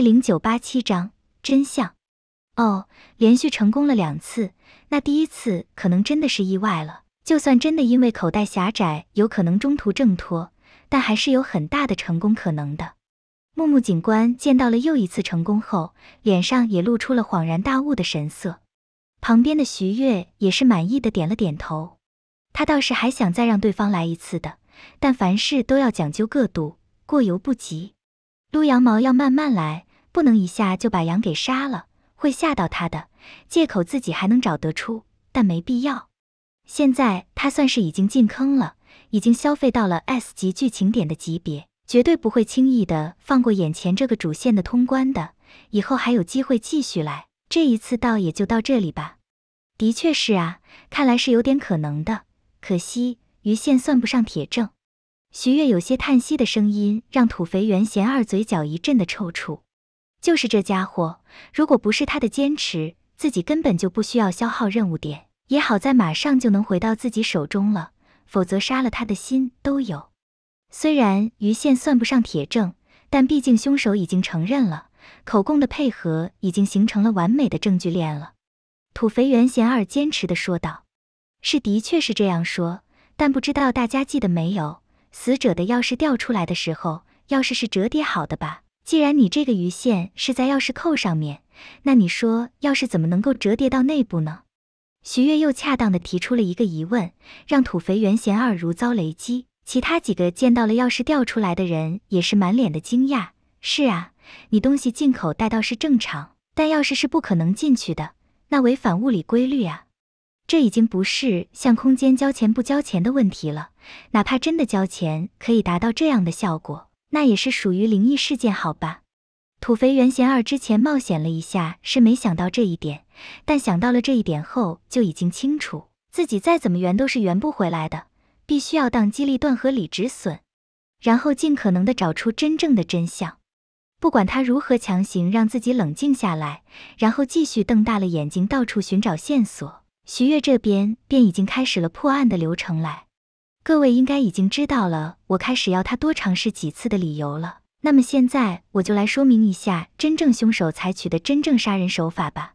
零九八七章真相哦，连续成功了两次，那第一次可能真的是意外了。就算真的因为口袋狭窄，有可能中途挣脱，但还是有很大的成功可能的。木木警官见到了又一次成功后，脸上也露出了恍然大悟的神色。旁边的徐悦也是满意的点了点头。他倒是还想再让对方来一次的，但凡事都要讲究个度，过犹不及，撸羊毛要慢慢来。不能一下就把羊给杀了，会吓到他的。借口自己还能找得出，但没必要。现在他算是已经进坑了，已经消费到了 S 级剧情点的级别，绝对不会轻易的放过眼前这个主线的通关的。以后还有机会继续来，这一次倒也就到这里吧。的确是啊，看来是有点可能的，可惜鱼线算不上铁证。徐月有些叹息的声音，让土肥原贤二嘴角一阵的抽搐。就是这家伙，如果不是他的坚持，自己根本就不需要消耗任务点。也好在马上就能回到自己手中了，否则杀了他的心都有。虽然鱼线算不上铁证，但毕竟凶手已经承认了，口供的配合已经形成了完美的证据链了。土肥原贤二坚持的说道：“是，的确是这样说，但不知道大家记得没有？死者的钥匙掉出来的时候，钥匙是折叠好的吧？”既然你这个鱼线是在钥匙扣上面，那你说钥匙怎么能够折叠到内部呢？徐悦又恰当的提出了一个疑问，让土肥原贤二如遭雷击。其他几个见到了钥匙掉出来的人也是满脸的惊讶。是啊，你东西进口带倒是正常，但钥匙是不可能进去的，那违反物理规律啊！这已经不是像空间交钱不交钱的问题了，哪怕真的交钱，可以达到这样的效果。那也是属于灵异事件，好吧？土肥原贤二之前冒险了一下，是没想到这一点，但想到了这一点后，就已经清楚自己再怎么圆都是圆不回来的，必须要当机立断、合理止损，然后尽可能的找出真正的真相。不管他如何强行让自己冷静下来，然后继续瞪大了眼睛到处寻找线索，徐悦这边便已经开始了破案的流程来。各位应该已经知道了我开始要他多尝试几次的理由了。那么现在我就来说明一下真正凶手采取的真正杀人手法吧。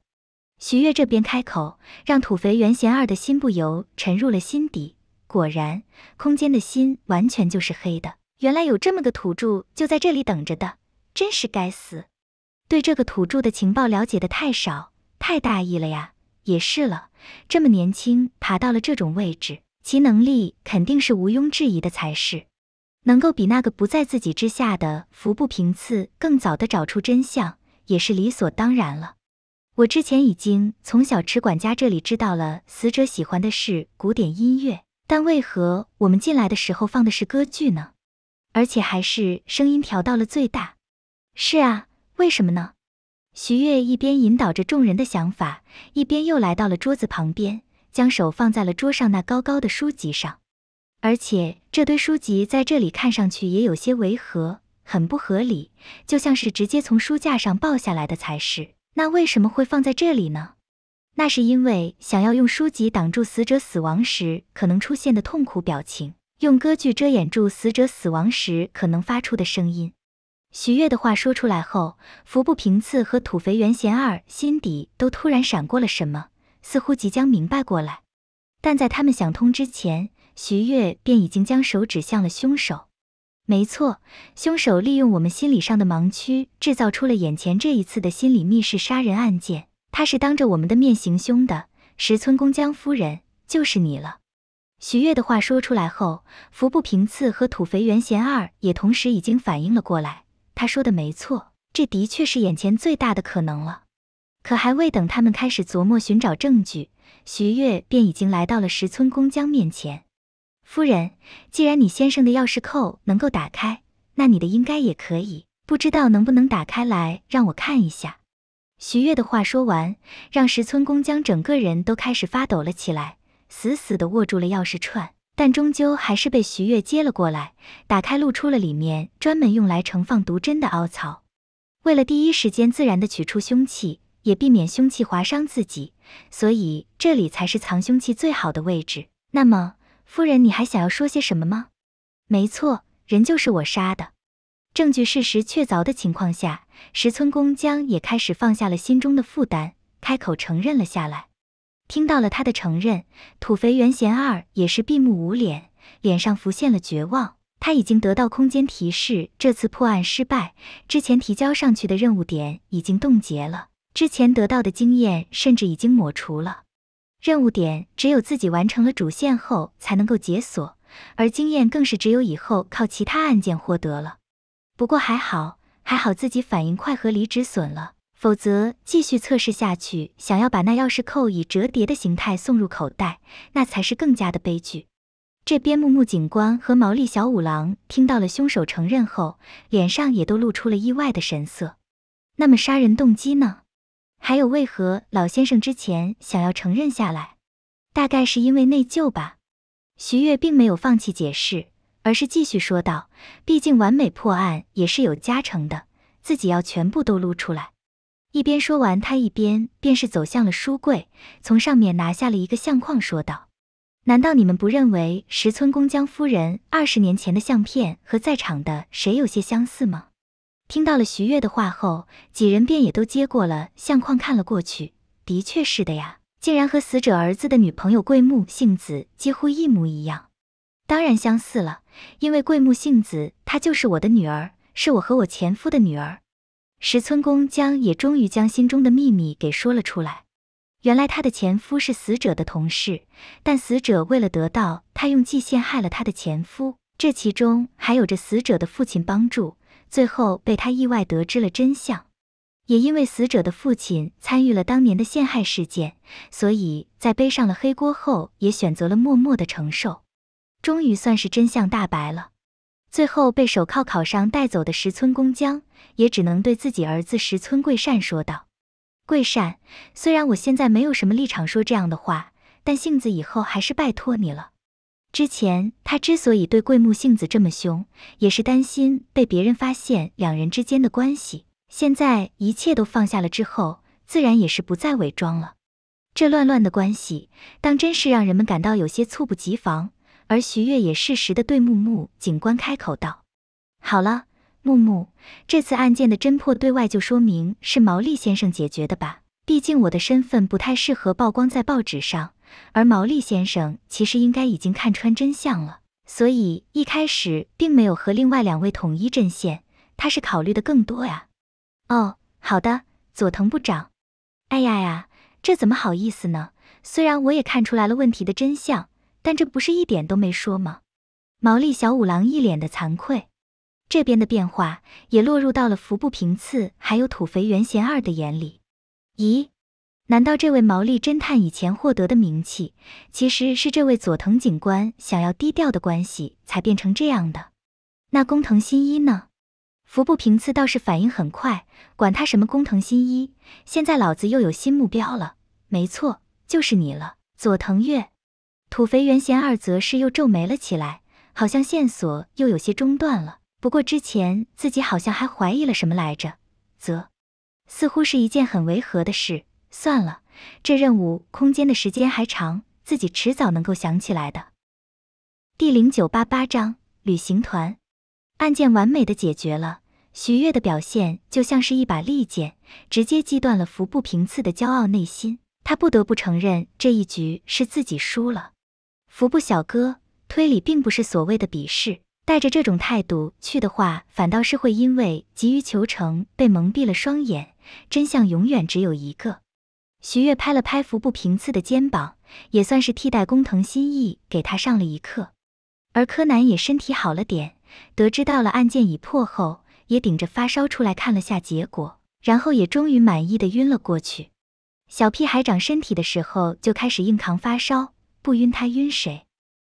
徐悦这边开口，让土肥原贤二的心不由沉入了心底。果然，空间的心完全就是黑的。原来有这么个土著就在这里等着的，真是该死！对这个土著的情报了解的太少，太大意了呀！也是了，这么年轻爬到了这种位置。其能力肯定是毋庸置疑的才是，能够比那个不在自己之下的服部平次更早的找出真相也是理所当然了。我之前已经从小池管家这里知道了死者喜欢的是古典音乐，但为何我们进来的时候放的是歌剧呢？而且还是声音调到了最大。是啊，为什么呢？徐悦一边引导着众人的想法，一边又来到了桌子旁边。将手放在了桌上那高高的书籍上，而且这堆书籍在这里看上去也有些违和，很不合理，就像是直接从书架上抱下来的才是。那为什么会放在这里呢？那是因为想要用书籍挡住死者死亡时可能出现的痛苦表情，用歌剧遮掩住死者死亡时可能发出的声音。徐悦的话说出来后，服部平次和土肥原贤二心底都突然闪过了什么。似乎即将明白过来，但在他们想通之前，徐悦便已经将手指向了凶手。没错，凶手利用我们心理上的盲区，制造出了眼前这一次的心理密室杀人案件。他是当着我们的面行凶的，石村公江夫人就是你了。徐悦的话说出来后，服部平次和土肥原贤二也同时已经反应了过来。他说的没错，这的确是眼前最大的可能了。可还未等他们开始琢磨寻找证据，徐月便已经来到了石村公江面前。夫人，既然你先生的钥匙扣能够打开，那你的应该也可以。不知道能不能打开来让我看一下。徐月的话说完，让石村公江整个人都开始发抖了起来，死死的握住了钥匙串，但终究还是被徐月接了过来，打开露出了里面专门用来盛放毒针的凹槽。为了第一时间自然的取出凶器。也避免凶器划伤自己，所以这里才是藏凶器最好的位置。那么，夫人，你还想要说些什么吗？没错，人就是我杀的。证据事实确凿的情况下，石村公江也开始放下了心中的负担，开口承认了下来。听到了他的承认，土肥原贤二也是闭目捂脸，脸上浮现了绝望。他已经得到空间提示，这次破案失败，之前提交上去的任务点已经冻结了。之前得到的经验甚至已经抹除了，任务点只有自己完成了主线后才能够解锁，而经验更是只有以后靠其他案件获得了。不过还好，还好自己反应快和离止损了，否则继续测试下去，想要把那钥匙扣以折叠的形态送入口袋，那才是更加的悲剧。这边木木警官和毛利小五郎听到了凶手承认后，脸上也都露出了意外的神色。那么杀人动机呢？还有，为何老先生之前想要承认下来，大概是因为内疚吧。徐悦并没有放弃解释，而是继续说道：“毕竟完美破案也是有加成的，自己要全部都撸出来。”一边说完，他一边便是走向了书柜，从上面拿下了一个相框，说道：“难道你们不认为石村公江夫人二十年前的相片和在场的谁有些相似吗？”听到了徐悦的话后，几人便也都接过了相框，看了过去。的确是的呀，竟然和死者儿子的女朋友桂木杏子几乎一模一样。当然相似了，因为桂木杏子她就是我的女儿，是我和我前夫的女儿。石村公江也终于将心中的秘密给说了出来。原来他的前夫是死者的同事，但死者为了得到他，用计陷害了他的前夫，这其中还有着死者的父亲帮助。最后被他意外得知了真相，也因为死者的父亲参与了当年的陷害事件，所以在背上了黑锅后，也选择了默默的承受。终于算是真相大白了。最后被手铐铐上带走的石村公江，也只能对自己儿子石村贵善说道：“贵善，虽然我现在没有什么立场说这样的话，但杏子以后还是拜托你了。”之前他之所以对桂木杏子这么凶，也是担心被别人发现两人之间的关系。现在一切都放下了之后，自然也是不再伪装了。这乱乱的关系，当真是让人们感到有些猝不及防。而徐悦也适时的对木木警官开口道：“好了，木木，这次案件的侦破对外就说明是毛利先生解决的吧？毕竟我的身份不太适合曝光在报纸上。”而毛利先生其实应该已经看穿真相了，所以一开始并没有和另外两位统一阵线，他是考虑的更多呀。哦，好的，佐藤部长。哎呀呀，这怎么好意思呢？虽然我也看出来了问题的真相，但这不是一点都没说吗？毛利小五郎一脸的惭愧。这边的变化也落入到了服部平次还有土肥原贤二的眼里。咦？难道这位毛利侦探以前获得的名气，其实是这位佐藤警官想要低调的关系才变成这样的？那工藤新一呢？服部平次倒是反应很快，管他什么工藤新一，现在老子又有新目标了。没错，就是你了，佐藤月。土肥原贤二则是又皱眉了起来，好像线索又有些中断了。不过之前自己好像还怀疑了什么来着？则似乎是一件很违和的事。算了，这任务空间的时间还长，自己迟早能够想起来的。第零九八八章旅行团，案件完美的解决了。徐月的表现就像是一把利剑，直接击断了服部平次的骄傲内心。他不得不承认，这一局是自己输了。服部小哥，推理并不是所谓的鄙视，带着这种态度去的话，反倒是会因为急于求成被蒙蔽了双眼。真相永远只有一个。徐悦拍了拍服部平次的肩膀，也算是替代工藤新一给他上了一课。而柯南也身体好了点，得知到了案件已破后，也顶着发烧出来看了下结果，然后也终于满意的晕了过去。小屁孩长身体的时候就开始硬扛发烧，不晕他晕谁？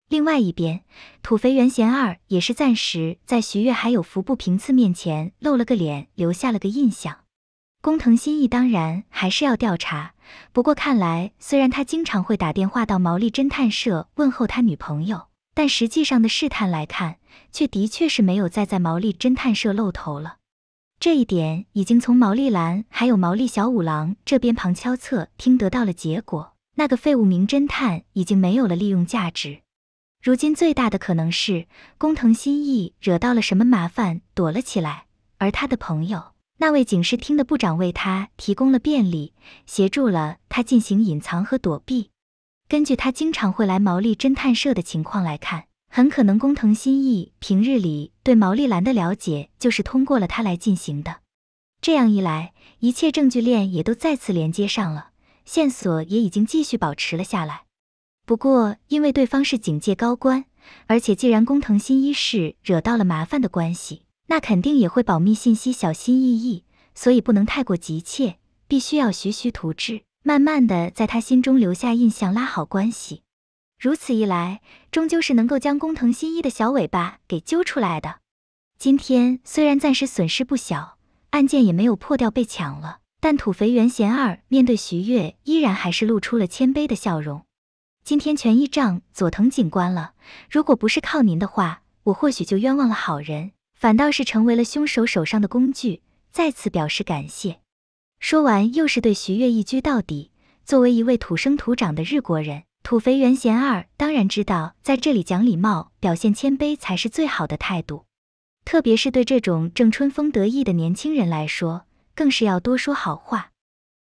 另外一边，土肥原贤二也是暂时在徐月还有服部平次面前露了个脸，留下了个印象。工藤新一当然还是要调查，不过看来，虽然他经常会打电话到毛利侦探社问候他女朋友，但实际上的试探来看，却的确是没有再在毛利侦探社露头了。这一点已经从毛利兰还有毛利小五郎这边旁敲侧听得到了结果。那个废物名侦探已经没有了利用价值。如今最大的可能是，工藤新一惹到了什么麻烦，躲了起来，而他的朋友。那位警视厅的部长为他提供了便利，协助了他进行隐藏和躲避。根据他经常会来毛利侦探社的情况来看，很可能工藤新一平日里对毛利兰的了解就是通过了他来进行的。这样一来，一切证据链也都再次连接上了，线索也已经继续保持了下来。不过，因为对方是警界高官，而且既然工藤新一是惹到了麻烦的关系。那肯定也会保密信息，小心翼翼，所以不能太过急切，必须要徐徐图之，慢慢的在他心中留下印象，拉好关系。如此一来，终究是能够将工藤新一的小尾巴给揪出来的。今天虽然暂时损失不小，案件也没有破掉，被抢了，但土肥原贤二面对徐悦，依然还是露出了谦卑的笑容。今天全益仗佐藤警官了，如果不是靠您的话，我或许就冤枉了好人。反倒是成为了凶手手上的工具。再次表示感谢，说完又是对徐悦一鞠到底。作为一位土生土长的日国人，土肥原贤二当然知道，在这里讲礼貌、表现谦卑才是最好的态度。特别是对这种正春风得意的年轻人来说，更是要多说好话。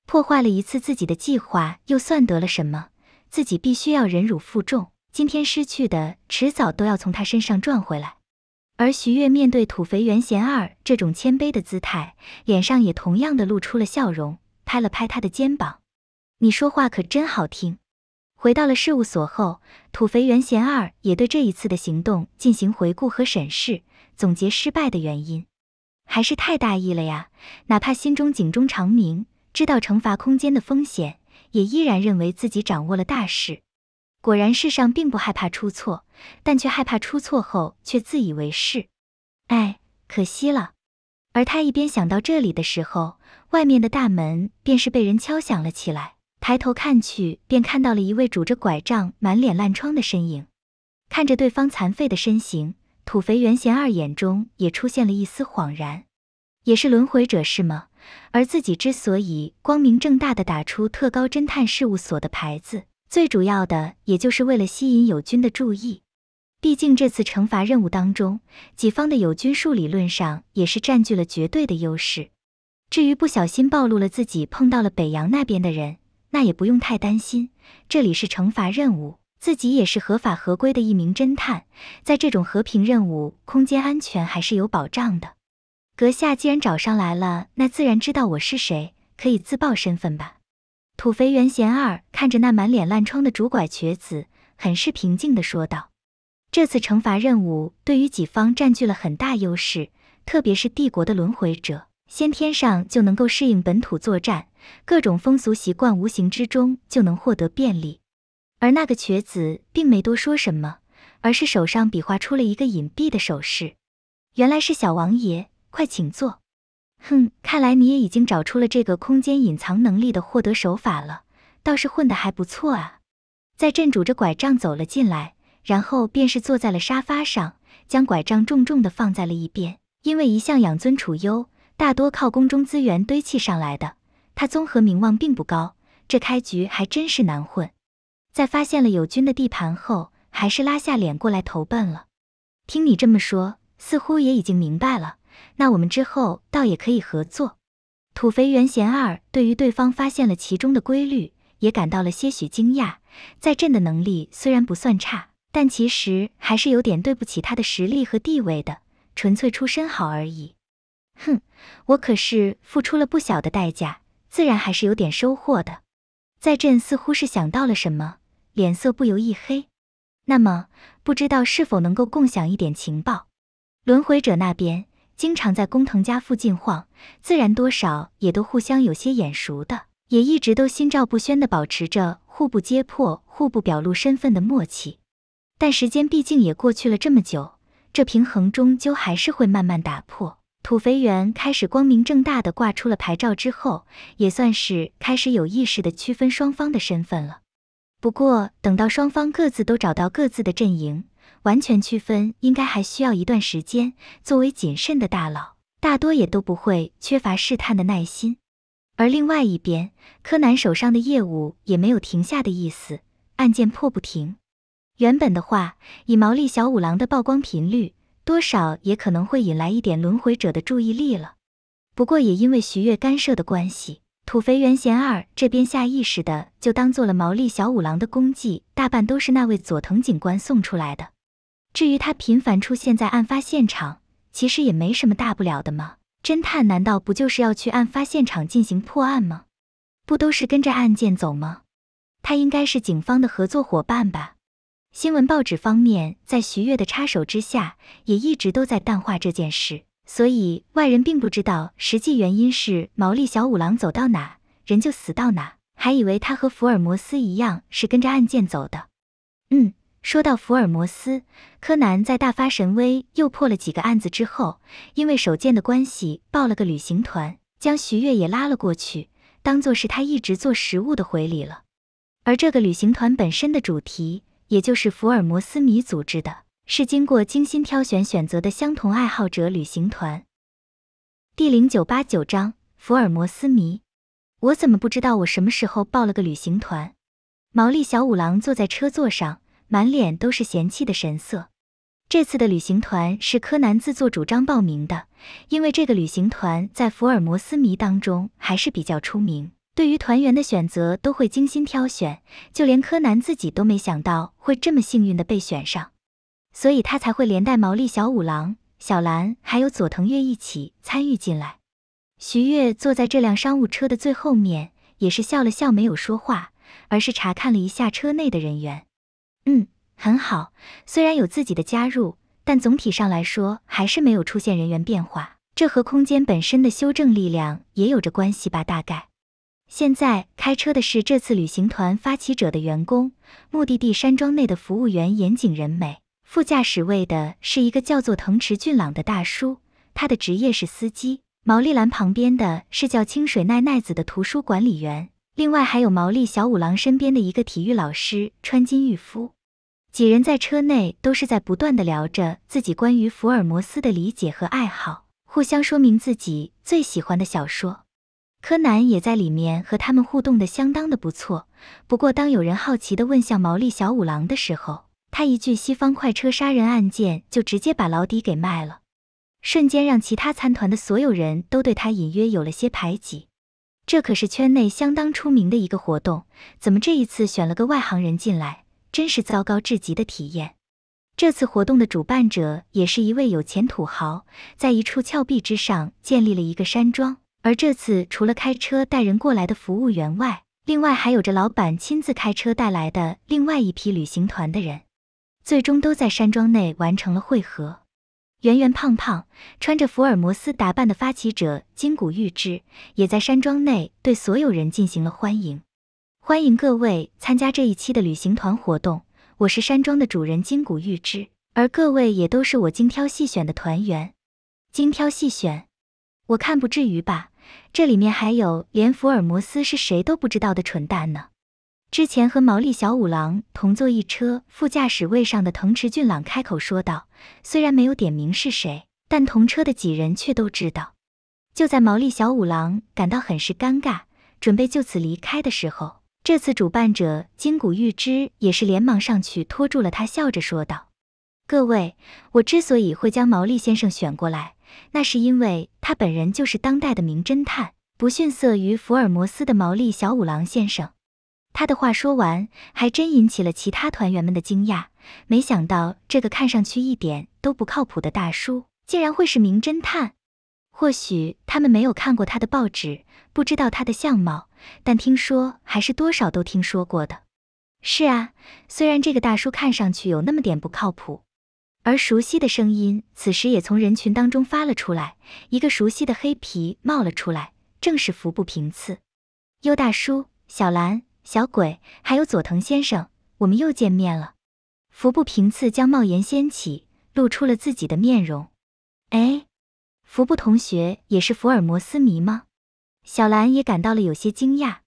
破坏了一次自己的计划，又算得了什么？自己必须要忍辱负重，今天失去的，迟早都要从他身上赚回来。而徐悦面对土肥原贤二这种谦卑的姿态，脸上也同样的露出了笑容，拍了拍他的肩膀：“你说话可真好听。”回到了事务所后，土肥原贤二也对这一次的行动进行回顾和审视，总结失败的原因，还是太大意了呀！哪怕心中警钟长鸣，知道惩罚空间的风险，也依然认为自己掌握了大事。果然，世上并不害怕出错，但却害怕出错后却自以为是。哎，可惜了。而他一边想到这里的时候，外面的大门便是被人敲响了起来。抬头看去，便看到了一位拄着拐杖、满脸烂疮的身影。看着对方残废的身形，土肥原贤二眼中也出现了一丝恍然。也是轮回者是吗？而自己之所以光明正大的打出特高侦探事务所的牌子。最主要的，也就是为了吸引友军的注意。毕竟这次惩罚任务当中，己方的友军数理论上也是占据了绝对的优势。至于不小心暴露了自己碰到了北洋那边的人，那也不用太担心。这里是惩罚任务，自己也是合法合规的一名侦探，在这种和平任务空间，安全还是有保障的。阁下既然找上来了，那自然知道我是谁，可以自报身份吧。土肥原贤二看着那满脸烂疮的拄拐瘸子，很是平静地说道：“这次惩罚任务对于己方占据了很大优势，特别是帝国的轮回者，先天上就能够适应本土作战，各种风俗习惯无形之中就能获得便利。”而那个瘸子并没多说什么，而是手上比划出了一个隐蔽的手势，原来是小王爷，快请坐。哼，看来你也已经找出了这个空间隐藏能力的获得手法了，倒是混得还不错啊。在朕拄着拐杖走了进来，然后便是坐在了沙发上，将拐杖重重的放在了一边。因为一向养尊处优，大多靠宫中资源堆砌上来的，他综合名望并不高，这开局还真是难混。在发现了友军的地盘后，还是拉下脸过来投奔了。听你这么说，似乎也已经明白了。那我们之后倒也可以合作。土肥原贤二对于对方发现了其中的规律，也感到了些许惊讶。在朕的能力虽然不算差，但其实还是有点对不起他的实力和地位的，纯粹出身好而已。哼，我可是付出了不小的代价，自然还是有点收获的。在朕似乎是想到了什么，脸色不由一黑。那么，不知道是否能够共享一点情报？轮回者那边。经常在工藤家附近晃，自然多少也都互相有些眼熟的，也一直都心照不宣的保持着互不揭破、互不表露身份的默契。但时间毕竟也过去了这么久，这平衡终究还是会慢慢打破。土肥圆开始光明正大的挂出了牌照之后，也算是开始有意识的区分双方的身份了。不过等到双方各自都找到各自的阵营，完全区分应该还需要一段时间。作为谨慎的大佬，大多也都不会缺乏试探的耐心。而另外一边，柯南手上的业务也没有停下的意思，案件破不停。原本的话，以毛利小五郎的曝光频率，多少也可能会引来一点轮回者的注意力了。不过也因为徐月干涉的关系，土肥原贤二这边下意识的就当做了毛利小五郎的功绩，大半都是那位佐藤警官送出来的。至于他频繁出现在案发现场，其实也没什么大不了的嘛。侦探难道不就是要去案发现场进行破案吗？不都是跟着案件走吗？他应该是警方的合作伙伴吧？新闻报纸方面在徐悦的插手之下，也一直都在淡化这件事，所以外人并不知道实际原因是毛利小五郎走到哪人就死到哪，还以为他和福尔摩斯一样是跟着案件走的。嗯。说到福尔摩斯，柯南在大发神威又破了几个案子之后，因为手贱的关系报了个旅行团，将徐悦也拉了过去，当做是他一直做食物的回礼了。而这个旅行团本身的主题，也就是福尔摩斯迷组织的，是经过精心挑选选择的相同爱好者旅行团。第零九八九章：福尔摩斯迷，我怎么不知道我什么时候报了个旅行团？毛利小五郎坐在车座上。满脸都是嫌弃的神色。这次的旅行团是柯南自作主张报名的，因为这个旅行团在福尔摩斯迷当中还是比较出名，对于团员的选择都会精心挑选，就连柯南自己都没想到会这么幸运的被选上，所以他才会连带毛利小五郎、小兰还有佐藤月一起参与进来。徐月坐在这辆商务车的最后面，也是笑了笑，没有说话，而是查看了一下车内的人员。嗯，很好。虽然有自己的加入，但总体上来说还是没有出现人员变化。这和空间本身的修正力量也有着关系吧？大概。现在开车的是这次旅行团发起者的员工，目的地山庄内的服务员严井仁美。副驾驶位的是一个叫做藤池俊朗的大叔，他的职业是司机。毛利兰旁边的是叫清水奈奈子的图书管理员，另外还有毛利小五郎身边的一个体育老师川金玉夫。几人在车内都是在不断的聊着自己关于福尔摩斯的理解和爱好，互相说明自己最喜欢的小说。柯南也在里面和他们互动的相当的不错。不过，当有人好奇的问向毛利小五郎的时候，他一句“西方快车杀人案件”就直接把老底给卖了，瞬间让其他参团的所有人都对他隐约有了些排挤。这可是圈内相当出名的一个活动，怎么这一次选了个外行人进来？真是糟糕至极的体验。这次活动的主办者也是一位有钱土豪，在一处峭壁之上建立了一个山庄。而这次除了开车带人过来的服务员外，另外还有着老板亲自开车带来的另外一批旅行团的人，最终都在山庄内完成了汇合。圆圆胖胖穿着福尔摩斯打扮的发起者金谷玉芝，也在山庄内对所有人进行了欢迎。欢迎各位参加这一期的旅行团活动，我是山庄的主人金谷玉之，而各位也都是我精挑细选的团员。精挑细选，我看不至于吧？这里面还有连福尔摩斯是谁都不知道的蠢蛋呢。之前和毛利小五郎同坐一车副驾驶位上的藤池俊朗开口说道，虽然没有点名是谁，但同车的几人却都知道。就在毛利小五郎感到很是尴尬，准备就此离开的时候。这次主办者金谷玉枝也是连忙上去拖住了他，笑着说道：“各位，我之所以会将毛利先生选过来，那是因为他本人就是当代的名侦探，不逊色于福尔摩斯的毛利小五郎先生。”他的话说完，还真引起了其他团员们的惊讶。没想到这个看上去一点都不靠谱的大叔，竟然会是名侦探。或许他们没有看过他的报纸，不知道他的相貌。但听说还是多少都听说过的。是啊，虽然这个大叔看上去有那么点不靠谱，而熟悉的声音此时也从人群当中发了出来，一个熟悉的黑皮冒了出来，正是服部平次。优大叔、小兰、小鬼，还有佐藤先生，我们又见面了。服部平次将帽檐掀起，露出了自己的面容。哎，服部同学也是福尔摩斯迷吗？小兰也感到了有些惊讶，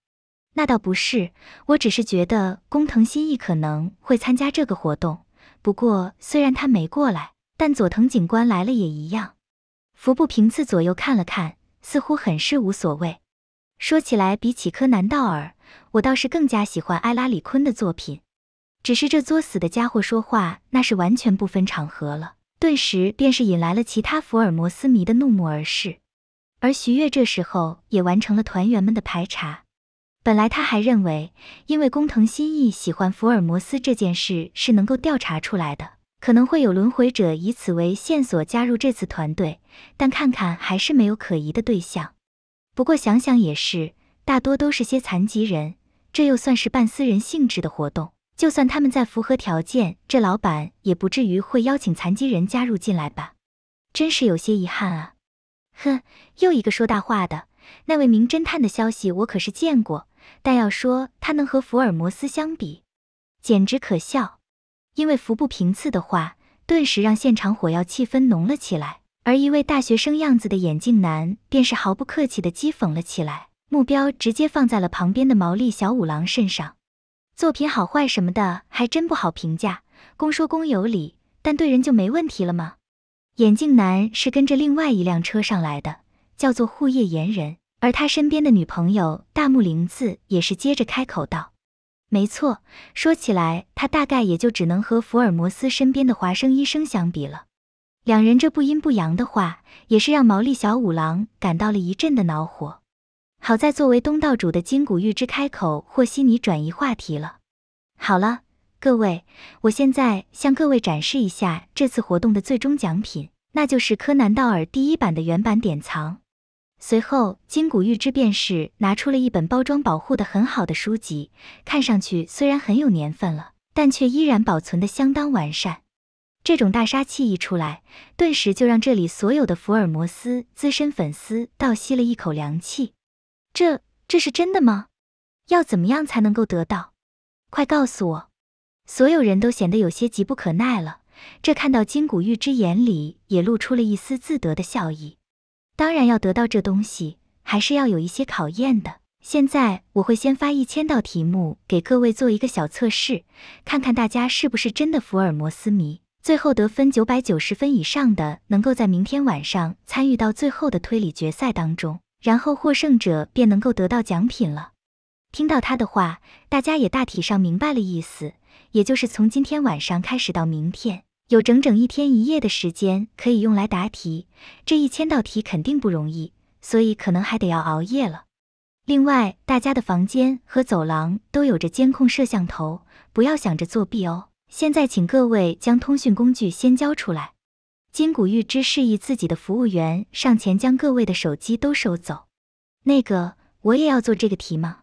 那倒不是，我只是觉得工藤新一可能会参加这个活动。不过虽然他没过来，但佐藤警官来了也一样。服部平次左右看了看，似乎很是无所谓。说起来，比起柯南道尔，我倒是更加喜欢埃拉里坤的作品。只是这作死的家伙说话那是完全不分场合了，顿时便是引来了其他福尔摩斯迷的怒目而视。而徐月这时候也完成了团员们的排查，本来他还认为，因为工藤新一喜欢福尔摩斯这件事是能够调查出来的，可能会有轮回者以此为线索加入这次团队，但看看还是没有可疑的对象。不过想想也是，大多都是些残疾人，这又算是半私人性质的活动，就算他们在符合条件，这老板也不至于会邀请残疾人加入进来吧？真是有些遗憾啊。哼，又一个说大话的。那位名侦探的消息我可是见过，但要说他能和福尔摩斯相比，简直可笑。因为服部平次的话，顿时让现场火药气氛浓了起来。而一位大学生样子的眼镜男，便是毫不客气地讥讽了起来，目标直接放在了旁边的毛利小五郎身上。作品好坏什么的，还真不好评价。公说公有理，但对人就没问题了吗？眼镜男是跟着另外一辆车上来的，叫做护叶岩人，而他身边的女朋友大木林子也是接着开口道：“没错，说起来，他大概也就只能和福尔摩斯身边的华生医生相比了。”两人这不阴不阳的话，也是让毛利小五郎感到了一阵的恼火。好在作为东道主的金谷玉之开口和稀泥转移话题了。好了。各位，我现在向各位展示一下这次活动的最终奖品，那就是柯南道尔第一版的原版典藏。随后，金谷玉之便是拿出了一本包装保护的很好的书籍，看上去虽然很有年份了，但却依然保存的相当完善。这种大杀器一出来，顿时就让这里所有的福尔摩斯资深粉丝倒吸了一口凉气。这，这是真的吗？要怎么样才能够得到？快告诉我！所有人都显得有些急不可耐了，这看到金谷玉之眼里也露出了一丝自得的笑意。当然要得到这东西，还是要有一些考验的。现在我会先发一千道题目给各位做一个小测试，看看大家是不是真的福尔摩斯迷。最后得分九百九十分以上的，能够在明天晚上参与到最后的推理决赛当中，然后获胜者便能够得到奖品了。听到他的话，大家也大体上明白了意思。也就是从今天晚上开始到明天，有整整一天一夜的时间可以用来答题。这一千道题肯定不容易，所以可能还得要熬夜了。另外，大家的房间和走廊都有着监控摄像头，不要想着作弊哦。现在，请各位将通讯工具先交出来。金谷玉之示意自己的服务员上前将各位的手机都收走。那个，我也要做这个题吗？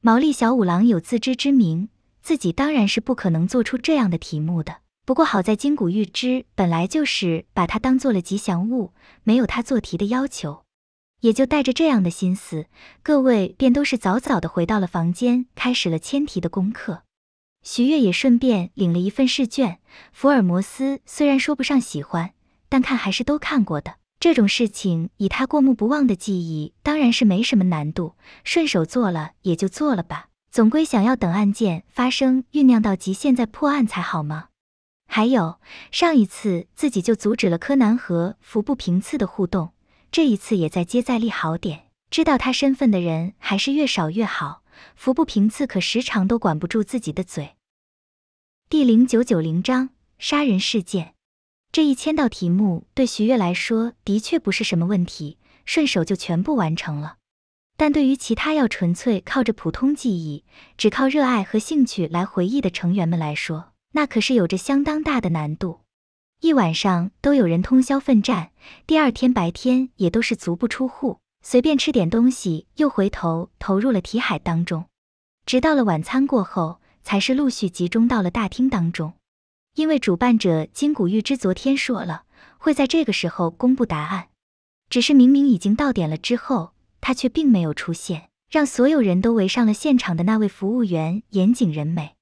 毛利小五郎有自知之明。自己当然是不可能做出这样的题目的。不过好在金谷玉枝本来就是把他当做了吉祥物，没有他做题的要求，也就带着这样的心思，各位便都是早早的回到了房间，开始了签题的功课。徐月也顺便领了一份试卷。福尔摩斯虽然说不上喜欢，但看还是都看过的。这种事情以他过目不忘的记忆，当然是没什么难度，顺手做了也就做了吧。总归想要等案件发生酝酿到极限再破案才好吗？还有上一次自己就阻止了柯南和服部平次的互动，这一次也再接再厉好点。知道他身份的人还是越少越好。服部平次可时常都管不住自己的嘴。第零九九零章杀人事件，这一千道题目对徐悦来说的确不是什么问题，顺手就全部完成了。但对于其他要纯粹靠着普通记忆，只靠热爱和兴趣来回忆的成员们来说，那可是有着相当大的难度。一晚上都有人通宵奋战，第二天白天也都是足不出户，随便吃点东西，又回头投入了题海当中。直到了晚餐过后，才是陆续集中到了大厅当中。因为主办者金谷玉之昨天说了，会在这个时候公布答案。只是明明已经到点了之后。他却并没有出现，让所有人都围上了现场的那位服务员严井仁美。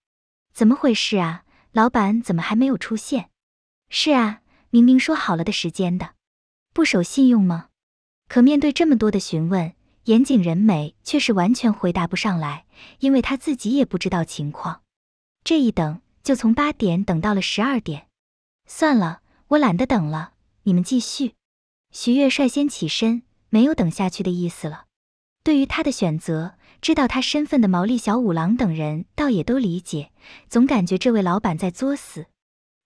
怎么回事啊？老板怎么还没有出现？是啊，明明说好了的时间的，不守信用吗？可面对这么多的询问，严井仁美却是完全回答不上来，因为他自己也不知道情况。这一等就从八点等到了十二点。算了，我懒得等了，你们继续。徐悦率先起身。没有等下去的意思了。对于他的选择，知道他身份的毛利小五郎等人倒也都理解，总感觉这位老板在作死。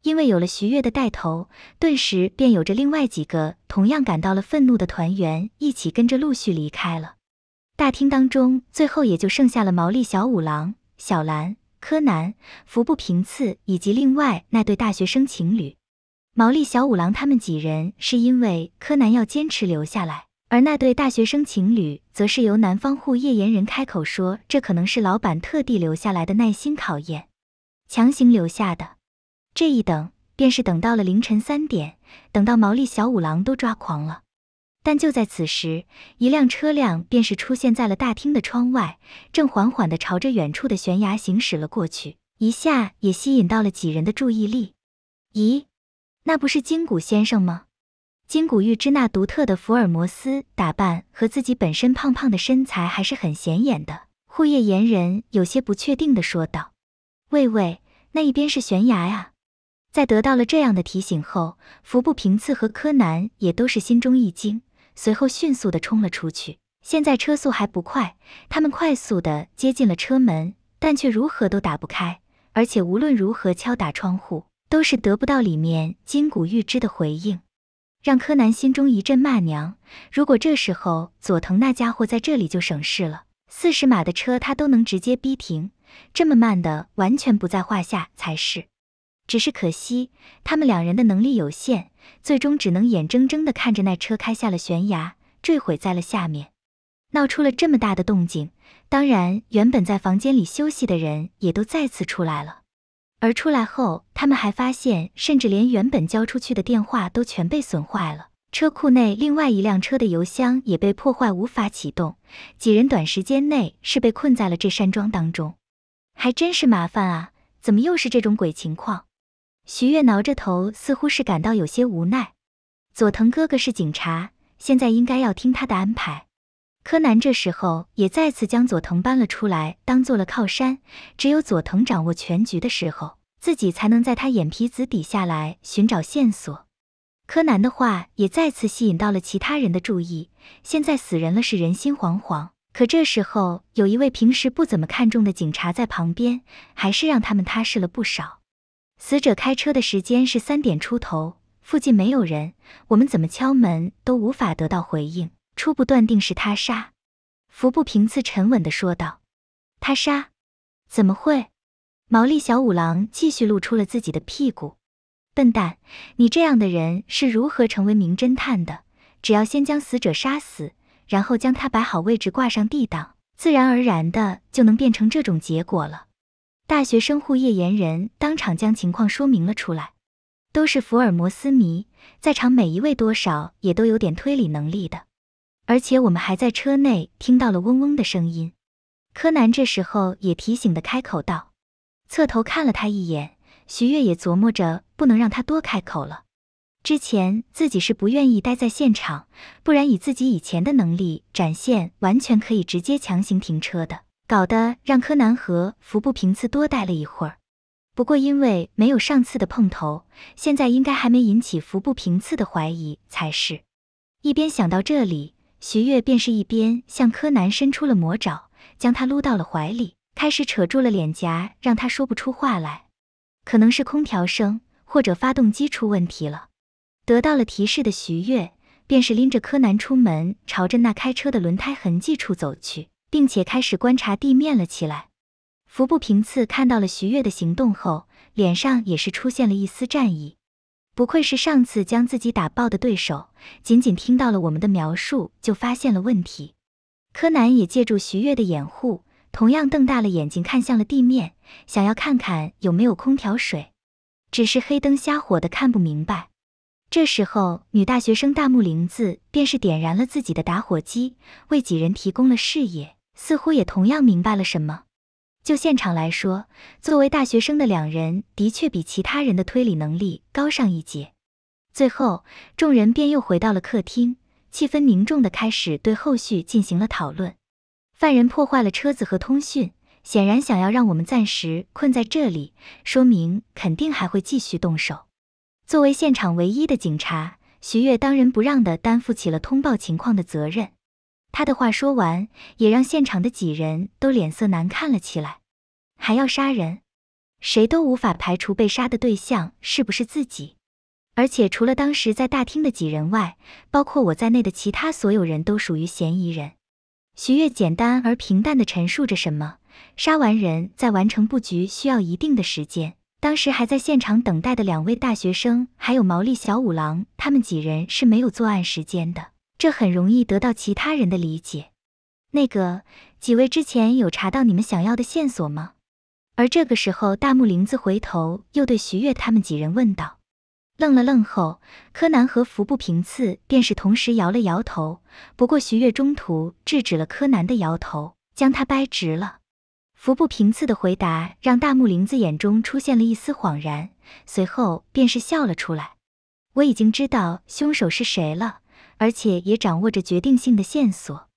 因为有了徐悦的带头，顿时便有着另外几个同样感到了愤怒的团员一起跟着陆续离开了大厅当中。最后也就剩下了毛利小五郎、小兰、柯南、服部平次以及另外那对大学生情侣。毛利小五郎他们几人是因为柯南要坚持留下来。而那对大学生情侣，则是由南方户叶岩人开口说：“这可能是老板特地留下来的耐心考验，强行留下的。”这一等，便是等到了凌晨三点，等到毛利小五郎都抓狂了。但就在此时，一辆车辆便是出现在了大厅的窗外，正缓缓地朝着远处的悬崖行驶了过去，一下也吸引到了几人的注意力。咦，那不是金谷先生吗？金谷玉枝那独特的福尔摩斯打扮和自己本身胖胖的身材还是很显眼的。户叶严人有些不确定的说道：“喂喂，那一边是悬崖呀！”在得到了这样的提醒后，服部平次和柯南也都是心中一惊，随后迅速的冲了出去。现在车速还不快，他们快速的接近了车门，但却如何都打不开，而且无论如何敲打窗户，都是得不到里面金谷玉枝的回应。让柯南心中一阵骂娘。如果这时候佐藤那家伙在这里，就省事了。四十码的车他都能直接逼停，这么慢的完全不在话下才是。只是可惜，他们两人的能力有限，最终只能眼睁睁地看着那车开下了悬崖，坠毁在了下面，闹出了这么大的动静。当然，原本在房间里休息的人也都再次出来了。而出来后，他们还发现，甚至连原本交出去的电话都全被损坏了。车库内另外一辆车的油箱也被破坏，无法启动。几人短时间内是被困在了这山庄当中，还真是麻烦啊！怎么又是这种鬼情况？徐月挠着头，似乎是感到有些无奈。佐藤哥哥是警察，现在应该要听他的安排。柯南这时候也再次将佐藤搬了出来，当做了靠山。只有佐藤掌握全局的时候，自己才能在他眼皮子底下来寻找线索。柯南的话也再次吸引到了其他人的注意。现在死人了，是人心惶惶。可这时候，有一位平时不怎么看重的警察在旁边，还是让他们踏实了不少。死者开车的时间是三点出头，附近没有人，我们怎么敲门都无法得到回应。初步断定是他杀，服部平次沉稳地说道：“他杀怎么会？”毛利小五郎继续露出了自己的屁股。笨蛋，你这样的人是如何成为名侦探的？只要先将死者杀死，然后将他摆好位置挂上地档，自然而然的就能变成这种结果了。大学生户叶岩人当场将情况说明了出来。都是福尔摩斯迷，在场每一位多少也都有点推理能力的。而且我们还在车内听到了嗡嗡的声音，柯南这时候也提醒的开口道，侧头看了他一眼，徐悦也琢磨着不能让他多开口了，之前自己是不愿意待在现场，不然以自己以前的能力展现，完全可以直接强行停车的，搞得让柯南和服部平次多待了一会儿，不过因为没有上次的碰头，现在应该还没引起服部平次的怀疑才是，一边想到这里。徐月便是一边向柯南伸出了魔爪，将他撸到了怀里，开始扯住了脸颊，让他说不出话来。可能是空调声或者发动机出问题了。得到了提示的徐月，便是拎着柯南出门，朝着那开车的轮胎痕迹处走去，并且开始观察地面了起来。服部平次看到了徐月的行动后，脸上也是出现了一丝战意。不愧是上次将自己打爆的对手，仅仅听到了我们的描述就发现了问题。柯南也借助徐悦的掩护，同样瞪大了眼睛看向了地面，想要看看有没有空调水，只是黑灯瞎火的看不明白。这时候，女大学生大木玲子便是点燃了自己的打火机，为几人提供了视野，似乎也同样明白了什么。就现场来说，作为大学生的两人的确比其他人的推理能力高上一截。最后，众人便又回到了客厅，气氛凝重的开始对后续进行了讨论。犯人破坏了车子和通讯，显然想要让我们暂时困在这里，说明肯定还会继续动手。作为现场唯一的警察，徐悦当仁不让的担负起了通报情况的责任。他的话说完，也让现场的几人都脸色难看了起来。还要杀人，谁都无法排除被杀的对象是不是自己。而且除了当时在大厅的几人外，包括我在内的其他所有人都属于嫌疑人。徐悦简单而平淡地陈述着：什么杀完人再完成布局需要一定的时间。当时还在现场等待的两位大学生，还有毛利小五郎他们几人是没有作案时间的。这很容易得到其他人的理解。那个几位之前有查到你们想要的线索吗？而这个时候，大木林子回头又对徐月他们几人问道。愣了愣后，柯南和服部平次便是同时摇了摇头。不过徐月中途制止了柯南的摇头，将他掰直了。服部平次的回答让大木林子眼中出现了一丝恍然，随后便是笑了出来。我已经知道凶手是谁了。而且也掌握着决定性的线索。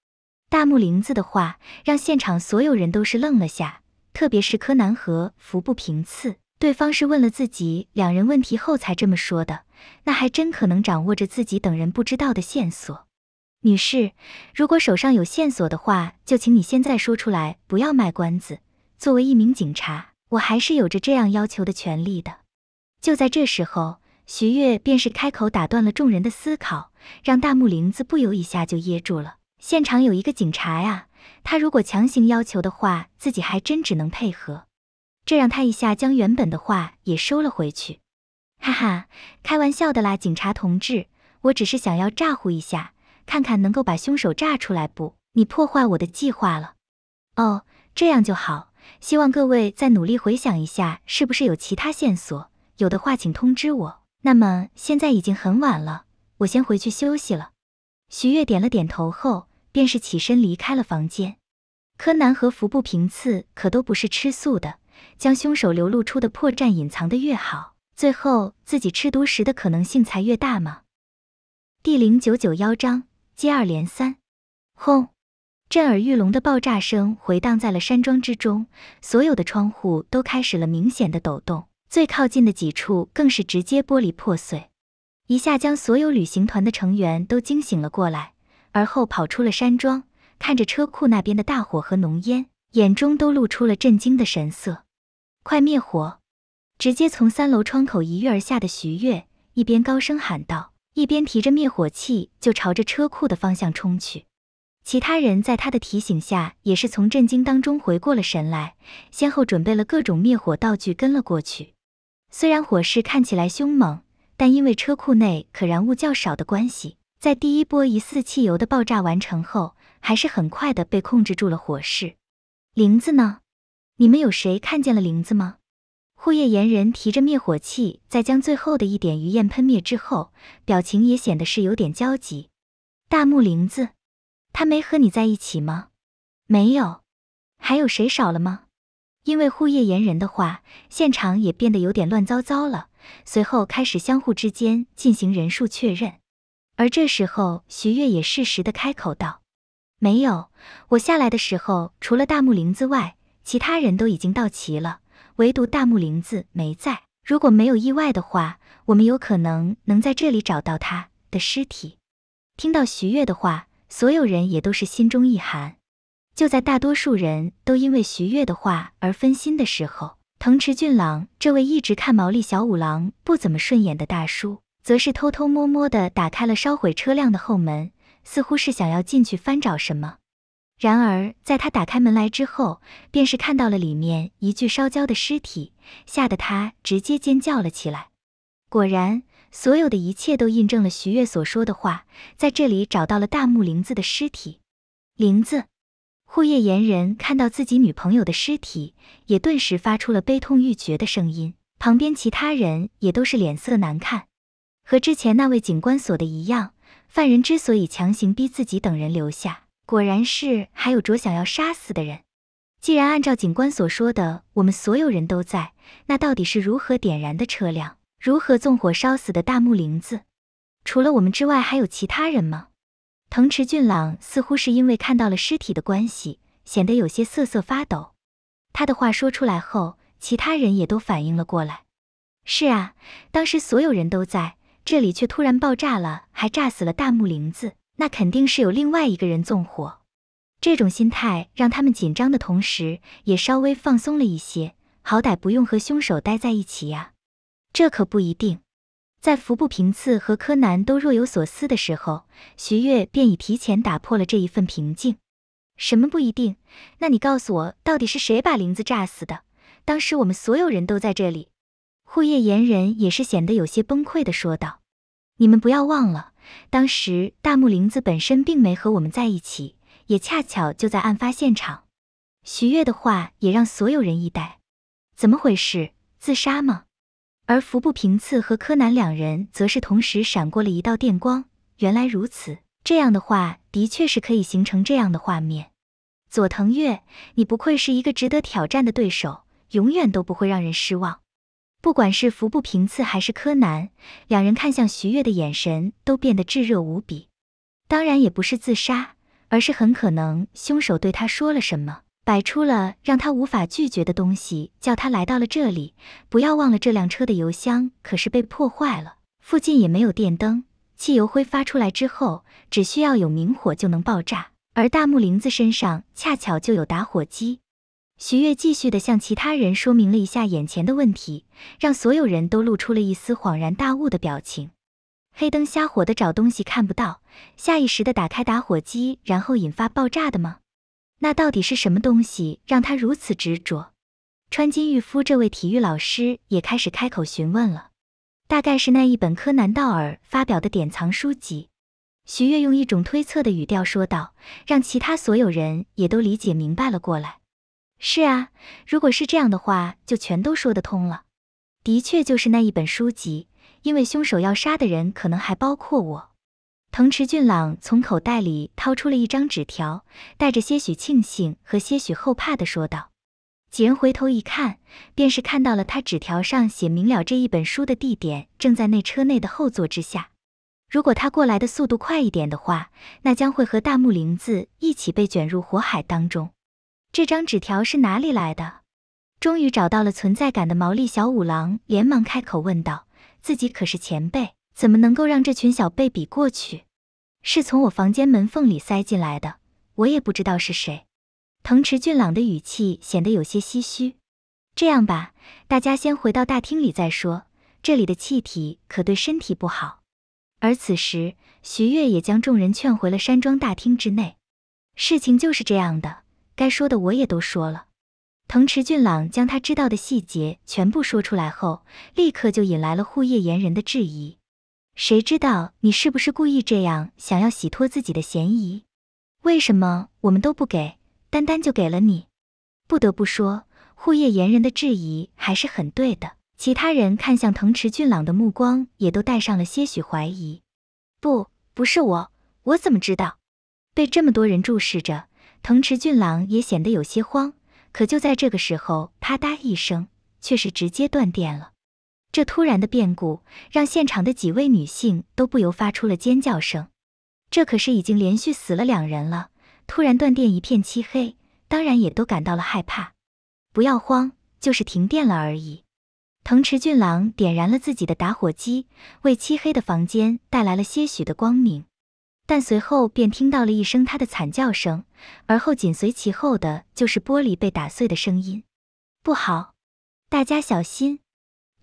大木林子的话让现场所有人都是愣了下，特别是柯南和服部平次。对方是问了自己两人问题后才这么说的，那还真可能掌握着自己等人不知道的线索。女士，如果手上有线索的话，就请你现在说出来，不要卖关子。作为一名警察，我还是有着这样要求的权利的。就在这时候。徐悦便是开口打断了众人的思考，让大木林子不由一下就噎住了。现场有一个警察呀，他如果强行要求的话，自己还真只能配合，这让他一下将原本的话也收了回去。哈哈，开玩笑的啦，警察同志，我只是想要诈唬一下，看看能够把凶手炸出来不？你破坏我的计划了。哦，这样就好，希望各位再努力回想一下，是不是有其他线索？有的话请通知我。那么现在已经很晚了，我先回去休息了。徐月点了点头后，便是起身离开了房间。柯南和服部平次可都不是吃素的，将凶手流露出的破绽隐藏的越好，最后自己吃独食的可能性才越大嘛。第零九九幺章，接二连三，轰！震耳欲聋的爆炸声回荡在了山庄之中，所有的窗户都开始了明显的抖动。最靠近的几处更是直接玻璃破碎，一下将所有旅行团的成员都惊醒了过来，而后跑出了山庄，看着车库那边的大火和浓烟，眼中都露出了震惊的神色。快灭火！直接从三楼窗口一跃而下的徐悦一边高声喊道，一边提着灭火器就朝着车库的方向冲去。其他人在他的提醒下，也是从震惊当中回过了神来，先后准备了各种灭火道具跟了过去。虽然火势看起来凶猛，但因为车库内可燃物较少的关系，在第一波疑似汽油的爆炸完成后，还是很快的被控制住了火势。玲子呢？你们有谁看见了玲子吗？护夜言人提着灭火器，在将最后的一点余焰喷灭之后，表情也显得是有点焦急。大木林子，他没和你在一起吗？没有。还有谁少了吗？因为护叶言人的话，现场也变得有点乱糟糟了。随后开始相互之间进行人数确认，而这时候徐悦也适时的开口道：“没有，我下来的时候，除了大木林子外，其他人都已经到齐了，唯独大木林子没在。如果没有意外的话，我们有可能能在这里找到他的尸体。”听到徐悦的话，所有人也都是心中一寒。就在大多数人都因为徐悦的话而分心的时候，藤池俊朗这位一直看毛利小五郎不怎么顺眼的大叔，则是偷偷摸摸的打开了烧毁车辆的后门，似乎是想要进去翻找什么。然而在他打开门来之后，便是看到了里面一具烧焦的尸体，吓得他直接尖叫了起来。果然，所有的一切都印证了徐悦所说的话，在这里找到了大木林子的尸体，林子。护夜岩人看到自己女朋友的尸体，也顿时发出了悲痛欲绝的声音。旁边其他人也都是脸色难看，和之前那位警官所的一样。犯人之所以强行逼自己等人留下，果然是还有着想要杀死的人。既然按照警官所说的，我们所有人都在，那到底是如何点燃的车辆？如何纵火烧死的大木林子？除了我们之外，还有其他人吗？藤池俊朗似乎是因为看到了尸体的关系，显得有些瑟瑟发抖。他的话说出来后，其他人也都反应了过来。是啊，当时所有人都在这里，却突然爆炸了，还炸死了大木林子，那肯定是有另外一个人纵火。这种心态让他们紧张的同时，也稍微放松了一些。好歹不用和凶手待在一起呀，这可不一定。在服部平次和柯南都若有所思的时候，徐月便已提前打破了这一份平静。什么不一定？那你告诉我，到底是谁把林子炸死的？当时我们所有人都在这里。护叶言人也是显得有些崩溃的说道：“你们不要忘了，当时大木林子本身并没和我们在一起，也恰巧就在案发现场。”徐月的话也让所有人一呆。怎么回事？自杀吗？而服部平次和柯南两人则是同时闪过了一道电光。原来如此，这样的话的确是可以形成这样的画面。佐藤月，你不愧是一个值得挑战的对手，永远都不会让人失望。不管是服部平次还是柯南，两人看向徐月的眼神都变得炙热无比。当然也不是自杀，而是很可能凶手对他说了什么。摆出了让他无法拒绝的东西，叫他来到了这里。不要忘了，这辆车的油箱可是被破坏了，附近也没有电灯。汽油挥发出来之后，只需要有明火就能爆炸。而大木林子身上恰巧就有打火机。徐悦继续的向其他人说明了一下眼前的问题，让所有人都露出了一丝恍然大悟的表情。黑灯瞎火的找东西看不到，下意识的打开打火机，然后引发爆炸的吗？那到底是什么东西让他如此执着？川金玉夫这位体育老师也开始开口询问了。大概是那一本柯南道尔发表的典藏书籍，徐月用一种推测的语调说道，让其他所有人也都理解明白了过来。是啊，如果是这样的话，就全都说得通了。的确就是那一本书籍，因为凶手要杀的人可能还包括我。藤池俊朗从口袋里掏出了一张纸条，带着些许庆幸和些许后怕的说道：“几人回头一看，便是看到了他纸条上写明了这一本书的地点，正在那车内的后座之下。如果他过来的速度快一点的话，那将会和大木林子一起被卷入火海当中。”这张纸条是哪里来的？终于找到了存在感的毛利小五郎连忙开口问道：“自己可是前辈，怎么能够让这群小贝比过去？”是从我房间门缝里塞进来的，我也不知道是谁。藤池俊朗的语气显得有些唏嘘。这样吧，大家先回到大厅里再说，这里的气体可对身体不好。而此时，徐悦也将众人劝回了山庄大厅之内。事情就是这样的，该说的我也都说了。藤池俊朗将他知道的细节全部说出来后，立刻就引来了护叶岩人的质疑。谁知道你是不是故意这样，想要洗脱自己的嫌疑？为什么我们都不给，单单就给了你？不得不说，护叶言人的质疑还是很对的。其他人看向藤池俊朗的目光，也都带上了些许怀疑。不，不是我，我怎么知道？被这么多人注视着，藤池俊朗也显得有些慌。可就在这个时候，啪嗒一声，却是直接断电了。这突然的变故让现场的几位女性都不由发出了尖叫声，这可是已经连续死了两人了。突然断电，一片漆黑，当然也都感到了害怕。不要慌，就是停电了而已。藤池俊郎点燃了自己的打火机，为漆黑的房间带来了些许的光明。但随后便听到了一声他的惨叫声，而后紧随其后的就是玻璃被打碎的声音。不好，大家小心！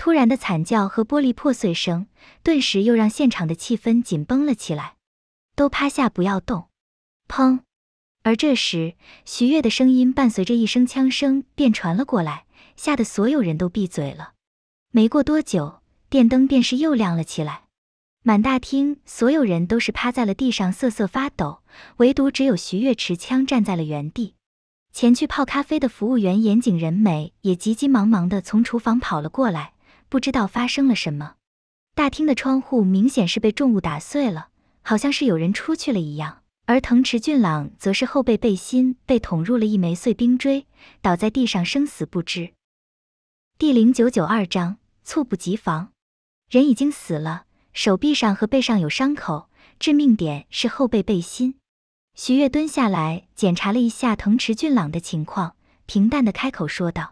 突然的惨叫和玻璃破碎声，顿时又让现场的气氛紧绷了起来。都趴下，不要动！砰！而这时，徐悦的声音伴随着一声枪声便传了过来，吓得所有人都闭嘴了。没过多久，电灯便是又亮了起来。满大厅所有人都是趴在了地上瑟瑟发抖，唯独只有徐悦持枪站在了原地。前去泡咖啡的服务员严谨仁美也急急忙忙地从厨房跑了过来。不知道发生了什么，大厅的窗户明显是被重物打碎了，好像是有人出去了一样。而藤池俊朗则是后背背心被捅入了一枚碎冰锥，倒在地上，生死不知。第零九九二章，猝不及防，人已经死了，手臂上和背上有伤口，致命点是后背背心。徐月蹲下来检查了一下藤池俊朗的情况，平淡的开口说道。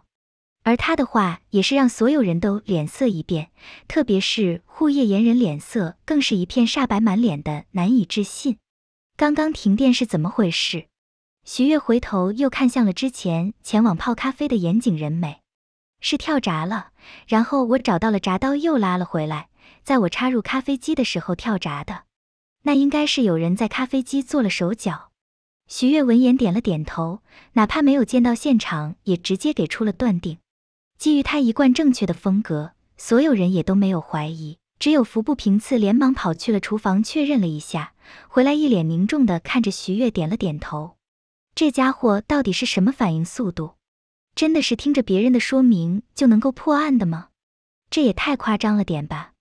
而他的话也是让所有人都脸色一变，特别是护叶言人脸色更是一片煞白，满脸的难以置信。刚刚停电是怎么回事？徐月回头又看向了之前前往泡咖啡的严井人美，是跳闸了。然后我找到了闸刀又拉了回来，在我插入咖啡机的时候跳闸的。那应该是有人在咖啡机做了手脚。徐月闻言点了点头，哪怕没有见到现场，也直接给出了断定。基于他一贯正确的风格，所有人也都没有怀疑，只有服部平次连忙跑去了厨房确认了一下，回来一脸凝重的看着徐悦，点了点头。这家伙到底是什么反应速度？真的是听着别人的说明就能够破案的吗？这也太夸张了点吧。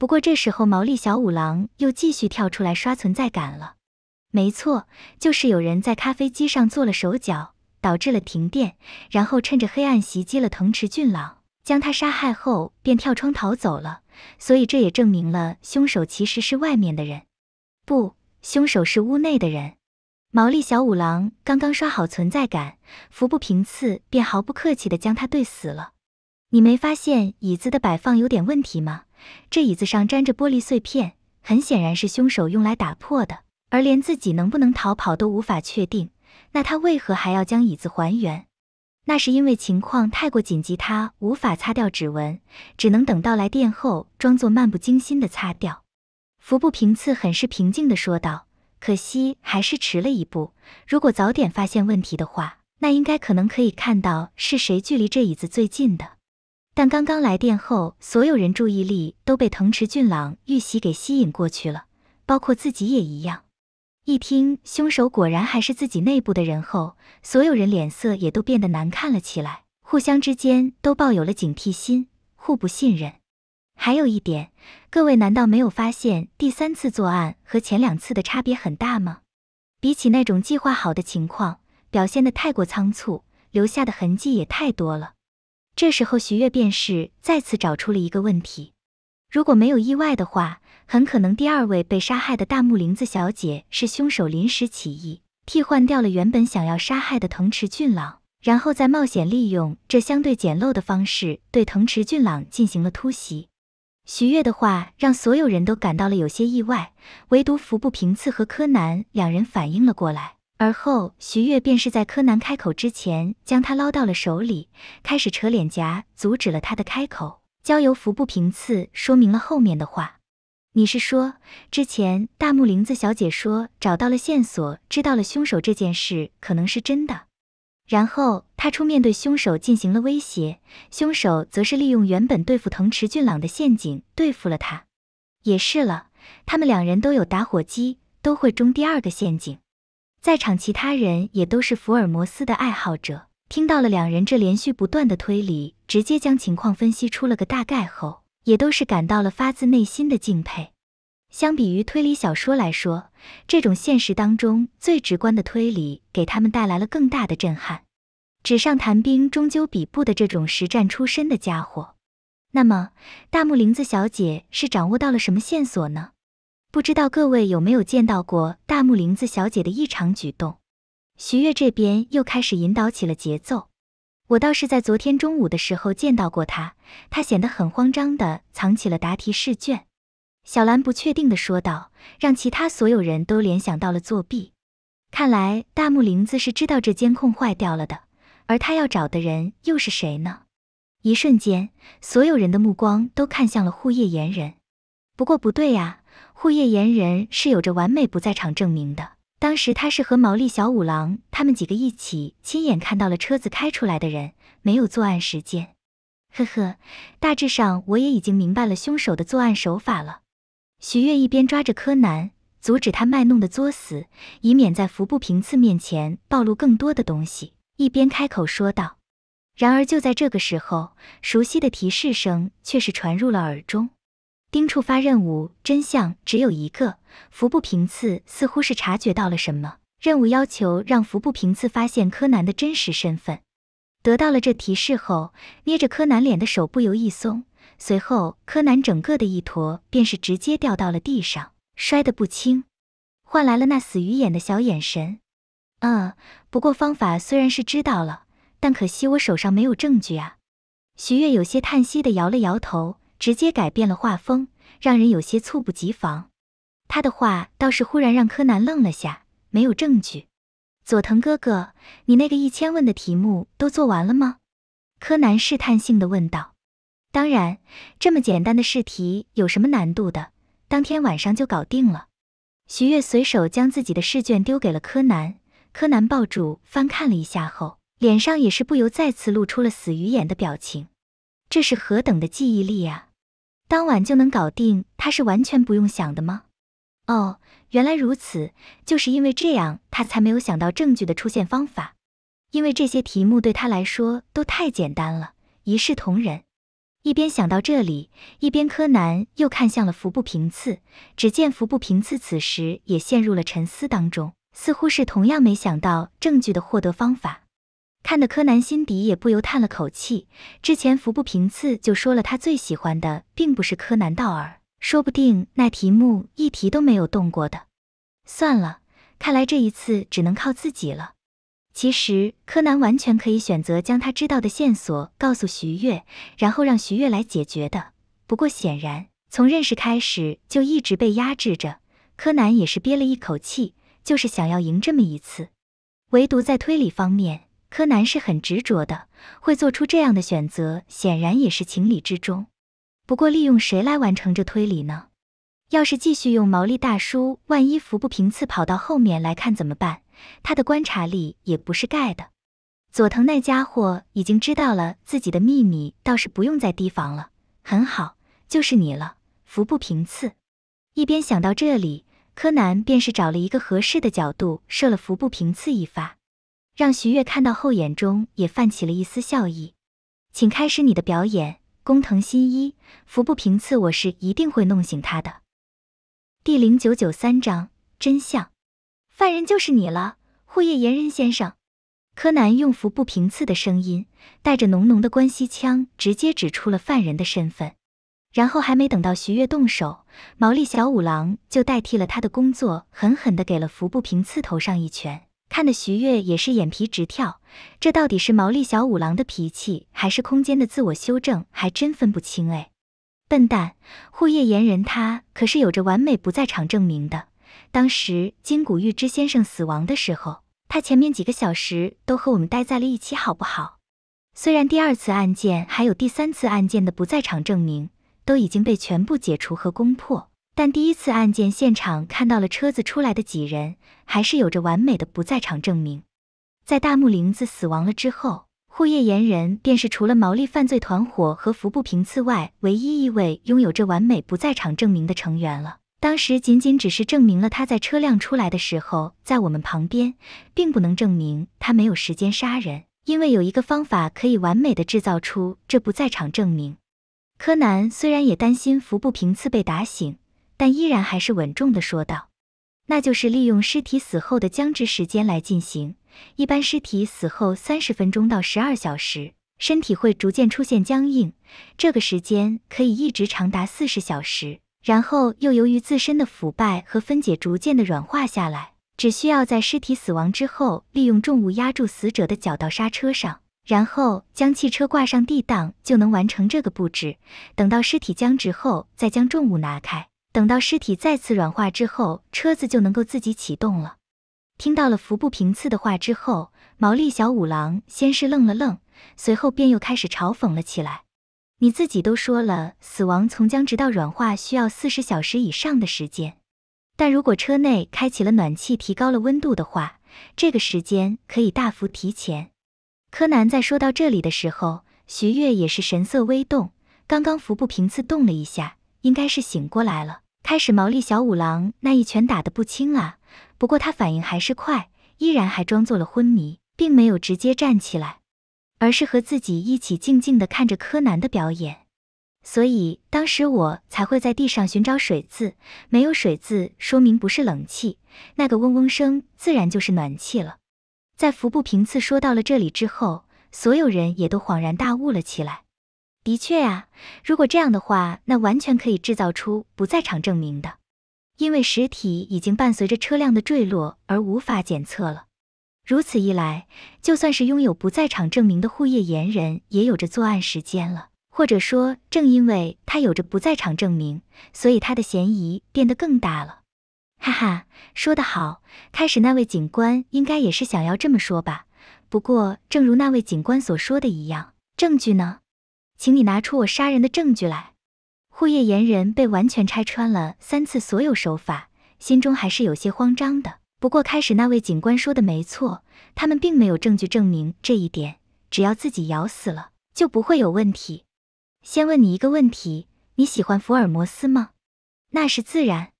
不过这时候毛利小五郎又继续跳出来刷存在感了。没错，就是有人在咖啡机上做了手脚。导致了停电，然后趁着黑暗袭击了藤池俊朗，将他杀害后便跳窗逃走了。所以这也证明了凶手其实是外面的人，不，凶手是屋内的人。毛利小五郎刚刚刷好存在感，服部平次便毫不客气地将他怼死了。你没发现椅子的摆放有点问题吗？这椅子上粘着玻璃碎片，很显然是凶手用来打破的。而连自己能不能逃跑都无法确定。那他为何还要将椅子还原？那是因为情况太过紧急，他无法擦掉指纹，只能等到来电后装作漫不经心的擦掉。服部平次很是平静地说道：“可惜还是迟了一步。如果早点发现问题的话，那应该可能可以看到是谁距离这椅子最近的。但刚刚来电后，所有人注意力都被藤池俊朗遇袭给吸引过去了，包括自己也一样。”一听凶手果然还是自己内部的人后，所有人脸色也都变得难看了起来，互相之间都抱有了警惕心，互不信任。还有一点，各位难道没有发现第三次作案和前两次的差别很大吗？比起那种计划好的情况，表现的太过仓促，留下的痕迹也太多了。这时候徐月便是再次找出了一个问题：如果没有意外的话。很可能第二位被杀害的大木林子小姐是凶手临时起意替换掉了原本想要杀害的藤池俊朗，然后再冒险利用这相对简陋的方式对藤池俊朗进行了突袭。徐月的话让所有人都感到了有些意外，唯独服部平次和柯南两人反应了过来。而后，徐月便是在柯南开口之前将他捞到了手里，开始扯脸颊阻止了他的开口，交由服部平次说明了后面的话。你是说，之前大木林子小姐说找到了线索，知道了凶手这件事可能是真的。然后他出面对凶手进行了威胁，凶手则是利用原本对付藤池俊朗的陷阱对付了他。也是了，他们两人都有打火机，都会中第二个陷阱。在场其他人也都是福尔摩斯的爱好者，听到了两人这连续不断的推理，直接将情况分析出了个大概后。也都是感到了发自内心的敬佩。相比于推理小说来说，这种现实当中最直观的推理给他们带来了更大的震撼。纸上谈兵终究比不得这种实战出身的家伙。那么，大木林子小姐是掌握到了什么线索呢？不知道各位有没有见到过大木林子小姐的异常举动？徐悦这边又开始引导起了节奏。我倒是在昨天中午的时候见到过他，他显得很慌张的藏起了答题试卷。小兰不确定的说道，让其他所有人都联想到了作弊。看来大木林子是知道这监控坏掉了的，而他要找的人又是谁呢？一瞬间，所有人的目光都看向了护叶炎人。不过不对呀，护叶炎人是有着完美不在场证明的。当时他是和毛利小五郎他们几个一起亲眼看到了车子开出来的人，没有作案时间。呵呵，大致上我也已经明白了凶手的作案手法了。许月一边抓着柯南，阻止他卖弄的作死，以免在服部平次面前暴露更多的东西，一边开口说道。然而就在这个时候，熟悉的提示声却是传入了耳中。经触发任务真相只有一个，服部平次似乎是察觉到了什么。任务要求让服部平次发现柯南的真实身份。得到了这提示后，捏着柯南脸的手不由一松，随后柯南整个的一坨便是直接掉到了地上，摔得不轻，换来了那死鱼眼的小眼神。嗯，不过方法虽然是知道了，但可惜我手上没有证据啊。徐月有些叹息的摇了摇头。直接改变了画风，让人有些猝不及防。他的话倒是忽然让柯南愣了下。没有证据，佐藤哥哥，你那个一千问的题目都做完了吗？柯南试探性的问道。当然，这么简单的试题有什么难度的？当天晚上就搞定了。徐月随手将自己的试卷丢给了柯南，柯南抱住翻看了一下后，脸上也是不由再次露出了死鱼眼的表情。这是何等的记忆力啊！当晚就能搞定，他是完全不用想的吗？哦，原来如此，就是因为这样，他才没有想到证据的出现方法，因为这些题目对他来说都太简单了，一视同仁。一边想到这里，一边柯南又看向了服部平次，只见服部平次此时也陷入了沉思当中，似乎是同样没想到证据的获得方法。看得柯南心底也不由叹了口气。之前服部平次就说了，他最喜欢的并不是柯南道尔，说不定那题目一题都没有动过的。算了，看来这一次只能靠自己了。其实柯南完全可以选择将他知道的线索告诉徐悦，然后让徐悦来解决的。不过显然，从认识开始就一直被压制着，柯南也是憋了一口气，就是想要赢这么一次。唯独在推理方面。柯南是很执着的，会做出这样的选择，显然也是情理之中。不过，利用谁来完成这推理呢？要是继续用毛利大叔，万一服部平次跑到后面来看怎么办？他的观察力也不是盖的。佐藤那家伙已经知道了自己的秘密，倒是不用再提防了。很好，就是你了，服部平次。一边想到这里，柯南便是找了一个合适的角度，射了服部平次一发。让徐悦看到后，眼中也泛起了一丝笑意。请开始你的表演，工藤新一。服部平次，我是一定会弄醒他的。第零九九三章真相，犯人就是你了，户叶岩仁先生。柯南用服部平次的声音，带着浓浓的关西腔，直接指出了犯人的身份。然后还没等到徐悦动手，毛利小五郎就代替了他的工作，狠狠地给了服部平次头上一拳。看得徐悦也是眼皮直跳，这到底是毛利小五郎的脾气，还是空间的自我修正，还真分不清哎。笨蛋，护叶言人他可是有着完美不在场证明的。当时金谷玉之先生死亡的时候，他前面几个小时都和我们待在了一起，好不好？虽然第二次案件还有第三次案件的不在场证明都已经被全部解除和攻破。但第一次案件现场看到了车子出来的几人，还是有着完美的不在场证明。在大木林子死亡了之后，户叶岩人便是除了毛利犯罪团伙和服部平次外，唯一一位拥有这完美不在场证明的成员了。当时仅仅只是证明了他在车辆出来的时候在我们旁边，并不能证明他没有时间杀人，因为有一个方法可以完美的制造出这不在场证明。柯南虽然也担心服部平次被打醒。但依然还是稳重的说道：“那就是利用尸体死后的僵直时间来进行。一般尸体死后三十分钟到十二小时，身体会逐渐出现僵硬，这个时间可以一直长达四十小时，然后又由于自身的腐败和分解逐渐的软化下来。只需要在尸体死亡之后，利用重物压住死者的脚到刹车上，然后将汽车挂上地档，就能完成这个布置。等到尸体僵直后，再将重物拿开。”等到尸体再次软化之后，车子就能够自己启动了。听到了服部平次的话之后，毛利小五郎先是愣了愣，随后便又开始嘲讽了起来：“你自己都说了，死亡从僵直到软化需要四十小时以上的时间，但如果车内开启了暖气，提高了温度的话，这个时间可以大幅提前。”柯南在说到这里的时候，徐月也是神色微动，刚刚服部平次动了一下，应该是醒过来了。开始，毛利小五郎那一拳打得不轻啊！不过他反应还是快，依然还装作了昏迷，并没有直接站起来，而是和自己一起静静地看着柯南的表演。所以当时我才会在地上寻找水渍，没有水渍说明不是冷气，那个嗡嗡声自然就是暖气了。在服部平次说到了这里之后，所有人也都恍然大悟了起来。的确啊，如果这样的话，那完全可以制造出不在场证明的，因为实体已经伴随着车辆的坠落而无法检测了。如此一来，就算是拥有不在场证明的护业岩人也有着作案时间了，或者说，正因为他有着不在场证明，所以他的嫌疑变得更大了。哈哈，说得好，开始那位警官应该也是想要这么说吧。不过，正如那位警官所说的一样，证据呢？请你拿出我杀人的证据来。护夜岩人被完全拆穿了三次，所有手法，心中还是有些慌张的。不过开始那位警官说的没错，他们并没有证据证明这一点。只要自己咬死了，就不会有问题。先问你一个问题，你喜欢福尔摩斯吗？那是自然。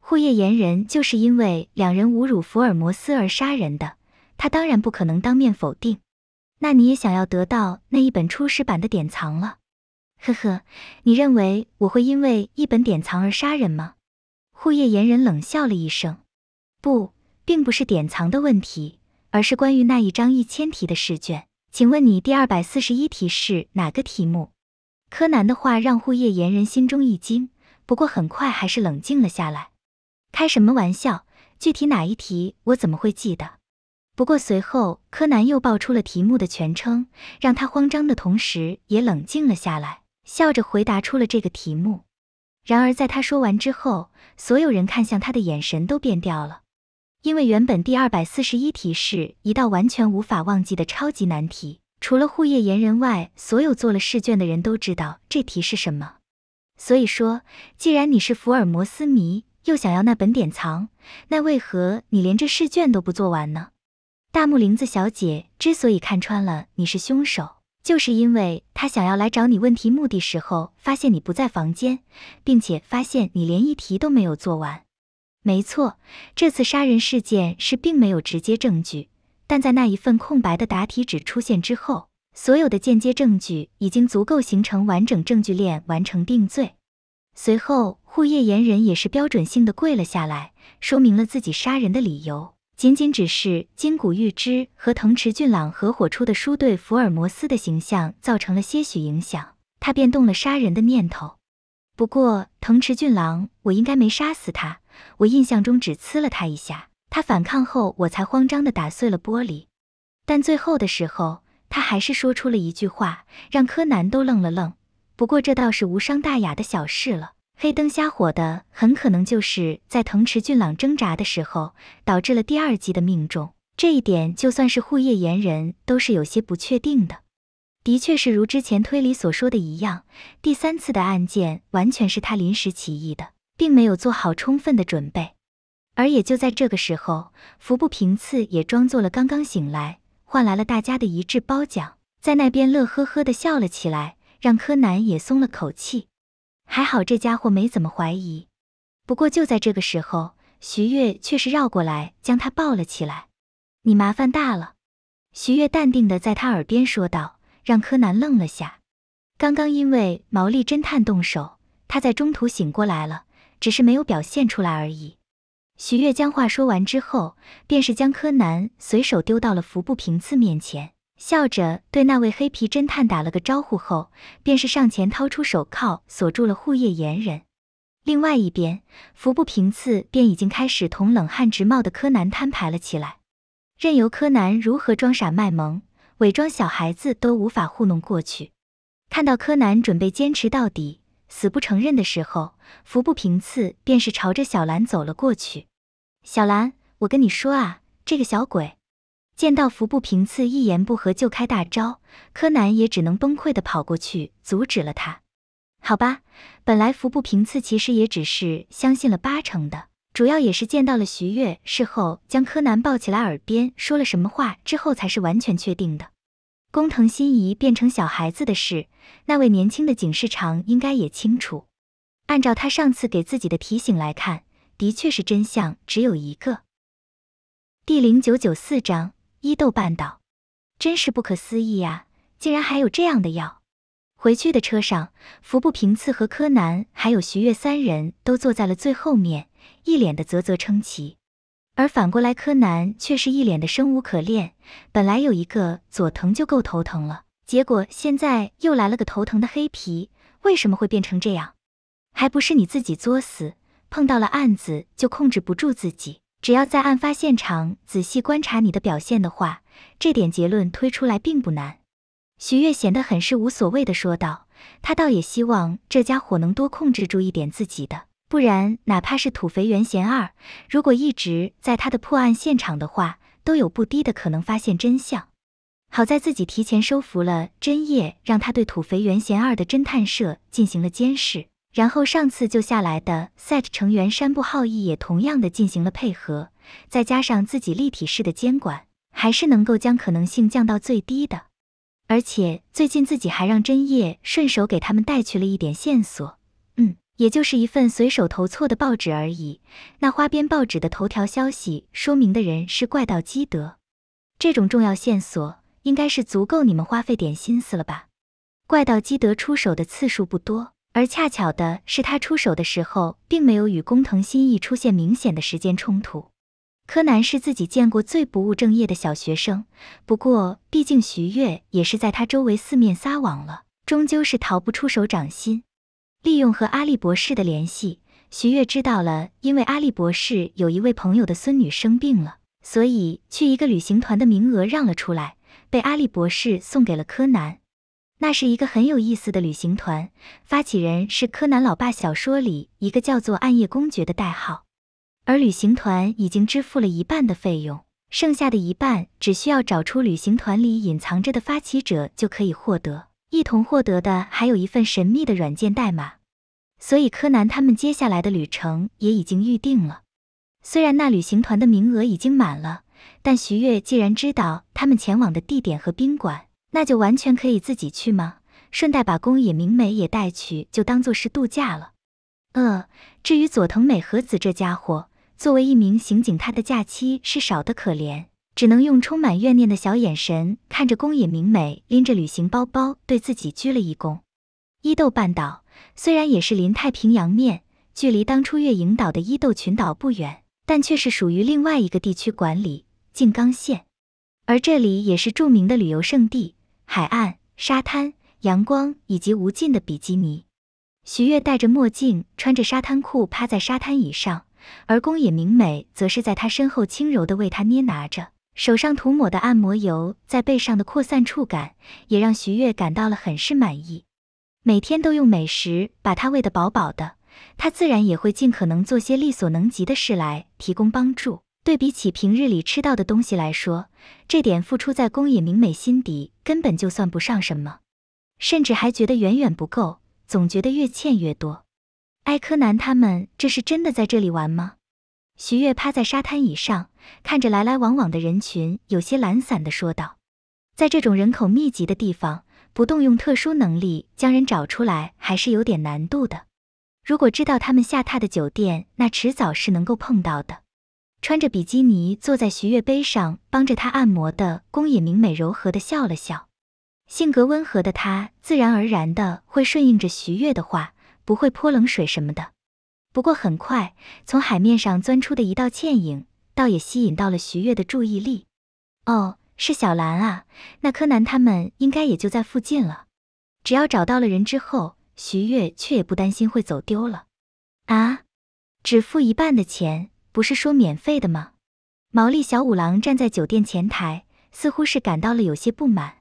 护夜岩人就是因为两人侮辱福尔摩斯而杀人的，他当然不可能当面否定。那你也想要得到那一本初始版的典藏了，呵呵，你认为我会因为一本典藏而杀人吗？护叶言人冷笑了一声，不，并不是典藏的问题，而是关于那一张一千题的试卷。请问你第二百四十一题是哪个题目？柯南的话让护叶言人心中一惊，不过很快还是冷静了下来。开什么玩笑？具体哪一题，我怎么会记得？不过随后，柯南又报出了题目的全称，让他慌张的同时也冷静了下来，笑着回答出了这个题目。然而在他说完之后，所有人看向他的眼神都变掉了，因为原本第二百四十一题是一道完全无法忘记的超级难题，除了护叶岩人外，所有做了试卷的人都知道这题是什么。所以说，既然你是福尔摩斯迷，又想要那本典藏，那为何你连这试卷都不做完呢？大木林子小姐之所以看穿了你是凶手，就是因为她想要来找你问题目的时候，发现你不在房间，并且发现你连一题都没有做完。没错，这次杀人事件是并没有直接证据，但在那一份空白的答题纸出现之后，所有的间接证据已经足够形成完整证据链，完成定罪。随后，护叶言人也是标准性的跪了下来，说明了自己杀人的理由。仅仅只是金谷玉枝和藤池俊朗合伙出的书对福尔摩斯的形象造成了些许影响，他便动了杀人的念头。不过藤池俊朗，我应该没杀死他，我印象中只刺了他一下，他反抗后我才慌张的打碎了玻璃。但最后的时候，他还是说出了一句话，让柯南都愣了愣。不过这倒是无伤大雅的小事了。黑灯瞎火的，很可能就是在藤池俊朗挣扎的时候导致了第二击的命中，这一点就算是护叶岩人都是有些不确定的。的确是如之前推理所说的一样，第三次的案件完全是他临时起意的，并没有做好充分的准备。而也就在这个时候，服部平次也装作了刚刚醒来，换来了大家的一致褒奖，在那边乐呵呵的笑了起来，让柯南也松了口气。还好这家伙没怎么怀疑，不过就在这个时候，徐月却是绕过来将他抱了起来。你麻烦大了，徐月淡定的在他耳边说道，让柯南愣了下。刚刚因为毛利侦探动手，他在中途醒过来了，只是没有表现出来而已。徐月将话说完之后，便是将柯南随手丢到了服部平次面前。笑着对那位黑皮侦探打了个招呼后，便是上前掏出手铐，锁住了护夜炎人。另外一边，服部平次便已经开始同冷汗直冒的柯南摊牌了起来，任由柯南如何装傻卖萌、伪装小孩子都无法糊弄过去。看到柯南准备坚持到底、死不承认的时候，服部平次便是朝着小兰走了过去。“小兰，我跟你说啊，这个小鬼。”见到服部平次一言不合就开大招，柯南也只能崩溃的跑过去阻止了他。好吧，本来服部平次其实也只是相信了八成的，主要也是见到了徐悦事后将柯南抱起来，耳边说了什么话之后才是完全确定的。工藤新一变成小孩子的事，那位年轻的警视长应该也清楚。按照他上次给自己的提醒来看，的确是真相只有一个。第零九九四章。伊豆半岛，真是不可思议呀！竟然还有这样的药。回去的车上，服部平次和柯南还有徐月三人都坐在了最后面，一脸的啧啧称奇。而反过来，柯南却是一脸的生无可恋。本来有一个佐藤就够头疼了，结果现在又来了个头疼的黑皮，为什么会变成这样？还不是你自己作死，碰到了案子就控制不住自己。只要在案发现场仔细观察你的表现的话，这点结论推出来并不难。徐月显得很是无所谓的说道：“他倒也希望这家伙能多控制住一点自己的，不然哪怕是土肥原贤二，如果一直在他的破案现场的话，都有不低的可能发现真相。好在自己提前收服了真叶，让他对土肥原贤二的侦探社进行了监视。”然后上次救下来的 Set 成员山部浩义也同样的进行了配合，再加上自己立体式的监管，还是能够将可能性降到最低的。而且最近自己还让真叶顺手给他们带去了一点线索，嗯，也就是一份随手投错的报纸而已。那花边报纸的头条消息说明的人是怪盗基德，这种重要线索应该是足够你们花费点心思了吧？怪盗基德出手的次数不多。而恰巧的是，他出手的时候，并没有与工藤新一出现明显的时间冲突。柯南是自己见过最不务正业的小学生，不过毕竟徐月也是在他周围四面撒网了，终究是逃不出手掌心。利用和阿笠博士的联系，徐月知道了，因为阿笠博士有一位朋友的孙女生病了，所以去一个旅行团的名额让了出来，被阿笠博士送给了柯南。那是一个很有意思的旅行团，发起人是柯南老爸小说里一个叫做暗夜公爵的代号，而旅行团已经支付了一半的费用，剩下的一半只需要找出旅行团里隐藏着的发起者就可以获得，一同获得的还有一份神秘的软件代码。所以柯南他们接下来的旅程也已经预定了，虽然那旅行团的名额已经满了，但徐月既然知道他们前往的地点和宾馆。那就完全可以自己去吗？顺带把宫野明美也带去，就当做是度假了。呃，至于佐藤美和子这家伙，作为一名刑警，他的假期是少的可怜，只能用充满怨念的小眼神看着宫野明美拎着旅行包包，对自己鞠了一躬。伊豆半岛虽然也是临太平洋面，距离当初月影岛的伊豆群岛不远，但却是属于另外一个地区管理，静冈县，而这里也是著名的旅游胜地。海岸、沙滩、阳光以及无尽的比基尼。徐悦戴着墨镜，穿着沙滩裤，趴在沙滩椅上，而宫野明美则是在他身后轻柔的为他捏拿着，手上涂抹的按摩油在背上的扩散触感，也让徐悦感到了很是满意。每天都用美食把他喂得饱饱的，他自然也会尽可能做些力所能及的事来提供帮助。对比起平日里吃到的东西来说，这点付出在宫野明美心底根本就算不上什么，甚至还觉得远远不够，总觉得越欠越多。哎，柯南他们这是真的在这里玩吗？徐月趴在沙滩椅上，看着来来往往的人群，有些懒散的说道：“在这种人口密集的地方，不动用特殊能力将人找出来还是有点难度的。如果知道他们下榻的酒店，那迟早是能够碰到的。”穿着比基尼坐在徐月杯上帮着她按摩的宫野明美柔和的笑了笑，性格温和的她自然而然的会顺应着徐月的话，不会泼冷水什么的。不过很快从海面上钻出的一道倩影，倒也吸引到了徐月的注意力。哦，是小兰啊，那柯南他们应该也就在附近了。只要找到了人之后，徐月却也不担心会走丢了。啊，只付一半的钱。不是说免费的吗？毛利小五郎站在酒店前台，似乎是感到了有些不满，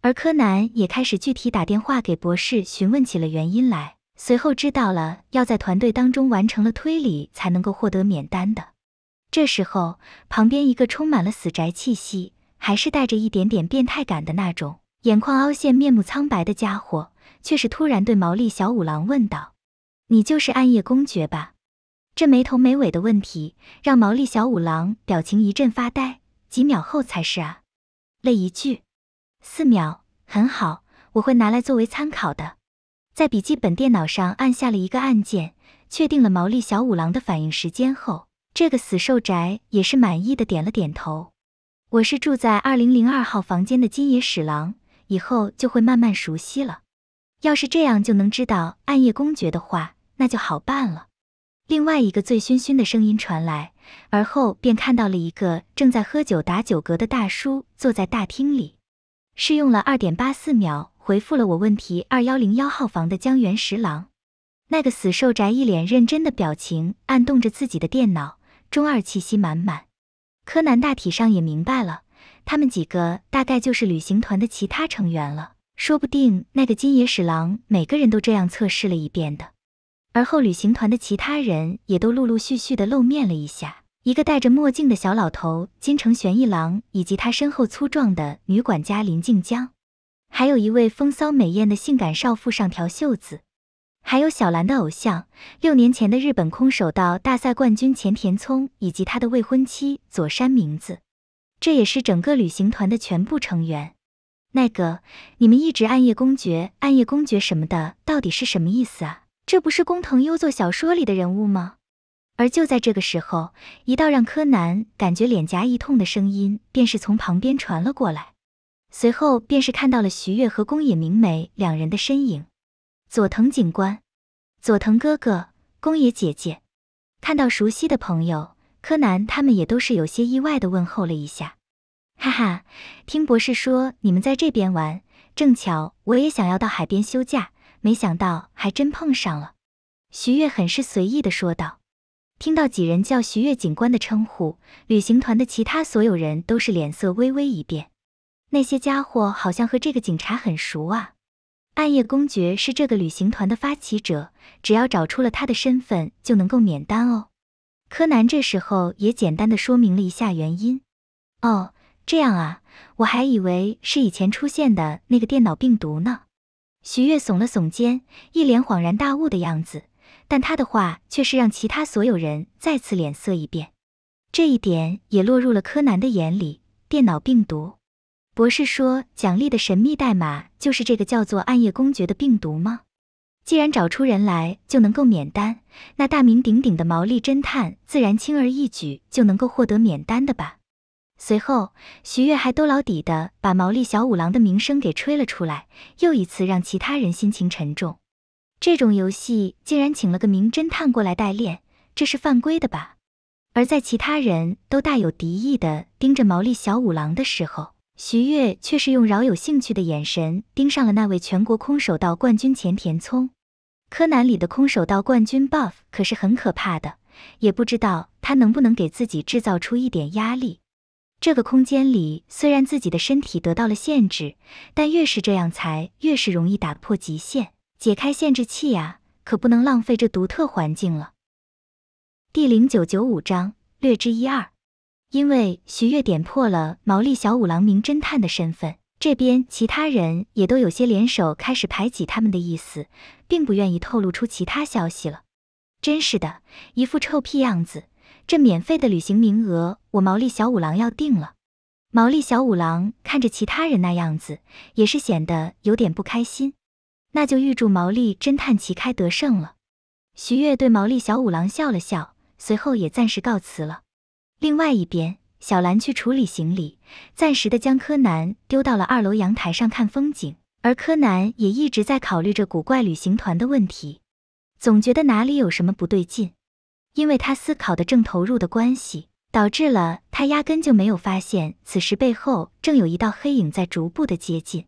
而柯南也开始具体打电话给博士询问起了原因来。随后知道了要在团队当中完成了推理才能够获得免单的。这时候，旁边一个充满了死宅气息，还是带着一点点变态感的那种，眼眶凹陷、面目苍白的家伙，却是突然对毛利小五郎问道：“你就是暗夜公爵吧？”这没头没尾的问题让毛利小五郎表情一阵发呆，几秒后才是啊，了一句，四秒，很好，我会拿来作为参考的。在笔记本电脑上按下了一个按键，确定了毛利小五郎的反应时间后，这个死瘦宅也是满意的点了点头。我是住在二零零二号房间的金野史郎，以后就会慢慢熟悉了。要是这样就能知道暗夜公爵的话，那就好办了。另外一个醉醺醺的声音传来，而后便看到了一个正在喝酒打酒嗝的大叔坐在大厅里，是用了二点八四秒回复了我问题二幺零幺号房的江原十郎，那个死瘦宅一脸认真的表情，按动着自己的电脑，中二气息满满。柯南大体上也明白了，他们几个大概就是旅行团的其他成员了，说不定那个金野史郎每个人都这样测试了一遍的。而后，旅行团的其他人也都陆陆续续的露面了一下。一个戴着墨镜的小老头金城玄一郎，以及他身后粗壮的女管家林静江，还有一位风骚美艳的性感少妇上条秀子，还有小兰的偶像六年前的日本空手道大赛冠军前田聪，以及他的未婚妻左山明子。这也是整个旅行团的全部成员。那个，你们一直暗夜公爵、暗夜公爵什么的，到底是什么意思啊？这不是工藤优作小说里的人物吗？而就在这个时候，一道让柯南感觉脸颊一痛的声音便是从旁边传了过来，随后便是看到了徐月和宫野明美两人的身影。佐藤警官，佐藤哥哥，宫野姐姐，看到熟悉的朋友，柯南他们也都是有些意外的问候了一下。哈哈，听博士说你们在这边玩，正巧我也想要到海边休假。没想到还真碰上了，徐悦很是随意的说道。听到几人叫徐悦警官的称呼，旅行团的其他所有人都是脸色微微一变。那些家伙好像和这个警察很熟啊。暗夜公爵是这个旅行团的发起者，只要找出了他的身份，就能够免单哦。柯南这时候也简单的说明了一下原因。哦，这样啊，我还以为是以前出现的那个电脑病毒呢。徐悦耸了耸肩，一脸恍然大悟的样子，但他的话却是让其他所有人再次脸色一变。这一点也落入了柯南的眼里。电脑病毒，博士说奖励的神秘代码就是这个叫做暗夜公爵的病毒吗？既然找出人来就能够免单，那大名鼎鼎的毛利侦探自然轻而易举就能够获得免单的吧。随后，徐悦还兜老底的把毛利小五郎的名声给吹了出来，又一次让其他人心情沉重。这种游戏竟然请了个名侦探过来代练，这是犯规的吧？而在其他人都大有敌意的盯着毛利小五郎的时候，徐悦却是用饶有兴趣的眼神盯上了那位全国空手道冠军前田聪。柯南里的空手道冠军 buff 可是很可怕的，也不知道他能不能给自己制造出一点压力。这个空间里，虽然自己的身体得到了限制，但越是这样，才越是容易打破极限，解开限制器呀！可不能浪费这独特环境了。第零九九五章略知一二，因为徐月点破了毛利小五郎名侦探的身份，这边其他人也都有些联手开始排挤他们的意思，并不愿意透露出其他消息了。真是的，一副臭屁样子。这免费的旅行名额，我毛利小五郎要定了。毛利小五郎看着其他人那样子，也是显得有点不开心。那就预祝毛利侦探旗开得胜了。徐悦对毛利小五郎笑了笑，随后也暂时告辞了。另外一边，小兰去处理行李，暂时的将柯南丢到了二楼阳台上看风景，而柯南也一直在考虑着古怪旅行团的问题，总觉得哪里有什么不对劲。因为他思考的正投入的关系，导致了他压根就没有发现，此时背后正有一道黑影在逐步的接近。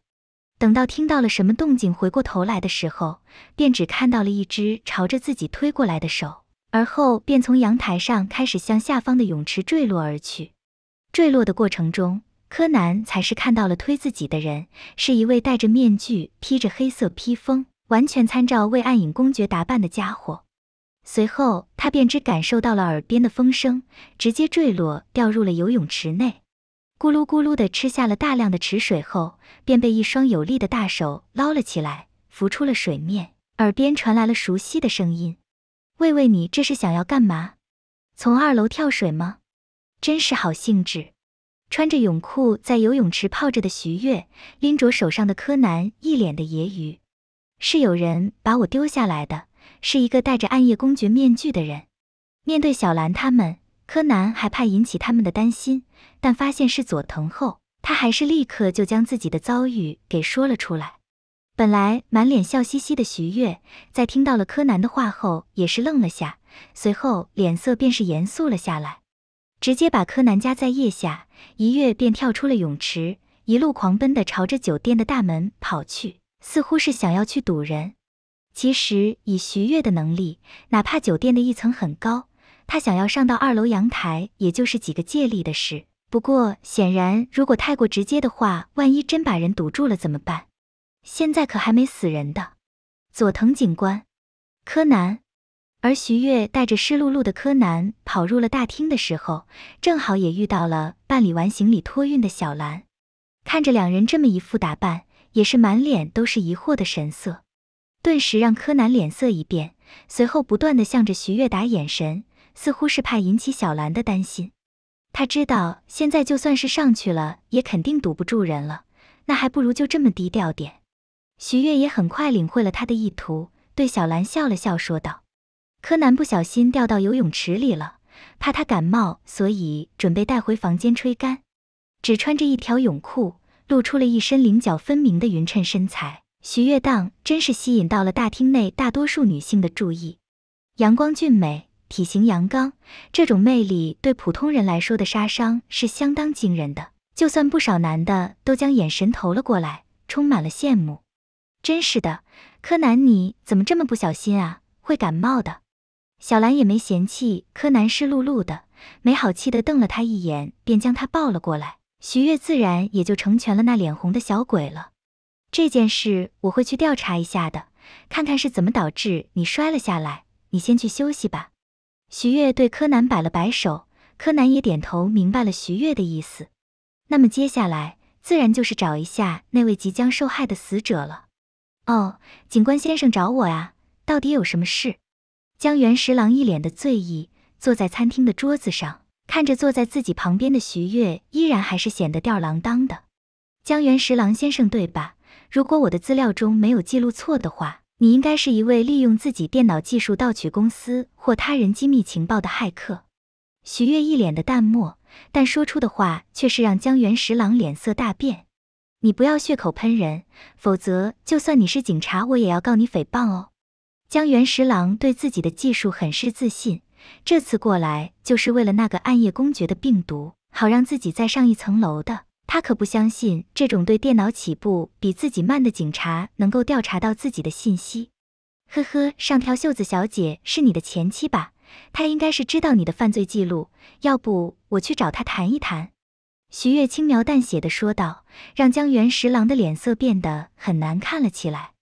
等到听到了什么动静，回过头来的时候，便只看到了一只朝着自己推过来的手，而后便从阳台上开始向下方的泳池坠落而去。坠落的过程中，柯南才是看到了推自己的人，是一位戴着面具、披着黑色披风、完全参照为暗影公爵打扮的家伙。随后，他便只感受到了耳边的风声，直接坠落，掉入了游泳池内。咕噜咕噜的吃下了大量的池水后，便被一双有力的大手捞了起来，浮出了水面。耳边传来了熟悉的声音：“喂喂，你这是想要干嘛？从二楼跳水吗？真是好兴致。”穿着泳裤在游泳池泡着的徐悦，拎着手上的柯南，一脸的揶揄：“是有人把我丢下来的。”是一个戴着暗夜公爵面具的人。面对小兰他们，柯南还怕引起他们的担心，但发现是佐藤后，他还是立刻就将自己的遭遇给说了出来。本来满脸笑嘻嘻的徐悦，在听到了柯南的话后，也是愣了下，随后脸色便是严肃了下来，直接把柯南夹在腋下，一跃便跳出了泳池，一路狂奔的朝着酒店的大门跑去，似乎是想要去堵人。其实以徐悦的能力，哪怕酒店的一层很高，他想要上到二楼阳台，也就是几个借力的事。不过显然，如果太过直接的话，万一真把人堵住了怎么办？现在可还没死人的。佐藤警官，柯南。而徐悦带着湿漉漉的柯南跑入了大厅的时候，正好也遇到了办理完行李托运的小兰。看着两人这么一副打扮，也是满脸都是疑惑的神色。顿时让柯南脸色一变，随后不断的向着徐月打眼神，似乎是怕引起小兰的担心。他知道现在就算是上去了，也肯定堵不住人了，那还不如就这么低调点。徐月也很快领会了他的意图，对小兰笑了笑，说道：“柯南不小心掉到游泳池里了，怕他感冒，所以准备带回房间吹干。只穿着一条泳裤，露出了一身棱角分明的匀称身材。”徐月荡真是吸引到了大厅内大多数女性的注意，阳光俊美，体型阳刚，这种魅力对普通人来说的杀伤是相当惊人的。就算不少男的都将眼神投了过来，充满了羡慕。真是的，柯南你怎么这么不小心啊？会感冒的。小兰也没嫌弃柯南湿漉漉的，没好气的瞪了他一眼，便将他抱了过来。徐月自然也就成全了那脸红的小鬼了。这件事我会去调查一下的，看看是怎么导致你摔了下来。你先去休息吧。徐月对柯南摆了摆手，柯南也点头明白了徐月的意思。那么接下来自然就是找一下那位即将受害的死者了。哦，警官先生找我啊？到底有什么事？江原十郎一脸的醉意，坐在餐厅的桌子上，看着坐在自己旁边的徐月，依然还是显得吊儿郎当的。江原十郎先生，对吧？如果我的资料中没有记录错的话，你应该是一位利用自己电脑技术盗取公司或他人机密情报的骇客。徐月一脸的淡漠，但说出的话却是让江原十郎脸色大变。你不要血口喷人，否则就算你是警察，我也要告你诽谤哦。江原十郎对自己的技术很是自信，这次过来就是为了那个暗夜公爵的病毒，好让自己再上一层楼的。他可不相信这种对电脑起步比自己慢的警察能够调查到自己的信息。呵呵，上条袖子小姐是你的前妻吧？她应该是知道你的犯罪记录，要不我去找她谈一谈。”徐月轻描淡写的说道，让江原十郎的脸色变得很难看了起来。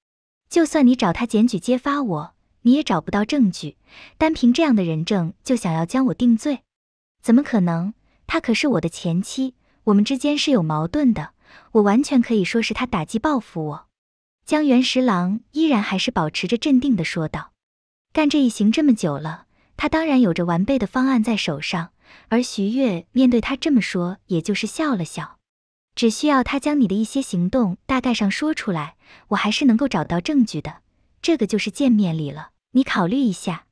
就算你找她检举揭发我，你也找不到证据，单凭这样的人证就想要将我定罪，怎么可能？她可是我的前妻。我们之间是有矛盾的，我完全可以说是他打击报复我。江原十郎依然还是保持着镇定的说道：“干这一行这么久了，他当然有着完备的方案在手上。”而徐悦面对他这么说，也就是笑了笑。只需要他将你的一些行动大概上说出来，我还是能够找到证据的。这个就是见面礼了，你考虑一下。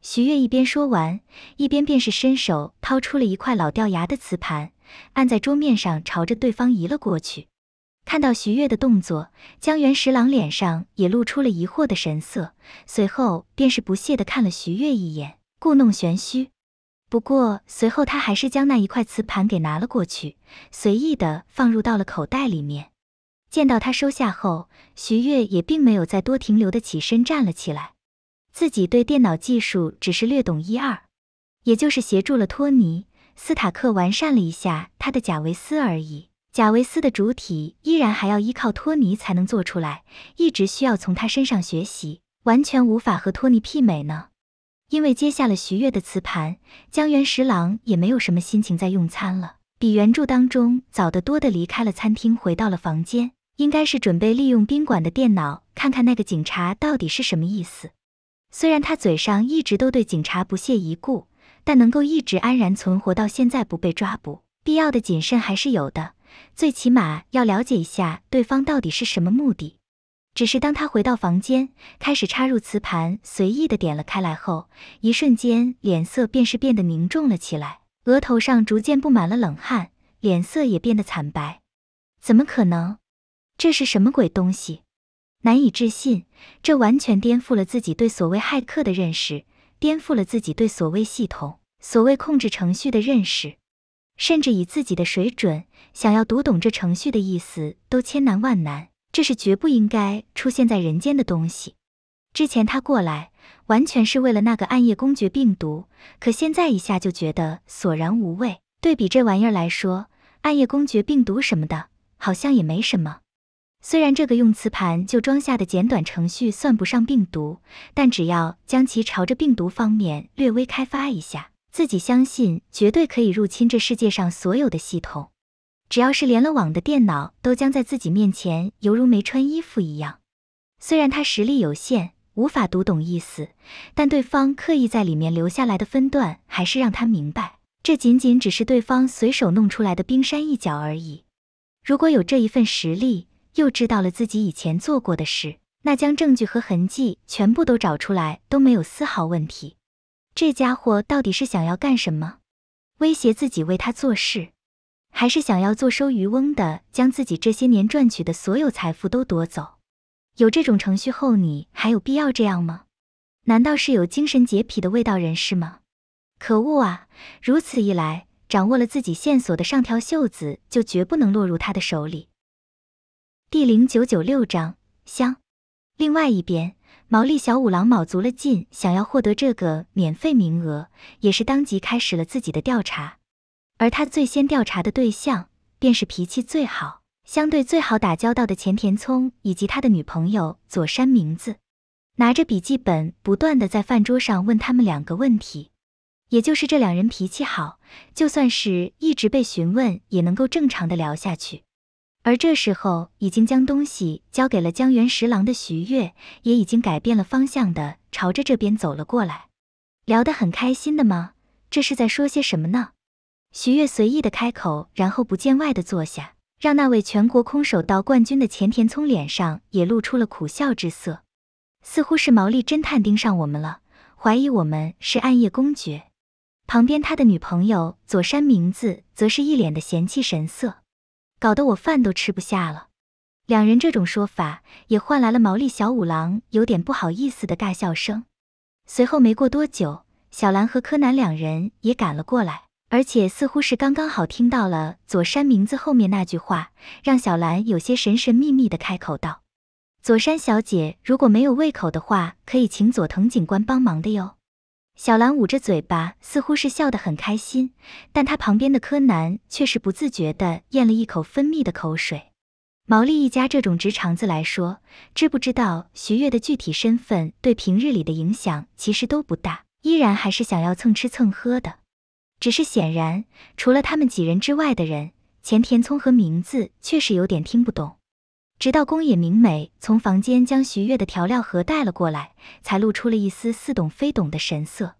徐悦一边说完，一边便是伸手掏出了一块老掉牙的瓷盘。按在桌面上，朝着对方移了过去。看到徐月的动作，江原十郎脸上也露出了疑惑的神色，随后便是不屑的看了徐月一眼，故弄玄虚。不过随后他还是将那一块磁盘给拿了过去，随意的放入到了口袋里面。见到他收下后，徐月也并没有再多停留的起身站了起来。自己对电脑技术只是略懂一二，也就是协助了托尼。斯塔克完善了一下他的贾维斯而已，贾维斯的主体依然还要依靠托尼才能做出来，一直需要从他身上学习，完全无法和托尼媲美呢。因为接下了徐悦的磁盘，江原十郎也没有什么心情再用餐了，比原著当中早得多的离开了餐厅，回到了房间，应该是准备利用宾馆的电脑看看那个警察到底是什么意思。虽然他嘴上一直都对警察不屑一顾。但能够一直安然存活到现在不被抓捕，必要的谨慎还是有的，最起码要了解一下对方到底是什么目的。只是当他回到房间，开始插入磁盘，随意的点了开来后，一瞬间脸色便是变得凝重了起来，额头上逐渐布满了冷汗，脸色也变得惨白。怎么可能？这是什么鬼东西？难以置信，这完全颠覆了自己对所谓骇客的认识。颠覆了自己对所谓系统、所谓控制程序的认识，甚至以自己的水准想要读懂这程序的意思都千难万难。这是绝不应该出现在人间的东西。之前他过来完全是为了那个暗夜公爵病毒，可现在一下就觉得索然无味。对比这玩意儿来说，暗夜公爵病毒什么的，好像也没什么。虽然这个用磁盘就装下的简短程序算不上病毒，但只要将其朝着病毒方面略微开发一下，自己相信绝对可以入侵这世界上所有的系统。只要是连了网的电脑，都将在自己面前犹如没穿衣服一样。虽然他实力有限，无法读懂意思，但对方刻意在里面留下来的分段，还是让他明白，这仅仅只是对方随手弄出来的冰山一角而已。如果有这一份实力，又知道了自己以前做过的事，那将证据和痕迹全部都找出来都没有丝毫问题。这家伙到底是想要干什么？威胁自己为他做事，还是想要坐收渔翁的将自己这些年赚取的所有财富都夺走？有这种程序后，你还有必要这样吗？难道是有精神洁癖的味道人士吗？可恶啊！如此一来，掌握了自己线索的上条秀子就绝不能落入他的手里。第零九九六章香。另外一边，毛利小五郎卯足了劲，想要获得这个免费名额，也是当即开始了自己的调查。而他最先调查的对象，便是脾气最好、相对最好打交道的钱田聪以及他的女朋友左山明子。拿着笔记本，不断的在饭桌上问他们两个问题。也就是这两人脾气好，就算是一直被询问，也能够正常的聊下去。而这时候，已经将东西交给了江原十郎的徐月，也已经改变了方向的朝着这边走了过来。聊得很开心的吗？这是在说些什么呢？徐月随意的开口，然后不见外的坐下，让那位全国空手道冠军的前田聪脸上也露出了苦笑之色。似乎是毛利侦探盯上我们了，怀疑我们是暗夜公爵。旁边他的女朋友左山明子则是一脸的嫌弃神色。搞得我饭都吃不下了。两人这种说法，也换来了毛利小五郎有点不好意思的大笑声。随后没过多久，小兰和柯南两人也赶了过来，而且似乎是刚刚好听到了佐山名字后面那句话，让小兰有些神神秘秘的开口道：“佐山小姐如果没有胃口的话，可以请佐藤警官帮忙的哟。”小兰捂着嘴巴，似乎是笑得很开心，但她旁边的柯南却是不自觉地咽了一口分泌的口水。毛利一家这种直肠子来说，知不知道徐悦的具体身份，对平日里的影响其实都不大，依然还是想要蹭吃蹭喝的。只是显然，除了他们几人之外的人，前田聪和名字确实有点听不懂。直到宫野明美从房间将徐月的调料盒带了过来，才露出了一丝似懂非懂的神色。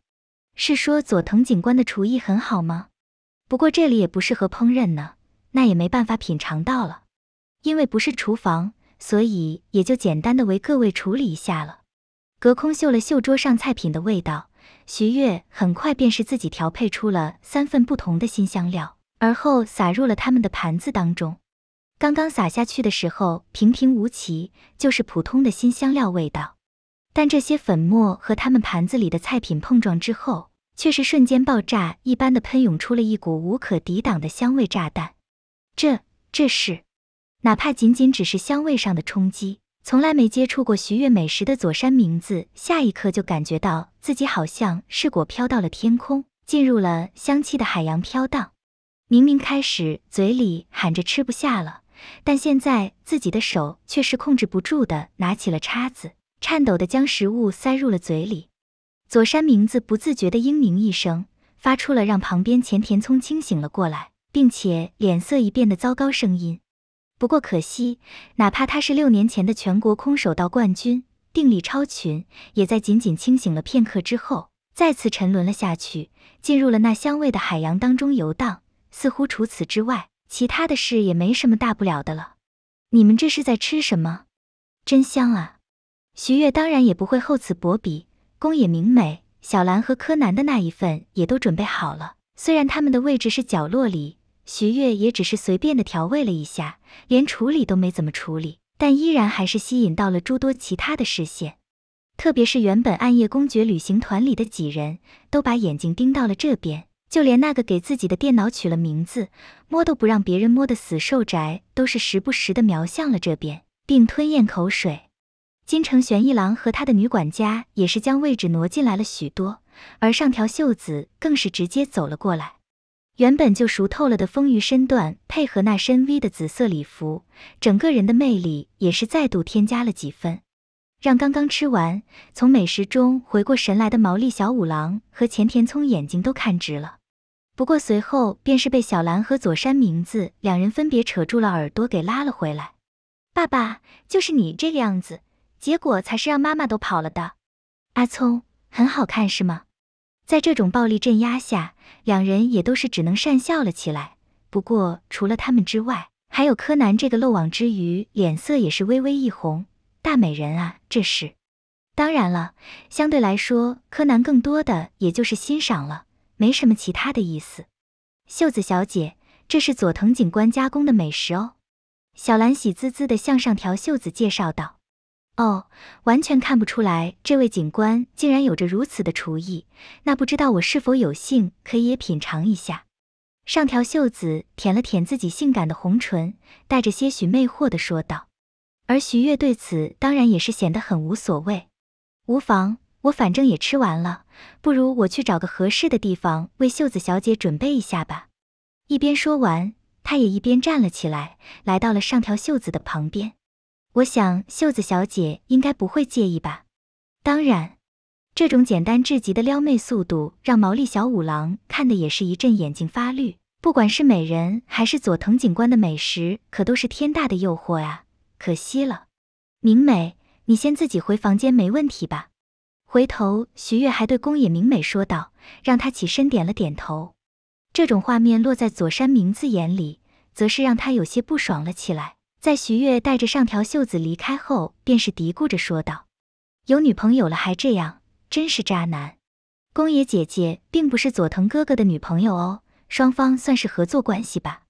是说佐藤警官的厨艺很好吗？不过这里也不适合烹饪呢，那也没办法品尝到了。因为不是厨房，所以也就简单的为各位处理一下了。隔空嗅了嗅桌上菜品的味道，徐月很快便是自己调配出了三份不同的新香料，而后撒入了他们的盘子当中。刚刚撒下去的时候平平无奇，就是普通的新香料味道。但这些粉末和他们盘子里的菜品碰撞之后，却是瞬间爆炸一般的喷涌出了一股无可抵挡的香味炸弹。这这是，哪怕仅仅只是香味上的冲击，从来没接触过徐悦美食的左山名字，下一刻就感觉到自己好像是果飘到了天空，进入了香气的海洋飘荡。明明开始嘴里喊着吃不下了。但现在自己的手却是控制不住的拿起了叉子，颤抖的将食物塞入了嘴里。佐山明子不自觉的嘤咛一声，发出了让旁边前田聪清醒了过来，并且脸色一变的糟糕声音。不过可惜，哪怕他是六年前的全国空手道冠军，定力超群，也在仅仅清醒了片刻之后，再次沉沦了下去，进入了那香味的海洋当中游荡。似乎除此之外。其他的事也没什么大不了的了。你们这是在吃什么？真香啊！徐月当然也不会厚此薄彼，宫野明美、小兰和柯南的那一份也都准备好了。虽然他们的位置是角落里，徐月也只是随便的调味了一下，连处理都没怎么处理，但依然还是吸引到了诸多其他的视线。特别是原本暗夜公爵旅行团里的几人都把眼睛盯到了这边。就连那个给自己的电脑取了名字、摸都不让别人摸的死瘦宅，都是时不时的瞄向了这边，并吞咽口水。金城玄一郎和他的女管家也是将位置挪进来了许多，而上条秀子更是直接走了过来。原本就熟透了的丰腴身段，配合那身 V 的紫色礼服，整个人的魅力也是再度添加了几分，让刚刚吃完从美食中回过神来的毛利小五郎和前田聪眼睛都看直了。不过随后便是被小兰和佐山明子两人分别扯住了耳朵，给拉了回来。爸爸，就是你这个样子，结果才是让妈妈都跑了的。阿聪很好看是吗？在这种暴力镇压下，两人也都是只能讪笑了起来。不过除了他们之外，还有柯南这个漏网之鱼，脸色也是微微一红。大美人啊，这是。当然了，相对来说，柯南更多的也就是欣赏了。没什么其他的意思，秀子小姐，这是佐藤警官加工的美食哦。小兰喜滋滋的向上条秀子介绍道：“哦，完全看不出来，这位警官竟然有着如此的厨艺，那不知道我是否有幸可以也品尝一下？”上条秀子舔了舔自己性感的红唇，带着些许魅惑的说道。而徐悦对此当然也是显得很无所谓，无妨。我反正也吃完了，不如我去找个合适的地方为秀子小姐准备一下吧。一边说完，他也一边站了起来，来到了上条秀子的旁边。我想秀子小姐应该不会介意吧？当然，这种简单至极的撩妹速度，让毛利小五郎看的也是一阵眼睛发绿。不管是美人还是佐藤警官的美食，可都是天大的诱惑啊！可惜了，明美，你先自己回房间没问题吧？回头，徐月还对宫野明美说道，让她起身点了点头。这种画面落在佐山明子眼里，则是让他有些不爽了起来。在徐月带着上条秀子离开后，便是嘀咕着说道：“有女朋友了还这样，真是渣男。”宫野姐姐并不是佐藤哥哥的女朋友哦，双方算是合作关系吧。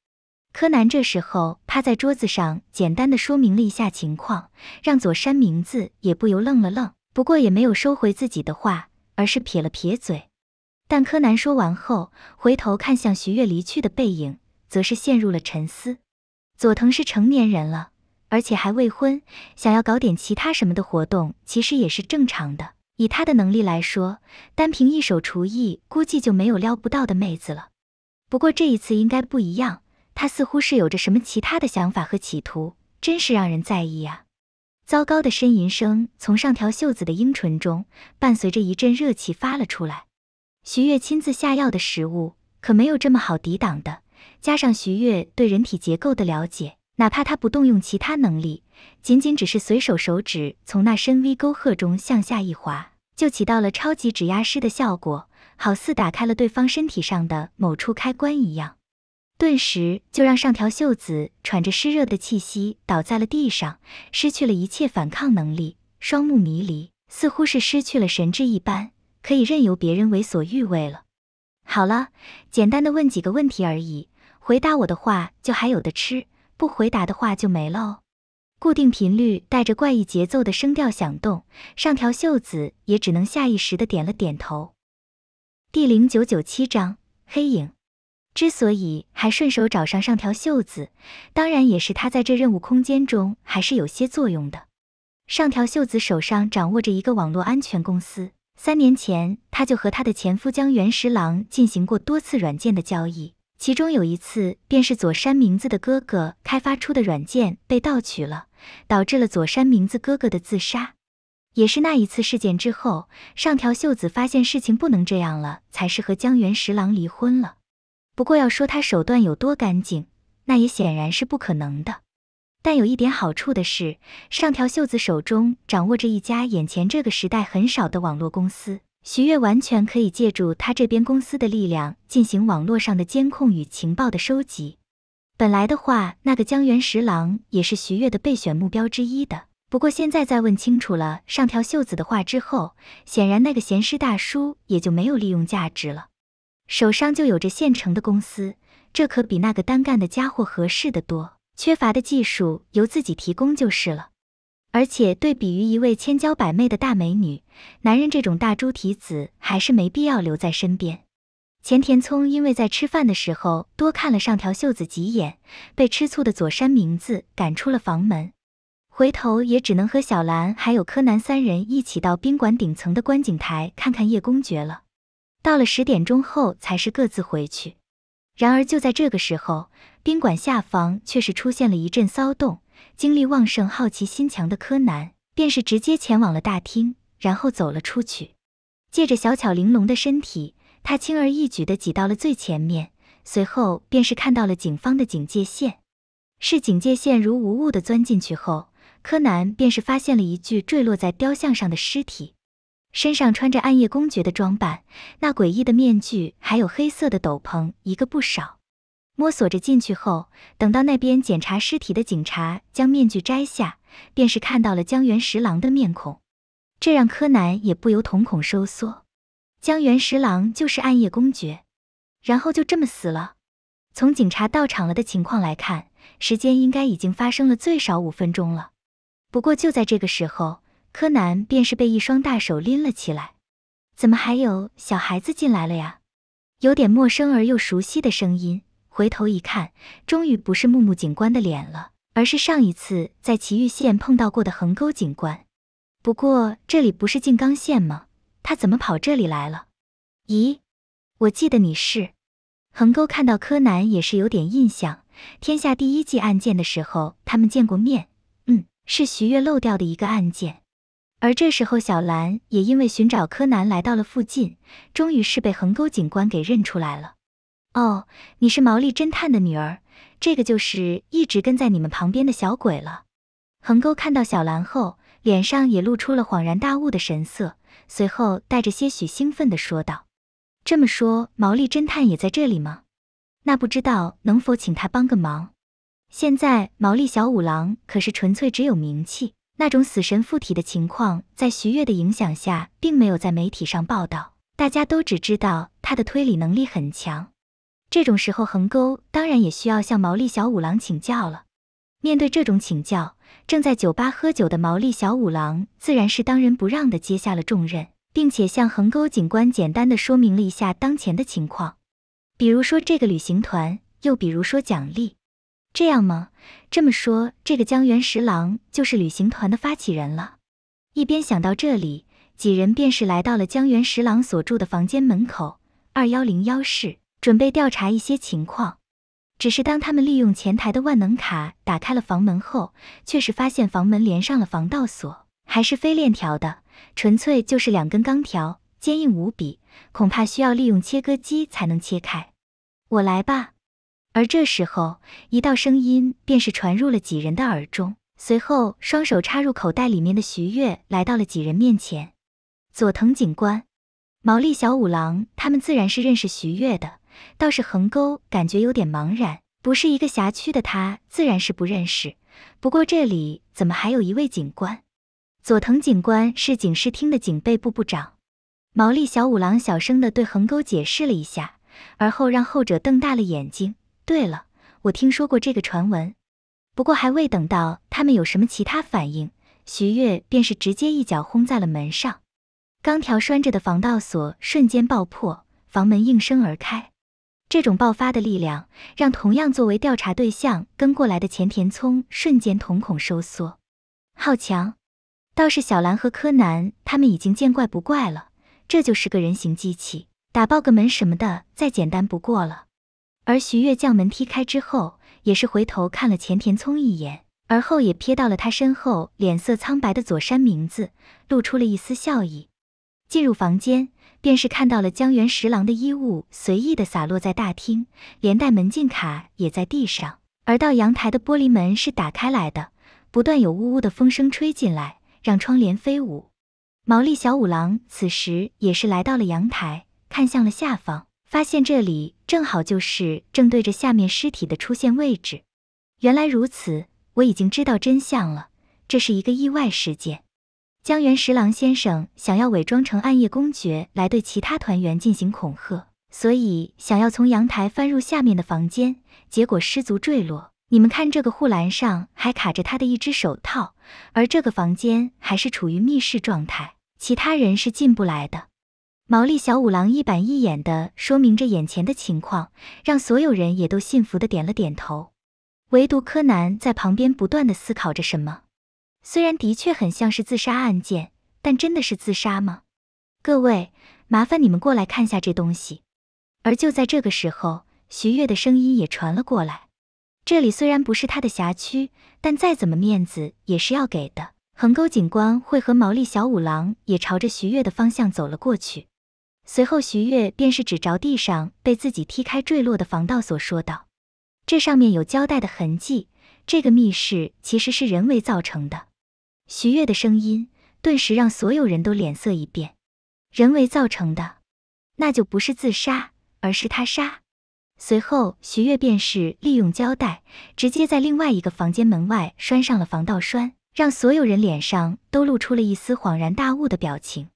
柯南这时候趴在桌子上，简单的说明了一下情况，让佐山明子也不由愣了愣。不过也没有收回自己的话，而是撇了撇嘴。但柯南说完后，回头看向徐月离去的背影，则是陷入了沉思。佐藤是成年人了，而且还未婚，想要搞点其他什么的活动，其实也是正常的。以他的能力来说，单凭一手厨艺，估计就没有撩不到的妹子了。不过这一次应该不一样，他似乎是有着什么其他的想法和企图，真是让人在意啊。糟糕的呻吟声从上条袖子的樱唇中，伴随着一阵热气发了出来。徐月亲自下药的食物，可没有这么好抵挡的。加上徐月对人体结构的了解，哪怕他不动用其他能力，仅仅只是随手手指从那深 V 沟壑中向下一划，就起到了超级指压师的效果，好似打开了对方身体上的某处开关一样。顿时就让上条秀子喘着湿热的气息倒在了地上，失去了一切反抗能力，双目迷离，似乎是失去了神智一般，可以任由别人为所欲为了。好了，简单的问几个问题而已，回答我的话就还有的吃，不回答的话就没了哦。固定频率带着怪异节奏的声调响动，上条秀子也只能下意识的点了点头。第零九九七章黑影。之所以还顺手找上上条秀子，当然也是他在这任务空间中还是有些作用的。上条秀子手上掌握着一个网络安全公司，三年前他就和他的前夫江原十郎进行过多次软件的交易，其中有一次便是佐山明子的哥哥开发出的软件被盗取了，导致了佐山明子哥哥的自杀。也是那一次事件之后，上条秀子发现事情不能这样了，才是和江原十郎离婚了。不过要说他手段有多干净，那也显然是不可能的。但有一点好处的是，上条秀子手中掌握着一家眼前这个时代很少的网络公司，徐月完全可以借助他这边公司的力量进行网络上的监控与情报的收集。本来的话，那个江原十郎也是徐月的备选目标之一的。不过现在在问清楚了上条秀子的话之后，显然那个闲师大叔也就没有利用价值了。手上就有着现成的公司，这可比那个单干的家伙合适的多。缺乏的技术由自己提供就是了。而且对比于一位千娇百媚的大美女，男人这种大猪蹄子还是没必要留在身边。钱田聪因为在吃饭的时候多看了上条秀子几眼，被吃醋的佐山明子赶出了房门。回头也只能和小兰还有柯南三人一起到宾馆顶层的观景台看看叶公爵了。到了十点钟后，才是各自回去。然而就在这个时候，宾馆下方却是出现了一阵骚动。精力旺盛、好奇心强的柯南，便是直接前往了大厅，然后走了出去。借着小巧玲珑的身体，他轻而易举地挤到了最前面。随后便是看到了警方的警戒线，视警戒线如无物地钻进去后，柯南便是发现了一具坠落在雕像上的尸体。身上穿着暗夜公爵的装扮，那诡异的面具，还有黑色的斗篷，一个不少。摸索着进去后，等到那边检查尸体的警察将面具摘下，便是看到了江原十郎的面孔。这让柯南也不由瞳孔收缩。江原十郎就是暗夜公爵，然后就这么死了。从警察到场了的情况来看，时间应该已经发生了最少五分钟了。不过就在这个时候。柯南便是被一双大手拎了起来。怎么还有小孩子进来了呀？有点陌生而又熟悉的声音。回头一看，终于不是木木警官的脸了，而是上一次在奇玉县碰到过的横沟警官。不过这里不是静冈县吗？他怎么跑这里来了？咦，我记得你是……横沟看到柯南也是有点印象。天下第一季案件的时候，他们见过面。嗯，是徐月漏掉的一个案件。而这时候，小兰也因为寻找柯南来到了附近，终于是被横沟警官给认出来了。哦，你是毛利侦探的女儿，这个就是一直跟在你们旁边的小鬼了。横沟看到小兰后，脸上也露出了恍然大悟的神色，随后带着些许兴奋地说道：“这么说，毛利侦探也在这里吗？那不知道能否请他帮个忙？现在毛利小五郎可是纯粹只有名气。”那种死神附体的情况，在徐悦的影响下，并没有在媒体上报道。大家都只知道他的推理能力很强。这种时候，横沟当然也需要向毛利小五郎请教了。面对这种请教，正在酒吧喝酒的毛利小五郎自然是当仁不让的接下了重任，并且向横沟警官简单的说明了一下当前的情况，比如说这个旅行团，又比如说奖励。这样吗？这么说，这个江原十郎就是旅行团的发起人了。一边想到这里，几人便是来到了江原十郎所住的房间门口，二幺零幺室，准备调查一些情况。只是当他们利用前台的万能卡打开了房门后，却是发现房门连上了防盗锁，还是非链条的，纯粹就是两根钢条，坚硬无比，恐怕需要利用切割机才能切开。我来吧。而这时候，一道声音便是传入了几人的耳中。随后，双手插入口袋里面的徐悦来到了几人面前。佐藤警官，毛利小五郎他们自然是认识徐悦的，倒是横沟感觉有点茫然。不是一个辖区的他自然是不认识。不过这里怎么还有一位警官？佐藤警官是警视厅的警备部部长。毛利小五郎小声的对横沟解释了一下，而后让后者瞪大了眼睛。对了，我听说过这个传闻，不过还未等到他们有什么其他反应，徐悦便是直接一脚轰在了门上，钢条拴着的防盗锁瞬间爆破，房门应声而开。这种爆发的力量，让同样作为调查对象跟过来的钱田聪瞬间瞳孔收缩。好强！倒是小兰和柯南他们已经见怪不怪了，这就是个人形机器，打爆个门什么的再简单不过了。而徐悦将门踢开之后，也是回头看了前田聪一眼，而后也瞥到了他身后脸色苍白的佐山明子，露出了一丝笑意。进入房间，便是看到了江原十郎的衣物随意的洒落在大厅，连带门禁卡也在地上。而到阳台的玻璃门是打开来的，不断有呜呜的风声吹进来，让窗帘飞舞。毛利小五郎此时也是来到了阳台，看向了下方，发现这里。正好就是正对着下面尸体的出现位置。原来如此，我已经知道真相了。这是一个意外事件。江原十郎先生想要伪装成暗夜公爵来对其他团员进行恐吓，所以想要从阳台翻入下面的房间，结果失足坠落。你们看，这个护栏上还卡着他的一只手套，而这个房间还是处于密室状态，其他人是进不来的。毛利小五郎一板一眼的说明着眼前的情况，让所有人也都信服的点了点头。唯独柯南在旁边不断的思考着什么。虽然的确很像是自杀案件，但真的是自杀吗？各位，麻烦你们过来看下这东西。而就在这个时候，徐悦的声音也传了过来。这里虽然不是他的辖区，但再怎么面子也是要给的。横沟警官会和毛利小五郎也朝着徐悦的方向走了过去。随后，徐悦便是指着地上被自己踢开坠落的防盗锁说道：“这上面有胶带的痕迹，这个密室其实是人为造成的。”徐悦的声音顿时让所有人都脸色一变。人为造成的，那就不是自杀，而是他杀。随后，徐悦便是利用胶带直接在另外一个房间门外拴上了防盗栓，让所有人脸上都露出了一丝恍然大悟的表情。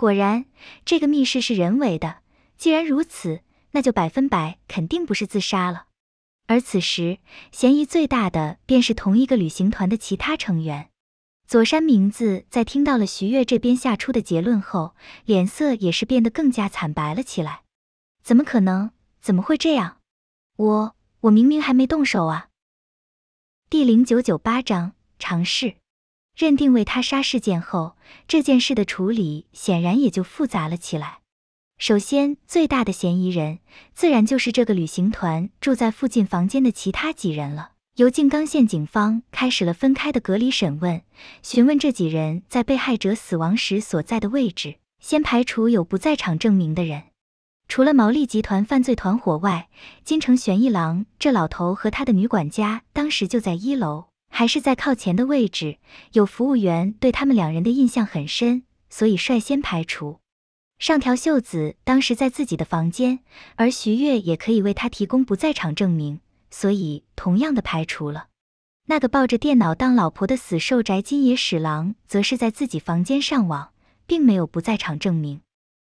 果然，这个密室是人为的。既然如此，那就百分百肯定不是自杀了。而此时，嫌疑最大的便是同一个旅行团的其他成员。佐山明子在听到了徐悦这边下出的结论后，脸色也是变得更加惨白了起来。怎么可能？怎么会这样？我……我明明还没动手啊！第零九九八章尝试。认定为他杀事件后，这件事的处理显然也就复杂了起来。首先，最大的嫌疑人自然就是这个旅行团住在附近房间的其他几人了。由静冈县警方开始了分开的隔离审问，询问这几人在被害者死亡时所在的位置，先排除有不在场证明的人。除了毛利集团犯罪团伙外，金城玄一郎这老头和他的女管家当时就在一楼。还是在靠前的位置，有服务员对他们两人的印象很深，所以率先排除。上条秀子当时在自己的房间，而徐月也可以为他提供不在场证明，所以同样的排除了。那个抱着电脑当老婆的死瘦宅金野史郎，则是在自己房间上网，并没有不在场证明。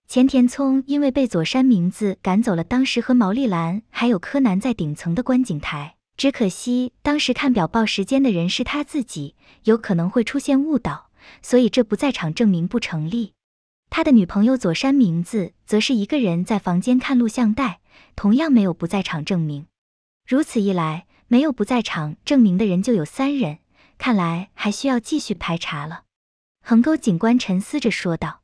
钱田聪因为被佐山明子赶走了，当时和毛利兰还有柯南在顶层的观景台。只可惜，当时看表报时间的人是他自己，有可能会出现误导，所以这不在场证明不成立。他的女朋友佐山名字则是一个人在房间看录像带，同样没有不在场证明。如此一来，没有不在场证明的人就有三人，看来还需要继续排查了。横沟警官沉思着说道：“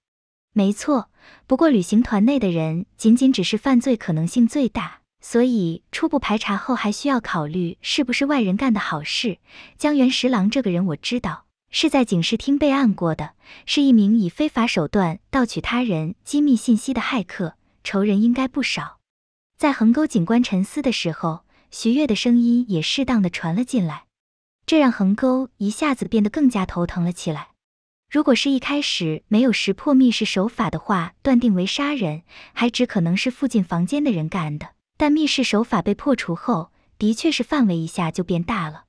没错，不过旅行团内的人仅仅只是犯罪可能性最大。”所以初步排查后，还需要考虑是不是外人干的好事。江原十郎这个人，我知道是在警视厅备案过的，是一名以非法手段盗取他人机密信息的骇客，仇人应该不少。在横沟警官沉思的时候，徐越的声音也适当的传了进来，这让横沟一下子变得更加头疼了起来。如果是一开始没有识破密室手法的话，断定为杀人，还只可能是附近房间的人干的。在密室手法被破除后，的确是范围一下就变大了，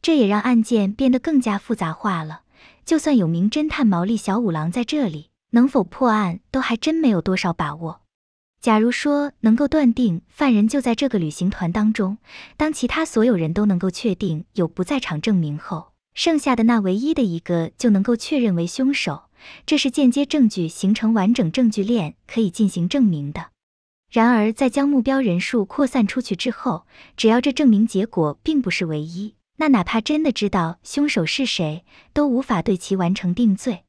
这也让案件变得更加复杂化了。就算有名侦探毛利小五郎在这里，能否破案都还真没有多少把握。假如说能够断定犯人就在这个旅行团当中，当其他所有人都能够确定有不在场证明后，剩下的那唯一的一个就能够确认为凶手。这是间接证据形成完整证据链，可以进行证明的。然而，在将目标人数扩散出去之后，只要这证明结果并不是唯一，那哪怕真的知道凶手是谁，都无法对其完成定罪。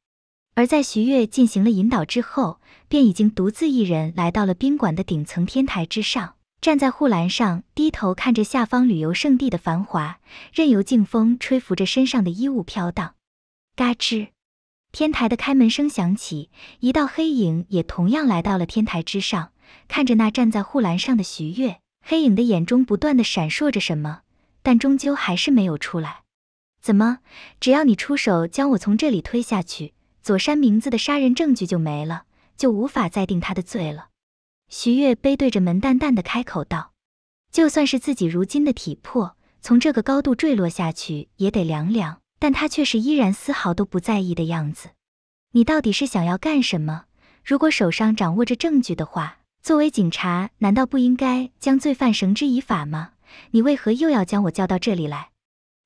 而在徐悦进行了引导之后，便已经独自一人来到了宾馆的顶层天台之上，站在护栏上，低头看着下方旅游胜地的繁华，任由劲风吹拂着身上的衣物飘荡。嘎吱，天台的开门声响起，一道黑影也同样来到了天台之上。看着那站在护栏上的徐月，黑影的眼中不断的闪烁着什么，但终究还是没有出来。怎么？只要你出手将我从这里推下去，左山名字的杀人证据就没了，就无法再定他的罪了。徐月背对着门，淡淡的开口道：“就算是自己如今的体魄，从这个高度坠落下去也得凉凉，但他却是依然丝毫都不在意的样子。你到底是想要干什么？如果手上掌握着证据的话。”作为警察，难道不应该将罪犯绳之以法吗？你为何又要将我叫到这里来？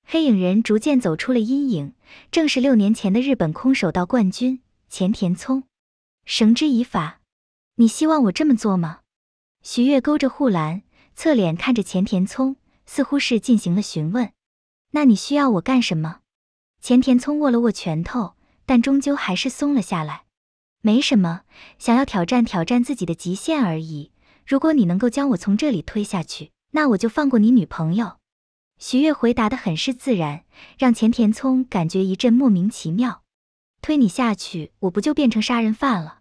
黑影人逐渐走出了阴影，正是六年前的日本空手道冠军前田聪。绳之以法？你希望我这么做吗？徐月勾着护栏，侧脸看着前田聪，似乎是进行了询问。那你需要我干什么？前田聪握了握拳头，但终究还是松了下来。没什么，想要挑战挑战自己的极限而已。如果你能够将我从这里推下去，那我就放过你女朋友。徐悦回答的很是自然，让钱田聪感觉一阵莫名其妙。推你下去，我不就变成杀人犯了？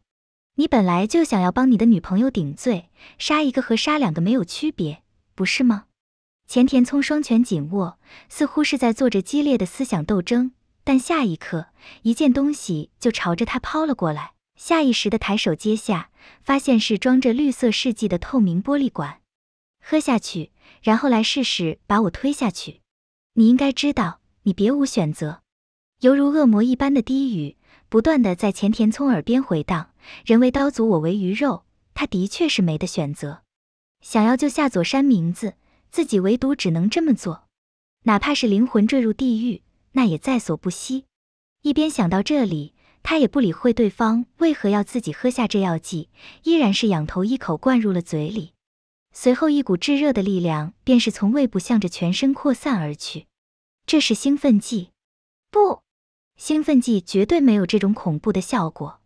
你本来就想要帮你的女朋友顶罪，杀一个和杀两个没有区别，不是吗？钱田聪双拳紧握，似乎是在做着激烈的思想斗争。但下一刻，一件东西就朝着他抛了过来。下意识的抬手接下，发现是装着绿色试剂的透明玻璃管，喝下去，然后来试试把我推下去。你应该知道，你别无选择。犹如恶魔一般的低语，不断的在前田聪耳边回荡。人为刀俎，我为鱼肉。他的确是没得选择。想要救下佐山明子，自己唯独只能这么做，哪怕是灵魂坠入地狱，那也在所不惜。一边想到这里。他也不理会对方为何要自己喝下这药剂，依然是仰头一口灌入了嘴里。随后，一股炙热的力量便是从胃部向着全身扩散而去。这是兴奋剂？不，兴奋剂绝对没有这种恐怖的效果。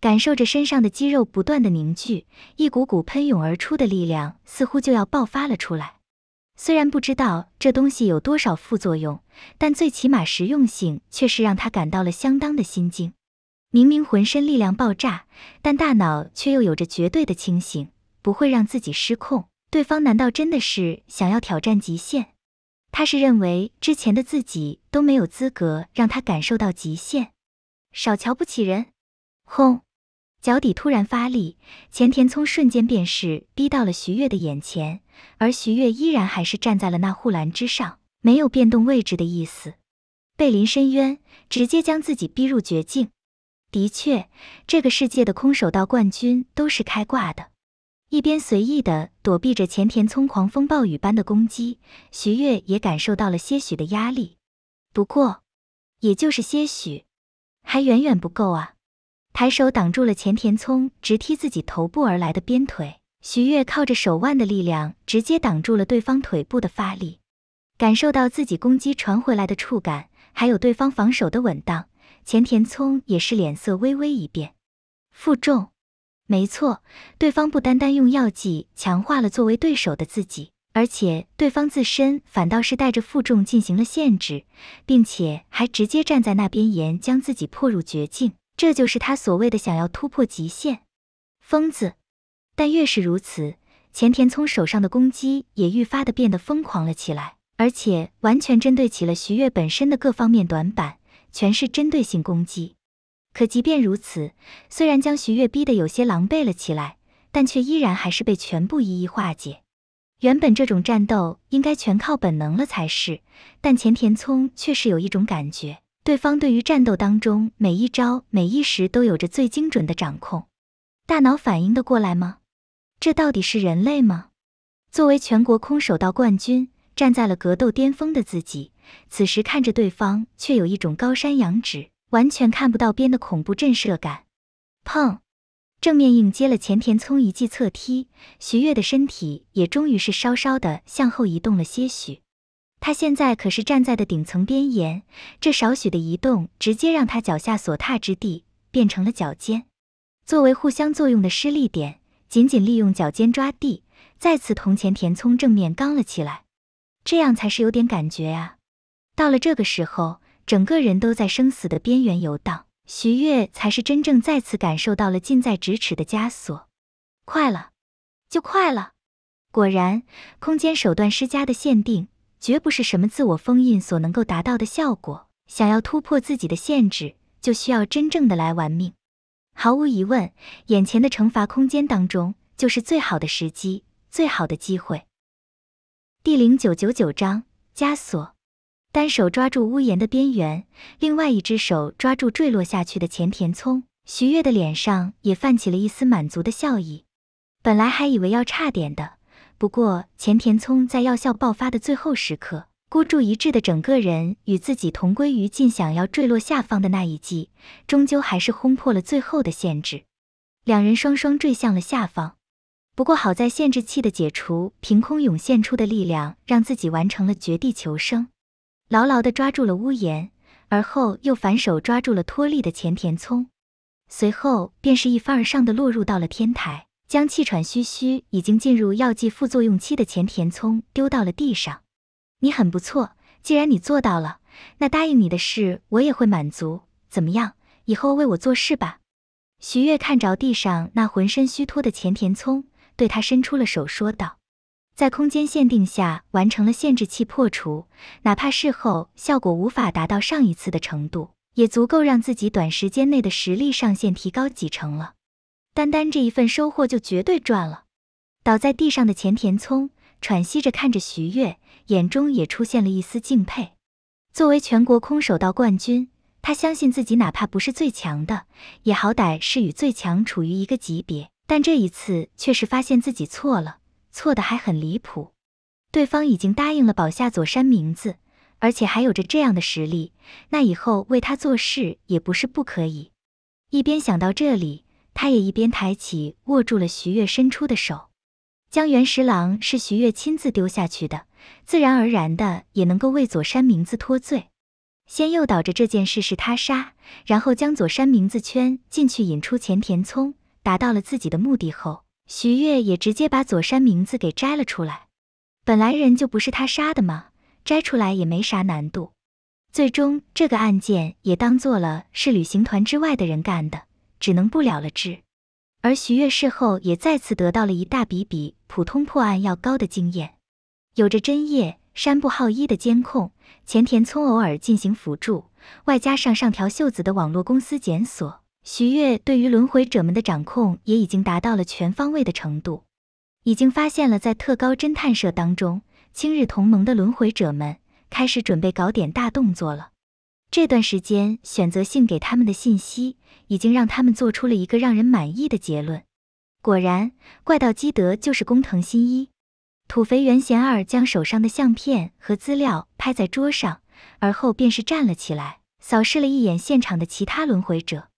感受着身上的肌肉不断的凝聚，一股股喷涌而出的力量似乎就要爆发了出来。虽然不知道这东西有多少副作用，但最起码实用性却是让他感到了相当的心惊。明明浑身力量爆炸，但大脑却又有着绝对的清醒，不会让自己失控。对方难道真的是想要挑战极限？他是认为之前的自己都没有资格让他感受到极限，少瞧不起人！轰，脚底突然发力，前田聪瞬间便是逼到了徐悦的眼前，而徐悦依然还是站在了那护栏之上，没有变动位置的意思，背临深渊，直接将自己逼入绝境。的确，这个世界的空手道冠军都是开挂的。一边随意的躲避着前田聪狂风暴雨般的攻击，徐悦也感受到了些许的压力。不过，也就是些许，还远远不够啊！抬手挡住了前田聪直踢自己头部而来的鞭腿，徐悦靠着手腕的力量直接挡住了对方腿部的发力。感受到自己攻击传回来的触感，还有对方防守的稳当。前田聪也是脸色微微一变，负重，没错，对方不单单用药剂强化了作为对手的自己，而且对方自身反倒是带着负重进行了限制，并且还直接站在那边沿将自己迫入绝境，这就是他所谓的想要突破极限，疯子。但越是如此，前田聪手上的攻击也愈发的变得疯狂了起来，而且完全针对起了徐月本身的各方面短板。全是针对性攻击，可即便如此，虽然将徐悦逼得有些狼狈了起来，但却依然还是被全部一一化解。原本这种战斗应该全靠本能了才是，但前田聪却是有一种感觉，对方对于战斗当中每一招每一时都有着最精准的掌控。大脑反应得过来吗？这到底是人类吗？作为全国空手道冠军，站在了格斗巅峰的自己。此时看着对方，却有一种高山仰止、完全看不到边的恐怖震慑感。碰，正面硬接了前田聪一记侧踢，徐月的身体也终于是稍稍的向后移动了些许。他现在可是站在的顶层边沿，这少许的移动直接让他脚下所踏之地变成了脚尖，作为互相作用的施力点，仅仅利用脚尖抓地，再次同前田聪正面刚了起来。这样才是有点感觉啊！到了这个时候，整个人都在生死的边缘游荡。徐悦才是真正再次感受到了近在咫尺的枷锁。快了，就快了！果然，空间手段施加的限定，绝不是什么自我封印所能够达到的效果。想要突破自己的限制，就需要真正的来玩命。毫无疑问，眼前的惩罚空间当中，就是最好的时机，最好的机会。第零九九九章：枷锁。单手抓住屋檐的边缘，另外一只手抓住坠落下去的前田聪，徐月的脸上也泛起了一丝满足的笑意。本来还以为要差点的，不过前田聪在药效爆发的最后时刻，孤注一掷的整个人与自己同归于尽，想要坠落下方的那一记，终究还是轰破了最后的限制，两人双双坠向了下方。不过好在限制器的解除，凭空涌现出的力量，让自己完成了绝地求生。牢牢地抓住了屋檐，而后又反手抓住了脱力的前田聪，随后便是一翻而上的落入到了天台，将气喘吁吁、已经进入药剂副作用期的前田聪丢到了地上。你很不错，既然你做到了，那答应你的事我也会满足。怎么样？以后为我做事吧。徐悦看着地上那浑身虚脱的前田聪，对他伸出了手，说道。在空间限定下完成了限制器破除，哪怕事后效果无法达到上一次的程度，也足够让自己短时间内的实力上限提高几成了。单单这一份收获就绝对赚了。倒在地上的前田聪喘息着看着徐悦，眼中也出现了一丝敬佩。作为全国空手道冠军，他相信自己哪怕不是最强的，也好歹是与最强处于一个级别。但这一次却是发现自己错了。错的还很离谱，对方已经答应了保下佐山名字，而且还有着这样的实力，那以后为他做事也不是不可以。一边想到这里，他也一边抬起握住了徐月伸出的手。江原十郎是徐月亲自丢下去的，自然而然的也能够为佐山名字脱罪。先诱导着这件事是他杀，然后将佐山名字圈进去，引出前田聪，达到了自己的目的后。徐悦也直接把佐山名字给摘了出来，本来人就不是他杀的嘛，摘出来也没啥难度。最终这个案件也当做了是旅行团之外的人干的，只能不了了之。而徐悦事后也再次得到了一大笔比普通破案要高的经验，有着真叶、山部浩一的监控，前田聪偶尔进行辅助，外加上上条秀子的网络公司检索。徐月对于轮回者们的掌控也已经达到了全方位的程度，已经发现了在特高侦探社当中，青日同盟的轮回者们开始准备搞点大动作了。这段时间选择性给他们的信息，已经让他们做出了一个让人满意的结论。果然，怪盗基德就是工藤新一。土肥原贤二将手上的相片和资料拍在桌上，而后便是站了起来，扫视了一眼现场的其他轮回者。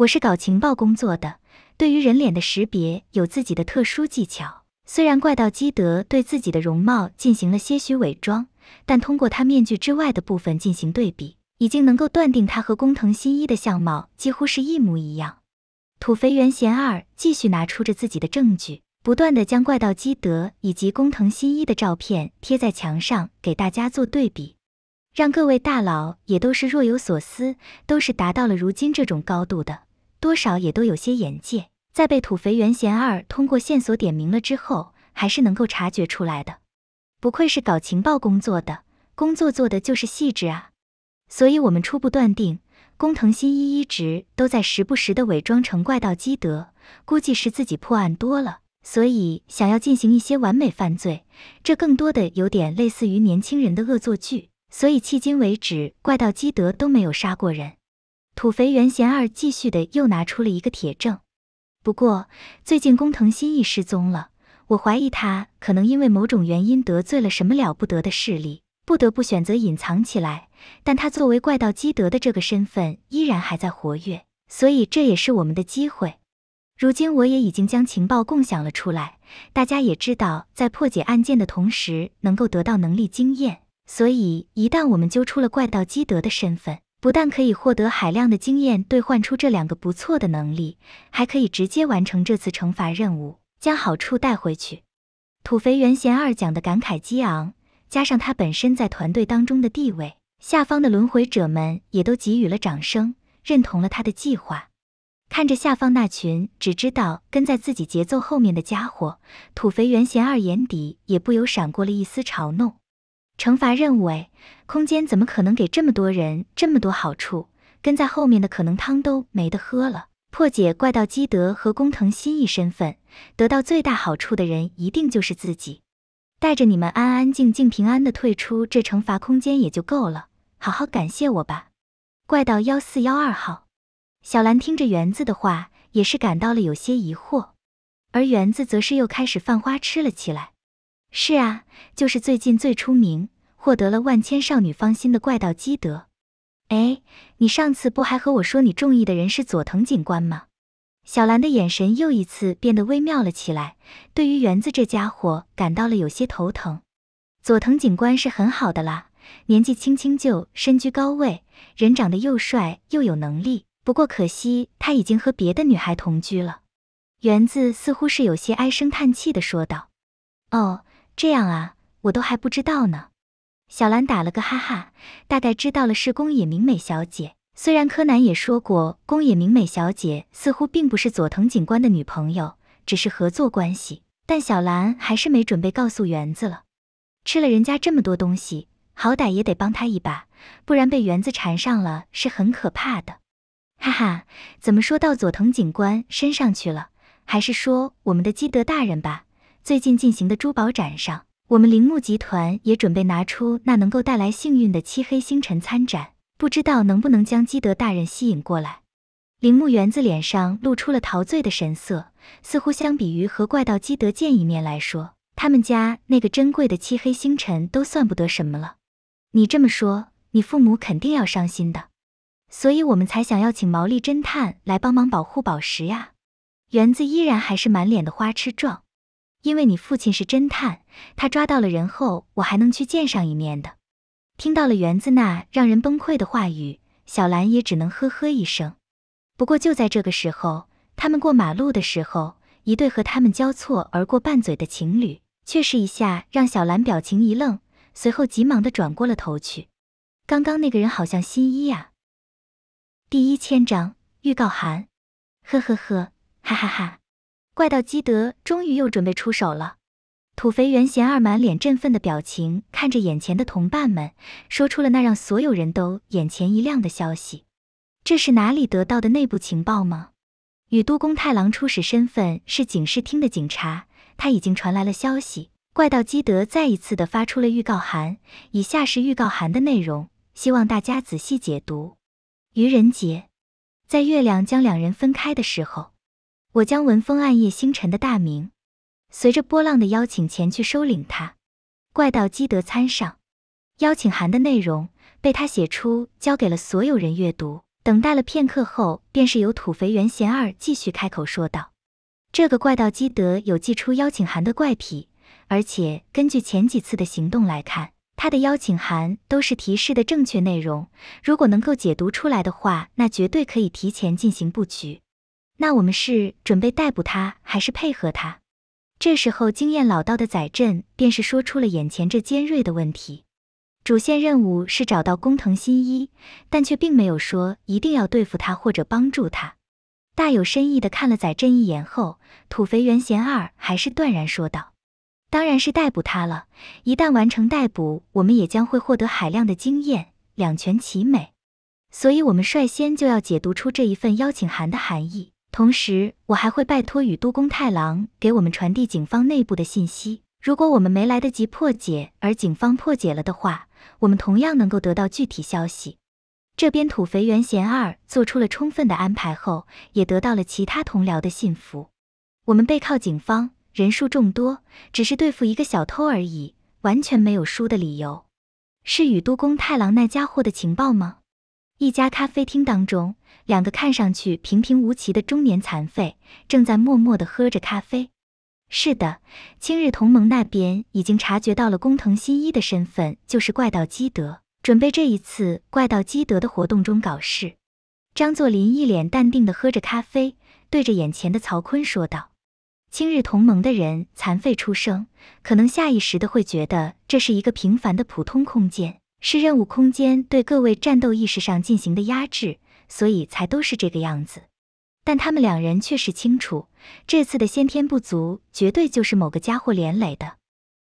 我是搞情报工作的，对于人脸的识别有自己的特殊技巧。虽然怪盗基德对自己的容貌进行了些许伪装，但通过他面具之外的部分进行对比，已经能够断定他和工藤新一的相貌几乎是一模一样。土肥原贤二继续拿出着自己的证据，不断的将怪盗基德以及工藤新一的照片贴在墙上给大家做对比，让各位大佬也都是若有所思，都是达到了如今这种高度的。多少也都有些眼界，在被土肥原贤二通过线索点名了之后，还是能够察觉出来的。不愧是搞情报工作的，工作做的就是细致啊。所以我们初步断定，工藤新一一直都在时不时的伪装成怪盗基德，估计是自己破案多了，所以想要进行一些完美犯罪。这更多的有点类似于年轻人的恶作剧，所以迄今为止，怪盗基德都没有杀过人。土肥原贤二继续的又拿出了一个铁证，不过最近工藤新一失踪了，我怀疑他可能因为某种原因得罪了什么了不得的势力，不得不选择隐藏起来。但他作为怪盗基德的这个身份依然还在活跃，所以这也是我们的机会。如今我也已经将情报共享了出来，大家也知道，在破解案件的同时能够得到能力经验，所以一旦我们揪出了怪盗基德的身份。不但可以获得海量的经验兑换出这两个不错的能力，还可以直接完成这次惩罚任务，将好处带回去。土肥原贤二讲的感慨激昂，加上他本身在团队当中的地位，下方的轮回者们也都给予了掌声，认同了他的计划。看着下方那群只知道跟在自己节奏后面的家伙，土肥原贤二眼底也不由闪过了一丝嘲弄。惩罚任务哎，空间怎么可能给这么多人这么多好处？跟在后面的可能汤都没得喝了。破解怪盗基德和工藤新一身份，得到最大好处的人一定就是自己。带着你们安安静静、平安的退出这惩罚空间也就够了。好好感谢我吧，怪盗幺四幺二号。小兰听着园子的话，也是感到了有些疑惑，而园子则是又开始犯花痴了起来。是啊，就是最近最出名，获得了万千少女芳心的怪盗基德。哎，你上次不还和我说你中意的人是佐藤警官吗？小兰的眼神又一次变得微妙了起来，对于园子这家伙感到了有些头疼。佐藤警官是很好的啦，年纪轻轻就身居高位，人长得又帅又有能力。不过可惜他已经和别的女孩同居了。园子似乎是有些唉声叹气的说道。哦。这样啊，我都还不知道呢。小兰打了个哈哈，大概知道了是宫野明美小姐。虽然柯南也说过，宫野明美小姐似乎并不是佐藤警官的女朋友，只是合作关系，但小兰还是没准备告诉园子了。吃了人家这么多东西，好歹也得帮他一把，不然被园子缠上了是很可怕的。哈哈，怎么说到佐藤警官身上去了？还是说我们的基德大人吧？最近进行的珠宝展上，我们铃木集团也准备拿出那能够带来幸运的漆黑星辰参展，不知道能不能将基德大人吸引过来。铃木园子脸上露出了陶醉的神色，似乎相比于和怪盗基德见一面来说，他们家那个珍贵的漆黑星辰都算不得什么了。你这么说，你父母肯定要伤心的，所以我们才想要请毛利侦探来帮忙保护宝石呀。园子依然还是满脸的花痴状。因为你父亲是侦探，他抓到了人后，我还能去见上一面的。听到了园子那让人崩溃的话语，小兰也只能呵呵一声。不过就在这个时候，他们过马路的时候，一对和他们交错而过拌嘴的情侣，却是一下让小兰表情一愣，随后急忙的转过了头去。刚刚那个人好像新一啊！第一千章预告函，呵呵呵，哈哈哈。怪盗基德终于又准备出手了。土肥原贤二满脸振奋的表情看着眼前的同伴们，说出了那让所有人都眼前一亮的消息。这是哪里得到的内部情报吗？与都宫太郎初始身份是警视厅的警察，他已经传来了消息。怪盗基德再一次的发出了预告函，以下是预告函的内容，希望大家仔细解读。愚人节，在月亮将两人分开的时候。我将文风暗夜星辰的大名，随着波浪的邀请前去收领他。怪盗基德餐上，邀请函的内容被他写出，交给了所有人阅读。等待了片刻后，便是由土肥原贤二继续开口说道：“这个怪盗基德有寄出邀请函的怪癖，而且根据前几次的行动来看，他的邀请函都是提示的正确内容。如果能够解读出来的话，那绝对可以提前进行布局。”那我们是准备逮捕他，还是配合他？这时候经验老道的载镇便是说出了眼前这尖锐的问题。主线任务是找到工藤新一，但却并没有说一定要对付他或者帮助他。大有深意的看了载镇一眼后，土肥原贤二还是断然说道：“当然是逮捕他了。一旦完成逮捕，我们也将会获得海量的经验，两全其美。所以，我们率先就要解读出这一份邀请函的含义。”同时，我还会拜托宇都宫太郎给我们传递警方内部的信息。如果我们没来得及破解，而警方破解了的话，我们同样能够得到具体消息。这边土肥原贤二做出了充分的安排后，也得到了其他同僚的信服。我们背靠警方，人数众多，只是对付一个小偷而已，完全没有输的理由。是宇都宫太郎那家伙的情报吗？一家咖啡厅当中，两个看上去平平无奇的中年残废正在默默地喝着咖啡。是的，青日同盟那边已经察觉到了工藤新一的身份就是怪盗基德，准备这一次怪盗基德的活动中搞事。张作霖一脸淡定地喝着咖啡，对着眼前的曹坤说道：“青日同盟的人，残废出生，可能下意识的会觉得这是一个平凡的普通空间。”是任务空间对各位战斗意识上进行的压制，所以才都是这个样子。但他们两人确实清楚，这次的先天不足绝对就是某个家伙连累的。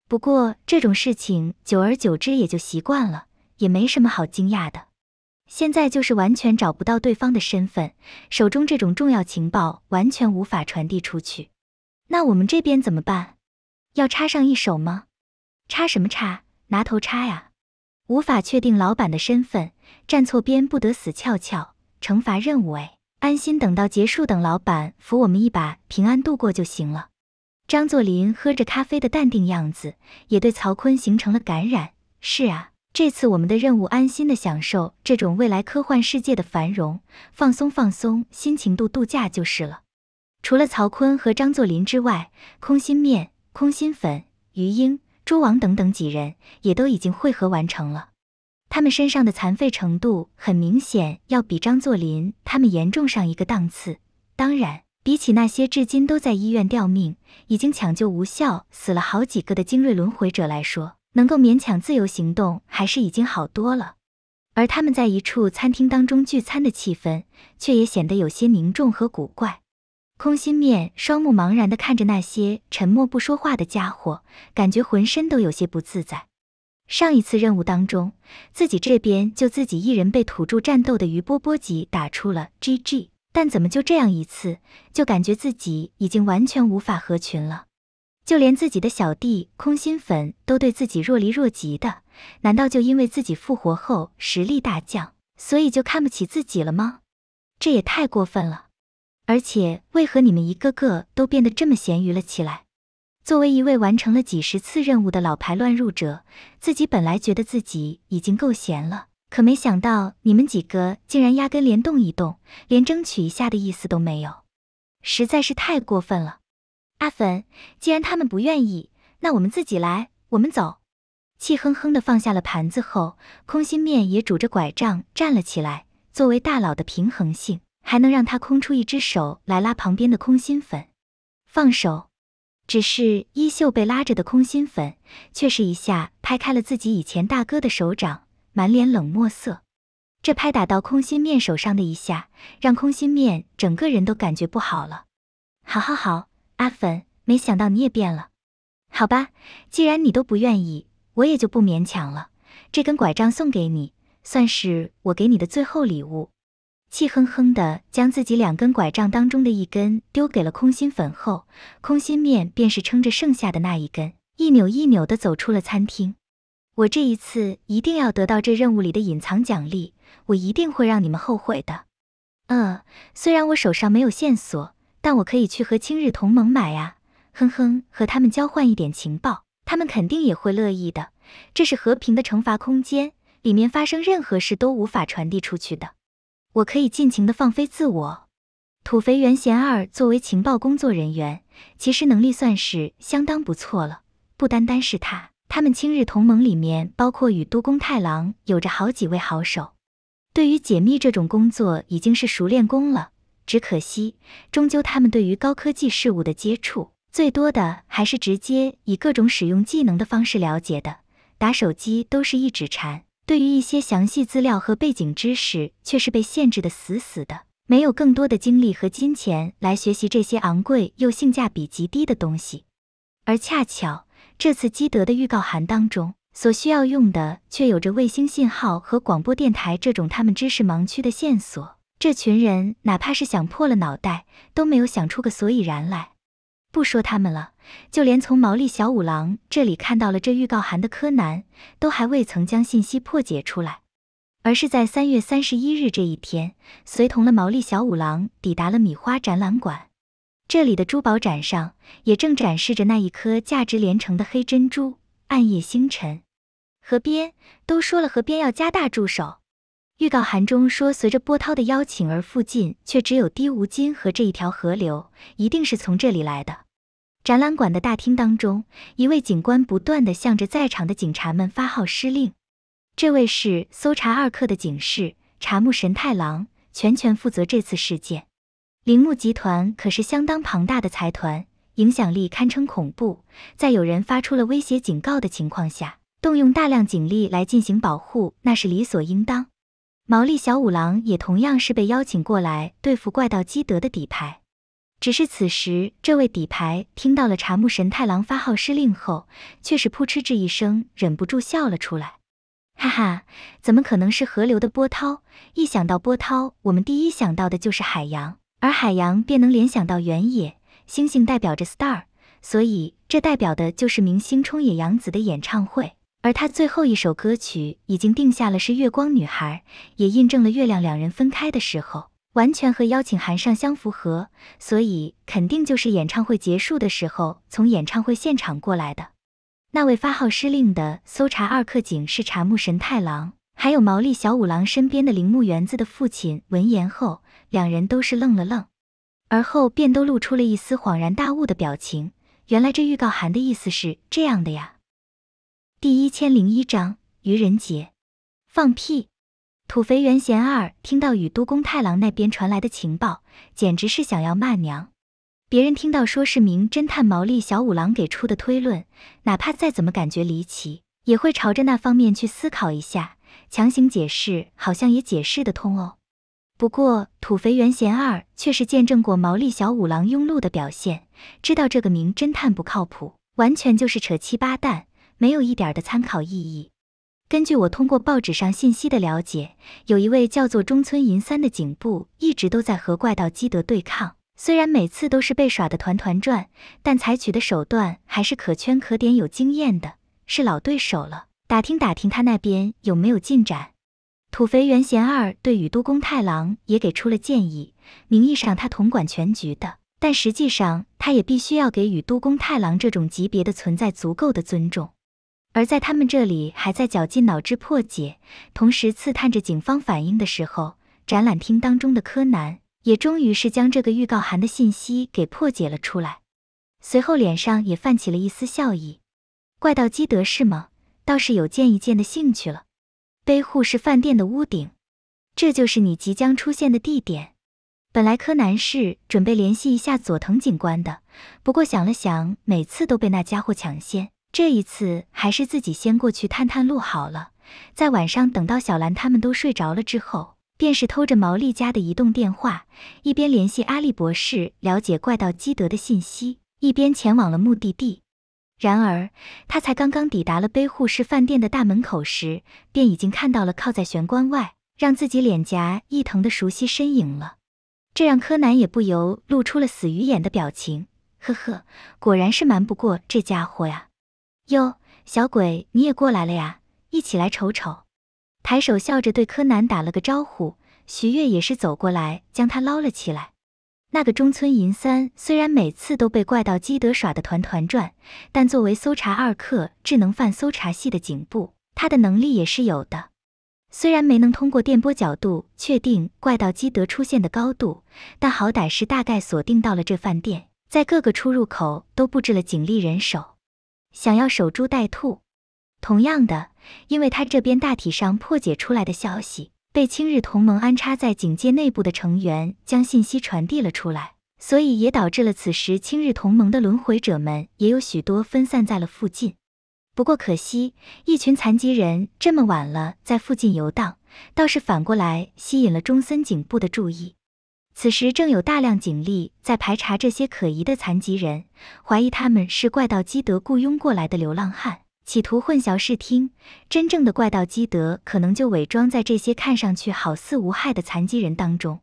不过这种事情久而久之也就习惯了，也没什么好惊讶的。现在就是完全找不到对方的身份，手中这种重要情报完全无法传递出去。那我们这边怎么办？要插上一手吗？插什么插？拿头插呀！无法确定老板的身份，站错边不得死翘翘。惩罚任务哎，安心等到结束，等老板扶我们一把，平安度过就行了。张作霖喝着咖啡的淡定样子，也对曹坤形成了感染。是啊，这次我们的任务，安心的享受这种未来科幻世界的繁荣，放松放松心情度度假就是了。除了曹坤和张作霖之外，空心面、空心粉、鱼鹰。朱王等等几人也都已经汇合完成了，他们身上的残废程度很明显要比张作霖他们严重上一个档次。当然，比起那些至今都在医院吊命、已经抢救无效死了好几个的精锐轮回者来说，能够勉强自由行动还是已经好多了。而他们在一处餐厅当中聚餐的气氛，却也显得有些凝重和古怪。空心面双目茫然的看着那些沉默不说话的家伙，感觉浑身都有些不自在。上一次任务当中，自己这边就自己一人被土著战斗的余波波及，打出了 G G。但怎么就这样一次，就感觉自己已经完全无法合群了？就连自己的小弟空心粉都对自己若离若即的，难道就因为自己复活后实力大降，所以就看不起自己了吗？这也太过分了！而且，为何你们一个个都变得这么咸鱼了起来？作为一位完成了几十次任务的老牌乱入者，自己本来觉得自己已经够闲了，可没想到你们几个竟然压根连动一动、连争取一下的意思都没有，实在是太过分了！阿粉，既然他们不愿意，那我们自己来，我们走！气哼哼地放下了盘子后，空心面也拄着拐杖站了起来，作为大佬的平衡性。还能让他空出一只手来拉旁边的空心粉，放手，只是衣袖被拉着的空心粉，却是一下拍开了自己以前大哥的手掌，满脸冷漠色。这拍打到空心面手上的一下，让空心面整个人都感觉不好了。好好好，阿粉，没想到你也变了。好吧，既然你都不愿意，我也就不勉强了。这根拐杖送给你，算是我给你的最后礼物。气哼哼地将自己两根拐杖当中的一根丢给了空心粉后，空心面便是撑着剩下的那一根，一扭一扭地走出了餐厅。我这一次一定要得到这任务里的隐藏奖励，我一定会让你们后悔的。呃，虽然我手上没有线索，但我可以去和青日同盟买啊。哼哼，和他们交换一点情报，他们肯定也会乐意的。这是和平的惩罚空间，里面发生任何事都无法传递出去的。我可以尽情的放飞自我。土肥原贤二作为情报工作人员，其实能力算是相当不错了。不单单是他，他们青日同盟里面包括与都宫太郎有着好几位好手，对于解密这种工作已经是熟练工了。只可惜，终究他们对于高科技事物的接触，最多的还是直接以各种使用技能的方式了解的，打手机都是一指禅。对于一些详细资料和背景知识，却是被限制的死死的，没有更多的精力和金钱来学习这些昂贵又性价比极低的东西。而恰巧这次基德的预告函当中所需要用的，却有着卫星信号和广播电台这种他们知识盲区的线索。这群人哪怕是想破了脑袋，都没有想出个所以然来。不说他们了，就连从毛利小五郎这里看到了这预告函的柯南，都还未曾将信息破解出来，而是在三月三十一日这一天，随同了毛利小五郎抵达了米花展览馆。这里的珠宝展上，也正展示着那一颗价值连城的黑珍珠——暗夜星辰。河边都说了，河边要加大助手，预告函中说，随着波涛的邀请而附近，却只有低无津和这一条河流，一定是从这里来的。展览馆的大厅当中，一位警官不断的向着在场的警察们发号施令。这位是搜查二课的警士茶木神太郎，全权负责这次事件。铃木集团可是相当庞大的财团，影响力堪称恐怖。在有人发出了威胁警告的情况下，动用大量警力来进行保护，那是理所应当。毛利小五郎也同样是被邀请过来对付怪盗基德的底牌，只是此时这位底牌听到了茶木神太郎发号施令后，却是扑哧这一声忍不住笑了出来。哈哈，怎么可能是河流的波涛？一想到波涛，我们第一想到的就是海洋，而海洋便能联想到原野，星星代表着 star，所以这代表的就是明星冲野洋子的演唱会。而他最后一首歌曲已经定下了，是《月光女孩》，也印证了月亮两人分开的时候，完全和邀请函上相符合，所以肯定就是演唱会结束的时候从演唱会现场过来的。那位发号施令的搜查二课警视查木神太郎，还有毛利小五郎身边的铃木园子的父亲，闻言后，两人都是愣了愣，而后便都露出了一丝恍然大悟的表情。原来这预告函的意思是这样的呀。第一千零一章愚人节，放屁！土肥原贤二听到宇都宫太郎那边传来的情报，简直是想要骂娘。别人听到说是名侦探毛利小五郎给出的推论，哪怕再怎么感觉离奇，也会朝着那方面去思考一下。强行解释，好像也解释得通哦。不过土肥原贤二却是见证过毛利小五郎庸碌的表现，知道这个名侦探不靠谱，完全就是扯七八蛋。没有一点的参考意义。根据我通过报纸上信息的了解，有一位叫做中村银三的警部，一直都在和怪盗基德对抗。虽然每次都是被耍的团团转，但采取的手段还是可圈可点、有经验的，是老对手了。打听打听他那边有没有进展。土肥原贤二对宇都宫太郎也给出了建议。名义上他统管全局的，但实际上他也必须要给宇都宫太郎这种级别的存在足够的尊重。而在他们这里还在绞尽脑汁破解，同时刺探着警方反应的时候，展览厅当中的柯南也终于是将这个预告函的信息给破解了出来，随后脸上也泛起了一丝笑意。怪盗基德是吗？倒是有见一见的兴趣了。背护是饭店的屋顶，这就是你即将出现的地点。本来柯南是准备联系一下佐藤警官的，不过想了想，每次都被那家伙抢先。这一次还是自己先过去探探路好了，在晚上等到小兰他们都睡着了之后，便是偷着毛利家的移动电话，一边联系阿笠博士了解怪盗基德的信息，一边前往了目的地。然而他才刚刚抵达了背护式饭店的大门口时，便已经看到了靠在玄关外让自己脸颊一疼的熟悉身影了，这让柯南也不由露出了死鱼眼的表情。呵呵，果然是瞒不过这家伙呀。哟，小鬼，你也过来了呀！一起来瞅瞅。抬手笑着对柯南打了个招呼，徐月也是走过来将他捞了起来。那个中村银三虽然每次都被怪盗基德耍得团团转，但作为搜查二课智能犯搜查系的警部，他的能力也是有的。虽然没能通过电波角度确定怪盗基德出现的高度，但好歹是大概锁定到了这饭店，在各个出入口都布置了警力人手。想要守株待兔，同样的，因为他这边大体上破解出来的消息被青日同盟安插在警戒内部的成员将信息传递了出来，所以也导致了此时青日同盟的轮回者们也有许多分散在了附近。不过可惜，一群残疾人这么晚了在附近游荡，倒是反过来吸引了中森警部的注意。此时正有大量警力在排查这些可疑的残疾人，怀疑他们是怪盗基德雇佣过来的流浪汉，企图混淆视听。真正的怪盗基德可能就伪装在这些看上去好似无害的残疾人当中。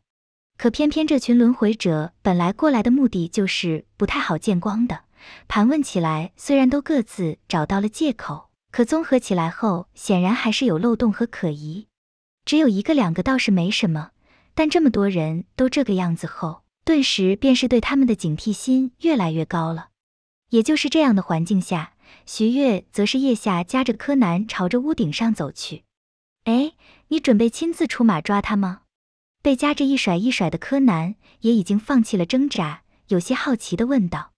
可偏偏这群轮回者本来过来的目的就是不太好见光的，盘问起来虽然都各自找到了借口，可综合起来后显然还是有漏洞和可疑。只有一个两个倒是没什么。但这么多人都这个样子后，顿时便是对他们的警惕心越来越高了。也就是这样的环境下，徐悦则是腋下夹着柯南，朝着屋顶上走去。哎，你准备亲自出马抓他吗？被夹着一甩一甩的柯南也已经放弃了挣扎，有些好奇的问道：“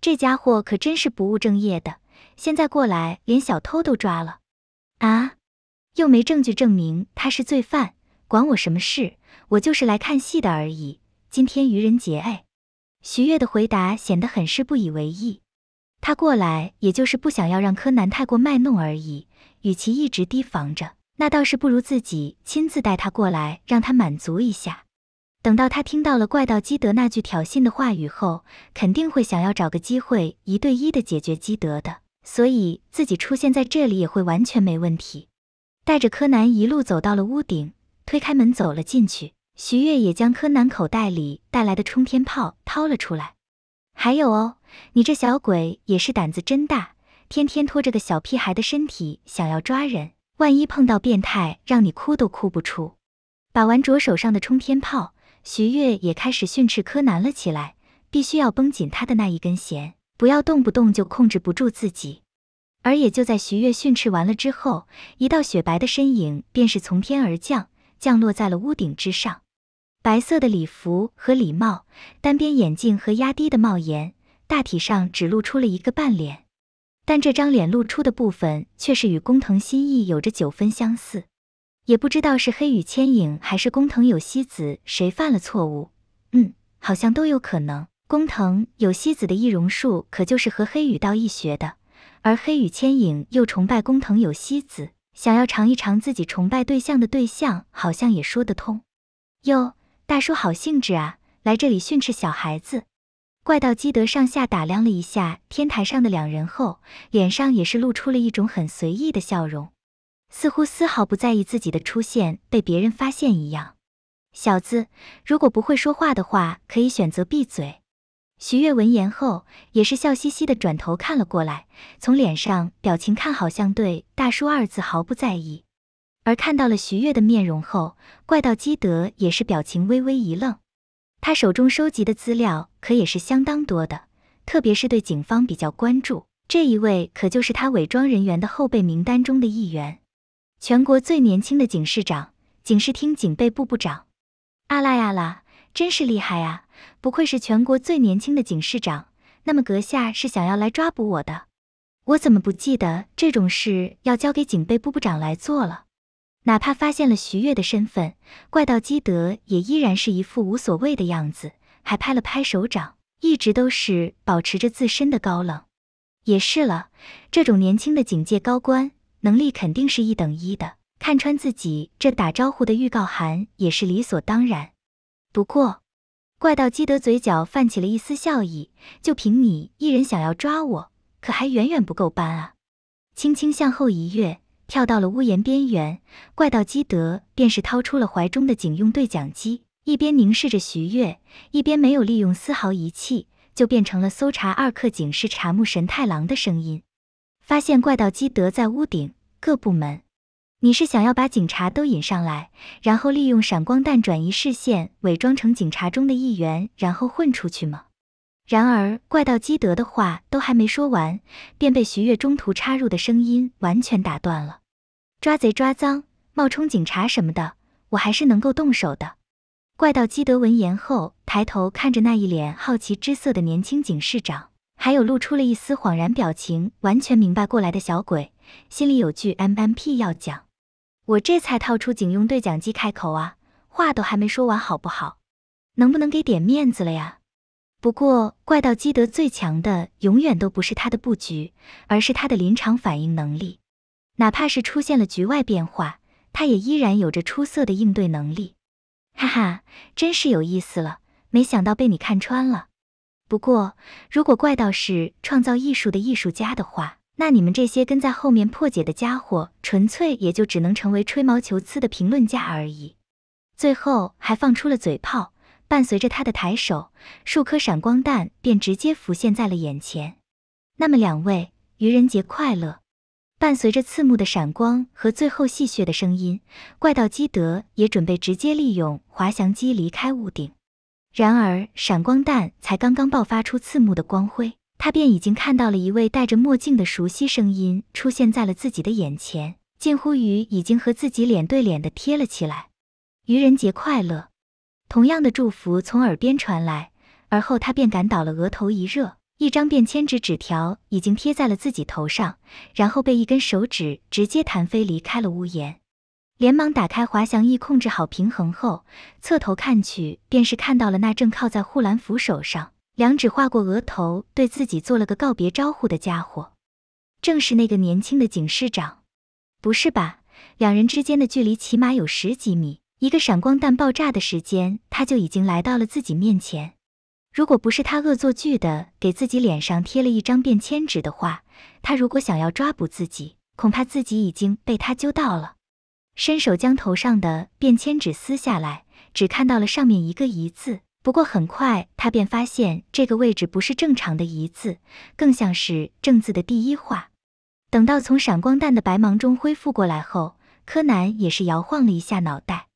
这家伙可真是不务正业的，现在过来连小偷都抓了啊？又没证据证明他是罪犯，管我什么事？”我就是来看戏的而已。今天愚人节，哎，徐月的回答显得很是不以为意。他过来也就是不想要让柯南太过卖弄而已。与其一直提防着，那倒是不如自己亲自带他过来，让他满足一下。等到他听到了怪盗基德那句挑衅的话语后，肯定会想要找个机会一对一的解决基德的。所以自己出现在这里也会完全没问题。带着柯南一路走到了屋顶，推开门走了进去。徐月也将柯南口袋里带来的冲天炮掏了出来，还有哦，你这小鬼也是胆子真大，天天拖着个小屁孩的身体想要抓人，万一碰到变态，让你哭都哭不出。把玩着手上的冲天炮，徐月也开始训斥柯南了起来，必须要绷紧他的那一根弦，不要动不动就控制不住自己。而也就在徐月训斥完了之后，一道雪白的身影便是从天而降，降落在了屋顶之上。白色的礼服和礼帽，单边眼镜和压低的帽檐，大体上只露出了一个半脸，但这张脸露出的部分却是与工藤新一有着九分相似。也不知道是黑羽千影还是工藤有希子谁犯了错误，嗯，好像都有可能。工藤有希子的易容术可就是和黑羽道一学的，而黑羽千影又崇拜工藤有希子，想要尝一尝自己崇拜对象的对象，好像也说得通。哟。大叔好兴致啊，来这里训斥小孩子。怪盗基德上下打量了一下天台上的两人后，脸上也是露出了一种很随意的笑容，似乎丝毫不在意自己的出现被别人发现一样。小子，如果不会说话的话，可以选择闭嘴。徐悦闻言后，也是笑嘻嘻的转头看了过来，从脸上表情看，好像对“大叔”二字毫不在意。而看到了徐月的面容后，怪盗基德也是表情微微一愣。他手中收集的资料可也是相当多的，特别是对警方比较关注。这一位可就是他伪装人员的后备名单中的一员。全国最年轻的警市长，警视厅警备部部长。阿拉呀啦，真是厉害啊！不愧是全国最年轻的警市长。那么阁下是想要来抓捕我的？我怎么不记得这种事要交给警备部部长来做了？哪怕发现了徐悦的身份，怪盗基德也依然是一副无所谓的样子，还拍了拍手掌，一直都是保持着自身的高冷。也是了，这种年轻的警界高官，能力肯定是一等一的，看穿自己这打招呼的预告函也是理所当然。不过，怪盗基德嘴角泛起了一丝笑意，就凭你一人想要抓我，可还远远不够班啊！轻轻向后一跃。跳到了屋檐边缘，怪盗基德便是掏出了怀中的警用对讲机，一边凝视着徐悦，一边没有利用丝毫仪器，就变成了搜查二课警视查木神太郎的声音。发现怪盗基德在屋顶，各部门，你是想要把警察都引上来，然后利用闪光弹转移视线，伪装成警察中的一员，然后混出去吗？然而，怪盗基德的话都还没说完，便被徐越中途插入的声音完全打断了。抓贼抓赃，冒充警察什么的，我还是能够动手的。怪盗基德闻言后，抬头看着那一脸好奇之色的年轻警士长，还有露出了一丝恍然表情，完全明白过来的小鬼，心里有句 M M P 要讲。我这才套出警用对讲机开口啊，话都还没说完，好不好？能不能给点面子了呀？不过，怪盗基德最强的永远都不是他的布局，而是他的临场反应能力。哪怕是出现了局外变化，他也依然有着出色的应对能力。哈哈，真是有意思了，没想到被你看穿了。不过，如果怪盗是创造艺术的艺术家的话，那你们这些跟在后面破解的家伙，纯粹也就只能成为吹毛求疵的评论家而已。最后还放出了嘴炮。伴随着他的抬手，数颗闪光弹便直接浮现在了眼前。那么，两位，愚人节快乐！伴随着刺目的闪光和最后戏谑的声音，怪盗基德也准备直接利用滑翔机离开屋顶。然而，闪光弹才刚刚爆发出刺目的光辉，他便已经看到了一位戴着墨镜的熟悉声音出现在了自己的眼前，近乎于已经和自己脸对脸的贴了起来。愚人节快乐！同样的祝福从耳边传来，而后他便感到了额头一热，一张便签纸纸条已经贴在了自己头上，然后被一根手指直接弹飞离开了屋檐。连忙打开滑翔翼，控制好平衡后，侧头看去，便是看到了那正靠在护栏扶手上，两指划过额头，对自己做了个告别招呼的家伙，正是那个年轻的警室长。不是吧？两人之间的距离起码有十几米。一个闪光弹爆炸的时间，他就已经来到了自己面前。如果不是他恶作剧的给自己脸上贴了一张便签纸的话，他如果想要抓捕自己，恐怕自己已经被他揪到了。伸手将头上的便签纸撕下来，只看到了上面一个“一”字。不过很快他便发现，这个位置不是正常的“一”字，更像是“正”字的第一画。等到从闪光弹的白芒中恢复过来后，柯南也是摇晃了一下脑袋。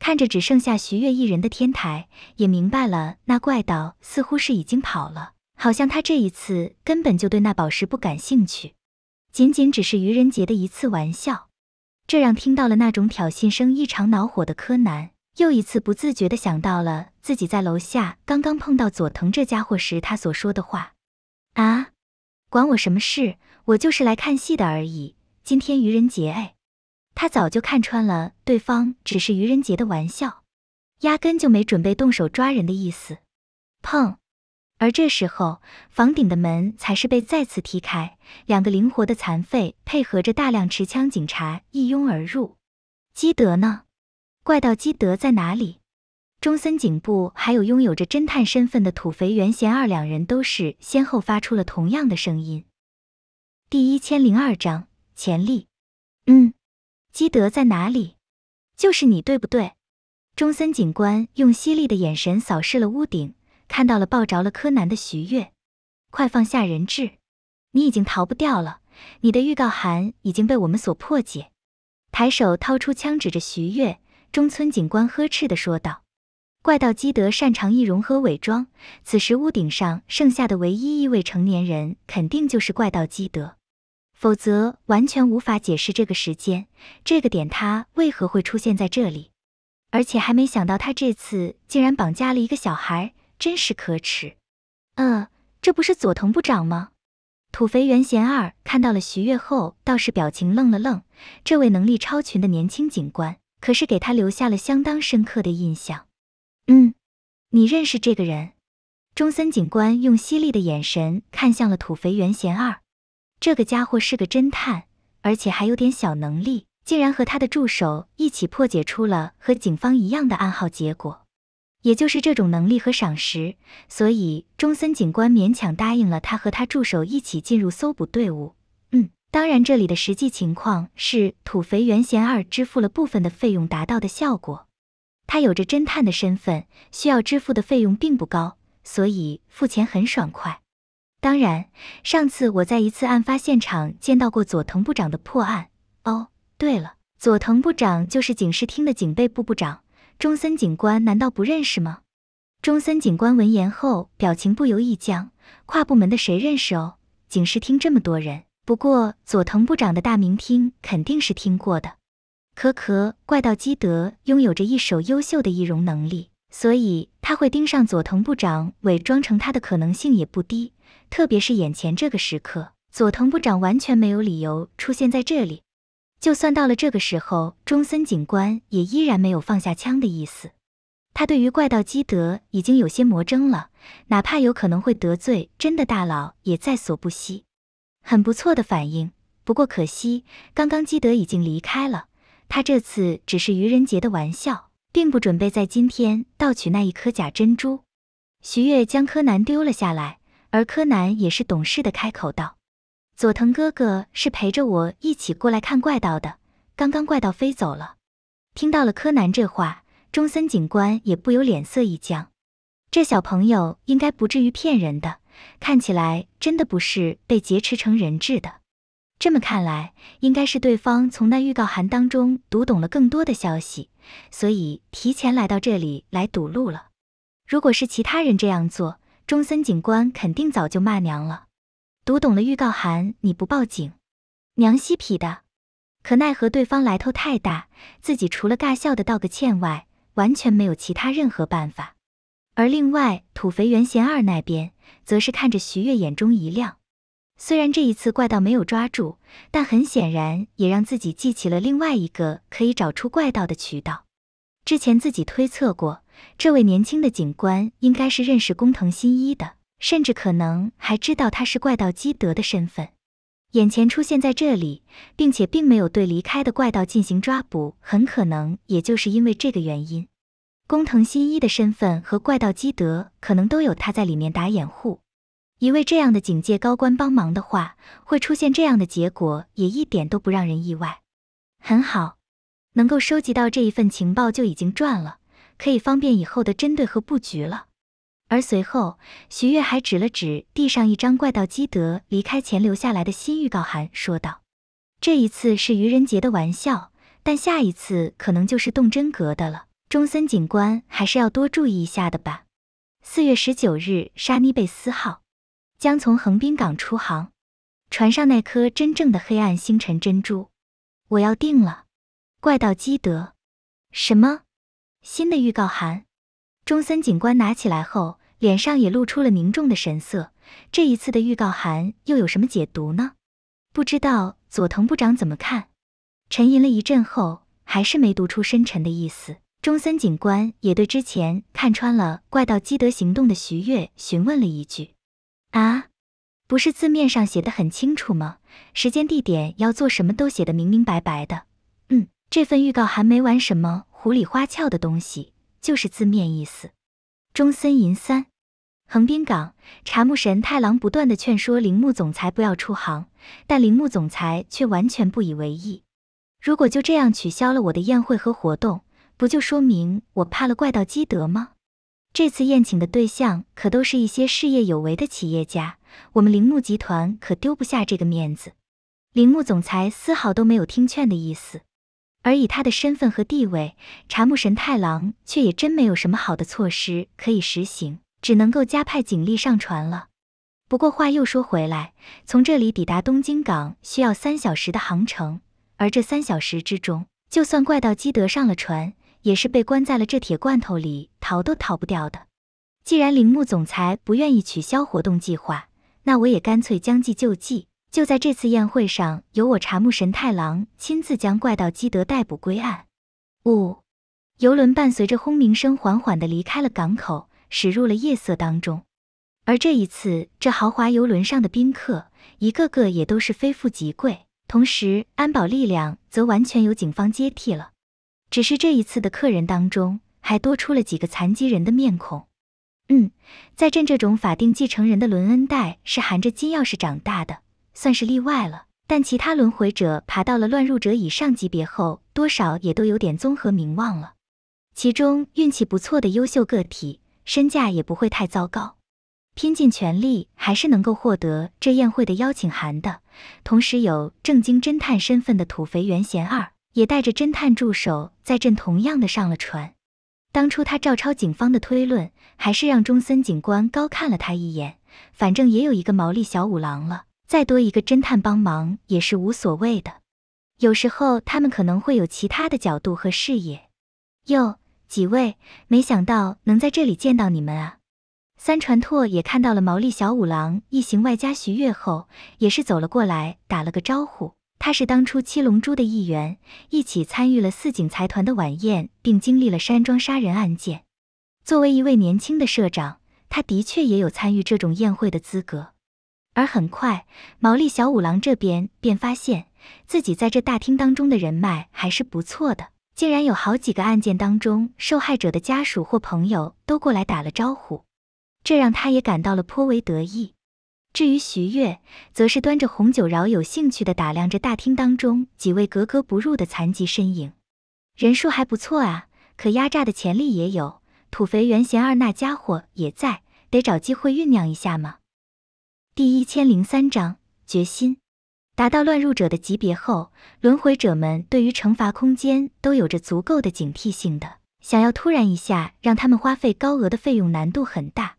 看着只剩下徐悦一人的天台，也明白了那怪盗似乎是已经跑了，好像他这一次根本就对那宝石不感兴趣，仅仅只是愚人节的一次玩笑。这让听到了那种挑衅声异常恼火的柯南，又一次不自觉地想到了自己在楼下刚刚碰到佐藤这家伙时他所说的话：“啊，管我什么事？我就是来看戏的而已。今天愚人节，哎。”他早就看穿了对方只是愚人节的玩笑，压根就没准备动手抓人的意思。砰！而这时候，房顶的门才是被再次踢开，两个灵活的残废配合着大量持枪警察一拥而入。基德呢？怪盗基德在哪里？中森警部还有拥有着侦探身份的土肥原贤二两人都是先后发出了同样的声音。第一千零二章潜力。嗯。基德在哪里？就是你，对不对？中森警官用犀利的眼神扫视了屋顶，看到了抱着了柯南的徐悦，快放下人质！你已经逃不掉了，你的预告函已经被我们所破解。抬手掏出枪指着徐悦，中村警官呵斥的说道：“怪盗基德擅长易容和伪装，此时屋顶上剩下的唯一一位成年人，肯定就是怪盗基德。”否则完全无法解释这个时间，这个点他为何会出现在这里，而且还没想到他这次竟然绑架了一个小孩，真是可耻。呃，这不是佐藤部长吗？土肥原贤二看到了徐悦后，倒是表情愣了愣。这位能力超群的年轻警官，可是给他留下了相当深刻的印象。嗯，你认识这个人？中森警官用犀利的眼神看向了土肥原贤二。这个家伙是个侦探，而且还有点小能力，竟然和他的助手一起破解出了和警方一样的暗号。结果，也就是这种能力和赏识，所以中森警官勉强答应了他和他助手一起进入搜捕队伍。嗯，当然这里的实际情况是土肥原贤二支付了部分的费用达到的效果。他有着侦探的身份，需要支付的费用并不高，所以付钱很爽快。当然，上次我在一次案发现场见到过佐藤部长的破案。哦，对了，佐藤部长就是警视厅的警备部部长，中森警官难道不认识吗？中森警官闻言后，表情不由一僵。跨部门的谁认识哦？警视厅这么多人，不过佐藤部长的大名听肯定是听过的。可可怪盗基德拥有着一手优秀的易容能力，所以他会盯上佐藤部长，伪装成他的可能性也不低。特别是眼前这个时刻，佐藤部长完全没有理由出现在这里。就算到了这个时候，中森警官也依然没有放下枪的意思。他对于怪盗基德已经有些魔怔了，哪怕有可能会得罪真的大佬，也在所不惜。很不错的反应，不过可惜，刚刚基德已经离开了。他这次只是愚人节的玩笑，并不准备在今天盗取那一颗假珍珠。徐悦将柯南丢了下来。而柯南也是懂事的，开口道：“佐藤哥哥是陪着我一起过来看怪盗的，刚刚怪盗飞走了。”听到了柯南这话，中森警官也不由脸色一僵。这小朋友应该不至于骗人的，看起来真的不是被劫持成人质的。这么看来，应该是对方从那预告函当中读懂了更多的消息，所以提前来到这里来堵路了。如果是其他人这样做，中森警官肯定早就骂娘了，读懂了预告函，你不报警，娘嬉皮的，可奈何对方来头太大，自己除了尬笑的道个歉外，完全没有其他任何办法。而另外土肥原贤二那边，则是看着徐悦眼中一亮，虽然这一次怪盗没有抓住，但很显然也让自己记起了另外一个可以找出怪盗的渠道，之前自己推测过。这位年轻的警官应该是认识工藤新一的，甚至可能还知道他是怪盗基德的身份。眼前出现在这里，并且并没有对离开的怪盗进行抓捕，很可能也就是因为这个原因。工藤新一的身份和怪盗基德可能都有他在里面打掩护。一位这样的警界高官帮忙的话，会出现这样的结果，也一点都不让人意外。很好，能够收集到这一份情报就已经赚了。可以方便以后的针对和布局了。而随后，徐悦还指了指地上一张怪盗基德离开前留下来的新预告函，说道：“这一次是愚人节的玩笑，但下一次可能就是动真格的了。中森警官还是要多注意一下的吧。”四月十九日，沙尼贝斯号将从横滨港出航。船上那颗真正的黑暗星辰珍珠，我要定了。怪盗基德，什么？新的预告函，中森警官拿起来后，脸上也露出了凝重的神色。这一次的预告函又有什么解读呢？不知道佐藤部长怎么看。沉吟了一阵后，还是没读出深沉的意思。中森警官也对之前看穿了怪盗基德行动的徐悦询问了一句：“啊，不是字面上写的很清楚吗？时间、地点要做什么都写的明明白白的。嗯，这份预告函没完什么？”胡里花俏的东西就是字面意思。中森银三、横滨港、茶木神太郎不断的劝说铃木总裁不要出航，但铃木总裁却完全不以为意。如果就这样取消了我的宴会和活动，不就说明我怕了怪盗基德吗？这次宴请的对象可都是一些事业有为的企业家，我们铃木集团可丢不下这个面子。铃木总裁丝毫都没有听劝的意思。而以他的身份和地位，查木神太郎却也真没有什么好的措施可以实行，只能够加派警力上船了。不过话又说回来，从这里抵达东京港需要三小时的航程，而这三小时之中，就算怪盗基德上了船，也是被关在了这铁罐头里，逃都逃不掉的。既然铃木总裁不愿意取消活动计划，那我也干脆将计就计。就在这次宴会上，由我茶木神太郎亲自将怪盗基德逮捕归案。五，游轮伴随着轰鸣声缓缓的离开了港口，驶入了夜色当中。而这一次，这豪华游轮上的宾客一个个也都是非富即贵，同时安保力量则完全由警方接替了。只是这一次的客人当中，还多出了几个残疾人的面孔。嗯，在朕这种法定继承人的伦恩代是含着金钥匙长大的。算是例外了，但其他轮回者爬到了乱入者以上级别后，多少也都有点综合名望了。其中运气不错的优秀个体，身价也不会太糟糕，拼尽全力还是能够获得这宴会的邀请函的。同时，有正经侦探身份的土肥原贤二也带着侦探助手在镇同样的上了船。当初他照抄警方的推论，还是让中森警官高看了他一眼。反正也有一个毛利小五郎了。再多一个侦探帮忙也是无所谓的，有时候他们可能会有其他的角度和视野。哟，几位，没想到能在这里见到你们啊！三传拓也看到了毛利小五郎一行外加徐悦后，也是走了过来打了个招呼。他是当初七龙珠的一员，一起参与了四井财团的晚宴，并经历了山庄杀人案件。作为一位年轻的社长，他的确也有参与这种宴会的资格。而很快，毛利小五郎这边便发现自己在这大厅当中的人脉还是不错的，竟然有好几个案件当中受害者的家属或朋友都过来打了招呼，这让他也感到了颇为得意。至于徐月，则是端着红酒，饶有兴趣地打量着大厅当中几位格格不入的残疾身影，人数还不错啊，可压榨的潜力也有。土肥原贤二那家伙也在，得找机会酝酿一下嘛。第一千零三章决心。达到乱入者的级别后，轮回者们对于惩罚空间都有着足够的警惕性的，想要突然一下让他们花费高额的费用难度很大。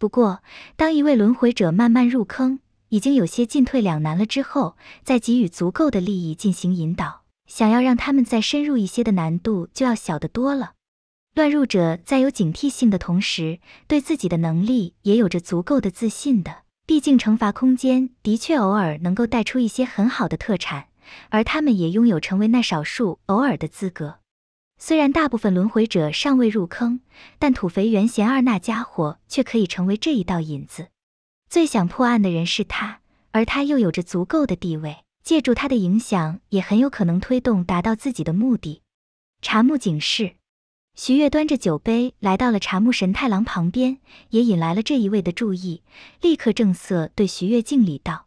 不过，当一位轮回者慢慢入坑，已经有些进退两难了之后，再给予足够的利益进行引导，想要让他们再深入一些的难度就要小得多了。乱入者在有警惕性的同时，对自己的能力也有着足够的自信的。毕竟，惩罚空间的确偶尔能够带出一些很好的特产，而他们也拥有成为那少数偶尔的资格。虽然大部分轮回者尚未入坑，但土肥原贤二那家伙却可以成为这一道引子。最想破案的人是他，而他又有着足够的地位，借助他的影响，也很有可能推动达到自己的目的。茶木警示。徐悦端着酒杯来到了茶木神太郎旁边，也引来了这一位的注意，立刻正色对徐悦敬礼道：“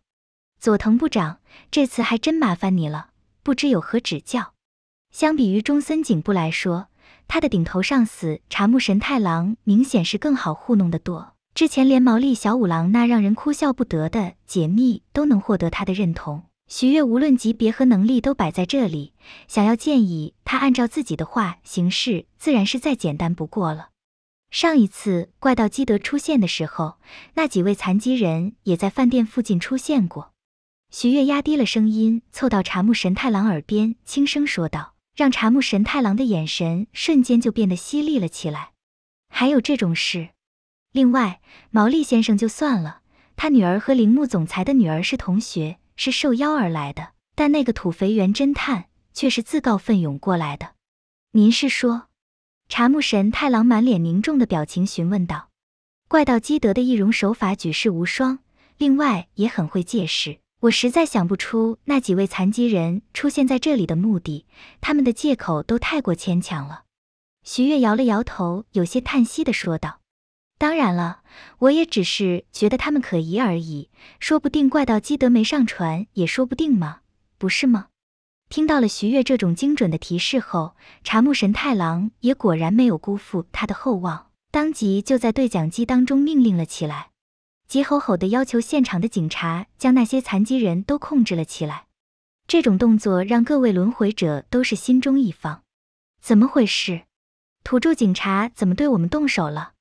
佐藤部长，这次还真麻烦你了，不知有何指教。”相比于中森警部来说，他的顶头上司茶木神太郎明显是更好糊弄得多，之前连毛利小五郎那让人哭笑不得的解密都能获得他的认同。徐月无论级别和能力都摆在这里，想要建议他按照自己的话行事，自然是再简单不过了。上一次怪盗基德出现的时候，那几位残疾人也在饭店附近出现过。徐月压低了声音，凑到茶木神太郎耳边，轻声说道，让茶木神太郎的眼神瞬间就变得犀利了起来。还有这种事。另外，毛利先生就算了，他女儿和铃木总裁的女儿是同学。是受邀而来的，但那个土肥圆侦探却是自告奋勇过来的。您是说？茶木神太郎满脸凝重的表情询问道：“怪盗基德的易容手法举世无双，另外也很会借势。我实在想不出那几位残疾人出现在这里的目的，他们的借口都太过牵强了。”徐悦摇了摇头，有些叹息地说道。当然了，我也只是觉得他们可疑而已，说不定怪到基德没上船也说不定嘛，不是吗？听到了徐悦这种精准的提示后，茶木神太郎也果然没有辜负他的厚望，当即就在对讲机当中命令了起来，急吼吼地要求现场的警察将那些残疾人都控制了起来。这种动作让各位轮回者都是心中一方。怎么回事？土著警察怎么对我们动手了？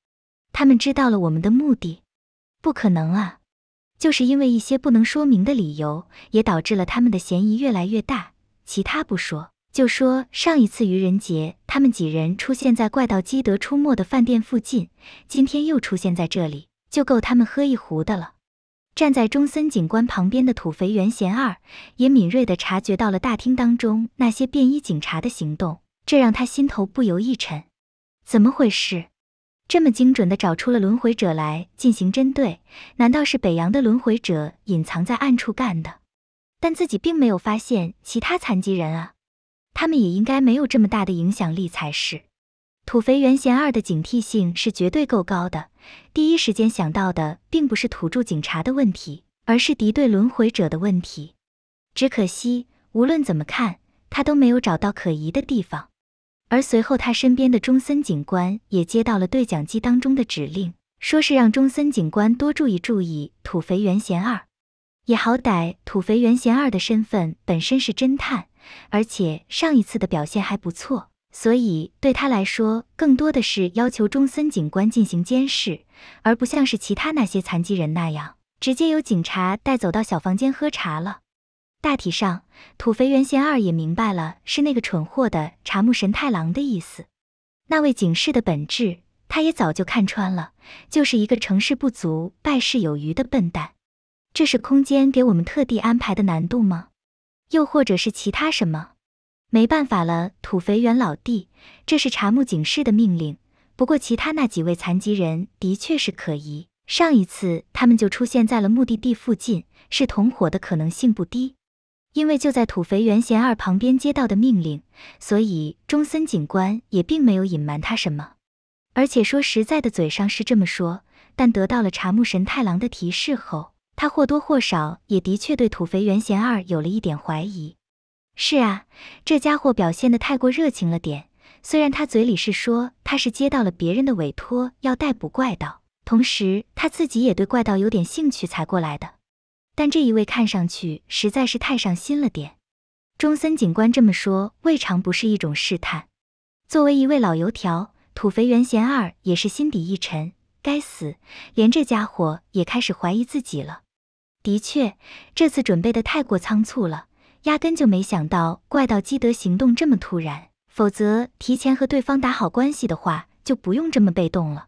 他们知道了我们的目的，不可能啊！就是因为一些不能说明的理由，也导致了他们的嫌疑越来越大。其他不说，就说上一次愚人节，他们几人出现在怪盗基德出没的饭店附近，今天又出现在这里，就够他们喝一壶的了。站在中森警官旁边的土肥原贤二也敏锐地察觉到了大厅当中那些便衣警察的行动，这让他心头不由一沉。怎么回事？这么精准的找出了轮回者来进行针对，难道是北洋的轮回者隐藏在暗处干的？但自己并没有发现其他残疾人啊，他们也应该没有这么大的影响力才是。土肥原贤二的警惕性是绝对够高的，第一时间想到的并不是土著警察的问题，而是敌对轮回者的问题。只可惜，无论怎么看，他都没有找到可疑的地方。而随后，他身边的中森警官也接到了对讲机当中的指令，说是让中森警官多注意注意土肥原贤二。也好歹，土肥原贤二的身份本身是侦探，而且上一次的表现还不错，所以对他来说，更多的是要求中森警官进行监视，而不像是其他那些残疾人那样，直接由警察带走到小房间喝茶了。大体上，土肥原贤二也明白了是那个蠢货的茶木神太郎的意思。那位警士的本质，他也早就看穿了，就是一个成事不足败事有余的笨蛋。这是空间给我们特地安排的难度吗？又或者是其他什么？没办法了，土肥原老弟，这是茶木警士的命令。不过，其他那几位残疾人的确是可疑。上一次他们就出现在了目的地附近，是同伙的可能性不低。因为就在土肥原贤二旁边接到的命令，所以中森警官也并没有隐瞒他什么。而且说实在的，嘴上是这么说，但得到了茶木神太郎的提示后，他或多或少也的确对土肥原贤二有了一点怀疑。是啊，这家伙表现得太过热情了点。虽然他嘴里是说他是接到了别人的委托要逮捕怪盗，同时他自己也对怪盗有点兴趣才过来的。但这一位看上去实在是太上心了点，中森警官这么说未尝不是一种试探。作为一位老油条，土肥原贤二也是心底一沉，该死，连这家伙也开始怀疑自己了。的确，这次准备的太过仓促了，压根就没想到怪盗基德行动这么突然，否则提前和对方打好关系的话，就不用这么被动了。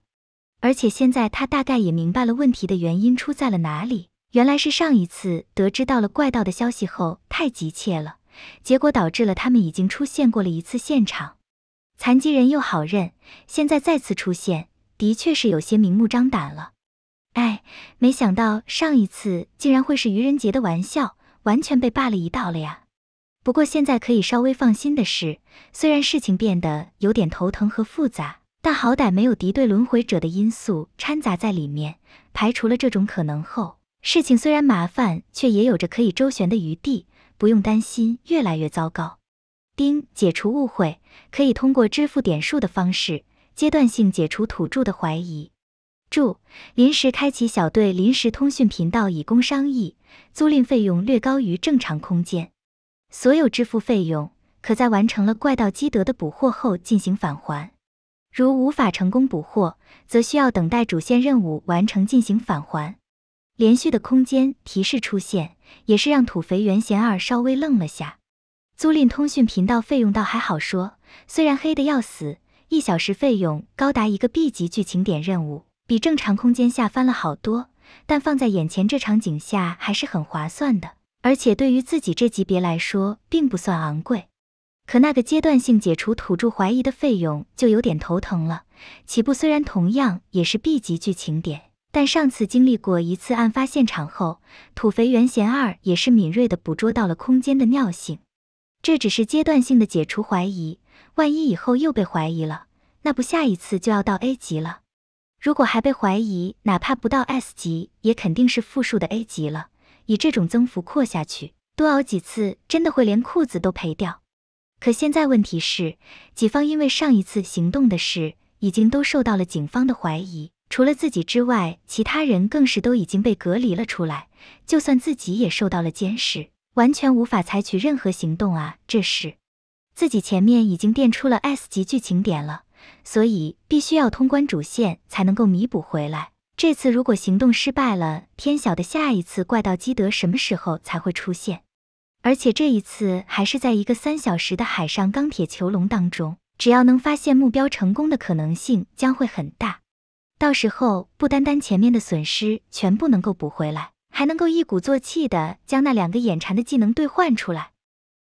而且现在他大概也明白了问题的原因出在了哪里。原来是上一次得知到了怪盗的消息后太急切了，结果导致了他们已经出现过了一次现场，残疾人又好认，现在再次出现的确是有些明目张胆了。哎，没想到上一次竟然会是愚人节的玩笑，完全被霸了一道了呀！不过现在可以稍微放心的是，虽然事情变得有点头疼和复杂，但好歹没有敌对轮回者的因素掺杂在里面，排除了这种可能后。事情虽然麻烦，却也有着可以周旋的余地，不用担心越来越糟糕。丁，解除误会可以通过支付点数的方式，阶段性解除土著的怀疑。注：临时开启小队临时通讯频道以供商议。租赁费用略高于正常空间。所有支付费用可在完成了怪盗基德的捕获后进行返还，如无法成功捕获，则需要等待主线任务完成进行返还。连续的空间提示出现，也是让土肥原贤二稍微愣了下。租赁通讯频道费用倒还好说，虽然黑的要死，一小时费用高达一个 B 级剧情点任务，比正常空间下翻了好多，但放在眼前这场景下还是很划算的。而且对于自己这级别来说，并不算昂贵。可那个阶段性解除土著怀疑的费用就有点头疼了，起步虽然同样也是 B 级剧情点。但上次经历过一次案发现场后，土肥原贤二也是敏锐的捕捉到了空间的尿性。这只是阶段性的解除怀疑，万一以后又被怀疑了，那不下一次就要到 A 级了。如果还被怀疑，哪怕不到 S 级，也肯定是负数的 A 级了。以这种增幅扩下去，多熬几次，真的会连裤子都赔掉。可现在问题是，己方因为上一次行动的事，已经都受到了警方的怀疑。除了自己之外，其他人更是都已经被隔离了出来。就算自己也受到了监视，完全无法采取任何行动啊！这是自己前面已经垫出了 S 级剧情点了，所以必须要通关主线才能够弥补回来。这次如果行动失败了，天晓的下一次怪盗基德什么时候才会出现？而且这一次还是在一个三小时的海上钢铁囚笼当中，只要能发现目标，成功的可能性将会很大。到时候不单单前面的损失全部能够补回来，还能够一鼓作气的将那两个眼馋的技能兑换出来。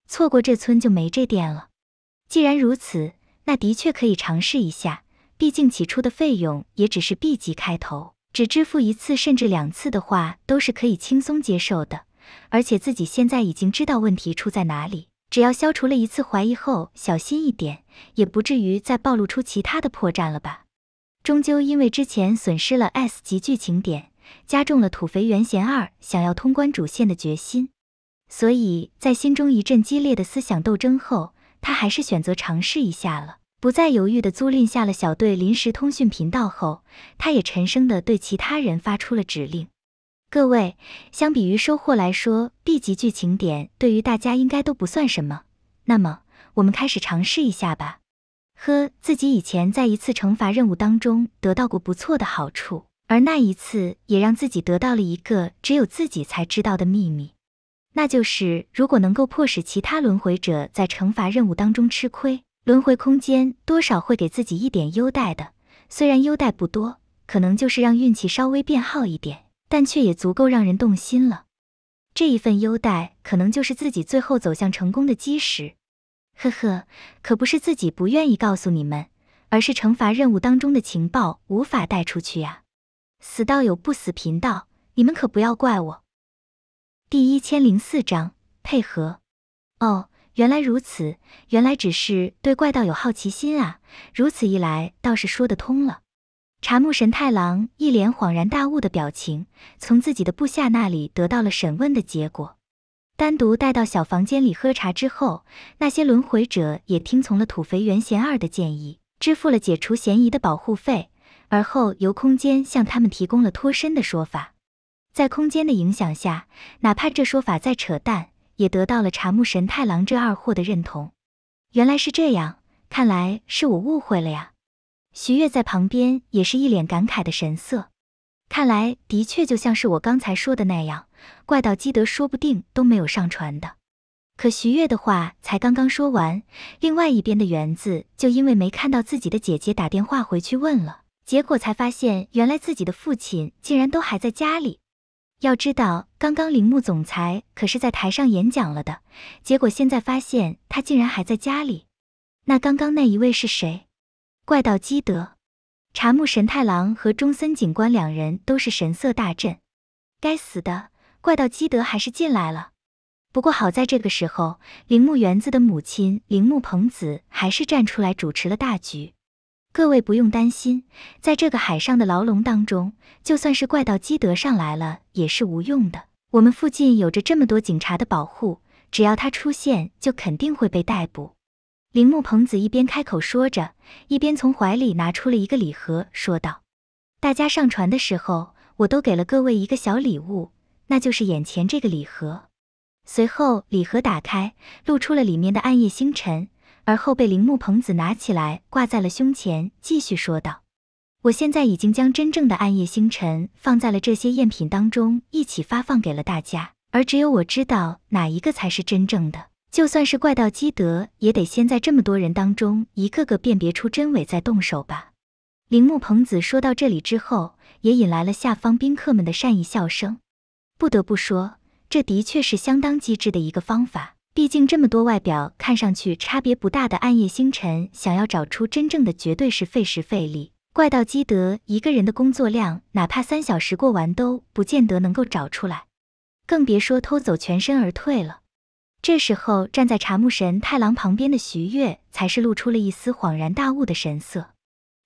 错过这村就没这店了。既然如此，那的确可以尝试一下。毕竟起初的费用也只是 B 级开头，只支付一次甚至两次的话，都是可以轻松接受的。而且自己现在已经知道问题出在哪里，只要消除了一次怀疑后，小心一点，也不至于再暴露出其他的破绽了吧。终究因为之前损失了 S 级剧情点，加重了土肥原贤二想要通关主线的决心，所以在心中一阵激烈的思想斗争后，他还是选择尝试一下了。不再犹豫的租赁下了小队临时通讯频道后，他也沉声的对其他人发出了指令：“各位，相比于收获来说，B 级剧情点对于大家应该都不算什么。那么，我们开始尝试一下吧。”呵，自己以前在一次惩罚任务当中得到过不错的好处，而那一次也让自己得到了一个只有自己才知道的秘密，那就是如果能够迫使其他轮回者在惩罚任务当中吃亏，轮回空间多少会给自己一点优待的。虽然优待不多，可能就是让运气稍微变好一点，但却也足够让人动心了。这一份优待可能就是自己最后走向成功的基石。呵呵，可不是自己不愿意告诉你们，而是惩罚任务当中的情报无法带出去呀。死道友不死贫道，你们可不要怪我。第一千零四章配合。哦，原来如此，原来只是对怪盗有好奇心啊，如此一来倒是说得通了。茶木神太郎一脸恍然大悟的表情，从自己的部下那里得到了审问的结果。单独带到小房间里喝茶之后，那些轮回者也听从了土肥原贤二的建议，支付了解除嫌疑的保护费，而后由空间向他们提供了脱身的说法。在空间的影响下，哪怕这说法再扯淡，也得到了茶木神太郎这二货的认同。原来是这样，看来是我误会了呀。徐悦在旁边也是一脸感慨的神色，看来的确就像是我刚才说的那样。怪盗基德说不定都没有上船的，可徐悦的话才刚刚说完，另外一边的园子就因为没看到自己的姐姐打电话回去问了，结果才发现原来自己的父亲竟然都还在家里。要知道，刚刚铃木总裁可是在台上演讲了的，结果现在发现他竟然还在家里，那刚刚那一位是谁？怪盗基德、茶木神太郎和中森警官两人都是神色大震，该死的！怪盗基德还是进来了，不过好在这个时候，铃木园子的母亲铃木朋子还是站出来主持了大局。各位不用担心，在这个海上的牢笼当中，就算是怪盗基德上来了也是无用的。我们附近有着这么多警察的保护，只要他出现就肯定会被逮捕。铃木朋子一边开口说着，一边从怀里拿出了一个礼盒，说道：“大家上船的时候，我都给了各位一个小礼物。”那就是眼前这个礼盒。随后，礼盒打开，露出了里面的暗夜星辰，而后被铃木朋子拿起来挂在了胸前，继续说道：“我现在已经将真正的暗夜星辰放在了这些赝品当中，一起发放给了大家。而只有我知道哪一个才是真正的。就算是怪盗基德，也得先在这么多人当中一个个辨别出真伪，再动手吧。”铃木朋子说到这里之后，也引来了下方宾客们的善意笑声。不得不说，这的确是相当机智的一个方法。毕竟这么多外表看上去差别不大的暗夜星辰，想要找出真正的，绝对是费时费力。怪盗基德一个人的工作量，哪怕三小时过完都不见得能够找出来，更别说偷走全身而退了。这时候，站在茶木神太郎旁边的徐月，才是露出了一丝恍然大悟的神色。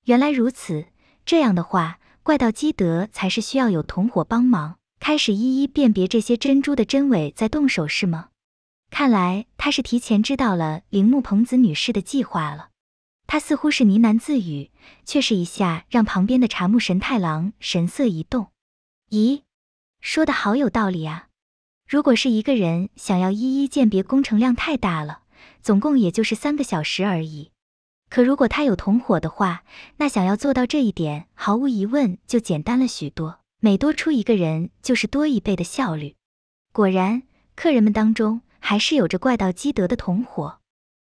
原来如此，这样的话，怪盗基德才是需要有同伙帮忙。开始一一辨别这些珍珠的真伪，再动手是吗？看来他是提前知道了铃木朋子女士的计划了。他似乎是呢喃自语，却是一下让旁边的茶木神太郎神色一动。咦，说的好有道理啊！如果是一个人想要一一鉴别，工程量太大了，总共也就是三个小时而已。可如果他有同伙的话，那想要做到这一点，毫无疑问就简单了许多。每多出一个人，就是多一倍的效率。果然，客人们当中还是有着怪盗基德的同伙。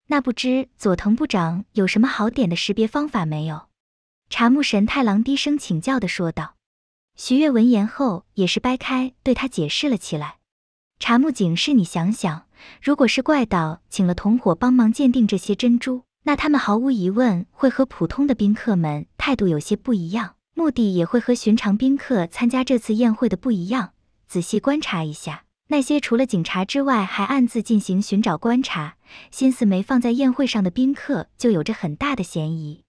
那不知佐藤部长有什么好点的识别方法没有？茶木神太郎低声请教地说道。徐月闻言后，也是掰开对他解释了起来。茶木警，是你想想，如果是怪盗请了同伙帮忙鉴定这些珍珠，那他们毫无疑问会和普通的宾客们态度有些不一样。目的也会和寻常宾客参加这次宴会的不一样。仔细观察一下，那些除了警察之外，还暗自进行寻找观察，心思没放在宴会上的宾客，就有着很大的嫌疑。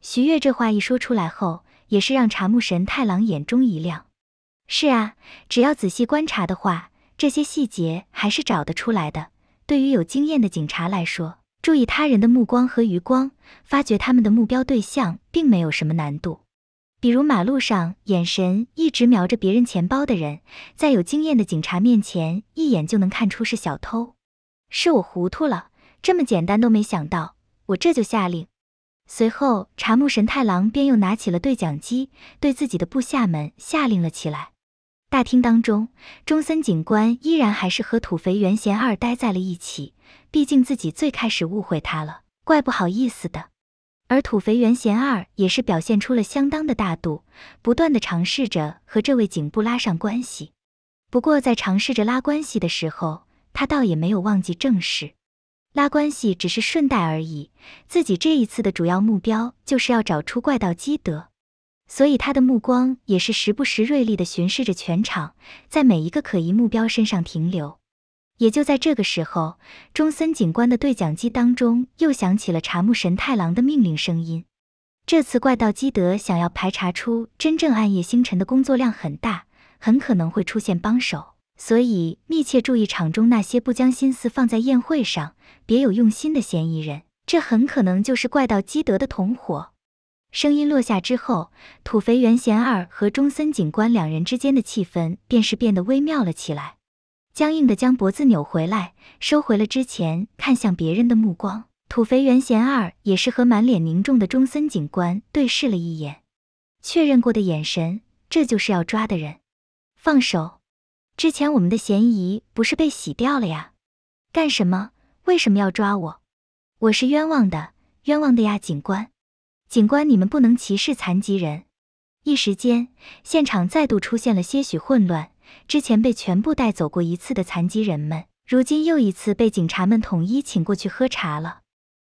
徐悦这话一说出来后，也是让茶木神太郎眼中一亮。是啊，只要仔细观察的话，这些细节还是找得出来的。对于有经验的警察来说，注意他人的目光和余光，发觉他们的目标对象，并没有什么难度。比如马路上眼神一直瞄着别人钱包的人，在有经验的警察面前，一眼就能看出是小偷。是我糊涂了，这么简单都没想到。我这就下令。随后，茶木神太郎便又拿起了对讲机，对自己的部下们下令了起来。大厅当中，中森警官依然还是和土肥原贤二待在了一起，毕竟自己最开始误会他了，怪不好意思的。而土肥原贤二也是表现出了相当的大度，不断的尝试着和这位警部拉上关系。不过在尝试着拉关系的时候，他倒也没有忘记正事，拉关系只是顺带而已。自己这一次的主要目标就是要找出怪盗基德，所以他的目光也是时不时锐利的巡视着全场，在每一个可疑目标身上停留。也就在这个时候，中森警官的对讲机当中又响起了查木神太郎的命令声音。这次怪盗基德想要排查出真正暗夜星辰的工作量很大，很可能会出现帮手，所以密切注意场中那些不将心思放在宴会上、别有用心的嫌疑人，这很可能就是怪盗基德的同伙。声音落下之后，土肥原贤二和中森警官两人之间的气氛便是变得微妙了起来。僵硬的将脖子扭回来，收回了之前看向别人的目光。土肥原贤二也是和满脸凝重的中森警官对视了一眼，确认过的眼神，这就是要抓的人。放手！之前我们的嫌疑不是被洗掉了呀？干什么？为什么要抓我？我是冤枉的，冤枉的呀，警官！警官，你们不能歧视残疾人！一时间，现场再度出现了些许混乱。之前被全部带走过一次的残疾人们，如今又一次被警察们统一请过去喝茶了。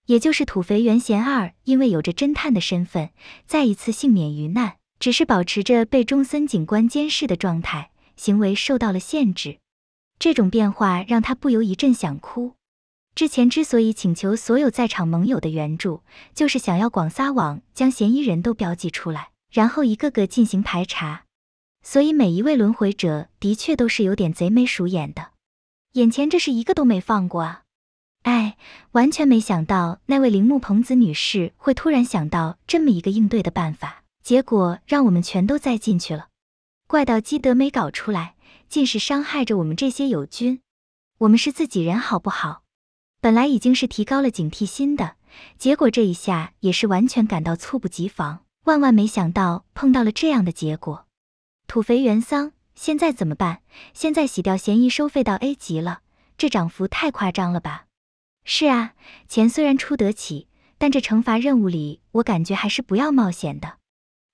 也就是土肥原贤二，因为有着侦探的身份，再一次幸免于难，只是保持着被中森警官监视的状态，行为受到了限制。这种变化让他不由一阵想哭。之前之所以请求所有在场盟友的援助，就是想要广撒网，将嫌疑人都标记出来，然后一个个进行排查。所以每一位轮回者的确都是有点贼眉鼠眼的，眼前这是一个都没放过啊！哎，完全没想到那位铃木朋子女士会突然想到这么一个应对的办法，结果让我们全都栽进去了。怪到基德没搞出来，竟是伤害着我们这些友军。我们是自己人，好不好？本来已经是提高了警惕心的，结果这一下也是完全感到猝不及防，万万没想到碰到了这样的结果。土肥原桑现在怎么办？现在洗掉嫌疑，收费到 A 级了，这涨幅太夸张了吧？是啊，钱虽然出得起，但这惩罚任务里，我感觉还是不要冒险的。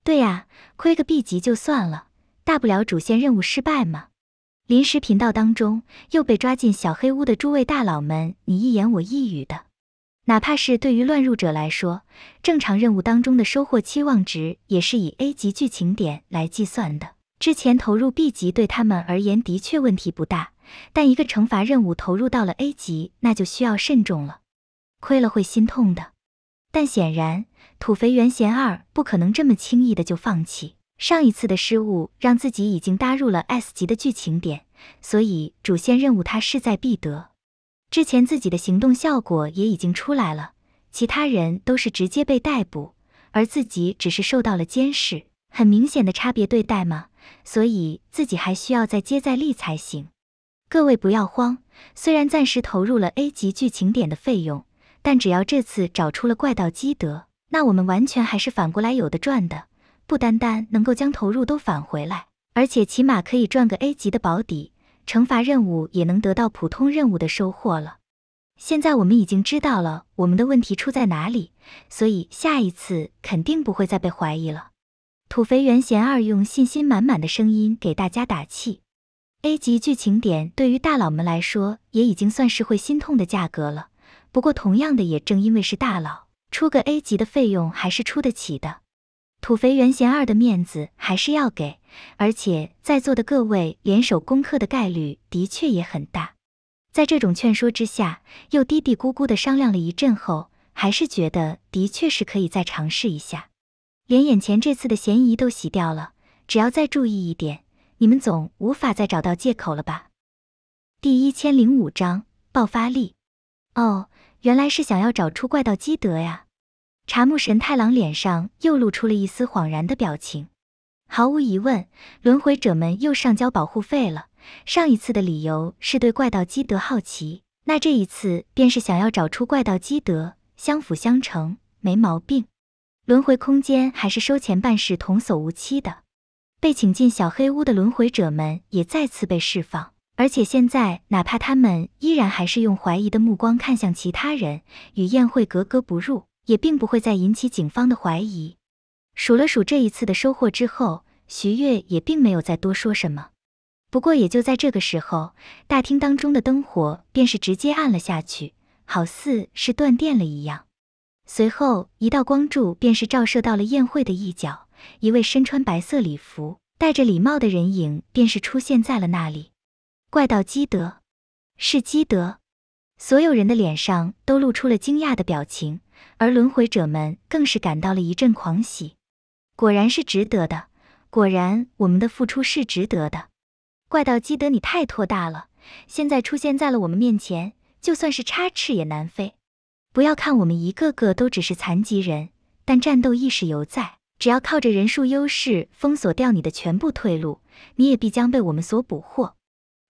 对呀，亏个 B 级就算了，大不了主线任务失败嘛。临时频道当中又被抓进小黑屋的诸位大佬们，你一言我一语的，哪怕是对于乱入者来说，正常任务当中的收获期望值也是以 A 级剧情点来计算的。之前投入 B 级对他们而言的确问题不大，但一个惩罚任务投入到了 A 级，那就需要慎重了，亏了会心痛的。但显然土肥原贤二不可能这么轻易的就放弃，上一次的失误让自己已经搭入了 S 级的剧情点，所以主线任务他势在必得。之前自己的行动效果也已经出来了，其他人都是直接被逮捕，而自己只是受到了监视。很明显的差别对待嘛，所以自己还需要再接再厉才行。各位不要慌，虽然暂时投入了 A 级剧情点的费用，但只要这次找出了怪盗基德，那我们完全还是反过来有的赚的。不单单能够将投入都返回来，而且起码可以赚个 A 级的保底，惩罚任务也能得到普通任务的收获了。现在我们已经知道了我们的问题出在哪里，所以下一次肯定不会再被怀疑了。土肥原贤二用信心满满的声音给大家打气。A 级剧情点对于大佬们来说，也已经算是会心痛的价格了。不过，同样的，也正因为是大佬，出个 A 级的费用还是出得起的。土肥原贤二的面子还是要给，而且在座的各位联手攻克的概率的确也很大。在这种劝说之下，又嘀嘀咕咕的商量了一阵后，还是觉得的确是可以再尝试一下。连眼前这次的嫌疑都洗掉了，只要再注意一点，你们总无法再找到借口了吧？第一千零五章爆发力。哦，原来是想要找出怪盗基德呀！茶木神太郎脸上又露出了一丝恍然的表情。毫无疑问，轮回者们又上交保护费了。上一次的理由是对怪盗基德好奇，那这一次便是想要找出怪盗基德，相辅相成，没毛病。轮回空间还是收钱办事，童叟无欺的。被请进小黑屋的轮回者们也再次被释放，而且现在哪怕他们依然还是用怀疑的目光看向其他人，与宴会格格不入，也并不会再引起警方的怀疑。数了数这一次的收获之后，徐悦也并没有再多说什么。不过也就在这个时候，大厅当中的灯火便是直接暗了下去，好似是断电了一样。随后，一道光柱便是照射到了宴会的一角，一位身穿白色礼服、戴着礼帽的人影便是出现在了那里。怪盗基德，是基德！所有人的脸上都露出了惊讶的表情，而轮回者们更是感到了一阵狂喜。果然是值得的，果然我们的付出是值得的。怪盗基德，你太托大了！现在出现在了我们面前，就算是插翅也难飞。不要看我们一个个都只是残疾人，但战斗意识犹在。只要靠着人数优势封锁掉你的全部退路，你也必将被我们所捕获。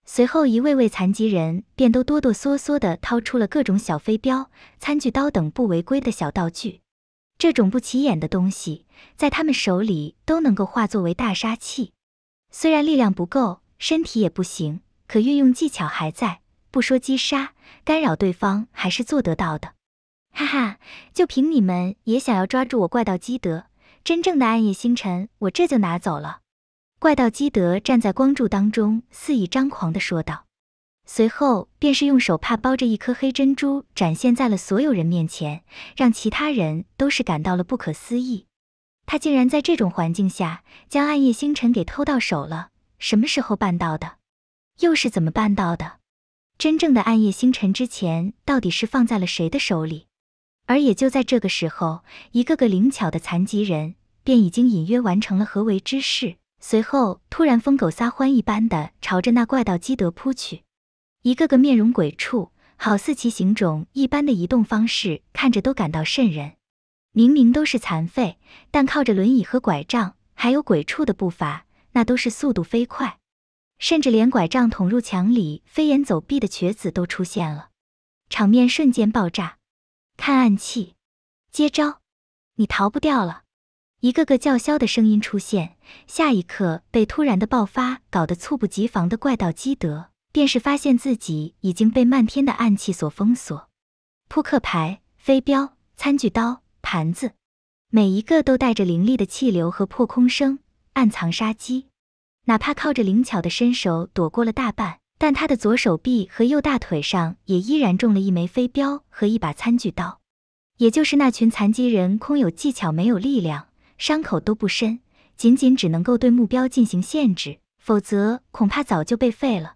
随后，一位位残疾人便都哆哆嗦嗦地掏出了各种小飞镖、餐具刀等不违规的小道具。这种不起眼的东西，在他们手里都能够化作为大杀器。虽然力量不够，身体也不行，可运用技巧还在。不说击杀，干扰对方还是做得到的。哈哈，就凭你们也想要抓住我怪盗基德？真正的暗夜星辰，我这就拿走了。怪盗基德站在光柱当中，肆意张狂的说道。随后便是用手帕包着一颗黑珍珠，展现在了所有人面前，让其他人都是感到了不可思议。他竟然在这种环境下将暗夜星辰给偷到手了，什么时候办到的？又是怎么办到的？真正的暗夜星辰之前到底是放在了谁的手里？而也就在这个时候，一个个灵巧的残疾人便已经隐约完成了合围之事。随后，突然疯狗撒欢一般的朝着那怪盗基德扑去，一个个面容鬼畜，好似其形种一般的移动方式，看着都感到瘆人。明明都是残废，但靠着轮椅和拐杖，还有鬼畜的步伐，那都是速度飞快。甚至连拐杖捅入墙里、飞檐走壁的瘸子都出现了，场面瞬间爆炸。探暗器，接招！你逃不掉了。一个个叫嚣的声音出现，下一刻被突然的爆发搞得猝不及防的怪盗基德，便是发现自己已经被漫天的暗器所封锁。扑克牌、飞镖、餐具刀、盘子，每一个都带着凌厉的气流和破空声，暗藏杀机。哪怕靠着灵巧的身手躲过了大半。但他的左手臂和右大腿上也依然中了一枚飞镖和一把餐具刀，也就是那群残疾人空有技巧没有力量，伤口都不深，仅仅只能够对目标进行限制，否则恐怕早就被废了。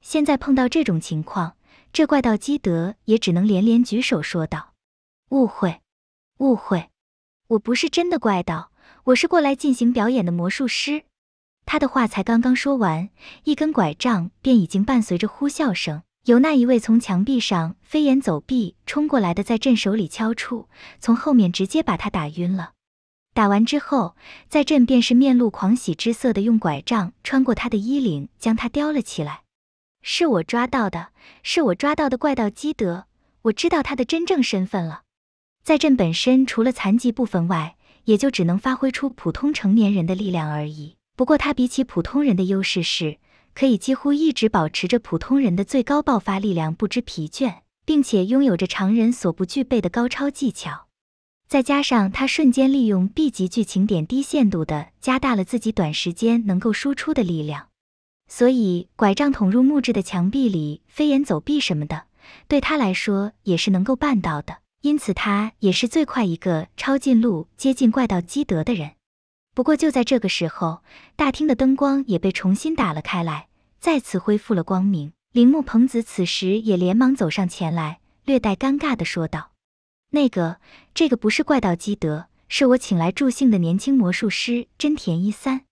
现在碰到这种情况，这怪盗基德也只能连连举手说道：“误会，误会，我不是真的怪盗，我是过来进行表演的魔术师。”他的话才刚刚说完，一根拐杖便已经伴随着呼啸声，由那一位从墙壁上飞檐走壁冲过来的在朕手里敲出，从后面直接把他打晕了。打完之后，在朕便是面露狂喜之色的，用拐杖穿过他的衣领，将他叼了起来。是我抓到的，是我抓到的怪盗基德。我知道他的真正身份了。在朕本身除了残疾部分外，也就只能发挥出普通成年人的力量而已。不过他比起普通人的优势是，可以几乎一直保持着普通人的最高爆发力量，不知疲倦，并且拥有着常人所不具备的高超技巧。再加上他瞬间利用 B 级剧情点，低限度的加大了自己短时间能够输出的力量，所以拐杖捅入木质的墙壁里、飞檐走壁什么的，对他来说也是能够办到的。因此他也是最快一个抄近路接近怪盗基德的人。不过就在这个时候，大厅的灯光也被重新打了开来，再次恢复了光明。铃木朋子此时也连忙走上前来，略带尴尬的说道：“那个，这个不是怪盗基德，是我请来助兴的年轻魔术师真田一三。”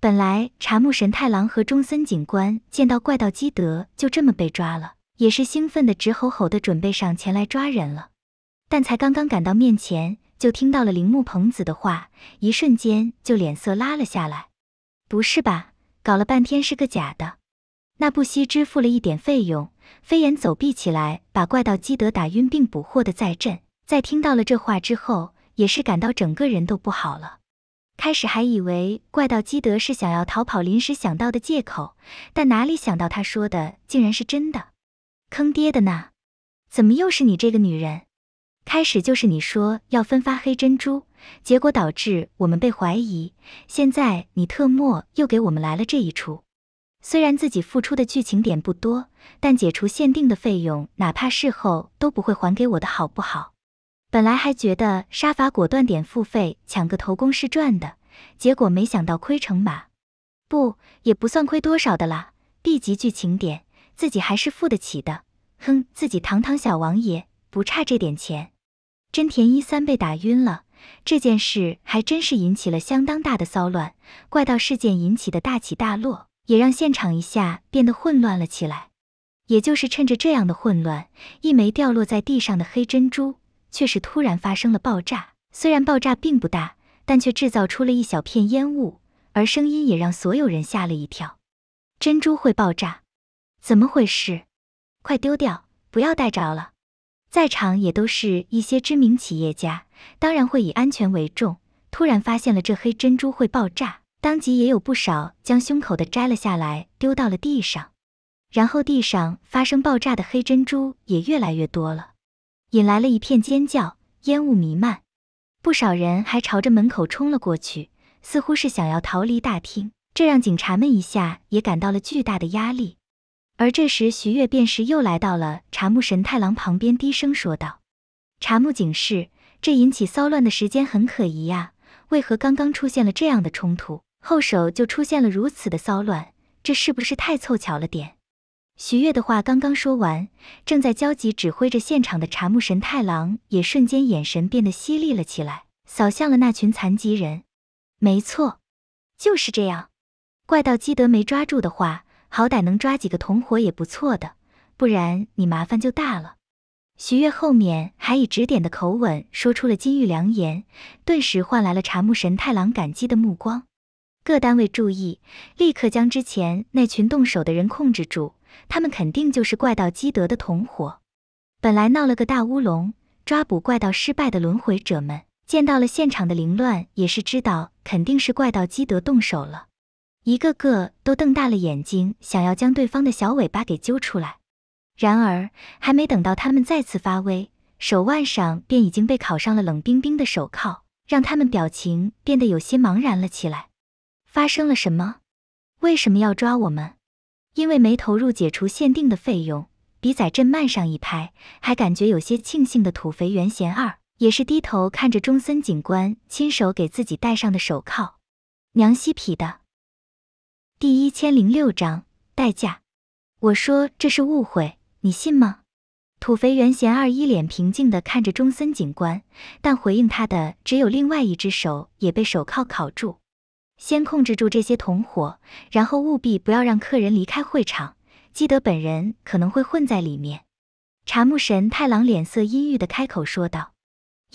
本来茶木神太郎和中森警官见到怪盗基德就这么被抓了，也是兴奋的直吼吼的准备上前来抓人了，但才刚刚赶到面前。就听到了铃木朋子的话，一瞬间就脸色拉了下来。不是吧？搞了半天是个假的。那不惜支付了一点费用，飞檐走壁起来把怪盗基德打晕并捕获的在阵，在听到了这话之后，也是感到整个人都不好了。开始还以为怪盗基德是想要逃跑临时想到的借口，但哪里想到他说的竟然是真的，坑爹的呢？怎么又是你这个女人？开始就是你说要分发黑珍珠，结果导致我们被怀疑。现在你特么又给我们来了这一出。虽然自己付出的剧情点不多，但解除限定的费用，哪怕事后都不会还给我的，好不好？本来还觉得杀伐果断点付费抢个头功是赚的，结果没想到亏成马。不，也不算亏多少的啦。B 级剧情点，自己还是付得起的。哼，自己堂堂小王爷，不差这点钱。真田一三被打晕了，这件事还真是引起了相当大的骚乱。怪盗事件引起的大起大落，也让现场一下变得混乱了起来。也就是趁着这样的混乱，一枚掉落在地上的黑珍珠却是突然发生了爆炸。虽然爆炸并不大，但却制造出了一小片烟雾，而声音也让所有人吓了一跳。珍珠会爆炸？怎么回事？快丢掉，不要带着了。在场也都是一些知名企业家，当然会以安全为重。突然发现了这黑珍珠会爆炸，当即也有不少将胸口的摘了下来，丢到了地上。然后地上发生爆炸的黑珍珠也越来越多了，引来了一片尖叫，烟雾弥漫，不少人还朝着门口冲了过去，似乎是想要逃离大厅。这让警察们一下也感到了巨大的压力。而这时，徐月便是又来到了茶木神太郎旁边，低声说道：“茶木警士，这引起骚乱的时间很可疑呀，为何刚刚出现了这样的冲突，后手就出现了如此的骚乱？这是不是太凑巧了点？”徐月的话刚刚说完，正在焦急指挥着现场的茶木神太郎也瞬间眼神变得犀利了起来，扫向了那群残疾人。没错，就是这样。怪盗基德没抓住的话。好歹能抓几个同伙也不错的，不然你麻烦就大了。徐月后面还以指点的口吻说出了金玉良言，顿时换来了茶木神太郎感激的目光。各单位注意，立刻将之前那群动手的人控制住，他们肯定就是怪盗基德的同伙。本来闹了个大乌龙，抓捕怪盗失败的轮回者们见到了现场的凌乱，也是知道肯定是怪盗基德动手了。一个个都瞪大了眼睛，想要将对方的小尾巴给揪出来。然而，还没等到他们再次发威，手腕上便已经被烤上了冷冰冰的手铐，让他们表情变得有些茫然了起来。发生了什么？为什么要抓我们？因为没投入解除限定的费用，比仔镇慢上一拍，还感觉有些庆幸的土肥原贤二也是低头看着中森警官亲手给自己戴上的手铐，娘希皮的。第一千零六章代价。我说这是误会，你信吗？土肥原贤二一脸平静地看着中森警官，但回应他的只有另外一只手也被手铐铐住。先控制住这些同伙，然后务必不要让客人离开会场。基德本人可能会混在里面。茶木神太郎脸色阴郁地开口说道。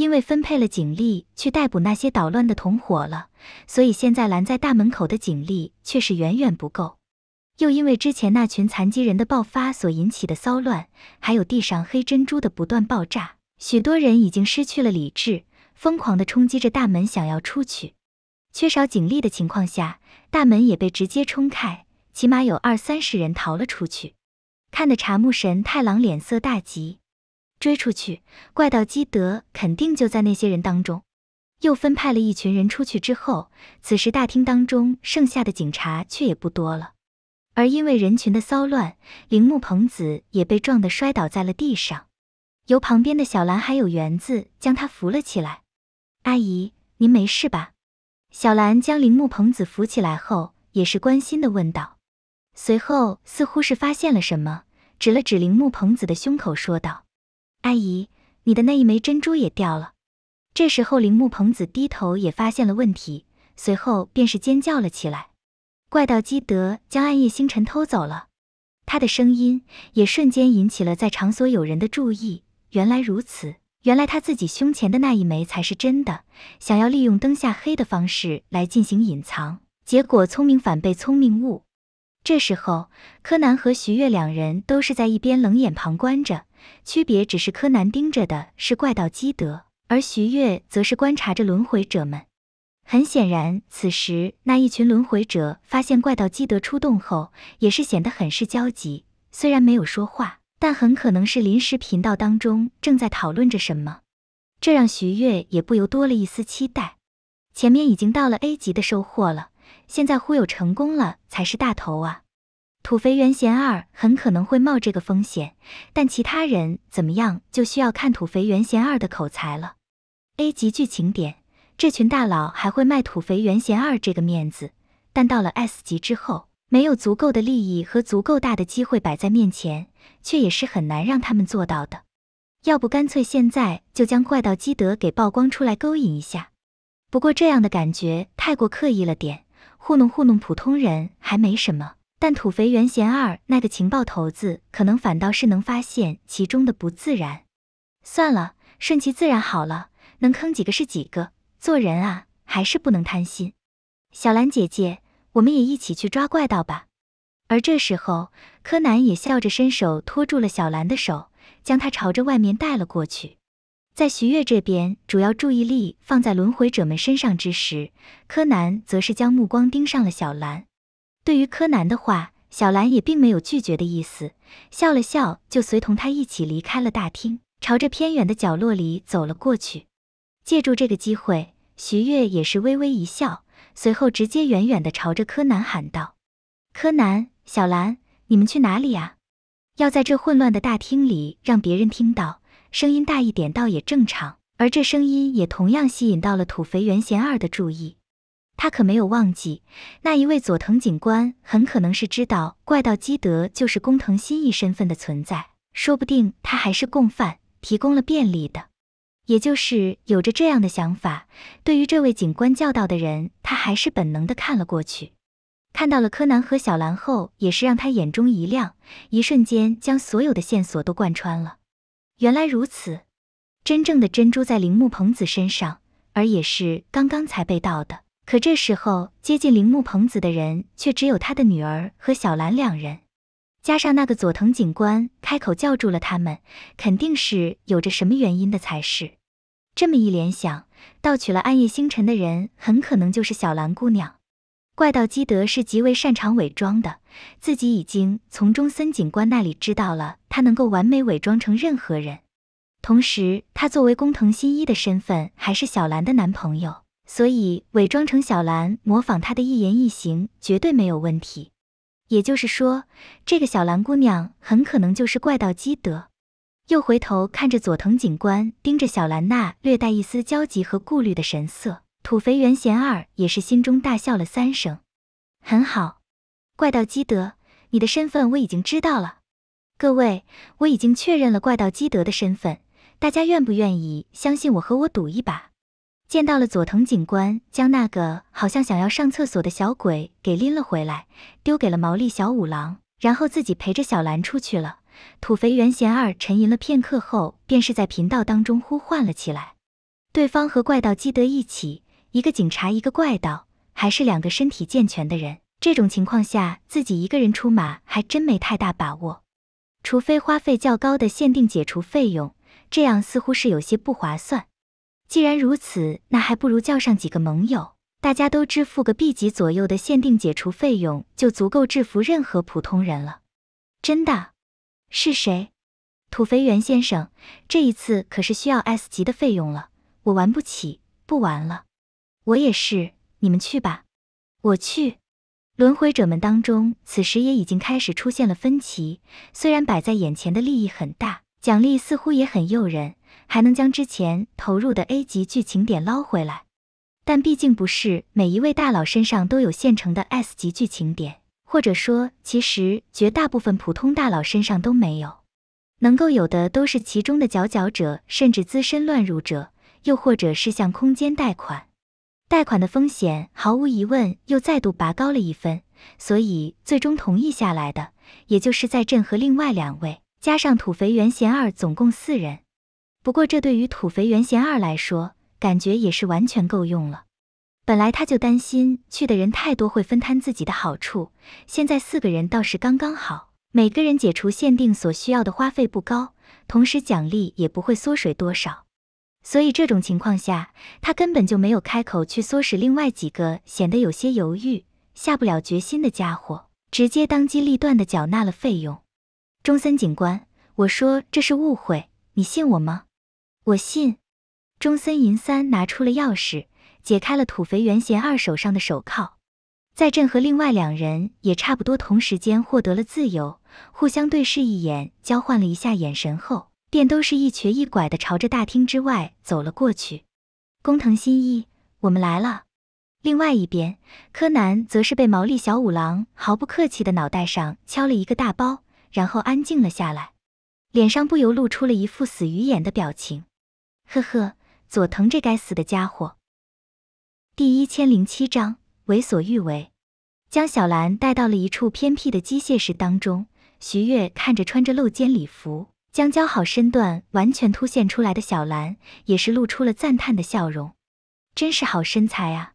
因为分配了警力去逮捕那些捣乱的同伙了，所以现在拦在大门口的警力却是远远不够。又因为之前那群残疾人的爆发所引起的骚乱，还有地上黑珍珠的不断爆炸，许多人已经失去了理智，疯狂的冲击着大门想要出去。缺少警力的情况下，大门也被直接冲开，起码有二三十人逃了出去，看得茶木神太郎脸色大急。追出去，怪盗基德肯定就在那些人当中。又分派了一群人出去之后，此时大厅当中剩下的警察却也不多了。而因为人群的骚乱，铃木朋子也被撞得摔倒在了地上，由旁边的小兰还有园子将她扶了起来。阿姨，您没事吧？小兰将铃木朋子扶起来后，也是关心的问道。随后，似乎是发现了什么，指了指铃木朋子的胸口，说道。阿姨，你的那一枚珍珠也掉了。这时候，铃木朋子低头也发现了问题，随后便是尖叫了起来。怪盗基德将暗夜星辰偷走了，他的声音也瞬间引起了在场所有人的注意。原来如此，原来他自己胸前的那一枚才是真的，想要利用灯下黑的方式来进行隐藏，结果聪明反被聪明误。这时候，柯南和徐月两人都是在一边冷眼旁观着。区别只是柯南盯着的是怪盗基德，而徐月则是观察着轮回者们。很显然，此时那一群轮回者发现怪盗基德出动后，也是显得很是焦急。虽然没有说话，但很可能是临时频道当中正在讨论着什么。这让徐月也不由多了一丝期待。前面已经到了 A 级的收获了，现在忽悠成功了才是大头啊！土肥原贤二很可能会冒这个风险，但其他人怎么样就需要看土肥原贤二的口才了。A 级剧情点，这群大佬还会卖土肥原贤二这个面子，但到了 S 级之后，没有足够的利益和足够大的机会摆在面前，却也是很难让他们做到的。要不干脆现在就将怪盗基德给曝光出来勾引一下，不过这样的感觉太过刻意了点，糊弄糊弄普通人还没什么。但土肥原贤二那个情报头子可能反倒是能发现其中的不自然。算了，顺其自然好了，能坑几个是几个，做人啊还是不能贪心。小兰姐姐，我们也一起去抓怪盗吧。而这时候，柯南也笑着伸手托住了小兰的手，将她朝着外面带了过去。在徐月这边主要注意力放在轮回者们身上之时，柯南则是将目光盯上了小兰。对于柯南的话，小兰也并没有拒绝的意思，笑了笑，就随同他一起离开了大厅，朝着偏远的角落里走了过去。借助这个机会，徐月也是微微一笑，随后直接远远地朝着柯南喊道：“柯南，小兰，你们去哪里呀？”要在这混乱的大厅里让别人听到，声音大一点倒也正常。而这声音也同样吸引到了土肥原贤二的注意。他可没有忘记，那一位佐藤警官很可能是知道怪盗基德就是工藤新一身份的存在，说不定他还是共犯，提供了便利的。也就是有着这样的想法，对于这位警官叫到的人，他还是本能的看了过去。看到了柯南和小兰后，也是让他眼中一亮，一瞬间将所有的线索都贯穿了。原来如此，真正的珍珠在铃木朋子身上，而也是刚刚才被盗的。可这时候接近铃木朋子的人却只有她的女儿和小兰两人，加上那个佐藤警官开口叫住了他们，肯定是有着什么原因的才是。这么一联想，盗取了暗夜星辰的人很可能就是小兰姑娘。怪盗基德是极为擅长伪装的，自己已经从中森警官那里知道了他能够完美伪装成任何人，同时他作为工藤新一的身份还是小兰的男朋友。所以，伪装成小兰，模仿她的一言一行，绝对没有问题。也就是说，这个小兰姑娘很可能就是怪盗基德。又回头看着佐藤警官，盯着小兰那略带一丝焦急和顾虑的神色，土肥原贤二也是心中大笑了三声。很好，怪盗基德，你的身份我已经知道了。各位，我已经确认了怪盗基德的身份，大家愿不愿意相信我？和我赌一把？见到了佐藤警官，将那个好像想要上厕所的小鬼给拎了回来，丢给了毛利小五郎，然后自己陪着小兰出去了。土肥原贤二沉吟了片刻后，便是在频道当中呼唤了起来。对方和怪盗基德一起，一个警察，一个怪盗，还是两个身体健全的人。这种情况下，自己一个人出马还真没太大把握，除非花费较高的限定解除费用，这样似乎是有些不划算。既然如此，那还不如叫上几个盟友，大家都支付个 B 级左右的限定解除费用，就足够制服任何普通人了。真的？是谁？土肥原先生，这一次可是需要 S 级的费用了，我玩不起，不玩了。我也是，你们去吧。我去。轮回者们当中，此时也已经开始出现了分歧。虽然摆在眼前的利益很大，奖励似乎也很诱人。还能将之前投入的 A 级剧情点捞回来，但毕竟不是每一位大佬身上都有现成的 S 级剧情点，或者说，其实绝大部分普通大佬身上都没有，能够有的都是其中的佼佼者，甚至资深乱入者，又或者是向空间贷款。贷款的风险毫无疑问又再度拔高了一分，所以最终同意下来的，也就是在朕和另外两位加上土肥原贤二，总共四人。不过，这对于土肥原贤二来说，感觉也是完全够用了。本来他就担心去的人太多会分摊自己的好处，现在四个人倒是刚刚好，每个人解除限定所需要的花费不高，同时奖励也不会缩水多少。所以这种情况下，他根本就没有开口去唆使另外几个显得有些犹豫、下不了决心的家伙，直接当机立断地缴纳了费用。中森警官，我说这是误会，你信我吗？我信，中森银三拿出了钥匙，解开了土肥原贤二手上的手铐，在朕和另外两人也差不多同时间获得了自由，互相对视一眼，交换了一下眼神后，便都是一瘸一拐的朝着大厅之外走了过去。工藤新一，我们来了。另外一边，柯南则是被毛利小五郎毫不客气的脑袋上敲了一个大包，然后安静了下来，脸上不由露出了一副死鱼眼的表情。呵呵，佐藤这该死的家伙。第一千零七章为所欲为，将小兰带到了一处偏僻的机械室当中。徐月看着穿着露肩礼服，将姣好身段完全凸现出来的小兰，也是露出了赞叹的笑容，真是好身材啊！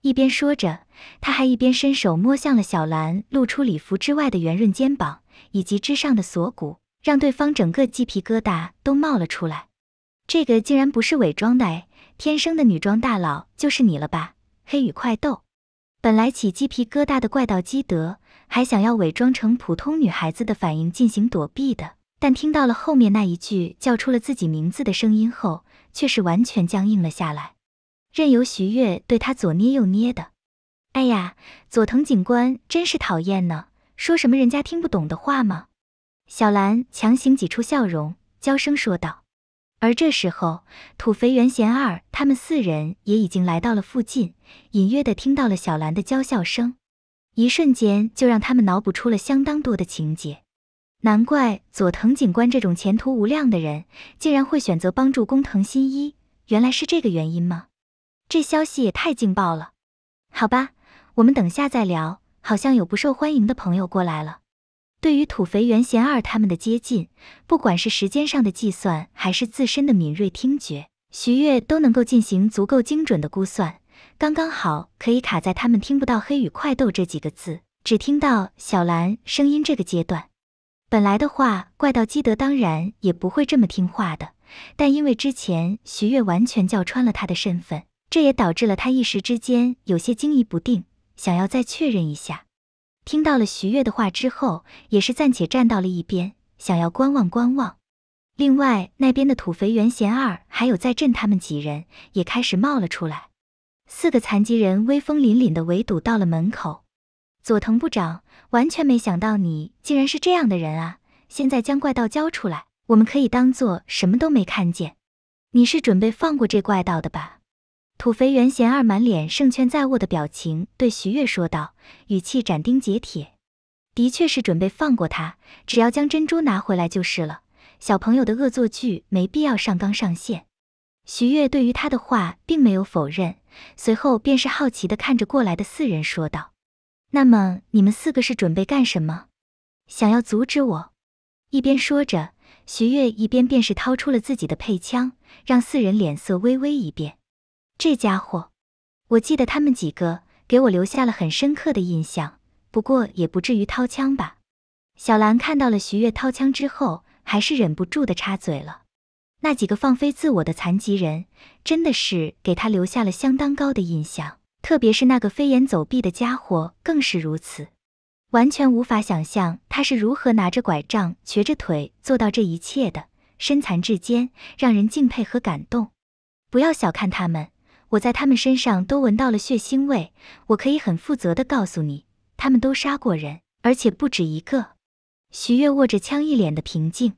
一边说着，他还一边伸手摸向了小兰露出礼服之外的圆润肩膀以及之上的锁骨，让对方整个鸡皮疙瘩都冒了出来。这个竟然不是伪装的哎，天生的女装大佬就是你了吧？黑羽快斗，本来起鸡皮疙瘩的怪盗基德，还想要伪装成普通女孩子的反应进行躲避的，但听到了后面那一句叫出了自己名字的声音后，却是完全僵硬了下来，任由徐悦对他左捏右捏的。哎呀，佐藤警官真是讨厌呢，说什么人家听不懂的话吗？小兰强行挤出笑容，娇声说道。而这时候，土肥原贤二他们四人也已经来到了附近，隐约的听到了小兰的娇笑声，一瞬间就让他们脑补出了相当多的情节。难怪佐藤警官这种前途无量的人，竟然会选择帮助工藤新一，原来是这个原因吗？这消息也太劲爆了！好吧，我们等下再聊。好像有不受欢迎的朋友过来了。对于土肥原贤二他们的接近，不管是时间上的计算，还是自身的敏锐听觉，徐月都能够进行足够精准的估算，刚刚好可以卡在他们听不到“黑与快斗”这几个字，只听到“小兰声音”这个阶段。本来的话，怪盗基德当然也不会这么听话的，但因为之前徐月完全叫穿了他的身份，这也导致了他一时之间有些惊疑不定，想要再确认一下。听到了徐悦的话之后，也是暂且站到了一边，想要观望观望。另外那边的土肥原贤二还有在震他们几人也开始冒了出来，四个残疾人威风凛凛的围堵到了门口。佐藤部长，完全没想到你竟然是这样的人啊！现在将怪盗交出来，我们可以当做什么都没看见。你是准备放过这怪盗的吧？土肥圆贤二满脸胜券在握的表情，对徐月说道，语气斩钉截铁：“的确是准备放过他，只要将珍珠拿回来就是了。小朋友的恶作剧，没必要上纲上线。”徐月对于他的话并没有否认，随后便是好奇的看着过来的四人说道：“那么你们四个是准备干什么？想要阻止我？”一边说着，徐月一边便是掏出了自己的配枪，让四人脸色微微一变。这家伙，我记得他们几个给我留下了很深刻的印象，不过也不至于掏枪吧。小兰看到了徐悦掏枪之后，还是忍不住的插嘴了。那几个放飞自我的残疾人，真的是给他留下了相当高的印象，特别是那个飞檐走壁的家伙，更是如此。完全无法想象他是如何拿着拐杖、瘸着腿做到这一切的，身残志坚，让人敬佩和感动。不要小看他们。我在他们身上都闻到了血腥味，我可以很负责的告诉你，他们都杀过人，而且不止一个。徐月握着枪，一脸的平静。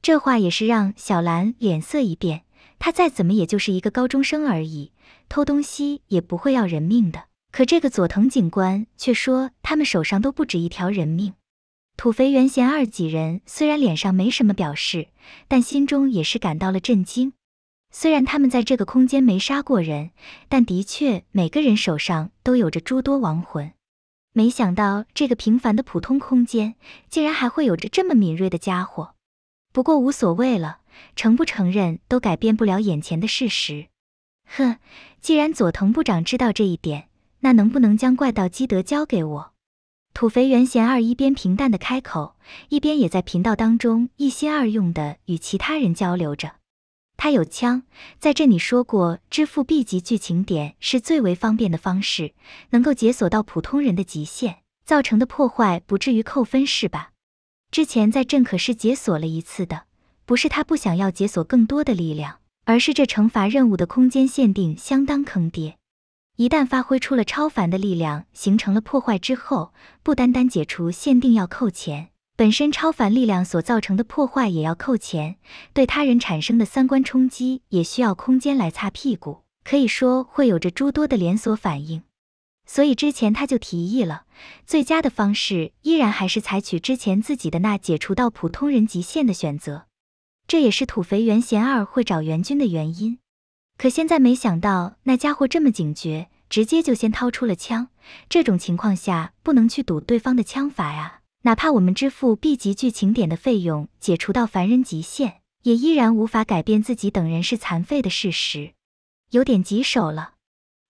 这话也是让小兰脸色一变。她再怎么也就是一个高中生而已，偷东西也不会要人命的。可这个佐藤警官却说，他们手上都不止一条人命。土肥原贤二几人虽然脸上没什么表示，但心中也是感到了震惊。虽然他们在这个空间没杀过人，但的确每个人手上都有着诸多亡魂。没想到这个平凡的普通空间，竟然还会有着这么敏锐的家伙。不过无所谓了，承不承认都改变不了眼前的事实。哼，既然佐藤部长知道这一点，那能不能将怪盗基德交给我？土肥原贤二一边平淡的开口，一边也在频道当中一心二用的与其他人交流着。他有枪，在这里说过支付 B 级剧情点是最为方便的方式，能够解锁到普通人的极限，造成的破坏不至于扣分是吧？之前在镇可是解锁了一次的，不是他不想要解锁更多的力量，而是这惩罚任务的空间限定相当坑爹，一旦发挥出了超凡的力量，形成了破坏之后，不单单解除限定要扣钱。本身超凡力量所造成的破坏也要扣钱，对他人产生的三观冲击也需要空间来擦屁股，可以说会有着诸多的连锁反应。所以之前他就提议了，最佳的方式依然还是采取之前自己的那解除到普通人极限的选择。这也是土肥原贤二会找援军的原因。可现在没想到那家伙这么警觉，直接就先掏出了枪。这种情况下不能去赌对方的枪法呀。哪怕我们支付 B 级剧情点的费用解除到凡人极限，也依然无法改变自己等人是残废的事实，有点棘手了。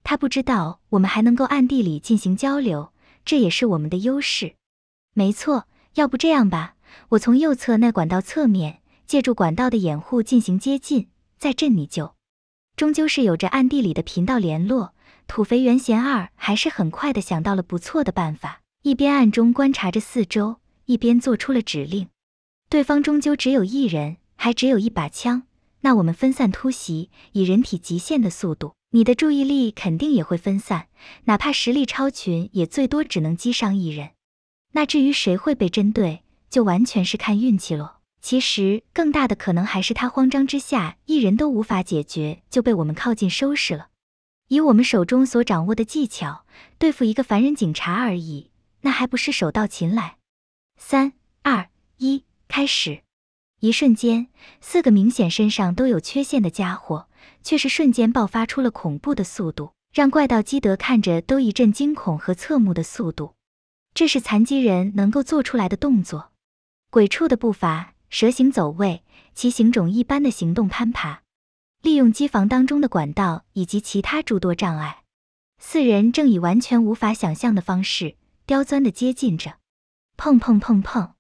他不知道我们还能够暗地里进行交流，这也是我们的优势。没错，要不这样吧，我从右侧那管道侧面，借助管道的掩护进行接近，再震你就。终究是有着暗地里的频道联络，土肥原贤二还是很快的想到了不错的办法。一边暗中观察着四周，一边做出了指令。对方终究只有一人，还只有一把枪，那我们分散突袭，以人体极限的速度，你的注意力肯定也会分散，哪怕实力超群，也最多只能击伤一人。那至于谁会被针对，就完全是看运气了。其实更大的可能还是他慌张之下，一人都无法解决，就被我们靠近收拾了。以我们手中所掌握的技巧，对付一个凡人警察而已。那还不是手到擒来？三二一，开始！一瞬间，四个明显身上都有缺陷的家伙，却是瞬间爆发出了恐怖的速度，让怪盗基德看着都一阵惊恐和侧目的速度。这是残疾人能够做出来的动作：鬼畜的步伐、蛇形走位、其行种一般的行动、攀爬，利用机房当中的管道以及其他诸多障碍。四人正以完全无法想象的方式。刁钻的接近着，砰砰砰砰，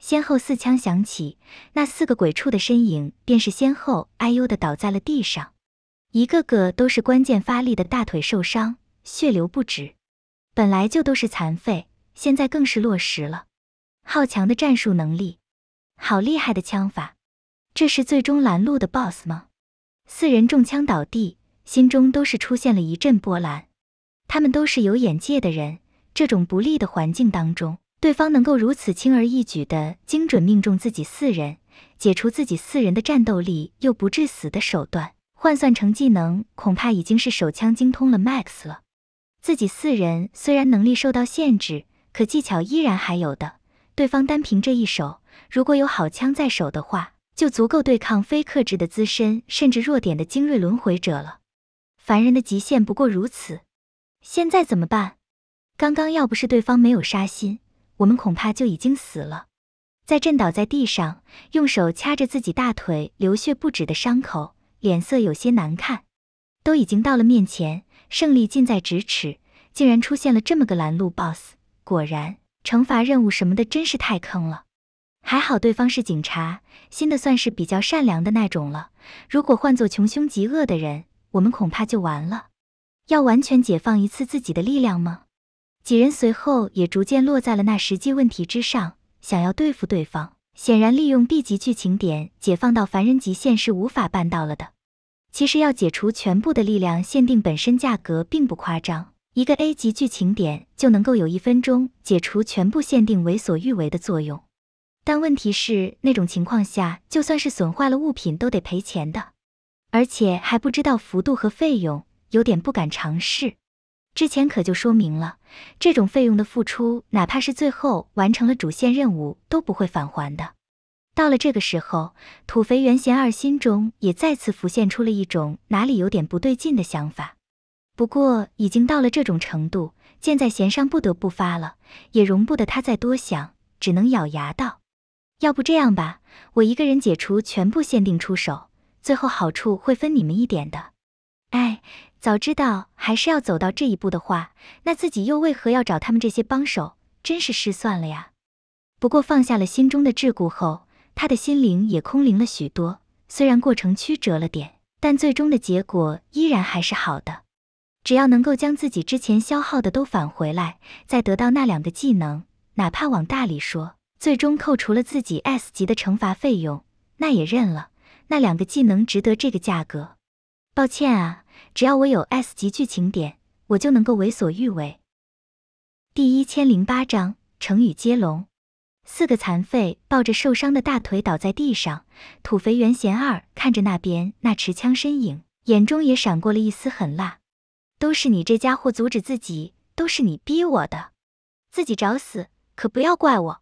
先后四枪响起，那四个鬼畜的身影便是先后哎呦的倒在了地上，一个个都是关键发力的大腿受伤，血流不止。本来就都是残废，现在更是落实了。好强的战术能力，好厉害的枪法，这是最终拦路的 BOSS 吗？四人中枪倒地，心中都是出现了一阵波澜。他们都是有眼界的人。这种不利的环境当中，对方能够如此轻而易举的精准命中自己四人，解除自己四人的战斗力又不致死的手段，换算成技能，恐怕已经是手枪精通了 MAX 了。自己四人虽然能力受到限制，可技巧依然还有的。对方单凭这一手，如果有好枪在手的话，就足够对抗非克制的资深甚至弱点的精锐轮回者了。凡人的极限不过如此。现在怎么办？刚刚要不是对方没有杀心，我们恐怕就已经死了。在震倒在地上，用手掐着自己大腿流血不止的伤口，脸色有些难看。都已经到了面前，胜利近在咫尺，竟然出现了这么个拦路 BOSS。果然，惩罚任务什么的真是太坑了。还好对方是警察，新的算是比较善良的那种了。如果换做穷凶极恶的人，我们恐怕就完了。要完全解放一次自己的力量吗？几人随后也逐渐落在了那实际问题之上，想要对付对方，显然利用 B 级剧情点解放到凡人极限是无法办到了的。其实要解除全部的力量限定，本身价格并不夸张，一个 A 级剧情点就能够有一分钟解除全部限定，为所欲为的作用。但问题是那种情况下，就算是损坏了物品都得赔钱的，而且还不知道幅度和费用，有点不敢尝试。之前可就说明了，这种费用的付出，哪怕是最后完成了主线任务，都不会返还的。到了这个时候，土肥原贤二心中也再次浮现出了一种哪里有点不对劲的想法。不过已经到了这种程度，箭在弦上，不得不发了，也容不得他再多想，只能咬牙道：“要不这样吧，我一个人解除全部限定，出手，最后好处会分你们一点的。”哎。早知道还是要走到这一步的话，那自己又为何要找他们这些帮手？真是失算了呀！不过放下了心中的桎梏后，他的心灵也空灵了许多。虽然过程曲折了点，但最终的结果依然还是好的。只要能够将自己之前消耗的都返回来，再得到那两个技能，哪怕往大里说，最终扣除了自己 S 级的惩罚费用，那也认了。那两个技能值得这个价格。抱歉啊。只要我有 S 级剧情点，我就能够为所欲为。第一千零八章成语接龙。四个残废抱着受伤的大腿倒在地上，土肥原贤二看着那边那持枪身影，眼中也闪过了一丝狠辣。都是你这家伙阻止自己，都是你逼我的，自己找死，可不要怪我！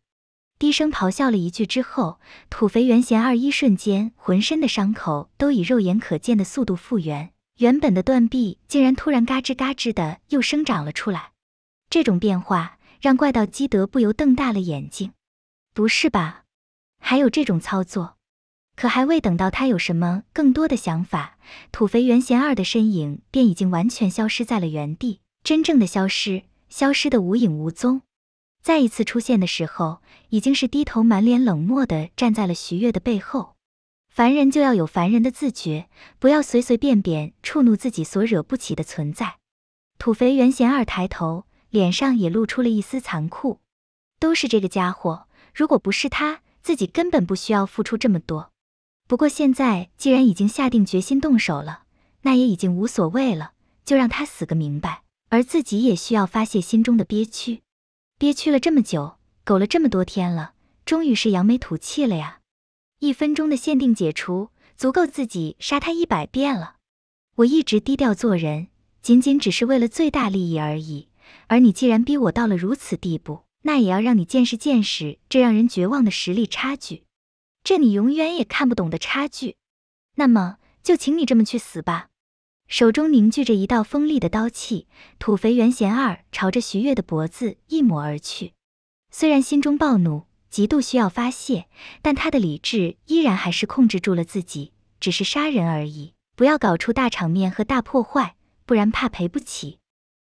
低声咆哮了一句之后，土肥原贤二一瞬间浑身的伤口都以肉眼可见的速度复原。原本的断臂竟然突然嘎吱嘎吱的又生长了出来，这种变化让怪盗基德不由瞪大了眼睛，不是吧？还有这种操作？可还未等到他有什么更多的想法，土肥原贤二的身影便已经完全消失在了原地，真正的消失，消失的无影无踪。再一次出现的时候，已经是低头满脸冷漠的站在了徐悦的背后。凡人就要有凡人的自觉，不要随随便便触怒自己所惹不起的存在。土肥原贤二抬头，脸上也露出了一丝残酷。都是这个家伙，如果不是他自己，根本不需要付出这么多。不过现在既然已经下定决心动手了，那也已经无所谓了，就让他死个明白，而自己也需要发泄心中的憋屈。憋屈了这么久，苟了这么多天了，终于是扬眉吐气了呀！一分钟的限定解除，足够自己杀他一百遍了。我一直低调做人，仅仅只是为了最大利益而已。而你既然逼我到了如此地步，那也要让你见识见识这让人绝望的实力差距，这你永远也看不懂的差距。那么，就请你这么去死吧！手中凝聚着一道锋利的刀气，土肥原贤二朝着徐月的脖子一抹而去。虽然心中暴怒。极度需要发泄，但他的理智依然还是控制住了自己，只是杀人而已，不要搞出大场面和大破坏，不然怕赔不起。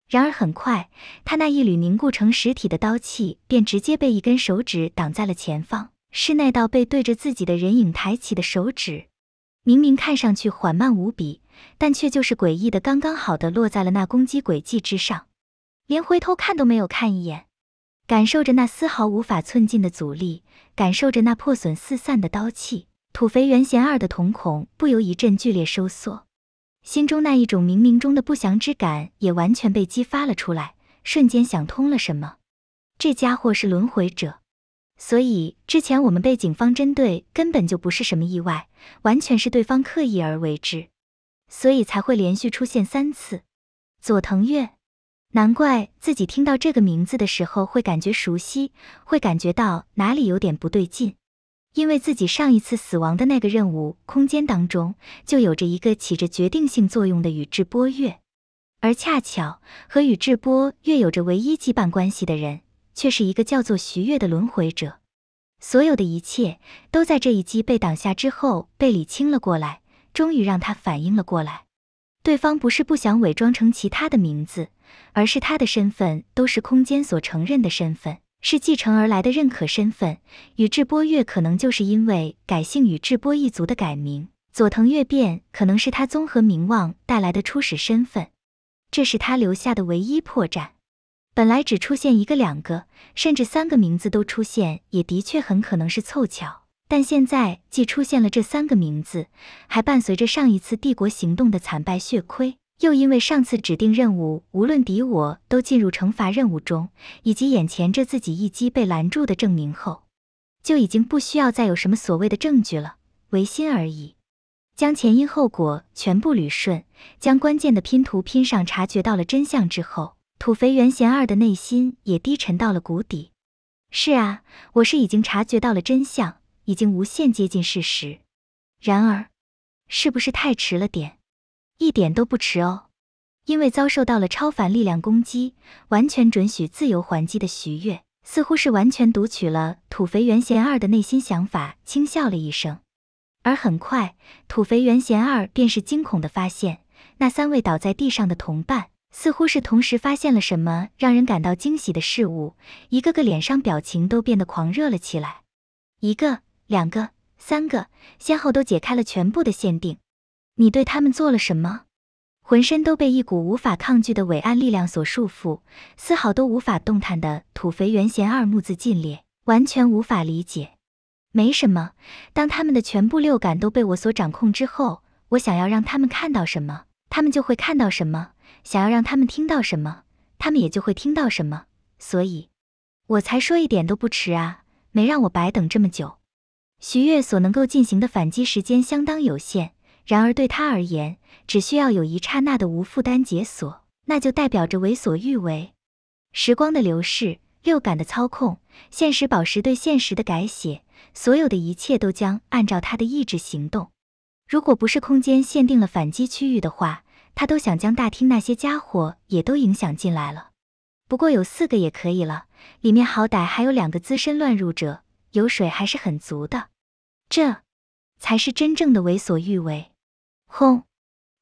然而，很快他那一缕凝固成实体的刀气便直接被一根手指挡在了前方，是那道背对着自己的人影抬起的手指。明明看上去缓慢无比，但却就是诡异的刚刚好的落在了那攻击轨迹之上，连回头看都没有看一眼。感受着那丝毫无法寸进的阻力，感受着那破损四散的刀气，土肥原贤二的瞳孔不由一阵剧烈收缩，心中那一种冥冥中的不祥之感也完全被激发了出来，瞬间想通了什么。这家伙是轮回者，所以之前我们被警方针对根本就不是什么意外，完全是对方刻意而为之，所以才会连续出现三次。佐藤月。难怪自己听到这个名字的时候会感觉熟悉，会感觉到哪里有点不对劲，因为自己上一次死亡的那个任务空间当中，就有着一个起着决定性作用的宇智波月，而恰巧和宇智波月有着唯一羁绊关系的人，却是一个叫做徐月的轮回者。所有的一切都在这一击被挡下之后被理清了过来，终于让他反应了过来。对方不是不想伪装成其他的名字，而是他的身份都是空间所承认的身份，是继承而来的认可身份。宇智波月可能就是因为改姓宇智波一族的改名，佐藤月变可能是他综合名望带来的初始身份，这是他留下的唯一破绽。本来只出现一个、两个，甚至三个名字都出现，也的确很可能是凑巧。但现在既出现了这三个名字，还伴随着上一次帝国行动的惨败血亏，又因为上次指定任务无论敌我都进入惩罚任务中，以及眼前这自己一击被拦住的证明后，就已经不需要再有什么所谓的证据了，唯心而已。将前因后果全部捋顺，将关键的拼图拼上，察觉到了真相之后，土肥原贤二的内心也低沉到了谷底。是啊，我是已经察觉到了真相。已经无限接近事实，然而，是不是太迟了点？一点都不迟哦，因为遭受到了超凡力量攻击，完全准许自由还击的徐悦，似乎是完全读取了土肥原贤二的内心想法，轻笑了一声。而很快，土肥原贤二便是惊恐的发现，那三位倒在地上的同伴，似乎是同时发现了什么让人感到惊喜的事物，一个个脸上表情都变得狂热了起来，一个。两个、三个先后都解开了全部的限定，你对他们做了什么？浑身都被一股无法抗拒的伟岸力量所束缚，丝毫都无法动弹的土肥原贤二木字禁烈完全无法理解。没什么，当他们的全部六感都被我所掌控之后，我想要让他们看到什么，他们就会看到什么；想要让他们听到什么，他们也就会听到什么。所以，我才说一点都不迟啊，没让我白等这么久。徐悦所能够进行的反击时间相当有限，然而对他而言，只需要有一刹那的无负担解锁，那就代表着为所欲为。时光的流逝，六感的操控，现实宝石对现实的改写，所有的一切都将按照他的意志行动。如果不是空间限定了反击区域的话，他都想将大厅那些家伙也都影响进来了。不过有四个也可以了，里面好歹还有两个资深乱入者，油水还是很足的。这才是真正的为所欲为。轰！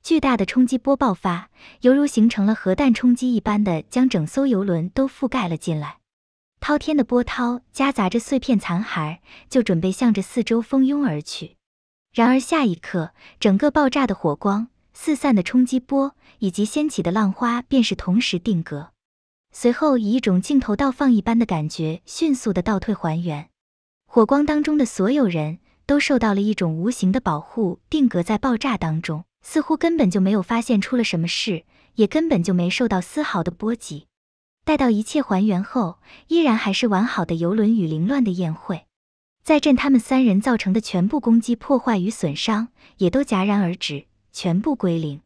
巨大的冲击波爆发，犹如形成了核弹冲击一般的将整艘游轮都覆盖了进来。滔天的波涛夹杂着碎片残骸，就准备向着四周蜂拥而去。然而下一刻，整个爆炸的火光、四散的冲击波以及掀起的浪花便是同时定格，随后以一种镜头倒放一般的感觉迅速的倒退还原。火光当中的所有人。都受到了一种无形的保护，定格在爆炸当中，似乎根本就没有发现出了什么事，也根本就没受到丝毫的波及。待到一切还原后，依然还是完好的游轮与凌乱的宴会，在朕他们三人造成的全部攻击破坏与损伤，也都戛然而止，全部归零。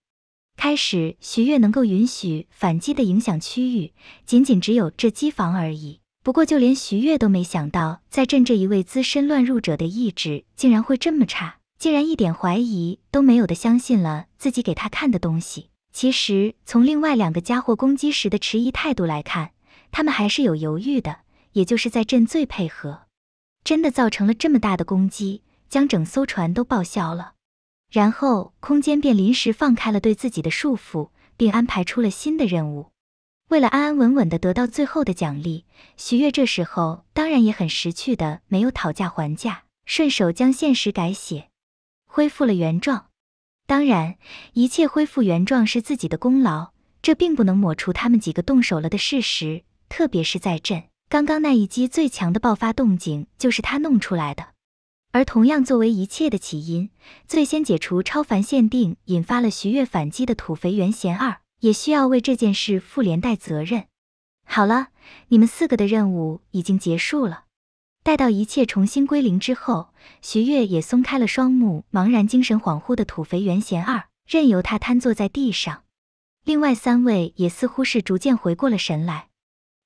开始，徐月能够允许反击的影响区域，仅仅只有这机房而已。不过，就连徐越都没想到，在朕这一位资深乱入者的意志竟然会这么差，竟然一点怀疑都没有的相信了自己给他看的东西。其实，从另外两个家伙攻击时的迟疑态度来看，他们还是有犹豫的，也就是在朕最配合，真的造成了这么大的攻击，将整艘船都报销了。然后，空间便临时放开了对自己的束缚，并安排出了新的任务。为了安安稳稳地得到最后的奖励，徐悦这时候当然也很识趣的，没有讨价还价，顺手将现实改写，恢复了原状。当然，一切恢复原状是自己的功劳，这并不能抹除他们几个动手了的事实。特别是在朕刚刚那一击最强的爆发动静，就是他弄出来的。而同样作为一切的起因，最先解除超凡限定，引发了徐悦反击的土肥原贤二。也需要为这件事负连带责任。好了，你们四个的任务已经结束了。待到一切重新归零之后，徐悦也松开了双目，茫然、精神恍惚的土肥原贤二，任由他瘫坐在地上。另外三位也似乎是逐渐回过了神来，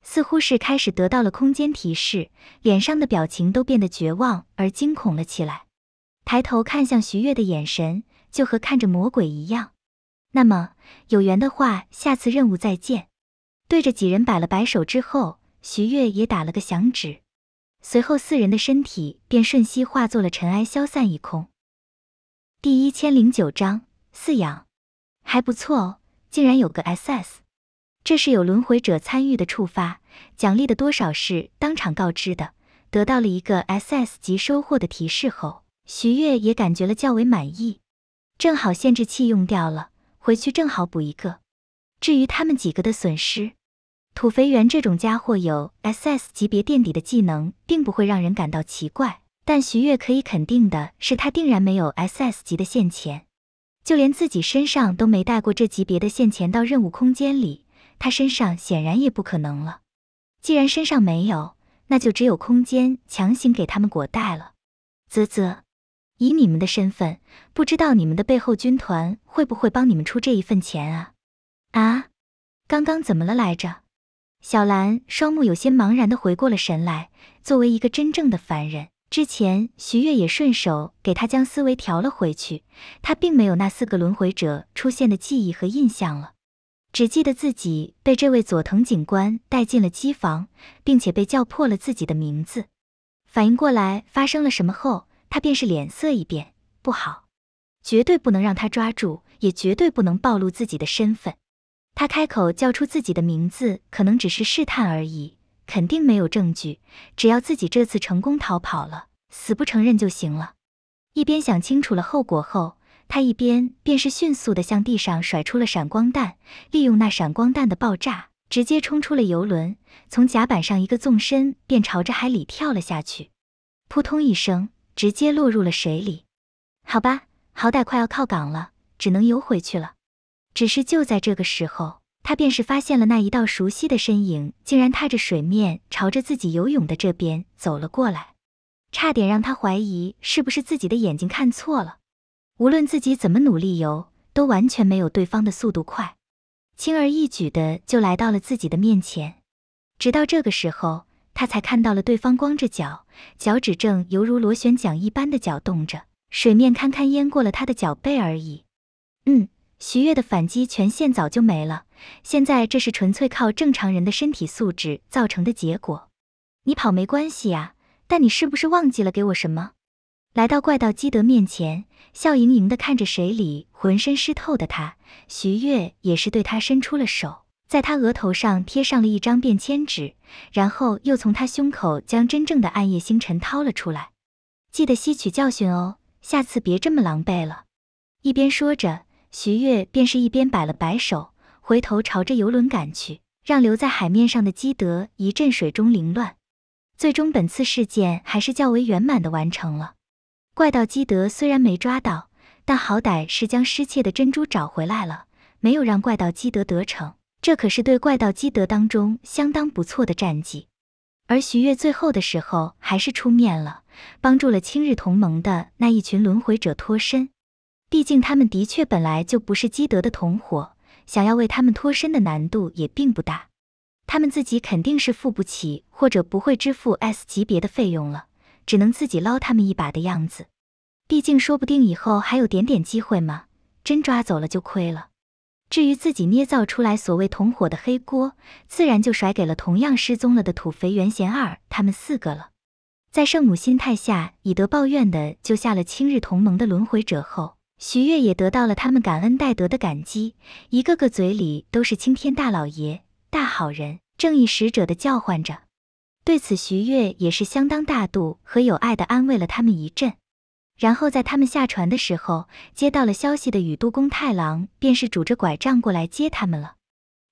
似乎是开始得到了空间提示，脸上的表情都变得绝望而惊恐了起来，抬头看向徐悦的眼神，就和看着魔鬼一样。那么有缘的话，下次任务再见。对着几人摆了摆手之后，徐月也打了个响指，随后四人的身体便瞬息化作了尘埃，消散一空。第一千零九章饲养还不错哦，竟然有个 SS。这是有轮回者参与的触发，奖励的多少是当场告知的。得到了一个 SS 级收获的提示后，徐月也感觉了较为满意。正好限制器用掉了。回去正好补一个。至于他们几个的损失，土肥圆这种家伙有 S S 级别垫底的技能，并不会让人感到奇怪。但徐月可以肯定的是，他定然没有 S S 级的线钱，就连自己身上都没带过这级别的线钱到任务空间里，他身上显然也不可能了。既然身上没有，那就只有空间强行给他们裹带了。啧啧。以你们的身份，不知道你们的背后军团会不会帮你们出这一份钱啊？啊，刚刚怎么了来着？小兰双目有些茫然的回过了神来。作为一个真正的凡人，之前徐悦也顺手给她将思维调了回去，她并没有那四个轮回者出现的记忆和印象了，只记得自己被这位佐藤警官带进了机房，并且被叫破了自己的名字。反应过来发生了什么后。他便是脸色一变，不好，绝对不能让他抓住，也绝对不能暴露自己的身份。他开口叫出自己的名字，可能只是试探而已，肯定没有证据。只要自己这次成功逃跑了，死不承认就行了。一边想清楚了后果后，他一边便是迅速的向地上甩出了闪光弹，利用那闪光弹的爆炸，直接冲出了游轮，从甲板上一个纵身便朝着海里跳了下去，扑通一声。直接落入了水里，好吧，好歹快要靠港了，只能游回去了。只是就在这个时候，他便是发现了那一道熟悉的身影，竟然踏着水面朝着自己游泳的这边走了过来，差点让他怀疑是不是自己的眼睛看错了。无论自己怎么努力游，都完全没有对方的速度快，轻而易举的就来到了自己的面前。直到这个时候，他才看到了对方光着脚。脚趾正犹如螺旋桨一般的搅动着水面，堪堪淹过了他的脚背而已。嗯，徐悦的反击权限早就没了，现在这是纯粹靠正常人的身体素质造成的结果。你跑没关系呀，但你是不是忘记了给我什么？来到怪盗基德面前，笑盈盈地看着水里浑身湿透的他，徐悦也是对他伸出了手。在他额头上贴上了一张便签纸，然后又从他胸口将真正的暗夜星辰掏了出来。记得吸取教训哦，下次别这么狼狈了。一边说着，徐悦便是一边摆了摆手，回头朝着游轮赶去，让留在海面上的基德一阵水中凌乱。最终，本次事件还是较为圆满的完成了。怪盗基德虽然没抓到，但好歹是将失窃的珍珠找回来了，没有让怪盗基德得逞。这可是对怪盗基德当中相当不错的战绩，而徐悦最后的时候还是出面了，帮助了青日同盟的那一群轮回者脱身。毕竟他们的确本来就不是基德的同伙，想要为他们脱身的难度也并不大。他们自己肯定是付不起或者不会支付 S 级别的费用了，只能自己捞他们一把的样子。毕竟说不定以后还有点点机会嘛，真抓走了就亏了。至于自己捏造出来所谓同伙的黑锅，自然就甩给了同样失踪了的土肥原贤二他们四个了。在圣母心态下，以德报怨的救下了青日同盟的轮回者后，徐悦也得到了他们感恩戴德的感激，一个个嘴里都是青天大老爷、大好人、正义使者的叫唤着。对此，徐悦也是相当大度和有爱的安慰了他们一阵。然后在他们下船的时候，接到了消息的宇都宫太郎便是拄着拐杖过来接他们了。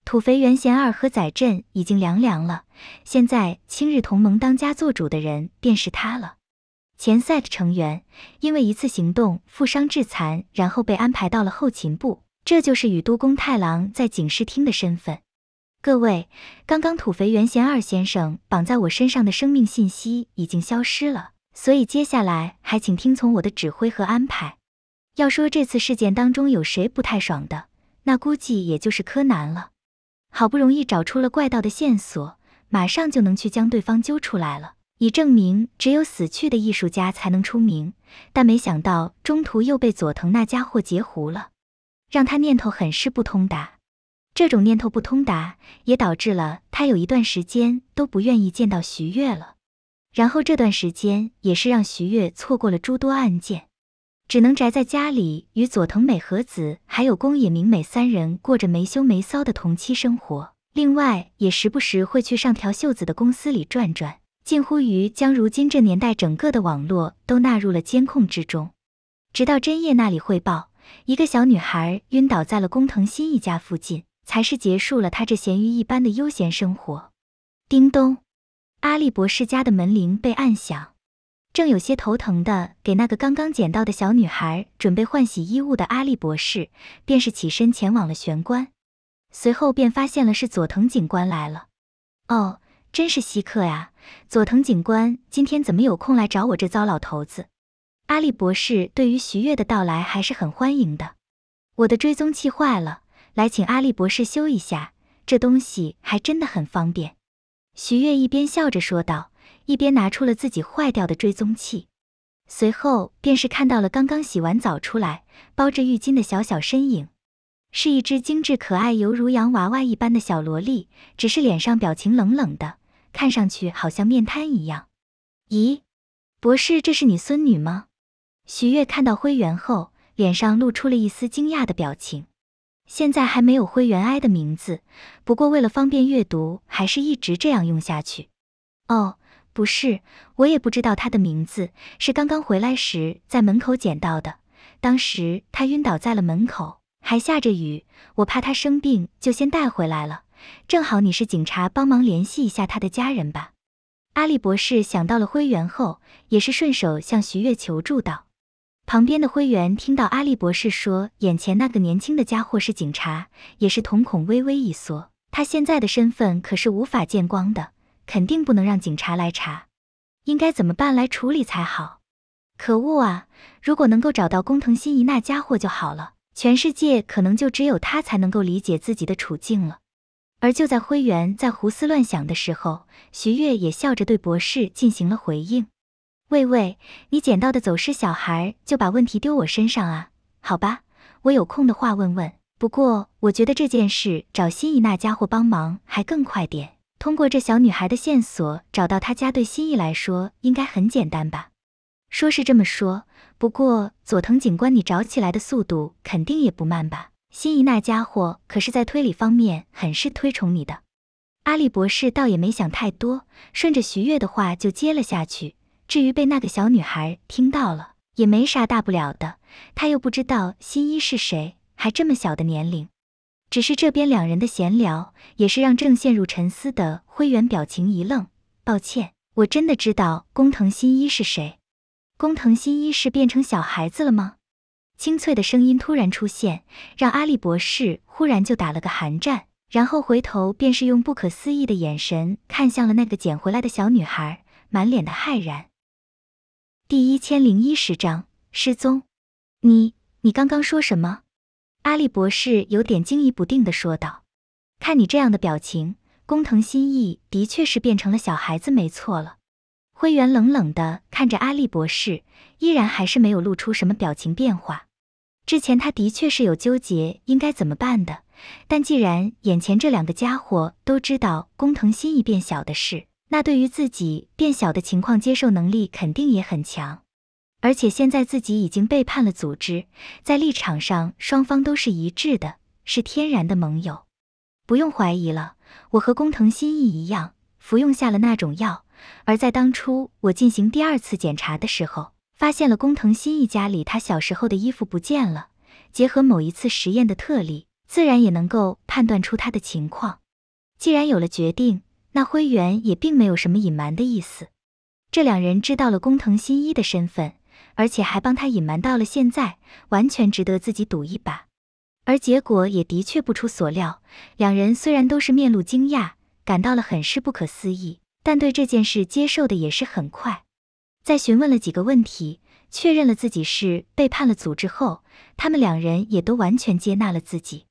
土肥原贤二和载镇已经凉凉了，现在青日同盟当家做主的人便是他了。前 e 的成员因为一次行动负伤致残，然后被安排到了后勤部，这就是宇都宫太郎在警视厅的身份。各位，刚刚土肥原贤二先生绑在我身上的生命信息已经消失了。所以接下来还请听从我的指挥和安排。要说这次事件当中有谁不太爽的，那估计也就是柯南了。好不容易找出了怪盗的线索，马上就能去将对方揪出来了，以证明只有死去的艺术家才能出名。但没想到中途又被佐藤那家伙截胡了，让他念头很是不通达。这种念头不通达，也导致了他有一段时间都不愿意见到徐月了。然后这段时间也是让徐悦错过了诸多案件，只能宅在家里与佐藤美和子还有宫野明美三人过着没羞没臊的同妻生活。另外也时不时会去上条秀子的公司里转转，近乎于将如今这年代整个的网络都纳入了监控之中。直到真叶那里汇报，一个小女孩晕倒在了工藤新一家附近，才是结束了她这咸鱼一般的悠闲生活。叮咚。阿笠博士家的门铃被按响，正有些头疼的给那个刚刚捡到的小女孩准备换洗衣物的阿笠博士，便是起身前往了玄关，随后便发现了是佐藤警官来了。哦，真是稀客呀！佐藤警官今天怎么有空来找我这糟老头子？阿笠博士对于徐月的到来还是很欢迎的。我的追踪器坏了，来请阿笠博士修一下，这东西还真的很方便。徐悦一边笑着说道，一边拿出了自己坏掉的追踪器，随后便是看到了刚刚洗完澡出来、包着浴巾的小小身影，是一只精致可爱、犹如洋娃娃一般的小萝莉，只是脸上表情冷冷的，看上去好像面瘫一样。咦，博士，这是你孙女吗？徐悦看到灰原后，脸上露出了一丝惊讶的表情。现在还没有灰原哀的名字，不过为了方便阅读，还是一直这样用下去。哦，不是，我也不知道他的名字，是刚刚回来时在门口捡到的。当时他晕倒在了门口，还下着雨，我怕他生病，就先带回来了。正好你是警察，帮忙联系一下他的家人吧。阿笠博士想到了灰原后，也是顺手向徐悦求助道。旁边的灰原听到阿笠博士说眼前那个年轻的家伙是警察，也是瞳孔微微一缩。他现在的身份可是无法见光的，肯定不能让警察来查。应该怎么办来处理才好？可恶啊！如果能够找到工藤新一那家伙就好了，全世界可能就只有他才能够理解自己的处境了。而就在灰原在胡思乱想的时候，徐月也笑着对博士进行了回应。喂喂，你捡到的走失小孩就把问题丢我身上啊？好吧，我有空的话问问。不过我觉得这件事找心仪那家伙帮忙还更快点。通过这小女孩的线索找到她家，对心仪来说应该很简单吧？说是这么说，不过佐藤警官，你找起来的速度肯定也不慢吧？心仪那家伙可是在推理方面很是推崇你的。阿笠博士倒也没想太多，顺着徐悦的话就接了下去。至于被那个小女孩听到了，也没啥大不了的。她又不知道新一是谁，还这么小的年龄。只是这边两人的闲聊，也是让正陷入沉思的灰原表情一愣。抱歉，我真的知道工藤新一是谁。工藤新一是变成小孩子了吗？清脆的声音突然出现，让阿笠博士忽然就打了个寒战，然后回头便是用不可思议的眼神看向了那个捡回来的小女孩，满脸的骇然。第一千零一十章失踪。你，你刚刚说什么？阿笠博士有点惊疑不定的说道。看你这样的表情，工藤新一的确是变成了小孩子没错了。灰原冷冷的看着阿笠博士，依然还是没有露出什么表情变化。之前他的确是有纠结应该怎么办的，但既然眼前这两个家伙都知道工藤新一变小的事。那对于自己变小的情况接受能力肯定也很强，而且现在自己已经背叛了组织，在立场上双方都是一致的，是天然的盟友，不用怀疑了。我和工藤新一一样，服用下了那种药。而在当初我进行第二次检查的时候，发现了工藤新一家里他小时候的衣服不见了，结合某一次实验的特例，自然也能够判断出他的情况。既然有了决定。那灰原也并没有什么隐瞒的意思，这两人知道了工藤新一的身份，而且还帮他隐瞒到了现在，完全值得自己赌一把。而结果也的确不出所料，两人虽然都是面露惊讶，感到了很是不可思议，但对这件事接受的也是很快。在询问了几个问题，确认了自己是背叛了组织后，他们两人也都完全接纳了自己。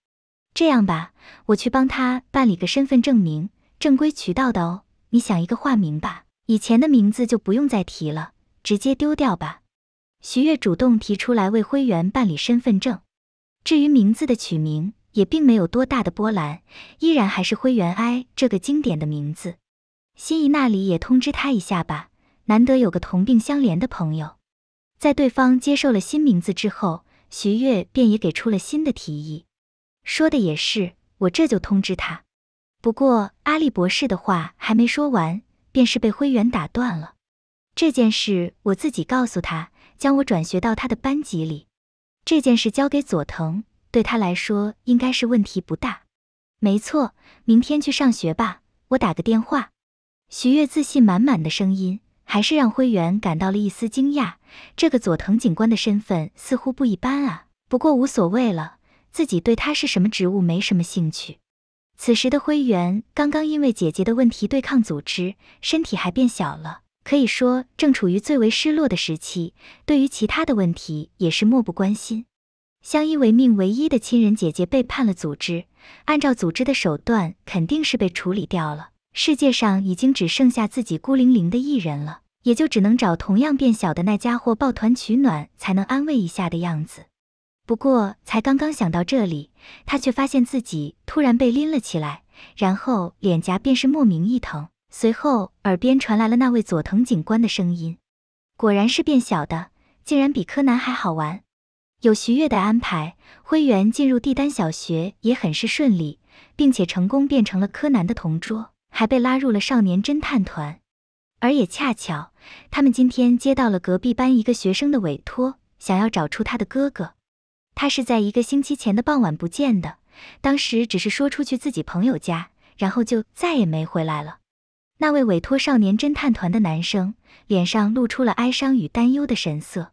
这样吧，我去帮他办理个身份证明。正规渠道的哦，你想一个化名吧，以前的名字就不用再提了，直接丢掉吧。徐悦主动提出来为灰原办理身份证，至于名字的取名，也并没有多大的波澜，依然还是灰原哀这个经典的名字。心仪那里也通知他一下吧，难得有个同病相怜的朋友。在对方接受了新名字之后，徐悦便也给出了新的提议。说的也是，我这就通知他。不过，阿笠博士的话还没说完，便是被灰原打断了。这件事我自己告诉他，将我转学到他的班级里。这件事交给佐藤，对他来说应该是问题不大。没错，明天去上学吧，我打个电话。徐月自信满满的声音，还是让灰原感到了一丝惊讶。这个佐藤警官的身份似乎不一般啊。不过无所谓了，自己对他是什么职务没什么兴趣。此时的灰原刚刚因为姐姐的问题对抗组织，身体还变小了，可以说正处于最为失落的时期。对于其他的问题也是漠不关心。相依为命唯一的亲人姐姐背叛了组织，按照组织的手段肯定是被处理掉了。世界上已经只剩下自己孤零零的一人了，也就只能找同样变小的那家伙抱团取暖，才能安慰一下的样子。不过，才刚刚想到这里，他却发现自己突然被拎了起来，然后脸颊便是莫名一疼。随后，耳边传来了那位佐藤警官的声音：“果然是变小的，竟然比柯南还好玩。”有徐月的安排，灰原进入帝丹小学也很是顺利，并且成功变成了柯南的同桌，还被拉入了少年侦探团。而也恰巧，他们今天接到了隔壁班一个学生的委托，想要找出他的哥哥。他是在一个星期前的傍晚不见的，当时只是说出去自己朋友家，然后就再也没回来了。那位委托少年侦探团的男生脸上露出了哀伤与担忧的神色，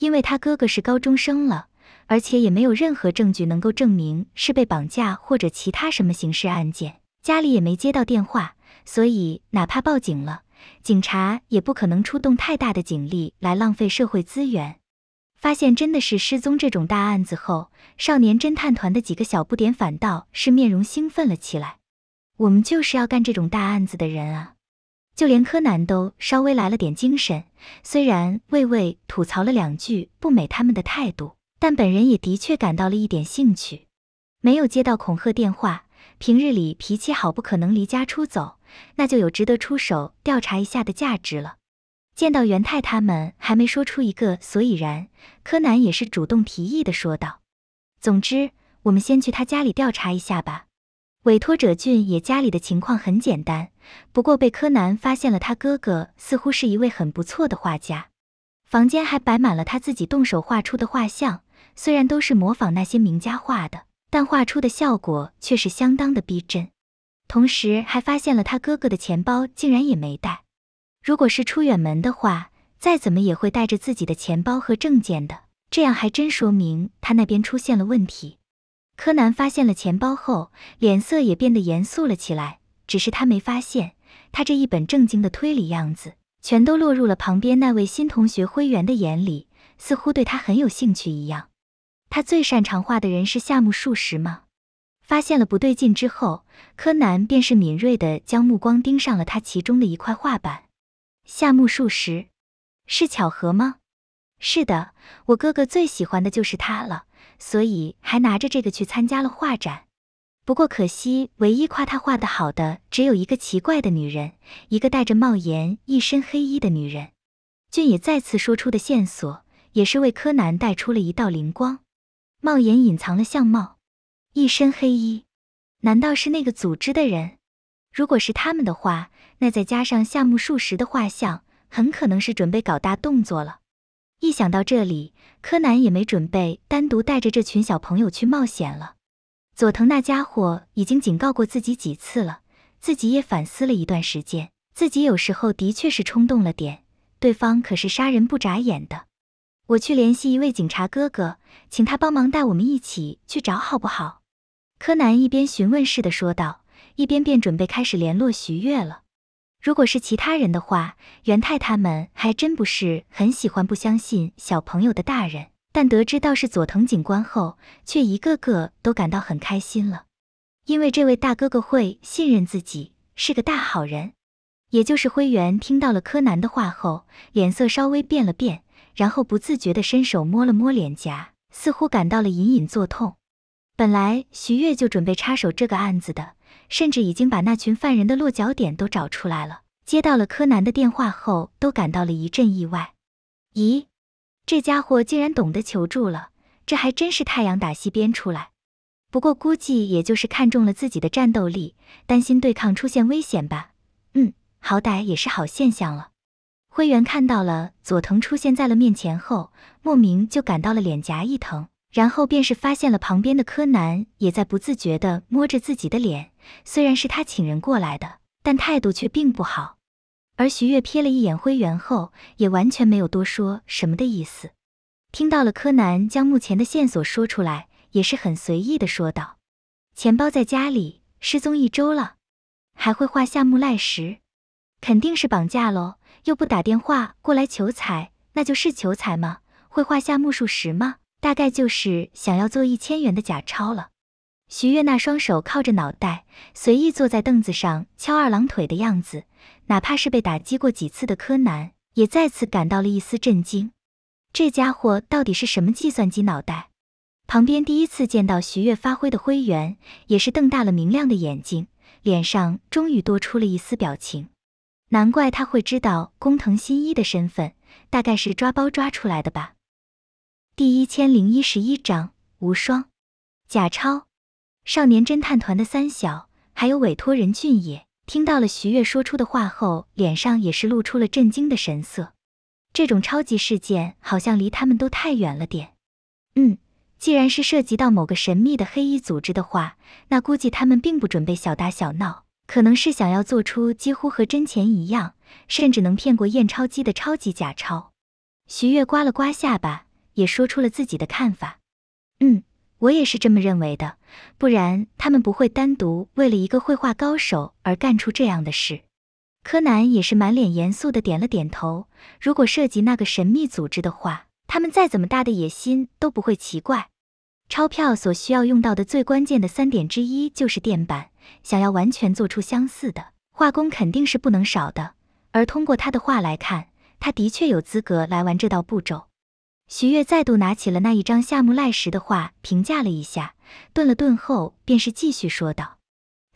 因为他哥哥是高中生了，而且也没有任何证据能够证明是被绑架或者其他什么刑事案件，家里也没接到电话，所以哪怕报警了，警察也不可能出动太大的警力来浪费社会资源。发现真的是失踪这种大案子后，少年侦探团的几个小不点反倒是面容兴奋了起来。我们就是要干这种大案子的人啊！就连柯南都稍微来了点精神，虽然魏魏吐槽了两句不美他们的态度，但本人也的确感到了一点兴趣。没有接到恐吓电话，平日里脾气好，不可能离家出走，那就有值得出手调查一下的价值了。见到元太，他们还没说出一个所以然，柯南也是主动提议的说道：“总之，我们先去他家里调查一下吧。”委托者俊也家里的情况很简单，不过被柯南发现了，他哥哥似乎是一位很不错的画家，房间还摆满了他自己动手画出的画像，虽然都是模仿那些名家画的，但画出的效果却是相当的逼真。同时还发现了他哥哥的钱包竟然也没带。如果是出远门的话，再怎么也会带着自己的钱包和证件的。这样还真说明他那边出现了问题。柯南发现了钱包后，脸色也变得严肃了起来。只是他没发现，他这一本正经的推理样子，全都落入了旁边那位新同学灰原的眼里，似乎对他很有兴趣一样。他最擅长画的人是夏目漱石吗？发现了不对劲之后，柯南便是敏锐地将目光盯上了他其中的一块画板。夏目漱石是巧合吗？是的，我哥哥最喜欢的就是他了，所以还拿着这个去参加了画展。不过可惜，唯一夸他画的好的只有一个奇怪的女人，一个戴着帽檐、一身黑衣的女人。俊也再次说出的线索，也是为柯南带出了一道灵光。帽檐隐藏了相貌，一身黑衣，难道是那个组织的人？如果是他们的话。那再加上夏目漱石的画像，很可能是准备搞大动作了。一想到这里，柯南也没准备单独带着这群小朋友去冒险了。佐藤那家伙已经警告过自己几次了，自己也反思了一段时间，自己有时候的确是冲动了点。对方可是杀人不眨眼的。我去联系一位警察哥哥，请他帮忙带我们一起去找，好不好？柯南一边询问似的说道，一边便准备开始联络徐月了。如果是其他人的话，元太他们还真不是很喜欢不相信小朋友的大人。但得知到是佐藤警官后，却一个个都感到很开心了，因为这位大哥哥会信任自己，是个大好人。也就是灰原听到了柯南的话后，脸色稍微变了变，然后不自觉的伸手摸了摸脸颊，似乎感到了隐隐作痛。本来徐月就准备插手这个案子的。甚至已经把那群犯人的落脚点都找出来了。接到了柯南的电话后，都感到了一阵意外。咦，这家伙竟然懂得求助了，这还真是太阳打西边出来。不过估计也就是看中了自己的战斗力，担心对抗出现危险吧。嗯，好歹也是好现象了。灰原看到了佐藤出现在了面前后，莫名就感到了脸颊一疼。然后便是发现了旁边的柯南也在不自觉地摸着自己的脸，虽然是他请人过来的，但态度却并不好。而徐月瞥了一眼灰原后，也完全没有多说什么的意思。听到了柯南将目前的线索说出来，也是很随意的说道：“钱包在家里失踪一周了，还会画夏目赖石，肯定是绑架喽。又不打电话过来求财，那就是求财吗？会画夏目漱石吗？”大概就是想要做一千元的假钞了。徐月那双手靠着脑袋，随意坐在凳子上，翘二郎腿的样子，哪怕是被打击过几次的柯南，也再次感到了一丝震惊。这家伙到底是什么计算机脑袋？旁边第一次见到徐月发挥的灰原，也是瞪大了明亮的眼睛，脸上终于多出了一丝表情。难怪他会知道工藤新一的身份，大概是抓包抓出来的吧。第一千零一十一章无双假钞。少年侦探团的三小，还有委托人俊也，听到了徐月说出的话后，脸上也是露出了震惊的神色。这种超级事件，好像离他们都太远了点。嗯，既然是涉及到某个神秘的黑衣组织的话，那估计他们并不准备小打小闹，可能是想要做出几乎和真钱一样，甚至能骗过验钞机的超级假钞。徐月刮了刮下巴。也说出了自己的看法。嗯，我也是这么认为的。不然他们不会单独为了一个绘画高手而干出这样的事。柯南也是满脸严肃的点了点头。如果涉及那个神秘组织的话，他们再怎么大的野心都不会奇怪。钞票所需要用到的最关键的三点之一就是电板。想要完全做出相似的画工肯定是不能少的。而通过他的画来看，他的确有资格来玩这道步骤。徐悦再度拿起了那一张夏目赖时的画，评价了一下，顿了顿后，便是继续说道：“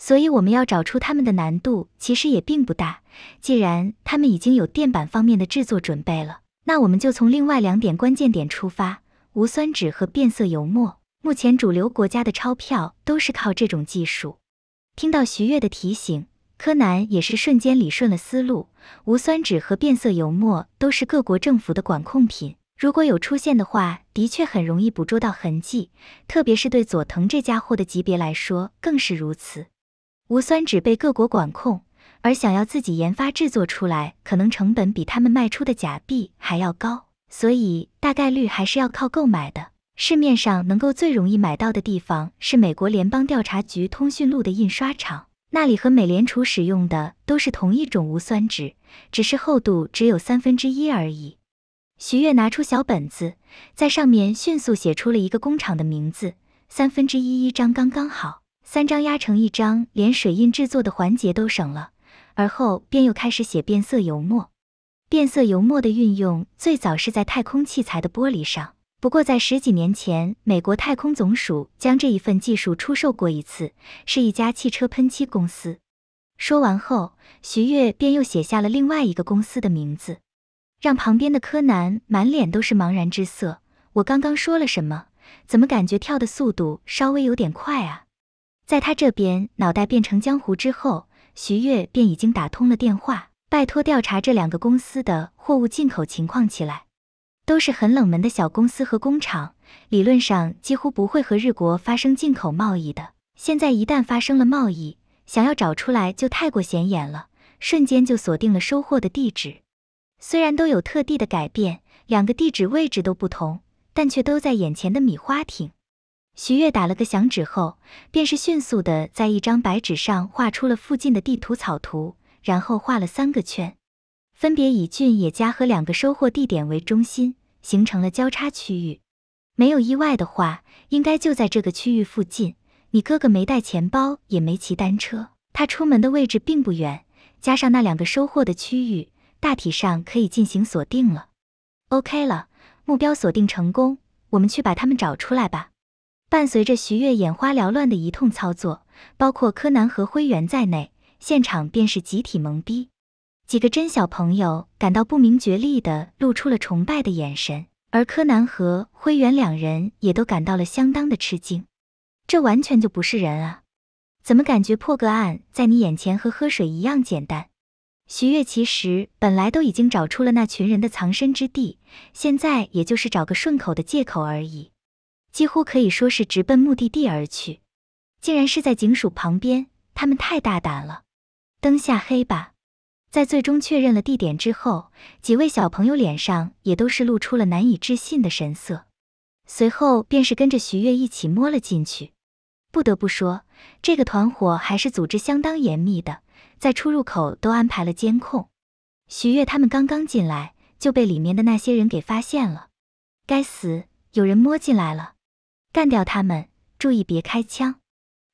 所以我们要找出他们的难度其实也并不大。既然他们已经有垫板方面的制作准备了，那我们就从另外两点关键点出发：无酸纸和变色油墨。目前主流国家的钞票都是靠这种技术。”听到徐月的提醒，柯南也是瞬间理顺了思路。无酸纸和变色油墨都是各国政府的管控品。如果有出现的话，的确很容易捕捉到痕迹，特别是对佐藤这家伙的级别来说，更是如此。无酸纸被各国管控，而想要自己研发制作出来，可能成本比他们卖出的假币还要高，所以大概率还是要靠购买的。市面上能够最容易买到的地方是美国联邦调查局通讯录的印刷厂，那里和美联储使用的都是同一种无酸纸，只是厚度只有三分之一而已。徐悦拿出小本子，在上面迅速写出了一个工厂的名字，三分之一一张刚刚好，三张压成一张，连水印制作的环节都省了。而后便又开始写变色油墨。变色油墨的运用最早是在太空器材的玻璃上，不过在十几年前，美国太空总署将这一份技术出售过一次，是一家汽车喷漆公司。说完后，徐月便又写下了另外一个公司的名字。让旁边的柯南满脸都是茫然之色。我刚刚说了什么？怎么感觉跳的速度稍微有点快啊？在他这边脑袋变成浆糊之后，徐悦便已经打通了电话，拜托调查这两个公司的货物进口情况起来。都是很冷门的小公司和工厂，理论上几乎不会和日国发生进口贸易的。现在一旦发生了贸易，想要找出来就太过显眼了，瞬间就锁定了收货的地址。虽然都有特地的改变，两个地址位置都不同，但却都在眼前的米花亭。徐月打了个响指后，便是迅速的在一张白纸上画出了附近的地图草图，然后画了三个圈，分别以俊野家和两个收货地点为中心，形成了交叉区域。没有意外的话，应该就在这个区域附近。你哥哥没带钱包，也没骑单车，他出门的位置并不远，加上那两个收货的区域。大体上可以进行锁定了，OK 了，目标锁定成功，我们去把他们找出来吧。伴随着徐悦眼花缭乱的一通操作，包括柯南和灰原在内，现场便是集体懵逼。几个真小朋友感到不明觉厉的露出了崇拜的眼神，而柯南和灰原两人也都感到了相当的吃惊。这完全就不是人啊！怎么感觉破个案在你眼前和喝水一样简单？徐悦其实本来都已经找出了那群人的藏身之地，现在也就是找个顺口的借口而已，几乎可以说是直奔目的地而去。竟然是在警署旁边，他们太大胆了。灯下黑吧，在最终确认了地点之后，几位小朋友脸上也都是露出了难以置信的神色，随后便是跟着徐悦一起摸了进去。不得不说，这个团伙还是组织相当严密的。在出入口都安排了监控，许月他们刚刚进来就被里面的那些人给发现了。该死，有人摸进来了！干掉他们，注意别开枪！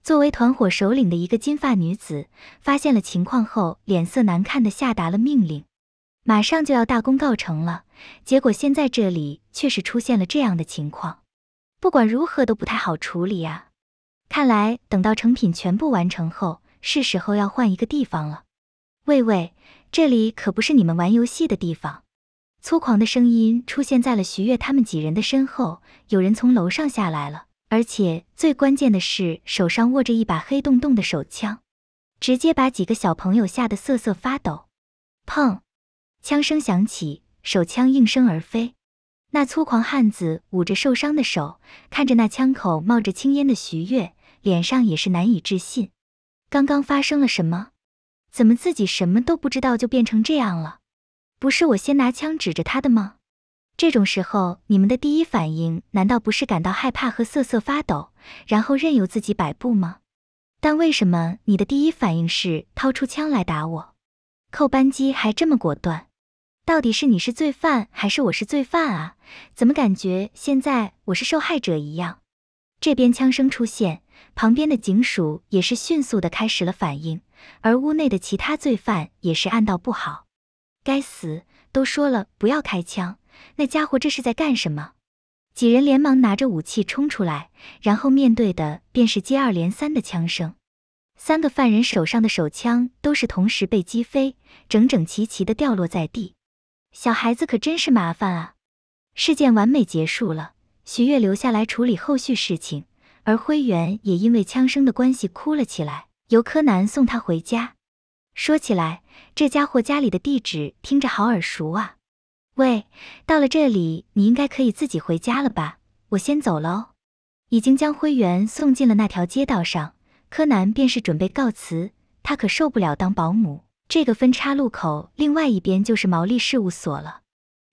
作为团伙首领的一个金发女子发现了情况后，脸色难看的下达了命令。马上就要大功告成了，结果现在这里却是出现了这样的情况，不管如何都不太好处理啊！看来等到成品全部完成后。是时候要换一个地方了。喂喂，这里可不是你们玩游戏的地方！粗狂的声音出现在了徐悦他们几人的身后，有人从楼上下来了，而且最关键的是，手上握着一把黑洞洞的手枪，直接把几个小朋友吓得瑟瑟发抖。砰！枪声响起，手枪应声而飞。那粗狂汉子捂着受伤的手，看着那枪口冒着青烟的徐悦，脸上也是难以置信。刚刚发生了什么？怎么自己什么都不知道就变成这样了？不是我先拿枪指着他的吗？这种时候你们的第一反应难道不是感到害怕和瑟瑟发抖，然后任由自己摆布吗？但为什么你的第一反应是掏出枪来打我，扣扳机还这么果断？到底是你是罪犯还是我是罪犯啊？怎么感觉现在我是受害者一样？这边枪声出现。旁边的警署也是迅速的开始了反应，而屋内的其他罪犯也是暗道不好，该死，都说了不要开枪，那家伙这是在干什么？几人连忙拿着武器冲出来，然后面对的便是接二连三的枪声。三个犯人手上的手枪都是同时被击飞，整整齐齐的掉落在地。小孩子可真是麻烦啊！事件完美结束了，徐月留下来处理后续事情。而灰原也因为枪声的关系哭了起来，由柯南送他回家。说起来，这家伙家里的地址听着好耳熟啊。喂，到了这里，你应该可以自己回家了吧？我先走喽。已经将灰原送进了那条街道上，柯南便是准备告辞。他可受不了当保姆。这个分叉路口另外一边就是毛利事务所了。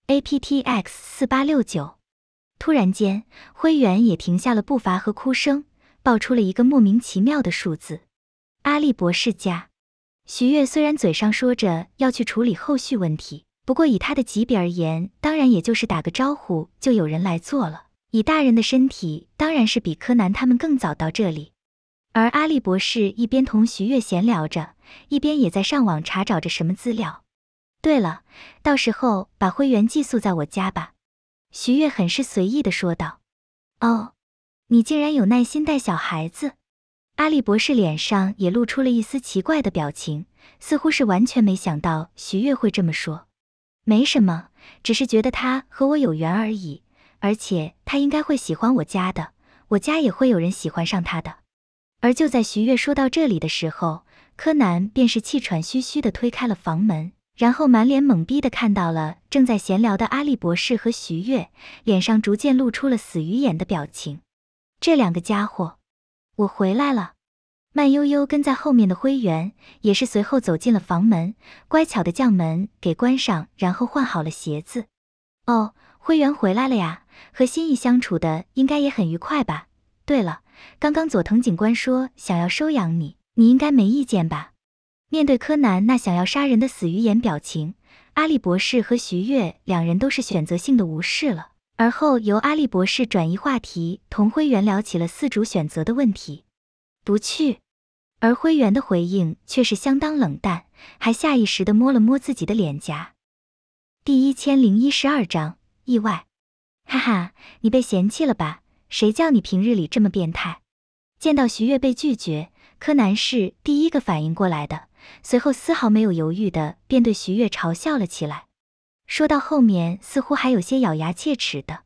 APTX 四八六九。突然间，灰原也停下了步伐和哭声，报出了一个莫名其妙的数字。阿笠博士家，徐月虽然嘴上说着要去处理后续问题，不过以他的级别而言，当然也就是打个招呼就有人来做了。以大人的身体，当然是比柯南他们更早到这里。而阿笠博士一边同徐月闲聊着，一边也在上网查找着什么资料。对了，到时候把灰原寄宿在我家吧。徐悦很是随意地说道：“哦，你竟然有耐心带小孩子？”阿力博士脸上也露出了一丝奇怪的表情，似乎是完全没想到徐悦会这么说。没什么，只是觉得他和我有缘而已，而且他应该会喜欢我家的，我家也会有人喜欢上他的。而就在徐悦说到这里的时候，柯南便是气喘吁吁地推开了房门。然后满脸懵逼的看到了正在闲聊的阿笠博士和徐月，脸上逐渐露出了死鱼眼的表情。这两个家伙，我回来了。慢悠悠跟在后面的灰原也是随后走进了房门，乖巧的将门给关上，然后换好了鞋子。哦，灰原回来了呀，和新一相处的应该也很愉快吧？对了，刚刚佐藤警官说想要收养你，你应该没意见吧？面对柯南那想要杀人的死鱼眼表情，阿笠博士和徐月两人都是选择性的无视了。而后由阿笠博士转移话题，同灰原聊起了四主选择的问题。不去。而灰原的回应却是相当冷淡，还下意识的摸了摸自己的脸颊。第一千零一十二章意外。哈哈，你被嫌弃了吧？谁叫你平日里这么变态？见到徐月被拒绝，柯南是第一个反应过来的。随后，丝毫没有犹豫的便对徐悦嘲笑了起来，说到后面似乎还有些咬牙切齿的。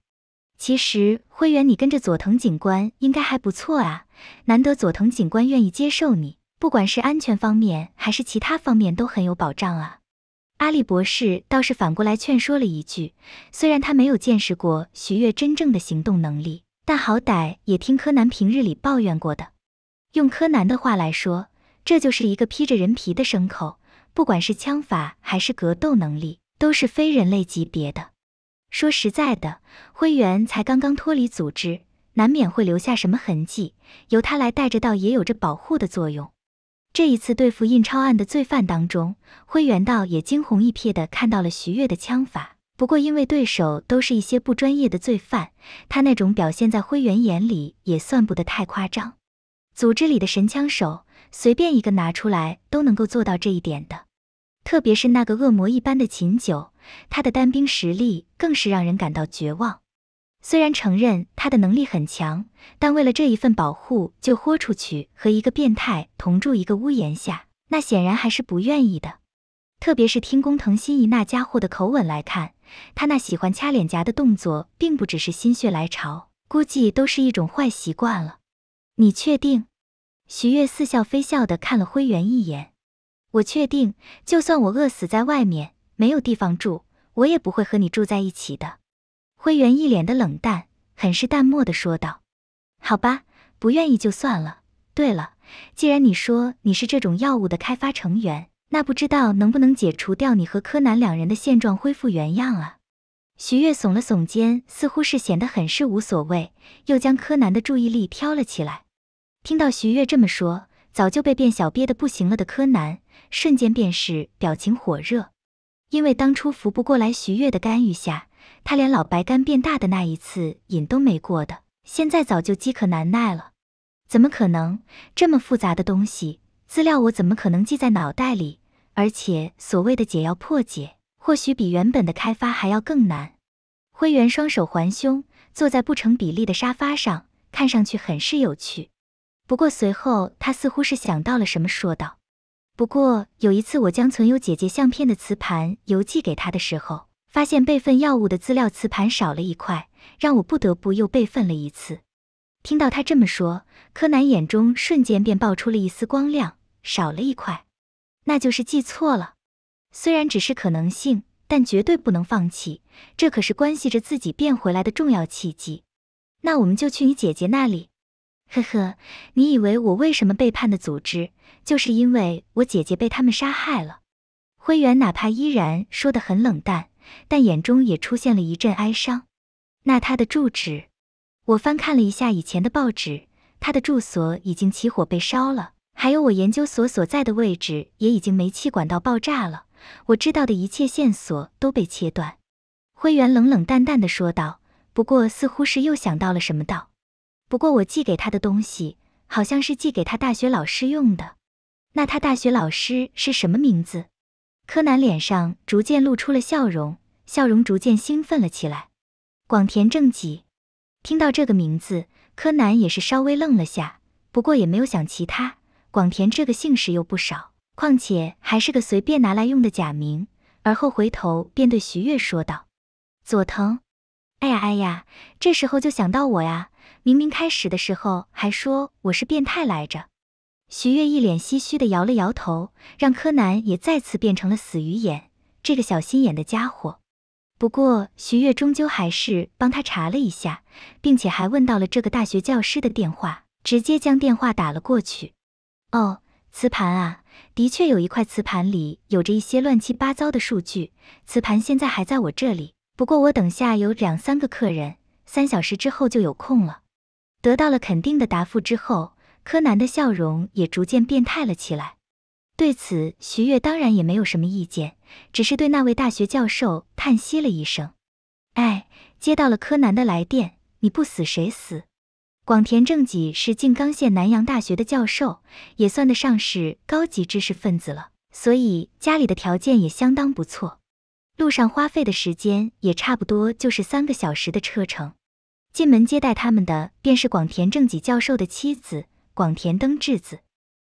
其实，灰原，你跟着佐藤警官应该还不错啊，难得佐藤警官愿意接受你，不管是安全方面还是其他方面都很有保障啊。阿笠博士倒是反过来劝说了一句，虽然他没有见识过徐悦真正的行动能力，但好歹也听柯南平日里抱怨过的。用柯南的话来说。这就是一个披着人皮的牲口，不管是枪法还是格斗能力，都是非人类级别的。说实在的，灰原才刚刚脱离组织，难免会留下什么痕迹。由他来带着，倒也有着保护的作用。这一次对付印钞案的罪犯当中，灰原道也惊鸿一瞥地看到了徐月的枪法。不过因为对手都是一些不专业的罪犯，他那种表现在灰原眼里也算不得太夸张。组织里的神枪手。随便一个拿出来都能够做到这一点的，特别是那个恶魔一般的秦九，他的单兵实力更是让人感到绝望。虽然承认他的能力很强，但为了这一份保护就豁出去和一个变态同住一个屋檐下，那显然还是不愿意的。特别是听工藤新一那家伙的口吻来看，他那喜欢掐脸颊的动作，并不只是心血来潮，估计都是一种坏习惯了。你确定？徐月似笑非笑的看了灰原一眼，我确定，就算我饿死在外面，没有地方住，我也不会和你住在一起的。灰原一脸的冷淡，很是淡漠的说道：“好吧，不愿意就算了。对了，既然你说你是这种药物的开发成员，那不知道能不能解除掉你和柯南两人的现状，恢复原样啊？”徐月耸了耸肩，似乎是显得很是无所谓，又将柯南的注意力挑了起来。听到徐悦这么说，早就被变小憋得不行了的柯南，瞬间便是表情火热。因为当初扶不过来徐悦的干预下，他连老白干变大的那一次瘾都没过的，现在早就饥渴难耐了。怎么可能这么复杂的东西资料我怎么可能记在脑袋里？而且所谓的解药破解，或许比原本的开发还要更难。灰原双手环胸，坐在不成比例的沙发上，看上去很是有趣。不过随后他似乎是想到了什么，说道：“不过有一次我将存有姐姐相片的磁盘邮寄给他的时候，发现备份药物的资料磁盘少了一块，让我不得不又备份了一次。”听到他这么说，柯南眼中瞬间便爆出了一丝光亮。少了一块，那就是记错了。虽然只是可能性，但绝对不能放弃。这可是关系着自己变回来的重要契机。那我们就去你姐姐那里。呵呵，你以为我为什么背叛的组织？就是因为我姐姐被他们杀害了。灰原哪怕依然说得很冷淡，但眼中也出现了一阵哀伤。那他的住址？我翻看了一下以前的报纸，他的住所已经起火被烧了，还有我研究所所在的位置也已经煤气管道爆炸了。我知道的一切线索都被切断。灰原冷冷淡淡的说道，不过似乎是又想到了什么道。不过我寄给他的东西，好像是寄给他大学老师用的。那他大学老师是什么名字？柯南脸上逐渐露出了笑容，笑容逐渐兴奋了起来。广田正己，听到这个名字，柯南也是稍微愣了下，不过也没有想其他。广田这个姓氏又不少，况且还是个随便拿来用的假名。而后回头便对徐月说道：“佐藤，哎呀哎呀，这时候就想到我呀。”明明开始的时候还说我是变态来着，徐月一脸唏嘘的摇了摇头，让柯南也再次变成了死鱼眼，这个小心眼的家伙。不过徐月终究还是帮他查了一下，并且还问到了这个大学教师的电话，直接将电话打了过去。哦，磁盘啊，的确有一块磁盘里有着一些乱七八糟的数据，磁盘现在还在我这里。不过我等下有两三个客人，三小时之后就有空了。得到了肯定的答复之后，柯南的笑容也逐渐变态了起来。对此，徐悦当然也没有什么意见，只是对那位大学教授叹息了一声：“哎，接到了柯南的来电，你不死谁死？”广田正己是静冈县南洋大学的教授，也算得上是高级知识分子了，所以家里的条件也相当不错。路上花费的时间也差不多，就是三个小时的车程。进门接待他们的便是广田正己教授的妻子广田登智子。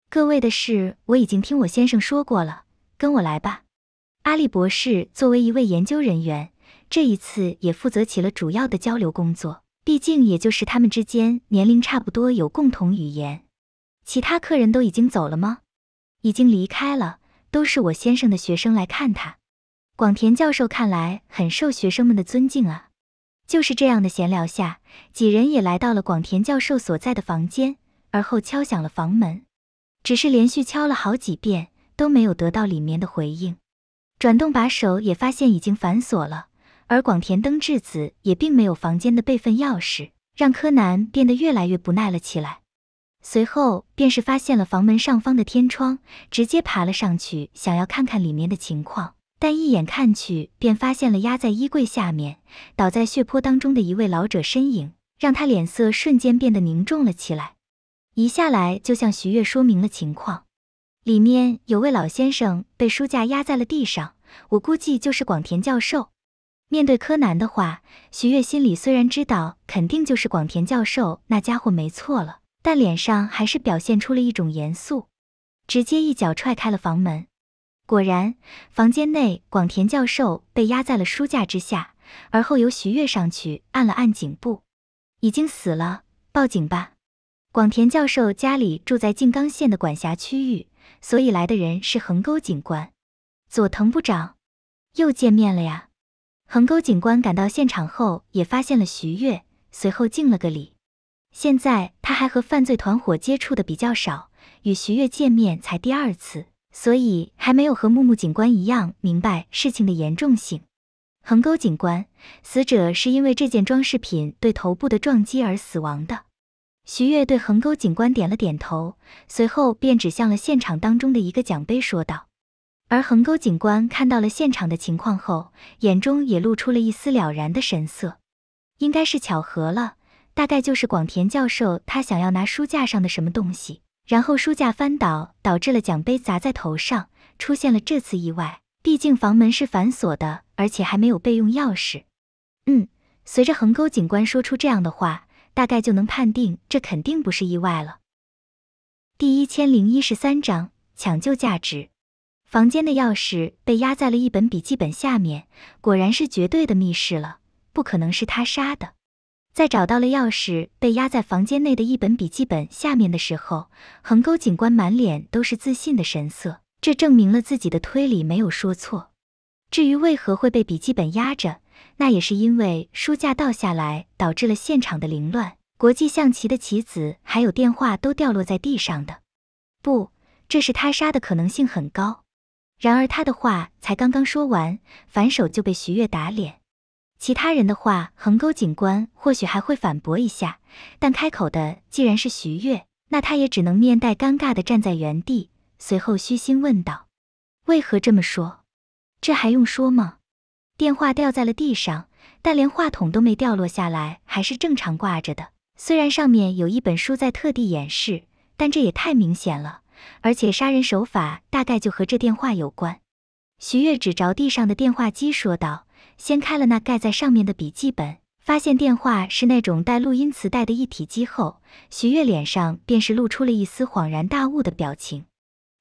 各位的事我已经听我先生说过了，跟我来吧。阿笠博士作为一位研究人员，这一次也负责起了主要的交流工作。毕竟，也就是他们之间年龄差不多，有共同语言。其他客人都已经走了吗？已经离开了，都是我先生的学生来看他。广田教授看来很受学生们的尊敬啊。就是这样的闲聊下，几人也来到了广田教授所在的房间，而后敲响了房门，只是连续敲了好几遍都没有得到里面的回应，转动把手也发现已经反锁了，而广田登智子也并没有房间的备份钥匙，让柯南变得越来越不耐了起来。随后便是发现了房门上方的天窗，直接爬了上去，想要看看里面的情况。但一眼看去，便发现了压在衣柜下面、倒在血泊当中的一位老者身影，让他脸色瞬间变得凝重了起来。一下来就向徐月说明了情况：里面有位老先生被书架压在了地上，我估计就是广田教授。面对柯南的话，徐月心里虽然知道肯定就是广田教授那家伙没错了，但脸上还是表现出了一种严肃，直接一脚踹开了房门。果然，房间内广田教授被压在了书架之下，而后由徐月上去按了按颈部，已经死了，报警吧。广田教授家里住在静冈县的管辖区域，所以来的人是横沟警官。佐藤部长，又见面了呀。横沟警官赶到现场后也发现了徐月，随后敬了个礼。现在他还和犯罪团伙接触的比较少，与徐月见面才第二次。所以还没有和木木警官一样明白事情的严重性。横沟警官，死者是因为这件装饰品对头部的撞击而死亡的。徐悦对横沟警官点了点头，随后便指向了现场当中的一个奖杯，说道。而横沟警官看到了现场的情况后，眼中也露出了一丝了然的神色。应该是巧合了，大概就是广田教授他想要拿书架上的什么东西。然后书架翻倒，导致了奖杯砸在头上，出现了这次意外。毕竟房门是反锁的，而且还没有备用钥匙。嗯，随着横沟警官说出这样的话，大概就能判定这肯定不是意外了。第一千零一十三章抢救价值。房间的钥匙被压在了一本笔记本下面，果然是绝对的密室了，不可能是他杀的。在找到了钥匙被压在房间内的一本笔记本下面的时候，横沟警官满脸都是自信的神色，这证明了自己的推理没有说错。至于为何会被笔记本压着，那也是因为书架倒下来导致了现场的凌乱，国际象棋的棋子还有电话都掉落在地上的。不，这是他杀的可能性很高。然而他的话才刚刚说完，反手就被徐悦打脸。其他人的话，横沟警官或许还会反驳一下，但开口的既然是徐月，那他也只能面带尴尬地站在原地，随后虚心问道：“为何这么说？”这还用说吗？电话掉在了地上，但连话筒都没掉落下来，还是正常挂着的。虽然上面有一本书在特地演示，但这也太明显了。而且杀人手法大概就和这电话有关。徐月指着地上的电话机说道。掀开了那盖在上面的笔记本，发现电话是那种带录音磁带的一体机后，徐月脸上便是露出了一丝恍然大悟的表情。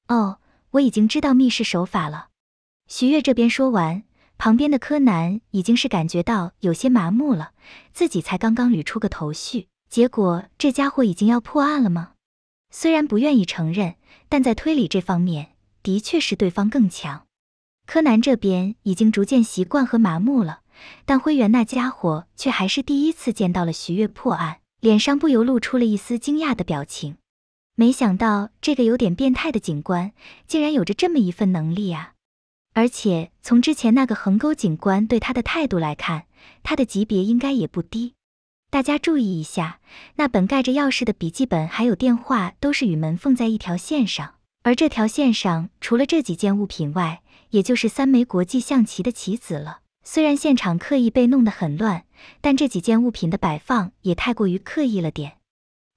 哦，我已经知道密室手法了。徐月这边说完，旁边的柯南已经是感觉到有些麻木了，自己才刚刚捋出个头绪，结果这家伙已经要破案了吗？虽然不愿意承认，但在推理这方面的确是对方更强。柯南这边已经逐渐习惯和麻木了，但灰原那家伙却还是第一次见到了徐月破案，脸上不由露出了一丝惊讶的表情。没想到这个有点变态的警官竟然有着这么一份能力啊！而且从之前那个横沟警官对他的态度来看，他的级别应该也不低。大家注意一下，那本盖着钥匙的笔记本还有电话都是与门缝在一条线上，而这条线上除了这几件物品外，也就是三枚国际象棋的棋子了。虽然现场刻意被弄得很乱，但这几件物品的摆放也太过于刻意了点。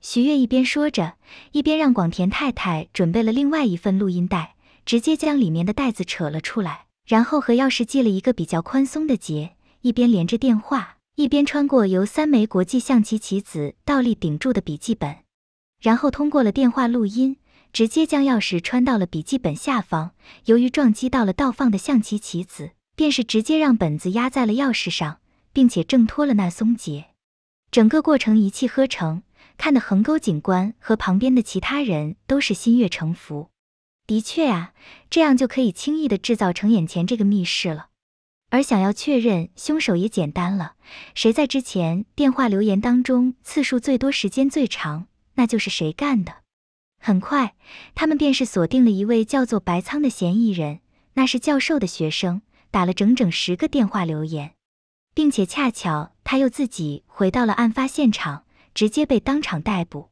徐悦一边说着，一边让广田太太准备了另外一份录音带，直接将里面的袋子扯了出来，然后和钥匙系了一个比较宽松的结，一边连着电话，一边穿过由三枚国际象棋棋子倒立顶住的笔记本，然后通过了电话录音。直接将钥匙穿到了笔记本下方，由于撞击到了倒放的象棋棋子，便是直接让本子压在了钥匙上，并且挣脱了那松结。整个过程一气呵成，看得横沟警官和旁边的其他人都是心悦诚服。的确啊，这样就可以轻易的制造成眼前这个密室了。而想要确认凶手也简单了，谁在之前电话留言当中次数最多、时间最长，那就是谁干的。很快，他们便是锁定了一位叫做白仓的嫌疑人，那是教授的学生，打了整整十个电话留言，并且恰巧他又自己回到了案发现场，直接被当场逮捕。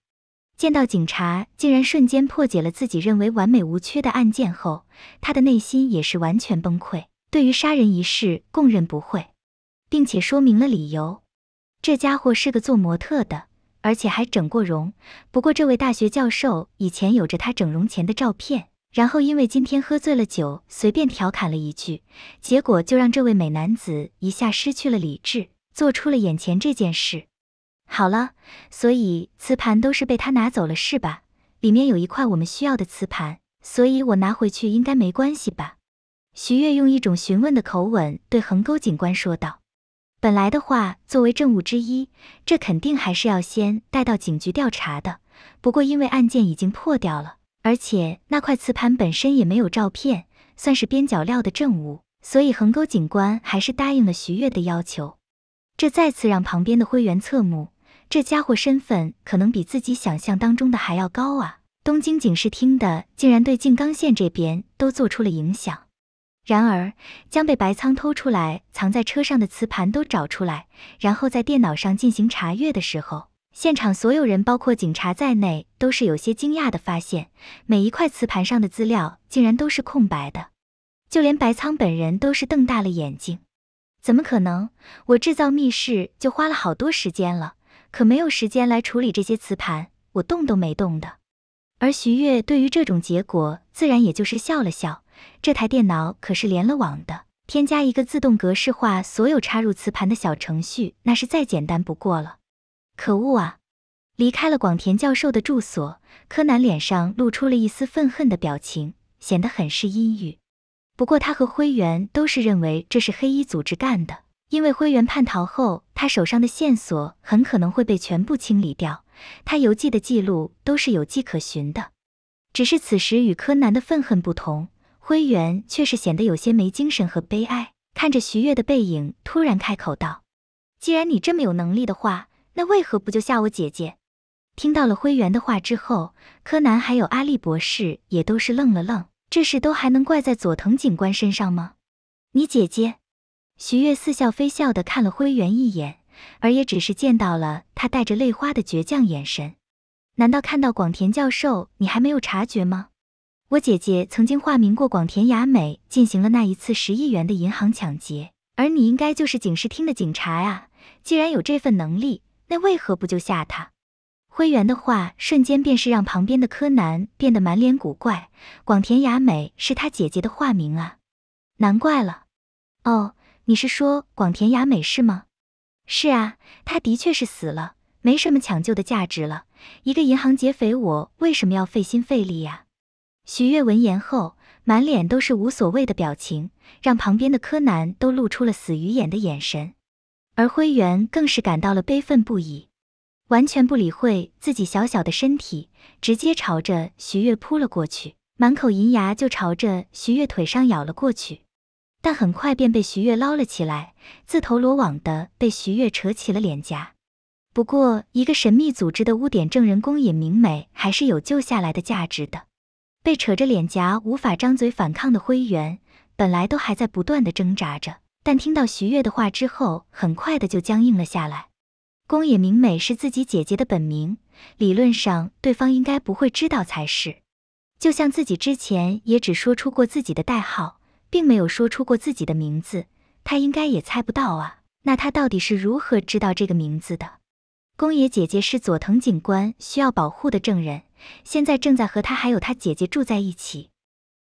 见到警察竟然瞬间破解了自己认为完美无缺的案件后，他的内心也是完全崩溃，对于杀人一事供认不讳，并且说明了理由：这家伙是个做模特的。而且还整过容，不过这位大学教授以前有着他整容前的照片，然后因为今天喝醉了酒，随便调侃了一句，结果就让这位美男子一下失去了理智，做出了眼前这件事。好了，所以磁盘都是被他拿走了是吧？里面有一块我们需要的磁盘，所以我拿回去应该没关系吧？徐月用一种询问的口吻对横沟警官说道。本来的话，作为证物之一，这肯定还是要先带到警局调查的。不过因为案件已经破掉了，而且那块磁盘本身也没有照片，算是边角料的证物，所以横沟警官还是答应了徐月的要求。这再次让旁边的灰原侧目，这家伙身份可能比自己想象当中的还要高啊！东京警视厅的竟然对静冈县这边都做出了影响。然而，将被白苍偷出来藏在车上的磁盘都找出来，然后在电脑上进行查阅的时候，现场所有人，包括警察在内，都是有些惊讶的发现，每一块磁盘上的资料竟然都是空白的，就连白苍本人都是瞪大了眼睛。怎么可能？我制造密室就花了好多时间了，可没有时间来处理这些磁盘，我动都没动的。而徐悦对于这种结果，自然也就是笑了笑。这台电脑可是连了网的，添加一个自动格式化所有插入磁盘的小程序，那是再简单不过了。可恶啊！离开了广田教授的住所，柯南脸上露出了一丝愤恨的表情，显得很是阴郁。不过他和灰原都是认为这是黑衣组织干的，因为灰原叛逃后，他手上的线索很可能会被全部清理掉，他邮寄的记录都是有迹可循的。只是此时与柯南的愤恨不同。灰原却是显得有些没精神和悲哀，看着徐月的背影，突然开口道：“既然你这么有能力的话，那为何不救下我姐姐？”听到了灰原的话之后，柯南还有阿笠博士也都是愣了愣。这事都还能怪在佐藤警官身上吗？你姐姐？徐月似笑非笑的看了灰原一眼，而也只是见到了他带着泪花的倔强眼神。难道看到广田教授，你还没有察觉吗？我姐姐曾经化名过广田雅美，进行了那一次十亿元的银行抢劫。而你应该就是警视厅的警察呀？既然有这份能力，那为何不救下他？灰原的话瞬间便是让旁边的柯南变得满脸古怪。广田雅美是他姐姐的化名啊，难怪了。哦，你是说广田雅美是吗？是啊，她的确是死了，没什么抢救的价值了。一个银行劫匪，我为什么要费心费力呀？徐月闻言后，满脸都是无所谓的表情，让旁边的柯南都露出了死鱼眼的眼神，而灰原更是感到了悲愤不已，完全不理会自己小小的身体，直接朝着徐月扑了过去，满口银牙就朝着徐月腿上咬了过去，但很快便被徐月捞了起来，自投罗网的被徐月扯起了脸颊。不过，一个神秘组织的污点证人宫野明美还是有救下来的价值的。被扯着脸颊无法张嘴反抗的灰原，本来都还在不断的挣扎着，但听到徐月的话之后，很快的就僵硬了下来。宫野明美是自己姐姐的本名，理论上对方应该不会知道才是。就像自己之前也只说出过自己的代号，并没有说出过自己的名字，他应该也猜不到啊。那他到底是如何知道这个名字的？宫野姐姐是佐藤警官需要保护的证人，现在正在和他还有他姐姐住在一起。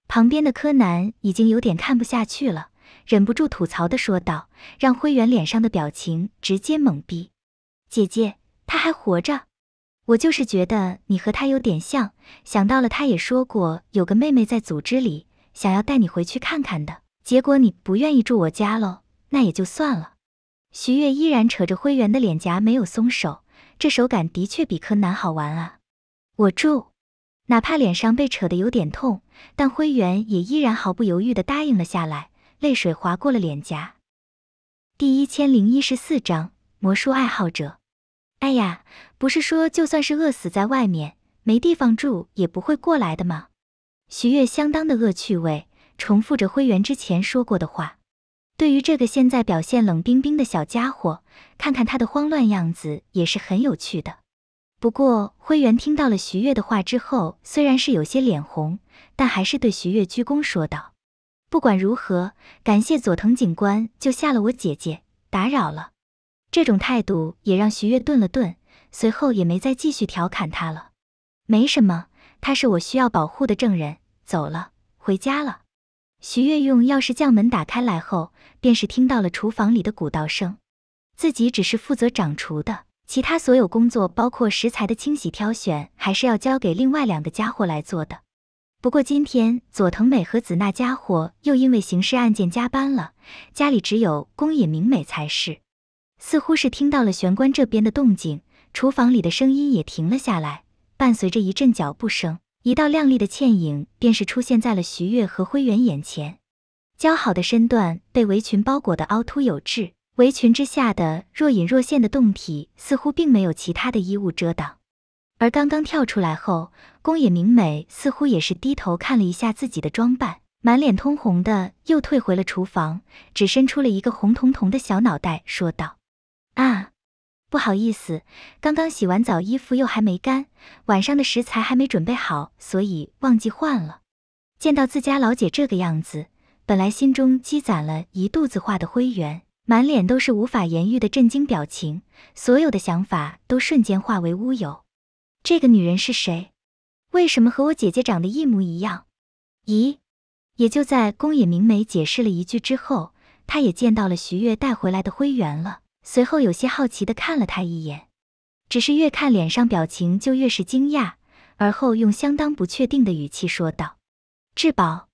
旁边的柯南已经有点看不下去了，忍不住吐槽的说道，让灰原脸上的表情直接懵逼。姐姐，他还活着？我就是觉得你和他有点像，想到了他也说过有个妹妹在组织里，想要带你回去看看的。结果你不愿意住我家喽？那也就算了。徐月依然扯着灰原的脸颊，没有松手。这手感的确比柯南好玩啊！我住，哪怕脸上被扯得有点痛，但灰原也依然毫不犹豫地答应了下来，泪水划过了脸颊。第一千零一十四章魔术爱好者。哎呀，不是说就算是饿死在外面，没地方住也不会过来的吗？徐月相当的恶趣味，重复着灰原之前说过的话。对于这个现在表现冷冰冰的小家伙，看看他的慌乱样子也是很有趣的。不过灰原听到了徐月的话之后，虽然是有些脸红，但还是对徐月鞠躬说道：“不管如何，感谢佐藤警官救下了我姐姐，打扰了。”这种态度也让徐月顿了顿，随后也没再继续调侃他了。没什么，他是我需要保护的证人，走了，回家了。徐月用钥匙将门打开来后，便是听到了厨房里的鼓捣声。自己只是负责掌厨的，其他所有工作，包括食材的清洗挑选，还是要交给另外两个家伙来做的。不过今天佐藤美和子那家伙又因为刑事案件加班了，家里只有宫野明美才是。似乎是听到了玄关这边的动静，厨房里的声音也停了下来，伴随着一阵脚步声。一道亮丽的倩影便是出现在了徐月和灰原眼前，姣好的身段被围裙包裹的凹凸有致，围裙之下的若隐若现的洞体似乎并没有其他的衣物遮挡。而刚刚跳出来后，宫野明美似乎也是低头看了一下自己的装扮，满脸通红的又退回了厨房，只伸出了一个红彤彤的小脑袋，说道：“啊。”不好意思，刚刚洗完澡，衣服又还没干，晚上的食材还没准备好，所以忘记换了。见到自家老姐这个样子，本来心中积攒了一肚子话的灰原，满脸都是无法言喻的震惊表情，所有的想法都瞬间化为乌有。这个女人是谁？为什么和我姐姐长得一模一样？咦？也就在宫野明美解释了一句之后，她也见到了徐月带回来的灰原了。随后有些好奇的看了他一眼，只是越看脸上表情就越是惊讶，而后用相当不确定的语气说道：“志宝，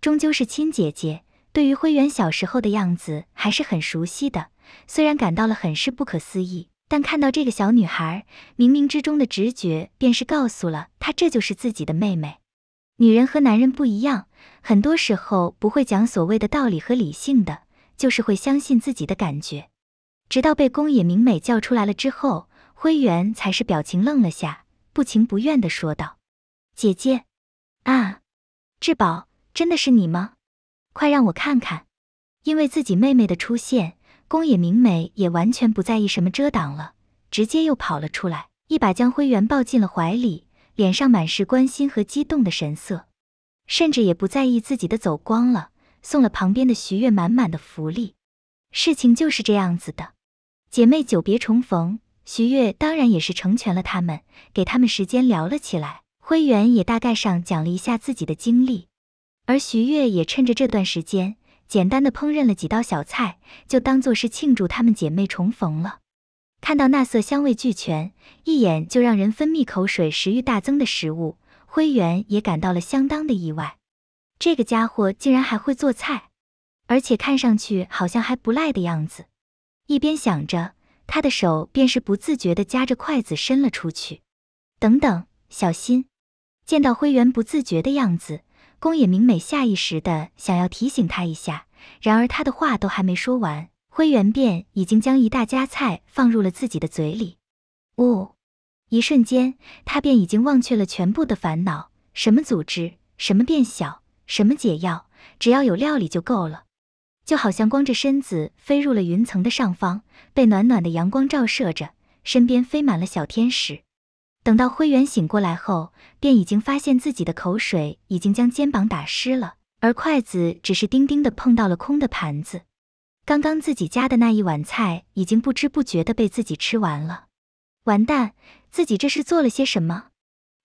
终究是亲姐姐，对于灰原小时候的样子还是很熟悉的。虽然感到了很是不可思议，但看到这个小女孩，冥冥之中的直觉便是告诉了她，这就是自己的妹妹。女人和男人不一样，很多时候不会讲所谓的道理和理性的，就是会相信自己的感觉。”直到被宫野明美叫出来了之后，灰原才是表情愣了下，不情不愿地说道：“姐姐，啊，志保，真的是你吗？快让我看看！”因为自己妹妹的出现，宫野明美也完全不在意什么遮挡了，直接又跑了出来，一把将灰原抱进了怀里，脸上满是关心和激动的神色，甚至也不在意自己的走光了，送了旁边的徐月满满的福利。事情就是这样子的。姐妹久别重逢，徐月当然也是成全了他们，给他们时间聊了起来。灰原也大概上讲了一下自己的经历，而徐月也趁着这段时间简单的烹饪了几道小菜，就当做是庆祝她们姐妹重逢了。看到那色香味俱全，一眼就让人分泌口水、食欲大增的食物，灰原也感到了相当的意外。这个家伙竟然还会做菜，而且看上去好像还不赖的样子。一边想着，他的手便是不自觉地夹着筷子伸了出去。等等，小心！见到灰原不自觉的样子，宫野明美下意识地想要提醒他一下，然而他的话都还没说完，灰原便已经将一大家菜放入了自己的嘴里。呜。一瞬间，他便已经忘却了全部的烦恼，什么组织，什么变小，什么解药，只要有料理就够了。就好像光着身子飞入了云层的上方，被暖暖的阳光照射着，身边飞满了小天使。等到灰原醒过来后，便已经发现自己的口水已经将肩膀打湿了，而筷子只是叮叮的碰到了空的盘子。刚刚自己夹的那一碗菜，已经不知不觉的被自己吃完了。完蛋，自己这是做了些什么？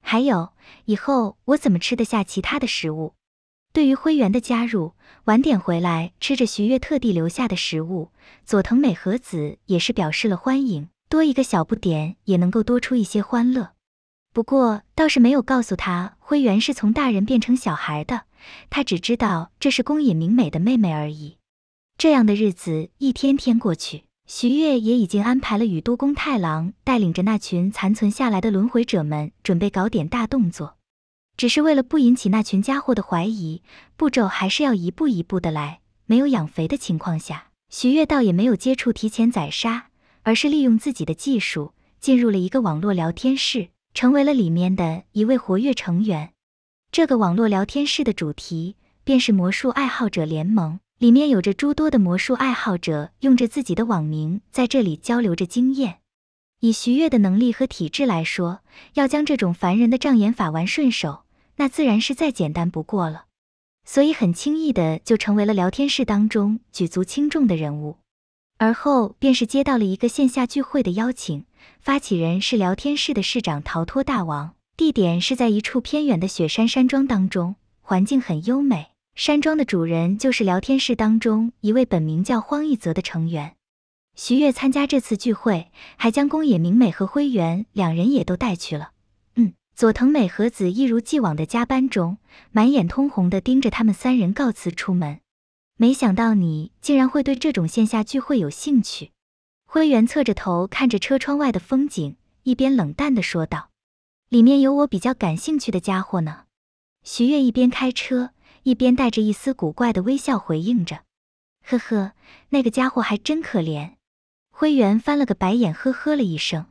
还有，以后我怎么吃得下其他的食物？对于灰原的加入，晚点回来吃着徐月特地留下的食物，佐藤美和子也是表示了欢迎。多一个小不点，也能够多出一些欢乐。不过倒是没有告诉他灰原是从大人变成小孩的，他只知道这是宫野明美的妹妹而已。这样的日子一天天过去，徐月也已经安排了宇都宫太郎带领着那群残存下来的轮回者们，准备搞点大动作。只是为了不引起那群家伙的怀疑，步骤还是要一步一步的来。没有养肥的情况下，徐月倒也没有接触提前宰杀，而是利用自己的技术进入了一个网络聊天室，成为了里面的一位活跃成员。这个网络聊天室的主题便是魔术爱好者联盟，里面有着诸多的魔术爱好者，用着自己的网名在这里交流着经验。以徐月的能力和体质来说，要将这种烦人的障眼法玩顺手。那自然是再简单不过了，所以很轻易的就成为了聊天室当中举足轻重的人物。而后便是接到了一个线下聚会的邀请，发起人是聊天室的市长逃脱大王，地点是在一处偏远的雪山山庄当中，环境很优美。山庄的主人就是聊天室当中一位本名叫荒一泽的成员。徐月参加这次聚会，还将宫野明美和灰原两人也都带去了。佐藤美和子一如既往的加班中，满眼通红的盯着他们三人告辞出门。没想到你竟然会对这种线下聚会有兴趣。灰原侧着头看着车窗外的风景，一边冷淡的说道：“里面有我比较感兴趣的家伙呢。”徐月一边开车，一边带着一丝古怪的微笑回应着：“呵呵，那个家伙还真可怜。”灰原翻了个白眼，呵呵了一声：“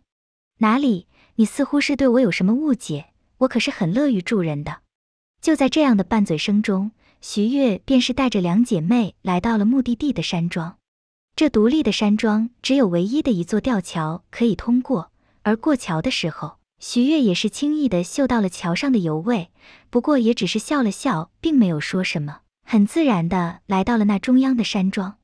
哪里？”你似乎是对我有什么误解，我可是很乐于助人的。就在这样的拌嘴声中，徐悦便是带着两姐妹来到了目的地的山庄。这独立的山庄只有唯一的一座吊桥可以通过，而过桥的时候，徐悦也是轻易的嗅到了桥上的油味，不过也只是笑了笑，并没有说什么，很自然的来到了那中央的山庄。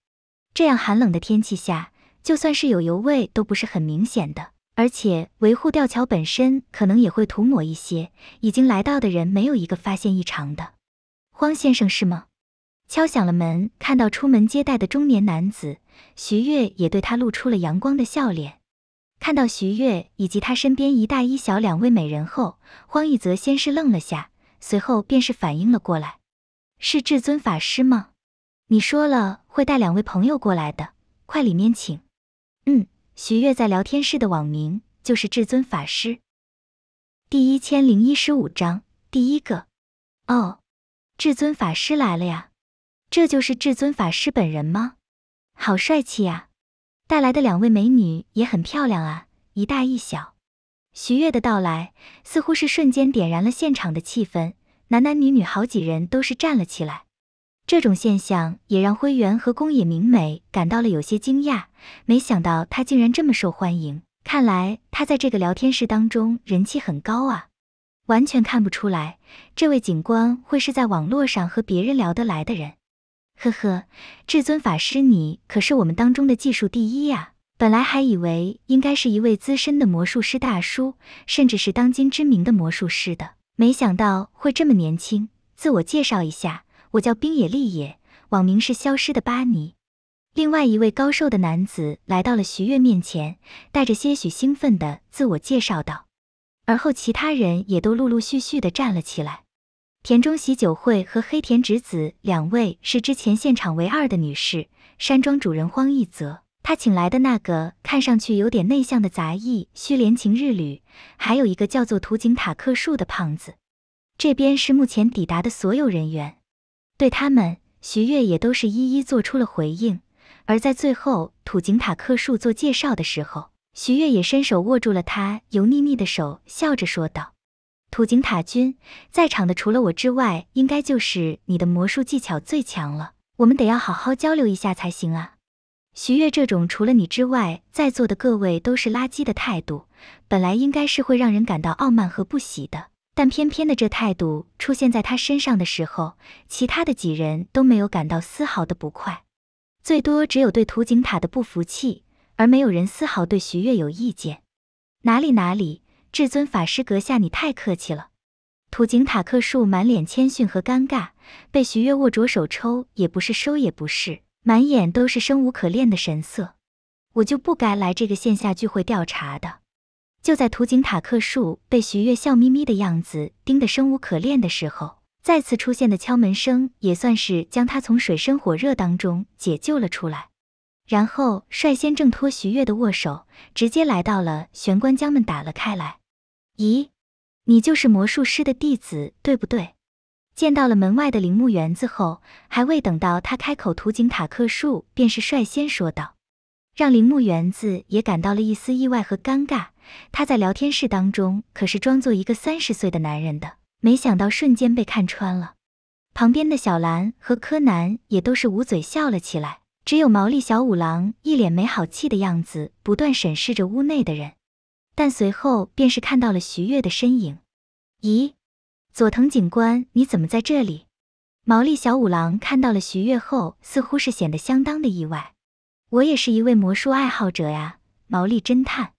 这样寒冷的天气下，就算是有油味都不是很明显的。而且维护吊桥本身可能也会涂抹一些。已经来到的人没有一个发现异常的，荒先生是吗？敲响了门，看到出门接待的中年男子，徐悦也对他露出了阳光的笑脸。看到徐悦以及他身边一大一小两位美人后，荒一泽先是愣了下，随后便是反应了过来：是至尊法师吗？你说了会带两位朋友过来的，快里面请。嗯。徐悦在聊天室的网名就是至尊法师。第一千零一十五章，第一个。哦，至尊法师来了呀！这就是至尊法师本人吗？好帅气呀！带来的两位美女也很漂亮啊，一大一小。徐悦的到来似乎是瞬间点燃了现场的气氛，男男女女好几人都是站了起来。这种现象也让灰原和宫野明美感到了有些惊讶，没想到他竟然这么受欢迎，看来他在这个聊天室当中人气很高啊，完全看不出来这位警官会是在网络上和别人聊得来的人。呵呵，至尊法师，你可是我们当中的技术第一呀！本来还以为应该是一位资深的魔术师大叔，甚至是当今知名的魔术师的，没想到会这么年轻。自我介绍一下。我叫冰野利也，网名是消失的巴尼。另外一位高瘦的男子来到了徐悦面前，带着些许兴奋的自我介绍道。而后其他人也都陆陆续续的站了起来。田中喜久惠和黑田直子两位是之前现场唯二的女士。山庄主人荒一则，他请来的那个看上去有点内向的杂役须连晴日旅，还有一个叫做土井塔克树的胖子。这边是目前抵达的所有人员。对他们，徐悦也都是一一做出了回应。而在最后土井塔克树做介绍的时候，徐悦也伸手握住了他油腻腻的手，笑着说道：“土井塔君，在场的除了我之外，应该就是你的魔术技巧最强了。我们得要好好交流一下才行啊。”徐悦这种除了你之外，在座的各位都是垃圾的态度，本来应该是会让人感到傲慢和不喜的。但偏偏的这态度出现在他身上的时候，其他的几人都没有感到丝毫的不快，最多只有对土井塔的不服气，而没有人丝毫对徐悦有意见。哪里哪里，至尊法师阁下，你太客气了。土井塔克树满脸谦逊和尴尬，被徐悦握着手抽也不是，收也不是，满眼都是生无可恋的神色。我就不该来这个线下聚会调查的。就在土井塔克树被徐悦笑眯眯的样子盯得生无可恋的时候，再次出现的敲门声也算是将他从水深火热当中解救了出来。然后率先挣脱徐悦的握手，直接来到了玄关，将门打了开来。咦，你就是魔术师的弟子对不对？见到了门外的铃木园子后，还未等到他开口，土井塔克树便是率先说道，让铃木园子也感到了一丝意外和尴尬。他在聊天室当中可是装作一个三十岁的男人的，没想到瞬间被看穿了。旁边的小兰和柯南也都是捂嘴笑了起来，只有毛利小五郎一脸没好气的样子，不断审视着屋内的人。但随后便是看到了徐月的身影。咦，佐藤警官，你怎么在这里？毛利小五郎看到了徐月后，似乎是显得相当的意外。我也是一位魔术爱好者呀，毛利侦探。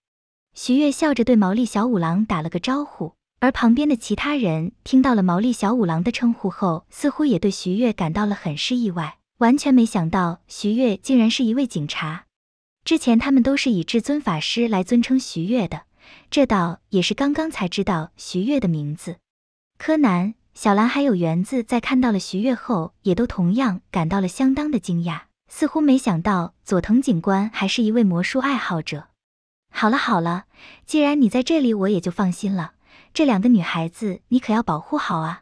徐悦笑着对毛利小五郎打了个招呼，而旁边的其他人听到了毛利小五郎的称呼后，似乎也对徐悦感到了很是意外，完全没想到徐悦竟然是一位警察。之前他们都是以至尊法师来尊称徐悦的，这倒也是刚刚才知道徐悦的名字。柯南、小兰还有园子在看到了徐悦后，也都同样感到了相当的惊讶，似乎没想到佐藤警官还是一位魔术爱好者。好了好了，既然你在这里，我也就放心了。这两个女孩子，你可要保护好啊。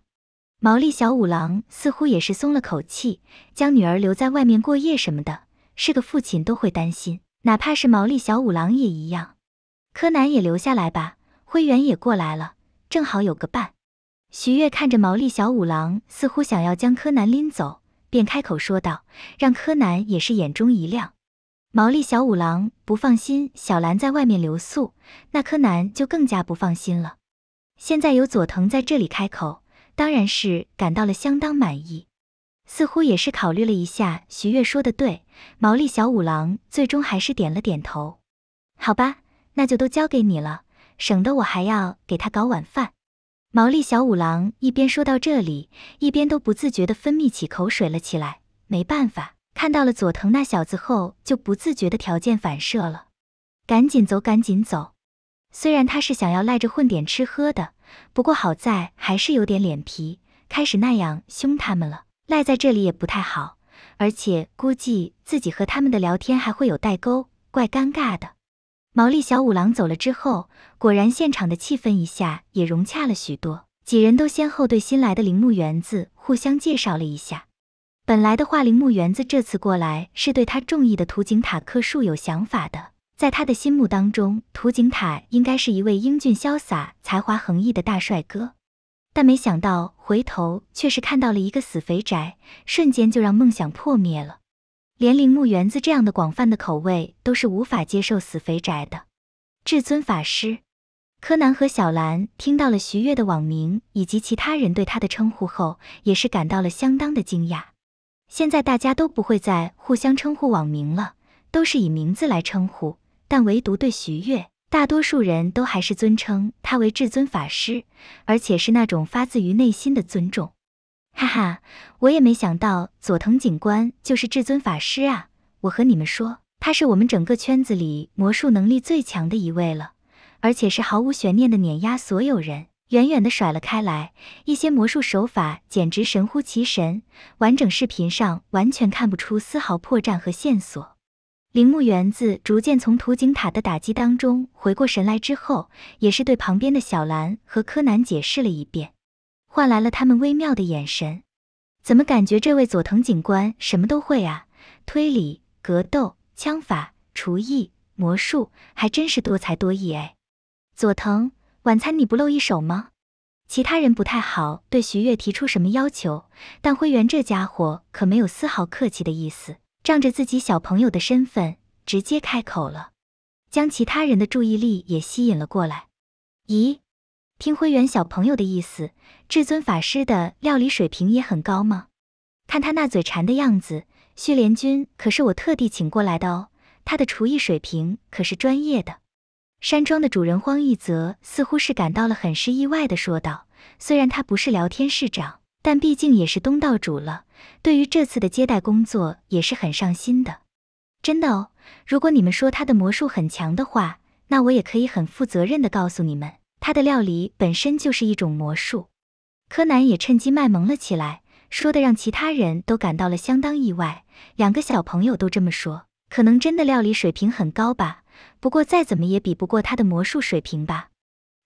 毛利小五郎似乎也是松了口气，将女儿留在外面过夜什么的，是个父亲都会担心，哪怕是毛利小五郎也一样。柯南也留下来吧，灰原也过来了，正好有个伴。徐月看着毛利小五郎，似乎想要将柯南拎走，便开口说道，让柯南也是眼中一亮。毛利小五郎不放心小兰在外面留宿，那柯南就更加不放心了。现在有佐藤在这里开口，当然是感到了相当满意，似乎也是考虑了一下，徐悦说的对，毛利小五郎最终还是点了点头。好吧，那就都交给你了，省得我还要给他搞晚饭。毛利小五郎一边说到这里，一边都不自觉地分泌起口水了起来，没办法。看到了佐藤那小子后，就不自觉的条件反射了，赶紧走，赶紧走。虽然他是想要赖着混点吃喝的，不过好在还是有点脸皮，开始那样凶他们了。赖在这里也不太好，而且估计自己和他们的聊天还会有代沟，怪尴尬的。毛利小五郎走了之后，果然现场的气氛一下也融洽了许多，几人都先后对新来的铃木园子互相介绍了一下。本来的话，铃木园子这次过来是对他中意的土景塔克树有想法的，在他的心目当中，土景塔应该是一位英俊潇洒、才华横溢的大帅哥，但没想到回头却是看到了一个死肥宅，瞬间就让梦想破灭了。连铃木园子这样的广泛的口味都是无法接受死肥宅的。至尊法师柯南和小兰听到了徐月的网名以及其他人对他的称呼后，也是感到了相当的惊讶。现在大家都不会再互相称呼网名了，都是以名字来称呼。但唯独对徐悦，大多数人都还是尊称他为至尊法师，而且是那种发自于内心的尊重。哈哈，我也没想到佐藤警官就是至尊法师啊！我和你们说，他是我们整个圈子里魔术能力最强的一位了，而且是毫无悬念的碾压所有人。远远的甩了开来，一些魔术手法简直神乎其神，完整视频上完全看不出丝毫破绽和线索。铃木园子逐渐从土井塔的打击当中回过神来之后，也是对旁边的小兰和柯南解释了一遍，换来了他们微妙的眼神。怎么感觉这位佐藤警官什么都会啊？推理、格斗、枪法、厨艺、魔术，还真是多才多艺哎。佐藤。晚餐你不露一手吗？其他人不太好对徐悦提出什么要求，但辉原这家伙可没有丝毫客气的意思，仗着自己小朋友的身份，直接开口了，将其他人的注意力也吸引了过来。咦，听辉原小朋友的意思，至尊法师的料理水平也很高吗？看他那嘴馋的样子，旭莲君可是我特地请过来的哦，他的厨艺水平可是专业的。山庄的主人荒一泽似乎是感到了很是意外的说道：“虽然他不是聊天市长，但毕竟也是东道主了，对于这次的接待工作也是很上心的。真的哦，如果你们说他的魔术很强的话，那我也可以很负责任的告诉你们，他的料理本身就是一种魔术。”柯南也趁机卖萌了起来，说的让其他人都感到了相当意外。两个小朋友都这么说，可能真的料理水平很高吧。不过再怎么也比不过他的魔术水平吧。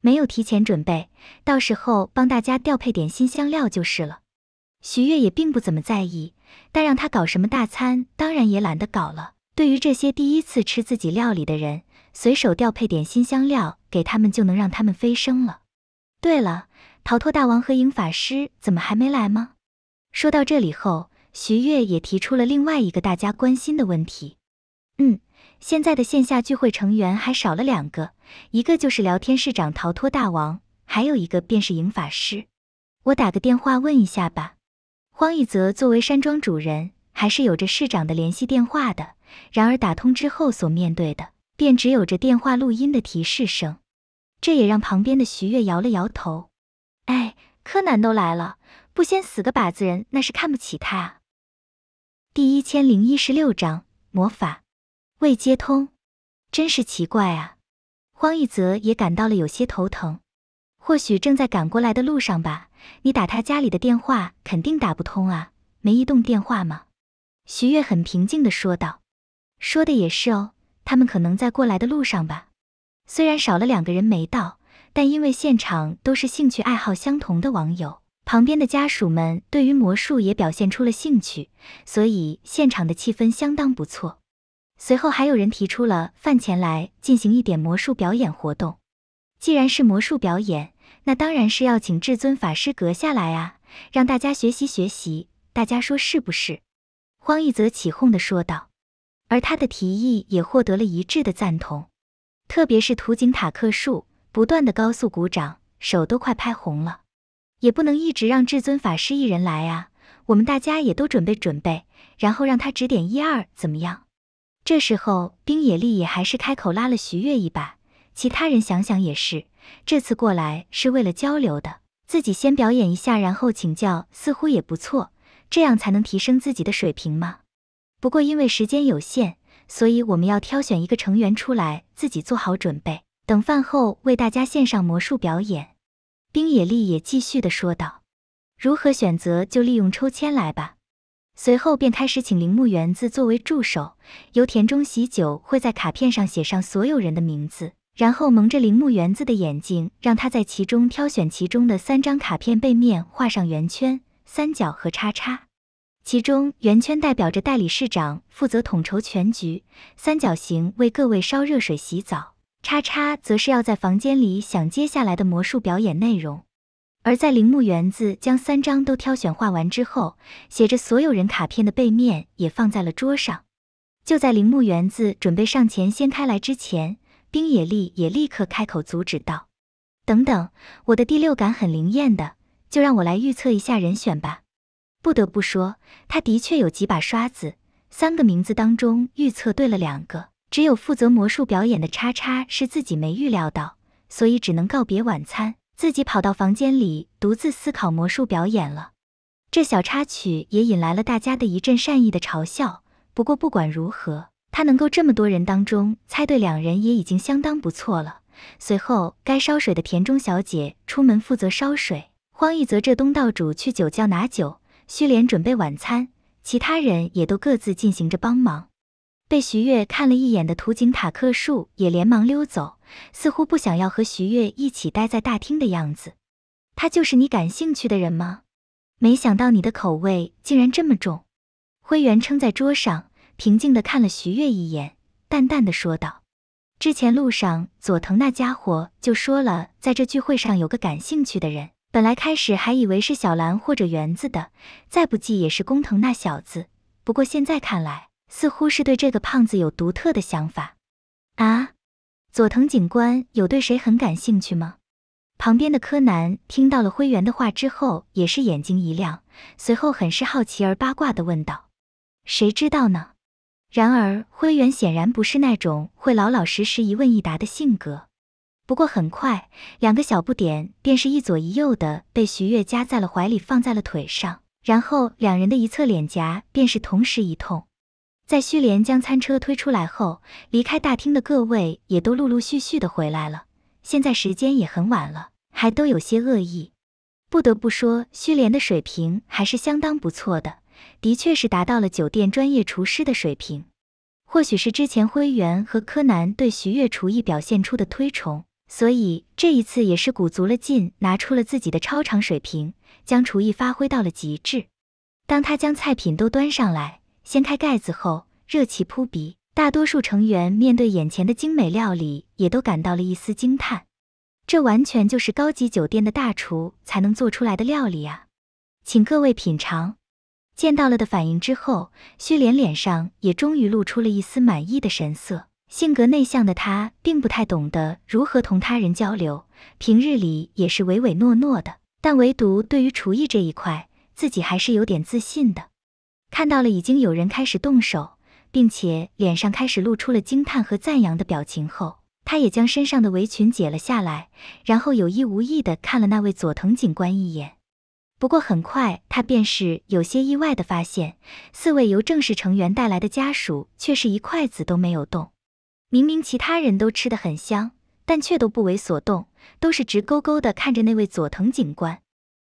没有提前准备，到时候帮大家调配点新香料就是了。徐月也并不怎么在意，但让他搞什么大餐，当然也懒得搞了。对于这些第一次吃自己料理的人，随手调配点新香料给他们，就能让他们飞升了。对了，逃脱大王和影法师怎么还没来吗？说到这里后，徐月也提出了另外一个大家关心的问题。嗯。现在的线下聚会成员还少了两个，一个就是聊天市长逃脱大王，还有一个便是影法师。我打个电话问一下吧。荒一泽作为山庄主人，还是有着市长的联系电话的。然而打通之后所面对的，便只有着电话录音的提示声。这也让旁边的徐月摇了摇头。哎，柯南都来了，不先死个靶子人，那是看不起他啊。第一千零一十六章魔法。未接通，真是奇怪啊！荒一泽也感到了有些头疼，或许正在赶过来的路上吧。你打他家里的电话肯定打不通啊，没移动电话吗？徐悦很平静的说道：“说的也是哦，他们可能在过来的路上吧。虽然少了两个人没到，但因为现场都是兴趣爱好相同的网友，旁边的家属们对于魔术也表现出了兴趣，所以现场的气氛相当不错。”随后还有人提出了饭前来进行一点魔术表演活动，既然是魔术表演，那当然是要请至尊法师阁下来啊，让大家学习学习。大家说是不是？荒一泽起哄地说道，而他的提议也获得了一致的赞同。特别是图景塔克树不断的高速鼓掌，手都快拍红了。也不能一直让至尊法师一人来啊，我们大家也都准备准备，然后让他指点一二，怎么样？这时候，冰野丽也还是开口拉了徐悦一把。其他人想想也是，这次过来是为了交流的，自己先表演一下，然后请教，似乎也不错。这样才能提升自己的水平嘛。不过因为时间有限，所以我们要挑选一个成员出来，自己做好准备，等饭后为大家献上魔术表演。冰野丽也继续的说道：“如何选择，就利用抽签来吧。”随后便开始请铃木园子作为助手，由田中喜久会在卡片上写上所有人的名字，然后蒙着铃木园子的眼睛，让他在其中挑选其中的三张卡片，背面画上圆圈、三角和叉叉。其中，圆圈代表着代理市长，负责统筹全局；三角形为各位烧热水洗澡；叉叉则是要在房间里想接下来的魔术表演内容。而在铃木园子将三张都挑选画完之后，写着所有人卡片的背面也放在了桌上。就在铃木园子准备上前掀开来之前，冰野丽也立刻开口阻止道：“等等，我的第六感很灵验的，就让我来预测一下人选吧。”不得不说，他的确有几把刷子。三个名字当中预测对了两个，只有负责魔术表演的叉叉是自己没预料到，所以只能告别晚餐。自己跑到房间里独自思考魔术表演了，这小插曲也引来了大家的一阵善意的嘲笑。不过不管如何，他能够这么多人当中猜对两人也已经相当不错了。随后该烧水的田中小姐出门负责烧水，荒一则这东道主去酒窖拿酒，须莲准备晚餐，其他人也都各自进行着帮忙。被徐悦看了一眼的土井塔克树也连忙溜走。似乎不想要和徐悦一起待在大厅的样子。他就是你感兴趣的人吗？没想到你的口味竟然这么重。灰原撑在桌上，平静地看了徐悦一眼，淡淡的说道：“之前路上佐藤那家伙就说了，在这聚会上有个感兴趣的人。本来开始还以为是小兰或者园子的，再不济也是工藤那小子。不过现在看来，似乎是对这个胖子有独特的想法。”啊。佐藤警官有对谁很感兴趣吗？旁边的柯南听到了灰原的话之后，也是眼睛一亮，随后很是好奇而八卦地问道：“谁知道呢？”然而灰原显然不是那种会老老实实一问一答的性格。不过很快，两个小不点便是一左一右的被徐悦夹在了怀里，放在了腿上，然后两人的一侧脸颊便是同时一痛。在虚连将餐车推出来后，离开大厅的各位也都陆陆续续的回来了。现在时间也很晚了，还都有些饿意。不得不说，虚连的水平还是相当不错的，的确是达到了酒店专业厨师的水平。或许是之前灰原和柯南对徐悦厨艺表现出的推崇，所以这一次也是鼓足了劲，拿出了自己的超常水平，将厨艺发挥到了极致。当他将菜品都端上来。掀开盖子后，热气扑鼻。大多数成员面对眼前的精美料理，也都感到了一丝惊叹。这完全就是高级酒店的大厨才能做出来的料理啊！请各位品尝。见到了的反应之后，薛莲脸上也终于露出了一丝满意的神色。性格内向的他，并不太懂得如何同他人交流，平日里也是唯唯诺诺的。但唯独对于厨艺这一块，自己还是有点自信的。看到了已经有人开始动手，并且脸上开始露出了惊叹和赞扬的表情后，他也将身上的围裙解了下来，然后有意无意的看了那位佐藤警官一眼。不过很快他便是有些意外的发现，四位由正式成员带来的家属却是一筷子都没有动。明明其他人都吃的很香，但却都不为所动，都是直勾勾的看着那位佐藤警官。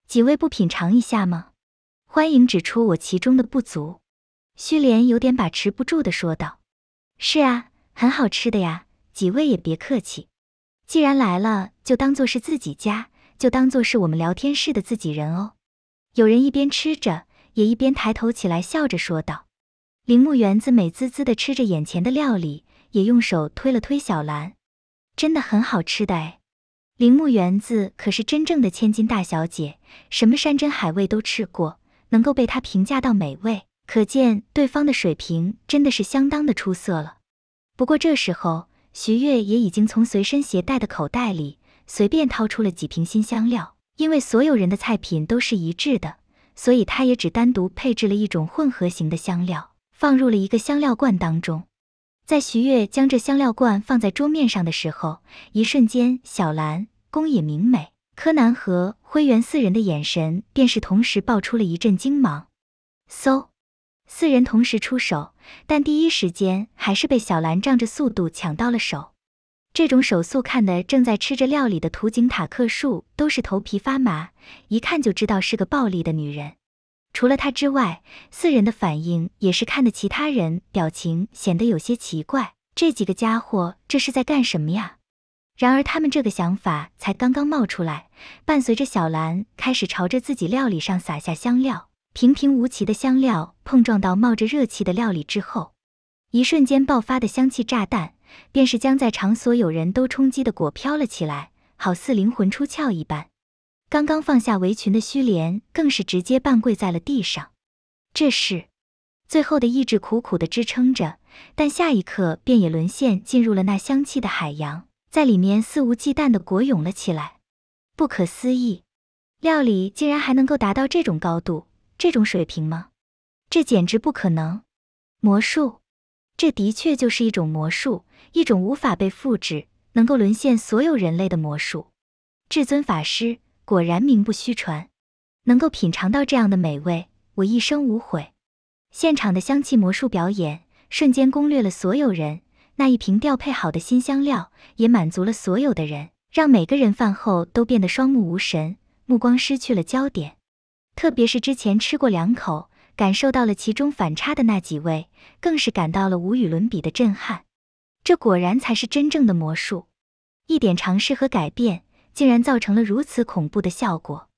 几位不品尝一下吗？欢迎指出我其中的不足。”须莲有点把持不住的说道。“是啊，很好吃的呀，几位也别客气，既然来了，就当做是自己家，就当做是我们聊天室的自己人哦。”有人一边吃着，也一边抬头起来，笑着说道。铃木园子美滋滋的吃着眼前的料理，也用手推了推小兰，“真的很好吃的哎。”铃木园子可是真正的千金大小姐，什么山珍海味都吃过。能够被他评价到美味，可见对方的水平真的是相当的出色了。不过这时候，徐悦也已经从随身携带的口袋里随便掏出了几瓶新香料，因为所有人的菜品都是一致的，所以他也只单独配置了一种混合型的香料，放入了一个香料罐当中。在徐悦将这香料罐放在桌面上的时候，一瞬间，小兰、宫野明美。柯南和灰原四人的眼神便是同时爆出了一阵惊芒，嗖！四人同时出手，但第一时间还是被小兰仗着速度抢到了手。这种手速，看的正在吃着料理的图景塔克树都是头皮发麻，一看就知道是个暴力的女人。除了她之外，四人的反应也是看的其他人表情显得有些奇怪。这几个家伙这是在干什么呀？然而，他们这个想法才刚刚冒出来，伴随着小兰开始朝着自己料理上撒下香料。平平无奇的香料碰撞到冒着热气的料理之后，一瞬间爆发的香气炸弹，便是将在场所有人都冲击的果飘了起来，好似灵魂出窍一般。刚刚放下围裙的虚莲更是直接半跪在了地上。这是最后的意志苦苦的支撑着，但下一刻便也沦陷进入了那香气的海洋。在里面肆无忌惮的裹涌了起来，不可思议，料理竟然还能够达到这种高度，这种水平吗？这简直不可能！魔术，这的确就是一种魔术，一种无法被复制，能够沦陷所有人类的魔术。至尊法师果然名不虚传，能够品尝到这样的美味，我一生无悔。现场的香气魔术表演瞬间攻略了所有人。那一瓶调配好的新香料，也满足了所有的人，让每个人饭后都变得双目无神，目光失去了焦点。特别是之前吃过两口，感受到了其中反差的那几位，更是感到了无与伦比的震撼。这果然才是真正的魔术，一点尝试和改变，竟然造成了如此恐怖的效果，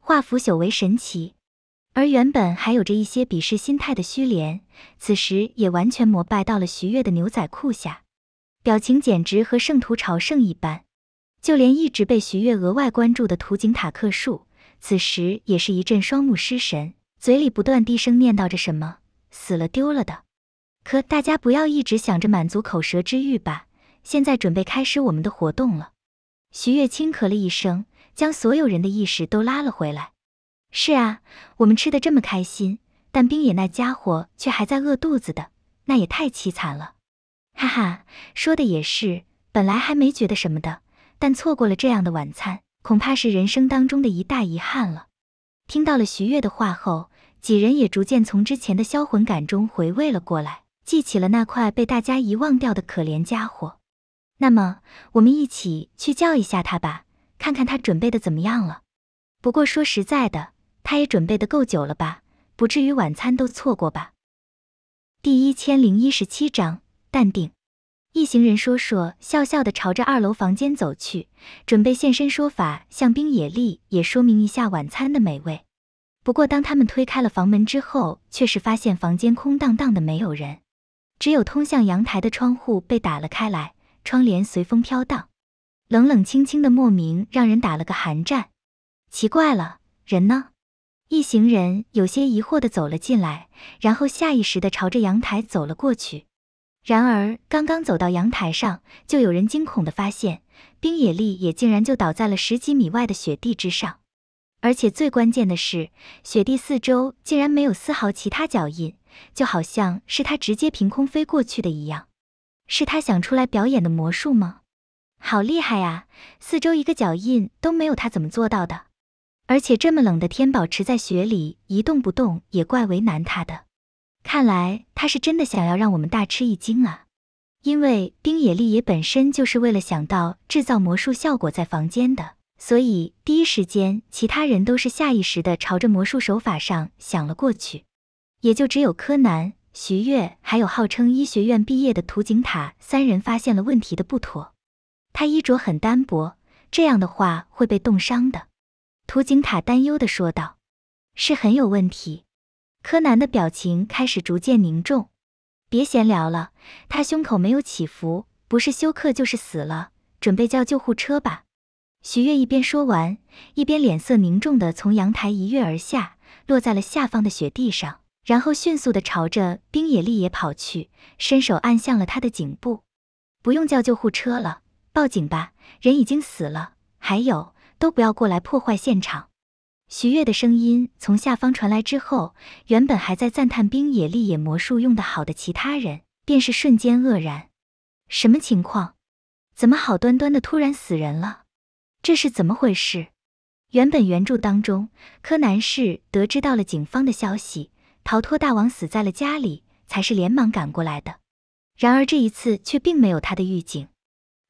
化腐朽为神奇。而原本还有着一些鄙视心态的虚连，此时也完全膜拜到了徐悦的牛仔裤下，表情简直和圣徒朝圣一般。就连一直被徐悦额外关注的图景塔克树，此时也是一阵双目失神，嘴里不断低声念叨着什么“死了丢了的”。可大家不要一直想着满足口舌之欲吧，现在准备开始我们的活动了。徐悦轻咳了一声，将所有人的意识都拉了回来。是啊，我们吃的这么开心，但冰野那家伙却还在饿肚子的，那也太凄惨了，哈哈，说的也是，本来还没觉得什么的，但错过了这样的晚餐，恐怕是人生当中的一大遗憾了。听到了徐悦的话后，几人也逐渐从之前的销魂感中回味了过来，记起了那块被大家遗忘掉的可怜家伙。那么，我们一起去叫一下他吧，看看他准备的怎么样了。不过说实在的。他也准备的够久了吧，不至于晚餐都错过吧。第一千零一十七章淡定。一行人说说笑笑的朝着二楼房间走去，准备现身说法，向冰野丽也说明一下晚餐的美味。不过，当他们推开了房门之后，却是发现房间空荡荡的，没有人，只有通向阳台的窗户被打了开来，窗帘随风飘荡，冷冷清清的，莫名让人打了个寒战。奇怪了，人呢？一行人有些疑惑地走了进来，然后下意识地朝着阳台走了过去。然而，刚刚走到阳台上，就有人惊恐地发现，冰野丽也竟然就倒在了十几米外的雪地之上。而且最关键的是，雪地四周竟然没有丝毫其他脚印，就好像是他直接凭空飞过去的一样。是他想出来表演的魔术吗？好厉害呀！四周一个脚印都没有，他怎么做到的？而且这么冷的天，保持在雪里一动不动也怪为难他的。看来他是真的想要让我们大吃一惊啊！因为冰野丽也本身就是为了想到制造魔术效果在房间的，所以第一时间其他人都是下意识的朝着魔术手法上想了过去。也就只有柯南、徐月还有号称医学院毕业的土井塔三人发现了问题的不妥。他衣着很单薄，这样的话会被冻伤的。图景塔担忧的说道：“是很有问题。”柯南的表情开始逐渐凝重。别闲聊了，他胸口没有起伏，不是休克就是死了。准备叫救护车吧。徐月一边说完，一边脸色凝重的从阳台一跃而下，落在了下方的雪地上，然后迅速的朝着冰野丽也跑去，伸手按向了他的颈部。不用叫救护车了，报警吧，人已经死了。还有。都不要过来破坏现场！徐悦的声音从下方传来之后，原本还在赞叹冰野立野魔术用的好的其他人，便是瞬间愕然：什么情况？怎么好端端的突然死人了？这是怎么回事？原本原著当中，柯南是得知到了警方的消息，逃脱大王死在了家里，才是连忙赶过来的。然而这一次却并没有他的预警。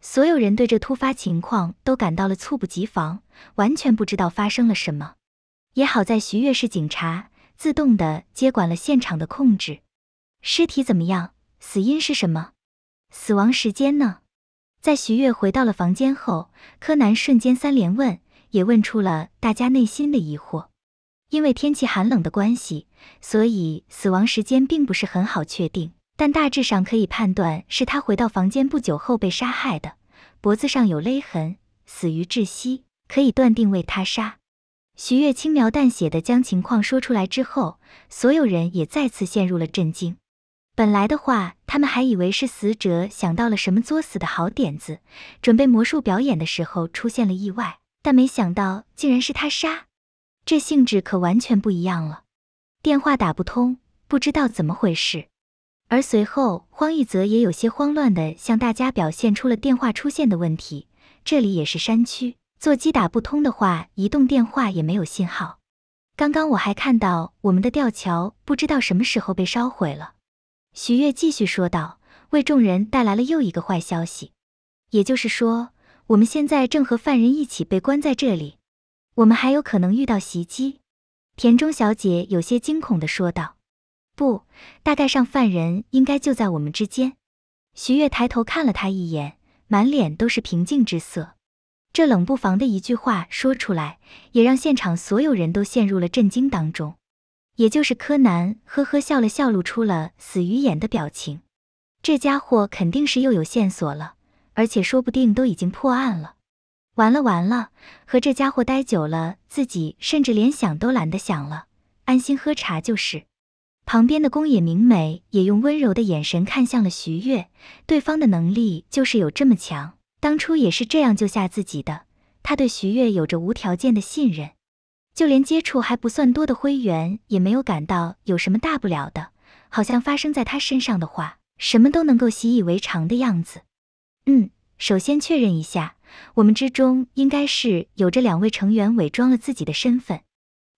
所有人对这突发情况都感到了猝不及防，完全不知道发生了什么。也好在徐悦是警察，自动的接管了现场的控制。尸体怎么样？死因是什么？死亡时间呢？在徐悦回到了房间后，柯南瞬间三连问，也问出了大家内心的疑惑。因为天气寒冷的关系，所以死亡时间并不是很好确定。但大致上可以判断，是他回到房间不久后被杀害的，脖子上有勒痕，死于窒息，可以断定为他杀。徐月轻描淡写的将情况说出来之后，所有人也再次陷入了震惊。本来的话，他们还以为是死者想到了什么作死的好点子，准备魔术表演的时候出现了意外，但没想到竟然是他杀，这性质可完全不一样了。电话打不通，不知道怎么回事。而随后，荒一泽也有些慌乱地向大家表现出了电话出现的问题。这里也是山区，座机打不通的话，移动电话也没有信号。刚刚我还看到我们的吊桥不知道什么时候被烧毁了。徐悦继续说道，为众人带来了又一个坏消息，也就是说，我们现在正和犯人一起被关在这里，我们还有可能遇到袭击。田中小姐有些惊恐地说道。不，大概上犯人应该就在我们之间。徐月抬头看了他一眼，满脸都是平静之色。这冷不防的一句话说出来，也让现场所有人都陷入了震惊当中。也就是柯南呵呵笑了笑，露出了死鱼眼的表情。这家伙肯定是又有线索了，而且说不定都已经破案了。完了完了，和这家伙待久了，自己甚至连想都懒得想了，安心喝茶就是。旁边的宫野明美也用温柔的眼神看向了徐悦，对方的能力就是有这么强，当初也是这样救下自己的，他对徐悦有着无条件的信任，就连接触还不算多的灰原也没有感到有什么大不了的，好像发生在他身上的话，什么都能够习以为常的样子。嗯，首先确认一下，我们之中应该是有着两位成员伪装了自己的身份。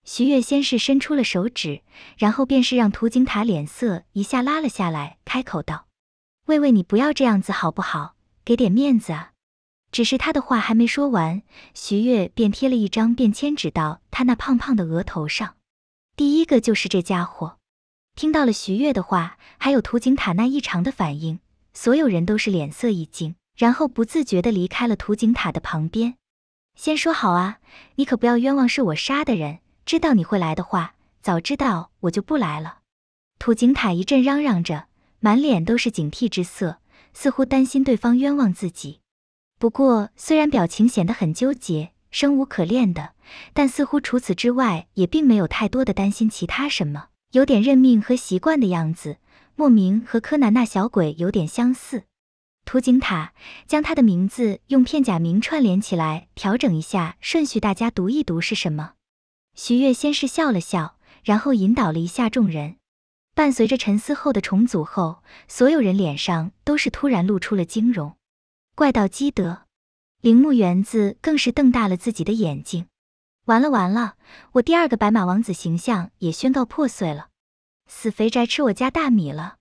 徐悦先是伸出了手指，然后便是让图景塔脸色一下拉了下来，开口道：“喂喂，你不要这样子好不好？给点面子啊！”只是他的话还没说完，徐悦便贴了一张便签纸到他那胖胖的额头上。第一个就是这家伙。听到了徐悦的话，还有图景塔那异常的反应，所有人都是脸色一惊，然后不自觉的离开了图景塔的旁边。先说好啊，你可不要冤枉是我杀的人。知道你会来的话，早知道我就不来了。土井塔一阵嚷嚷着，满脸都是警惕之色，似乎担心对方冤枉自己。不过虽然表情显得很纠结、生无可恋的，但似乎除此之外也并没有太多的担心其他什么，有点认命和习惯的样子，莫名和柯南那小鬼有点相似。土井塔将他的名字用片假名串联起来，调整一下顺序，大家读一读是什么？徐悦先是笑了笑，然后引导了一下众人。伴随着沉思后的重组后，所有人脸上都是突然露出了惊容。怪盗基德、铃木园子更是瞪大了自己的眼睛。完了完了，我第二个白马王子形象也宣告破碎了。死肥宅吃我家大米了。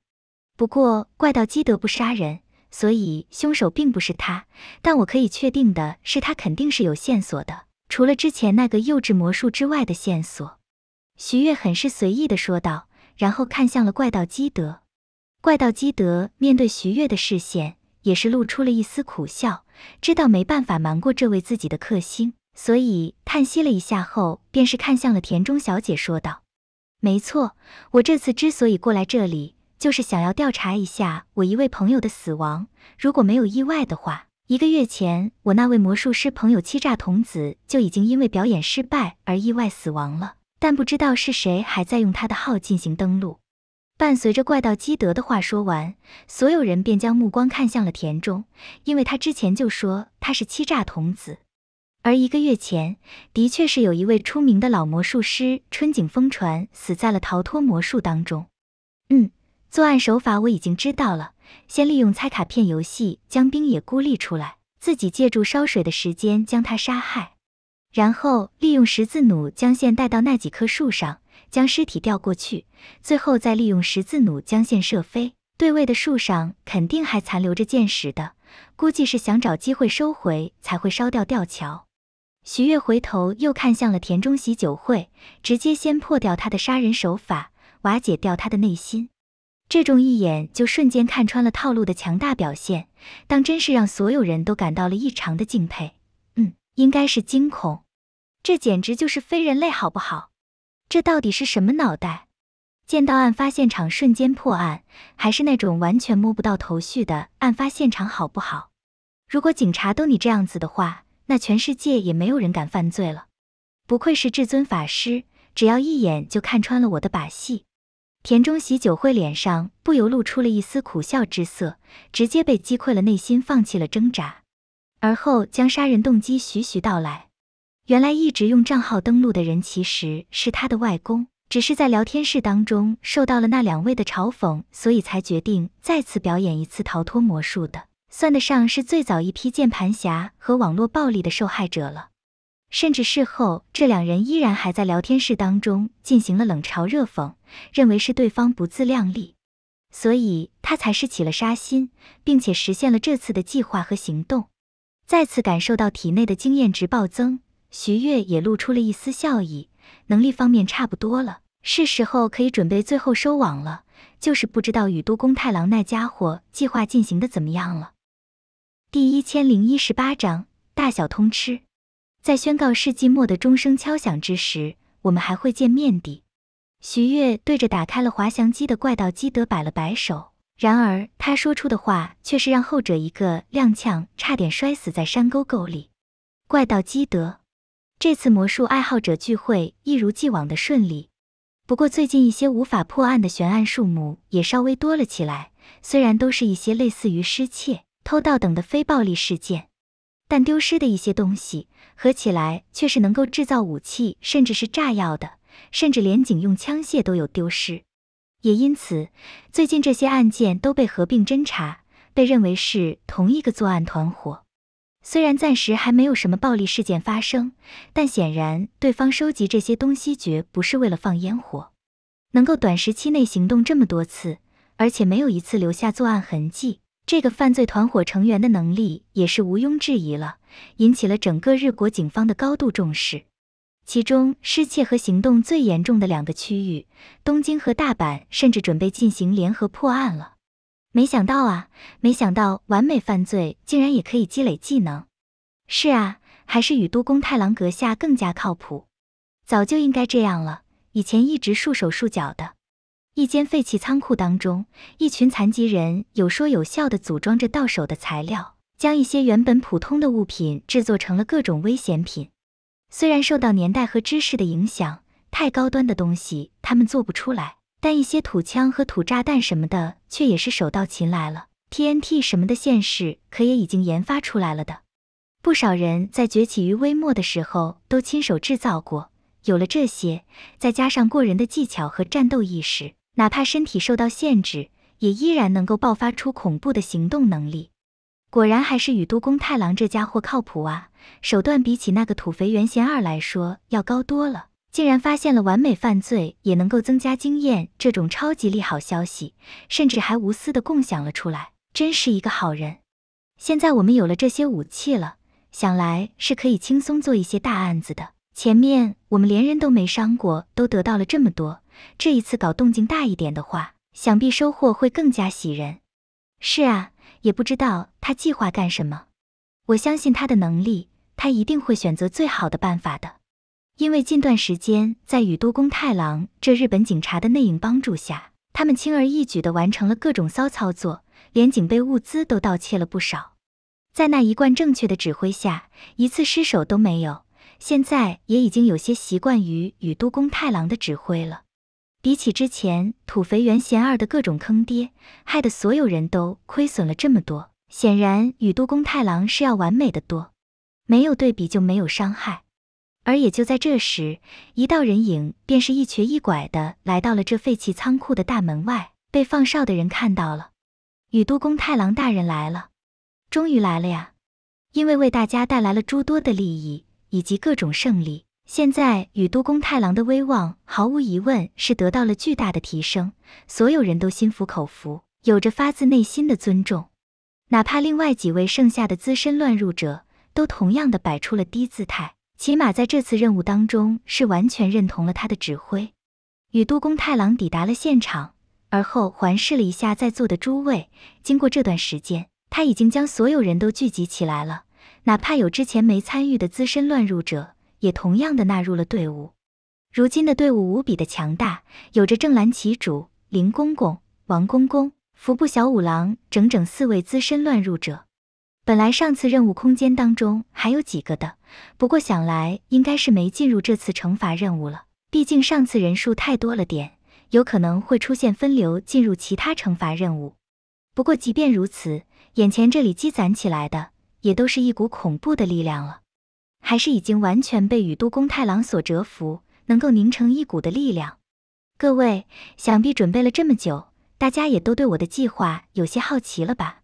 不过怪盗基德不杀人，所以凶手并不是他。但我可以确定的是，他肯定是有线索的。除了之前那个幼稚魔术之外的线索，徐悦很是随意的说道，然后看向了怪盗基德。怪盗基德面对徐悦的视线，也是露出了一丝苦笑，知道没办法瞒过这位自己的克星，所以叹息了一下后，便是看向了田中小姐说道：“没错，我这次之所以过来这里，就是想要调查一下我一位朋友的死亡。如果没有意外的话。”一个月前，我那位魔术师朋友欺诈童子就已经因为表演失败而意外死亡了，但不知道是谁还在用他的号进行登录。伴随着怪盗基德的话说完，所有人便将目光看向了田中，因为他之前就说他是欺诈童子。而一个月前，的确是有一位出名的老魔术师春井风传死在了逃脱魔术当中。嗯，作案手法我已经知道了。先利用猜卡片游戏将冰野孤立出来，自己借助烧水的时间将他杀害，然后利用十字弩将线带到那几棵树上，将尸体吊过去，最后再利用十字弩将线射飞。对位的树上肯定还残留着箭矢的，估计是想找机会收回才会烧掉吊桥。徐月回头又看向了田中喜久惠，直接先破掉他的杀人手法，瓦解掉他的内心。这种一眼就瞬间看穿了套路的强大表现，当真是让所有人都感到了异常的敬佩。嗯，应该是惊恐。这简直就是非人类，好不好？这到底是什么脑袋？见到案发现场瞬间破案，还是那种完全摸不到头绪的案发现场，好不好？如果警察都你这样子的话，那全世界也没有人敢犯罪了。不愧是至尊法师，只要一眼就看穿了我的把戏。田中喜酒会脸上不由露出了一丝苦笑之色，直接被击溃了，内心放弃了挣扎，而后将杀人动机徐徐道来。原来一直用账号登录的人其实是他的外公，只是在聊天室当中受到了那两位的嘲讽，所以才决定再次表演一次逃脱魔术的，算得上是最早一批键盘侠和网络暴力的受害者了。甚至事后，这两人依然还在聊天室当中进行了冷嘲热讽，认为是对方不自量力，所以他才是起了杀心，并且实现了这次的计划和行动。再次感受到体内的经验值暴增，徐悦也露出了一丝笑意。能力方面差不多了，是时候可以准备最后收网了。就是不知道宇都宫太郎那家伙计划进行的怎么样了。第一千零一十八章大小通吃。在宣告世纪末的钟声敲响之时，我们还会见面的。徐月对着打开了滑翔机的怪盗基德摆了摆手，然而他说出的话却是让后者一个踉跄，差点摔死在山沟沟里。怪盗基德，这次魔术爱好者聚会一如既往的顺利，不过最近一些无法破案的悬案数目也稍微多了起来，虽然都是一些类似于失窃、偷盗等的非暴力事件。但丢失的一些东西合起来却是能够制造武器，甚至是炸药的，甚至连警用枪械都有丢失。也因此，最近这些案件都被合并侦查，被认为是同一个作案团伙。虽然暂时还没有什么暴力事件发生，但显然对方收集这些东西绝不是为了放烟火。能够短时期内行动这么多次，而且没有一次留下作案痕迹。这个犯罪团伙成员的能力也是毋庸置疑了，引起了整个日国警方的高度重视。其中失窃和行动最严重的两个区域，东京和大阪，甚至准备进行联合破案了。没想到啊，没想到完美犯罪竟然也可以积累技能。是啊，还是与都宫太郎阁下更加靠谱。早就应该这样了，以前一直束手束脚的。一间废弃仓库当中，一群残疾人有说有笑地组装着到手的材料，将一些原本普通的物品制作成了各种危险品。虽然受到年代和知识的影响，太高端的东西他们做不出来，但一些土枪和土炸弹什么的却也是手到擒来了。TNT 什么的现世可也已经研发出来了的，不少人在崛起于微末的时候都亲手制造过。有了这些，再加上过人的技巧和战斗意识。哪怕身体受到限制，也依然能够爆发出恐怖的行动能力。果然还是宇都宫太郎这家伙靠谱啊！手段比起那个土肥原贤二来说要高多了，竟然发现了完美犯罪也能够增加经验这种超级利好消息，甚至还无私的共享了出来，真是一个好人。现在我们有了这些武器了，想来是可以轻松做一些大案子的。前面我们连人都没伤过，都得到了这么多。这一次搞动静大一点的话，想必收获会更加喜人。是啊，也不知道他计划干什么。我相信他的能力，他一定会选择最好的办法的。因为近段时间在宇都宫太郎这日本警察的内应帮助下，他们轻而易举地完成了各种骚操作，连警备物资都盗窃了不少。在那一贯正确的指挥下，一次失手都没有。现在也已经有些习惯于宇都宫太郎的指挥了。比起之前土肥原贤二的各种坑爹，害得所有人都亏损了这么多，显然宇都宫太郎是要完美的多。没有对比就没有伤害。而也就在这时，一道人影便是一瘸一拐的来到了这废弃仓库的大门外，被放哨的人看到了。宇都宫太郎大人来了，终于来了呀！因为为大家带来了诸多的利益以及各种胜利。现在，宇都宫太郎的威望毫无疑问是得到了巨大的提升，所有人都心服口服，有着发自内心的尊重。哪怕另外几位剩下的资深乱入者，都同样的摆出了低姿态，起码在这次任务当中是完全认同了他的指挥。宇都宫太郎抵达了现场，而后环视了一下在座的诸位。经过这段时间，他已经将所有人都聚集起来了，哪怕有之前没参与的资深乱入者。也同样的纳入了队伍。如今的队伍无比的强大，有着正蓝旗主林公公、王公公、福部小五郎，整整四位资深乱入者。本来上次任务空间当中还有几个的，不过想来应该是没进入这次惩罚任务了。毕竟上次人数太多了点，有可能会出现分流进入其他惩罚任务。不过即便如此，眼前这里积攒起来的，也都是一股恐怖的力量了。还是已经完全被宇都宫太郎所折服，能够凝成一股的力量。各位，想必准备了这么久，大家也都对我的计划有些好奇了吧？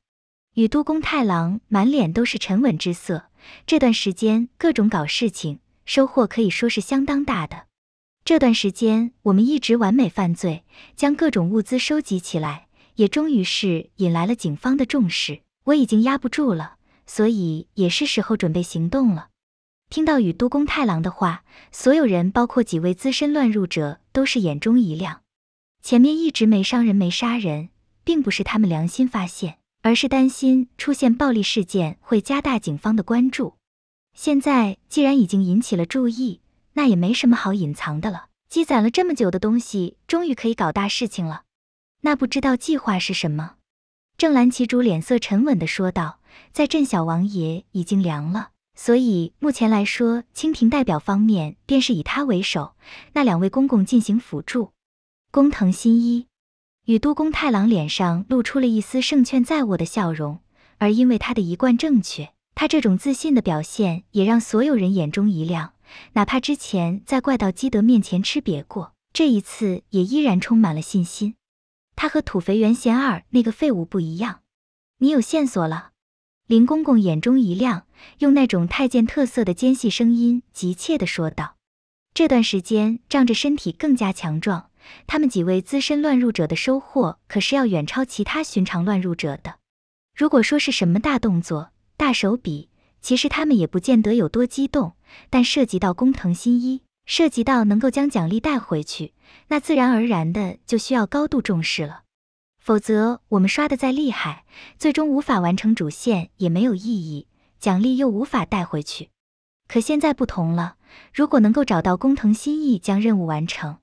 宇都宫太郎满脸都是沉稳之色。这段时间各种搞事情，收获可以说是相当大的。这段时间我们一直完美犯罪，将各种物资收集起来，也终于是引来了警方的重视。我已经压不住了，所以也是时候准备行动了。听到羽都宫太郎的话，所有人，包括几位资深乱入者，都是眼中一亮。前面一直没伤人、没杀人，并不是他们良心发现，而是担心出现暴力事件会加大警方的关注。现在既然已经引起了注意，那也没什么好隐藏的了。积攒了这么久的东西，终于可以搞大事情了。那不知道计划是什么？正兰旗主脸色沉稳地说道：“在镇小王爷已经凉了。”所以目前来说，清廷代表方面便是以他为首，那两位公公进行辅助。工藤新一与都宫太郎脸上露出了一丝胜券在握的笑容，而因为他的一贯正确，他这种自信的表现也让所有人眼中一亮。哪怕之前在怪盗基德面前吃瘪过，这一次也依然充满了信心。他和土肥原贤二那个废物不一样。你有线索了？林公公眼中一亮，用那种太监特色的尖细声音急切地说道：“这段时间仗着身体更加强壮，他们几位资深乱入者的收获可是要远超其他寻常乱入者的。如果说是什么大动作、大手笔，其实他们也不见得有多激动。但涉及到工藤新一，涉及到能够将奖励带回去，那自然而然的就需要高度重视了。”否则我们刷的再厉害，最终无法完成主线也没有意义，奖励又无法带回去。可现在不同了，如果能够找到工藤新一将任务完成，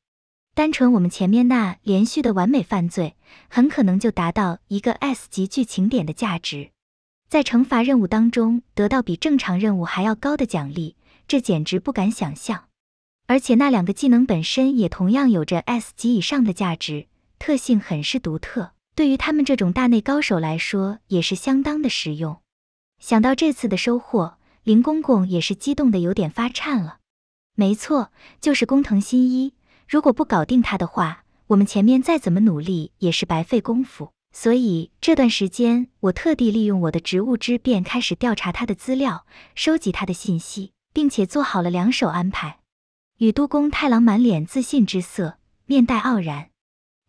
单纯我们前面那连续的完美犯罪，很可能就达到一个 S 级剧情点的价值，在惩罚任务当中得到比正常任务还要高的奖励，这简直不敢想象。而且那两个技能本身也同样有着 S 级以上的价值，特性很是独特。对于他们这种大内高手来说，也是相当的实用。想到这次的收获，林公公也是激动的有点发颤了。没错，就是工藤新一。如果不搞定他的话，我们前面再怎么努力也是白费功夫。所以这段时间，我特地利用我的职务之便，开始调查他的资料，收集他的信息，并且做好了两手安排。宇都宫太郎满脸自信之色，面带傲然。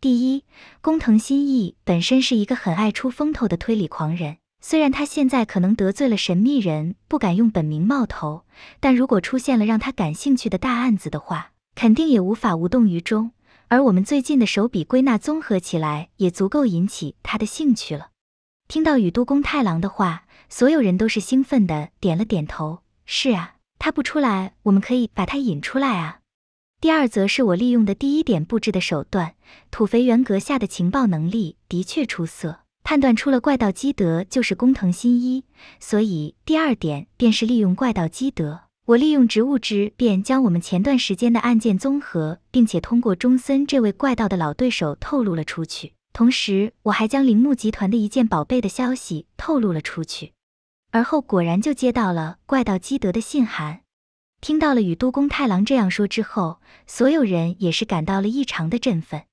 第一，工藤新一本身是一个很爱出风头的推理狂人。虽然他现在可能得罪了神秘人，不敢用本名冒头，但如果出现了让他感兴趣的大案子的话，肯定也无法无动于衷。而我们最近的手笔归纳综合起来，也足够引起他的兴趣了。听到宇都宫太郎的话，所有人都是兴奋的，点了点头。是啊，他不出来，我们可以把他引出来啊。第二则是我利用的第一点布置的手段，土肥原阁下的情报能力的确出色，判断出了怪盗基德就是工藤新一，所以第二点便是利用怪盗基德。我利用职务之便将我们前段时间的案件综合，并且通过中森这位怪盗的老对手透露了出去，同时我还将铃木集团的一件宝贝的消息透露了出去，而后果然就接到了怪盗基德的信函。听到了与都宫太郎这样说之后，所有人也是感到了异常的振奋。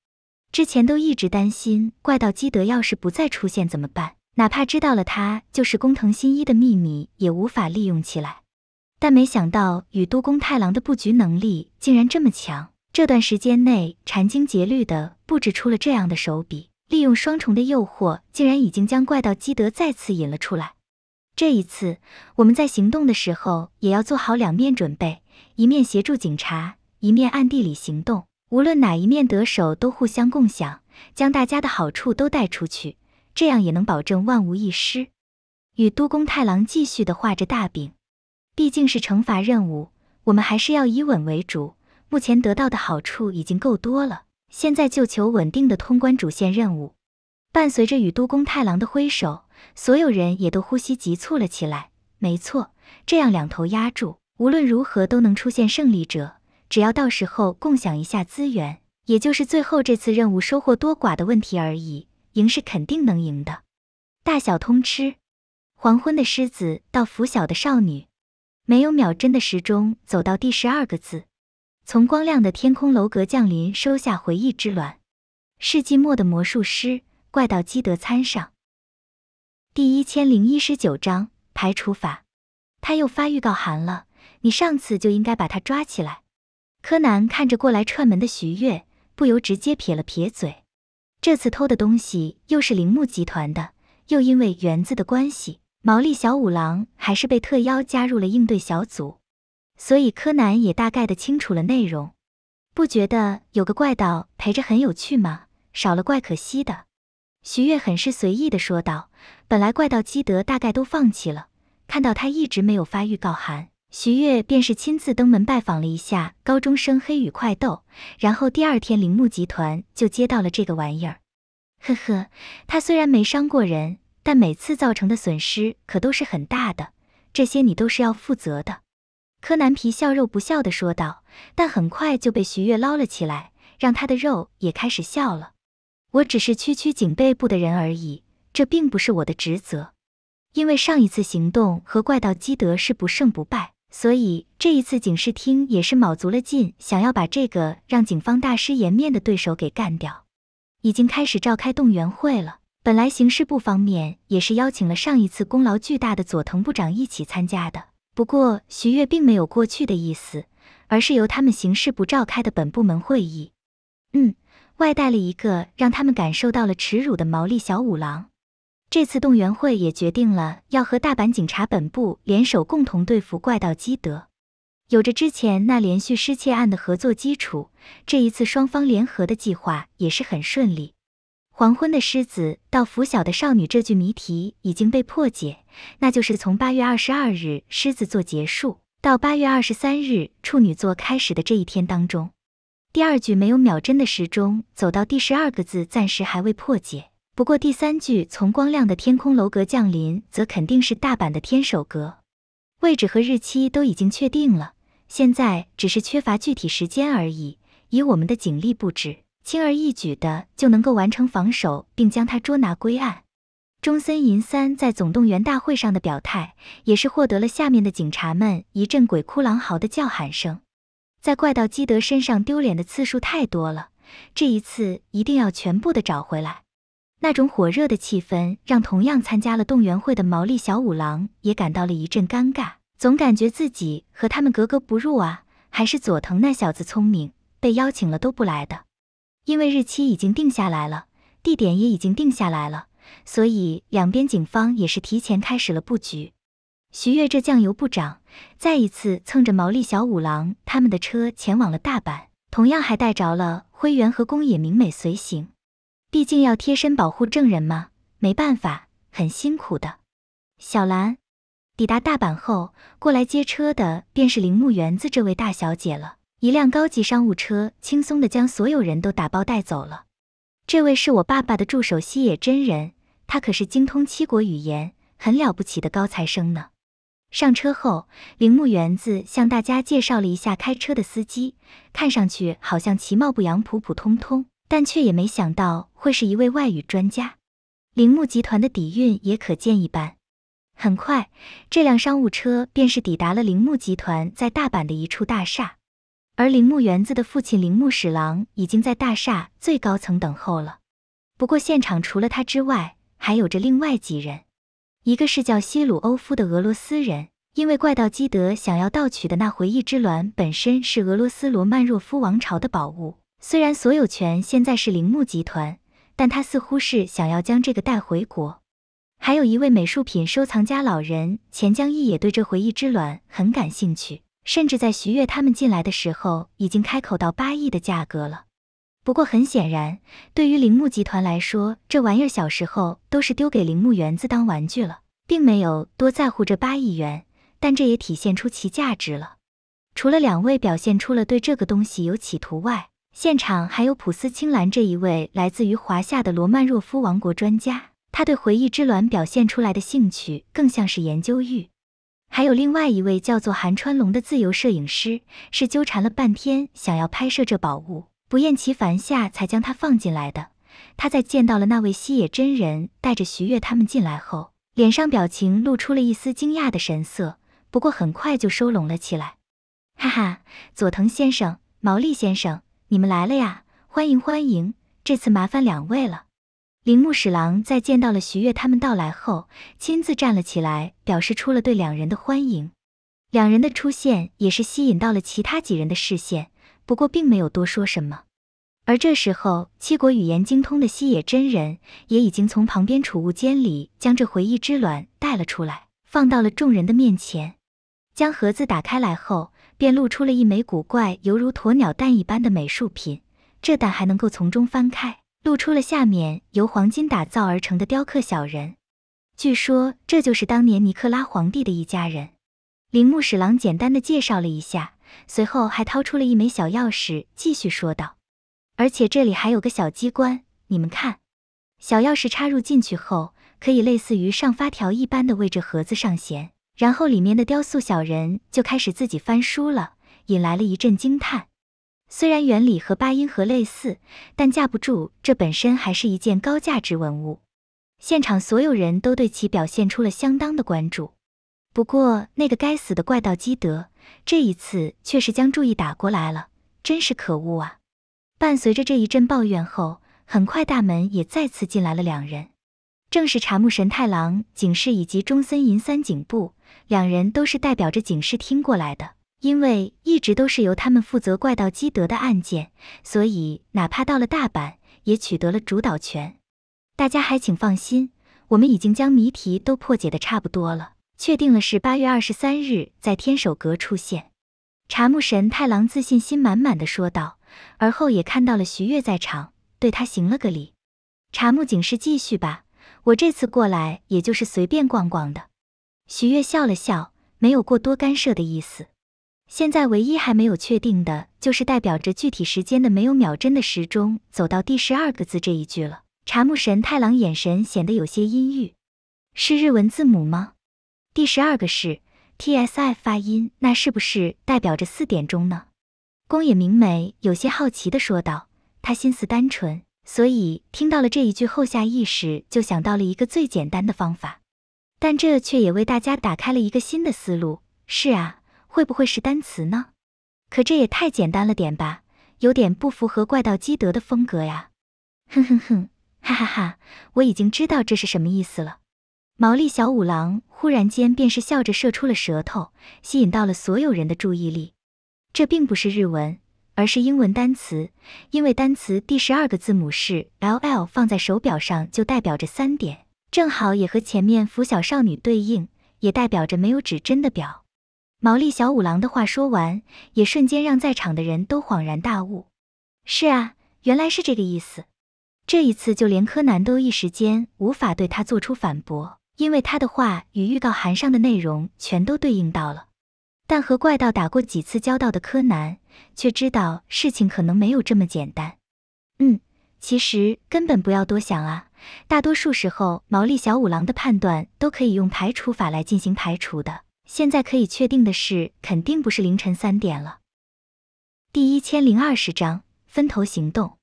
之前都一直担心怪盗基德要是不再出现怎么办，哪怕知道了他就是工藤新一的秘密也无法利用起来。但没想到与都宫太郎的布局能力竟然这么强，这段时间内殚精竭虑的布置出了这样的手笔，利用双重的诱惑，竟然已经将怪盗基德再次引了出来。这一次，我们在行动的时候也要做好两面准备，一面协助警察，一面暗地里行动。无论哪一面得手，都互相共享，将大家的好处都带出去，这样也能保证万无一失。与都宫太郎继续的画着大饼，毕竟是惩罚任务，我们还是要以稳为主。目前得到的好处已经够多了，现在就求稳定的通关主线任务。伴随着与都宫太郎的挥手。所有人也都呼吸急促了起来。没错，这样两头压住，无论如何都能出现胜利者。只要到时候共享一下资源，也就是最后这次任务收获多寡的问题而已。赢是肯定能赢的，大小通吃。黄昏的狮子到拂晓的少女，没有秒针的时钟走到第十二个字，从光亮的天空楼阁降临，收下回忆之卵。世纪末的魔术师，怪到基德餐上。第一千零一十九章排除法。他又发预告函了，你上次就应该把他抓起来。柯南看着过来串门的徐悦，不由直接撇了撇嘴。这次偷的东西又是铃木集团的，又因为园子的关系，毛利小五郎还是被特邀加入了应对小组。所以柯南也大概的清楚了内容，不觉得有个怪盗陪着很有趣吗？少了怪可惜的。徐月很是随意的说道：“本来怪盗基德大概都放弃了，看到他一直没有发预告函，徐月便是亲自登门拜访了一下高中生黑羽快斗，然后第二天铃木集团就接到了这个玩意儿。”“呵呵，他虽然没伤过人，但每次造成的损失可都是很大的，这些你都是要负责的。”柯南皮笑肉不笑的说道，但很快就被徐月捞了起来，让他的肉也开始笑了。我只是区区警备部的人而已，这并不是我的职责。因为上一次行动和怪盗基德是不胜不败，所以这一次警视厅也是卯足了劲，想要把这个让警方大师颜面的对手给干掉。已经开始召开动员会了。本来刑事部方面也是邀请了上一次功劳巨大的佐藤部长一起参加的，不过徐月并没有过去的意思，而是由他们刑事部召开的本部门会议。嗯。外带了一个让他们感受到了耻辱的毛利小五郎。这次动员会也决定了要和大阪警察本部联手共同对付怪盗基德。有着之前那连续失窃案的合作基础，这一次双方联合的计划也是很顺利。黄昏的狮子到拂晓的少女这句谜题已经被破解，那就是从八月二十二日狮子座结束到八月二十三日处女座开始的这一天当中。第二句没有秒针的时钟走到第十二个字暂时还未破解，不过第三句从光亮的天空楼阁降临，则肯定是大阪的天守阁，位置和日期都已经确定了，现在只是缺乏具体时间而已。以我们的警力布置，轻而易举的就能够完成防守，并将他捉拿归案。中森银三在总动员大会上的表态，也是获得了下面的警察们一阵鬼哭狼嚎的叫喊声。在怪盗基德身上丢脸的次数太多了，这一次一定要全部的找回来。那种火热的气氛让同样参加了动员会的毛利小五郎也感到了一阵尴尬，总感觉自己和他们格格不入啊。还是佐藤那小子聪明，被邀请了都不来的。因为日期已经定下来了，地点也已经定下来了，所以两边警方也是提前开始了布局。徐悦这酱油不长，再一次蹭着毛利小五郎他们的车前往了大阪，同样还带着了灰原和宫野明美随行，毕竟要贴身保护证人嘛，没办法，很辛苦的。小兰抵达大阪后，过来接车的便是铃木园子这位大小姐了。一辆高级商务车轻松的将所有人都打包带走了。这位是我爸爸的助手西野真人，他可是精通七国语言，很了不起的高材生呢。上车后，铃木园子向大家介绍了一下开车的司机，看上去好像其貌不扬、普普通通，但却也没想到会是一位外语专家。铃木集团的底蕴也可见一斑。很快，这辆商务车便是抵达了铃木集团在大阪的一处大厦，而铃木园子的父亲铃木史郎已经在大厦最高层等候了。不过，现场除了他之外，还有着另外几人。一个是叫西鲁欧夫的俄罗斯人，因为怪盗基德想要盗取的那回忆之卵本身是俄罗斯罗曼若夫王朝的宝物，虽然所有权现在是铃木集团，但他似乎是想要将这个带回国。还有一位美术品收藏家老人钱江义也对这回忆之卵很感兴趣，甚至在徐越他们进来的时候已经开口到八亿的价格了。不过很显然，对于铃木集团来说，这玩意儿小时候都是丢给铃木园子当玩具了，并没有多在乎这八亿元。但这也体现出其价值了。除了两位表现出了对这个东西有企图外，现场还有普斯青兰这一位来自于华夏的罗曼若夫王国专家，他对回忆之卵表现出来的兴趣更像是研究欲。还有另外一位叫做韩川龙的自由摄影师，是纠缠了半天想要拍摄这宝物。不厌其烦下才将他放进来的。他在见到了那位西野真人带着徐悦他们进来后，脸上表情露出了一丝惊讶的神色，不过很快就收拢了起来。哈哈，佐藤先生、毛利先生，你们来了呀！欢迎欢迎，这次麻烦两位了。铃木史郎在见到了徐悦他们到来后，亲自站了起来，表示出了对两人的欢迎。两人的出现也是吸引到了其他几人的视线。不过并没有多说什么，而这时候，七国语言精通的西野真人也已经从旁边储物间里将这回忆之卵带了出来，放到了众人的面前。将盒子打开来后，便露出了一枚古怪，犹如鸵鸟蛋一般的美术品。这蛋还能够从中翻开，露出了下面由黄金打造而成的雕刻小人。据说这就是当年尼克拉皇帝的一家人。铃木史郎简单的介绍了一下。随后还掏出了一枚小钥匙，继续说道：“而且这里还有个小机关，你们看，小钥匙插入进去后，可以类似于上发条一般的为这盒子上弦，然后里面的雕塑小人就开始自己翻书了，引来了一阵惊叹。虽然原理和八音盒类似，但架不住这本身还是一件高价值文物，现场所有人都对其表现出了相当的关注。不过那个该死的怪盗基德。”这一次却是将注意打过来了，真是可恶啊！伴随着这一阵抱怨后，很快大门也再次进来了两人，正是茶木神太郎、警视以及中森银三警部，两人都是代表着警视厅过来的。因为一直都是由他们负责怪盗基德的案件，所以哪怕到了大阪，也取得了主导权。大家还请放心，我们已经将谜题都破解的差不多了。确定了是八月二十三日在天守阁出现，茶木神太郎自信心满满的说道，而后也看到了徐月在场，对他行了个礼。茶木警事继续吧，我这次过来也就是随便逛逛的。徐月笑了笑，没有过多干涉的意思。现在唯一还没有确定的就是代表着具体时间的没有秒针的时钟走到第十二个字这一句了。茶木神太郎眼神显得有些阴郁，是日文字母吗？第十二个是 T S I 发音，那是不是代表着四点钟呢？宫野明美有些好奇地说道。她心思单纯，所以听到了这一句后，下意识就想到了一个最简单的方法。但这却也为大家打开了一个新的思路。是啊，会不会是单词呢？可这也太简单了点吧，有点不符合怪盗基德的风格呀。哼哼哼，哈哈哈，我已经知道这是什么意思了。毛利小五郎。忽然间，便是笑着射出了舌头，吸引到了所有人的注意力。这并不是日文，而是英文单词，因为单词第十二个字母是 L L，放在手表上就代表着三点，正好也和前面拂晓少女对应，也代表着没有指针的表。毛利小五郎的话说完，也瞬间让在场的人都恍然大悟。是啊，原来是这个意思。这一次，就连柯南都一时间无法对他做出反驳。因为他的话与预告函上的内容全都对应到了，但和怪盗打过几次交道的柯南却知道事情可能没有这么简单。嗯，其实根本不要多想啊，大多数时候毛利小五郎的判断都可以用排除法来进行排除的。现在可以确定的是，肯定不是凌晨三点了。第一千零二十章分头行动。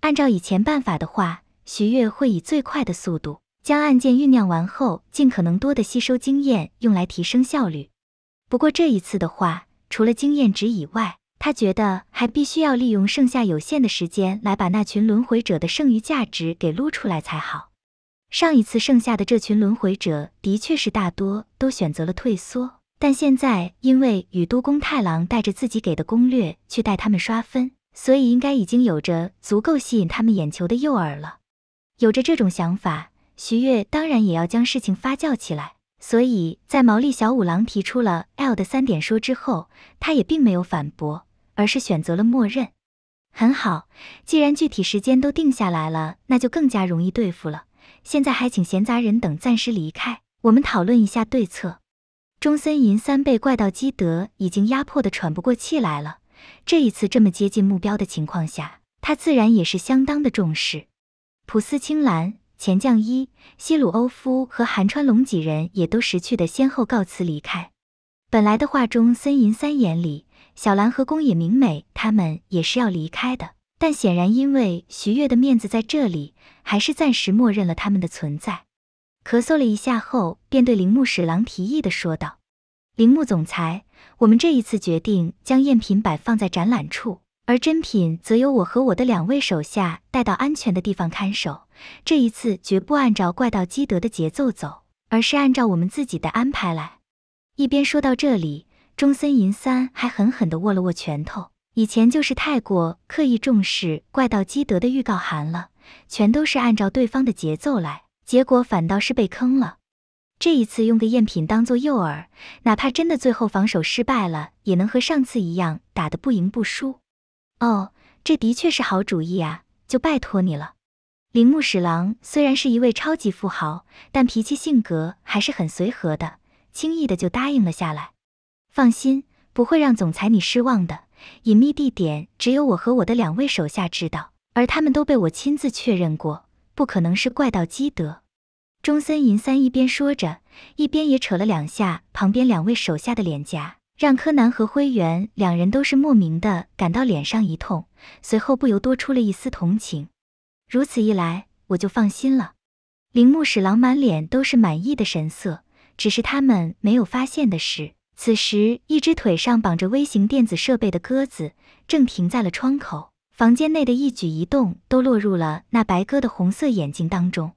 按照以前办法的话，徐悦会以最快的速度。将案件酝酿完后，尽可能多的吸收经验，用来提升效率。不过这一次的话，除了经验值以外，他觉得还必须要利用剩下有限的时间，来把那群轮回者的剩余价值给撸出来才好。上一次剩下的这群轮回者的确是大多都选择了退缩，但现在因为宇都宫太郎带着自己给的攻略去带他们刷分，所以应该已经有着足够吸引他们眼球的诱饵了。有着这种想法。徐悦当然也要将事情发酵起来，所以在毛利小五郎提出了 L 的三点说之后，他也并没有反驳，而是选择了默认。很好，既然具体时间都定下来了，那就更加容易对付了。现在还请闲杂人等暂时离开，我们讨论一下对策。中森银三被怪盗基德已经压迫的喘不过气来了，这一次这么接近目标的情况下，他自然也是相当的重视。普斯青兰、前将一西鲁欧夫和韩川龙几人也都识趣的先后告辞离开。本来的话中森银三眼里，小兰和宫野明美他们也是要离开的，但显然因为徐悦的面子在这里，还是暂时默认了他们的存在。咳嗽了一下后，便对铃木史郎提议的说道：“铃木总裁，我们这一次决定将赝品摆放在展览处。”而真品则由我和我的两位手下带到安全的地方看守。这一次绝不按照怪盗基德的节奏走，而是按照我们自己的安排来。一边说到这里，中森银三还狠狠地握了握拳头。以前就是太过刻意重视怪盗基德的预告函了，全都是按照对方的节奏来，结果反倒是被坑了。这一次用个赝品当做诱饵，哪怕真的最后防守失败了，也能和上次一样打得不赢不输。哦，这的确是好主意啊，就拜托你了。铃木史郎虽然是一位超级富豪，但脾气性格还是很随和的，轻易的就答应了下来。放心，不会让总裁你失望的。隐秘地点只有我和我的两位手下知道，而他们都被我亲自确认过，不可能是怪盗基德。中森银三一边说着，一边也扯了两下旁边两位手下的脸颊。让柯南和灰原两人都是莫名的感到脸上一痛，随后不由多出了一丝同情。如此一来，我就放心了。铃木史郎满脸都是满意的神色。只是他们没有发现的是，此时一只腿上绑着微型电子设备的鸽子，正停在了窗口。房间内的一举一动都落入了那白鸽的红色眼睛当中。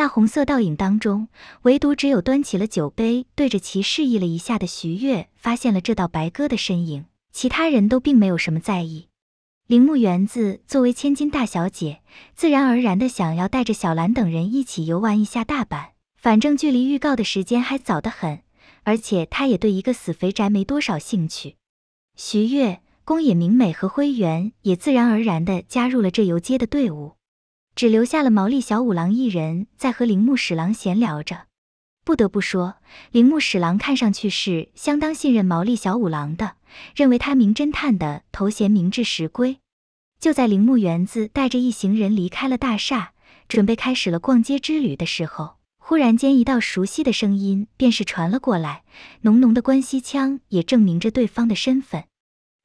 那红色倒影当中，唯独只有端起了酒杯，对着其示意了一下的徐月发现了这道白鸽的身影，其他人都并没有什么在意。铃木园子作为千金大小姐，自然而然的想要带着小兰等人一起游玩一下大阪，反正距离预告的时间还早得很，而且她也对一个死肥宅没多少兴趣。徐月、宫野明美和灰原也自然而然的加入了这游街的队伍。只留下了毛利小五郎一人在和铃木史郎闲聊着。不得不说，铃木史郎看上去是相当信任毛利小五郎的，认为他名侦探的头衔名至实归。就在铃木园子带着一行人离开了大厦，准备开始了逛街之旅的时候，忽然间一道熟悉的声音便是传了过来，浓浓的关西腔也证明着对方的身份。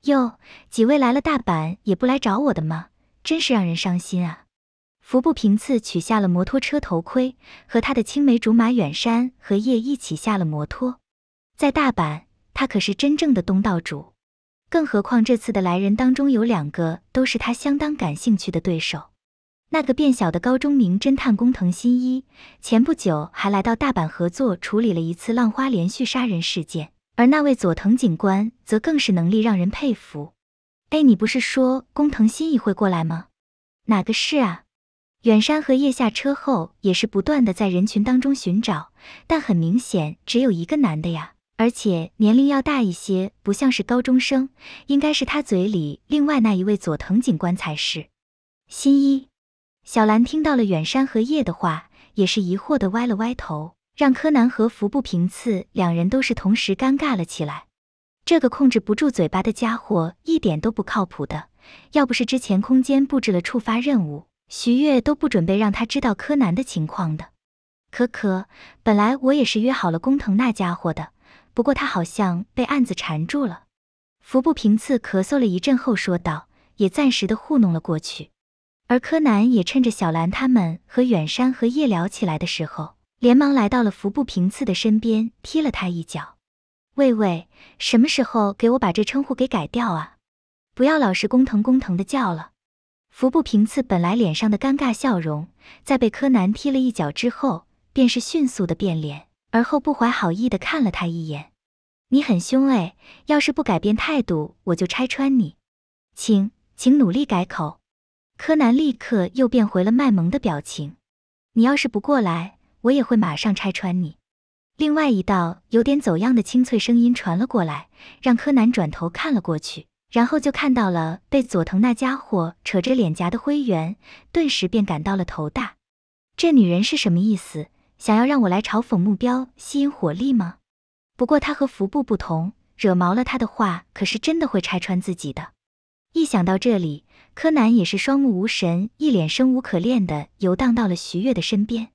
哟，几位来了大阪也不来找我的吗？真是让人伤心啊！福不平次取下了摩托车头盔，和他的青梅竹马远山和叶一起下了摩托。在大阪，他可是真正的东道主，更何况这次的来人当中有两个都是他相当感兴趣的对手。那个变小的高中名侦探工藤新一，前不久还来到大阪合作处理了一次浪花连续杀人事件，而那位佐藤警官则更是能力让人佩服。哎，你不是说工藤新一会过来吗？哪个是啊？远山和叶下车后，也是不断的在人群当中寻找，但很明显只有一个男的呀，而且年龄要大一些，不像是高中生，应该是他嘴里另外那一位佐藤警官才是。新一、小兰听到了远山和叶的话，也是疑惑的歪了歪头，让柯南和服部平次两人都是同时尴尬了起来。这个控制不住嘴巴的家伙一点都不靠谱的，要不是之前空间布置了触发任务。徐月都不准备让他知道柯南的情况的。可可，本来我也是约好了工藤那家伙的，不过他好像被案子缠住了。服部平次咳嗽了一阵后说道，也暂时的糊弄了过去。而柯南也趁着小兰他们和远山和叶聊起来的时候，连忙来到了服部平次的身边，踢了他一脚。喂喂，什么时候给我把这称呼给改掉啊？不要老是工藤工藤的叫了。福不平次本来脸上的尴尬笑容，在被柯南踢了一脚之后，便是迅速的变脸，而后不怀好意的看了他一眼：“你很凶哎，要是不改变态度，我就拆穿你。”“请，请努力改口。”柯南立刻又变回了卖萌的表情：“你要是不过来，我也会马上拆穿你。”另外一道有点走样的清脆声音传了过来，让柯南转头看了过去。然后就看到了被佐藤那家伙扯着脸颊的灰原，顿时便感到了头大。这女人是什么意思？想要让我来嘲讽目标，吸引火力吗？不过她和服部不同，惹毛了她的话，可是真的会拆穿自己的。一想到这里，柯南也是双目无神，一脸生无可恋的游荡到了徐月的身边。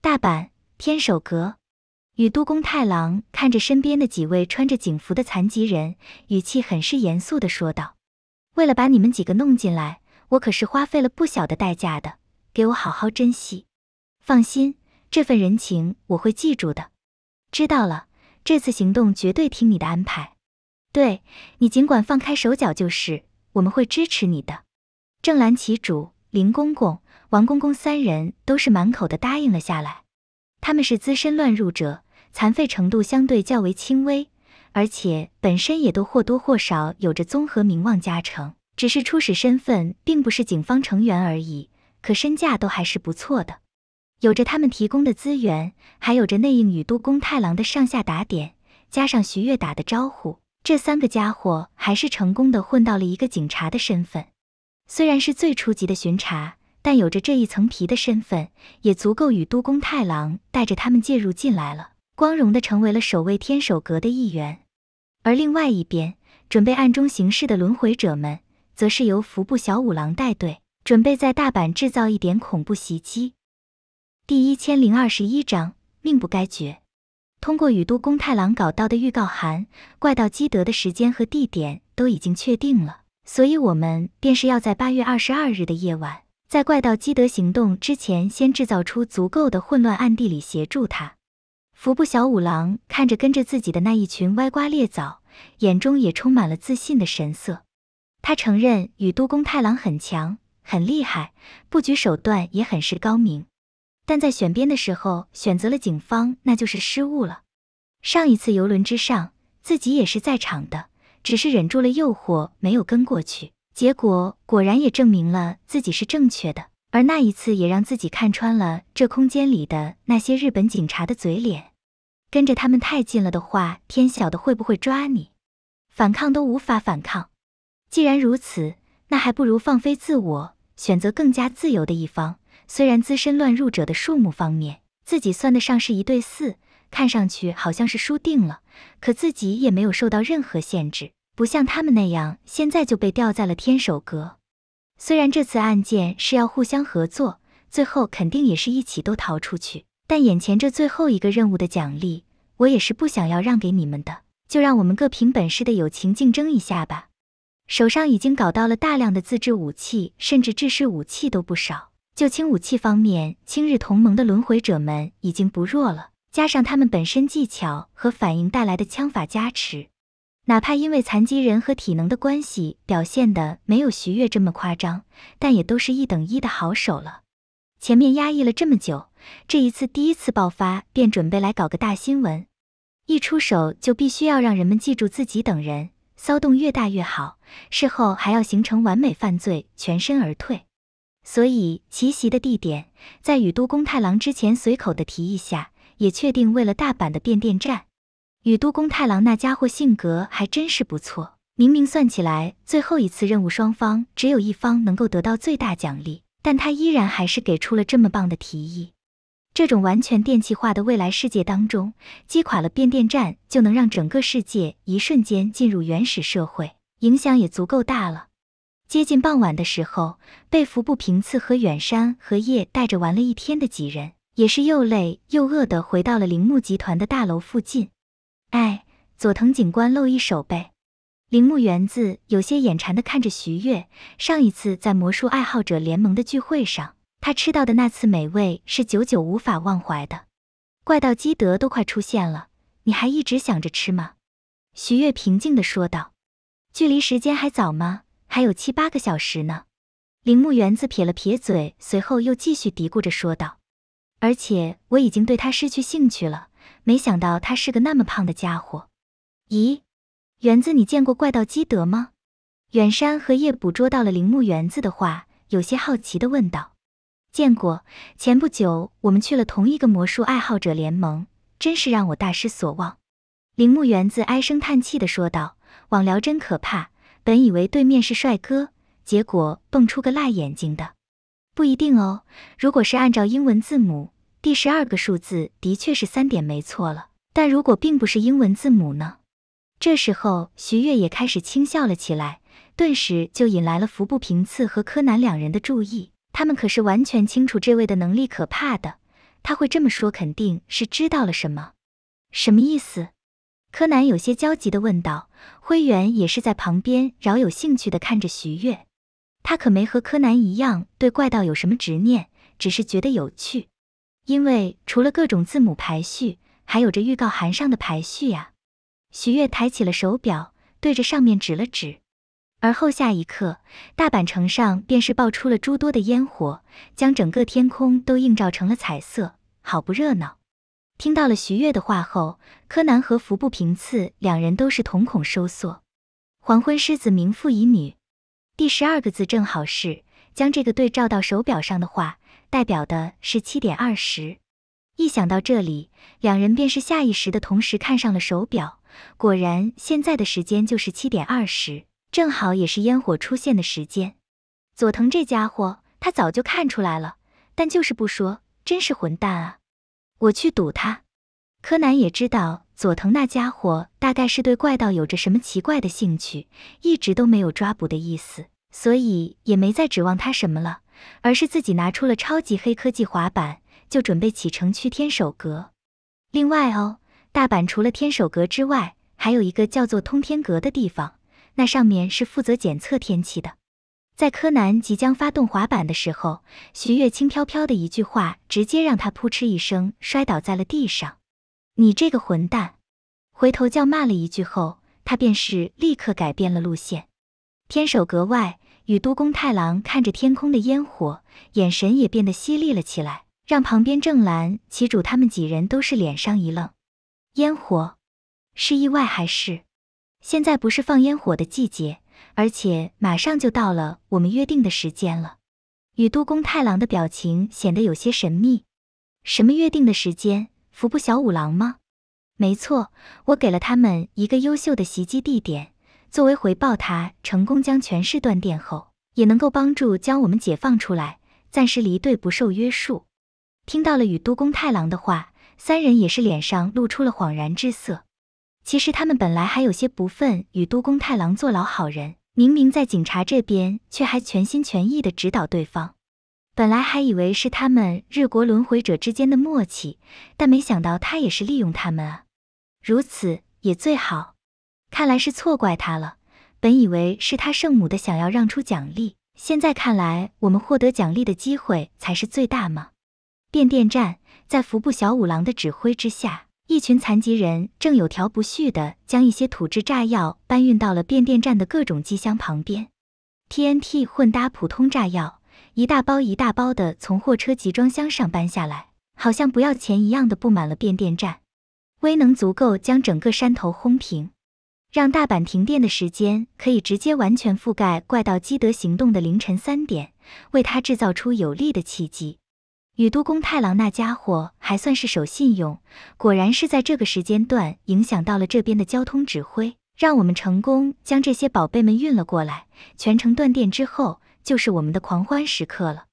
大阪天守阁。与都宫太郎看着身边的几位穿着警服的残疾人，语气很是严肃地说道：“为了把你们几个弄进来，我可是花费了不小的代价的，给我好好珍惜。放心，这份人情我会记住的。知道了，这次行动绝对听你的安排。对你尽管放开手脚就是，我们会支持你的。”正兰、旗主、林公公、王公公三人都是满口的答应了下来。他们是资深乱入者。残废程度相对较为轻微，而且本身也都或多或少有着综合名望加成，只是初始身份并不是警方成员而已。可身价都还是不错的，有着他们提供的资源，还有着内应与都宫太郎的上下打点，加上徐月打的招呼，这三个家伙还是成功的混到了一个警察的身份。虽然是最初级的巡查，但有着这一层皮的身份，也足够与都宫太郎带着他们介入进来了。光荣的成为了守卫天守阁的一员，而另外一边准备暗中行事的轮回者们，则是由服部小五郎带队，准备在大阪制造一点恐怖袭击。第一千零二十一章命不该绝。通过宇都宫太郎搞到的预告函，怪盗基德的时间和地点都已经确定了，所以我们便是要在八月二十二日的夜晚，在怪盗基德行动之前，先制造出足够的混乱，暗地里协助他。服部小五郎看着跟着自己的那一群歪瓜裂枣，眼中也充满了自信的神色。他承认与都宫太郎很强、很厉害，布局手段也很是高明，但在选边的时候选择了警方，那就是失误了。上一次游轮之上，自己也是在场的，只是忍住了诱惑，没有跟过去。结果果然也证明了自己是正确的。而那一次也让自己看穿了这空间里的那些日本警察的嘴脸，跟着他们太近了的话，天晓得会不会抓你？反抗都无法反抗。既然如此，那还不如放飞自我，选择更加自由的一方。虽然资深乱入者的数目方面，自己算得上是一对四，看上去好像是输定了，可自己也没有受到任何限制，不像他们那样，现在就被吊在了天守阁。虽然这次案件是要互相合作，最后肯定也是一起都逃出去，但眼前这最后一个任务的奖励，我也是不想要让给你们的，就让我们各凭本事的友情竞争一下吧。手上已经搞到了大量的自制武器，甚至制式武器都不少。就轻武器方面，青日同盟的轮回者们已经不弱了，加上他们本身技巧和反应带来的枪法加持。哪怕因为残疾人和体能的关系表现的没有徐悦这么夸张，但也都是一等一的好手了。前面压抑了这么久，这一次第一次爆发便准备来搞个大新闻，一出手就必须要让人们记住自己等人，骚动越大越好，事后还要形成完美犯罪，全身而退。所以奇袭的地点在宇都宫太郎之前随口的提议下，也确定为了大阪的变电站。宇都宫太郎那家伙性格还真是不错。明明算起来，最后一次任务双方只有一方能够得到最大奖励，但他依然还是给出了这么棒的提议。这种完全电气化的未来世界当中，击垮了变电站就能让整个世界一瞬间进入原始社会，影响也足够大了。接近傍晚的时候，被服部平次和远山和叶带着玩了一天的几人，也是又累又饿的，回到了铃木集团的大楼附近。哎，佐藤警官露一手呗！铃木园子有些眼馋的看着徐月。上一次在魔术爱好者联盟的聚会上，他吃到的那次美味是久久无法忘怀的。怪盗基德都快出现了，你还一直想着吃吗？徐月平静的说道。距离时间还早吗？还有七八个小时呢。铃木园子撇了撇嘴，随后又继续嘀咕着说道：“而且我已经对他失去兴趣了。”没想到他是个那么胖的家伙。咦，园子，你见过怪盗基德吗？远山和叶捕捉到了铃木园子的话，有些好奇地问道：“见过。前不久我们去了同一个魔术爱好者联盟，真是让我大失所望。”铃木园子唉声叹气地说道：“网聊真可怕，本以为对面是帅哥，结果蹦出个辣眼睛的。不一定哦，如果是按照英文字母。”第十二个数字的确是三点，没错了。但如果并不是英文字母呢？这时候，徐悦也开始轻笑了起来，顿时就引来了服部平次和柯南两人的注意。他们可是完全清楚这位的能力可怕的，他会这么说，肯定是知道了什么。什么意思？柯南有些焦急地问道。灰原也是在旁边饶有兴趣地看着徐悦，他可没和柯南一样对怪盗有什么执念，只是觉得有趣。因为除了各种字母排序，还有着预告函上的排序呀。徐月抬起了手表，对着上面指了指，而后下一刻，大阪城上便是爆出了诸多的烟火，将整个天空都映照成了彩色，好不热闹。听到了徐月的话后，柯南和服部平次两人都是瞳孔收缩。黄昏狮子，名副乙女，第十二个字正好是将这个对照到手表上的话。代表的是七点二十。一想到这里，两人便是下意识的同时看上了手表。果然，现在的时间就是七点二十，正好也是烟火出现的时间。佐藤这家伙，他早就看出来了，但就是不说，真是混蛋啊！我去堵他。柯南也知道，佐藤那家伙大概是对怪盗有着什么奇怪的兴趣，一直都没有抓捕的意思，所以也没再指望他什么了。而是自己拿出了超级黑科技滑板，就准备启程去天守阁。另外哦，大阪除了天守阁之外，还有一个叫做通天阁的地方，那上面是负责检测天气的。在柯南即将发动滑板的时候，许月轻飘飘的一句话，直接让他扑哧一声摔倒在了地上。你这个混蛋！回头叫骂了一句后，他便是立刻改变了路线。天守阁外。与都宫太郎看着天空的烟火，眼神也变得犀利了起来，让旁边正蓝、旗主他们几人都是脸上一愣。烟火是意外还是？现在不是放烟火的季节，而且马上就到了我们约定的时间了。与都宫太郎的表情显得有些神秘。什么约定的时间？服部小五郎吗？没错，我给了他们一个优秀的袭击地点。作为回报，他成功将权势断电后，也能够帮助将我们解放出来，暂时离队不受约束。听到了与都宫太郎的话，三人也是脸上露出了恍然之色。其实他们本来还有些不忿，与都宫太郎做老好人，明明在警察这边，却还全心全意地指导对方。本来还以为是他们日国轮回者之间的默契，但没想到他也是利用他们啊。如此也最好。看来是错怪他了，本以为是他圣母的想要让出奖励，现在看来我们获得奖励的机会才是最大嘛。变电站在服部小五郎的指挥之下，一群残疾人正有条不絮地将一些土制炸药搬运到了变电站的各种机箱旁边，TNT 混搭普通炸药，一大包一大包的从货车集装箱上搬下来，好像不要钱一样的布满了变电站，威能足够将整个山头轰平。让大阪停电的时间可以直接完全覆盖怪盗基德行动的凌晨三点，为他制造出有利的契机。宇都宫太郎那家伙还算是守信用，果然是在这个时间段影响到了这边的交通指挥，让我们成功将这些宝贝们运了过来。全程断电之后，就是我们的狂欢时刻了。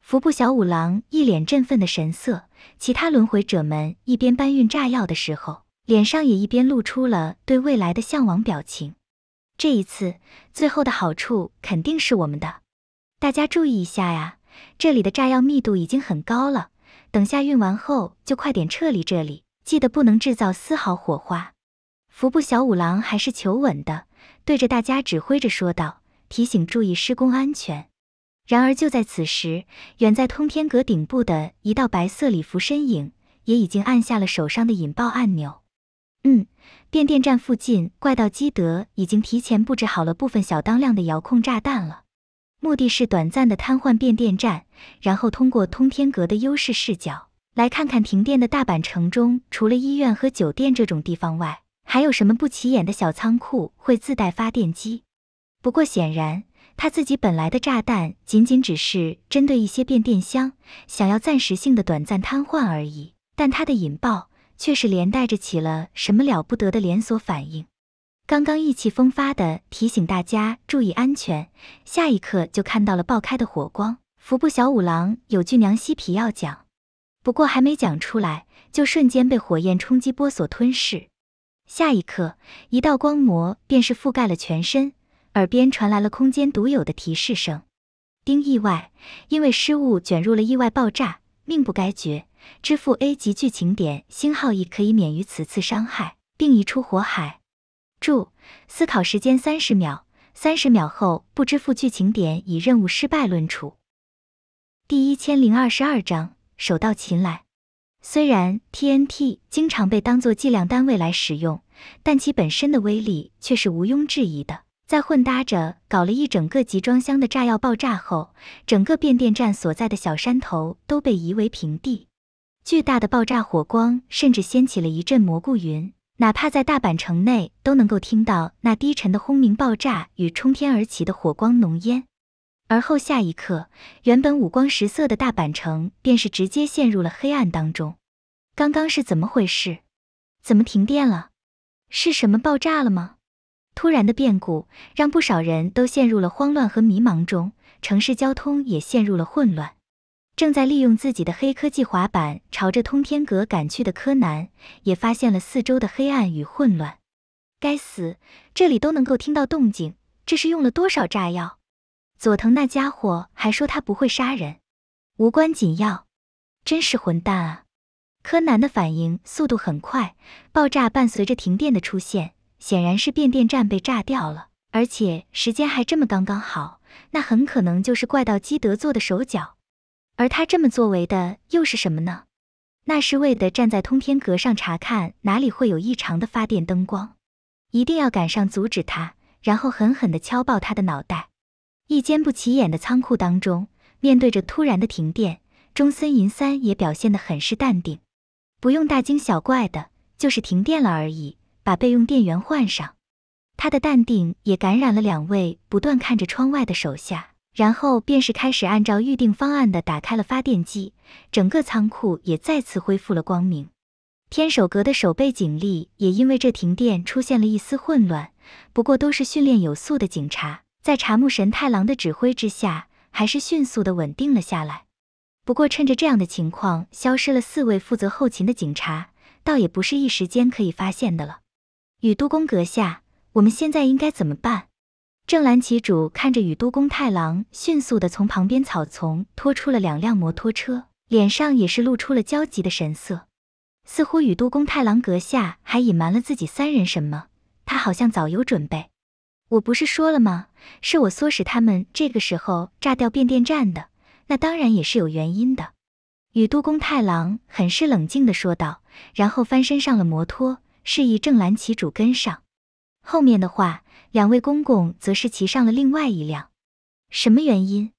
服部小五郎一脸振奋的神色，其他轮回者们一边搬运炸药的时候。脸上也一边露出了对未来的向往表情。这一次最后的好处肯定是我们的，大家注意一下呀，这里的炸药密度已经很高了，等下运完后就快点撤离这里，记得不能制造丝毫火花。服部小五郎还是求稳的，对着大家指挥着说道，提醒注意施工安全。然而就在此时，远在通天阁顶部的一道白色礼服身影也已经按下了手上的引爆按钮。嗯，变电站附近怪盗基德已经提前布置好了部分小当量的遥控炸弹了，目的是短暂的瘫痪变电站，然后通过通天阁的优势视角来看看停电的大阪城中，除了医院和酒店这种地方外，还有什么不起眼的小仓库会自带发电机。不过显然他自己本来的炸弹仅仅只是针对一些变电箱，想要暂时性的短暂瘫痪而已，但它的引爆。却是连带着起了什么了不得的连锁反应。刚刚意气风发地提醒大家注意安全，下一刻就看到了爆开的火光。服部小五郎有句娘希皮要讲，不过还没讲出来，就瞬间被火焰冲击波所吞噬。下一刻，一道光膜便是覆盖了全身，耳边传来了空间独有的提示声：“丁意外，因为失误卷入了意外爆炸，命不该绝。”支付 A 级剧情点星号一可以免于此次伤害，并移出火海。注：思考时间三十秒，三十秒后不支付剧情点，以任务失败论处。第一千零二十二章手到擒来。虽然 TNT 经常被当做计量单位来使用，但其本身的威力却是毋庸置疑的。在混搭着搞了一整个集装箱的炸药爆炸后，整个变电站所在的小山头都被夷为平地。巨大的爆炸火光，甚至掀起了一阵蘑菇云。哪怕在大阪城内，都能够听到那低沉的轰鸣、爆炸与冲天而起的火光浓烟。而后下一刻，原本五光十色的大阪城，便是直接陷入了黑暗当中。刚刚是怎么回事？怎么停电了？是什么爆炸了吗？突然的变故，让不少人都陷入了慌乱和迷茫中，城市交通也陷入了混乱。正在利用自己的黑科技滑板朝着通天阁赶去的柯南，也发现了四周的黑暗与混乱。该死，这里都能够听到动静，这是用了多少炸药？佐藤那家伙还说他不会杀人，无关紧要，真是混蛋啊！柯南的反应速度很快，爆炸伴随着停电的出现，显然是变电站被炸掉了，而且时间还这么刚刚好，那很可能就是怪盗基德做的手脚。而他这么作为的又是什么呢？那是为的站在通天阁上查看哪里会有异常的发电灯光，一定要赶上阻止他，然后狠狠的敲爆他的脑袋。一间不起眼的仓库当中，面对着突然的停电，中森银三也表现得很是淡定，不用大惊小怪的，就是停电了而已，把备用电源换上。他的淡定也感染了两位不断看着窗外的手下。然后便是开始按照预定方案的打开了发电机，整个仓库也再次恢复了光明。天守阁的守备警力也因为这停电出现了一丝混乱，不过都是训练有素的警察，在茶木神太郎的指挥之下，还是迅速的稳定了下来。不过趁着这样的情况，消失了四位负责后勤的警察，倒也不是一时间可以发现的了。与都宫阁下，我们现在应该怎么办？正兰旗主看着宇都宫太郎迅速地从旁边草丛拖出了两辆摩托车，脸上也是露出了焦急的神色，似乎宇都宫太郎阁下还隐瞒了自己三人什么。他好像早有准备。我不是说了吗？是我唆使他们这个时候炸掉变电站的，那当然也是有原因的。宇都宫太郎很是冷静地说道，然后翻身上了摩托，示意正兰旗主跟上。后面的话。两位公公则是骑上了另外一辆，什么原因？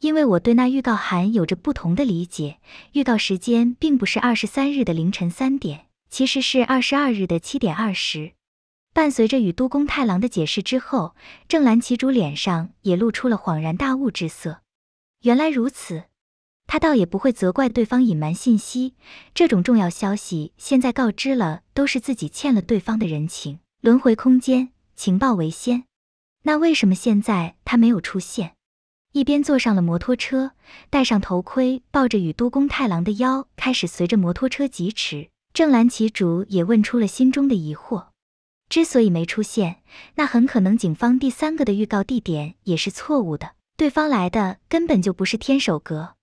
因为我对那预告函有着不同的理解，预告时间并不是二十三日的凌晨三点，其实是二十二日的七点二十。伴随着与都宫太郎的解释之后，正兰旗主脸上也露出了恍然大悟之色。原来如此，他倒也不会责怪对方隐瞒信息，这种重要消息现在告知了，都是自己欠了对方的人情。轮回空间。情报为先，那为什么现在他没有出现？一边坐上了摩托车，戴上头盔，抱着与都宫太郎的腰，开始随着摩托车疾驰。正蓝旗主也问出了心中的疑惑：之所以没出现，那很可能警方第三个的预告地点也是错误的，对方来的根本就不是天守阁。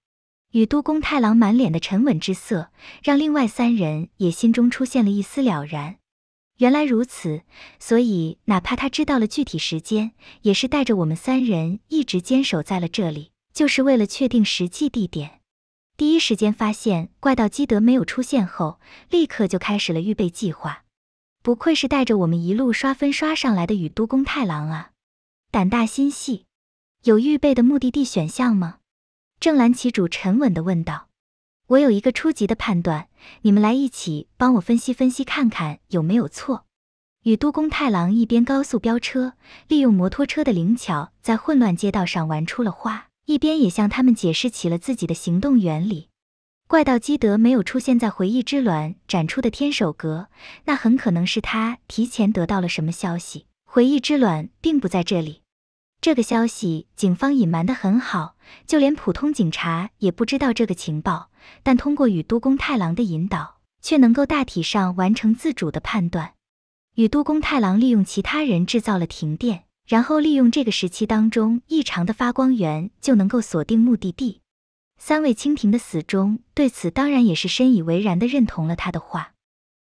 与都宫太郎满脸的沉稳之色，让另外三人也心中出现了一丝了然。原来如此，所以哪怕他知道了具体时间，也是带着我们三人一直坚守在了这里，就是为了确定实际地点。第一时间发现怪盗基德没有出现后，立刻就开始了预备计划。不愧是带着我们一路刷分刷上来的宇都宫太郎啊，胆大心细。有预备的目的地选项吗？正兰旗主沉稳地问道。我有一个初级的判断，你们来一起帮我分析分析看看有没有错。与都宫太郎一边高速飙车，利用摩托车的灵巧在混乱街道上玩出了花，一边也向他们解释起了自己的行动原理。怪盗基德没有出现在回忆之卵展出的天守阁，那很可能是他提前得到了什么消息。回忆之卵并不在这里，这个消息警方隐瞒的很好，就连普通警察也不知道这个情报。但通过与都宫太郎的引导，却能够大体上完成自主的判断。与都宫太郎利用其他人制造了停电，然后利用这个时期当中异常的发光源，就能够锁定目的地。三位蜻蜓的死忠对此当然也是深以为然的，认同了他的话。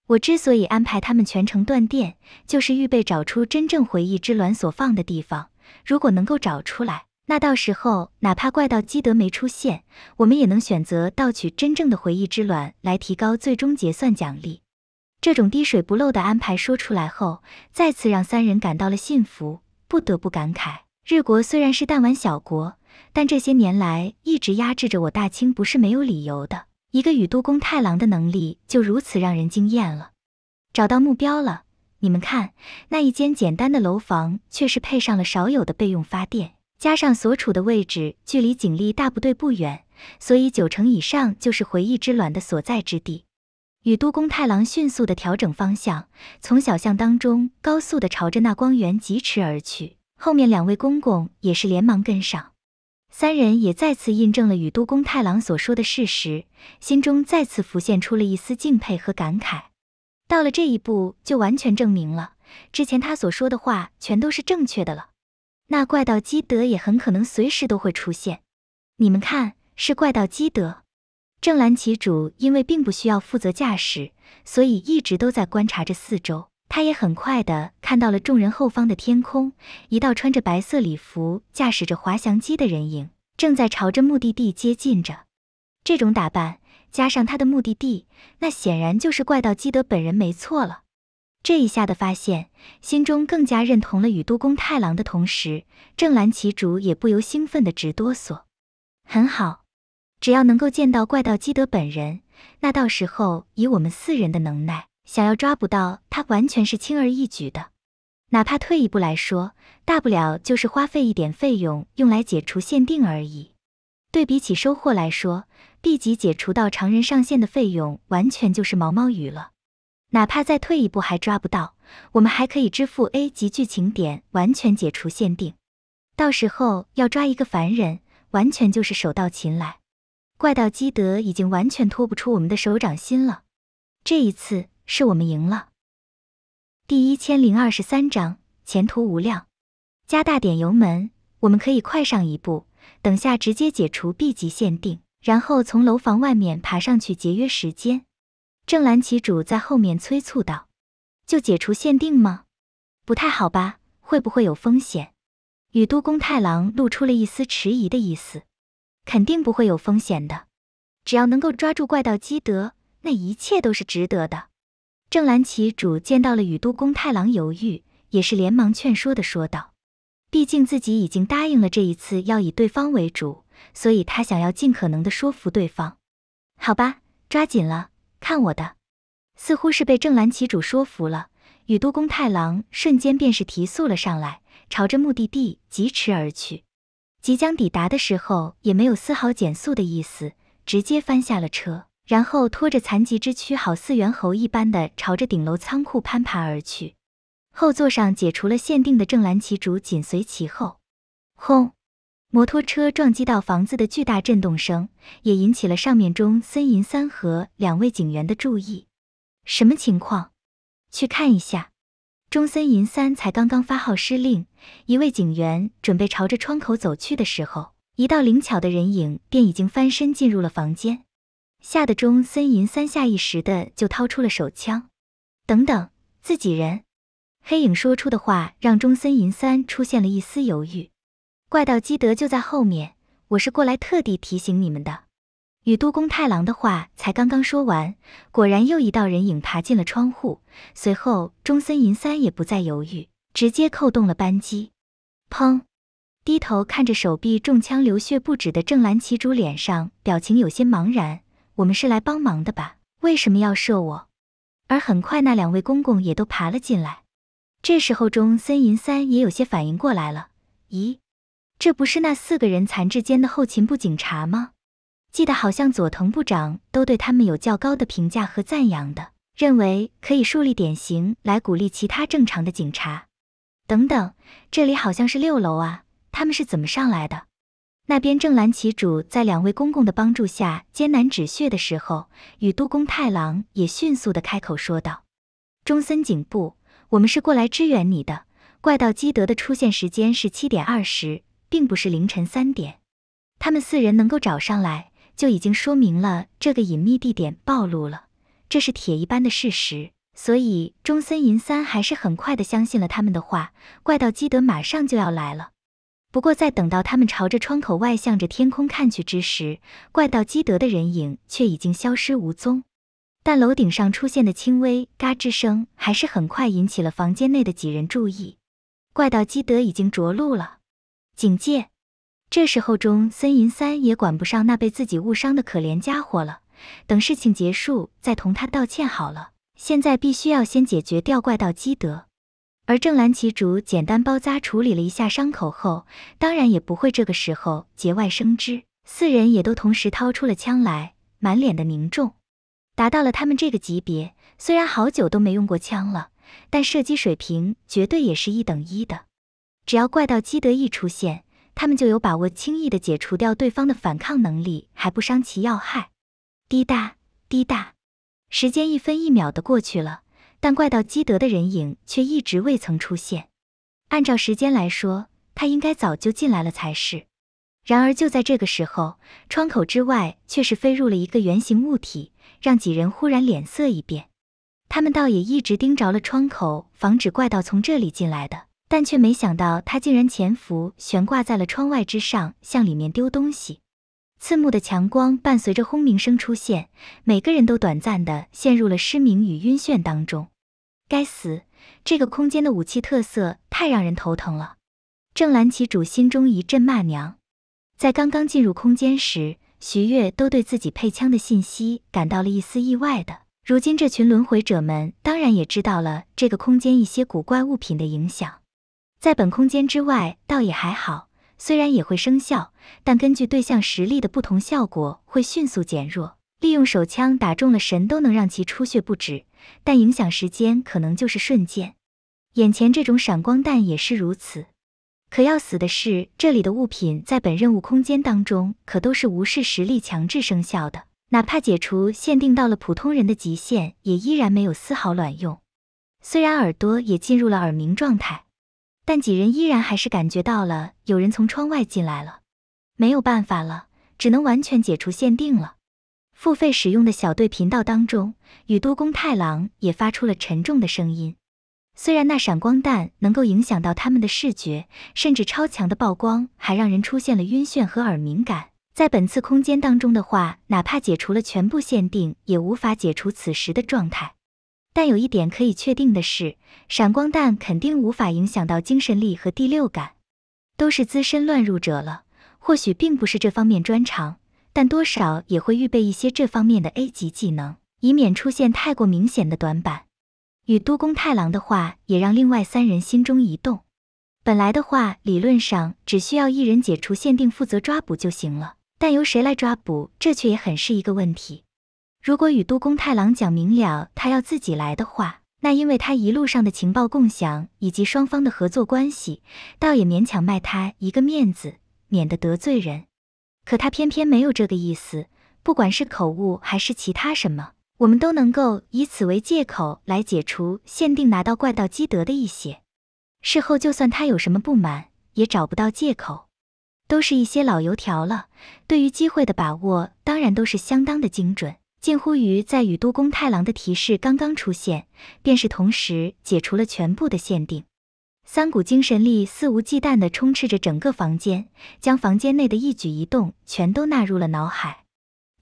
我之所以安排他们全程断电，就是预备找出真正回忆之卵所放的地方。如果能够找出来，那到时候，哪怕怪盗基德没出现，我们也能选择盗取真正的回忆之卵来提高最终结算奖励。这种滴水不漏的安排说出来后，再次让三人感到了幸福，不得不感慨：日国虽然是弹丸小国，但这些年来一直压制着我大清，不是没有理由的。一个宇都宫太郎的能力就如此让人惊艳了。找到目标了，你们看，那一间简单的楼房，却是配上了少有的备用发电。加上所处的位置距离警力大部队不远，所以九成以上就是回忆之卵的所在之地。宇都宫太郎迅速的调整方向，从小巷当中高速的朝着那光源疾驰而去。后面两位公公也是连忙跟上，三人也再次印证了宇都宫太郎所说的事实，心中再次浮现出了一丝敬佩和感慨。到了这一步，就完全证明了之前他所说的话全都是正确的了。那怪盗基德也很可能随时都会出现。你们看，是怪盗基德。正兰旗主因为并不需要负责驾驶，所以一直都在观察着四周。他也很快的看到了众人后方的天空，一道穿着白色礼服、驾驶着滑翔机的人影正在朝着目的地接近着。这种打扮加上他的目的地，那显然就是怪盗基德本人没错了。这一下的发现，心中更加认同了与都宫太郎的同时，正蓝旗主也不由兴奋的直哆嗦。很好，只要能够见到怪盗基德本人，那到时候以我们四人的能耐，想要抓捕到他完全是轻而易举的。哪怕退一步来说，大不了就是花费一点费用用来解除限定而已。对比起收获来说，B 级解除到常人上限的费用完全就是毛毛雨了。哪怕再退一步还抓不到，我们还可以支付 A 级剧情点，完全解除限定。到时候要抓一个凡人，完全就是手到擒来。怪盗基德已经完全脱不出我们的手掌心了。这一次是我们赢了。第一千零二十三章，前途无量。加大点油门，我们可以快上一步。等下直接解除 B 级限定，然后从楼房外面爬上去，节约时间。正兰旗主在后面催促道：“就解除限定吗？不太好吧？会不会有风险？”宇都宫太郎露出了一丝迟疑的意思。肯定不会有风险的，只要能够抓住怪盗基德，那一切都是值得的。正兰旗主见到了宇都宫太郎犹豫，也是连忙劝说的说道：“毕竟自己已经答应了这一次要以对方为主，所以他想要尽可能的说服对方。好吧，抓紧了。”看我的！似乎是被正蓝旗主说服了，宇都宫太郎瞬间便是提速了上来，朝着目的地疾驰而去。即将抵达的时候，也没有丝毫减速的意思，直接翻下了车，然后拖着残疾之躯，好似猿猴一般的朝着顶楼仓库攀爬而去。后座上解除了限定的正蓝旗主紧随其后，轰！摩托车撞击到房子的巨大震动声，也引起了上面中森银三和两位警员的注意。什么情况？去看一下。中森银三才刚刚发号施令，一位警员准备朝着窗口走去的时候，一道灵巧的人影便已经翻身进入了房间，吓得中森银三下意识的就掏出了手枪。等等，自己人？黑影说出的话让中森银三出现了一丝犹豫。怪盗基德就在后面，我是过来特地提醒你们的。与都公太郎的话才刚刚说完，果然又一道人影爬进了窗户。随后，中森银三也不再犹豫，直接扣动了扳机。砰！低头看着手臂中枪流血不止的正蓝旗主，脸上表情有些茫然。我们是来帮忙的吧？为什么要射我？而很快，那两位公公也都爬了进来。这时候，中森银三也有些反应过来了。咦？这不是那四个人残志坚的后勤部警察吗？记得好像佐藤部长都对他们有较高的评价和赞扬的，认为可以树立典型来鼓励其他正常的警察。等等，这里好像是六楼啊，他们是怎么上来的？那边正蓝旗主在两位公公的帮助下艰难止血的时候，与都宫太郎也迅速的开口说道：“中森警部，我们是过来支援你的。怪盗基德的出现时间是七点二十。”并不是凌晨三点，他们四人能够找上来，就已经说明了这个隐秘地点暴露了，这是铁一般的事实。所以中森银三还是很快的相信了他们的话。怪盗基德马上就要来了。不过在等到他们朝着窗口外向着天空看去之时，怪盗基德的人影却已经消失无踪。但楼顶上出现的轻微嘎吱声，还是很快引起了房间内的几人注意。怪盗基德已经着陆了。警戒，这时候中森银三也管不上那被自己误伤的可怜家伙了，等事情结束再同他道歉好了。现在必须要先解决掉怪盗基德，而正蓝旗主简单包扎处理了一下伤口后，当然也不会这个时候节外生枝。四人也都同时掏出了枪来，满脸的凝重。达到了他们这个级别，虽然好久都没用过枪了，但射击水平绝对也是一等一的。只要怪盗基德一出现，他们就有把握轻易的解除掉对方的反抗能力，还不伤其要害。滴答滴答，时间一分一秒的过去了，但怪盗基德的人影却一直未曾出现。按照时间来说，他应该早就进来了才是。然而就在这个时候，窗口之外却是飞入了一个圆形物体，让几人忽然脸色一变。他们倒也一直盯着了窗口，防止怪盗从这里进来的。但却没想到，他竟然潜伏悬挂在了窗外之上，向里面丢东西。刺目的强光伴随着轰鸣声出现，每个人都短暂的陷入了失明与晕眩当中。该死，这个空间的武器特色太让人头疼了。郑兰旗主心中一阵骂娘。在刚刚进入空间时，徐月都对自己配枪的信息感到了一丝意外的。如今，这群轮回者们当然也知道了这个空间一些古怪物品的影响。在本空间之外倒也还好，虽然也会生效，但根据对象实力的不同，效果会迅速减弱。利用手枪打中了神都能让其出血不止，但影响时间可能就是瞬间。眼前这种闪光弹也是如此。可要死的是这里的物品在本任务空间当中可都是无视实力强制生效的，哪怕解除限定到了普通人的极限，也依然没有丝毫卵用。虽然耳朵也进入了耳鸣状态。但几人依然还是感觉到了有人从窗外进来了，没有办法了，只能完全解除限定了。付费使用的小队频道当中，宇多宫太郎也发出了沉重的声音。虽然那闪光弹能够影响到他们的视觉，甚至超强的曝光还让人出现了晕眩和耳鸣感，在本次空间当中的话，哪怕解除了全部限定，也无法解除此时的状态。但有一点可以确定的是，闪光弹肯定无法影响到精神力和第六感。都是资深乱入者了，或许并不是这方面专长，但多少也会预备一些这方面的 A 级技能，以免出现太过明显的短板。与都宫太郎的话也让另外三人心中一动。本来的话，理论上只需要一人解除限定负责抓捕就行了，但由谁来抓捕，这却也很是一个问题。如果与都宫太郎讲明了他要自己来的话，那因为他一路上的情报共享以及双方的合作关系，倒也勉强卖他一个面子，免得得罪人。可他偏偏没有这个意思，不管是口误还是其他什么，我们都能够以此为借口来解除限定，拿到怪盗基德的一些。事后就算他有什么不满，也找不到借口。都是一些老油条了，对于机会的把握当然都是相当的精准。近乎于在与都宫太郎的提示刚刚出现，便是同时解除了全部的限定，三股精神力肆无忌惮的充斥着整个房间，将房间内的一举一动全都纳入了脑海。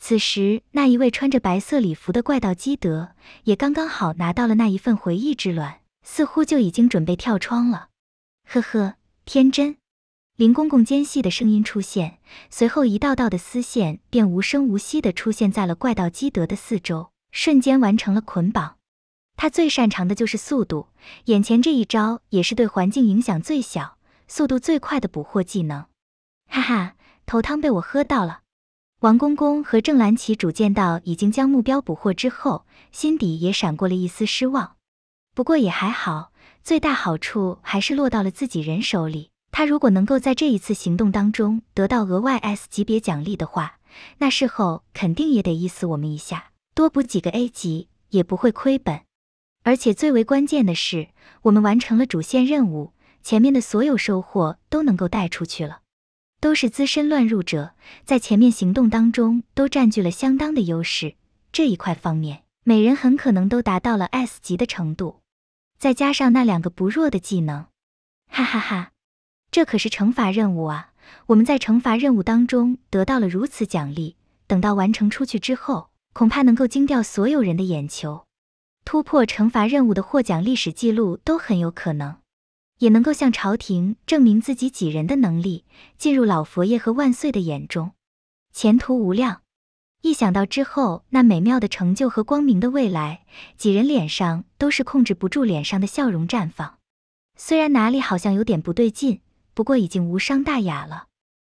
此时，那一位穿着白色礼服的怪盗基德也刚刚好拿到了那一份回忆之卵，似乎就已经准备跳窗了。呵呵，天真。林公公尖细的声音出现，随后一道道的丝线便无声无息的出现在了怪盗基德的四周，瞬间完成了捆绑。他最擅长的就是速度，眼前这一招也是对环境影响最小、速度最快的捕获技能。哈哈，头汤被我喝到了！王公公和郑兰琪主剑道已经将目标捕获之后，心底也闪过了一丝失望。不过也还好，最大好处还是落到了自己人手里。他如果能够在这一次行动当中得到额外 S 级别奖励的话，那事后肯定也得意思我们一下，多补几个 A 级也不会亏本。而且最为关键的是，我们完成了主线任务，前面的所有收获都能够带出去了。都是资深乱入者，在前面行动当中都占据了相当的优势。这一块方面，每人很可能都达到了 S 级的程度，再加上那两个不弱的技能，哈哈哈。这可是惩罚任务啊！我们在惩罚任务当中得到了如此奖励，等到完成出去之后，恐怕能够惊掉所有人的眼球，突破惩罚任务的获奖历史记录都很有可能，也能够向朝廷证明自己几人的能力，进入老佛爷和万岁的眼中，前途无量。一想到之后那美妙的成就和光明的未来，几人脸上都是控制不住脸上的笑容绽放。虽然哪里好像有点不对劲。不过已经无伤大雅了。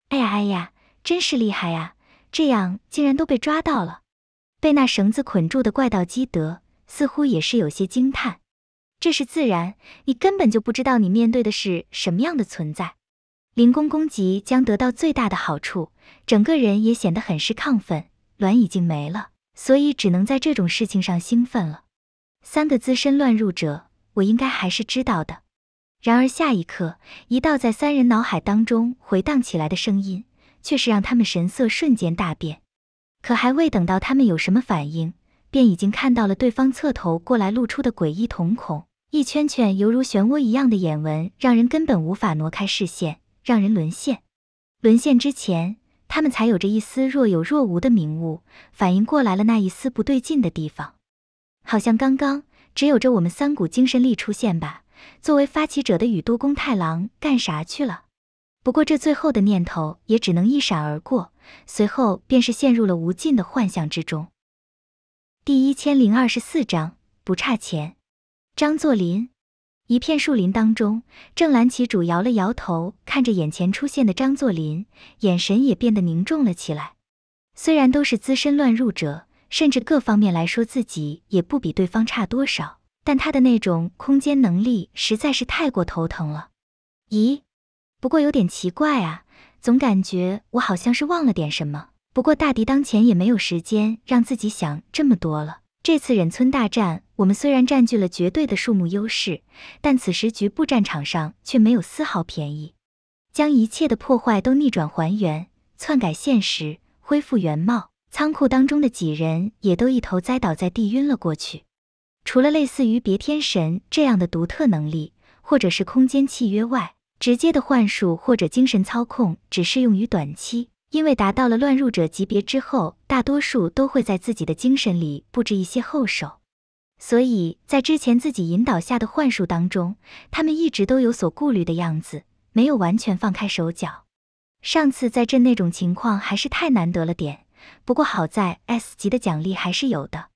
哎呀哎呀，真是厉害呀！这样竟然都被抓到了。被那绳子捆住的怪盗基德似乎也是有些惊叹。这是自然，你根本就不知道你面对的是什么样的存在。灵公公即将得到最大的好处，整个人也显得很是亢奋。卵已经没了，所以只能在这种事情上兴奋了。三个资深乱入者，我应该还是知道的。然而下一刻，一道在三人脑海当中回荡起来的声音，却是让他们神色瞬间大变。可还未等到他们有什么反应，便已经看到了对方侧头过来露出的诡异瞳孔，一圈圈犹如漩涡一样的眼纹，让人根本无法挪开视线，让人沦陷。沦陷之前，他们才有着一丝若有若无的明悟，反应过来了那一丝不对劲的地方，好像刚刚只有着我们三股精神力出现吧。作为发起者的宇都宫太郎干啥去了？不过这最后的念头也只能一闪而过，随后便是陷入了无尽的幻想之中。第一千零二十四章不差钱。张作霖，一片树林当中，郑兰旗主摇了摇头，看着眼前出现的张作霖，眼神也变得凝重了起来。虽然都是资深乱入者，甚至各方面来说自己也不比对方差多少。但他的那种空间能力实在是太过头疼了。咦，不过有点奇怪啊，总感觉我好像是忘了点什么。不过大敌当前，也没有时间让自己想这么多了。这次忍村大战，我们虽然占据了绝对的数目优势，但此时局部战场上却没有丝毫便宜。将一切的破坏都逆转还原，篡改现实，恢复原貌。仓库当中的几人也都一头栽倒在地，晕了过去。除了类似于别天神这样的独特能力，或者是空间契约外，直接的幻术或者精神操控只适用于短期，因为达到了乱入者级别之后，大多数都会在自己的精神里布置一些后手，所以在之前自己引导下的幻术当中，他们一直都有所顾虑的样子，没有完全放开手脚。上次在朕那种情况还是太难得了点，不过好在 S 级的奖励还是有的。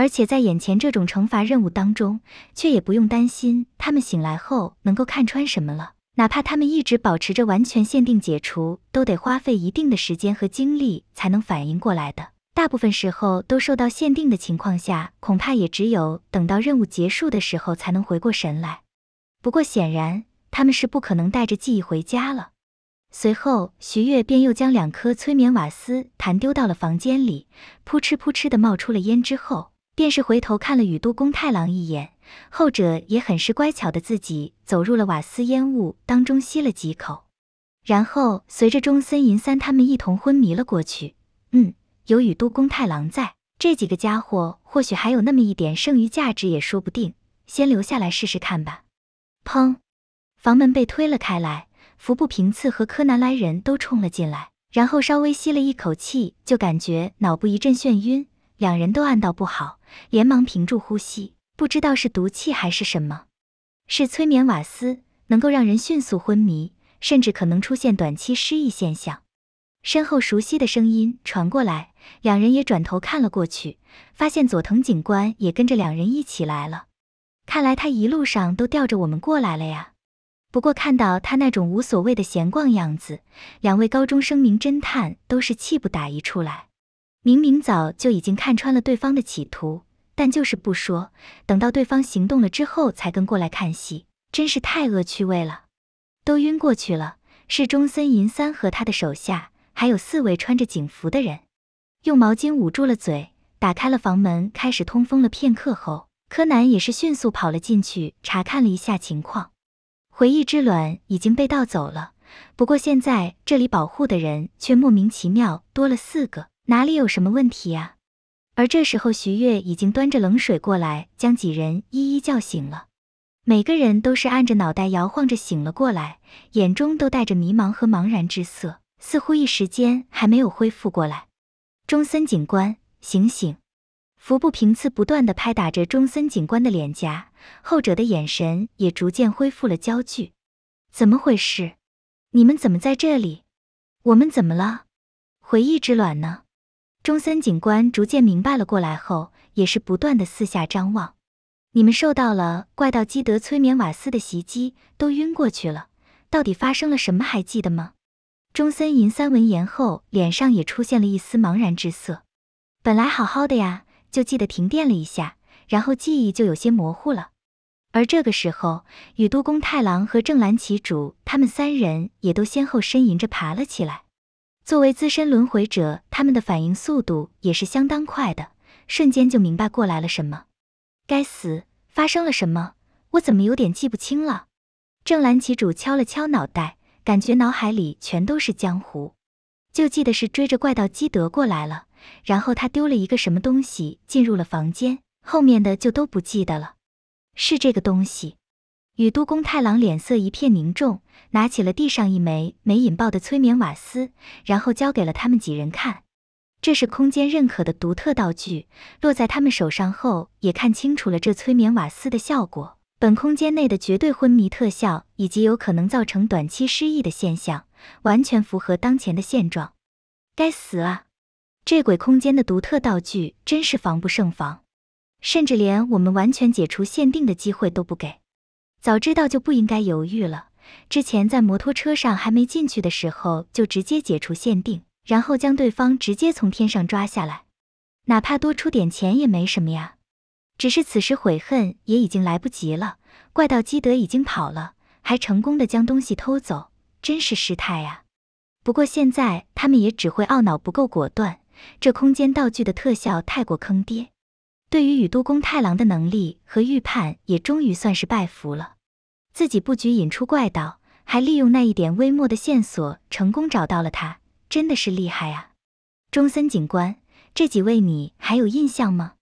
而且在眼前这种惩罚任务当中，却也不用担心他们醒来后能够看穿什么了。哪怕他们一直保持着完全限定解除，都得花费一定的时间和精力才能反应过来的。大部分时候都受到限定的情况下，恐怕也只有等到任务结束的时候才能回过神来。不过显然他们是不可能带着记忆回家了。随后，徐月便又将两颗催眠瓦斯弹丢到了房间里，扑哧扑哧的冒出了烟之后。便是回头看了宇都宫太郎一眼，后者也很是乖巧的自己走入了瓦斯烟雾当中吸了几口，然后随着中森银三他们一同昏迷了过去。嗯，有宇都宫太郎在，这几个家伙或许还有那么一点剩余价值也说不定，先留下来试试看吧。砰，房门被推了开来，服部平次和柯南来人都冲了进来，然后稍微吸了一口气，就感觉脑部一阵眩晕。两人都暗道不好，连忙屏住呼吸。不知道是毒气还是什么，是催眠瓦斯，能够让人迅速昏迷，甚至可能出现短期失忆现象。身后熟悉的声音传过来，两人也转头看了过去，发现佐藤警官也跟着两人一起来了。看来他一路上都吊着我们过来了呀。不过看到他那种无所谓的闲逛样子，两位高中生名侦探都是气不打一处来。明明早就已经看穿了对方的企图，但就是不说，等到对方行动了之后才跟过来看戏，真是太恶趣味了！都晕过去了。是中森银三和他的手下，还有四位穿着警服的人，用毛巾捂住了嘴，打开了房门，开始通风了。片刻后，柯南也是迅速跑了进去，查看了一下情况。回忆之卵已经被盗走了，不过现在这里保护的人却莫名其妙多了四个。哪里有什么问题呀？而这时候，徐悦已经端着冷水过来，将几人一一叫醒了。每个人都是按着脑袋摇晃着醒了过来，眼中都带着迷茫和茫然之色，似乎一时间还没有恢复过来。中森警官，醒醒！服部平次不断的拍打着中森警官的脸颊，后者的眼神也逐渐恢复了焦距。怎么回事？你们怎么在这里？我们怎么了？回忆之卵呢？中森警官逐渐明白了过来后，也是不断的四下张望。你们受到了怪盗基德催眠瓦斯的袭击，都晕过去了。到底发生了什么？还记得吗？中森银三闻言后，脸上也出现了一丝茫然之色。本来好好的呀，就记得停电了一下，然后记忆就有些模糊了。而这个时候，宇都宫太郎和正蓝旗主他们三人也都先后呻吟着爬了起来。作为资深轮回者，他们的反应速度也是相当快的，瞬间就明白过来了什么。该死，发生了什么？我怎么有点记不清了？郑兰旗主敲了敲脑袋，感觉脑海里全都是江湖，就记得是追着怪盗基德过来了，然后他丢了一个什么东西进入了房间，后面的就都不记得了。是这个东西。宇都宫太郎脸色一片凝重，拿起了地上一枚没引爆的催眠瓦斯，然后交给了他们几人看。这是空间认可的独特道具，落在他们手上后，也看清楚了这催眠瓦斯的效果。本空间内的绝对昏迷特效，以及有可能造成短期失忆的现象，完全符合当前的现状。该死啊！这鬼空间的独特道具真是防不胜防，甚至连我们完全解除限定的机会都不给。早知道就不应该犹豫了。之前在摩托车上还没进去的时候，就直接解除限定，然后将对方直接从天上抓下来，哪怕多出点钱也没什么呀。只是此时悔恨也已经来不及了。怪盗基德已经跑了，还成功的将东西偷走，真是失态呀。不过现在他们也只会懊恼不够果断，这空间道具的特效太过坑爹。对于宇都宫太郎的能力和预判，也终于算是拜服了。自己布局引出怪盗，还利用那一点微末的线索，成功找到了他，真的是厉害啊！中森警官，这几位你还有印象吗？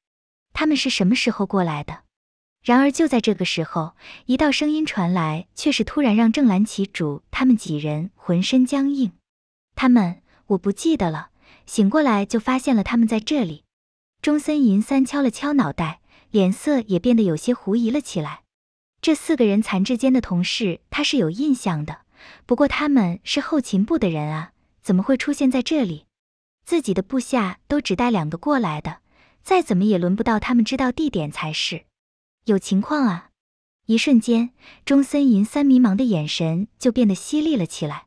他们是什么时候过来的？然而就在这个时候，一道声音传来，却是突然让正兰旗主他们几人浑身僵硬。他们，我不记得了。醒过来就发现了他们在这里。中森银三敲了敲脑袋，脸色也变得有些狐疑了起来。这四个人残肢间的同事，他是有印象的。不过他们是后勤部的人啊，怎么会出现在这里？自己的部下都只带两个过来的，再怎么也轮不到他们知道地点才是。有情况啊！一瞬间，中森银三迷茫的眼神就变得犀利了起来。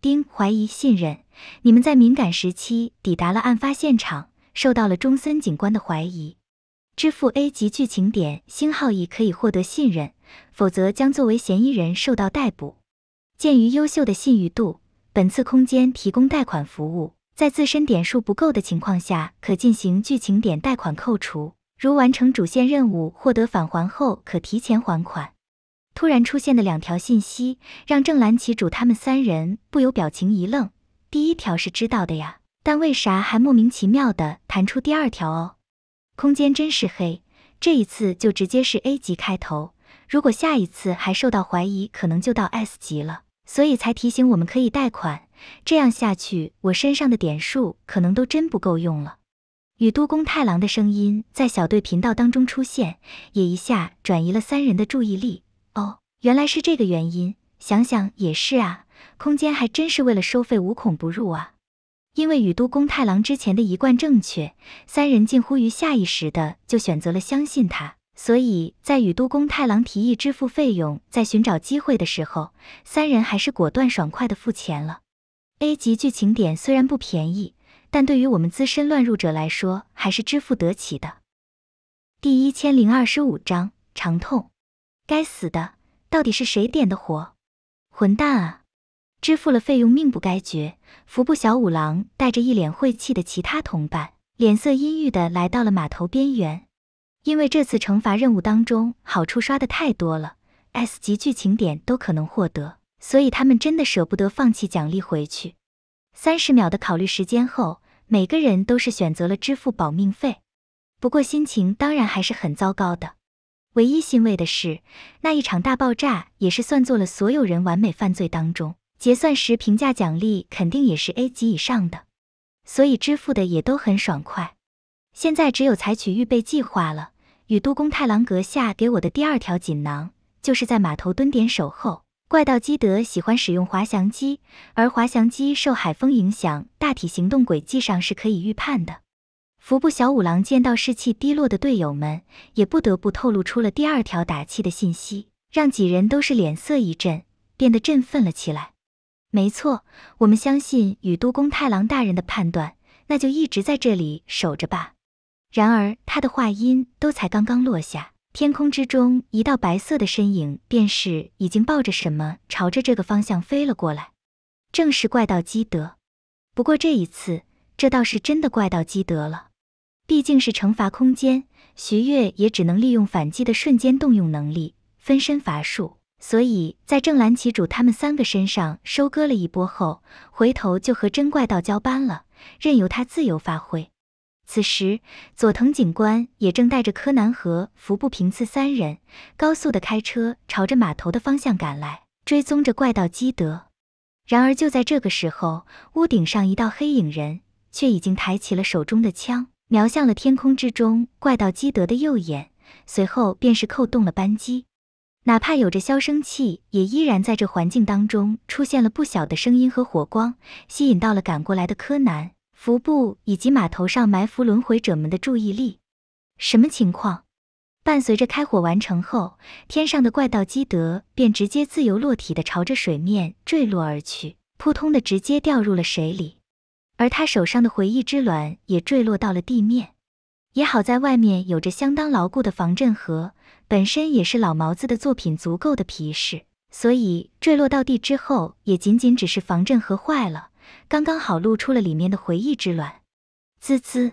丁怀疑信任你们在敏感时期抵达了案发现场。受到了中森警官的怀疑，支付 A 级剧情点星号一可以获得信任，否则将作为嫌疑人受到逮捕。鉴于优秀的信誉度，本次空间提供贷款服务，在自身点数不够的情况下，可进行剧情点贷款扣除。如完成主线任务获得返还后，可提前还款。突然出现的两条信息，让郑兰旗主他们三人不由表情一愣。第一条是知道的呀。但为啥还莫名其妙的弹出第二条哦？空间真是黑，这一次就直接是 A 级开头。如果下一次还受到怀疑，可能就到 S 级了。所以才提醒我们可以贷款。这样下去，我身上的点数可能都真不够用了。宇都宫太郎的声音在小队频道当中出现，也一下转移了三人的注意力。哦，原来是这个原因。想想也是啊，空间还真是为了收费无孔不入啊。因为宇都宫太郎之前的一贯正确，三人近乎于下意识的就选择了相信他，所以在宇都宫太郎提议支付费用、在寻找机会的时候，三人还是果断爽快的付钱了。A 级剧情点虽然不便宜，但对于我们资深乱入者来说，还是支付得起的。第一千零二十五章长痛。该死的，到底是谁点的火？混蛋啊！支付了费用，命不该绝。服部小五郎带着一脸晦气的其他同伴，脸色阴郁的来到了码头边缘。因为这次惩罚任务当中好处刷的太多了，S 级剧情点都可能获得，所以他们真的舍不得放弃奖励回去。三十秒的考虑时间后，每个人都是选择了支付保命费。不过心情当然还是很糟糕的。唯一欣慰的是，那一场大爆炸也是算作了所有人完美犯罪当中。结算时评价奖励肯定也是 A 级以上的，所以支付的也都很爽快。现在只有采取预备计划了。与都公太郎阁下给我的第二条锦囊，就是在码头蹲点守候。怪盗基德喜欢使用滑翔机，而滑翔机受海风影响，大体行动轨迹上是可以预判的。服部小五郎见到士气低落的队友们，也不得不透露出了第二条打气的信息，让几人都是脸色一震，变得振奋了起来。没错，我们相信与都宫太郎大人的判断，那就一直在这里守着吧。然而他的话音都才刚刚落下，天空之中一道白色的身影便是已经抱着什么朝着这个方向飞了过来，正是怪盗基德。不过这一次，这倒是真的怪盗基德了，毕竟是惩罚空间，徐月也只能利用反击的瞬间动用能力，分身乏术。所以在正兰旗主他们三个身上收割了一波后，回头就和真怪盗交班了，任由他自由发挥。此时，佐藤警官也正带着柯南和服部平次三人，高速的开车朝着码头的方向赶来，追踪着怪盗基德。然而就在这个时候，屋顶上一道黑影人却已经抬起了手中的枪，瞄向了天空之中怪盗基德的右眼，随后便是扣动了扳机。哪怕有着消声器，也依然在这环境当中出现了不小的声音和火光，吸引到了赶过来的柯南、服部以及码头上埋伏轮回者们的注意力。什么情况？伴随着开火完成后，天上的怪盗基德便直接自由落体的朝着水面坠落而去，扑通的直接掉入了水里，而他手上的回忆之卵也坠落到了地面。也好，在外面有着相当牢固的防震盒。本身也是老毛子的作品，足够的皮实，所以坠落到地之后，也仅仅只是防震盒坏了，刚刚好露出了里面的回忆之卵。滋滋，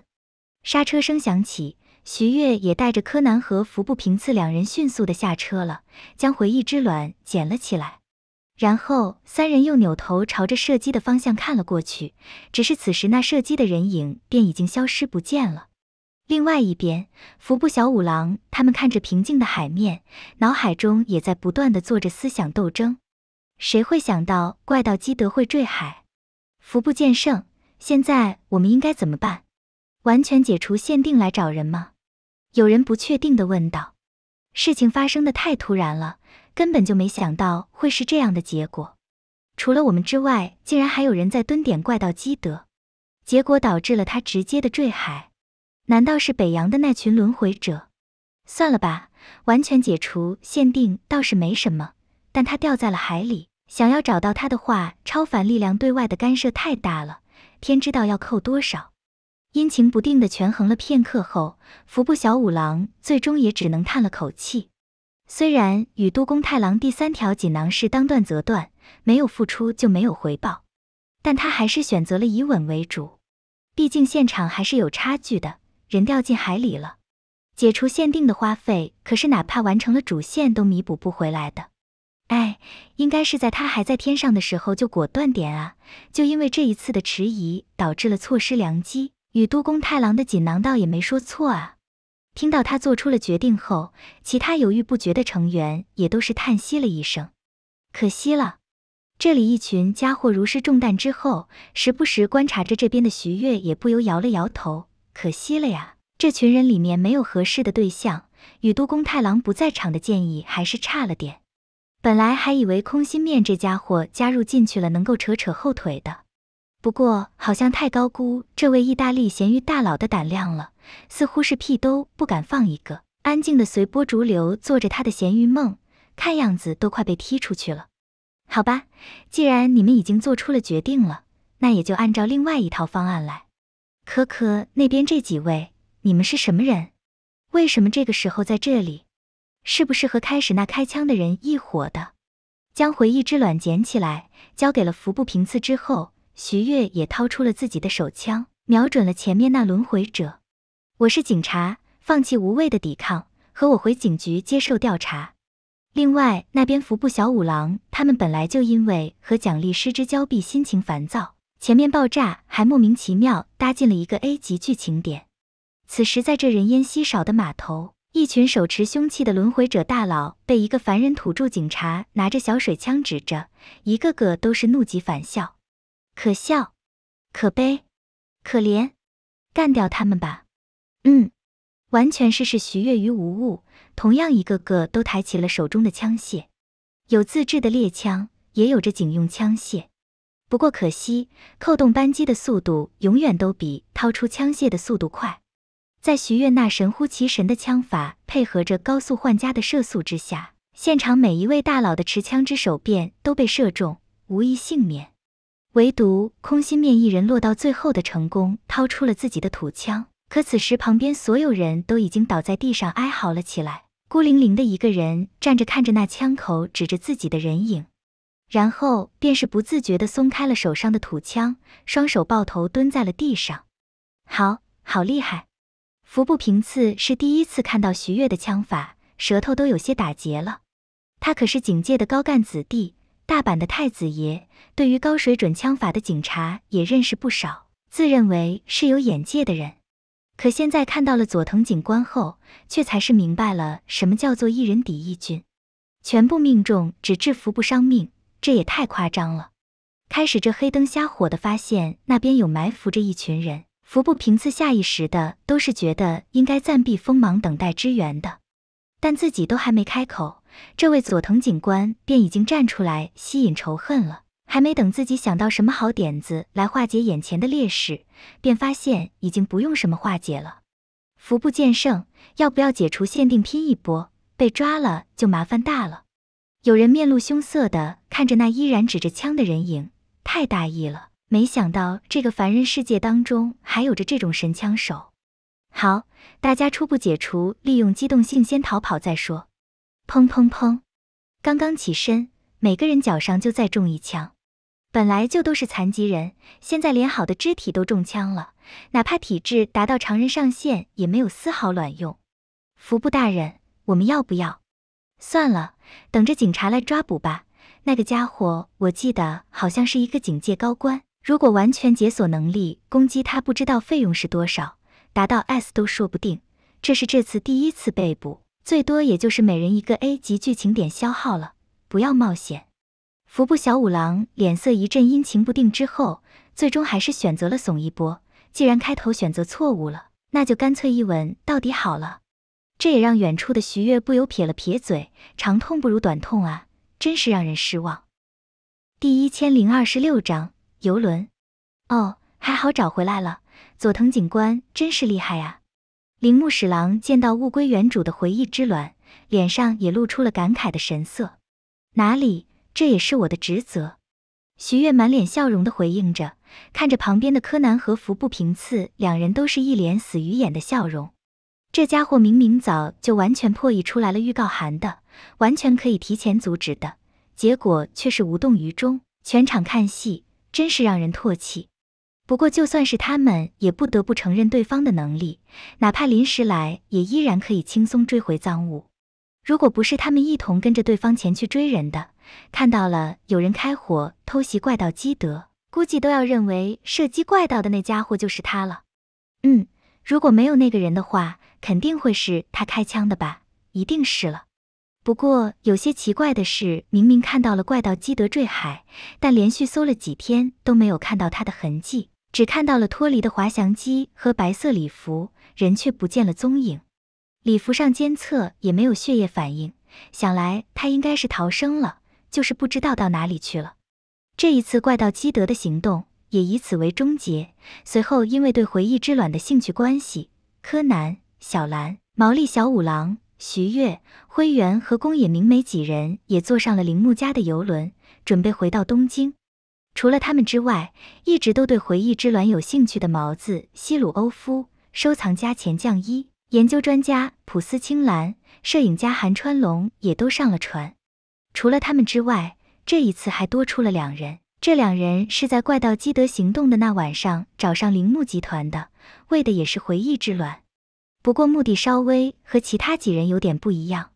刹车声响起，徐悦也带着柯南和服部平次两人迅速的下车了，将回忆之卵捡了起来，然后三人又扭头朝着射击的方向看了过去，只是此时那射击的人影便已经消失不见了。另外一边，服部小五郎他们看着平静的海面，脑海中也在不断的做着思想斗争。谁会想到怪盗基德会坠海？服部剑圣，现在我们应该怎么办？完全解除限定来找人吗？有人不确定的问道。事情发生的太突然了，根本就没想到会是这样的结果。除了我们之外，竟然还有人在蹲点怪盗基德，结果导致了他直接的坠海。难道是北洋的那群轮回者？算了吧，完全解除限定倒是没什么，但他掉在了海里，想要找到他的话，超凡力量对外的干涉太大了，天知道要扣多少。阴晴不定的权衡了片刻后，服部小五郎最终也只能叹了口气。虽然与都宫太郎第三条锦囊是当断则断，没有付出就没有回报，但他还是选择了以稳为主，毕竟现场还是有差距的。人掉进海里了，解除限定的花费，可是哪怕完成了主线都弥补不回来的。哎，应该是在他还在天上的时候就果断点啊！就因为这一次的迟疑，导致了错失良机。与都宫太郎的锦囊倒也没说错啊。听到他做出了决定后，其他犹豫不决的成员也都是叹息了一声。可惜了，这里一群家伙如释重担之后，时不时观察着这边的徐月，也不由摇了摇头。可惜了呀，这群人里面没有合适的对象，与都宫太郎不在场的建议还是差了点。本来还以为空心面这家伙加入进去了能够扯扯后腿的，不过好像太高估这位意大利咸鱼大佬的胆量了，似乎是屁都不敢放一个，安静的随波逐流做着他的咸鱼梦，看样子都快被踢出去了。好吧，既然你们已经做出了决定了，那也就按照另外一套方案来。可可那边这几位，你们是什么人？为什么这个时候在这里？是不是和开始那开枪的人一伙的？将回忆之卵捡起来，交给了服部平次之后，徐悦也掏出了自己的手枪，瞄准了前面那轮回者。我是警察，放弃无谓的抵抗，和我回警局接受调查。另外那边服部小五郎他们本来就因为和奖励失之交臂，心情烦躁。前面爆炸还莫名其妙搭进了一个 A 级剧情点。此时在这人烟稀少的码头，一群手持凶器的轮回者大佬被一个凡人土著警察拿着小水枪指着，一个个都是怒极反笑，可笑、可悲、可怜，干掉他们吧。嗯，完全是视徐悦于无物，同样一个个都抬起了手中的枪械，有自制的猎枪，也有着警用枪械。不过可惜，扣动扳机的速度永远都比掏出枪械的速度快。在徐悦那神乎其神的枪法，配合着高速换家的射速之下，现场每一位大佬的持枪之手便都被射中，无一幸免。唯独空心面一人落到最后的成功掏出了自己的土枪，可此时旁边所有人都已经倒在地上哀嚎了起来，孤零零的一个人站着看着那枪口指着自己的人影。然后便是不自觉的松开了手上的土枪，双手抱头蹲在了地上。好好厉害！服部平次是第一次看到徐悦的枪法，舌头都有些打结了。他可是警界的高干子弟，大阪的太子爷，对于高水准枪法的警察也认识不少，自认为是有眼界的人。可现在看到了佐藤警官后，却才是明白了什么叫做一人敌一军，全部命中，只制服不伤命。这也太夸张了！开始这黑灯瞎火的，发现那边有埋伏着一群人。服部平次下意识的都是觉得应该暂避锋芒，等待支援的。但自己都还没开口，这位佐藤警官便已经站出来吸引仇恨了。还没等自己想到什么好点子来化解眼前的劣势，便发现已经不用什么化解了。服部剑圣，要不要解除限定拼一波？被抓了就麻烦大了。有人面露凶色的看着那依然指着枪的人影，太大意了，没想到这个凡人世界当中还有着这种神枪手。好，大家初步解除，利用机动性先逃跑再说。砰砰砰！刚刚起身，每个人脚上就再中一枪。本来就都是残疾人，现在连好的肢体都中枪了，哪怕体质达到常人上限，也没有丝毫卵用。服部大人，我们要不要？算了。等着警察来抓捕吧。那个家伙，我记得好像是一个警界高官。如果完全解锁能力攻击他，不知道费用是多少，达到 S 都说不定。这是这次第一次被捕，最多也就是每人一个 A 级剧情点消耗了。不要冒险。服部小五郎脸色一阵阴晴不定，之后最终还是选择了怂一波。既然开头选择错误了，那就干脆一吻到底好了。这也让远处的徐月不由撇了撇嘴：“长痛不如短痛啊，真是让人失望。”第一千零二十六章游轮。哦，还好找回来了，佐藤警官真是厉害啊！铃木史郎见到物归原主的回忆之卵，脸上也露出了感慨的神色。哪里，这也是我的职责。徐月满脸笑容的回应着，看着旁边的柯南和服部平次，两人都是一脸死鱼眼的笑容。这家伙明明早就完全破译出来了预告函的，完全可以提前阻止的，结果却是无动于衷，全场看戏，真是让人唾弃。不过就算是他们，也不得不承认对方的能力，哪怕临时来，也依然可以轻松追回赃物。如果不是他们一同跟着对方前去追人的，看到了有人开火偷袭怪盗基德，估计都要认为射击怪盗的那家伙就是他了。嗯，如果没有那个人的话。肯定会是他开枪的吧？一定是了。不过有些奇怪的是，明明看到了怪盗基德坠海，但连续搜了几天都没有看到他的痕迹，只看到了脱离的滑翔机和白色礼服，人却不见了踪影。礼服上监测也没有血液反应，想来他应该是逃生了，就是不知道到哪里去了。这一次怪盗基德的行动也以此为终结。随后因为对回忆之卵的兴趣关系，柯南。小兰、毛利小五郎、徐月、灰原和宫野明美几人也坐上了铃木家的游轮，准备回到东京。除了他们之外，一直都对回忆之卵有兴趣的毛子西鲁欧夫、收藏家钱将一、研究专家普斯青兰、摄影家韩川龙也都上了船。除了他们之外，这一次还多出了两人，这两人是在怪盗基德行动的那晚上找上铃木集团的，为的也是回忆之卵。不过目的稍微和其他几人有点不一样。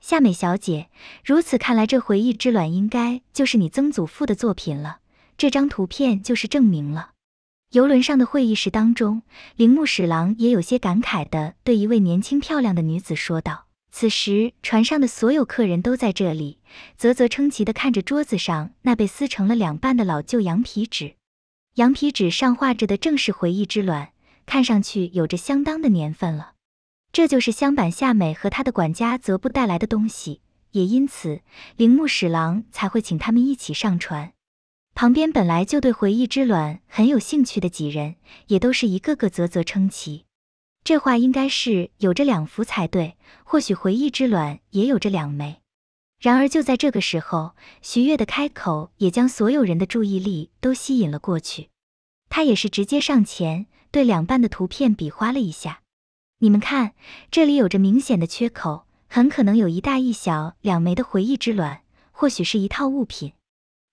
夏美小姐，如此看来，这回忆之卵应该就是你曾祖父的作品了。这张图片就是证明了。游轮上的会议室当中，铃木史郎也有些感慨的对一位年轻漂亮的女子说道。此时，船上的所有客人都在这里啧啧称奇的看着桌子上那被撕成了两半的老旧羊皮纸，羊皮纸上画着的正是回忆之卵。看上去有着相当的年份了，这就是香坂夏美和他的管家泽布带来的东西，也因此铃木史郎才会请他们一起上船。旁边本来就对回忆之卵很有兴趣的几人，也都是一个个啧啧称奇。这话应该是有着两幅才对，或许回忆之卵也有着两枚。然而就在这个时候，徐月的开口也将所有人的注意力都吸引了过去。他也是直接上前。对两半的图片比划了一下，你们看，这里有着明显的缺口，很可能有一大一小两枚的回忆之卵，或许是一套物品。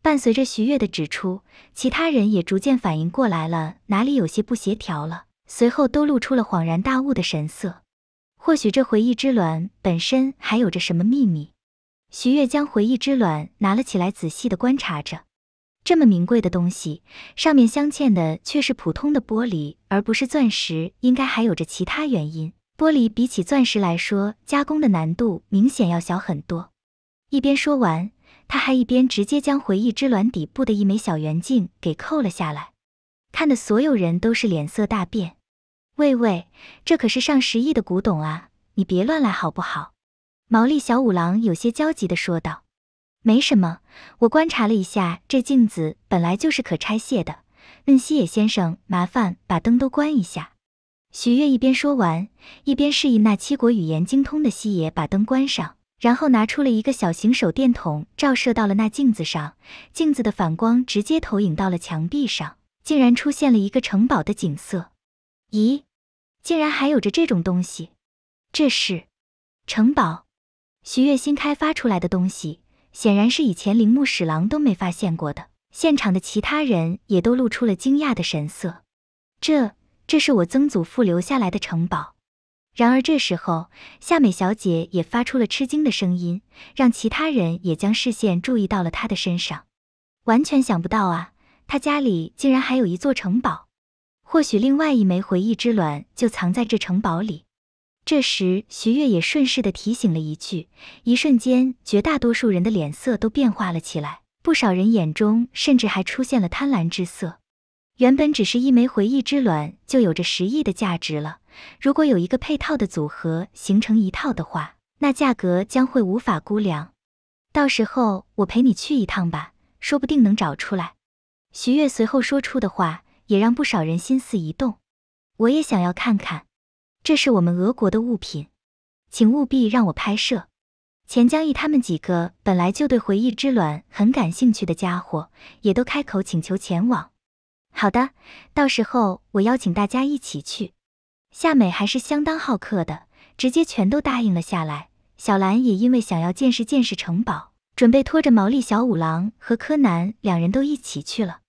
伴随着徐月的指出，其他人也逐渐反应过来了，哪里有些不协调了，随后都露出了恍然大悟的神色。或许这回忆之卵本身还有着什么秘密。徐月将回忆之卵拿了起来，仔细的观察着。这么名贵的东西，上面镶嵌的却是普通的玻璃，而不是钻石，应该还有着其他原因。玻璃比起钻石来说，加工的难度明显要小很多。一边说完，他还一边直接将回忆之卵底部的一枚小圆镜给扣了下来，看的所有人都是脸色大变。喂喂，这可是上十亿的古董啊，你别乱来好不好？毛利小五郎有些焦急的说道。没什么，我观察了一下，这镜子本来就是可拆卸的。嗯，西野先生，麻烦把灯都关一下。许月一边说完，一边示意那七国语言精通的西野把灯关上，然后拿出了一个小型手电筒，照射到了那镜子上，镜子的反光直接投影到了墙壁上，竟然出现了一个城堡的景色。咦，竟然还有着这种东西？这是城堡？许月新开发出来的东西。显然是以前铃木史郎都没发现过的。现场的其他人也都露出了惊讶的神色。这，这是我曾祖父留下来的城堡。然而这时候，夏美小姐也发出了吃惊的声音，让其他人也将视线注意到了她的身上。完全想不到啊，她家里竟然还有一座城堡。或许另外一枚回忆之卵就藏在这城堡里。这时，徐月也顺势的提醒了一句，一瞬间，绝大多数人的脸色都变化了起来，不少人眼中甚至还出现了贪婪之色。原本只是一枚回忆之卵，就有着十亿的价值了，如果有一个配套的组合形成一套的话，那价格将会无法估量。到时候我陪你去一趟吧，说不定能找出来。徐月随后说出的话，也让不少人心思一动。我也想要看看。这是我们俄国的物品，请务必让我拍摄。钱江义他们几个本来就对回忆之卵很感兴趣的家伙，也都开口请求前往。好的，到时候我邀请大家一起去。夏美还是相当好客的，直接全都答应了下来。小兰也因为想要见识见识城堡，准备拖着毛利小五郎和柯南两人都一起去了。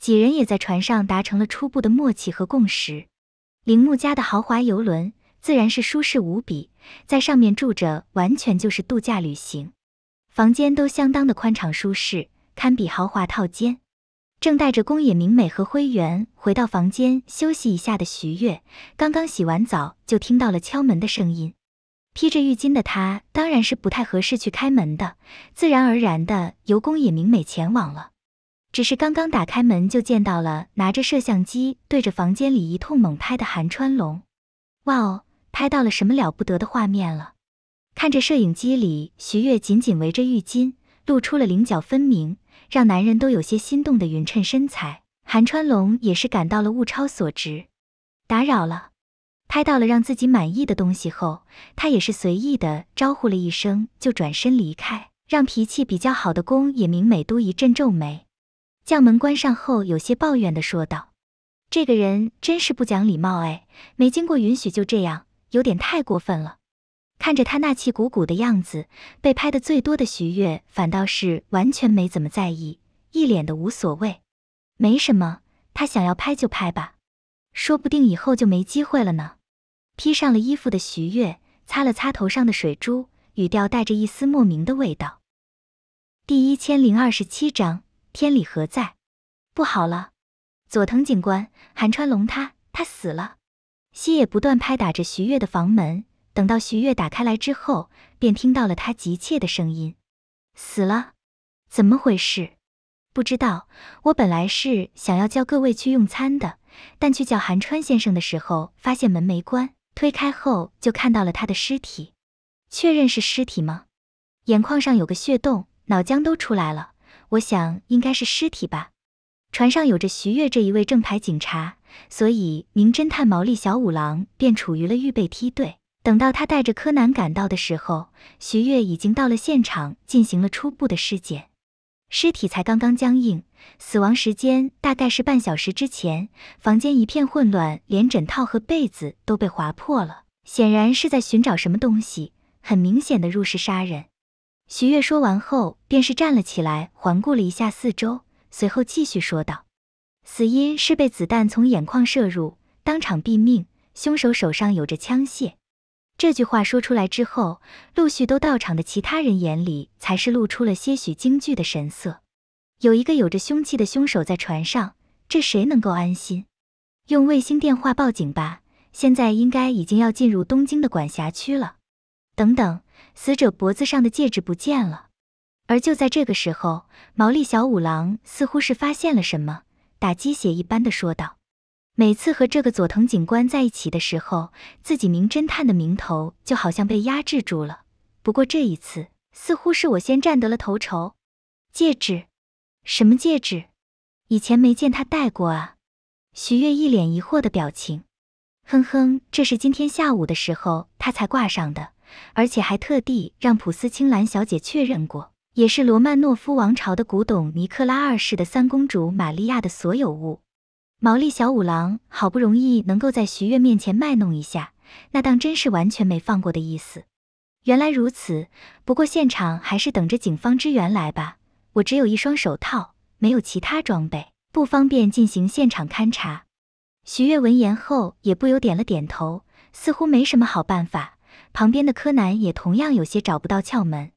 几人也在船上达成了初步的默契和共识。铃木家的豪华游轮自然是舒适无比，在上面住着完全就是度假旅行。房间都相当的宽敞舒适，堪比豪华套间。正带着宫野明美和灰原回到房间休息一下的徐悦，刚刚洗完澡就听到了敲门的声音。披着浴巾的她当然是不太合适去开门的，自然而然的由宫野明美前往了。只是刚刚打开门，就见到了拿着摄像机对着房间里一通猛拍的韩川龙。哇哦，拍到了什么了不得的画面了！看着摄影机里徐悦紧紧围着浴巾，露出了菱角分明、让男人都有些心动的匀称身材，韩川龙也是感到了物超所值。打扰了，拍到了让自己满意的东西后，他也是随意的招呼了一声，就转身离开，让脾气比较好的宫野明美都一阵皱眉。将门关上后，有些抱怨的说道：“这个人真是不讲礼貌哎，没经过允许就这样，有点太过分了。”看着他那气鼓鼓的样子，被拍的最多的徐悦反倒是完全没怎么在意，一脸的无所谓：“没什么，他想要拍就拍吧，说不定以后就没机会了呢。”披上了衣服的徐悦擦了擦头上的水珠，语调带着一丝莫名的味道。第一千零二十七章。天理何在？不好了，佐藤警官，韩川龙他他死了。西野不断拍打着徐悦的房门，等到徐悦打开来之后，便听到了他急切的声音：“死了，怎么回事？不知道。我本来是想要叫各位去用餐的，但去叫韩川先生的时候，发现门没关，推开后就看到了他的尸体。确认是尸体吗？眼眶上有个血洞，脑浆都出来了。”我想应该是尸体吧。船上有着徐月这一位正牌警察，所以名侦探毛利小五郎便处于了预备梯队。等到他带着柯南赶到的时候，徐月已经到了现场，进行了初步的尸检。尸体才刚刚僵硬，死亡时间大概是半小时之前。房间一片混乱，连枕套和被子都被划破了，显然是在寻找什么东西。很明显的入室杀人。徐悦说完后，便是站了起来，环顾了一下四周，随后继续说道：“死因是被子弹从眼眶射入，当场毙命。凶手手上有着枪械。”这句话说出来之后，陆续都到场的其他人眼里才是露出了些许惊惧的神色。有一个有着凶器的凶手在船上，这谁能够安心？用卫星电话报警吧，现在应该已经要进入东京的管辖区了。等等。死者脖子上的戒指不见了，而就在这个时候，毛利小五郎似乎是发现了什么，打鸡血一般的说道：“每次和这个佐藤警官在一起的时候，自己名侦探的名头就好像被压制住了。不过这一次，似乎是我先占得了头筹。”戒指？什么戒指？以前没见他戴过啊！徐月一脸疑惑的表情。哼哼，这是今天下午的时候他才挂上的。而且还特地让普斯青兰小姐确认过，也是罗曼诺夫王朝的古董尼克拉二世的三公主玛利亚的所有物。毛利小五郎好不容易能够在徐悦面前卖弄一下，那当真是完全没放过的意思。原来如此，不过现场还是等着警方支援来吧。我只有一双手套，没有其他装备，不方便进行现场勘查。徐悦闻言后也不由点了点头，似乎没什么好办法。旁边的柯南也同样有些找不到窍门，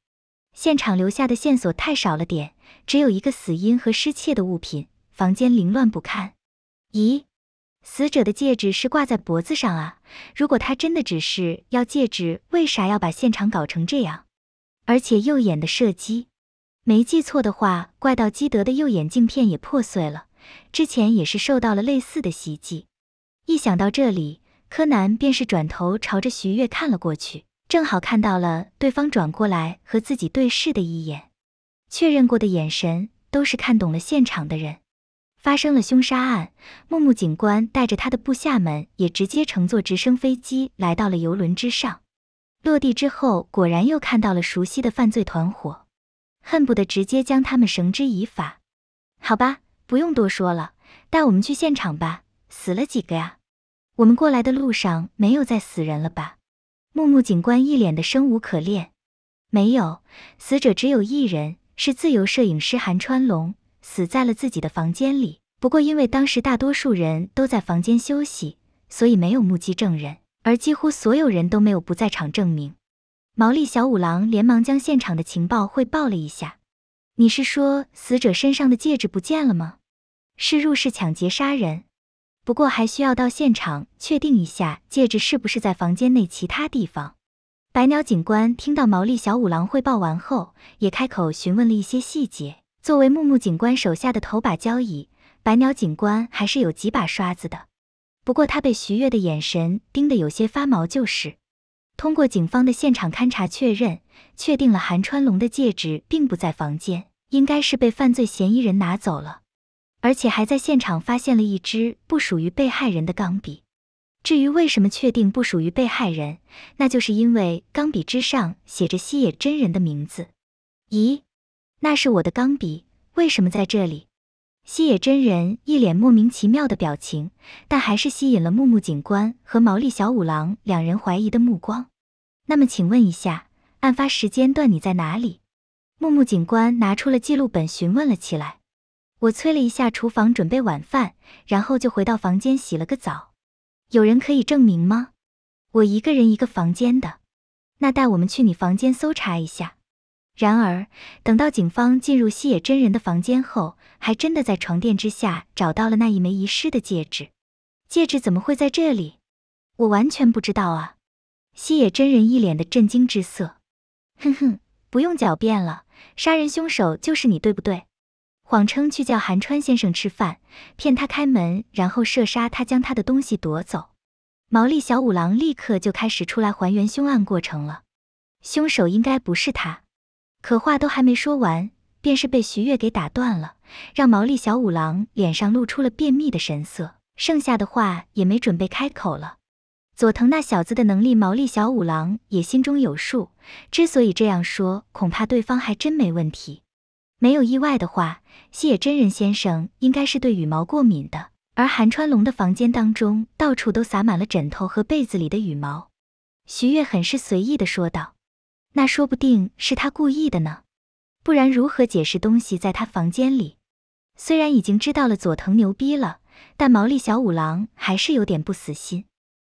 现场留下的线索太少了点，只有一个死因和失窃的物品，房间凌乱不堪。咦，死者的戒指是挂在脖子上啊？如果他真的只是要戒指，为啥要把现场搞成这样？而且右眼的射击，没记错的话，怪盗基德的右眼镜片也破碎了，之前也是受到了类似的袭击。一想到这里。柯南便是转头朝着徐悦看了过去，正好看到了对方转过来和自己对视的一眼，确认过的眼神都是看懂了现场的人发生了凶杀案。木木警官带着他的部下们也直接乘坐直升飞机来到了游轮之上，落地之后果然又看到了熟悉的犯罪团伙，恨不得直接将他们绳之以法。好吧，不用多说了，带我们去现场吧。死了几个呀？我们过来的路上没有再死人了吧？木木警官一脸的生无可恋。没有，死者只有一人，是自由摄影师韩川龙，死在了自己的房间里。不过因为当时大多数人都在房间休息，所以没有目击证人，而几乎所有人都没有不在场证明。毛利小五郎连忙将现场的情报汇报了一下。你是说死者身上的戒指不见了吗？是入室抢劫杀人。不过还需要到现场确定一下戒指是不是在房间内其他地方。白鸟警官听到毛利小五郎汇报完后，也开口询问了一些细节。作为木木警官手下的头把交椅，白鸟警官还是有几把刷子的。不过他被徐悦的眼神盯得有些发毛，就是通过警方的现场勘查确认，确定了韩川龙的戒指并不在房间，应该是被犯罪嫌疑人拿走了。而且还在现场发现了一支不属于被害人的钢笔。至于为什么确定不属于被害人，那就是因为钢笔之上写着西野真人的名字。咦，那是我的钢笔，为什么在这里？西野真人一脸莫名其妙的表情，但还是吸引了木木警官和毛利小五郎两人怀疑的目光。那么，请问一下，案发时间段你在哪里？木木警官拿出了记录本询问了起来。我催了一下厨房准备晚饭，然后就回到房间洗了个澡。有人可以证明吗？我一个人一个房间的。那带我们去你房间搜查一下。然而，等到警方进入西野真人的房间后，还真的在床垫之下找到了那一枚遗失的戒指。戒指怎么会在这里？我完全不知道啊！西野真人一脸的震惊之色。哼哼，不用狡辩了，杀人凶手就是你，对不对？谎称去叫韩川先生吃饭，骗他开门，然后射杀他，将他的东西夺走。毛利小五郎立刻就开始出来还原凶案过程了。凶手应该不是他，可话都还没说完，便是被徐月给打断了，让毛利小五郎脸上露出了便秘的神色，剩下的话也没准备开口了。佐藤那小子的能力，毛利小五郎也心中有数，之所以这样说，恐怕对方还真没问题。没有意外的话，西野真人先生应该是对羽毛过敏的，而韩川龙的房间当中到处都洒满了枕头和被子里的羽毛。徐悦很是随意的说道：“那说不定是他故意的呢，不然如何解释东西在他房间里？”虽然已经知道了佐藤牛逼了，但毛利小五郎还是有点不死心。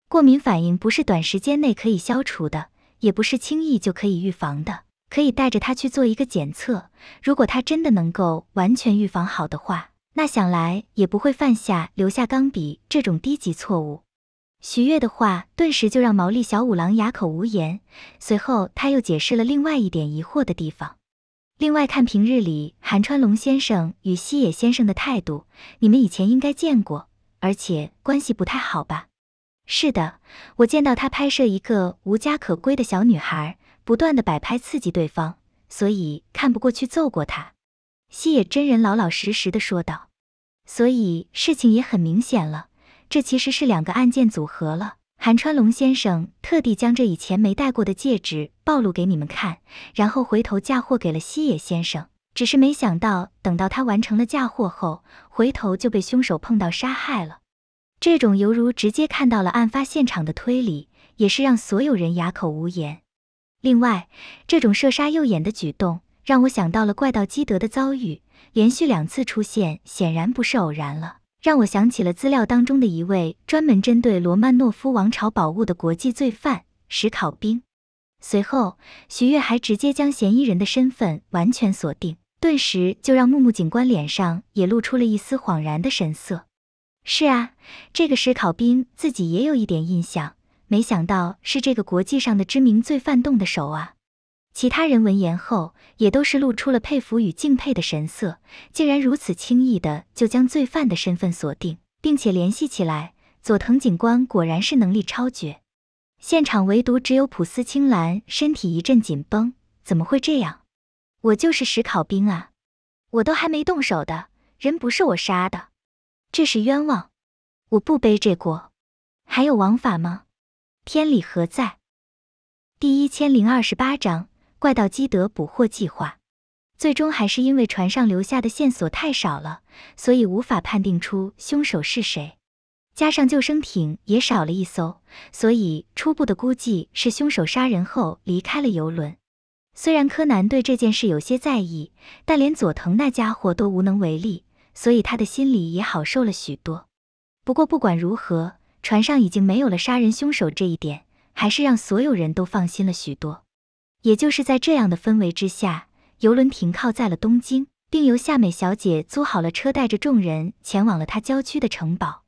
过敏反应不是短时间内可以消除的，也不是轻易就可以预防的。可以带着他去做一个检测，如果他真的能够完全预防好的话，那想来也不会犯下留下钢笔这种低级错误。徐悦的话顿时就让毛利小五郎哑口无言，随后他又解释了另外一点疑惑的地方。另外看平日里韩川龙先生与西野先生的态度，你们以前应该见过，而且关系不太好吧？是的，我见到他拍摄一个无家可归的小女孩。不断的摆拍刺激对方，所以看不过去揍过他。西野真人老老实实的说道：“所以事情也很明显了，这其实是两个案件组合了。韩川龙先生特地将这以前没戴过的戒指暴露给你们看，然后回头嫁祸给了西野先生。只是没想到，等到他完成了嫁祸后，回头就被凶手碰到杀害了。这种犹如直接看到了案发现场的推理，也是让所有人哑口无言。”另外，这种射杀右眼的举动让我想到了怪盗基德的遭遇，连续两次出现显然不是偶然了，让我想起了资料当中的一位专门针对罗曼诺夫王朝宝物的国际罪犯史考兵。随后，徐悦还直接将嫌疑人的身份完全锁定，顿时就让木木警官脸上也露出了一丝恍然的神色。是啊，这个史考兵自己也有一点印象。没想到是这个国际上的知名罪犯动的手啊！其他人闻言后也都是露出了佩服与敬佩的神色，竟然如此轻易的就将罪犯的身份锁定，并且联系起来。佐藤警官果然是能力超绝。现场唯独只有普斯青兰身体一阵紧绷，怎么会这样？我就是史考兵啊！我都还没动手的人不是我杀的，这是冤枉！我不背这锅，还有王法吗？天理何在？第一千零二十八章怪盗基德捕获计划，最终还是因为船上留下的线索太少了，所以无法判定出凶手是谁。加上救生艇也少了一艘，所以初步的估计是凶手杀人后离开了游轮。虽然柯南对这件事有些在意，但连佐藤那家伙都无能为力，所以他的心里也好受了许多。不过不管如何。船上已经没有了杀人凶手，这一点还是让所有人都放心了许多。也就是在这样的氛围之下，游轮停靠在了东京，并由夏美小姐租好了车，带着众人前往了她郊区的城堡。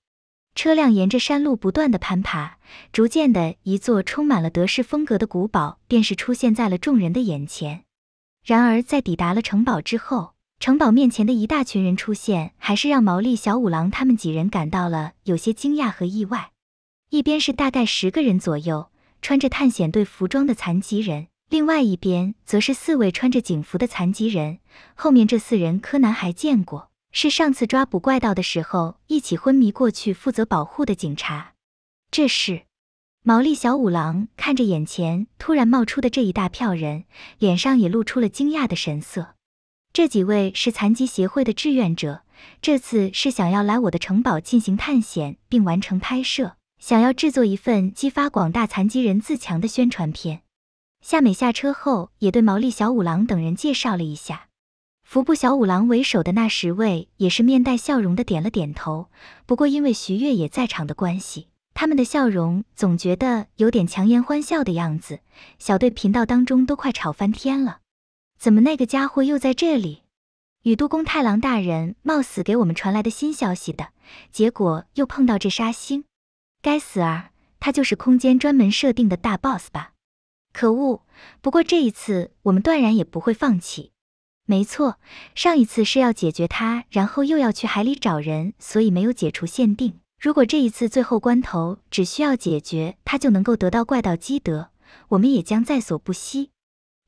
车辆沿着山路不断的攀爬，逐渐的一座充满了德式风格的古堡便是出现在了众人的眼前。然而在抵达了城堡之后，城堡面前的一大群人出现，还是让毛利小五郎他们几人感到了有些惊讶和意外。一边是大概十个人左右穿着探险队服装的残疾人，另外一边则是四位穿着警服的残疾人。后面这四人柯南还见过，是上次抓捕怪盗的时候一起昏迷过去负责保护的警察。这是毛利小五郎看着眼前突然冒出的这一大票人，脸上也露出了惊讶的神色。这几位是残疾协会的志愿者，这次是想要来我的城堡进行探险，并完成拍摄，想要制作一份激发广大残疾人自强的宣传片。夏美下车后，也对毛利小五郎等人介绍了一下。服部小五郎为首的那十位也是面带笑容的点了点头，不过因为徐月也在场的关系，他们的笑容总觉得有点强颜欢笑的样子。小队频道当中都快吵翻天了。怎么那个家伙又在这里？宇都宫太郎大人冒死给我们传来的新消息的结果，又碰到这杀星。该死啊！他就是空间专门设定的大 boss 吧？可恶！不过这一次我们断然也不会放弃。没错，上一次是要解决他，然后又要去海里找人，所以没有解除限定。如果这一次最后关头只需要解决他，就能够得到怪盗基德，我们也将在所不惜。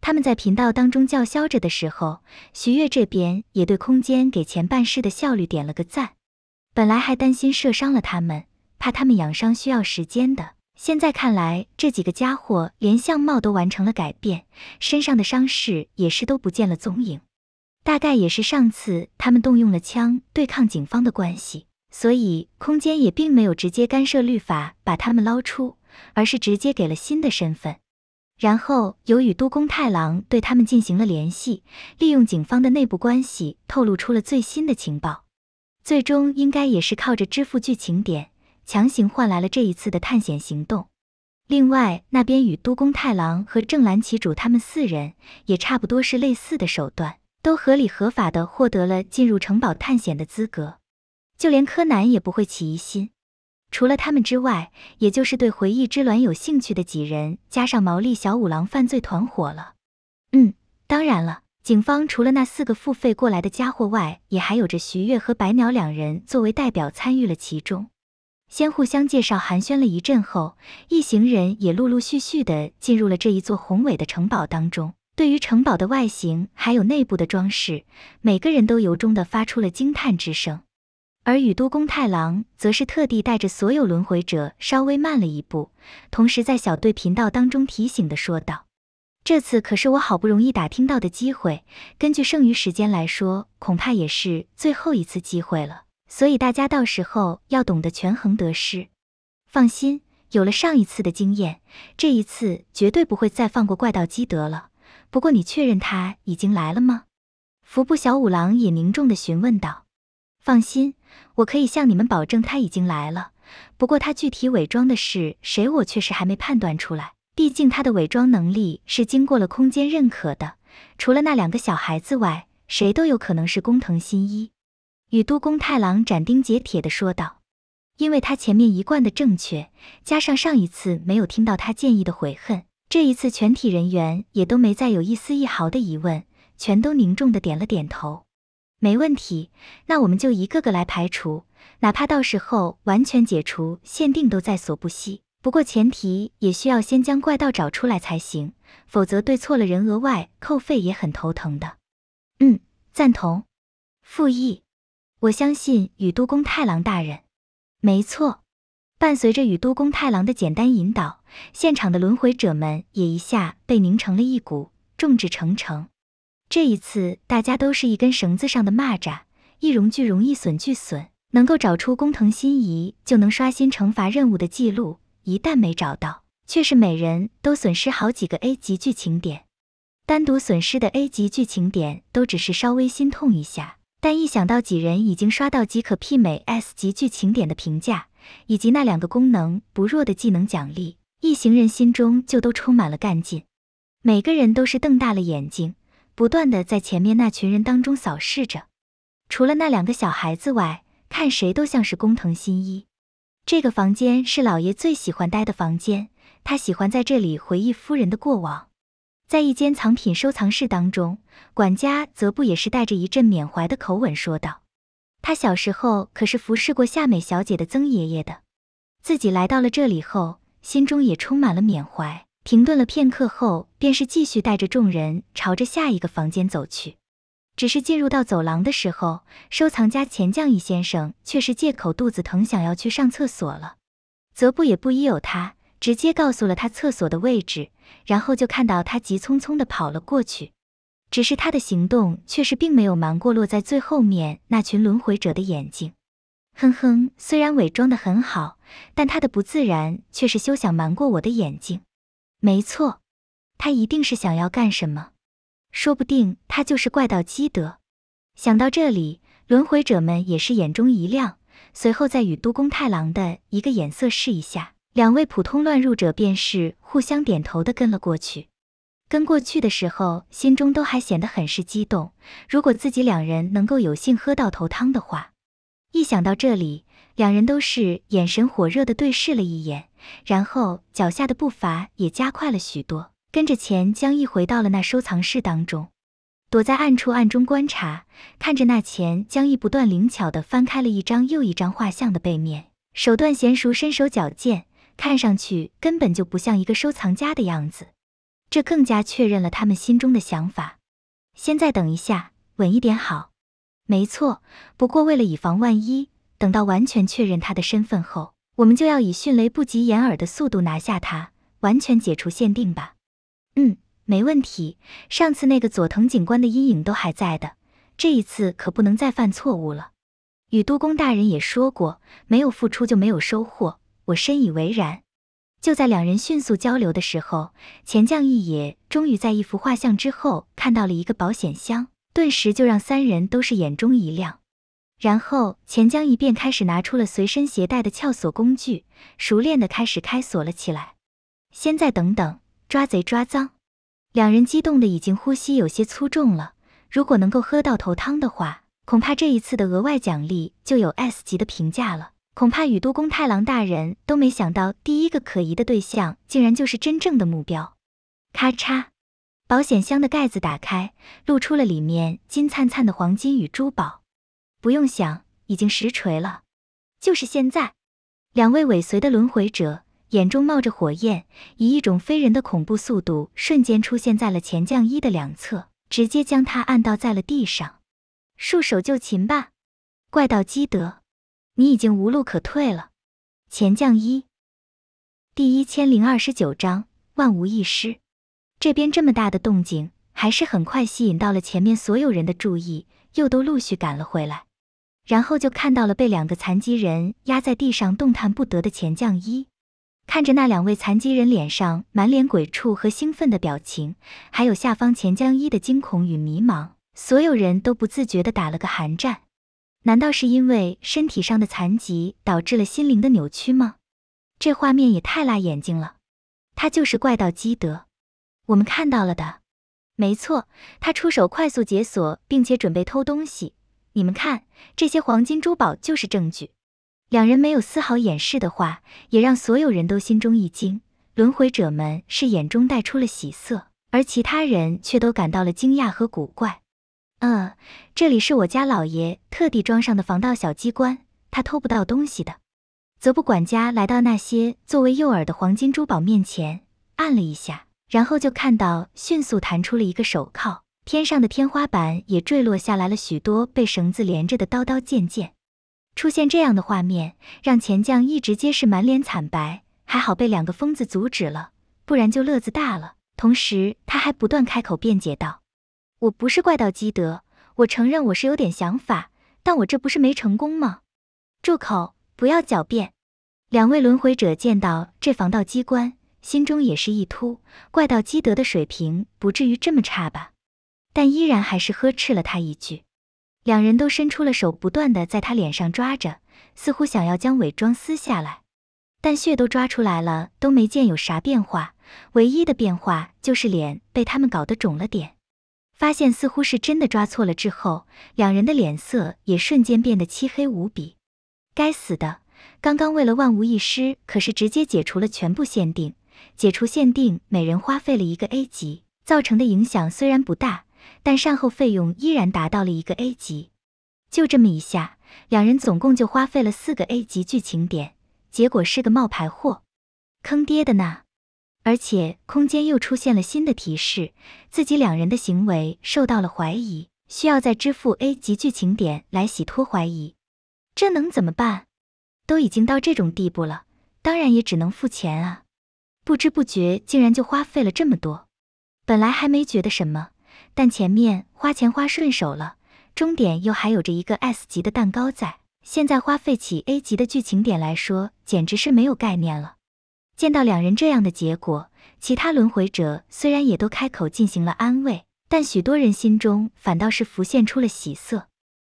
他们在频道当中叫嚣着的时候，徐悦这边也对空间给钱办事的效率点了个赞。本来还担心射伤了他们，怕他们养伤需要时间的，现在看来这几个家伙连相貌都完成了改变，身上的伤势也是都不见了踪影。大概也是上次他们动用了枪对抗警方的关系，所以空间也并没有直接干涉律法把他们捞出，而是直接给了新的身份。然后由与都宫太郎对他们进行了联系，利用警方的内部关系透露出了最新的情报，最终应该也是靠着支付剧情点，强行换来了这一次的探险行动。另外，那边与都宫太郎和正蓝旗主他们四人也差不多是类似的手段，都合理合法的获得了进入城堡探险的资格，就连柯南也不会起疑心。除了他们之外，也就是对回忆之卵有兴趣的几人，加上毛利小五郎犯罪团伙了。嗯，当然了，警方除了那四个付费过来的家伙外，也还有着徐月和白鸟两人作为代表参与了其中。先互相介绍寒暄了一阵后，一行人也陆陆续续的进入了这一座宏伟的城堡当中。对于城堡的外形还有内部的装饰，每个人都由衷的发出了惊叹之声。而宇都宫太郎则是特地带着所有轮回者稍微慢了一步，同时在小队频道当中提醒的说道：“这次可是我好不容易打听到的机会，根据剩余时间来说，恐怕也是最后一次机会了。所以大家到时候要懂得权衡得失。放心，有了上一次的经验，这一次绝对不会再放过怪盗基德了。不过你确认他已经来了吗？”服部小五郎也凝重地询问道：“放心。”我可以向你们保证，他已经来了。不过他具体伪装的是谁，我确实还没判断出来。毕竟他的伪装能力是经过了空间认可的。除了那两个小孩子外，谁都有可能是工藤新一。宇都宫太郎斩钉截铁地说道。因为他前面一贯的正确，加上上一次没有听到他建议的悔恨，这一次全体人员也都没再有一丝一毫的疑问，全都凝重地点了点头。没问题，那我们就一个个来排除，哪怕到时候完全解除限定都在所不惜。不过前提也需要先将怪盗找出来才行，否则对错了人额外扣费也很头疼的。嗯，赞同。附议。我相信与都宫太郎大人。没错。伴随着与都宫太郎的简单引导，现场的轮回者们也一下被凝成了一股，众志成城。这一次，大家都是一根绳子上的蚂蚱，一荣俱荣，一损俱损。能够找出工藤新一，就能刷新惩罚任务的记录；一旦没找到，却是每人都损失好几个 A 级剧情点。单独损失的 A 级剧情点都只是稍微心痛一下，但一想到几人已经刷到即可媲美 S 级剧情点的评价，以及那两个功能不弱的技能奖励，一行人心中就都充满了干劲。每个人都是瞪大了眼睛。不断的在前面那群人当中扫视着，除了那两个小孩子外，看谁都像是工藤新一。这个房间是老爷最喜欢待的房间，他喜欢在这里回忆夫人的过往。在一间藏品收藏室当中，管家泽布也是带着一阵缅怀的口吻说道：“他小时候可是服侍过夏美小姐的曾爷爷的，自己来到了这里后，心中也充满了缅怀。”停顿了片刻后，便是继续带着众人朝着下一个房间走去。只是进入到走廊的时候，收藏家钱将一先生却是借口肚子疼，想要去上厕所了。泽布也不疑有他，直接告诉了他厕所的位置，然后就看到他急匆匆的跑了过去。只是他的行动却是并没有瞒过落在最后面那群轮回者的眼睛。哼哼，虽然伪装的很好，但他的不自然却是休想瞒过我的眼睛。没错，他一定是想要干什么？说不定他就是怪盗基德。想到这里，轮回者们也是眼中一亮，随后在与都宫太郎的一个眼色示意下，两位普通乱入者便是互相点头的跟了过去。跟过去的时候，心中都还显得很是激动。如果自己两人能够有幸喝到头汤的话，一想到这里。两人都是眼神火热地对视了一眼，然后脚下的步伐也加快了许多，跟着钱江一回到了那收藏室当中，躲在暗处暗中观察，看着那钱江一不断灵巧地翻开了一张又一张画像的背面，手段娴熟，身手矫健，看上去根本就不像一个收藏家的样子，这更加确认了他们心中的想法。现在等一下，稳一点好。没错，不过为了以防万一。等到完全确认他的身份后，我们就要以迅雷不及掩耳的速度拿下他，完全解除限定吧。嗯，没问题。上次那个佐藤警官的阴影都还在的，这一次可不能再犯错误了。与都宫大人也说过，没有付出就没有收获，我深以为然。就在两人迅速交流的时候，钱将一野终于在一幅画像之后看到了一个保险箱，顿时就让三人都是眼中一亮。然后钱江一便开始拿出了随身携带的撬锁工具，熟练的开始开锁了起来。先在等等，抓贼抓赃。两人激动的已经呼吸有些粗重了。如果能够喝到头汤的话，恐怕这一次的额外奖励就有 S 级的评价了。恐怕宇都宫太郎大人都没想到，第一个可疑的对象竟然就是真正的目标。咔嚓，保险箱的盖子打开，露出了里面金灿灿的黄金与珠宝。不用想，已经实锤了。就是现在，两位尾随的轮回者眼中冒着火焰，以一种非人的恐怖速度，瞬间出现在了钱降一的两侧，直接将他按倒在了地上。束手就擒吧，怪盗基德，你已经无路可退了。钱降一第一千零二十九章万无一失。这边这么大的动静，还是很快吸引到了前面所有人的注意，又都陆续赶了回来。然后就看到了被两个残疾人压在地上动弹不得的钱江一，看着那两位残疾人脸上满脸鬼畜和兴奋的表情，还有下方钱江一的惊恐与迷茫，所有人都不自觉地打了个寒战。难道是因为身体上的残疾导致了心灵的扭曲吗？这画面也太辣眼睛了！他就是怪盗基德，我们看到了的。没错，他出手快速解锁，并且准备偷东西。你们看，这些黄金珠宝就是证据。两人没有丝毫掩饰的话，也让所有人都心中一惊。轮回者们是眼中带出了喜色，而其他人却都感到了惊讶和古怪。嗯，这里是我家老爷特地装上的防盗小机关，他偷不到东西的。泽布管家来到那些作为诱饵的黄金珠宝面前，按了一下，然后就看到迅速弹出了一个手铐。天上的天花板也坠落下来了许多被绳子连着的刀刀剑剑，出现这样的画面，让钱将一直皆是满脸惨白，还好被两个疯子阻止了，不然就乐子大了。同时，他还不断开口辩解道：“我不是怪盗基德，我承认我是有点想法，但我这不是没成功吗？”住口，不要狡辩。两位轮回者见到这防盗机关，心中也是一突，怪盗基德的水平不至于这么差吧？但依然还是呵斥了他一句，两人都伸出了手，不断的在他脸上抓着，似乎想要将伪装撕下来。但血都抓出来了，都没见有啥变化，唯一的变化就是脸被他们搞得肿了点。发现似乎是真的抓错了之后，两人的脸色也瞬间变得漆黑无比。该死的，刚刚为了万无一失，可是直接解除了全部限定，解除限定每人花费了一个 A 级，造成的影响虽然不大。但善后费用依然达到了一个 A 级，就这么一下，两人总共就花费了四个 A 级剧情点，结果是个冒牌货，坑爹的呢！而且空间又出现了新的提示，自己两人的行为受到了怀疑，需要再支付 A 级剧情点来洗脱怀疑。这能怎么办？都已经到这种地步了，当然也只能付钱啊！不知不觉竟然就花费了这么多，本来还没觉得什么。但前面花钱花顺手了，终点又还有着一个 S 级的蛋糕在，现在花费起 A 级的剧情点来说，简直是没有概念了。见到两人这样的结果，其他轮回者虽然也都开口进行了安慰，但许多人心中反倒是浮现出了喜色。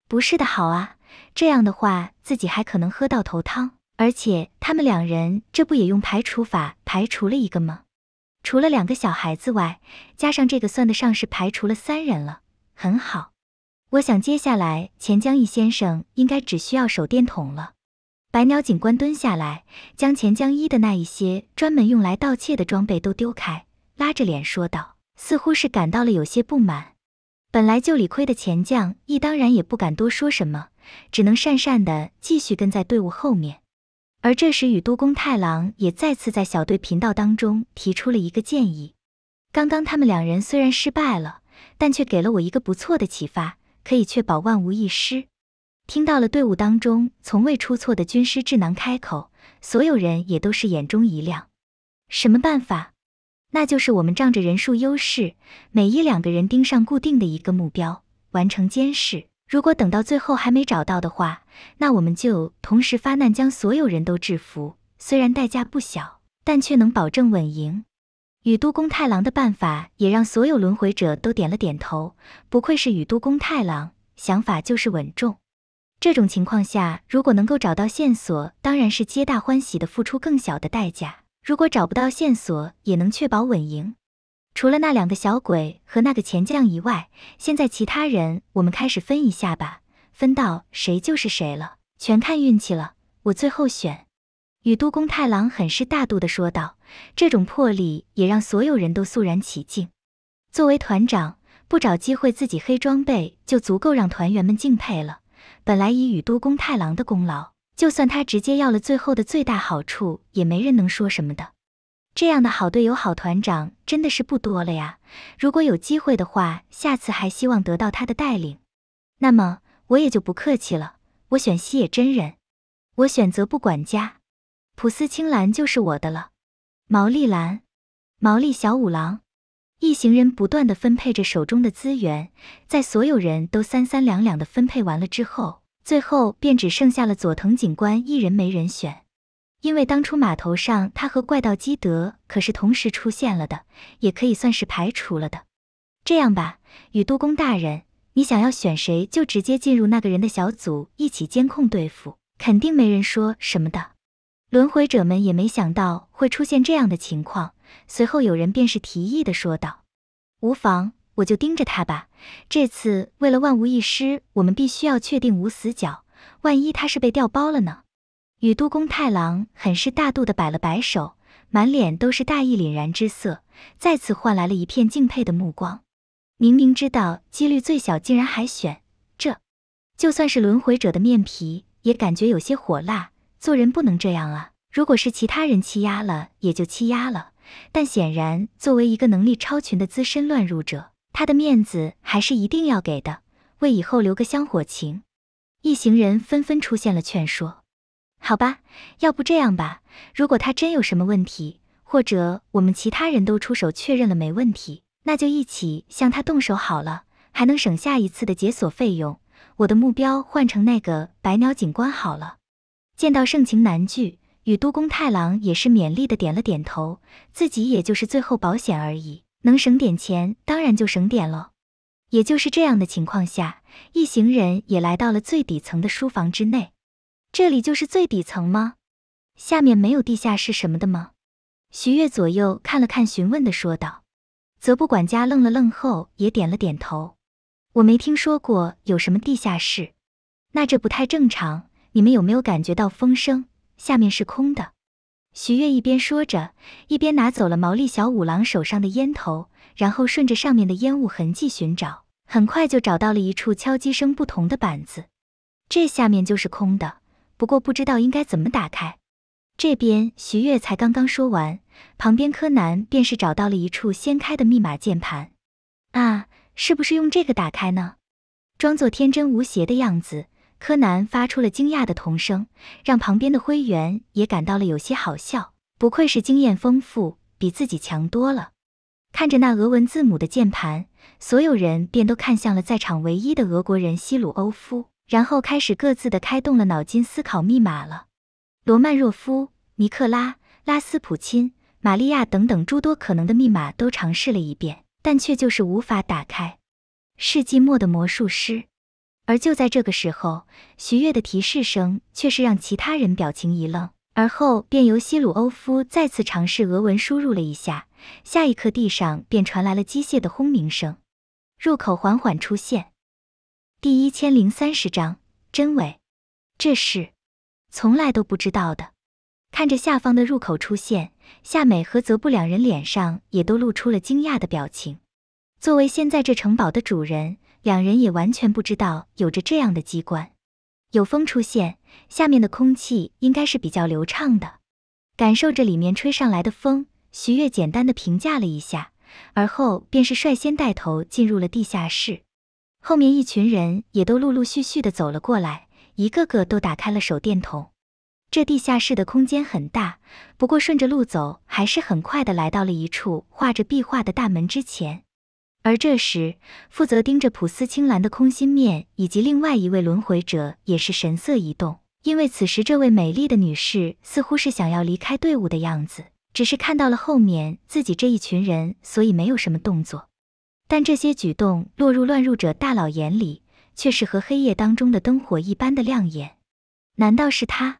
不是的，好啊，这样的话自己还可能喝到头汤，而且他们两人这不也用排除法排除了一个吗？除了两个小孩子外，加上这个，算得上是排除了三人了。很好，我想接下来钱江一先生应该只需要手电筒了。白鸟警官蹲下来，将钱江一的那一些专门用来盗窃的装备都丢开，拉着脸说道，似乎是感到了有些不满。本来就理亏的钱江一当然也不敢多说什么，只能讪讪的继续跟在队伍后面。而这时，与都宫太郎也再次在小队频道当中提出了一个建议。刚刚他们两人虽然失败了，但却给了我一个不错的启发，可以确保万无一失。听到了队伍当中从未出错的军师智囊开口，所有人也都是眼中一亮。什么办法？那就是我们仗着人数优势，每一两个人盯上固定的一个目标，完成监视。如果等到最后还没找到的话，那我们就同时发难，将所有人都制服。虽然代价不小，但却能保证稳赢。宇都宫太郎的办法也让所有轮回者都点了点头。不愧是宇都宫太郎，想法就是稳重。这种情况下，如果能够找到线索，当然是皆大欢喜的付出更小的代价；如果找不到线索，也能确保稳赢。除了那两个小鬼和那个钱将以外，现在其他人，我们开始分一下吧。分到谁就是谁了，全看运气了。我最后选。宇都宫太郎很是大度地说道，这种魄力也让所有人都肃然起敬。作为团长，不找机会自己黑装备，就足够让团员们敬佩了。本来以宇都宫太郎的功劳，就算他直接要了最后的最大好处，也没人能说什么的。这样的好队友、好团长真的是不多了呀！如果有机会的话，下次还希望得到他的带领。那么我也就不客气了，我选西野真人，我选择不管家，普斯青兰就是我的了。毛利兰、毛利小五郎一行人不断的分配着手中的资源，在所有人都三三两两的分配完了之后，最后便只剩下了佐藤警官一人没人选。因为当初码头上，他和怪盗基德可是同时出现了的，也可以算是排除了的。这样吧，宇都宫大人，你想要选谁，就直接进入那个人的小组一起监控对付，肯定没人说什么的。轮回者们也没想到会出现这样的情况，随后有人便是提议的说道：“无妨，我就盯着他吧。这次为了万无一失，我们必须要确定无死角，万一他是被调包了呢？”宇都宫太郎很是大度的摆了摆手，满脸都是大义凛然之色，再次换来了一片敬佩的目光。明明知道几率最小，竟然还选，这，就算是轮回者的面皮也感觉有些火辣。做人不能这样啊！如果是其他人欺压了，也就欺压了，但显然作为一个能力超群的资深乱入者，他的面子还是一定要给的，为以后留个香火情。一行人纷纷出现了劝说。好吧，要不这样吧，如果他真有什么问题，或者我们其他人都出手确认了没问题，那就一起向他动手好了，还能省下一次的解锁费用。我的目标换成那个白鸟警官好了。见到盛情难拒，与都宫太郎也是勉励的点了点头，自己也就是最后保险而已，能省点钱当然就省点了。也就是这样的情况下，一行人也来到了最底层的书房之内。这里就是最底层吗？下面没有地下室什么的吗？徐月左右看了看，询问的说道。泽布管家愣了愣后，也点了点头。我没听说过有什么地下室，那这不太正常。你们有没有感觉到风声？下面是空的。徐月一边说着，一边拿走了毛利小五郎手上的烟头，然后顺着上面的烟雾痕迹寻找，很快就找到了一处敲击声不同的板子。这下面就是空的。不过不知道应该怎么打开。这边徐悦才刚刚说完，旁边柯南便是找到了一处掀开的密码键盘。啊，是不是用这个打开呢？装作天真无邪的样子，柯南发出了惊讶的童声，让旁边的灰原也感到了有些好笑。不愧是经验丰富，比自己强多了。看着那俄文字母的键盘，所有人便都看向了在场唯一的俄国人西鲁欧夫。然后开始各自的开动了脑筋思考密码了，罗曼若夫、尼克拉、拉斯普钦、玛利亚等等诸多可能的密码都尝试了一遍，但却就是无法打开。世纪末的魔术师，而就在这个时候，徐悦的提示声却是让其他人表情一愣，而后便由西鲁欧夫再次尝试俄文输入了一下，下一刻地上便传来了机械的轰鸣声，入口缓缓出现。第一千零三十章真伪，这是从来都不知道的。看着下方的入口出现，夏美和泽布两人脸上也都露出了惊讶的表情。作为现在这城堡的主人，两人也完全不知道有着这样的机关。有风出现，下面的空气应该是比较流畅的。感受着里面吹上来的风，徐月简单的评价了一下，而后便是率先带头进入了地下室。后面一群人也都陆陆续续的走了过来，一个个都打开了手电筒。这地下室的空间很大，不过顺着路走，还是很快的来到了一处画着壁画的大门之前。而这时，负责盯着普斯青兰的空心面以及另外一位轮回者也是神色一动，因为此时这位美丽的女士似乎是想要离开队伍的样子，只是看到了后面自己这一群人，所以没有什么动作。但这些举动落入乱入者大佬眼里，却是和黑夜当中的灯火一般的亮眼。难道是他？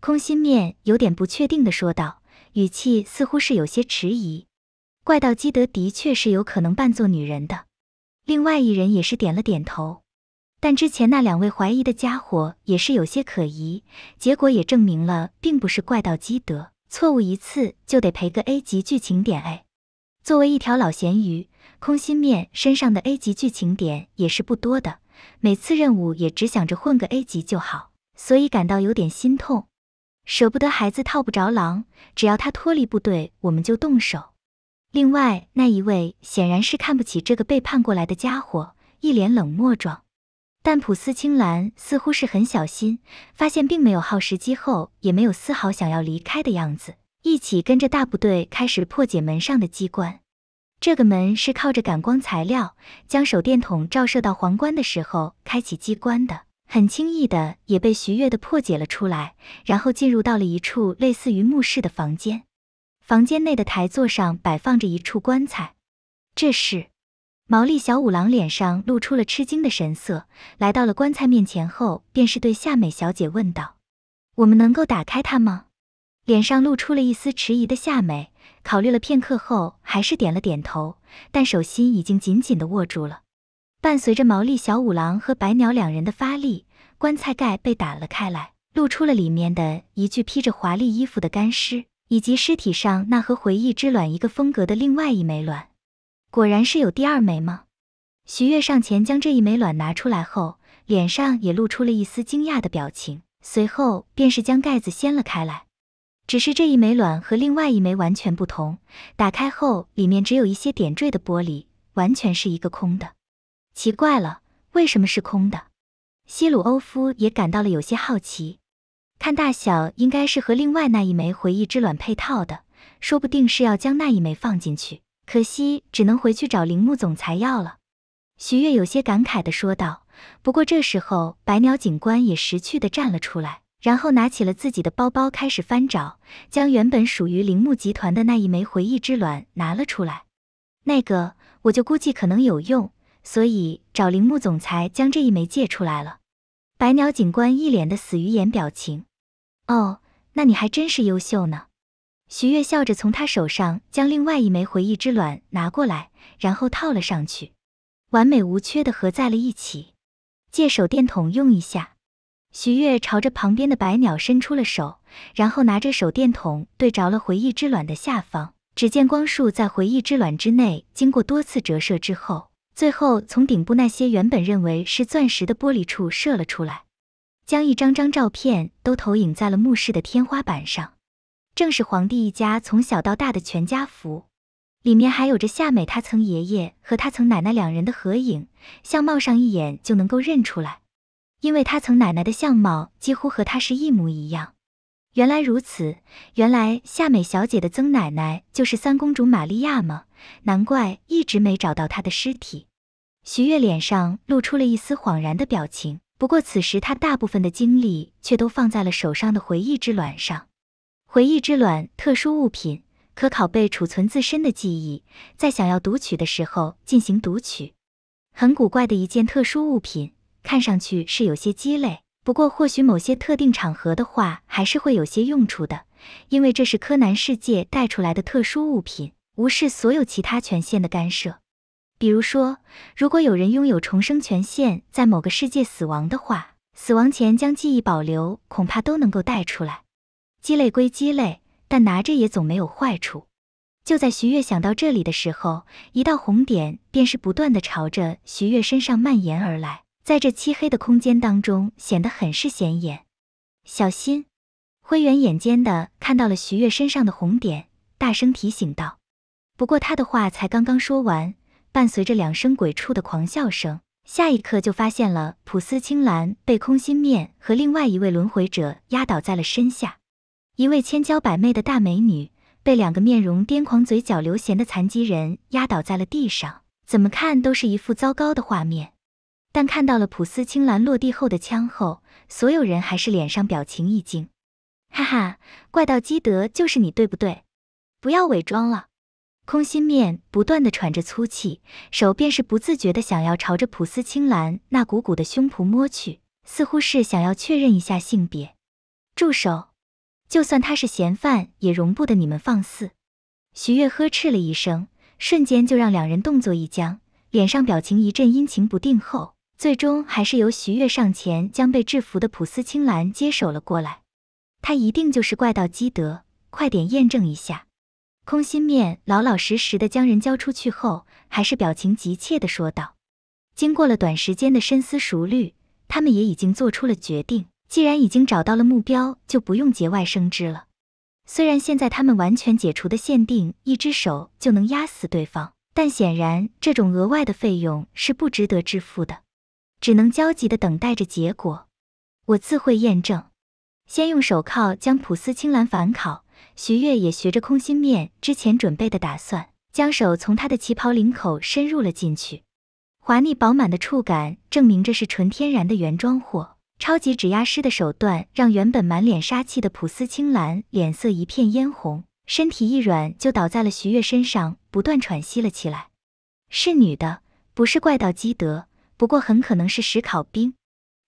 空心面有点不确定的说道，语气似乎是有些迟疑。怪盗基德的确是有可能扮作女人的。另外一人也是点了点头。但之前那两位怀疑的家伙也是有些可疑，结果也证明了并不是怪盗基德。错误一次就得赔个 A 级剧情点哎。作为一条老咸鱼。空心面身上的 A 级剧情点也是不多的，每次任务也只想着混个 A 级就好，所以感到有点心痛，舍不得孩子套不着狼。只要他脱离部队，我们就动手。另外那一位显然是看不起这个背叛过来的家伙，一脸冷漠状。但普斯青兰似乎是很小心，发现并没有耗时机后，也没有丝毫想要离开的样子，一起跟着大部队开始破解门上的机关。这个门是靠着感光材料，将手电筒照射到皇冠的时候开启机关的，很轻易的也被徐悦的破解了出来，然后进入到了一处类似于墓室的房间。房间内的台座上摆放着一处棺材，这是毛利小五郎脸上露出了吃惊的神色，来到了棺材面前后，便是对夏美小姐问道：“我们能够打开它吗？”脸上露出了一丝迟疑的夏美。考虑了片刻后，还是点了点头，但手心已经紧紧地握住了。伴随着毛利小五郎和白鸟两人的发力，棺材盖被打了开来，露出了里面的一具披着华丽衣服的干尸，以及尸体上那和回忆之卵一个风格的另外一枚卵。果然是有第二枚吗？徐月上前将这一枚卵拿出来后，脸上也露出了一丝惊讶的表情，随后便是将盖子掀了开来。只是这一枚卵和另外一枚完全不同，打开后里面只有一些点缀的玻璃，完全是一个空的。奇怪了，为什么是空的？西鲁欧夫也感到了有些好奇。看大小，应该是和另外那一枚回忆之卵配套的，说不定是要将那一枚放进去。可惜只能回去找铃木总裁要了。徐月有些感慨的说道。不过这时候，白鸟警官也识趣的站了出来。然后拿起了自己的包包，开始翻找，将原本属于铃木集团的那一枚回忆之卵拿了出来。那个我就估计可能有用，所以找铃木总裁将这一枚借出来了。白鸟警官一脸的死鱼眼表情。哦，那你还真是优秀呢。徐悦笑着从他手上将另外一枚回忆之卵拿过来，然后套了上去，完美无缺的合在了一起。借手电筒用一下。许月朝着旁边的白鸟伸出了手，然后拿着手电筒对着了回忆之卵的下方。只见光束在回忆之卵之内经过多次折射之后，最后从顶部那些原本认为是钻石的玻璃处射了出来，将一张张照片都投影在了墓室的天花板上。正是皇帝一家从小到大的全家福，里面还有着夏美他曾爷爷和他曾奶奶两人的合影，相貌上一眼就能够认出来。因为他曾奶奶的相貌几乎和他是一模一样，原来如此，原来夏美小姐的曾奶奶就是三公主玛利亚吗？难怪一直没找到她的尸体。徐月脸上露出了一丝恍然的表情，不过此时她大部分的精力却都放在了手上的回忆之卵上。回忆之卵，特殊物品，可拷贝、储存自身的记忆，在想要读取的时候进行读取，很古怪的一件特殊物品。看上去是有些鸡肋，不过或许某些特定场合的话，还是会有些用处的，因为这是柯南世界带出来的特殊物品，无视所有其他权限的干涉。比如说，如果有人拥有重生权限，在某个世界死亡的话，死亡前将记忆保留，恐怕都能够带出来。鸡肋归鸡肋，但拿着也总没有坏处。就在徐月想到这里的时候，一道红点便是不断的朝着徐月身上蔓延而来。在这漆黑的空间当中，显得很是显眼。小心！灰原眼尖的看到了徐悦身上的红点，大声提醒道。不过他的话才刚刚说完，伴随着两声鬼畜的狂笑声，下一刻就发现了普斯青兰被空心面和另外一位轮回者压倒在了身下。一位千娇百媚的大美女被两个面容癫狂、嘴角流涎的残疾人压倒在了地上，怎么看都是一副糟糕的画面。但看到了普斯青兰落地后的枪后，所有人还是脸上表情一惊。哈哈，怪盗基德就是你对不对？不要伪装了！空心面不断的喘着粗气，手便是不自觉的想要朝着普斯青兰那鼓鼓的胸脯摸去，似乎是想要确认一下性别。住手！就算他是嫌犯，也容不得你们放肆！徐悦呵斥了一声，瞬间就让两人动作一僵，脸上表情一阵阴晴不定后。最终还是由徐悦上前将被制服的普斯青兰接手了过来。他一定就是怪盗基德，快点验证一下。空心面老老实实的将人交出去后，还是表情急切的说道：“经过了短时间的深思熟虑，他们也已经做出了决定。既然已经找到了目标，就不用节外生枝了。虽然现在他们完全解除的限定，一只手就能压死对方，但显然这种额外的费用是不值得支付的。”只能焦急的等待着结果，我自会验证。先用手铐将普斯青兰反铐，徐悦也学着空心面之前准备的打算，将手从他的旗袍领口深入了进去。滑腻饱满的触感证明这是纯天然的原装货。超级指压师的手段让原本满脸杀气的普斯青兰脸色一片嫣红，身体一软就倒在了徐悦身上，不断喘息了起来。是女的，不是怪盗基德。不过很可能是石考兵，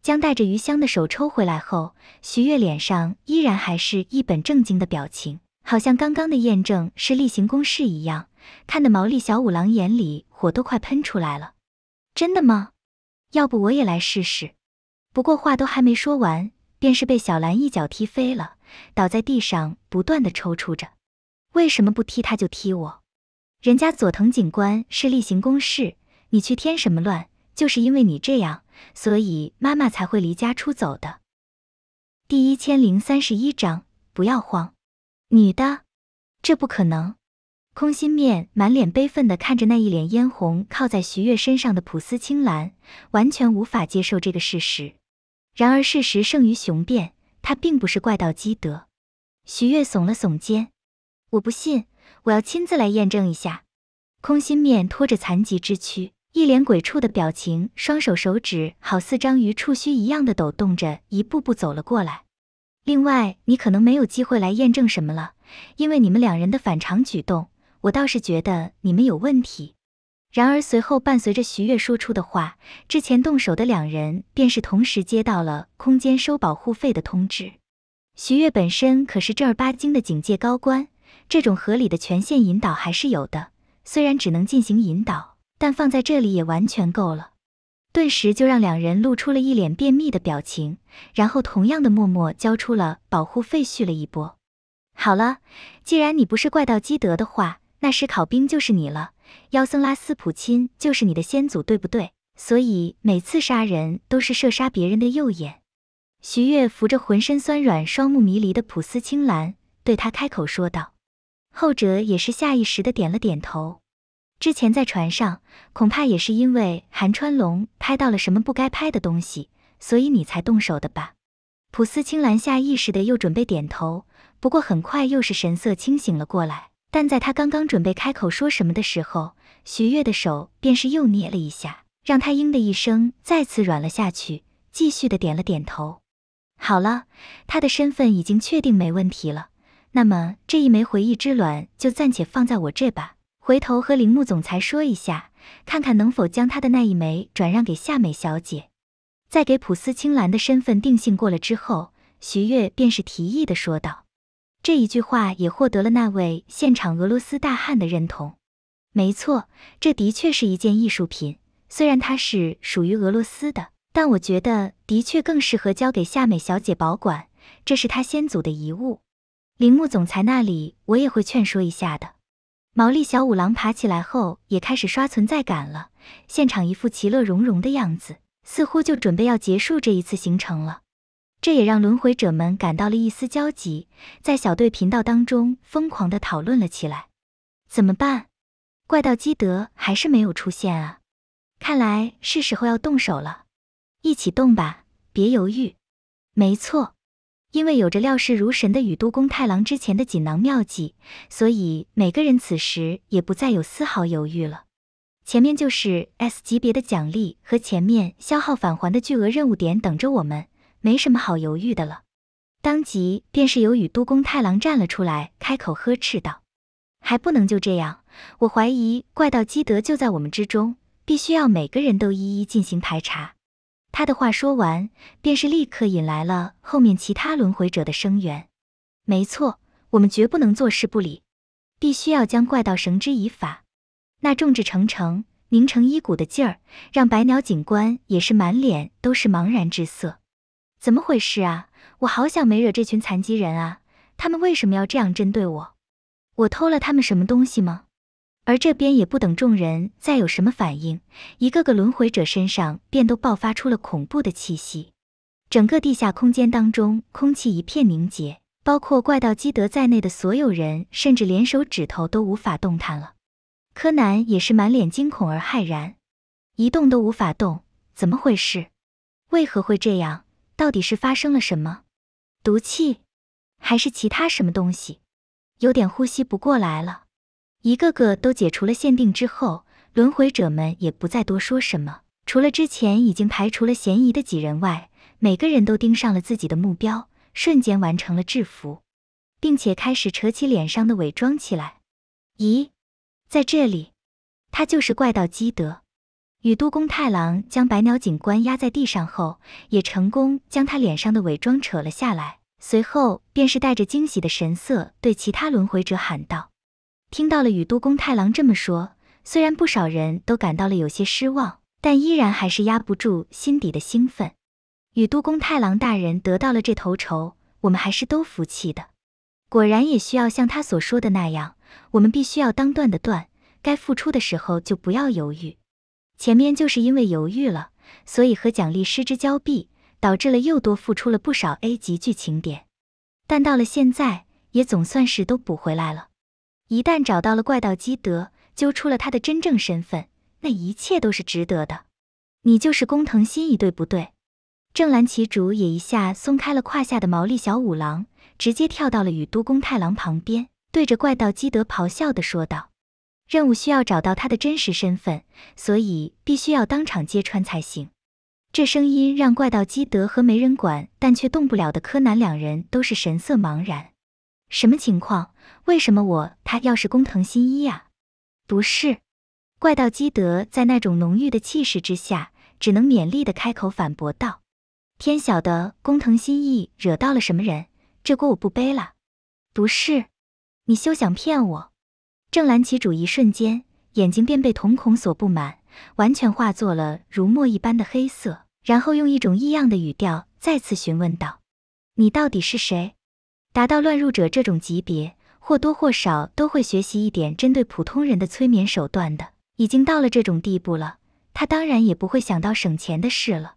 将带着余香的手抽回来后，徐悦脸上依然还是一本正经的表情，好像刚刚的验证是例行公事一样，看的毛利小五郎眼里火都快喷出来了。真的吗？要不我也来试试。不过话都还没说完，便是被小兰一脚踢飞了，倒在地上不断的抽搐着。为什么不踢他就踢我？人家佐藤警官是例行公事，你去添什么乱？就是因为你这样，所以妈妈才会离家出走的。第一千零三十一章，不要慌。女的，这不可能！空心面满脸悲愤的看着那一脸嫣红靠在徐月身上的普斯青兰，完全无法接受这个事实。然而事实胜于雄辩，他并不是怪盗基德。徐月耸了耸肩，我不信，我要亲自来验证一下。空心面拖着残疾之躯。一脸鬼畜的表情，双手手指好似章鱼触须一样的抖动着，一步步走了过来。另外，你可能没有机会来验证什么了，因为你们两人的反常举动，我倒是觉得你们有问题。然而，随后伴随着徐悦说出的话，之前动手的两人便是同时接到了空间收保护费的通知。徐悦本身可是正儿八经的警戒高官，这种合理的权限引导还是有的，虽然只能进行引导。但放在这里也完全够了，顿时就让两人露出了一脸便秘的表情，然后同样的默默交出了保护费，续了一波。好了，既然你不是怪盗基德的话，那史考兵就是你了。妖僧拉斯普钦就是你的先祖，对不对？所以每次杀人都是射杀别人的右眼。徐月扶着浑身酸软、双目迷离的普斯青兰，对他开口说道，后者也是下意识的点了点头。之前在船上，恐怕也是因为韩川龙拍到了什么不该拍的东西，所以你才动手的吧？普斯青兰下意识的又准备点头，不过很快又是神色清醒了过来。但在他刚刚准备开口说什么的时候，徐月的手便是又捏了一下，让他应的一声再次软了下去，继续的点了点头。好了，他的身份已经确定没问题了，那么这一枚回忆之卵就暂且放在我这吧。回头和铃木总裁说一下，看看能否将他的那一枚转让给夏美小姐。在给普斯青兰的身份定性过了之后，徐悦便是提议的说道。这一句话也获得了那位现场俄罗斯大汉的认同。没错，这的确是一件艺术品，虽然它是属于俄罗斯的，但我觉得的确更适合交给夏美小姐保管，这是她先祖的遗物。铃木总裁那里，我也会劝说一下的。毛利小五郎爬起来后，也开始刷存在感了。现场一副其乐融融的样子，似乎就准备要结束这一次行程了。这也让轮回者们感到了一丝焦急，在小队频道当中疯狂地讨论了起来。怎么办？怪盗基德还是没有出现啊！看来是时候要动手了。一起动吧，别犹豫。没错。因为有着料事如神的宇都宫太郎之前的锦囊妙计，所以每个人此时也不再有丝毫犹豫了。前面就是 S 级别的奖励和前面消耗返还的巨额任务点等着我们，没什么好犹豫的了。当即便是由宇都宫太郎站了出来，开口呵斥道：“还不能就这样！我怀疑怪盗基德就在我们之中，必须要每个人都一一进行排查。”他的话说完，便是立刻引来了后面其他轮回者的声援。没错，我们绝不能坐视不理，必须要将怪盗绳之以法。那众志成城、凝成一股的劲儿，让白鸟警官也是满脸都是茫然之色。怎么回事啊？我好想没惹这群残疾人啊！他们为什么要这样针对我？我偷了他们什么东西吗？而这边也不等众人再有什么反应，一个个轮回者身上便都爆发出了恐怖的气息，整个地下空间当中空气一片凝结，包括怪盗基德在内的所有人，甚至连手指头都无法动弹了。柯南也是满脸惊恐而骇然，一动都无法动，怎么回事？为何会这样？到底是发生了什么？毒气？还是其他什么东西？有点呼吸不过来了。一个个都解除了限定之后，轮回者们也不再多说什么。除了之前已经排除了嫌疑的几人外，每个人都盯上了自己的目标，瞬间完成了制服，并且开始扯起脸上的伪装起来。咦，在这里，他就是怪盗基德。宇都宫太郎将白鸟警官压在地上后，也成功将他脸上的伪装扯了下来，随后便是带着惊喜的神色对其他轮回者喊道。听到了宇都宫太郎这么说，虽然不少人都感到了有些失望，但依然还是压不住心底的兴奋。宇都宫太郎大人得到了这头筹，我们还是都服气的。果然也需要像他所说的那样，我们必须要当断的断，该付出的时候就不要犹豫。前面就是因为犹豫了，所以和奖励失之交臂，导致了又多付出了不少 A 级剧情点。但到了现在，也总算是都补回来了。一旦找到了怪盗基德，揪出了他的真正身份，那一切都是值得的。你就是工藤新一，对不对？正蓝旗主也一下松开了胯下的毛利小五郎，直接跳到了宇都公太郎旁边，对着怪盗基德咆哮的说道：“任务需要找到他的真实身份，所以必须要当场揭穿才行。”这声音让怪盗基德和没人管但却动不了的柯南两人都是神色茫然。什么情况？为什么我他要是工藤新一啊？不是，怪盗基德在那种浓郁的气势之下，只能勉力的开口反驳道：“天晓得工藤新一惹到了什么人，这锅我不背了。”不是，你休想骗我！正兰旗主一瞬间眼睛便被瞳孔所布满，完全化作了如墨一般的黑色，然后用一种异样的语调再次询问道：“你到底是谁？达到乱入者这种级别。”或多或少都会学习一点针对普通人的催眠手段的，已经到了这种地步了，他当然也不会想到省钱的事了。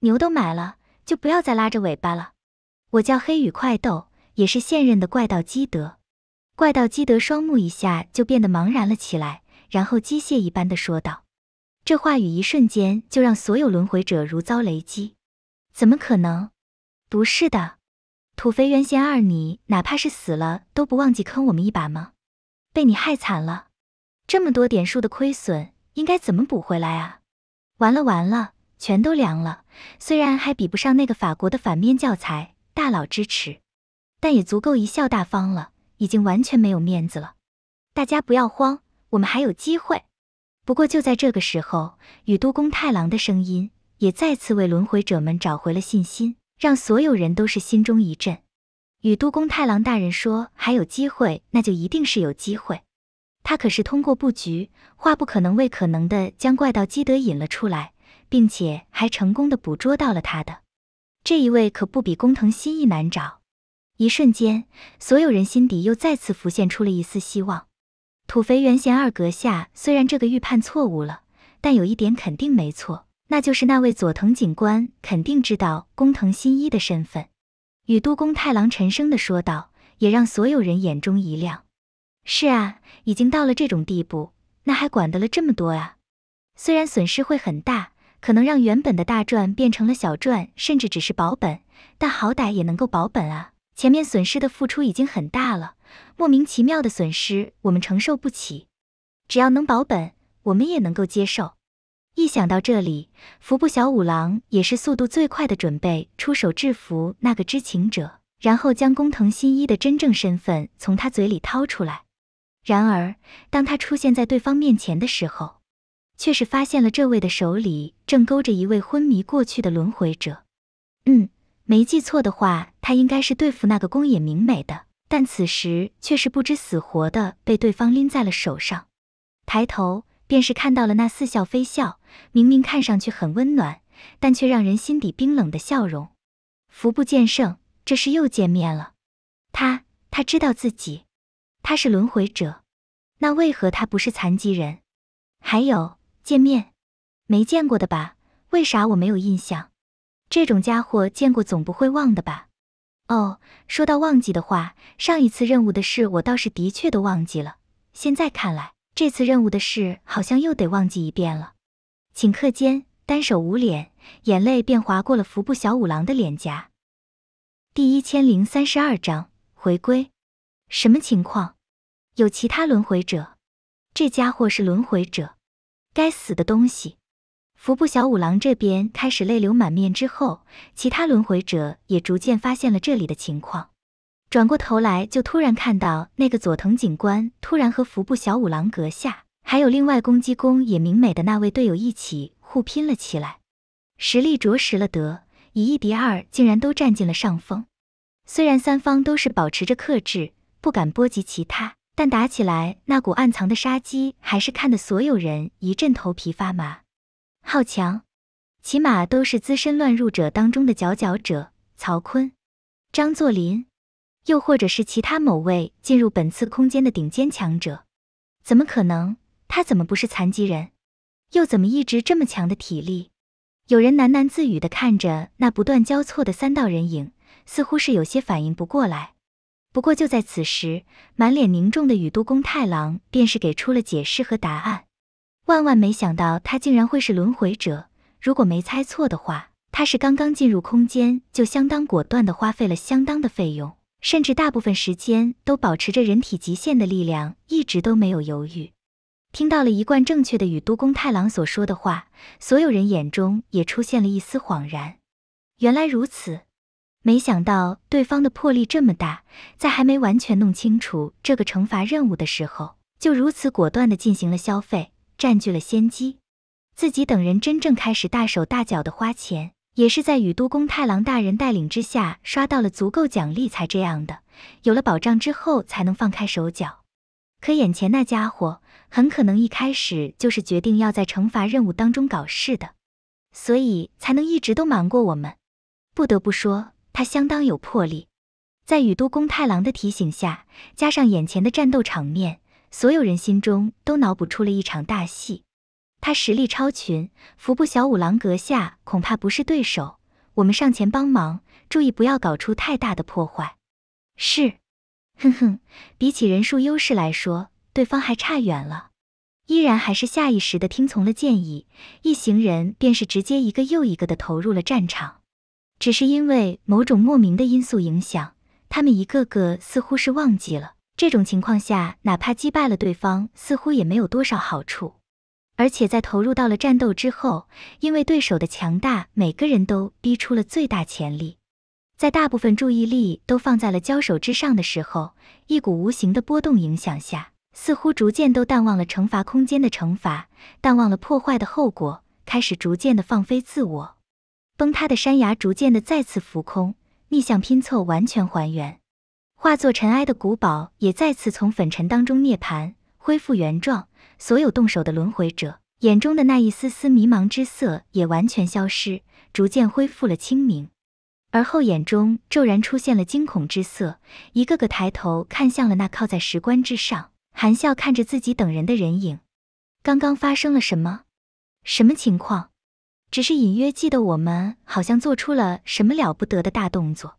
牛都买了，就不要再拉着尾巴了。我叫黑羽快斗，也是现任的怪盗基德。怪盗基德双目一下就变得茫然了起来，然后机械一般的说道：“这话语一瞬间就让所有轮回者如遭雷击。怎么可能？不是的。”土肥原贤二，你哪怕是死了都不忘记坑我们一把吗？被你害惨了，这么多点数的亏损，应该怎么补回来啊？完了完了，全都凉了。虽然还比不上那个法国的反面教材大佬支持，但也足够一笑大方了。已经完全没有面子了。大家不要慌，我们还有机会。不过就在这个时候，宇都宫太郎的声音也再次为轮回者们找回了信心。让所有人都是心中一震，与都宫太郎大人说还有机会，那就一定是有机会。他可是通过布局，化不可能为可能的，将怪盗基德引了出来，并且还成功的捕捉到了他的。这一位可不比工藤新一难找。一瞬间，所有人心底又再次浮现出了一丝希望。土肥原贤二阁下虽然这个预判错误了，但有一点肯定没错。那就是那位佐藤警官肯定知道工藤新一的身份，与都宫太郎沉声地说道，也让所有人眼中一亮。是啊，已经到了这种地步，那还管得了这么多啊？虽然损失会很大，可能让原本的大赚变成了小赚，甚至只是保本，但好歹也能够保本啊。前面损失的付出已经很大了，莫名其妙的损失我们承受不起。只要能保本，我们也能够接受。一想到这里，服部小五郎也是速度最快的，准备出手制服那个知情者，然后将工藤新一的真正身份从他嘴里掏出来。然而，当他出现在对方面前的时候，却是发现了这位的手里正勾着一位昏迷过去的轮回者。嗯，没记错的话，他应该是对付那个宫野明美的，但此时却是不知死活的被对方拎在了手上。抬头便是看到了那似笑非笑。明明看上去很温暖，但却让人心底冰冷的笑容。福部剑圣，这是又见面了。他，他知道自己，他是轮回者。那为何他不是残疾人？还有见面，没见过的吧？为啥我没有印象？这种家伙见过总不会忘的吧？哦，说到忘记的话，上一次任务的事我倒是的确都忘记了。现在看来，这次任务的事好像又得忘记一遍了。顷刻间，单手捂脸，眼泪便划过了服部小五郎的脸颊。第一千零三十二章回归。什么情况？有其他轮回者？这家伙是轮回者？该死的东西！服部小五郎这边开始泪流满面之后，其他轮回者也逐渐发现了这里的情况，转过头来就突然看到那个佐藤警官突然和服部小五郎阁下。还有另外攻击弓也明美的那位队友一起互拼了起来，实力着实了得，以一敌二竟然都占尽了上风。虽然三方都是保持着克制，不敢波及其他，但打起来那股暗藏的杀机还是看得所有人一阵头皮发麻。好强，起码都是资深乱入者当中的佼佼者，曹坤、张作霖，又或者是其他某位进入本次空间的顶尖强者，怎么可能？他怎么不是残疾人？又怎么一直这么强的体力？有人喃喃自语的看着那不断交错的三道人影，似乎是有些反应不过来。不过就在此时，满脸凝重的宇都宫太郎便是给出了解释和答案。万万没想到他竟然会是轮回者。如果没猜错的话，他是刚刚进入空间就相当果断的花费了相当的费用，甚至大部分时间都保持着人体极限的力量，一直都没有犹豫。听到了一贯正确的与都宫太郎所说的话，所有人眼中也出现了一丝恍然。原来如此，没想到对方的魄力这么大，在还没完全弄清楚这个惩罚任务的时候，就如此果断地进行了消费，占据了先机。自己等人真正开始大手大脚地花钱，也是在与都宫太郎大人带领之下刷到了足够奖励才这样的。有了保障之后，才能放开手脚。可眼前那家伙。很可能一开始就是决定要在惩罚任务当中搞事的，所以才能一直都瞒过我们。不得不说，他相当有魄力。在宇都宫太郎的提醒下，加上眼前的战斗场面，所有人心中都脑补出了一场大戏。他实力超群，服部小五郎阁下恐怕不是对手。我们上前帮忙，注意不要搞出太大的破坏。是。哼哼，比起人数优势来说。对方还差远了，依然还是下意识的听从了建议，一行人便是直接一个又一个的投入了战场。只是因为某种莫名的因素影响，他们一个个似乎是忘记了。这种情况下，哪怕击败了对方，似乎也没有多少好处。而且在投入到了战斗之后，因为对手的强大，每个人都逼出了最大潜力。在大部分注意力都放在了交手之上的时候，一股无形的波动影响下。似乎逐渐都淡忘了惩罚空间的惩罚，淡忘了破坏的后果，开始逐渐的放飞自我。崩塌的山崖逐渐的再次浮空，逆向拼凑完全还原，化作尘埃的古堡也再次从粉尘当中涅槃，恢复原状。所有动手的轮回者眼中的那一丝丝迷茫之色也完全消失，逐渐恢复了清明。而后眼中骤然出现了惊恐之色，一个个抬头看向了那靠在石棺之上。含笑看着自己等人的人影，刚刚发生了什么？什么情况？只是隐约记得我们好像做出了什么了不得的大动作。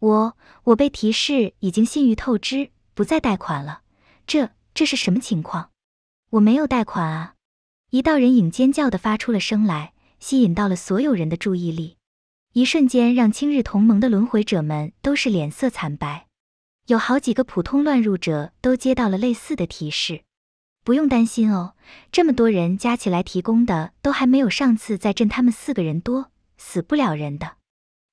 我，我被提示已经信誉透支，不再贷款了。这，这是什么情况？我没有贷款啊！一道人影尖叫的发出了声来，吸引到了所有人的注意力，一瞬间让青日同盟的轮回者们都是脸色惨白。有好几个普通乱入者都接到了类似的提示，不用担心哦。这么多人加起来提供的都还没有上次在镇他们四个人多，死不了人的。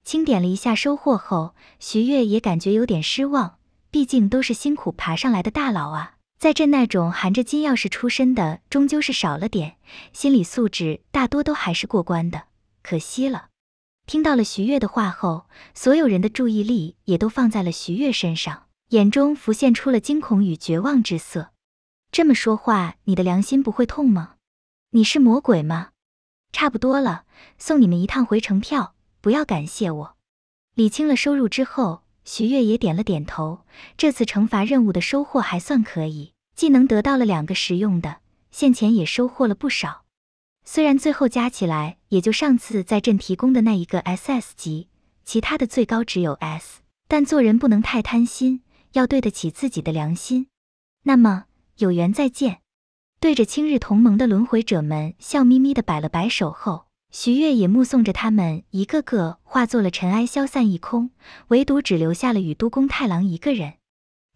清点了一下收获后，徐悦也感觉有点失望，毕竟都是辛苦爬上来的大佬啊，在镇那种含着金钥匙出身的终究是少了点，心理素质大多都还是过关的，可惜了。听到了徐悦的话后，所有人的注意力也都放在了徐悦身上，眼中浮现出了惊恐与绝望之色。这么说话，你的良心不会痛吗？你是魔鬼吗？差不多了，送你们一趟回程票，不要感谢我。理清了收入之后，徐悦也点了点头。这次惩罚任务的收获还算可以，既能得到了两个实用的，现钱也收获了不少。虽然最后加起来也就上次在朕提供的那一个 S S 级，其他的最高只有 S，但做人不能太贪心，要对得起自己的良心。那么有缘再见。对着青日同盟的轮回者们笑眯眯地摆了摆手后，徐月也目送着他们一个个化作了尘埃消散一空，唯独只留下了宇都宫太郎一个人。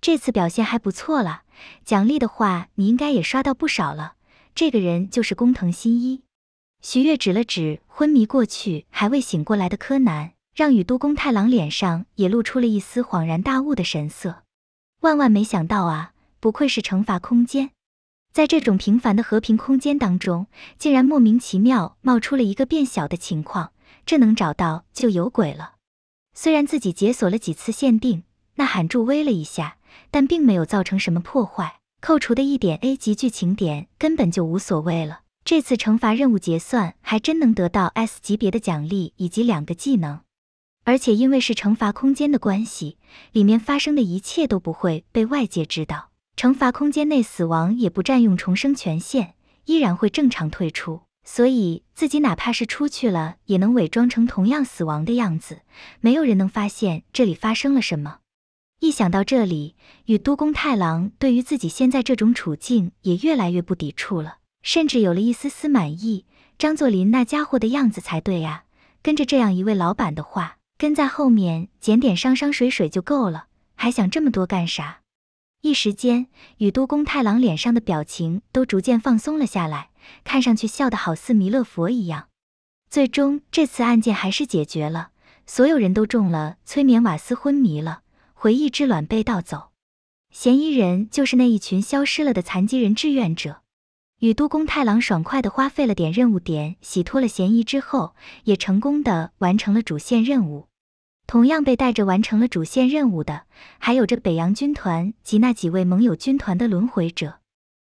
这次表现还不错啦，奖励的话你应该也刷到不少了。这个人就是工藤新一，徐月指了指昏迷过去还未醒过来的柯南，让宇都宫太郎脸上也露出了一丝恍然大悟的神色。万万没想到啊，不愧是惩罚空间，在这种平凡的和平空间当中，竟然莫名其妙冒出了一个变小的情况，这能找到就有鬼了。虽然自己解锁了几次限定，呐喊助威了一下，但并没有造成什么破坏。扣除的一点 A 级剧情点根本就无所谓了。这次惩罚任务结算还真能得到 S 级别的奖励以及两个技能，而且因为是惩罚空间的关系，里面发生的一切都不会被外界知道。惩罚空间内死亡也不占用重生权限，依然会正常退出，所以自己哪怕是出去了，也能伪装成同样死亡的样子，没有人能发现这里发生了什么。一想到这里，宇都宫太郎对于自己现在这种处境也越来越不抵触了，甚至有了一丝丝满意。张作霖那家伙的样子才对呀，跟着这样一位老板的话，跟在后面捡点山山水水就够了，还想这么多干啥？一时间，宇都宫太郎脸上的表情都逐渐放松了下来，看上去笑得好似弥勒佛一样。最终，这次案件还是解决了，所有人都中了催眠瓦斯昏迷了。回忆之卵被盗走，嫌疑人就是那一群消失了的残疾人志愿者。宇都宫太郎爽快的花费了点任务点洗脱了嫌疑之后，也成功的完成了主线任务。同样被带着完成了主线任务的，还有着北洋军团及那几位盟友军团的轮回者。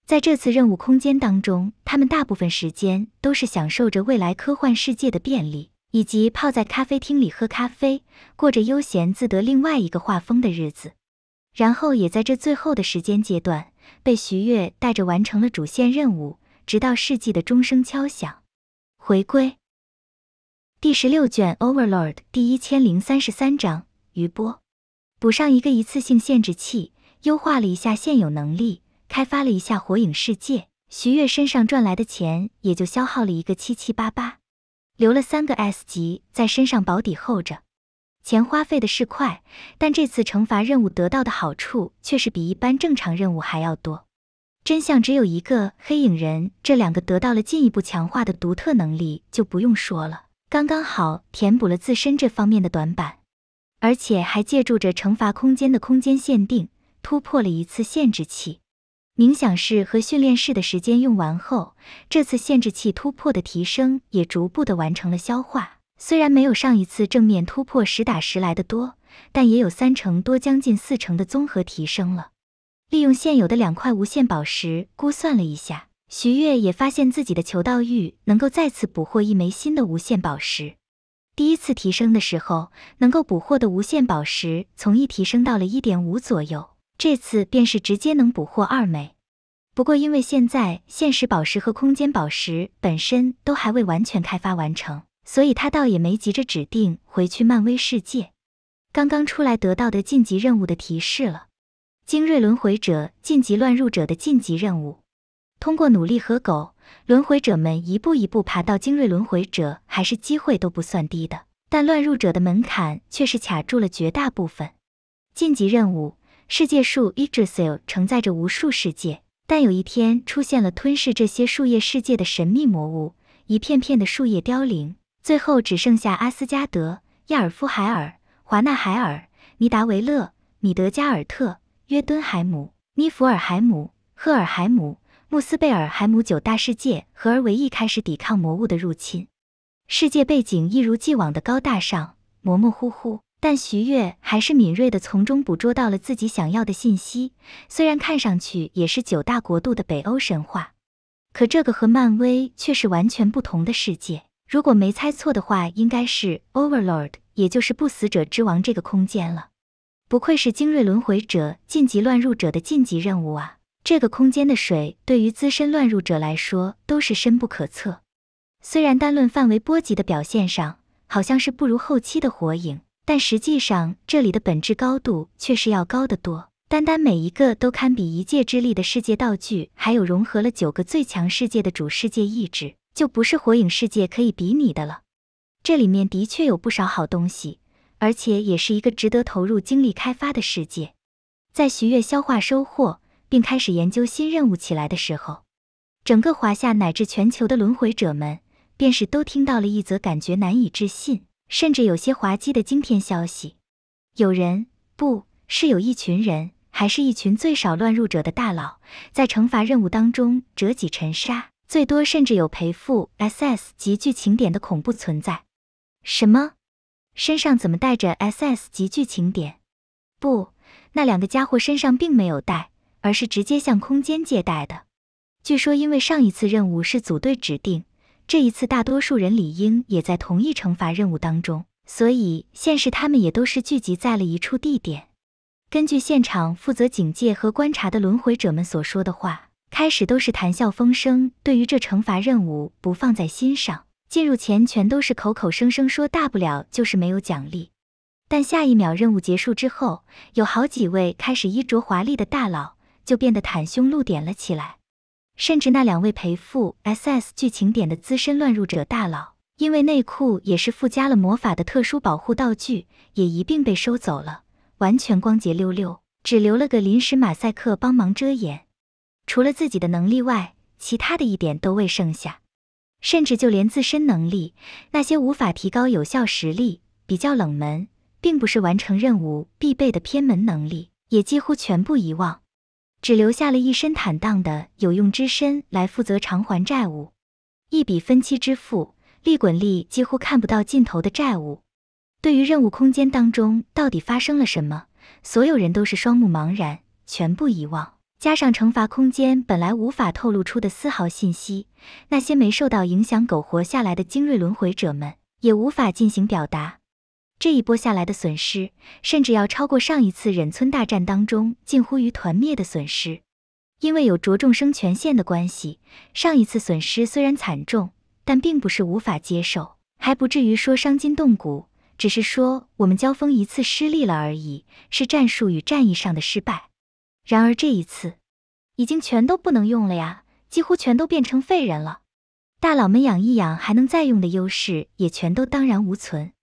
在这次任务空间当中，他们大部分时间都是享受着未来科幻世界的便利。以及泡在咖啡厅里喝咖啡，过着悠闲自得。另外一个画风的日子，然后也在这最后的时间阶段，被徐悦带着完成了主线任务，直到世纪的钟声敲响，回归。第十六卷 Overlord 第一千零三十三章余波，补上一个一次性限制器，优化了一下现有能力，开发了一下火影世界。徐悦身上赚来的钱，也就消耗了一个七七八八。留了三个 S 级在身上保底候着，钱花费的是快，但这次惩罚任务得到的好处却是比一般正常任务还要多。真相只有一个，黑影人这两个得到了进一步强化的独特能力就不用说了，刚刚好填补了自身这方面的短板，而且还借助着惩罚空间的空间限定，突破了一次限制器。冥想室和训练室的时间用完后，这次限制器突破的提升也逐步的完成了消化。虽然没有上一次正面突破实打实来的多，但也有三成多，将近四成的综合提升了。利用现有的两块无限宝石估算了一下，徐悦也发现自己的求道玉能够再次捕获一枚新的无限宝石。第一次提升的时候，能够捕获的无限宝石从一提升到了一点五左右。这次便是直接能捕获二枚。不过因为现在现实宝石和空间宝石本身都还未完全开发完成，所以他倒也没急着指定回去漫威世界。刚刚出来得到的晋级任务的提示了，精锐轮回者晋级乱入者的晋级任务，通过努力和狗轮回者们一步一步爬到精锐轮回者，还是机会都不算低的，但乱入者的门槛却是卡住了绝大部分晋级任务。世界树 y g d r a s i l 承载着无数世界，但有一天出现了吞噬这些树叶世界的神秘魔物，一片片的树叶凋零，最后只剩下阿斯加德、亚尔夫海尔、华纳海尔、尼达维勒、米德加尔特、约敦海姆、尼弗尔海姆、赫尔海姆、穆斯贝尔海姆九大世界合而为一，开始抵抗魔物的入侵。世界背景一如既往的高大上，模模糊糊。但徐悦还是敏锐地从中捕捉到了自己想要的信息，虽然看上去也是九大国度的北欧神话，可这个和漫威却是完全不同的世界。如果没猜错的话，应该是 Overlord，也就是不死者之王这个空间了。不愧是精锐轮回者晋级乱入者的晋级任务啊！这个空间的水对于资深乱入者来说都是深不可测。虽然单论范围波及的表现上，好像是不如后期的火影。但实际上，这里的本质高度却是要高得多。单单每一个都堪比一界之力的世界道具，还有融合了九个最强世界的主世界意志，就不是火影世界可以比拟的了。这里面的确有不少好东西，而且也是一个值得投入精力开发的世界。在徐越消化收获，并开始研究新任务起来的时候，整个华夏乃至全球的轮回者们，便是都听到了一则感觉难以置信。甚至有些滑稽的惊天消息，有人不是有一群人，还是一群最少乱入者的大佬，在惩罚任务当中折戟沉沙，最多甚至有赔付 SS 级剧情点的恐怖存在。什么？身上怎么带着 SS 级剧情点？不，那两个家伙身上并没有带，而是直接向空间借贷的。据说因为上一次任务是组队指定。这一次，大多数人理应也在同一惩罚任务当中，所以现实他们也都是聚集在了一处地点。根据现场负责警戒和观察的轮回者们所说的话，开始都是谈笑风生，对于这惩罚任务不放在心上。进入前，全都是口口声声说大不了就是没有奖励，但下一秒任务结束之后，有好几位开始衣着华丽的大佬就变得袒胸露点了起来。甚至那两位陪父 SS 剧情点的资深乱入者大佬，因为内裤也是附加了魔法的特殊保护道具，也一并被收走了，完全光洁溜溜，只留了个临时马赛克帮忙遮掩。除了自己的能力外，其他的一点都未剩下，甚至就连自身能力，那些无法提高有效实力、比较冷门，并不是完成任务必备的偏门能力，也几乎全部遗忘。只留下了一身坦荡的有用之身来负责偿还债务，一笔分期支付、利滚利几乎看不到尽头的债务。对于任务空间当中到底发生了什么，所有人都是双目茫然，全部遗忘。加上惩罚空间本来无法透露出的丝毫信息，那些没受到影响、苟活下来的精锐轮回者们也无法进行表达。这一波下来的损失，甚至要超过上一次忍村大战当中近乎于团灭的损失。因为有着重生权限的关系，上一次损失虽然惨重，但并不是无法接受，还不至于说伤筋动骨，只是说我们交锋一次失利了而已，是战术与战役上的失败。然而这一次，已经全都不能用了呀，几乎全都变成废人了。大佬们养一养还能再用的优势也全都荡然无存。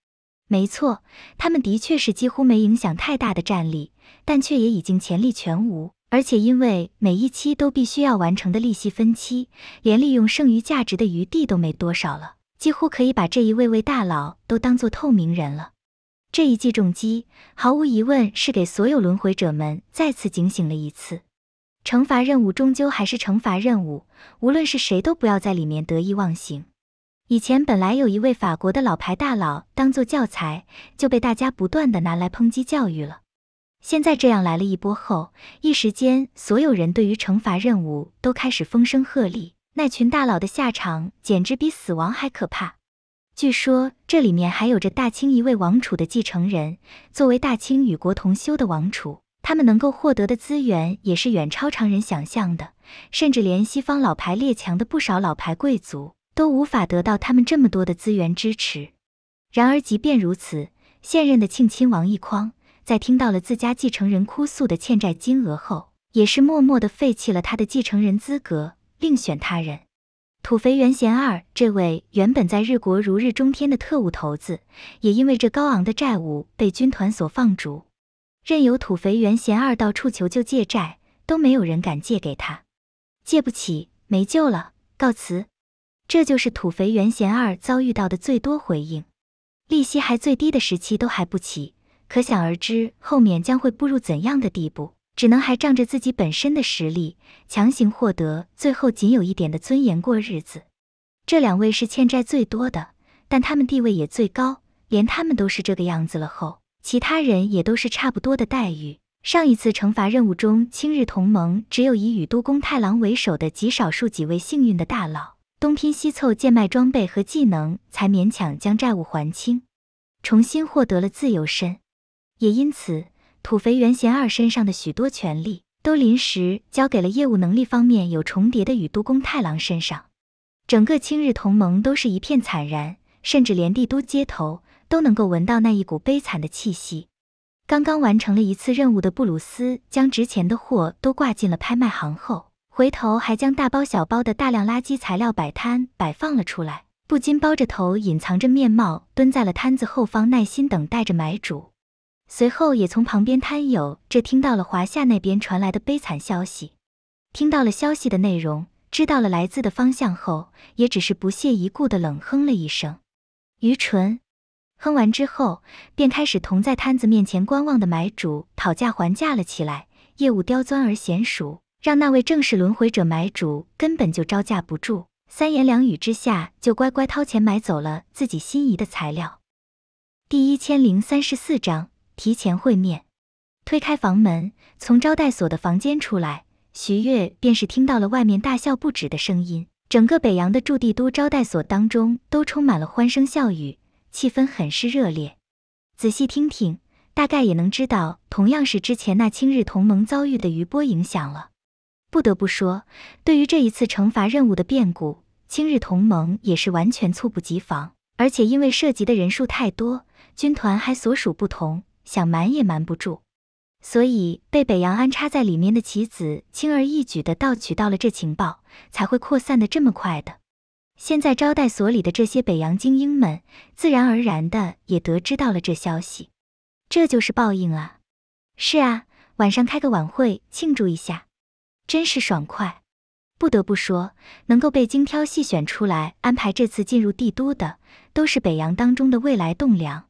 没错，他们的确是几乎没影响太大的战力，但却也已经潜力全无。而且因为每一期都必须要完成的利息分期，连利用剩余价值的余地都没多少了，几乎可以把这一位位大佬都当做透明人了。这一记重击，毫无疑问是给所有轮回者们再次警醒了一次。惩罚任务终究还是惩罚任务，无论是谁都不要在里面得意忘形。以前本来有一位法国的老牌大佬当做教材，就被大家不断的拿来抨击教育了。现在这样来了一波后，一时间所有人对于惩罚任务都开始风声鹤唳，那群大佬的下场简直比死亡还可怕。据说这里面还有着大清一位王储的继承人，作为大清与国同修的王储，他们能够获得的资源也是远超常人想象的，甚至连西方老牌列强的不少老牌贵族。都无法得到他们这么多的资源支持。然而，即便如此，现任的庆亲王奕匡在听到了自家继承人哭诉的欠债金额后，也是默默地废弃了他的继承人资格，另选他人。土肥原贤二这位原本在日国如日中天的特务头子，也因为这高昂的债务被军团所放逐，任由土肥原贤二到处求救借债，都没有人敢借给他。借不起，没救了，告辞。这就是土肥原贤二遭遇到的最多回应，利息还最低的时期都还不起，可想而知后面将会步入怎样的地步，只能还仗着自己本身的实力强行获得最后仅有一点的尊严过日子。这两位是欠债最多的，但他们地位也最高，连他们都是这个样子了后，其他人也都是差不多的待遇。上一次惩罚任务中，青日同盟只有以宇都宫太郎为首的极少数几位幸运的大佬。东拼西凑，贱卖装备和技能，才勉强将债务还清，重新获得了自由身。也因此，土肥原贤二身上的许多权利都临时交给了业务能力方面有重叠的宇都宫太郎身上。整个清日同盟都是一片惨然，甚至连帝都街头都能够闻到那一股悲惨的气息。刚刚完成了一次任务的布鲁斯，将值钱的货都挂进了拍卖行后。回头还将大包小包的大量垃圾材料摆摊摆放了出来，不禁包着头隐藏着面貌，蹲在了摊子后方，耐心等待着买主。随后也从旁边摊友这听到了华夏那边传来的悲惨消息，听到了消息的内容，知道了来自的方向后，也只是不屑一顾的冷哼了一声，愚蠢。哼完之后，便开始同在摊子面前观望的买主讨价还价了起来，业务刁钻而娴熟。让那位正式轮回者买主根本就招架不住，三言两语之下就乖乖掏钱买走了自己心仪的材料。第一千零三十四章提前会面。推开房门，从招待所的房间出来，徐悦便是听到了外面大笑不止的声音。整个北洋的驻地都招待所当中都充满了欢声笑语，气氛很是热烈。仔细听听，大概也能知道，同样是之前那青日同盟遭遇的余波影响了。不得不说，对于这一次惩罚任务的变故，青日同盟也是完全猝不及防。而且因为涉及的人数太多，军团还所属不同，想瞒也瞒不住。所以被北洋安插在里面的棋子，轻而易举的盗取到了这情报，才会扩散的这么快的。现在招待所里的这些北洋精英们，自然而然的也得知到了这消息。这就是报应啊！是啊，晚上开个晚会庆祝一下。真是爽快，不得不说，能够被精挑细选出来安排这次进入帝都的，都是北洋当中的未来栋梁。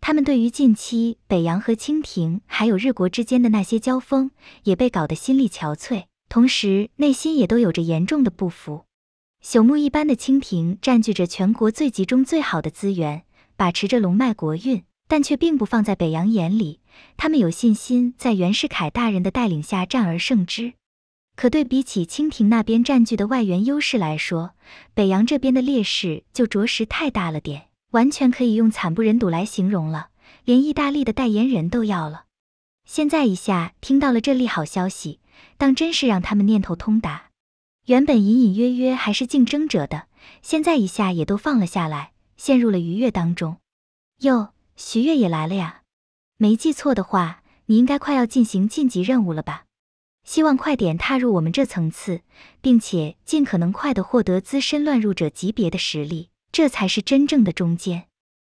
他们对于近期北洋和清廷还有日国之间的那些交锋，也被搞得心力憔悴，同时内心也都有着严重的不服。朽木一般的清廷占据着全国最集中最好的资源，把持着龙脉国运，但却并不放在北洋眼里。他们有信心在袁世凯大人的带领下，战而胜之。可对比起清廷那边占据的外援优势来说，北洋这边的劣势就着实太大了点，完全可以用惨不忍睹来形容了。连意大利的代言人都要了，现在一下听到了这利好消息，当真是让他们念头通达。原本隐隐约约还是竞争者的，现在一下也都放了下来，陷入了愉悦当中。哟，徐悦也来了呀，没记错的话，你应该快要进行晋级任务了吧？希望快点踏入我们这层次，并且尽可能快的获得资深乱入者级别的实力，这才是真正的中间。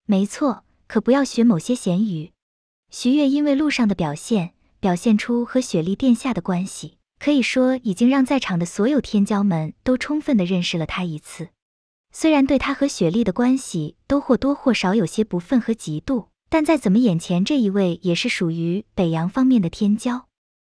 没错，可不要学某些咸鱼。徐悦因为路上的表现，表现出和雪莉殿下的关系，可以说已经让在场的所有天骄们都充分的认识了他一次。虽然对他和雪莉的关系都或多或少有些不忿和嫉妒，但再怎么，眼前这一位也是属于北洋方面的天骄。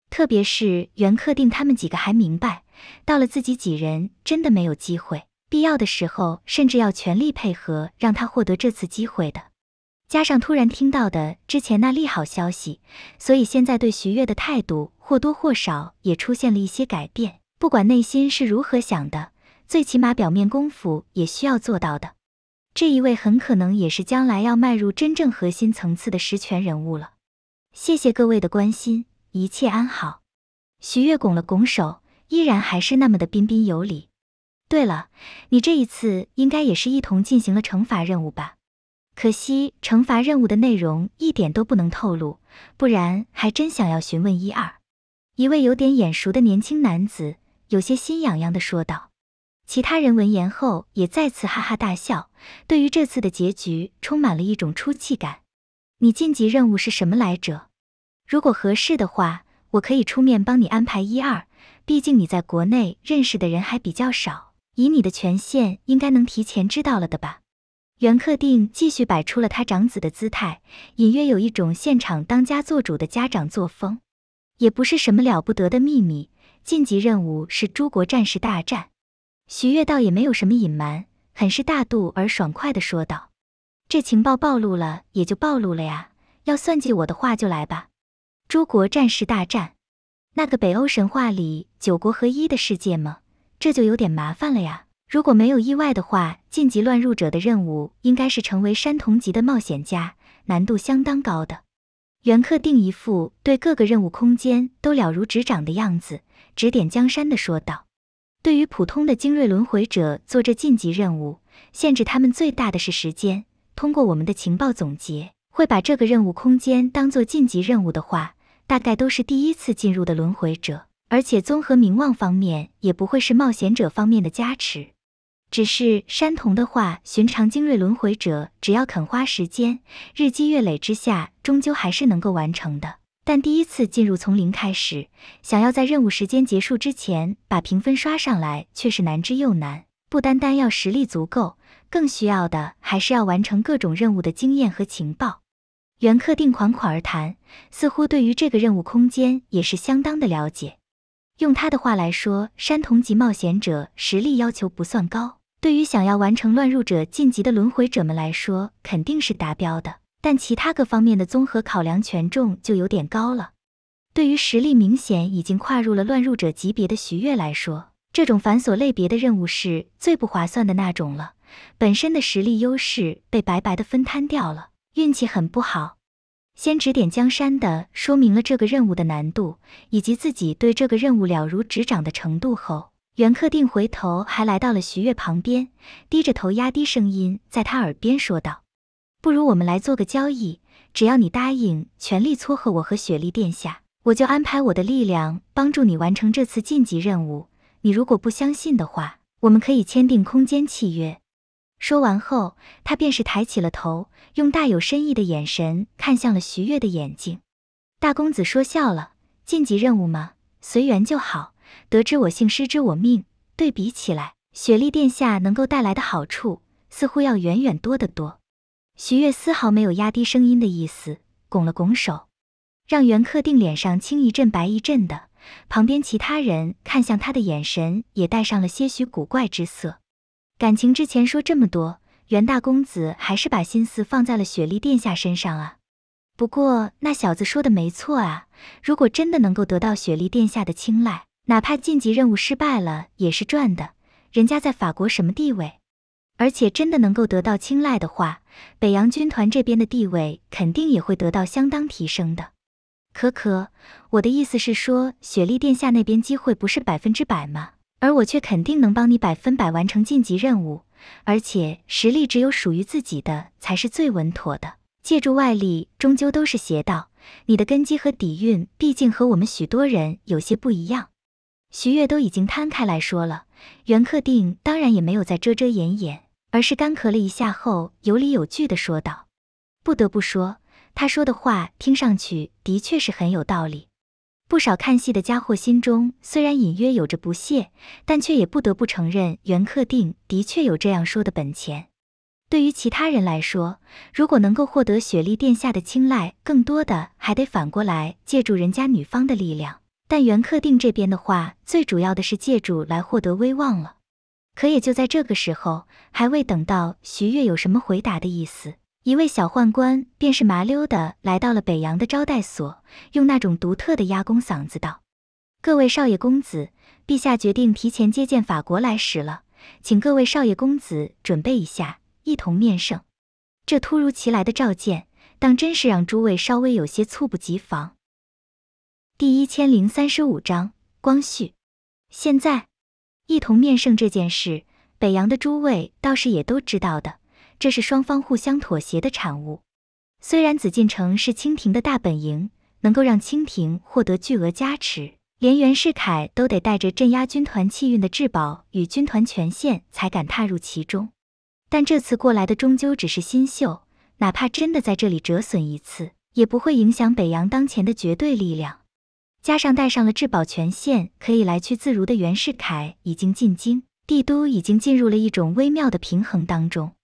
特别是袁克定他们几个还明白，到了自己几人真的没有机会，必要的时候甚至要全力配合，让他获得这次机会的。加上突然听到的之前那利好消息，所以现在对徐悦的态度或多或少也出现了一些改变。不管内心是如何想的，最起码表面功夫也需要做到的。这一位很可能也是将来要迈入真正核心层次的实权人物了。谢谢各位的关心。一切安好，徐月拱了拱手，依然还是那么的彬彬有礼。对了，你这一次应该也是一同进行了惩罚任务吧？可惜惩罚任务的内容一点都不能透露，不然还真想要询问一二。一位有点眼熟的年轻男子有些心痒痒的说道。其他人闻言后也再次哈哈大笑，对于这次的结局充满了一种出气感。你晋级任务是什么来着？如果合适的话，我可以出面帮你安排一二。毕竟你在国内认识的人还比较少，以你的权限，应该能提前知道了的吧？袁克定继续摆出了他长子的姿态，隐约有一种现场当家做主的家长作风。也不是什么了不得的秘密，晋级任务是诸国战士大战。徐月倒也没有什么隐瞒，很是大度而爽快地说道：“这情报暴露了也就暴露了呀，要算计我的话就来吧。”诸国战事大战，那个北欧神话里九国合一的世界吗？这就有点麻烦了呀。如果没有意外的话，晋级乱入者的任务应该是成为山童级的冒险家，难度相当高的。袁克定一副对各个任务空间都了如指掌的样子，指点江山的说道：“对于普通的精锐轮回者做这晋级任务，限制他们最大的是时间。通过我们的情报总结，会把这个任务空间当做晋级任务的话。”大概都是第一次进入的轮回者，而且综合名望方面也不会是冒险者方面的加持。只是山童的话，寻常精锐轮回者只要肯花时间，日积月累之下，终究还是能够完成的。但第一次进入从零开始，想要在任务时间结束之前把评分刷上来，却是难之又难。不单单要实力足够，更需要的还是要完成各种任务的经验和情报。袁克定款款而谈，似乎对于这个任务空间也是相当的了解。用他的话来说，山童级冒险者实力要求不算高，对于想要完成乱入者晋级的轮回者们来说肯定是达标的。但其他各方面的综合考量权重就有点高了。对于实力明显已经跨入了乱入者级别的徐月来说，这种繁琐类别的任务是最不划算的那种了，本身的实力优势被白白的分摊掉了。运气很不好，先指点江山的说明了这个任务的难度，以及自己对这个任务了如指掌的程度后，袁克定回头还来到了徐悦旁边，低着头压低声音，在他耳边说道：“不如我们来做个交易，只要你答应全力撮合我和雪莉殿下，我就安排我的力量帮助你完成这次晋级任务。你如果不相信的话，我们可以签订空间契约。”说完后，他便是抬起了头，用大有深意的眼神看向了徐悦的眼睛。大公子说笑了，晋级任务吗？随缘就好。得知我姓失之我命，对比起来，雪莉殿下能够带来的好处，似乎要远远多得多。徐悦丝毫没有压低声音的意思，拱了拱手，让袁克定脸上青一阵白一阵的。旁边其他人看向他的眼神，也带上了些许古怪之色。感情之前说这么多，袁大公子还是把心思放在了雪莉殿下身上啊。不过那小子说的没错啊，如果真的能够得到雪莉殿下的青睐，哪怕晋级任务失败了也是赚的。人家在法国什么地位？而且真的能够得到青睐的话，北洋军团这边的地位肯定也会得到相当提升的。可可，我的意思是说，雪莉殿下那边机会不是百分之百吗？而我却肯定能帮你百分百完成晋级任务，而且实力只有属于自己的才是最稳妥的。借助外力终究都是邪道，你的根基和底蕴毕竟和我们许多人有些不一样。徐月都已经摊开来说了，袁克定当然也没有再遮遮掩掩，而是干咳了一下后，有理有据地说道：“不得不说，他说的话听上去的确是很有道理。”不少看戏的家伙心中虽然隐约有着不屑，但却也不得不承认袁克定的确有这样说的本钱。对于其他人来说，如果能够获得雪莉殿下的青睐，更多的还得反过来借助人家女方的力量。但袁克定这边的话，最主要的是借助来获得威望了。可也就在这个时候，还未等到徐悦有什么回答的意思。一位小宦官便是麻溜的来到了北洋的招待所，用那种独特的压工嗓子道：“各位少爷公子，陛下决定提前接见法国来使了，请各位少爷公子准备一下，一同面圣。”这突如其来的召见，当真是让诸位稍微有些猝不及防。第一千零三十五章光绪，现在，一同面圣这件事，北洋的诸位倒是也都知道的。这是双方互相妥协的产物。虽然紫禁城是清廷的大本营，能够让清廷获得巨额加持，连袁世凯都得带着镇压军团气运的至宝与军团权限才敢踏入其中，但这次过来的终究只是新秀，哪怕真的在这里折损一次，也不会影响北洋当前的绝对力量。加上带上了至宝权限可以来去自如的袁世凯已经进京，帝都已经进入了一种微妙的平衡当中。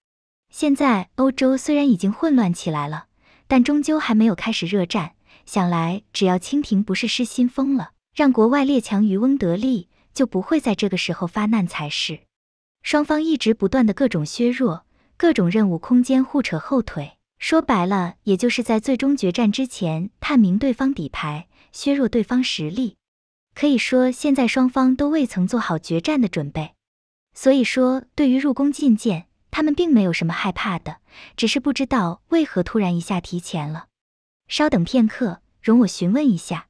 现在欧洲虽然已经混乱起来了，但终究还没有开始热战。想来，只要清廷不是失心疯了，让国外列强渔翁得利，就不会在这个时候发难才是。双方一直不断的各种削弱，各种任务空间互扯后腿，说白了，也就是在最终决战之前探明对方底牌，削弱对方实力。可以说，现在双方都未曾做好决战的准备。所以说，对于入宫觐见。他们并没有什么害怕的，只是不知道为何突然一下提前了。稍等片刻，容我询问一下。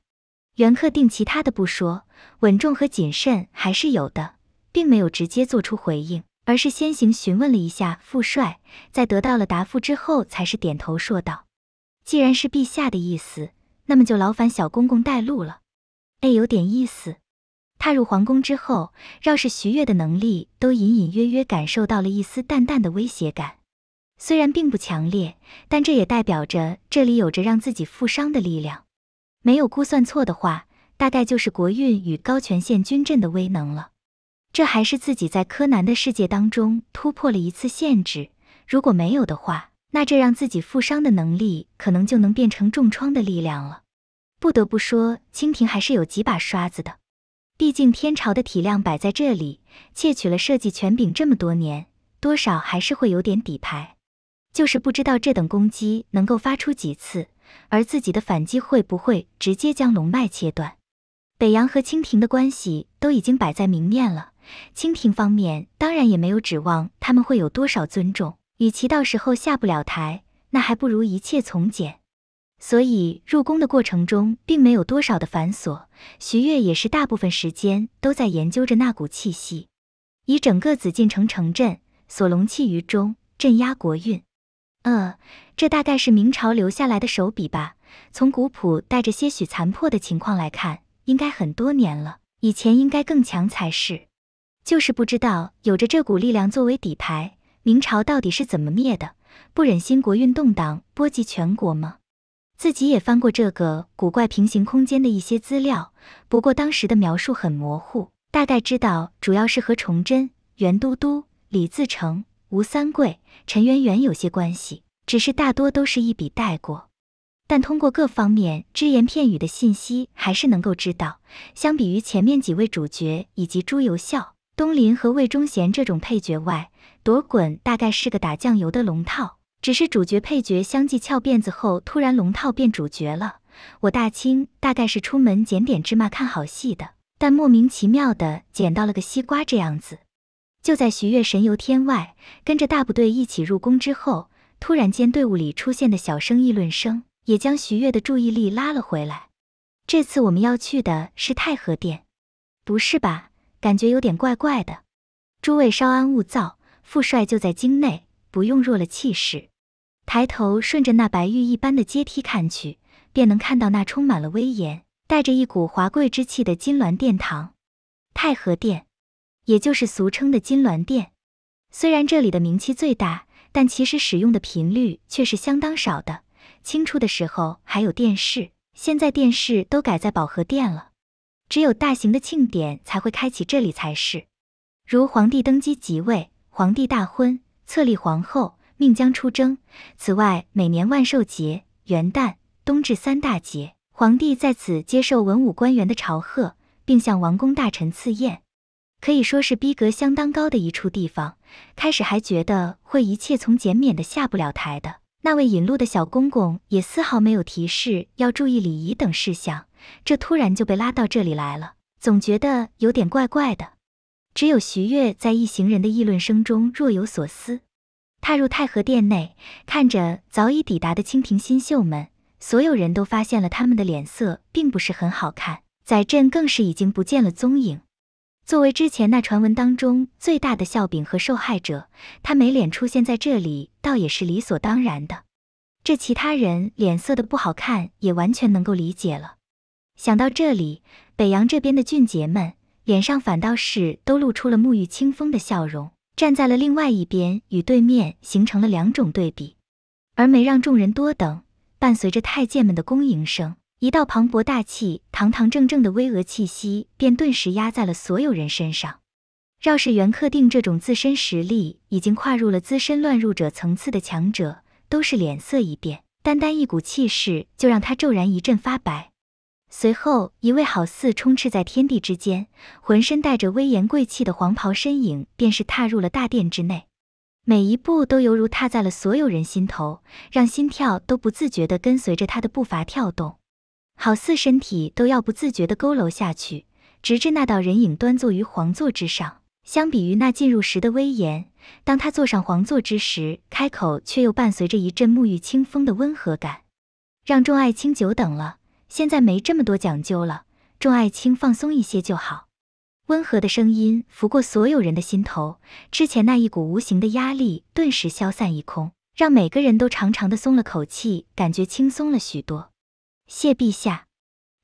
袁克定，其他的不说，稳重和谨慎还是有的，并没有直接做出回应，而是先行询问了一下副帅，在得到了答复之后，才是点头说道：“既然是陛下的意思，那么就劳烦小公公带路了。”哎，有点意思。踏入皇宫之后，饶是徐悦的能力，都隐隐约约感受到了一丝淡淡的威胁感。虽然并不强烈，但这也代表着这里有着让自己负伤的力量。没有估算错的话，大概就是国运与高权限军阵的威能了。这还是自己在柯南的世界当中突破了一次限制。如果没有的话，那这让自己负伤的能力可能就能变成重创的力量了。不得不说，蜻蜓还是有几把刷子的。毕竟天朝的体量摆在这里，窃取了设计权柄这么多年，多少还是会有点底牌。就是不知道这等攻击能够发出几次，而自己的反击会不会直接将龙脉切断。北洋和清廷的关系都已经摆在明面了，清廷方面当然也没有指望他们会有多少尊重。与其到时候下不了台，那还不如一切从简。所以入宫的过程中并没有多少的繁琐，徐悦也是大部分时间都在研究着那股气息。以整个紫禁城城镇锁龙气于中，镇压国运。呃，这大概是明朝留下来的手笔吧。从古朴带着些许残破的情况来看，应该很多年了。以前应该更强才是。就是不知道有着这股力量作为底牌，明朝到底是怎么灭的？不忍心国运动荡波及全国吗？自己也翻过这个古怪平行空间的一些资料，不过当时的描述很模糊，大概知道主要是和崇祯、袁都督、李自成、吴三桂、陈圆圆有些关系，只是大多都是一笔带过。但通过各方面只言片语的信息，还是能够知道，相比于前面几位主角以及朱由校、东林和魏忠贤这种配角外，多滚衮大概是个打酱油的龙套。只是主角配角相继翘辫子后，突然龙套变主角了。我大清大概是出门捡点芝麻看好戏的，但莫名其妙的捡到了个西瓜这样子。就在徐悦神游天外，跟着大部队一起入宫之后，突然间队伍里出现的小声议论声，也将徐悦的注意力拉了回来。这次我们要去的是太和殿，不是吧？感觉有点怪怪的。诸位稍安勿躁，副帅就在京内，不用弱了气势。抬头顺着那白玉一般的阶梯看去，便能看到那充满了威严、带着一股华贵之气的金銮殿堂——太和殿，也就是俗称的金銮殿。虽然这里的名气最大，但其实使用的频率却是相当少的。清初的时候还有殿试，现在殿试都改在保和殿了。只有大型的庆典才会开启这里才是，如皇帝登基即位、皇帝大婚、册立皇后。命将出征。此外，每年万寿节、元旦、冬至三大节，皇帝在此接受文武官员的朝贺，并向王公大臣赐宴，可以说是逼格相当高的一处地方。开始还觉得会一切从简，免的下不了台的那位引路的小公公也丝毫没有提示要注意礼仪等事项，这突然就被拉到这里来了，总觉得有点怪怪的。只有徐悦在一行人的议论声中若有所思。踏入太和殿内，看着早已抵达的清廷新秀们，所有人都发现了他们的脸色并不是很好看。载震更是已经不见了踪影。作为之前那传闻当中最大的笑柄和受害者，他没脸出现在这里，倒也是理所当然的。这其他人脸色的不好看，也完全能够理解了。想到这里，北洋这边的俊杰们脸上反倒是都露出了沐浴清风的笑容。站在了另外一边，与对面形成了两种对比，而没让众人多等。伴随着太监们的恭迎声，一道磅礴大气、堂堂正正的巍峨气息便顿时压在了所有人身上。要是袁克定这种自身实力已经跨入了资深乱入者层次的强者，都是脸色一变，单单一股气势就让他骤然一阵发白。随后，一位好似充斥在天地之间，浑身带着威严贵气的黄袍身影，便是踏入了大殿之内。每一步都犹如踏在了所有人心头，让心跳都不自觉地跟随着他的步伐跳动，好似身体都要不自觉地佝偻下去。直至那道人影端坐于皇座之上，相比于那进入时的威严，当他坐上皇座之时，开口却又伴随着一阵沐浴清风的温和感，让众爱卿久等了。现在没这么多讲究了，众爱卿放松一些就好。温和的声音拂过所有人的心头，之前那一股无形的压力顿时消散一空，让每个人都长长的松了口气，感觉轻松了许多。谢陛下。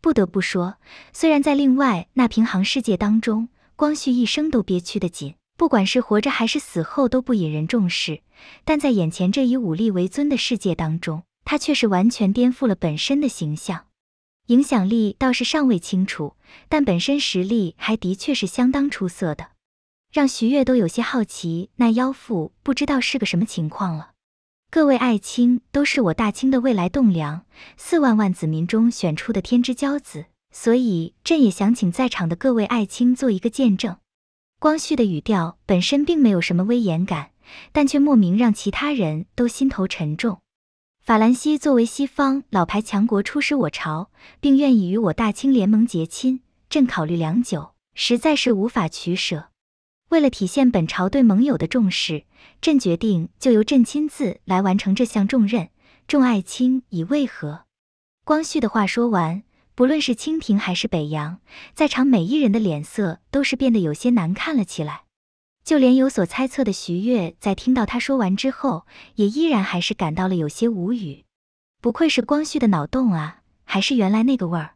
不得不说，虽然在另外那平行世界当中，光绪一生都憋屈的紧，不管是活着还是死后都不引人重视，但在眼前这以武力为尊的世界当中，他却是完全颠覆了本身的形象。影响力倒是尚未清楚，但本身实力还的确是相当出色的，让徐月都有些好奇那妖妇不知道是个什么情况了。各位爱卿都是我大清的未来栋梁，四万万子民中选出的天之骄子，所以朕也想请在场的各位爱卿做一个见证。光绪的语调本身并没有什么威严感，但却莫名让其他人都心头沉重。法兰西作为西方老牌强国出使我朝，并愿意与我大清联盟结亲，朕考虑良久，实在是无法取舍。为了体现本朝对盟友的重视，朕决定就由朕亲自来完成这项重任。众爱卿以为何？光绪的话说完，不论是清廷还是北洋，在场每一人的脸色都是变得有些难看了起来。就连有所猜测的徐悦，在听到他说完之后，也依然还是感到了有些无语。不愧是光绪的脑洞啊，还是原来那个味儿。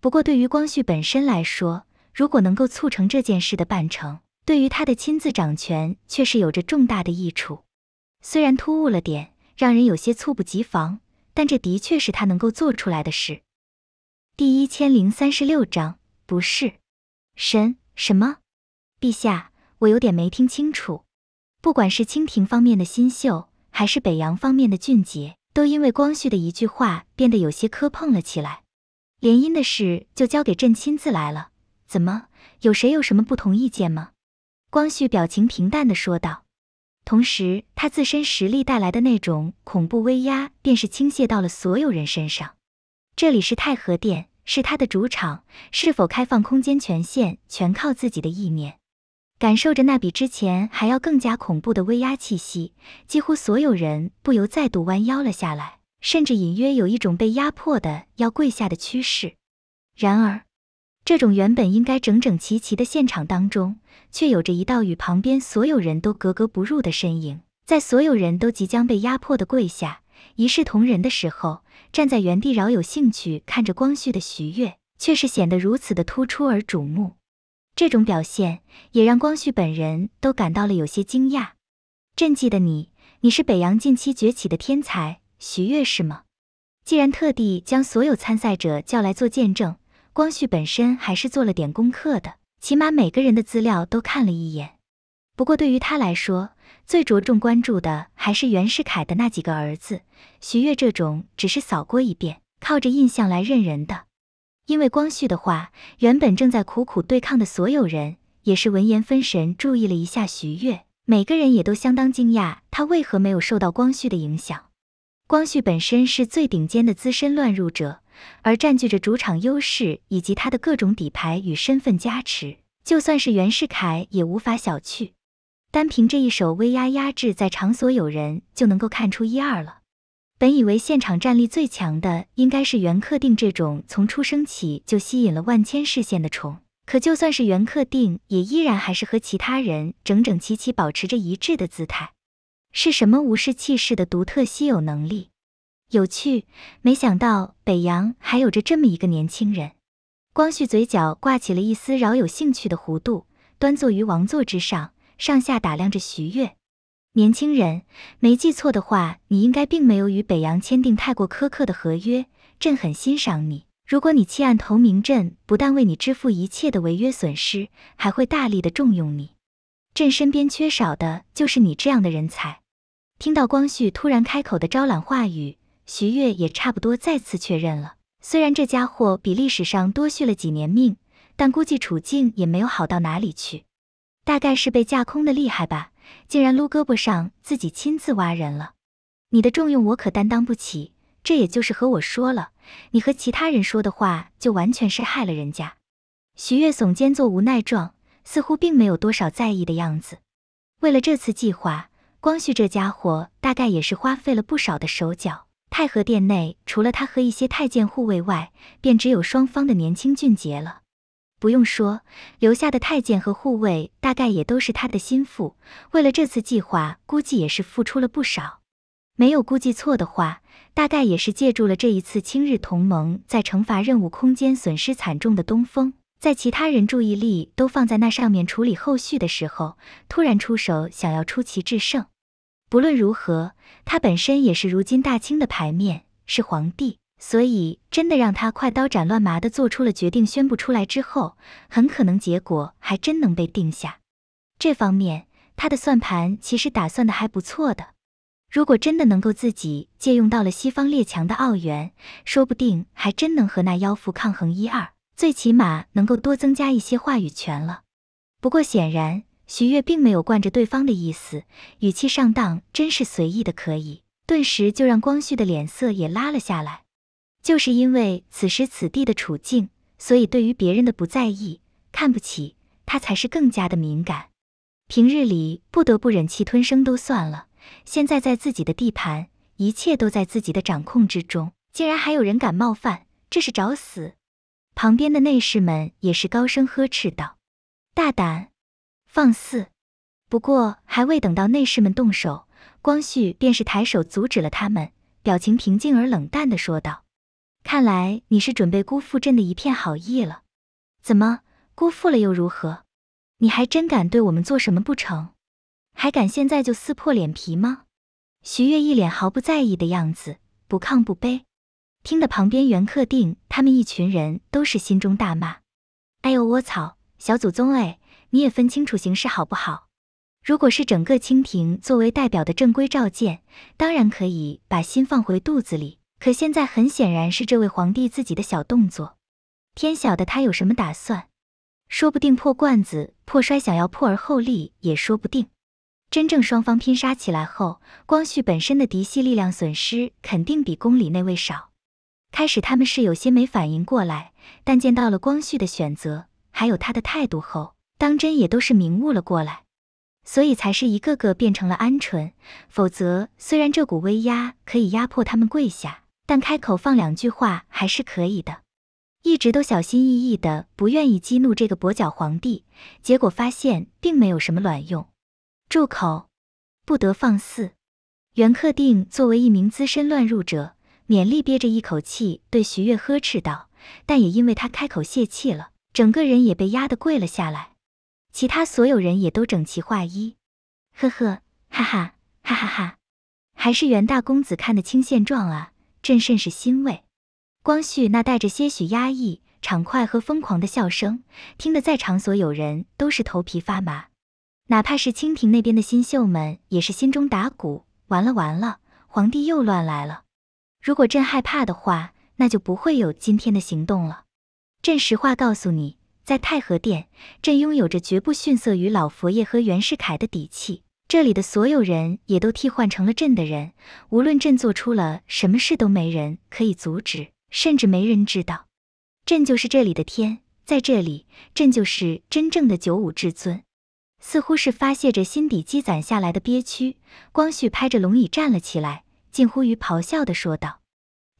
不过对于光绪本身来说，如果能够促成这件事的办成，对于他的亲自掌权却是有着重大的益处。虽然突兀了点，让人有些猝不及防，但这的确是他能够做出来的事。第一千零三十六章不是神什么？陛下。我有点没听清楚，不管是清廷方面的新秀，还是北洋方面的俊杰，都因为光绪的一句话变得有些磕碰了起来。联姻的事就交给朕亲自来了，怎么有谁有什么不同意见吗？光绪表情平淡的说道，同时他自身实力带来的那种恐怖威压，便是倾泻到了所有人身上。这里是太和殿，是他的主场，是否开放空间权限，全靠自己的意念。感受着那比之前还要更加恐怖的威压气息，几乎所有人不由再度弯腰了下来，甚至隐约有一种被压迫的要跪下的趋势。然而，这种原本应该整整齐齐的现场当中，却有着一道与旁边所有人都格格不入的身影。在所有人都即将被压迫的跪下、一视同仁的时候，站在原地饶有兴趣看着光绪的徐悦，却是显得如此的突出而瞩目。这种表现也让光绪本人都感到了有些惊讶。朕记得你，你是北洋近期崛起的天才，徐岳是吗？既然特地将所有参赛者叫来做见证，光绪本身还是做了点功课的，起码每个人的资料都看了一眼。不过对于他来说，最着重关注的还是袁世凯的那几个儿子，徐悦这种只是扫过一遍，靠着印象来认人的。因为光绪的话，原本正在苦苦对抗的所有人，也是闻言分神，注意了一下徐悦，每个人也都相当惊讶，他为何没有受到光绪的影响？光绪本身是最顶尖的资深乱入者，而占据着主场优势，以及他的各种底牌与身份加持，就算是袁世凯也无法小觑。单凭这一手威压压制，在场所有人就能够看出一二了。本以为现场战力最强的应该是袁克定这种从出生起就吸引了万千视线的虫，可就算是袁克定，也依然还是和其他人整整齐齐保持着一致的姿态。是什么无视气势的独特稀有能力？有趣，没想到北洋还有着这么一个年轻人。光绪嘴角挂起了一丝饶有兴趣的弧度，端坐于王座之上，上下打量着徐悦。年轻人，没记错的话，你应该并没有与北洋签订太过苛刻的合约。朕很欣赏你。如果你弃暗投明，朕不但为你支付一切的违约损失，还会大力的重用你。朕身边缺少的就是你这样的人才。听到光绪突然开口的招揽话语，徐悦也差不多再次确认了。虽然这家伙比历史上多续了几年命，但估计处境也没有好到哪里去，大概是被架空的厉害吧。竟然撸胳膊上自己亲自挖人了，你的重用我可担当不起。这也就是和我说了，你和其他人说的话就完全是害了人家。徐月耸肩做无奈状，似乎并没有多少在意的样子。为了这次计划，光绪这家伙大概也是花费了不少的手脚。太和殿内除了他和一些太监护卫外，便只有双方的年轻俊杰了。不用说，留下的太监和护卫大概也都是他的心腹，为了这次计划，估计也是付出了不少。没有估计错的话，大概也是借助了这一次清日同盟在惩罚任务空间损失惨重的东风，在其他人注意力都放在那上面处理后续的时候，突然出手，想要出奇制胜。不论如何，他本身也是如今大清的牌面，是皇帝。所以，真的让他快刀斩乱麻的做出了决定，宣布出来之后，很可能结果还真能被定下。这方面，他的算盘其实打算的还不错的。如果真的能够自己借用到了西方列强的澳元，说不定还真能和那妖妇抗衡一二，最起码能够多增加一些话语权了。不过，显然徐悦并没有惯着对方的意思，语气上当真是随意的可以，顿时就让光绪的脸色也拉了下来。就是因为此时此地的处境，所以对于别人的不在意、看不起，他才是更加的敏感。平日里不得不忍气吞声都算了，现在在自己的地盘，一切都在自己的掌控之中，竟然还有人敢冒犯，这是找死！旁边的内侍们也是高声呵斥道：“大胆，放肆！”不过还未等到内侍们动手，光绪便是抬手阻止了他们，表情平静而冷淡的说道。看来你是准备辜负朕的一片好意了，怎么辜负了又如何？你还真敢对我们做什么不成？还敢现在就撕破脸皮吗？徐悦一脸毫不在意的样子，不亢不卑，听得旁边袁克定他们一群人都是心中大骂：“哎呦我草，小祖宗哎，你也分清楚形势好不好？如果是整个清廷作为代表的正规召见，当然可以把心放回肚子里。”可现在很显然是这位皇帝自己的小动作，天晓得他有什么打算，说不定破罐子破摔，想要破而后立也说不定。真正双方拼杀起来后，光绪本身的嫡系力量损失肯定比宫里那位少。开始他们是有些没反应过来，但见到了光绪的选择，还有他的态度后，当真也都是明悟了过来，所以才是一个个变成了鹌鹑。否则，虽然这股威压可以压迫他们跪下。但开口放两句话还是可以的，一直都小心翼翼的，不愿意激怒这个跛脚皇帝。结果发现并没有什么卵用，住口，不得放肆！袁克定作为一名资深乱入者，勉力憋着一口气对徐悦呵斥道，但也因为他开口泄气了，整个人也被压得跪了下来。其他所有人也都整齐划一，呵呵，哈哈，哈哈哈，还是袁大公子看得清现状啊！朕甚是欣慰，光绪那带着些许压抑、畅快和疯狂的笑声，听得在场所有人都是头皮发麻，哪怕是清廷那边的新秀们也是心中打鼓：完了完了，皇帝又乱来了。如果朕害怕的话，那就不会有今天的行动了。朕实话告诉你，在太和殿，朕拥有着绝不逊色于老佛爷和袁世凯的底气。这里的所有人也都替换成了朕的人，无论朕做出了什么事，都没人可以阻止，甚至没人知道。朕就是这里的天，在这里，朕就是真正的九五至尊。似乎是发泄着心底积攒下来的憋屈，光绪拍着龙椅站了起来，近乎于咆哮地说道：“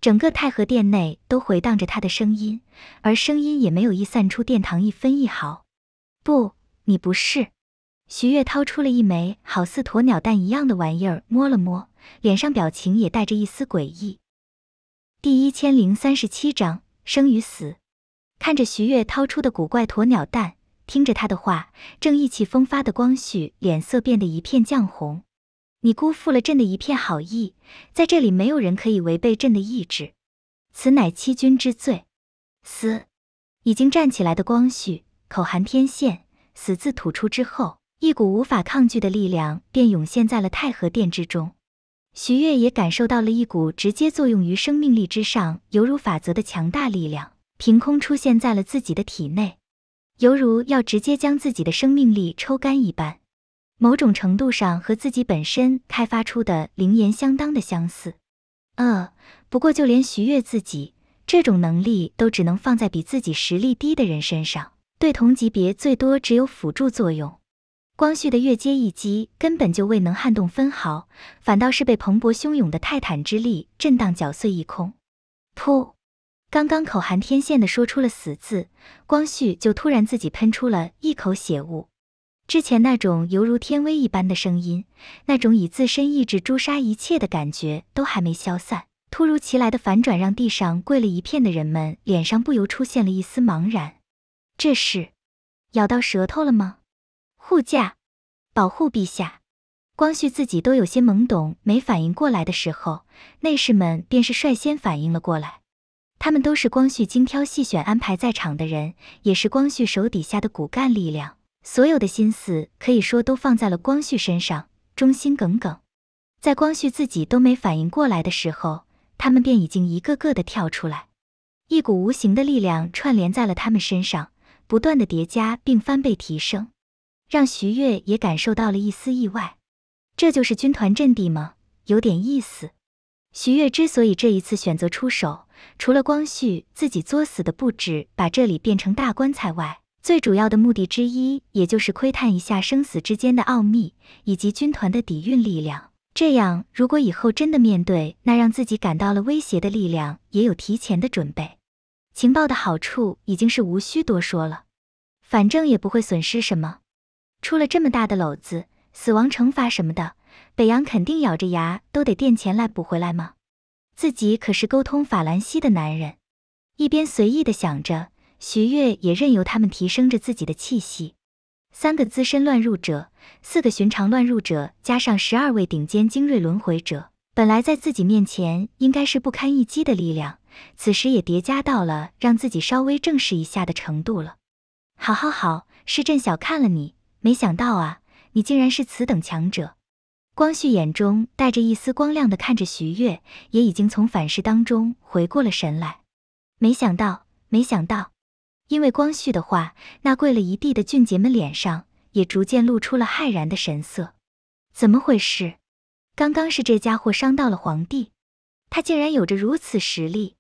整个太和殿内都回荡着他的声音，而声音也没有一散出殿堂一分一毫。”不，你不是。徐月掏出了一枚好似鸵鸟蛋一样的玩意儿，摸了摸，脸上表情也带着一丝诡异。第一千零三十七章生与死。看着徐月掏出的古怪鸵鸟蛋，听着他的话，正意气风发的光绪脸色变得一片酱红。你辜负了朕的一片好意，在这里没有人可以违背朕的意志，此乃欺君之罪。死！已经站起来的光绪口含天线，死字吐出之后。一股无法抗拒的力量便涌现在了太和殿之中，徐悦也感受到了一股直接作用于生命力之上，犹如法则的强大力量凭空出现在了自己的体内，犹如要直接将自己的生命力抽干一般。某种程度上和自己本身开发出的灵岩相当的相似。呃，不过就连徐悦自己，这种能力都只能放在比自己实力低的人身上，对同级别最多只有辅助作用。光绪的越阶一击根本就未能撼动分毫，反倒是被蓬勃汹涌的泰坦之力震荡搅碎一空。噗！刚刚口含天线的说出了死字，光绪就突然自己喷出了一口血雾。之前那种犹如天威一般的声音，那种以自身意志诛杀一切的感觉都还没消散，突如其来的反转让地上跪了一片的人们脸上不由出现了一丝茫然。这是咬到舌头了吗？护驾，保护陛下！光绪自己都有些懵懂，没反应过来的时候，内侍们便是率先反应了过来。他们都是光绪精挑细选安排在场的人，也是光绪手底下的骨干力量，所有的心思可以说都放在了光绪身上，忠心耿耿。在光绪自己都没反应过来的时候，他们便已经一个个的跳出来，一股无形的力量串联在了他们身上，不断的叠加并翻倍提升。让徐悦也感受到了一丝意外，这就是军团阵地吗？有点意思。徐悦之所以这一次选择出手，除了光绪自己作死的布置把这里变成大棺材外，最主要的目的之一，也就是窥探一下生死之间的奥秘以及军团的底蕴力量。这样，如果以后真的面对那让自己感到了威胁的力量，也有提前的准备。情报的好处已经是无需多说了，反正也不会损失什么。出了这么大的篓子，死亡惩罚什么的，北洋肯定咬着牙都得垫钱来补回来吗？自己可是沟通法兰西的男人。一边随意的想着，徐悦也任由他们提升着自己的气息。三个资深乱入者，四个寻常乱入者，加上十二位顶尖精锐轮回者，本来在自己面前应该是不堪一击的力量，此时也叠加到了让自己稍微正视一下的程度了。好好好，是朕小看了你。没想到啊，你竟然是此等强者！光绪眼中带着一丝光亮的看着徐悦，也已经从反噬当中回过了神来。没想到，没想到，因为光绪的话，那跪了一地的俊杰们脸上也逐渐露出了骇然的神色。怎么回事？刚刚是这家伙伤到了皇帝，他竟然有着如此实力？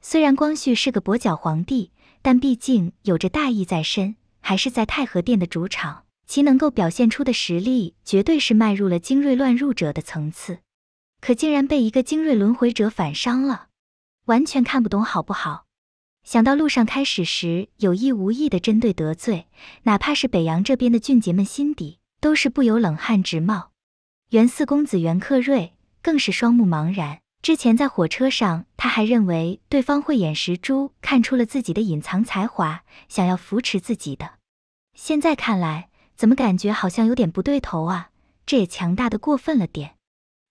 虽然光绪是个跛脚皇帝，但毕竟有着大义在身，还是在太和殿的主场。其能够表现出的实力，绝对是迈入了精锐乱入者的层次，可竟然被一个精锐轮回者反伤了，完全看不懂，好不好？想到路上开始时有意无意的针对得罪，哪怕是北洋这边的俊杰们心底都是不由冷汗直冒。袁四公子袁克瑞更是双目茫然。之前在火车上，他还认为对方慧眼识珠，看出了自己的隐藏才华，想要扶持自己的，现在看来。怎么感觉好像有点不对头啊？这也强大的过分了点。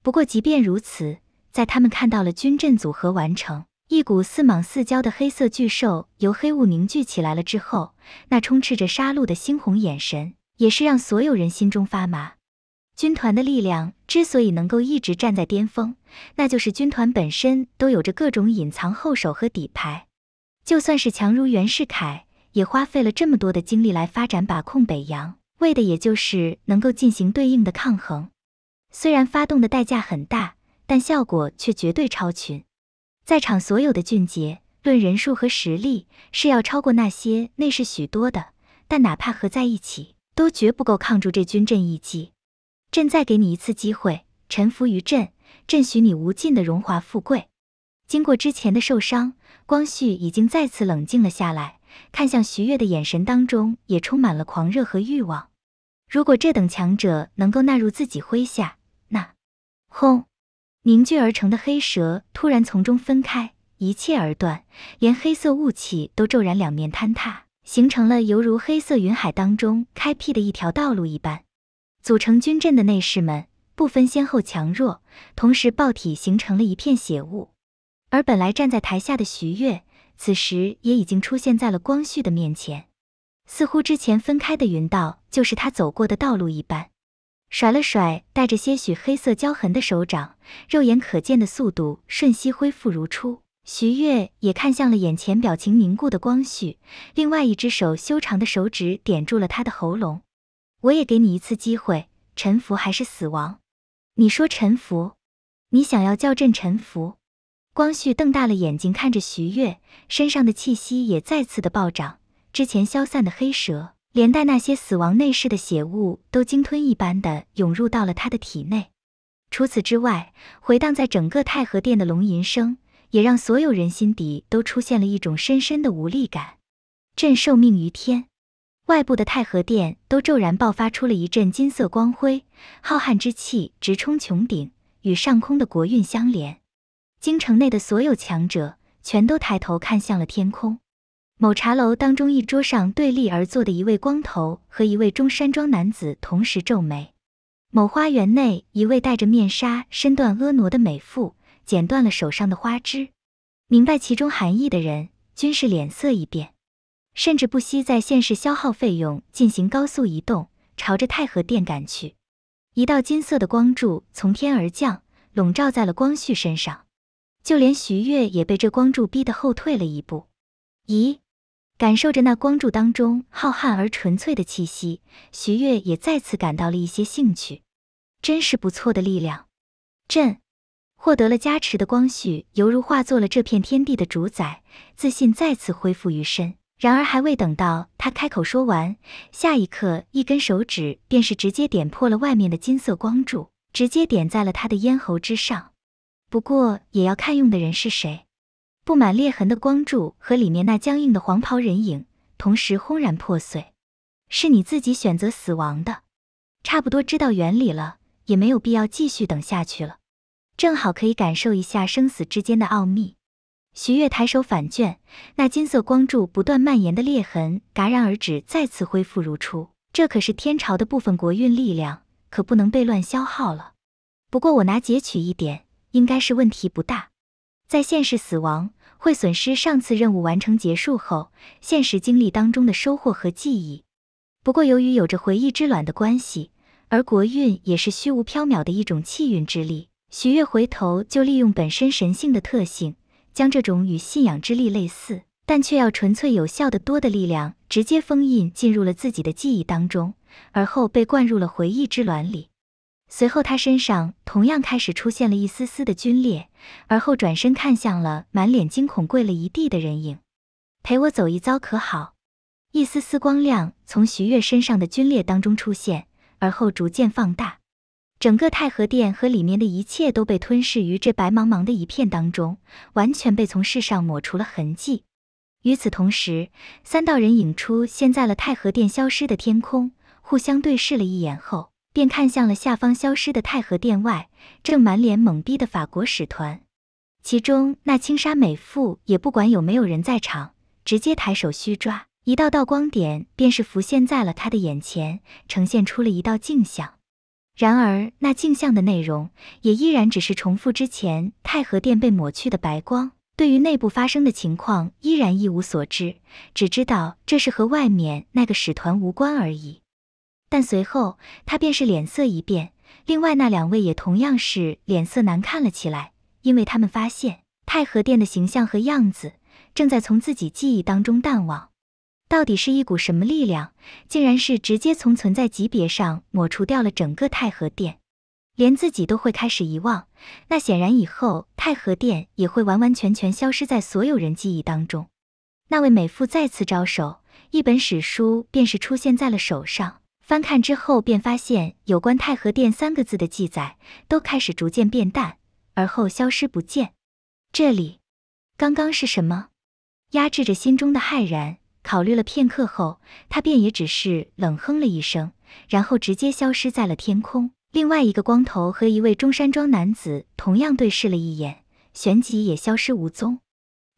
不过即便如此，在他们看到了军阵组合完成，一股似蟒似蛟的黑色巨兽由黑雾凝聚起来了之后，那充斥着杀戮的猩红眼神，也是让所有人心中发麻。军团的力量之所以能够一直站在巅峰，那就是军团本身都有着各种隐藏后手和底牌。就算是强如袁世凯，也花费了这么多的精力来发展把控北洋。为的也就是能够进行对应的抗衡，虽然发动的代价很大，但效果却绝对超群。在场所有的俊杰，论人数和实力是要超过那些内侍许多的，但哪怕合在一起，都绝不够抗住这军阵一击。朕再给你一次机会，臣服于朕，朕许你无尽的荣华富贵。经过之前的受伤，光绪已经再次冷静了下来，看向徐悦的眼神当中也充满了狂热和欲望。如果这等强者能够纳入自己麾下，那，轰！凝聚而成的黑蛇突然从中分开，一切而断，连黑色雾气都骤然两面坍塌，形成了犹如黑色云海当中开辟的一条道路一般。组成军阵的内侍们不分先后强弱，同时暴体形成了一片血雾，而本来站在台下的徐悦，此时也已经出现在了光绪的面前。似乎之前分开的云道就是他走过的道路一般，甩了甩带着些许黑色胶痕的手掌，肉眼可见的速度瞬息恢复如初。徐悦也看向了眼前表情凝固的光绪，另外一只手修长的手指点住了他的喉咙。我也给你一次机会，臣服还是死亡？你说臣服？你想要叫朕臣服？光绪瞪大了眼睛看着徐悦，身上的气息也再次的暴涨。之前消散的黑蛇，连带那些死亡内侍的血雾，都鲸吞一般的涌入到了他的体内。除此之外，回荡在整个太和殿的龙吟声，也让所有人心底都出现了一种深深的无力感。朕受命于天，外部的太和殿都骤然爆发出了一阵金色光辉，浩瀚之气直冲穹顶，与上空的国运相连。京城内的所有强者，全都抬头看向了天空。某茶楼当中，一桌上对立而坐的一位光头和一位中山装男子同时皱眉。某花园内，一位戴着面纱、身段婀娜的美妇剪断了手上的花枝，明白其中含义的人均是脸色一变，甚至不惜在现世消耗费用进行高速移动，朝着太和殿赶去。一道金色的光柱从天而降，笼罩在了光绪身上，就连徐悦也被这光柱逼得后退了一步。咦？感受着那光柱当中浩瀚而纯粹的气息，徐悦也再次感到了一些兴趣。真是不错的力量，朕获得了加持的光绪，犹如化作了这片天地的主宰，自信再次恢复于身。然而，还未等到他开口说完，下一刻，一根手指便是直接点破了外面的金色光柱，直接点在了他的咽喉之上。不过，也要看用的人是谁。布满裂痕的光柱和里面那僵硬的黄袍人影同时轰然破碎，是你自己选择死亡的。差不多知道原理了，也没有必要继续等下去了，正好可以感受一下生死之间的奥秘。徐月抬手反卷，那金色光柱不断蔓延的裂痕戛然而止，再次恢复如初。这可是天朝的部分国运力量，可不能被乱消耗了。不过我拿截取一点，应该是问题不大。在现实死亡会损失上次任务完成结束后现实经历当中的收获和记忆，不过由于有着回忆之卵的关系，而国运也是虚无缥缈的一种气运之力。许月回头就利用本身神性的特性，将这种与信仰之力类似，但却要纯粹有效的多的力量直接封印进入了自己的记忆当中，而后被灌入了回忆之卵里。随后，他身上同样开始出现了一丝丝的皲裂，而后转身看向了满脸惊恐、跪了一地的人影。“陪我走一遭，可好？”一丝丝光亮从徐悦身上的皲裂当中出现，而后逐渐放大，整个太和殿和里面的一切都被吞噬于这白茫茫的一片当中，完全被从世上抹除了痕迹。与此同时，三道人影出现在了太和殿消失的天空，互相对视了一眼后。便看向了下方消失的太和殿外，正满脸懵逼的法国使团，其中那青纱美妇也不管有没有人在场，直接抬手虚抓，一道道光点便是浮现在了他的眼前，呈现出了一道镜像。然而那镜像的内容也依然只是重复之前太和殿被抹去的白光，对于内部发生的情况依然一无所知，只知道这是和外面那个使团无关而已。但随后他便是脸色一变，另外那两位也同样是脸色难看了起来，因为他们发现太和殿的形象和样子正在从自己记忆当中淡忘。到底是一股什么力量，竟然是直接从存在级别上抹除掉了整个太和殿，连自己都会开始遗忘。那显然以后太和殿也会完完全全消失在所有人记忆当中。那位美妇再次招手，一本史书便是出现在了手上。翻看之后，便发现有关太和殿三个字的记载都开始逐渐变淡，而后消失不见。这里刚刚是什么？压制着心中的骇然，考虑了片刻后，他便也只是冷哼了一声，然后直接消失在了天空。另外一个光头和一位中山装男子同样对视了一眼，旋即也消失无踪。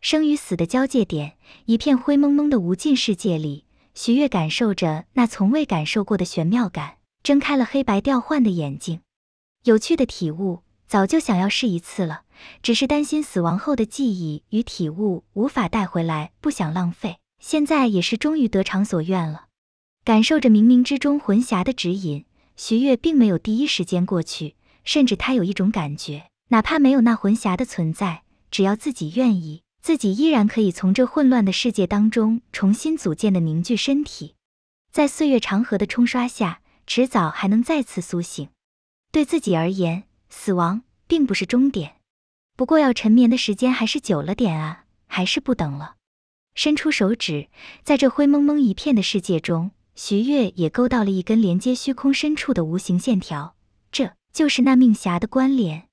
生与死的交界点，一片灰蒙蒙的无尽世界里。徐月感受着那从未感受过的玄妙感，睁开了黑白调换的眼睛。有趣的体悟，早就想要试一次了，只是担心死亡后的记忆与体悟无法带回来，不想浪费。现在也是终于得偿所愿了。感受着冥冥之中魂匣的指引，徐月并没有第一时间过去，甚至他有一种感觉，哪怕没有那魂匣的存在，只要自己愿意。自己依然可以从这混乱的世界当中重新组建的凝聚身体，在岁月长河的冲刷下，迟早还能再次苏醒。对自己而言，死亡并不是终点，不过要沉眠的时间还是久了点啊，还是不等了。伸出手指，在这灰蒙蒙一片的世界中，徐月也勾到了一根连接虚空深处的无形线条，这就是那命匣的关联。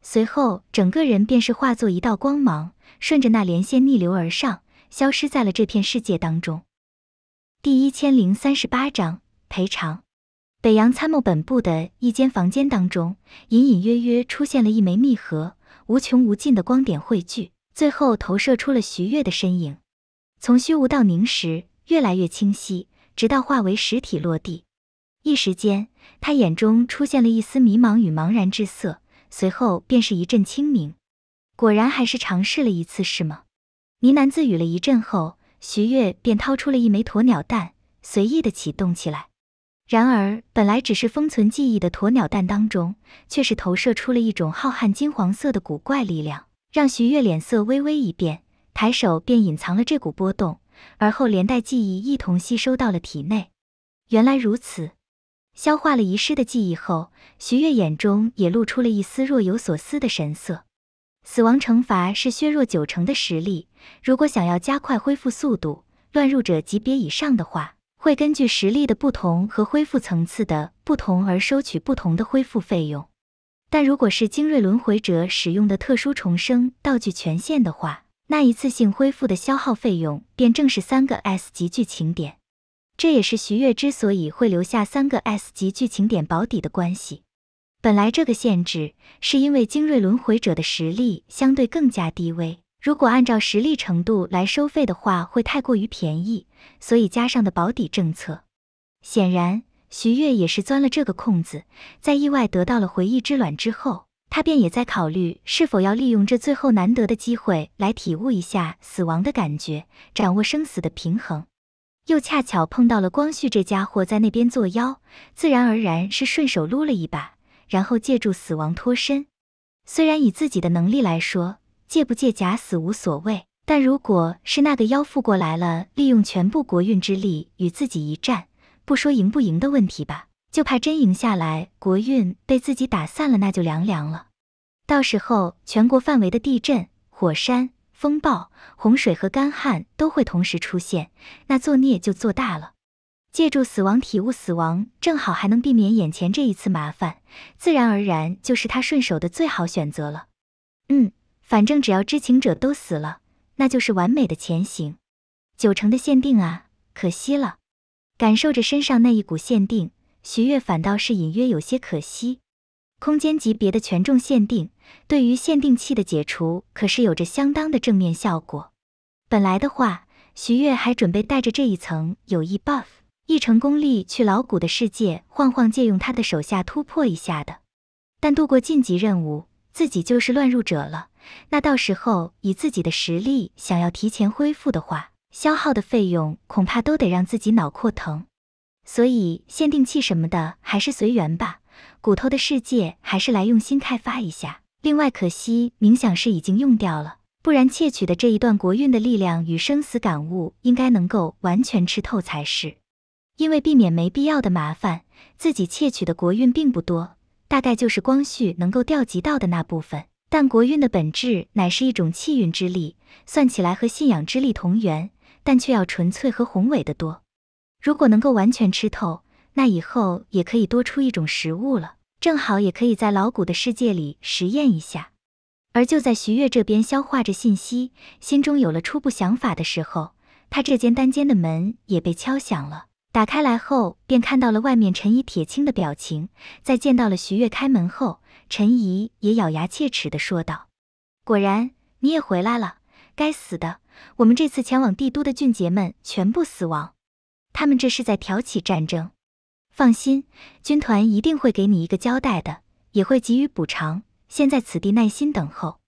随后，整个人便是化作一道光芒，顺着那连线逆流而上，消失在了这片世界当中。第一千零三十八章赔偿。北洋参谋本部的一间房间当中，隐隐约约出现了一枚密盒，无穷无尽的光点汇聚，最后投射出了徐悦的身影。从虚无到凝实，越来越清晰，直到化为实体落地。一时间，他眼中出现了一丝迷茫与茫然之色。随后便是一阵清明。果然还是尝试了一次是吗？呢喃自语了一阵后，徐月便掏出了一枚鸵鸟蛋，随意的启动起来。然而，本来只是封存记忆的鸵鸟蛋当中，却是投射出了一种浩瀚金黄色的古怪力量，让徐月脸色微微一变，抬手便隐藏了这股波动，而后连带记忆一同吸收到了体内。原来如此。消化了遗失的记忆后，徐悦眼中也露出了一丝若有所思的神色。死亡惩罚是削弱九成的实力，如果想要加快恢复速度，乱入者级别以上的话，会根据实力的不同和恢复层次的不同而收取不同的恢复费用。但如果是精锐轮回者使用的特殊重生道具权限的话，那一次性恢复的消耗费用便正是三个 S 级剧情点。这也是徐悦之所以会留下三个 S 级剧情点保底的关系。本来这个限制是因为精锐轮回者的实力相对更加低微，如果按照实力程度来收费的话，会太过于便宜，所以加上的保底政策。显然，徐悦也是钻了这个空子。在意外得到了回忆之卵之后，他便也在考虑是否要利用这最后难得的机会来体悟一下死亡的感觉，掌握生死的平衡。又恰巧碰到了光绪这家伙在那边作妖，自然而然是顺手撸了一把，然后借助死亡脱身。虽然以自己的能力来说，借不借假死无所谓，但如果是那个妖附过来了，利用全部国运之力与自己一战，不说赢不赢的问题吧，就怕真赢下来，国运被自己打散了，那就凉凉了。到时候全国范围的地震、火山。风暴、洪水和干旱都会同时出现，那作孽就作大了。借助死亡体悟死亡，正好还能避免眼前这一次麻烦，自然而然就是他顺手的最好选择了。嗯，反正只要知情者都死了，那就是完美的前行。九成的限定啊，可惜了。感受着身上那一股限定，徐月反倒是隐约有些可惜。空间级别的权重限定，对于限定器的解除可是有着相当的正面效果。本来的话，徐悦还准备带着这一层有谊 buff，一成功力去老古的世界晃晃，借用他的手下突破一下的。但度过晋级任务，自己就是乱入者了。那到时候以自己的实力想要提前恢复的话，消耗的费用恐怕都得让自己脑阔疼。所以限定器什么的，还是随缘吧。骨头的世界还是来用心开发一下。另外，可惜冥想是已经用掉了，不然窃取的这一段国运的力量与生死感悟应该能够完全吃透才是。因为避免没必要的麻烦，自己窃取的国运并不多，大概就是光绪能够调集到的那部分。但国运的本质乃是一种气运之力，算起来和信仰之力同源，但却要纯粹和宏伟得多。如果能够完全吃透，那以后也可以多出一种食物了，正好也可以在老古的世界里实验一下。而就在徐悦这边消化着信息，心中有了初步想法的时候，他这间单间的门也被敲响了。打开来后，便看到了外面陈怡铁青的表情。在见到了徐悦开门后，陈怡也咬牙切齿地说道：“果然你也回来了！该死的，我们这次前往帝都的俊杰们全部死亡，他们这是在挑起战争。”放心，军团一定会给你一个交代的，也会给予补偿。先在此地耐心等候。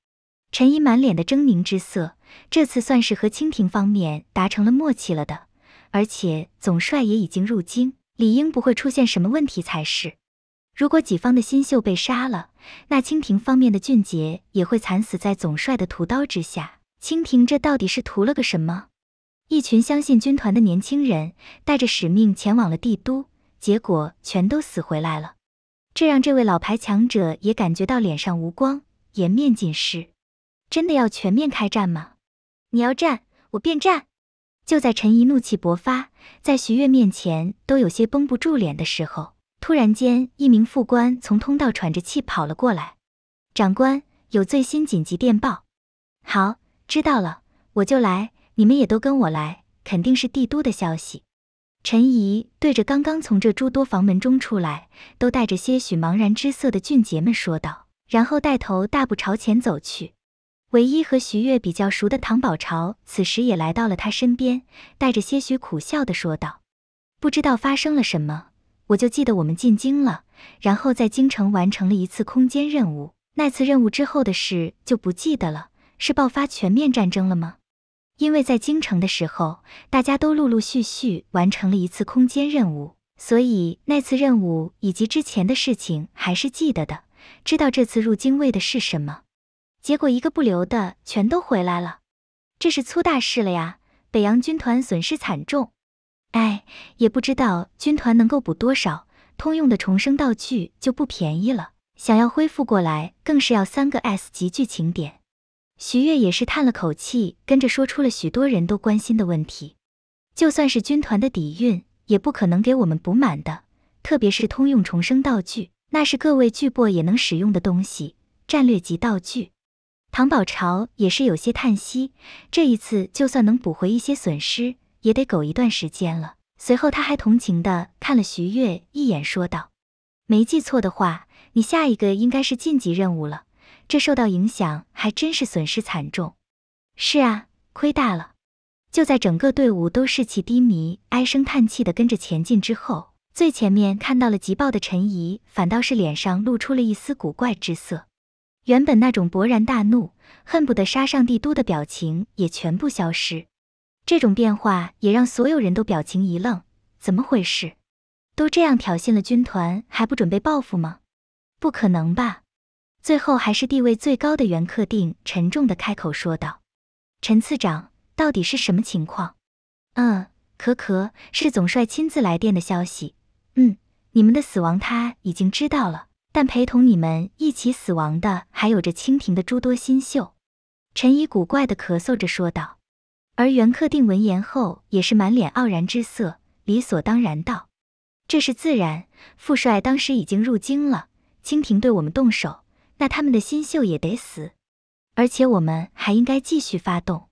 陈怡满脸的狰狞之色，这次算是和清廷方面达成了默契了的，而且总帅也已经入京，理应不会出现什么问题才是。如果己方的新秀被杀了，那清廷方面的俊杰也会惨死在总帅的屠刀之下。清廷这到底是图了个什么？一群相信军团的年轻人，带着使命前往了帝都。结果全都死回来了，这让这位老牌强者也感觉到脸上无光，颜面尽失。真的要全面开战吗？你要战，我便战。就在陈怡怒气勃发，在徐悦面前都有些绷不住脸的时候，突然间，一名副官从通道喘着气跑了过来：“长官，有最新紧急电报。”“好，知道了，我就来，你们也都跟我来，肯定是帝都的消息。”陈怡对着刚刚从这诸多房门中出来，都带着些许茫然之色的俊杰们说道，然后带头大步朝前走去。唯一和徐悦比较熟的唐宝朝，此时也来到了他身边，带着些许苦笑的说道：“不知道发生了什么，我就记得我们进京了，然后在京城完成了一次空间任务。那次任务之后的事就不记得了，是爆发全面战争了吗？”因为在京城的时候，大家都陆陆续续完成了一次空间任务，所以那次任务以及之前的事情还是记得的，知道这次入京为的是什么。结果一个不留的全都回来了，这是粗大事了呀！北洋军团损失惨重，哎，也不知道军团能够补多少。通用的重生道具就不便宜了，想要恢复过来更是要三个 S 级剧情点。徐悦也是叹了口气，跟着说出了许多人都关心的问题。就算是军团的底蕴，也不可能给我们补满的。特别是通用重生道具，那是各位巨擘也能使用的东西，战略级道具。唐宝朝也是有些叹息，这一次就算能补回一些损失，也得苟一段时间了。随后他还同情的看了徐悦一眼，说道：“没记错的话，你下一个应该是晋级任务了。”这受到影响还真是损失惨重，是啊，亏大了。就在整个队伍都士气低迷、唉声叹气的跟着前进之后，最前面看到了急报的陈怡，反倒是脸上露出了一丝古怪之色。原本那种勃然大怒、恨不得杀上帝都的表情也全部消失。这种变化也让所有人都表情一愣：怎么回事？都这样挑衅了军团，还不准备报复吗？不可能吧？最后还是地位最高的袁克定沉重的开口说道：“陈次长，到底是什么情况？”“嗯，咳咳，是总帅亲自来电的消息。”“嗯，你们的死亡他已经知道了，但陪同你们一起死亡的还有着清廷的诸多新秀。”陈怡古怪的咳嗽着说道。而袁克定闻言后也是满脸傲然之色，理所当然道：“这是自然，副帅当时已经入京了，清廷对我们动手。”那他们的新秀也得死，而且我们还应该继续发动。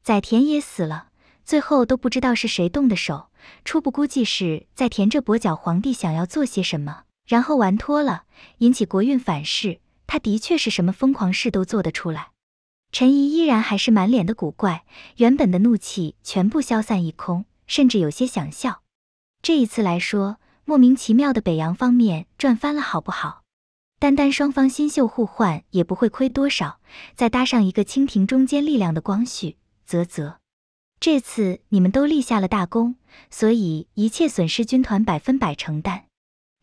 载田也死了，最后都不知道是谁动的手。初步估计是在田这跛脚皇帝想要做些什么，然后玩脱了，引起国运反噬。他的确是什么疯狂事都做得出来。陈怡依然还是满脸的古怪，原本的怒气全部消散一空，甚至有些想笑。这一次来说，莫名其妙的北洋方面赚翻了，好不好？单单双方新秀互换也不会亏多少，再搭上一个清廷中间力量的光绪，啧啧，这次你们都立下了大功，所以一切损失军团百分百承担。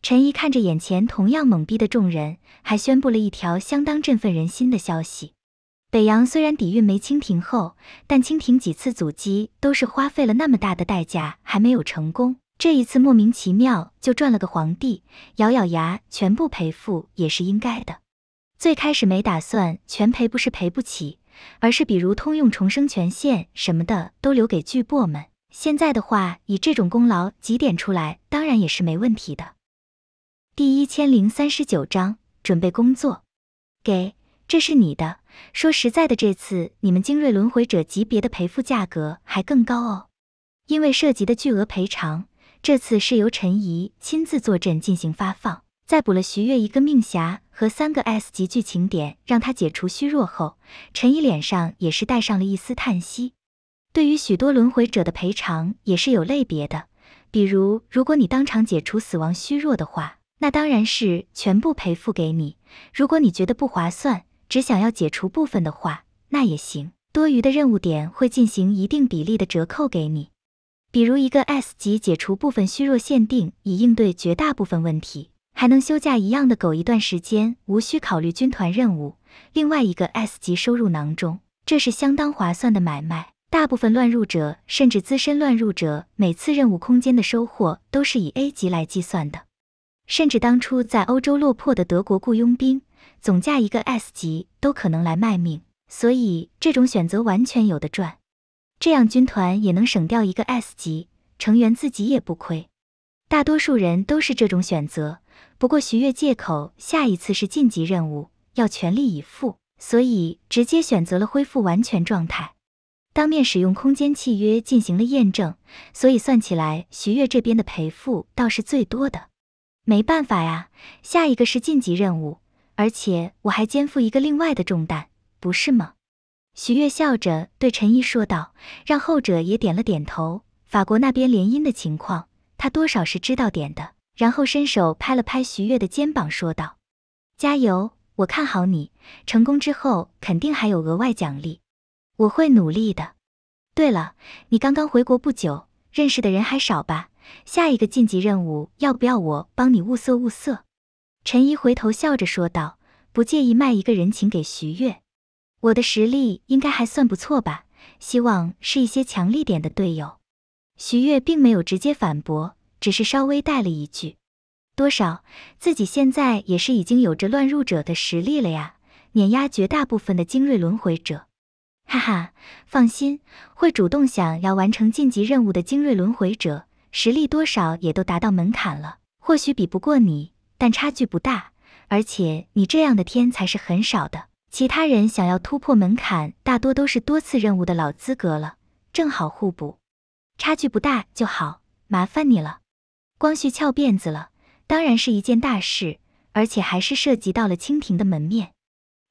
陈怡看着眼前同样懵逼的众人，还宣布了一条相当振奋人心的消息：北洋虽然底蕴没清廷厚，但清廷几次阻击都是花费了那么大的代价还没有成功。这一次莫名其妙就赚了个皇帝，咬咬牙全部赔付也是应该的。最开始没打算全赔，不是赔不起，而是比如通用重生权限什么的都留给巨擘们。现在的话，以这种功劳几点出来，当然也是没问题的。第一千零三十九章准备工作，给，这是你的。说实在的，这次你们精锐轮回者级别的赔付价格还更高哦，因为涉及的巨额赔偿。这次是由陈怡亲自坐镇进行发放，在补了徐悦一个命匣和三个 S 级剧情点，让他解除虚弱后，陈怡脸上也是带上了一丝叹息。对于许多轮回者的赔偿也是有类别的，比如如果你当场解除死亡虚弱的话，那当然是全部赔付给你；如果你觉得不划算，只想要解除部分的话，那也行，多余的任务点会进行一定比例的折扣给你。比如一个 S 级解除部分虚弱限定，以应对绝大部分问题，还能休假一样的苟一段时间，无需考虑军团任务。另外一个 S 级收入囊中，这是相当划算的买卖。大部分乱入者甚至资深乱入者，每次任务空间的收获都是以 A 级来计算的，甚至当初在欧洲落魄的德国雇佣兵，总价一个 S 级都可能来卖命。所以这种选择完全有的赚。这样军团也能省掉一个 S 级成员，自己也不亏。大多数人都是这种选择。不过徐悦借口下一次是晋级任务，要全力以赴，所以直接选择了恢复完全状态，当面使用空间契约进行了验证。所以算起来，徐悦这边的赔付倒是最多的。没办法呀，下一个是晋级任务，而且我还肩负一个另外的重担，不是吗？徐悦笑着对陈怡说道，让后者也点了点头。法国那边联姻的情况，他多少是知道点的。然后伸手拍了拍徐悦的肩膀，说道：“加油，我看好你。成功之后肯定还有额外奖励，我会努力的。对了，你刚刚回国不久，认识的人还少吧？下一个晋级任务要不要我帮你物色物色？”陈怡回头笑着说道：“不介意卖一个人情给徐悦。”我的实力应该还算不错吧，希望是一些强力点的队友。徐悦并没有直接反驳，只是稍微带了一句：多少，自己现在也是已经有着乱入者的实力了呀，碾压绝大部分的精锐轮回者。哈哈，放心，会主动想要完成晋级任务的精锐轮回者，实力多少也都达到门槛了。或许比不过你，但差距不大。而且你这样的天才是很少的。其他人想要突破门槛，大多都是多次任务的老资格了，正好互补，差距不大就好。麻烦你了，光绪翘辫子了，当然是一件大事，而且还是涉及到了清廷的门面。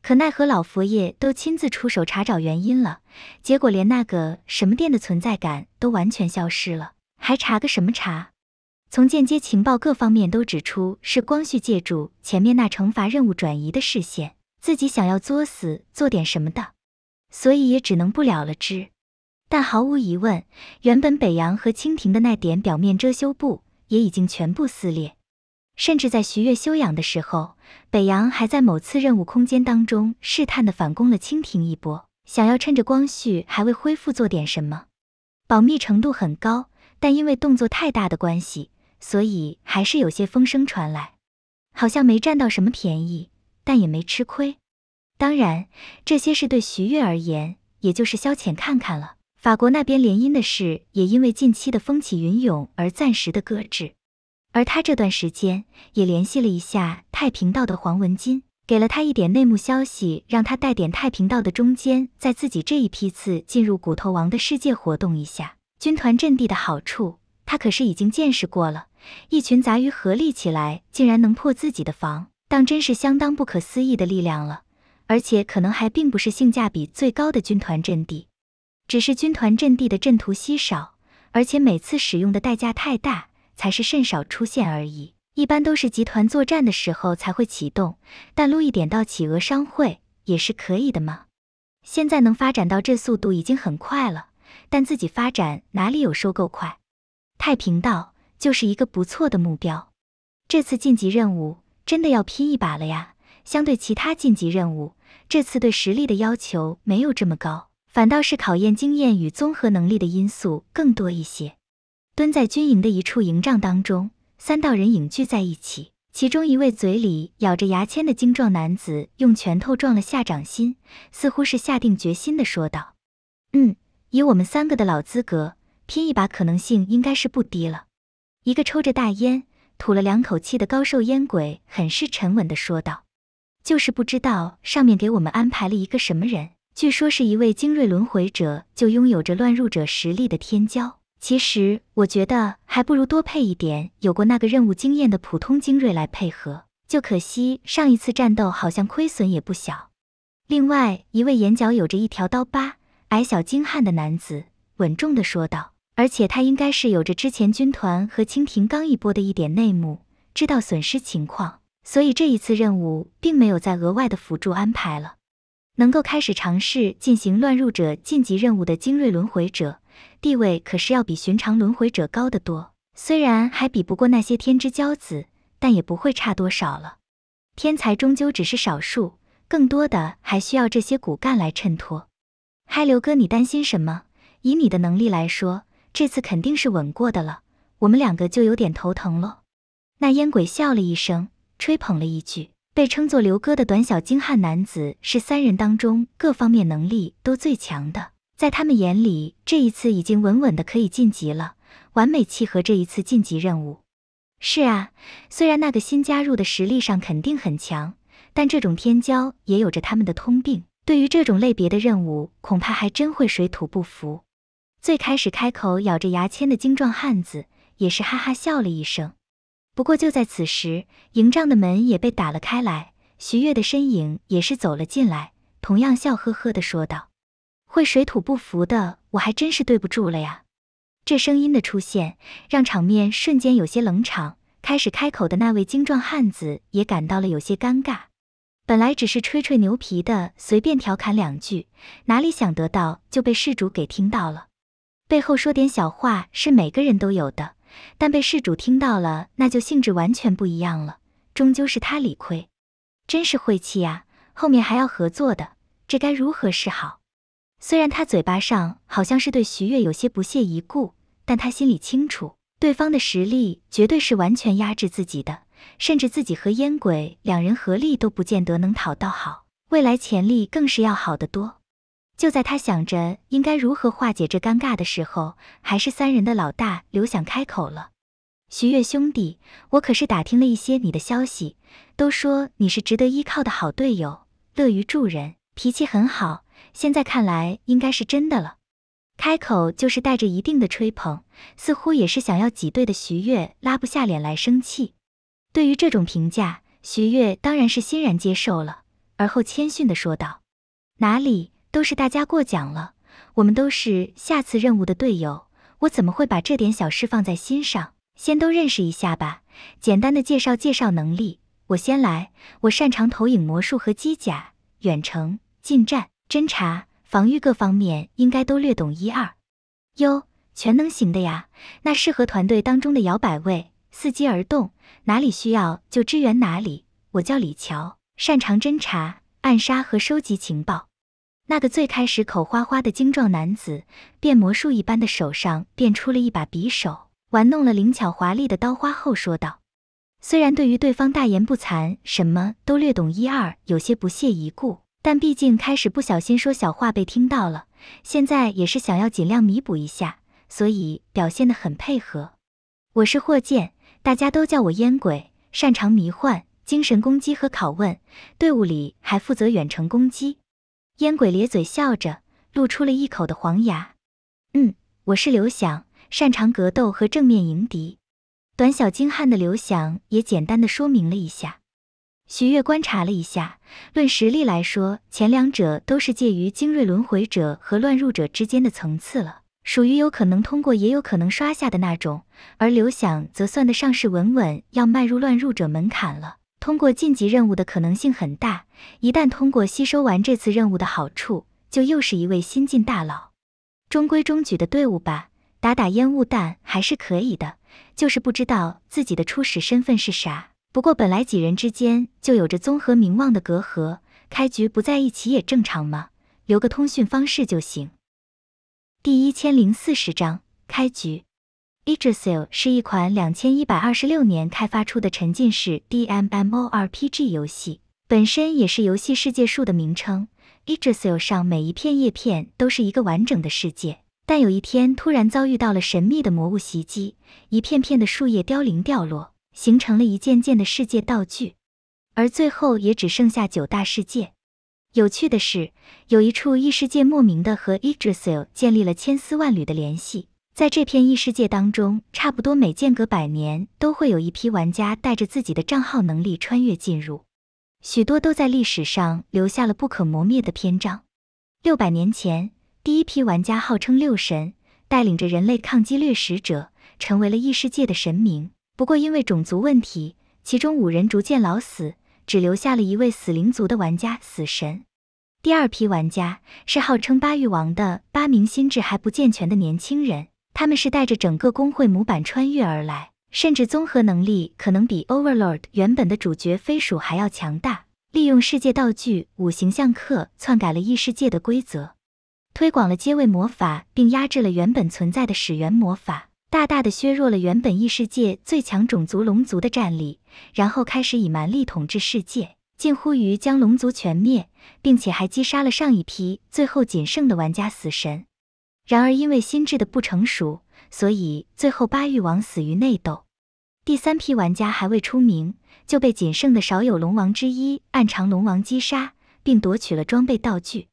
可奈何老佛爷都亲自出手查找原因了，结果连那个什么店的存在感都完全消失了，还查个什么查？从间接情报各方面都指出是光绪借助前面那惩罚任务转移的视线。自己想要作死做点什么的，所以也只能不了了之。但毫无疑问，原本北洋和清廷的那点表面遮羞布也已经全部撕裂。甚至在徐悦休养的时候，北洋还在某次任务空间当中试探的反攻了清廷一波，想要趁着光绪还未恢复做点什么。保密程度很高，但因为动作太大的关系，所以还是有些风声传来，好像没占到什么便宜。但也没吃亏，当然，这些事对徐悦而言，也就是消遣看看了。法国那边联姻的事也因为近期的风起云涌而暂时的搁置，而他这段时间也联系了一下太平道的黄文金，给了他一点内幕消息，让他带点太平道的中间，在自己这一批次进入骨头王的世界活动一下。军团阵地的好处，他可是已经见识过了，一群杂鱼合力起来，竟然能破自己的防。当真是相当不可思议的力量了，而且可能还并不是性价比最高的军团阵地，只是军团阵地的阵图稀少，而且每次使用的代价太大，才是甚少出现而已。一般都是集团作战的时候才会启动，但撸一点到企鹅商会也是可以的嘛。现在能发展到这速度已经很快了，但自己发展哪里有收购快？太平道就是一个不错的目标。这次晋级任务。真的要拼一把了呀！相对其他晋级任务，这次对实力的要求没有这么高，反倒是考验经验与综合能力的因素更多一些。蹲在军营的一处营帐当中，三道人影聚在一起。其中一位嘴里咬着牙签的精壮男子，用拳头撞了下掌心，似乎是下定决心的说道：“嗯，以我们三个的老资格，拼一把可能性应该是不低了。”一个抽着大烟。吐了两口气的高瘦烟鬼很是沉稳的说道：“就是不知道上面给我们安排了一个什么人，据说是一位精锐轮回者，就拥有着乱入者实力的天骄。其实我觉得还不如多配一点有过那个任务经验的普通精锐来配合。就可惜上一次战斗好像亏损也不小。”另外一位眼角有着一条刀疤、矮小精悍的男子稳重的说道。而且他应该是有着之前军团和蜻蜓刚一波的一点内幕，知道损失情况，所以这一次任务并没有再额外的辅助安排了。能够开始尝试进行乱入者晋级任务的精锐轮回者，地位可是要比寻常轮回者高得多。虽然还比不过那些天之骄子，但也不会差多少了。天才终究只是少数，更多的还需要这些骨干来衬托。嗨，刘哥，你担心什么？以你的能力来说。这次肯定是稳过的了，我们两个就有点头疼了。那烟鬼笑了一声，吹捧了一句，被称作刘哥的短小精悍男子是三人当中各方面能力都最强的，在他们眼里，这一次已经稳稳的可以晋级了，完美契合这一次晋级任务。是啊，虽然那个新加入的实力上肯定很强，但这种天骄也有着他们的通病，对于这种类别的任务，恐怕还真会水土不服。最开始开口咬着牙签的精壮汉子也是哈哈笑了一声，不过就在此时，营帐的门也被打了开来，徐月的身影也是走了进来，同样笑呵呵的说道：“会水土不服的，我还真是对不住了呀。”这声音的出现让场面瞬间有些冷场，开始开口的那位精壮汉子也感到了有些尴尬。本来只是吹吹牛皮的，随便调侃两句，哪里想得到就被事主给听到了。背后说点小话是每个人都有的，但被事主听到了，那就性质完全不一样了。终究是他理亏，真是晦气啊！后面还要合作的，这该如何是好？虽然他嘴巴上好像是对徐悦有些不屑一顾，但他心里清楚，对方的实力绝对是完全压制自己的，甚至自己和烟鬼两人合力都不见得能讨到好，未来潜力更是要好得多。就在他想着应该如何化解这尴尬的时候，还是三人的老大刘想开口了：“徐月兄弟，我可是打听了一些你的消息，都说你是值得依靠的好队友，乐于助人，脾气很好。现在看来应该是真的了。”开口就是带着一定的吹捧，似乎也是想要挤兑的。徐月拉不下脸来生气，对于这种评价，徐月当然是欣然接受了，而后谦逊地说道：“哪里。”都是大家过奖了，我们都是下次任务的队友，我怎么会把这点小事放在心上？先都认识一下吧，简单的介绍介绍能力。我先来，我擅长投影魔术和机甲，远程、近战、侦查、防御各方面应该都略懂一二。哟，全能型的呀，那适合团队当中的摇摆位，伺机而动，哪里需要就支援哪里。我叫李乔，擅长侦查、暗杀和收集情报。那个最开始口花花的精壮男子，变魔术一般的手上变出了一把匕首，玩弄了灵巧华丽的刀花后说道：“虽然对于对方大言不惭，什么都略懂一二，有些不屑一顾，但毕竟开始不小心说小话被听到了，现在也是想要尽量弥补一下，所以表现得很配合。”我是霍建，大家都叫我烟鬼，擅长迷幻、精神攻击和拷问，队伍里还负责远程攻击。烟鬼咧嘴笑着，露出了一口的黄牙。嗯，我是刘想，擅长格斗和正面迎敌。短小精悍的刘想也简单的说明了一下。徐月观察了一下，论实力来说，前两者都是介于精锐轮回者和乱入者之间的层次了，属于有可能通过也有可能刷下的那种。而刘想则算得上是稳稳要迈入乱入者门槛了。通过晋级任务的可能性很大，一旦通过吸收完这次任务的好处，就又是一位新晋大佬。中规中矩的队伍吧，打打烟雾弹还是可以的，就是不知道自己的初始身份是啥。不过本来几人之间就有着综合名望的隔阂，开局不在一起也正常嘛，留个通讯方式就行。第一千零四十章开局。Idrisil 是一款两千一百二十六年开发出的沉浸式 D M M O R P G 游戏，本身也是游戏世界树的名称。Idrisil 上每一片叶片都是一个完整的世界，但有一天突然遭遇到了神秘的魔物袭击，一片片的树叶凋零掉落，形成了一件件的世界道具，而最后也只剩下九大世界。有趣的是，有一处异世界莫名的和 Idrisil 建立了千丝万缕的联系。在这片异世界当中，差不多每间隔百年都会有一批玩家带着自己的账号能力穿越进入，许多都在历史上留下了不可磨灭的篇章。六百年前，第一批玩家号称六神，带领着人类抗击掠食者，成为了异世界的神明。不过因为种族问题，其中五人逐渐老死，只留下了一位死灵族的玩家死神。第二批玩家是号称八域王的八名心智还不健全的年轻人。他们是带着整个工会模板穿越而来，甚至综合能力可能比 Overlord 原本的主角飞鼠还要强大。利用世界道具五行相克篡改了异世界的规则，推广了阶位魔法，并压制了原本存在的始源魔法，大大的削弱了原本异世界最强种族龙族的战力。然后开始以蛮力统治世界，近乎于将龙族全灭，并且还击杀了上一批最后仅剩的玩家死神。然而，因为心智的不成熟，所以最后八玉王死于内斗。第三批玩家还未出名，就被仅剩的少有龙王之一暗长龙王击杀，并夺取了装备道具。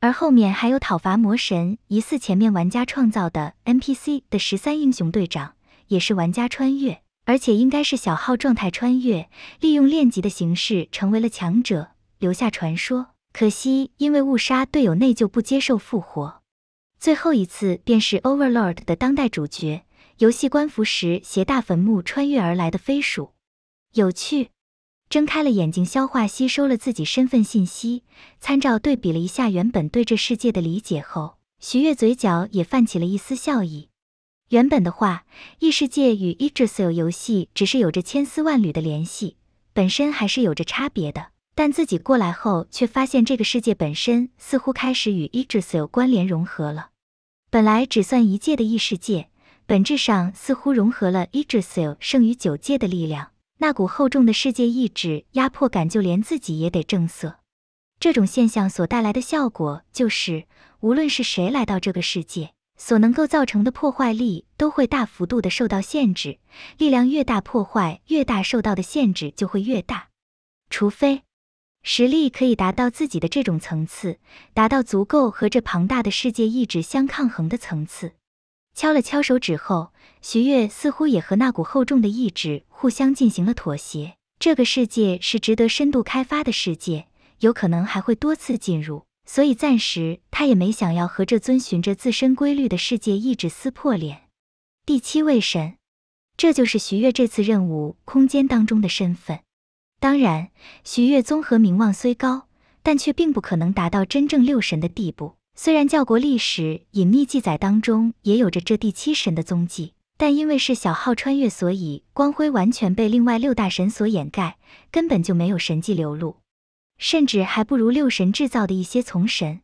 而后面还有讨伐魔神，疑似前面玩家创造的 NPC 的十三英雄队长，也是玩家穿越，而且应该是小号状态穿越，利用练级的形式成为了强者，留下传说。可惜因为误杀队友，内疚不接受复活。最后一次便是 Overlord 的当代主角，游戏关服时携大坟墓穿越而来的飞鼠。有趣，睁开了眼睛，消化吸收了自己身份信息，参照对比了一下原本对这世界的理解后，徐悦嘴角也泛起了一丝笑意。原本的话，异世界与 e d r u s i l 游戏只是有着千丝万缕的联系，本身还是有着差别的。但自己过来后，却发现这个世界本身似乎开始与 i d r u s i l 关联融合了。本来只算一界的异世界，本质上似乎融合了 i d r u s i l 剩余九界的力量。那股厚重的世界意志压迫感，就连自己也得正色。这种现象所带来的效果，就是无论是谁来到这个世界，所能够造成的破坏力都会大幅度的受到限制。力量越大，破坏越大，受到的限制就会越大。除非。实力可以达到自己的这种层次，达到足够和这庞大的世界意志相抗衡的层次。敲了敲手指后，徐月似乎也和那股厚重的意志互相进行了妥协。这个世界是值得深度开发的世界，有可能还会多次进入，所以暂时他也没想要和这遵循着自身规律的世界意志撕破脸。第七位神，这就是徐月这次任务空间当中的身份。当然，徐月综合名望虽高，但却并不可能达到真正六神的地步。虽然教国历史隐秘记载当中也有着这第七神的踪迹，但因为是小号穿越，所以光辉完全被另外六大神所掩盖，根本就没有神迹流露，甚至还不如六神制造的一些从神。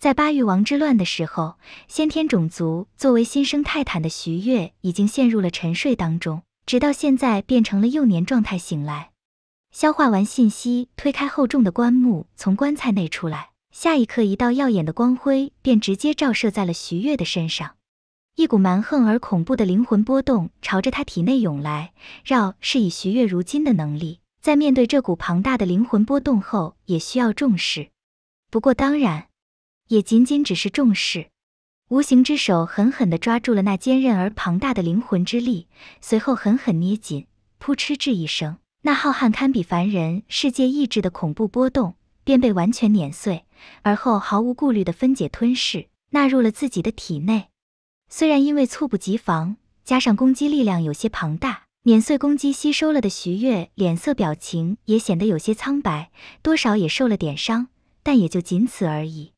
在八域王之乱的时候，先天种族作为新生泰坦的徐月已经陷入了沉睡当中，直到现在变成了幼年状态醒来。消化完信息，推开厚重的棺木，从棺材内出来。下一刻，一道耀眼的光辉便直接照射在了徐悦的身上，一股蛮横而恐怖的灵魂波动朝着他体内涌来。饶是以徐悦如今的能力，在面对这股庞大的灵魂波动后，也需要重视。不过，当然，也仅仅只是重视。无形之手狠狠地抓住了那坚韧而庞大的灵魂之力，随后狠狠捏紧，扑哧至一声。那浩瀚堪比凡人世界意志的恐怖波动，便被完全碾碎，而后毫无顾虑的分解吞噬，纳入了自己的体内。虽然因为猝不及防，加上攻击力量有些庞大，碾碎攻击吸收了的徐悦脸色表情也显得有些苍白，多少也受了点伤，但也就仅此而已。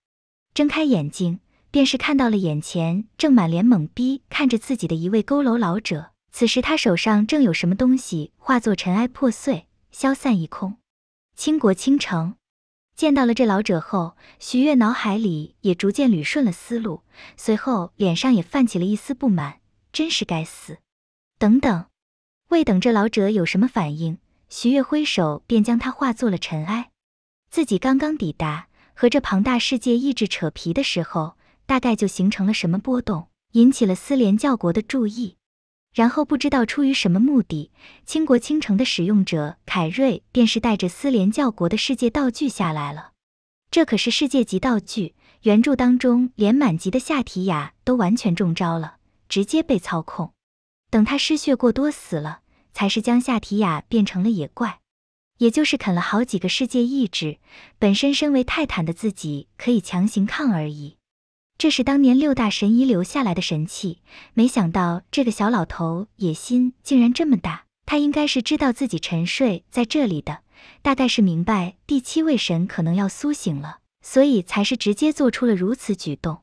睁开眼睛，便是看到了眼前正满脸懵逼看着自己的一位佝偻老者。此时他手上正有什么东西化作尘埃破碎消散一空，倾国倾城。见到了这老者后，徐月脑海里也逐渐捋顺了思路，随后脸上也泛起了一丝不满。真是该死！等等，未等这老者有什么反应，徐月挥手便将他化作了尘埃。自己刚刚抵达和这庞大世界意志扯皮的时候，大概就形成了什么波动，引起了思廉教国的注意。然后不知道出于什么目的，倾国倾城的使用者凯瑞便是带着丝联教国的世界道具下来了。这可是世界级道具，原著当中连满级的夏提雅都完全中招了，直接被操控。等他失血过多死了，才是将夏提雅变成了野怪，也就是啃了好几个世界意志。本身身为泰坦的自己可以强行抗而已。这是当年六大神遗留下来的神器，没想到这个小老头野心竟然这么大。他应该是知道自己沉睡在这里的，大概是明白第七位神可能要苏醒了，所以才是直接做出了如此举动。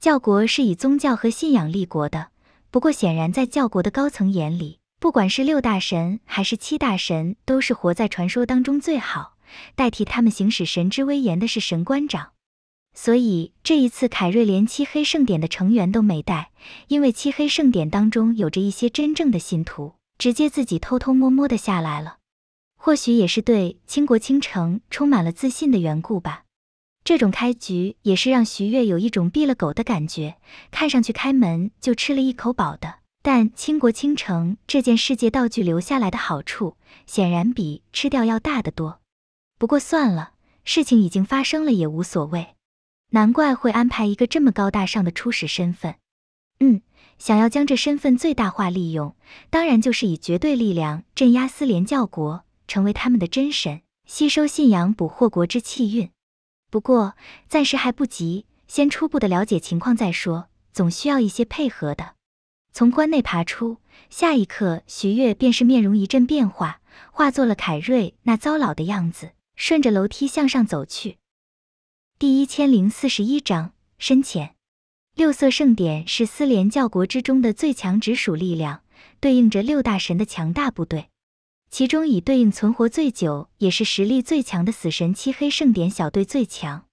教国是以宗教和信仰立国的，不过显然在教国的高层眼里，不管是六大神还是七大神，都是活在传说当中最好。代替他们行使神之威严的是神官长。所以这一次，凯瑞连漆黑盛典的成员都没带，因为漆黑盛典当中有着一些真正的信徒，直接自己偷偷摸摸的下来了。或许也是对倾国倾城充满了自信的缘故吧。这种开局也是让徐悦有一种毙了狗的感觉，看上去开门就吃了一口饱的。但倾国倾城这件世界道具留下来的好处，显然比吃掉要大得多。不过算了，事情已经发生了，也无所谓。难怪会安排一个这么高大上的初始身份，嗯，想要将这身份最大化利用，当然就是以绝对力量镇压思联教国，成为他们的真神，吸收信仰，捕获国之气运。不过暂时还不急，先初步的了解情况再说，总需要一些配合的。从关内爬出，下一刻，徐月便是面容一阵变化，化作了凯瑞那糟老的样子，顺着楼梯向上走去。第一千零四十一章深浅。六色圣典是四联教国之中的最强直属力量，对应着六大神的强大部队。其中以对应存活最久，也是实力最强的死神漆黑圣典小队最强。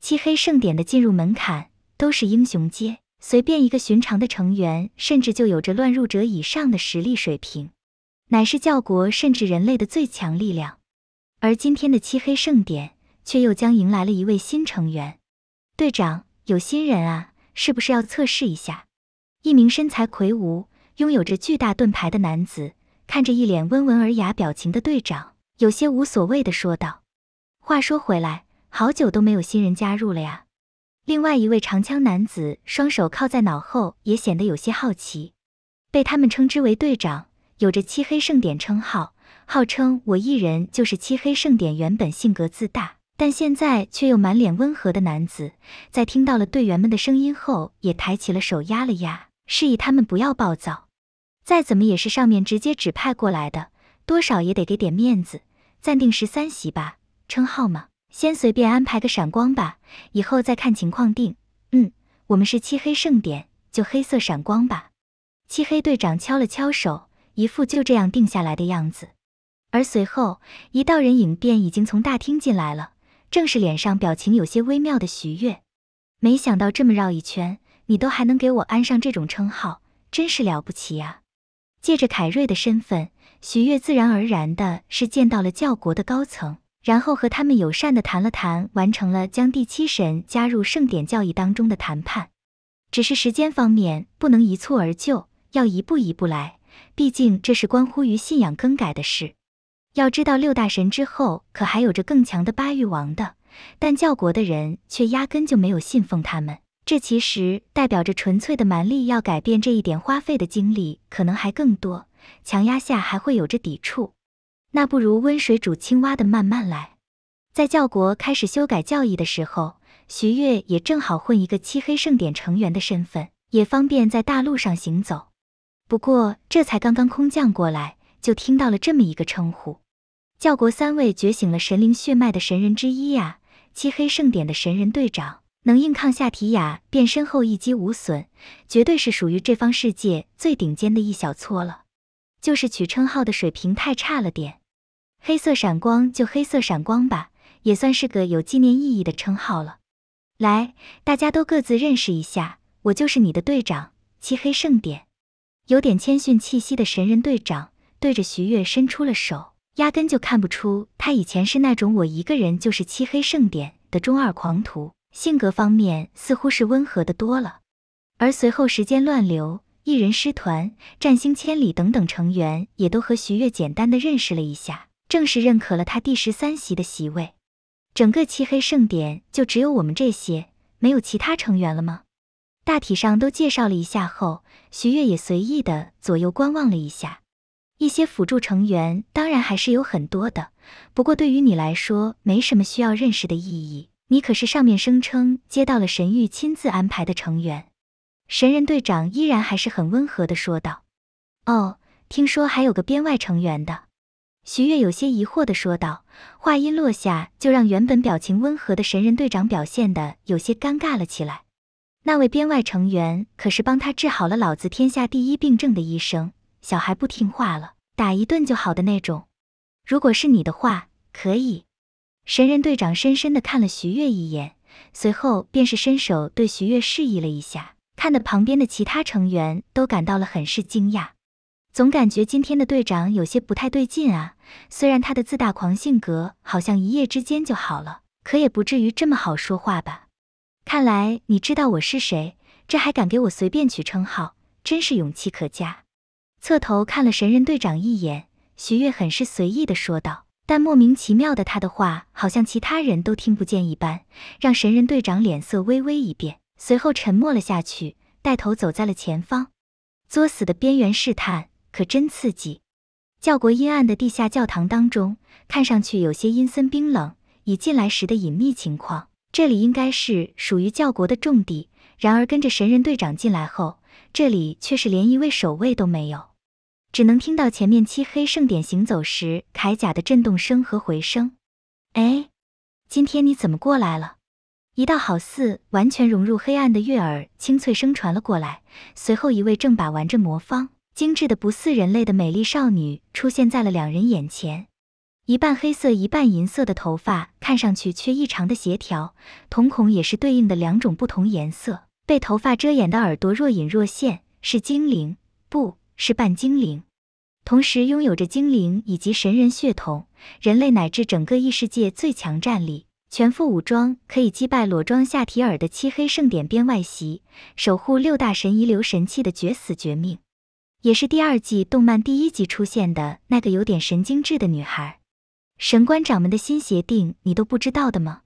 漆黑圣典的进入门槛都是英雄阶，随便一个寻常的成员，甚至就有着乱入者以上的实力水平，乃是教国甚至人类的最强力量。而今天的漆黑圣典。却又将迎来了一位新成员，队长有新人啊，是不是要测试一下？一名身材魁梧、拥有着巨大盾牌的男子看着一脸温文尔雅表情的队长，有些无所谓的说道：“话说回来，好久都没有新人加入了呀。”另外一位长枪男子双手靠在脑后，也显得有些好奇。被他们称之为队长，有着“漆黑盛典”称号，号称我一人就是“漆黑盛典”。原本性格自大。但现在却又满脸温和的男子，在听到了队员们的声音后，也抬起了手压了压，示意他们不要暴躁。再怎么也是上面直接指派过来的，多少也得给点面子。暂定十三席吧，称号嘛，先随便安排个闪光吧，以后再看情况定。嗯，我们是漆黑盛典，就黑色闪光吧。漆黑队长敲了敲手，一副就这样定下来的样子。而随后，一道人影便已经从大厅进来了。正是脸上表情有些微妙的徐悦，没想到这么绕一圈，你都还能给我安上这种称号，真是了不起呀！借着凯瑞的身份，徐悦自然而然的是见到了教国的高层，然后和他们友善的谈了谈，完成了将第七神加入圣典教义当中的谈判。只是时间方面不能一蹴而就，要一步一步来，毕竟这是关乎于信仰更改的事。要知道，六大神之后可还有着更强的八域王的，但教国的人却压根就没有信奉他们。这其实代表着纯粹的蛮力要改变这一点，花费的精力可能还更多，强压下还会有着抵触。那不如温水煮青蛙的慢慢来。在教国开始修改教义的时候，徐月也正好混一个漆黑圣典成员的身份，也方便在大陆上行走。不过，这才刚刚空降过来。就听到了这么一个称呼，教国三位觉醒了神灵血脉的神人之一呀，漆黑盛典的神人队长，能硬抗下提雅变身后一击无损，绝对是属于这方世界最顶尖的一小撮了。就是取称号的水平太差了点，黑色闪光就黑色闪光吧，也算是个有纪念意义的称号了。来，大家都各自认识一下，我就是你的队长，漆黑盛典，有点谦逊气息的神人队长。对着徐月伸出了手，压根就看不出他以前是那种我一个人就是漆黑盛典的中二狂徒，性格方面似乎是温和的多了。而随后时间乱流、一人师团、战星千里等等成员也都和徐月简单的认识了一下，正式认可了他第十三席的席位。整个漆黑盛典就只有我们这些，没有其他成员了吗？大体上都介绍了一下后，徐月也随意的左右观望了一下。一些辅助成员当然还是有很多的，不过对于你来说没什么需要认识的意义。你可是上面声称接到了神域亲自安排的成员，神人队长依然还是很温和的说道。哦，听说还有个编外成员的，徐月有些疑惑的说道。话音落下，就让原本表情温和的神人队长表现的有些尴尬了起来。那位编外成员可是帮他治好了老子天下第一病症的医生。小孩不听话了，打一顿就好的那种。如果是你的话，可以。神人队长深深地看了徐月一眼，随后便是伸手对徐月示意了一下，看的旁边的其他成员都感到了很是惊讶。总感觉今天的队长有些不太对劲啊。虽然他的自大狂性格好像一夜之间就好了，可也不至于这么好说话吧？看来你知道我是谁，这还敢给我随便取称号，真是勇气可嘉。侧头看了神人队长一眼，徐悦很是随意的说道，但莫名其妙的他的话好像其他人都听不见一般，让神人队长脸色微微一变，随后沉默了下去，带头走在了前方。作死的边缘试探可真刺激。教国阴暗的地下教堂当中，看上去有些阴森冰冷。以进来时的隐秘情况，这里应该是属于教国的重地。然而跟着神人队长进来后，这里却是连一位守卫都没有。只能听到前面漆黑盛典行走时铠甲的震动声和回声。哎，今天你怎么过来了？一道好似完全融入黑暗的悦耳清脆声传了过来，随后一位正把玩着魔方、精致的不似人类的美丽少女出现在了两人眼前。一半黑色、一半银色的头发看上去却异常的协调，瞳孔也是对应的两种不同颜色。被头发遮掩的耳朵若隐若现，是精灵不？是半精灵，同时拥有着精灵以及神人血统，人类乃至整个异世界最强战力，全副武装可以击败裸装夏提尔的漆黑圣典边外袭，守护六大神遗留神器的绝死绝命，也是第二季动漫第一集出现的那个有点神经质的女孩。神官长们的新协定你都不知道的吗？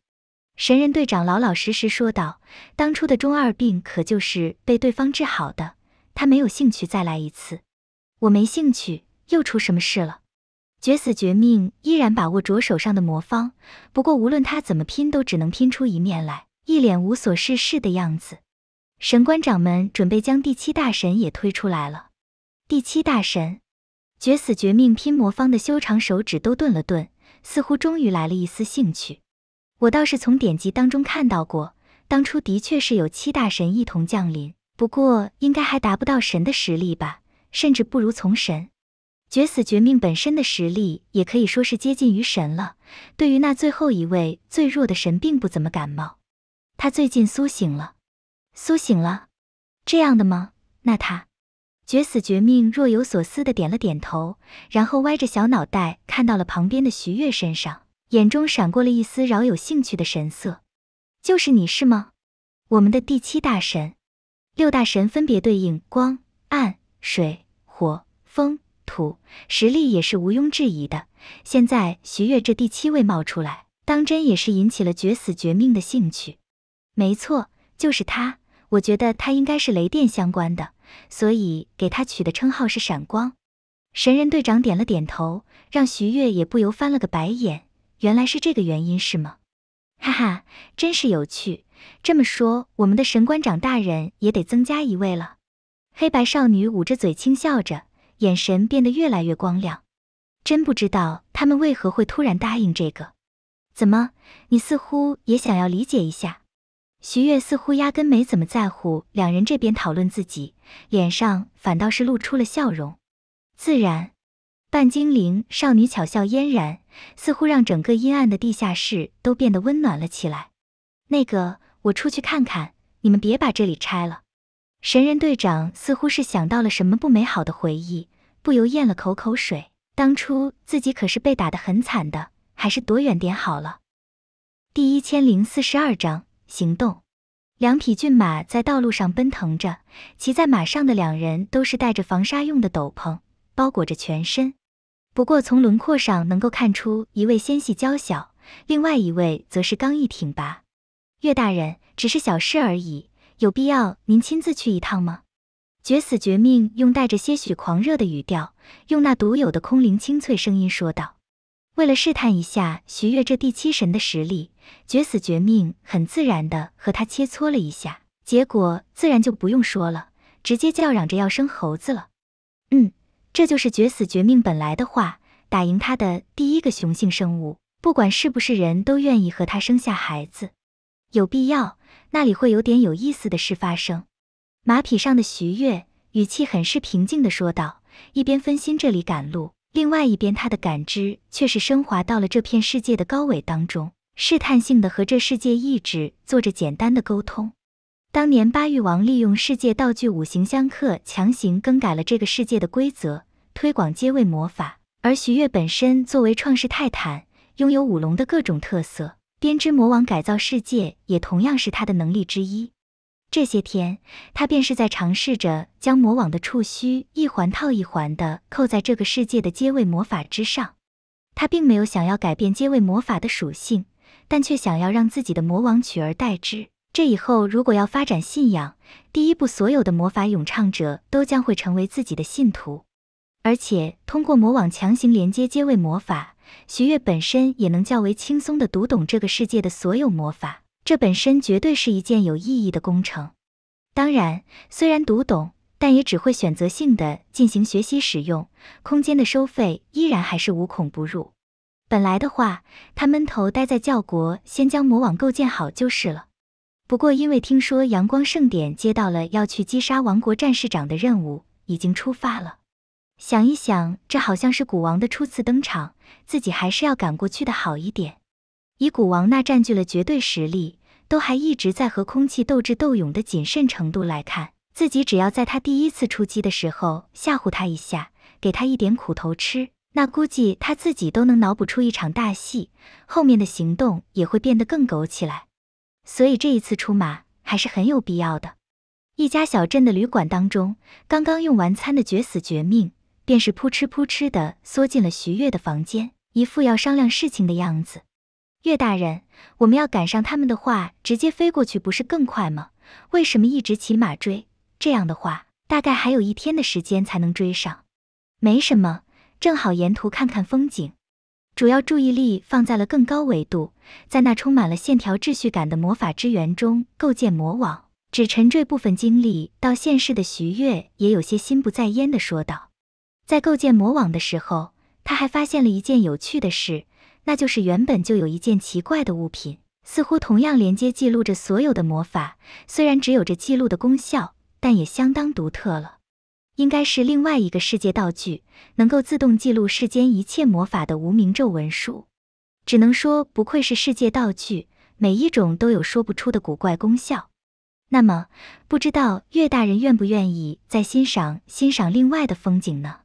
神人队长老老实实说道，当初的中二病可就是被对方治好的。他没有兴趣再来一次，我没兴趣。又出什么事了？绝死绝命依然把握着手上的魔方，不过无论他怎么拼，都只能拼出一面来，一脸无所事事的样子。神官长们准备将第七大神也推出来了。第七大神，绝死绝命拼魔方的修长手指都顿了顿，似乎终于来了一丝兴趣。我倒是从典籍当中看到过，当初的确是有七大神一同降临。不过应该还达不到神的实力吧，甚至不如从神。绝死绝命本身的实力也可以说是接近于神了。对于那最后一位最弱的神，并不怎么感冒。他最近苏醒了，苏醒了，这样的吗？那他，绝死绝命若有所思的点了点头，然后歪着小脑袋看到了旁边的徐悦身上，眼中闪过了一丝饶有兴趣的神色。就是你，是吗？我们的第七大神。六大神分别对应光、暗、水、火、风、土，实力也是毋庸置疑的。现在徐悦这第七位冒出来，当真也是引起了绝死绝命的兴趣。没错，就是他。我觉得他应该是雷电相关的，所以给他取的称号是“闪光神人”。队长点了点头，让徐悦也不由翻了个白眼。原来是这个原因，是吗？哈哈，真是有趣。这么说，我们的神官长大人也得增加一位了。黑白少女捂着嘴轻笑着，眼神变得越来越光亮。真不知道他们为何会突然答应这个。怎么，你似乎也想要理解一下？徐悦似乎压根没怎么在乎两人这边讨论自己，脸上反倒是露出了笑容。自然，半精灵少女巧笑嫣然，似乎让整个阴暗的地下室都变得温暖了起来。那个。我出去看看，你们别把这里拆了。神人队长似乎是想到了什么不美好的回忆，不由咽了口口水。当初自己可是被打得很惨的，还是躲远点好了。第一千零四十二章行动。两匹骏马在道路上奔腾着，骑在马上的两人都是带着防沙用的斗篷，包裹着全身。不过从轮廓上能够看出，一位纤细娇小，另外一位则是刚毅挺拔。岳大人，只是小事而已，有必要您亲自去一趟吗？绝死绝命用带着些许狂热的语调，用那独有的空灵清脆声音说道：“为了试探一下徐岳这第七神的实力，绝死绝命很自然的和他切磋了一下，结果自然就不用说了，直接叫嚷着要生猴子了。”嗯，这就是绝死绝命本来的话，打赢他的第一个雄性生物，不管是不是人都愿意和他生下孩子。有必要，那里会有点有意思的事发生。马匹上的徐悦语气很是平静的说道，一边分心这里赶路，另外一边他的感知却是升华到了这片世界的高纬当中，试探性的和这世界意志做着简单的沟通。当年八玉王利用世界道具五行相克，强行更改了这个世界的规则，推广阶位魔法，而徐悦本身作为创世泰坦，拥有五龙的各种特色。编织魔网改造世界，也同样是他的能力之一。这些天，他便是在尝试着将魔网的触须一环套一环的扣在这个世界的阶位魔法之上。他并没有想要改变阶位魔法的属性，但却想要让自己的魔王取而代之。这以后，如果要发展信仰，第一步，所有的魔法咏唱者都将会成为自己的信徒，而且通过魔网强行连接阶位魔法。徐悦本身也能较为轻松的读懂这个世界的所有魔法，这本身绝对是一件有意义的工程。当然，虽然读懂，但也只会选择性的进行学习使用。空间的收费依然还是无孔不入。本来的话，他闷头待在教国，先将魔网构建好就是了。不过，因为听说阳光盛典接到了要去击杀王国战士长的任务，已经出发了。想一想，这好像是古王的初次登场，自己还是要赶过去的好一点。以古王那占据了绝对实力，都还一直在和空气斗智斗勇的谨慎程度来看，自己只要在他第一次出击的时候吓唬他一下，给他一点苦头吃，那估计他自己都能脑补出一场大戏，后面的行动也会变得更狗起来。所以这一次出马还是很有必要的。一家小镇的旅馆当中，刚刚用完餐的绝死绝命。便是扑哧扑哧地缩进了徐月的房间，一副要商量事情的样子。岳大人，我们要赶上他们的话，直接飞过去不是更快吗？为什么一直骑马追？这样的话，大概还有一天的时间才能追上。没什么，正好沿途看看风景。主要注意力放在了更高维度，在那充满了线条秩序感的魔法之源中构建魔网，只沉坠部分精力到现世的徐月也有些心不在焉地说道。在构建魔网的时候，他还发现了一件有趣的事，那就是原本就有一件奇怪的物品，似乎同样连接记录着所有的魔法。虽然只有着记录的功效，但也相当独特了。应该是另外一个世界道具，能够自动记录世间一切魔法的无名咒文书。只能说不愧是世界道具，每一种都有说不出的古怪功效。那么，不知道岳大人愿不愿意再欣赏欣赏另外的风景呢？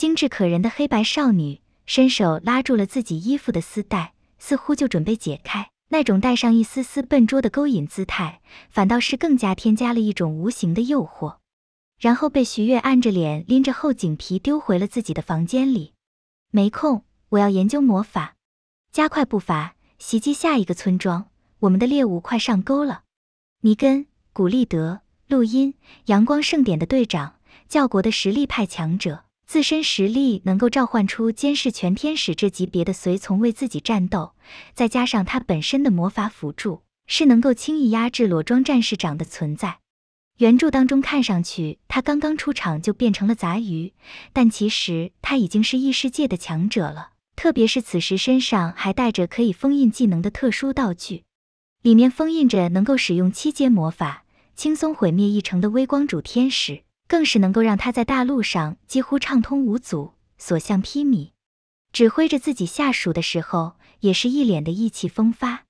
精致可人的黑白少女伸手拉住了自己衣服的丝带，似乎就准备解开。那种带上一丝丝笨拙的勾引姿态，反倒是更加添加了一种无形的诱惑。然后被徐悦按着脸，拎着后颈皮丢回了自己的房间里。没空，我要研究魔法，加快步伐，袭击下一个村庄。我们的猎物快上钩了。尼根、古利德、录茵、阳光盛典的队长，教国的实力派强者。自身实力能够召唤出监视全天使这级别的随从为自己战斗，再加上他本身的魔法辅助，是能够轻易压制裸装战士长的存在。原著当中看上去他刚刚出场就变成了杂鱼，但其实他已经是异世界的强者了，特别是此时身上还带着可以封印技能的特殊道具，里面封印着能够使用七阶魔法轻松毁灭一城的微光主天使。更是能够让他在大陆上几乎畅通无阻，所向披靡。指挥着自己下属的时候，也是一脸的意气风发。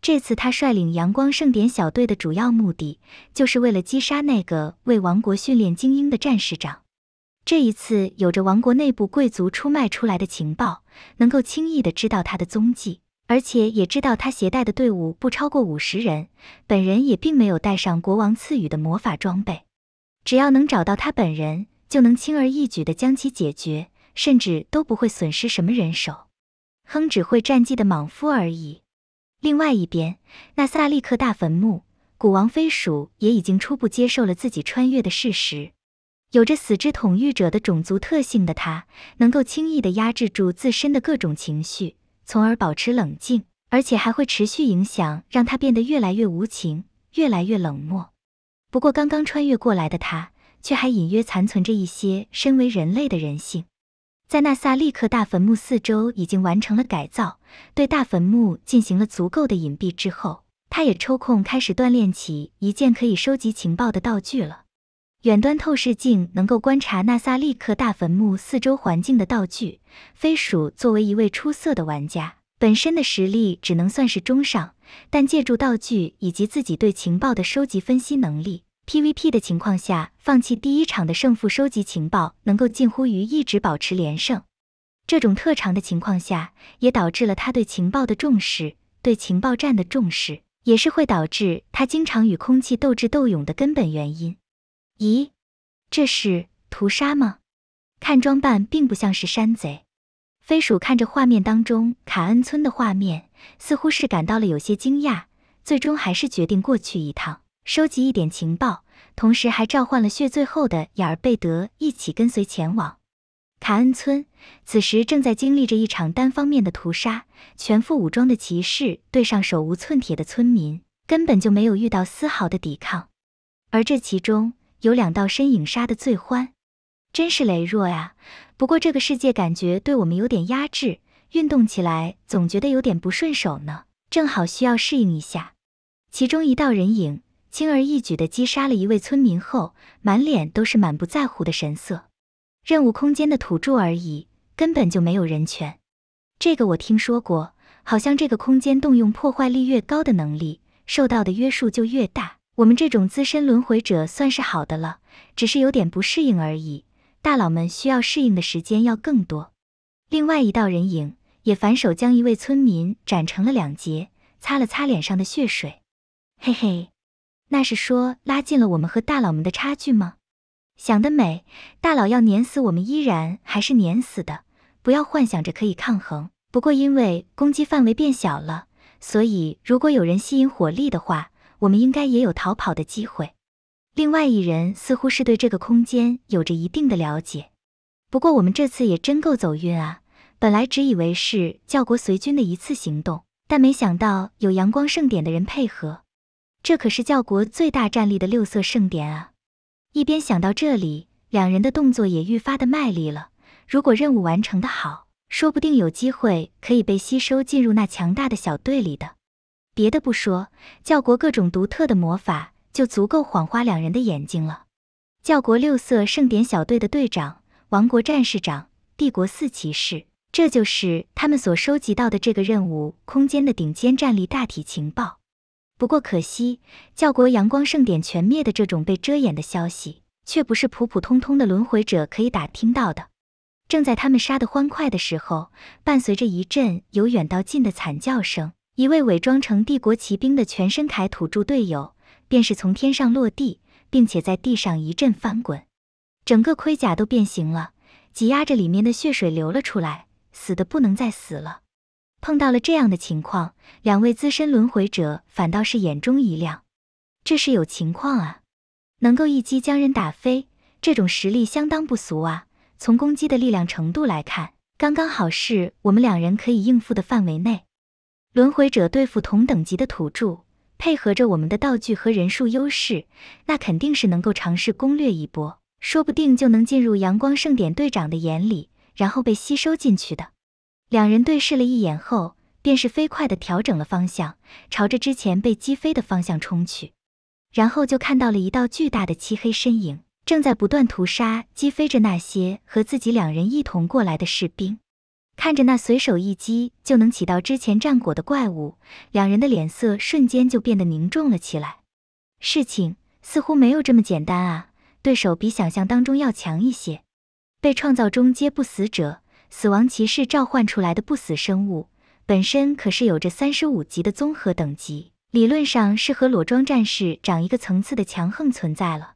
这次他率领阳光盛典小队的主要目的，就是为了击杀那个为王国训练精英的战士长。这一次，有着王国内部贵族出卖出来的情报，能够轻易的知道他的踪迹，而且也知道他携带的队伍不超过五十人，本人也并没有带上国王赐予的魔法装备。只要能找到他本人，就能轻而易举地将其解决，甚至都不会损失什么人手。哼，只会战绩的莽夫而已。另外一边，那萨利克大坟墓古王飞鼠也已经初步接受了自己穿越的事实。有着死之统御者的种族特性的他，能够轻易地压制住自身的各种情绪，从而保持冷静，而且还会持续影响，让他变得越来越无情，越来越冷漠。不过，刚刚穿越过来的他，却还隐约残存着一些身为人类的人性。在纳萨利克大坟墓四周已经完成了改造，对大坟墓进行了足够的隐蔽之后，他也抽空开始锻炼起一件可以收集情报的道具了。远端透视镜能够观察纳萨利克大坟墓四周环境的道具。飞鼠作为一位出色的玩家。本身的实力只能算是中上，但借助道具以及自己对情报的收集分析能力，PVP 的情况下，放弃第一场的胜负，收集情报能够近乎于一直保持连胜。这种特长的情况下，也导致了他对情报的重视，对情报战的重视，也是会导致他经常与空气斗智斗勇的根本原因。咦，这是屠杀吗？看装扮，并不像是山贼。飞鼠看着画面当中卡恩村的画面，似乎是感到了有些惊讶，最终还是决定过去一趟，收集一点情报，同时还召唤了血最后的雅尔贝德一起跟随前往。卡恩村此时正在经历着一场单方面的屠杀，全副武装的骑士对上手无寸铁的村民，根本就没有遇到丝毫的抵抗。而这其中有两道身影杀得最欢，真是羸弱呀。不过这个世界感觉对我们有点压制，运动起来总觉得有点不顺手呢。正好需要适应一下。其中一道人影轻而易举地击杀了一位村民后，满脸都是满不在乎的神色。任务空间的土著而已，根本就没有人权。这个我听说过，好像这个空间动用破坏力越高的能力，受到的约束就越大。我们这种资深轮回者算是好的了，只是有点不适应而已。大佬们需要适应的时间要更多。另外一道人影也反手将一位村民斩成了两截，擦了擦脸上的血水。嘿嘿，那是说拉近了我们和大佬们的差距吗？想得美！大佬要碾死我们，依然还是碾死的。不要幻想着可以抗衡。不过因为攻击范围变小了，所以如果有人吸引火力的话，我们应该也有逃跑的机会。另外一人似乎是对这个空间有着一定的了解，不过我们这次也真够走运啊！本来只以为是教国随军的一次行动，但没想到有阳光盛典的人配合，这可是教国最大战力的六色盛典啊！一边想到这里，两人的动作也愈发的卖力了。如果任务完成的好，说不定有机会可以被吸收进入那强大的小队里的。别的不说，教国各种独特的魔法。就足够晃花两人的眼睛了。教国六色盛典小队的队长，王国战士长，帝国四骑士，这就是他们所收集到的这个任务空间的顶尖战力大体情报。不过可惜，教国阳光盛典全灭的这种被遮掩的消息，却不是普普通通的轮回者可以打听到的。正在他们杀得欢快的时候，伴随着一阵由远到近的惨叫声，一位伪装成帝国骑兵的全身铠土著队友。便是从天上落地，并且在地上一阵翻滚，整个盔甲都变形了，挤压着里面的血水流了出来，死的不能再死了。碰到了这样的情况，两位资深轮回者反倒是眼中一亮，这是有情况啊！能够一击将人打飞，这种实力相当不俗啊！从攻击的力量程度来看，刚刚好是我们两人可以应付的范围内。轮回者对付同等级的土著。配合着我们的道具和人数优势，那肯定是能够尝试攻略一波，说不定就能进入阳光盛典队长的眼里，然后被吸收进去的。两人对视了一眼后，便是飞快的调整了方向，朝着之前被击飞的方向冲去，然后就看到了一道巨大的漆黑身影，正在不断屠杀击飞着那些和自己两人一同过来的士兵。看着那随手一击就能起到之前战果的怪物，两人的脸色瞬间就变得凝重了起来。事情似乎没有这么简单啊！对手比想象当中要强一些。被创造中阶不死者死亡骑士召唤出来的不死生物，本身可是有着三十五级的综合等级，理论上是和裸装战士长一个层次的强横存在了。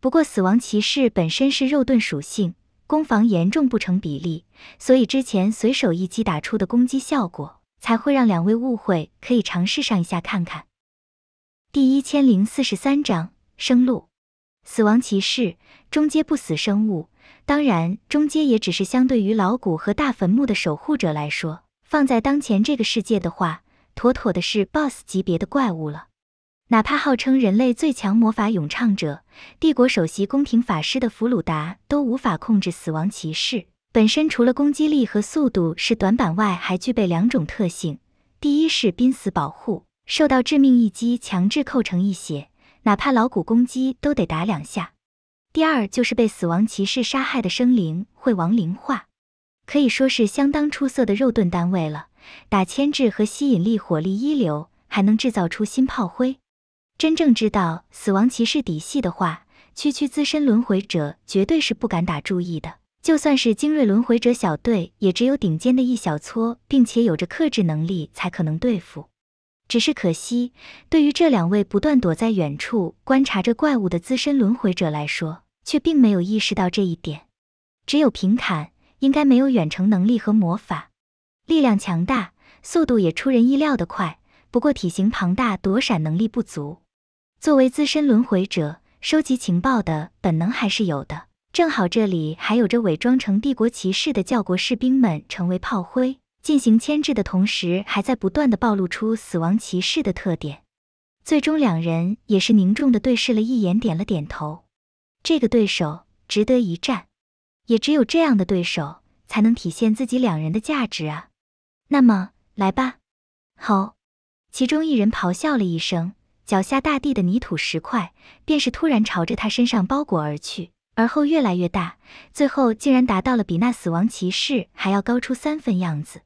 不过死亡骑士本身是肉盾属性。攻防严重不成比例，所以之前随手一击打出的攻击效果才会让两位误会。可以尝试上一下看看。第一千零四十三章生路，死亡骑士，中阶不死生物。当然，中阶也只是相对于老骨和大坟墓的守护者来说，放在当前这个世界的话，妥妥的是 boss 级别的怪物了。哪怕号称人类最强魔法咏唱者、帝国首席宫廷法师的弗鲁达都无法控制死亡骑士。本身除了攻击力和速度是短板外，还具备两种特性：第一是濒死保护，受到致命一击强制扣成一血，哪怕老骨攻击都得打两下；第二就是被死亡骑士杀害的生灵会亡灵化，可以说是相当出色的肉盾单位了。打牵制和吸引力火力一流，还能制造出新炮灰。真正知道死亡骑士底细的话，区区资深轮回者绝对是不敢打注意的。就算是精锐轮回者小队，也只有顶尖的一小撮，并且有着克制能力才可能对付。只是可惜，对于这两位不断躲在远处观察着怪物的资深轮回者来说，却并没有意识到这一点。只有平砍，应该没有远程能力和魔法，力量强大，速度也出人意料的快。不过体型庞大，躲闪能力不足。作为资深轮回者，收集情报的本能还是有的。正好这里还有着伪装成帝国骑士的教国士兵们成为炮灰，进行牵制的同时，还在不断的暴露出死亡骑士的特点。最终，两人也是凝重的对视了一眼，点了点头。这个对手值得一战，也只有这样的对手，才能体现自己两人的价值啊！那么，来吧！好，其中一人咆哮了一声。脚下大地的泥土石块，便是突然朝着他身上包裹而去，而后越来越大，最后竟然达到了比那死亡骑士还要高出三分样子。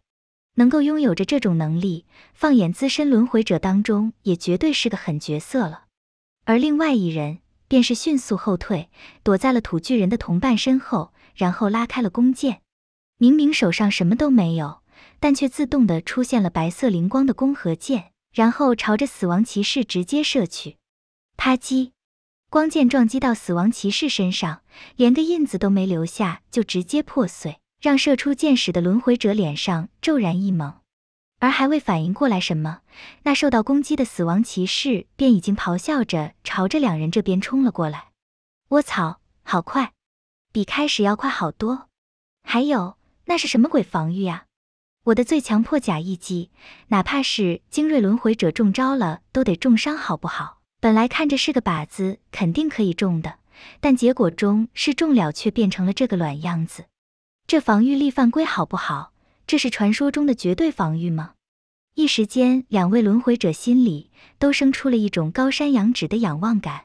能够拥有着这种能力，放眼资深轮回者当中，也绝对是个狠角色了。而另外一人，便是迅速后退，躲在了土巨人的同伴身后，然后拉开了弓箭。明明手上什么都没有，但却自动的出现了白色灵光的弓和箭。然后朝着死亡骑士直接射去，啪叽，光剑撞击到死亡骑士身上，连个印子都没留下，就直接破碎，让射出箭矢的轮回者脸上骤然一懵。而还未反应过来什么，那受到攻击的死亡骑士便已经咆哮着朝着两人这边冲了过来。我操，好快，比开始要快好多。还有，那是什么鬼防御啊？我的最强破甲一击，哪怕是精锐轮回者中招了，都得重伤，好不好？本来看着是个靶子，肯定可以中的，但结果中是中了，却变成了这个卵样子。这防御力犯规，好不好？这是传说中的绝对防御吗？一时间，两位轮回者心里都生出了一种高山仰止的仰望感，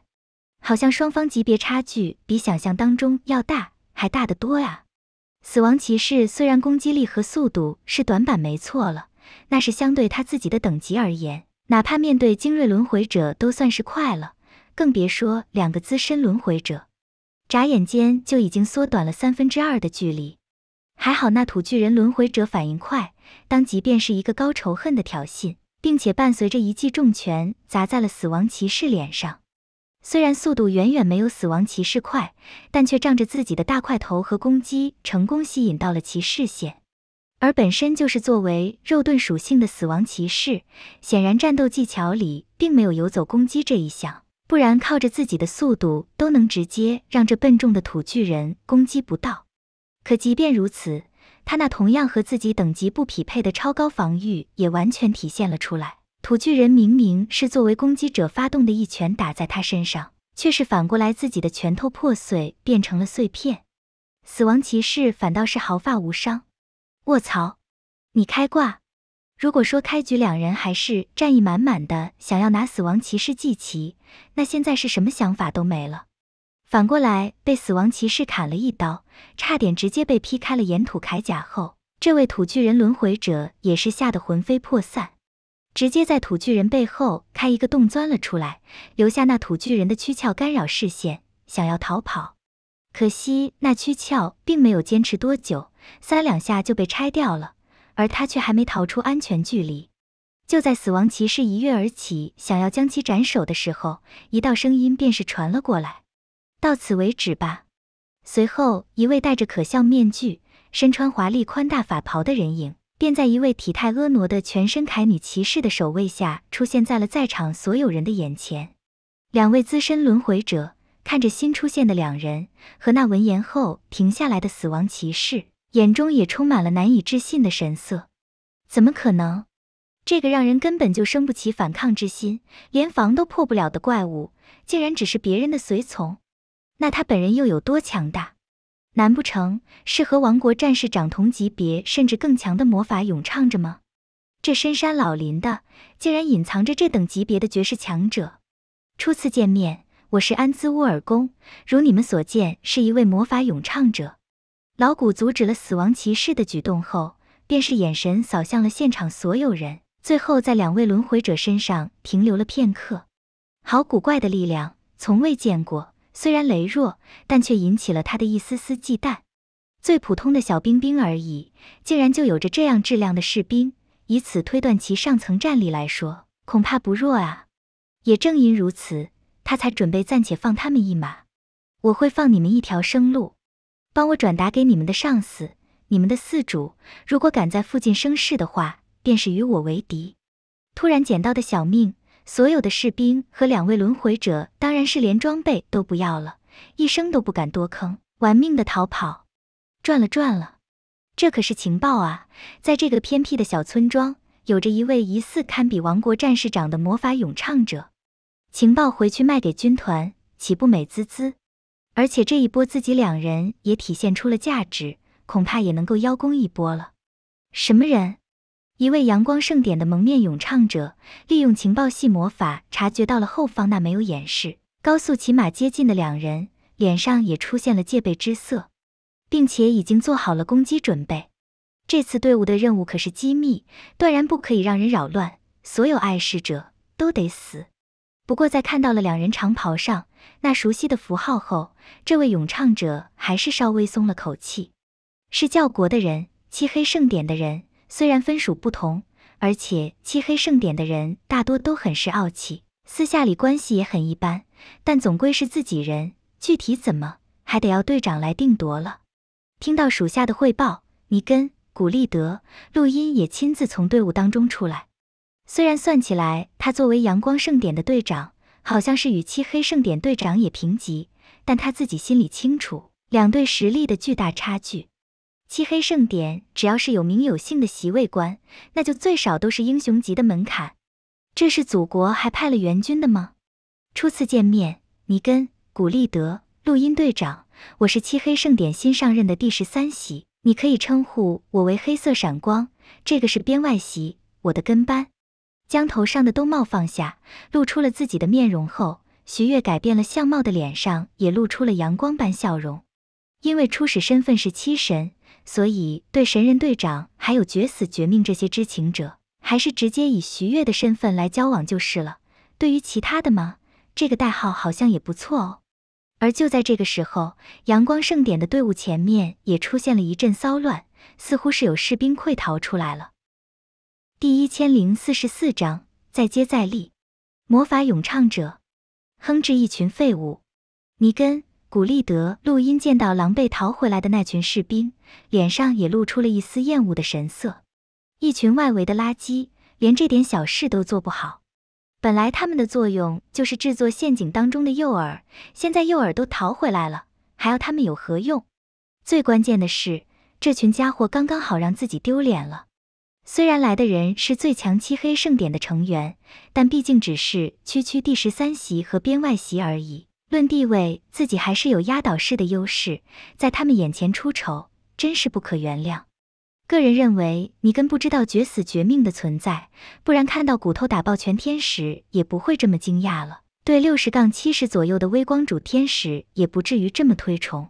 好像双方级别差距比想象当中要大，还大得多啊！死亡骑士虽然攻击力和速度是短板，没错了，那是相对他自己的等级而言，哪怕面对精锐轮回者都算是快了，更别说两个资深轮回者，眨眼间就已经缩短了三分之二的距离。还好那土巨人轮回者反应快，当即便是一个高仇恨的挑衅，并且伴随着一记重拳砸在了死亡骑士脸上。虽然速度远远没有死亡骑士快，但却仗着自己的大块头和攻击，成功吸引到了其视线。而本身就是作为肉盾属性的死亡骑士，显然战斗技巧里并没有游走攻击这一项，不然靠着自己的速度都能直接让这笨重的土巨人攻击不到。可即便如此，他那同样和自己等级不匹配的超高防御，也完全体现了出来。土巨人明明是作为攻击者发动的一拳打在他身上，却是反过来自己的拳头破碎变成了碎片，死亡骑士反倒是毫发无伤。卧槽，你开挂！如果说开局两人还是战意满满的，想要拿死亡骑士祭旗，那现在是什么想法都没了。反过来被死亡骑士砍了一刀，差点直接被劈开了岩土铠甲后，这位土巨人轮回者也是吓得魂飞魄散。直接在土巨人背后开一个洞钻了出来，留下那土巨人的躯壳干扰视线，想要逃跑。可惜那躯壳并没有坚持多久，三两下就被拆掉了，而他却还没逃出安全距离。就在死亡骑士一跃而起，想要将其斩首的时候，一道声音便是传了过来：“到此为止吧。”随后，一位戴着可笑面具、身穿华丽宽大法袍的人影。便在一位体态婀娜的全身铠女骑士的守卫下，出现在了在场所有人的眼前。两位资深轮回者看着新出现的两人和那闻言后停下来的死亡骑士，眼中也充满了难以置信的神色。怎么可能？这个让人根本就生不起反抗之心、连防都破不了的怪物，竟然只是别人的随从？那他本人又有多强大？难不成是和王国战士长同级别甚至更强的魔法咏唱者吗？这深山老林的，竟然隐藏着这等级别的绝世强者！初次见面，我是安兹乌尔宫，如你们所见，是一位魔法咏唱者。老古阻止了死亡骑士的举动后，便是眼神扫向了现场所有人，最后在两位轮回者身上停留了片刻。好古怪的力量，从未见过。虽然羸弱，但却引起了他的一丝丝忌惮。最普通的小兵兵而已，竟然就有着这样质量的士兵，以此推断其上层战力来说，恐怕不弱啊。也正因如此，他才准备暂且放他们一马。我会放你们一条生路，帮我转达给你们的上司，你们的四主，如果敢在附近生事的话，便是与我为敌。突然捡到的小命。所有的士兵和两位轮回者当然是连装备都不要了，一声都不敢多吭，玩命的逃跑。赚了赚了，这可是情报啊！在这个偏僻的小村庄，有着一位疑似堪比王国战士长的魔法咏唱者。情报回去卖给军团，岂不美滋滋？而且这一波自己两人也体现出了价值，恐怕也能够邀功一波了。什么人？一位阳光盛典的蒙面咏唱者，利用情报系魔法察觉到了后方那没有掩饰、高速骑马接近的两人，脸上也出现了戒备之色，并且已经做好了攻击准备。这次队伍的任务可是机密，断然不可以让人扰乱，所有碍事者都得死。不过在看到了两人长袍上那熟悉的符号后，这位咏唱者还是稍微松了口气。是教国的人，漆黑盛典的人。虽然分属不同，而且漆黑盛典的人大多都很是傲气，私下里关系也很一般，但总归是自己人，具体怎么还得要队长来定夺了。听到属下的汇报，尼根、古利德、录音也亲自从队伍当中出来。虽然算起来，他作为阳光盛典的队长，好像是与漆黑盛典队长也平级，但他自己心里清楚，两队实力的巨大差距。漆黑盛典，只要是有名有姓的席位官，那就最少都是英雄级的门槛。这是祖国还派了援军的吗？初次见面，尼根、古利德、录音队长，我是漆黑盛典新上任的第十三席，你可以称呼我为黑色闪光。这个是编外席，我的跟班。将头上的兜帽放下，露出了自己的面容后，徐月改变了相貌的脸上也露出了阳光般笑容。因为初始身份是七神。所以，对神人队长还有绝死绝命这些知情者，还是直接以徐月的身份来交往就是了。对于其他的吗？这个代号好像也不错哦。而就在这个时候，阳光盛典的队伍前面也出现了一阵骚乱，似乎是有士兵溃逃出来了。第一千零四十四章再接再厉，魔法咏唱者，哼，着一群废物，尼根。古利德·录音见到狼狈逃回来的那群士兵，脸上也露出了一丝厌恶的神色。一群外围的垃圾，连这点小事都做不好。本来他们的作用就是制作陷阱当中的诱饵，现在诱饵都逃回来了，还要他们有何用？最关键的是，这群家伙刚刚好让自己丢脸了。虽然来的人是最强漆黑盛典的成员，但毕竟只是区区第十三席和编外席而已。论地位，自己还是有压倒式的优势，在他们眼前出丑，真是不可原谅。个人认为，尼根不知道绝死绝命的存在，不然看到骨头打爆全天使，也不会这么惊讶了。对六十杠七十左右的微光主天使，也不至于这么推崇。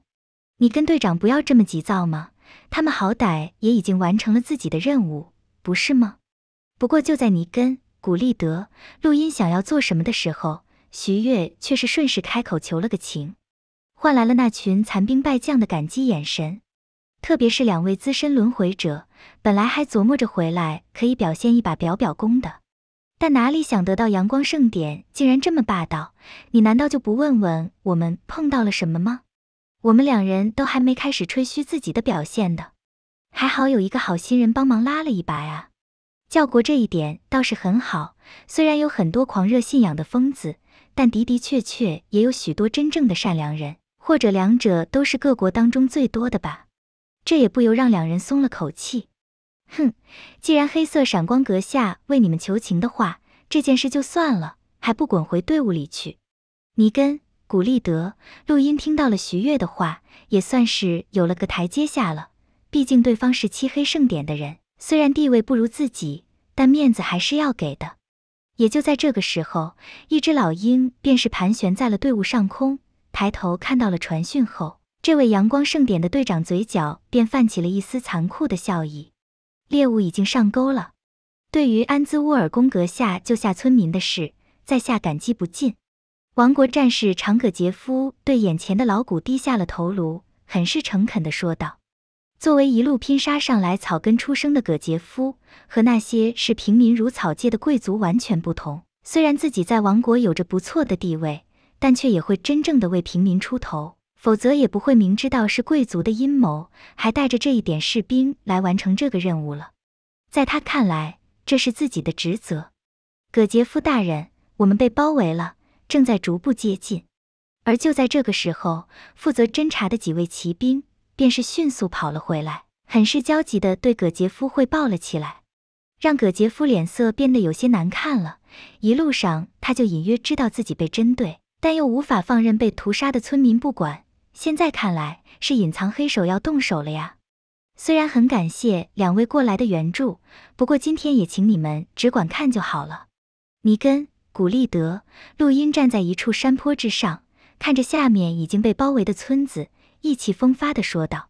你跟队长不要这么急躁吗？他们好歹也已经完成了自己的任务，不是吗？不过就在尼根、古利德、录音想要做什么的时候。徐悦却是顺势开口求了个情，换来了那群残兵败将的感激眼神。特别是两位资深轮回者，本来还琢磨着回来可以表现一把表表功的，但哪里想得到阳光盛典竟然这么霸道？你难道就不问问我们碰到了什么吗？我们两人都还没开始吹嘘自己的表现的，还好有一个好心人帮忙拉了一把啊！教国这一点倒是很好，虽然有很多狂热信仰的疯子。但的的确确也有许多真正的善良人，或者两者都是各国当中最多的吧。这也不由让两人松了口气。哼，既然黑色闪光阁下为你们求情的话，这件事就算了，还不滚回队伍里去。尼根、古利德、录音听到了徐悦的话，也算是有了个台阶下了。毕竟对方是漆黑圣典的人，虽然地位不如自己，但面子还是要给的。也就在这个时候，一只老鹰便是盘旋在了队伍上空。抬头看到了传讯后，这位阳光盛典的队长嘴角便泛起了一丝残酷的笑意。猎物已经上钩了。对于安兹乌尔宫阁下救下村民的事，在下感激不尽。王国战士长葛杰夫对眼前的老古低下了头颅，很是诚恳的说道。作为一路拼杀上来、草根出生的葛杰夫，和那些视平民如草芥的贵族完全不同。虽然自己在王国有着不错的地位，但却也会真正的为平民出头，否则也不会明知道是贵族的阴谋，还带着这一点士兵来完成这个任务了。在他看来，这是自己的职责。葛杰夫大人，我们被包围了，正在逐步接近。而就在这个时候，负责侦查的几位骑兵。便是迅速跑了回来，很是焦急地对葛杰夫汇报了起来，让葛杰夫脸色变得有些难看了。一路上，他就隐约知道自己被针对，但又无法放任被屠杀的村民不管。现在看来，是隐藏黑手要动手了呀！虽然很感谢两位过来的援助，不过今天也请你们只管看就好了。尼根、古利德、录音站在一处山坡之上，看着下面已经被包围的村子。意气风发的说道：“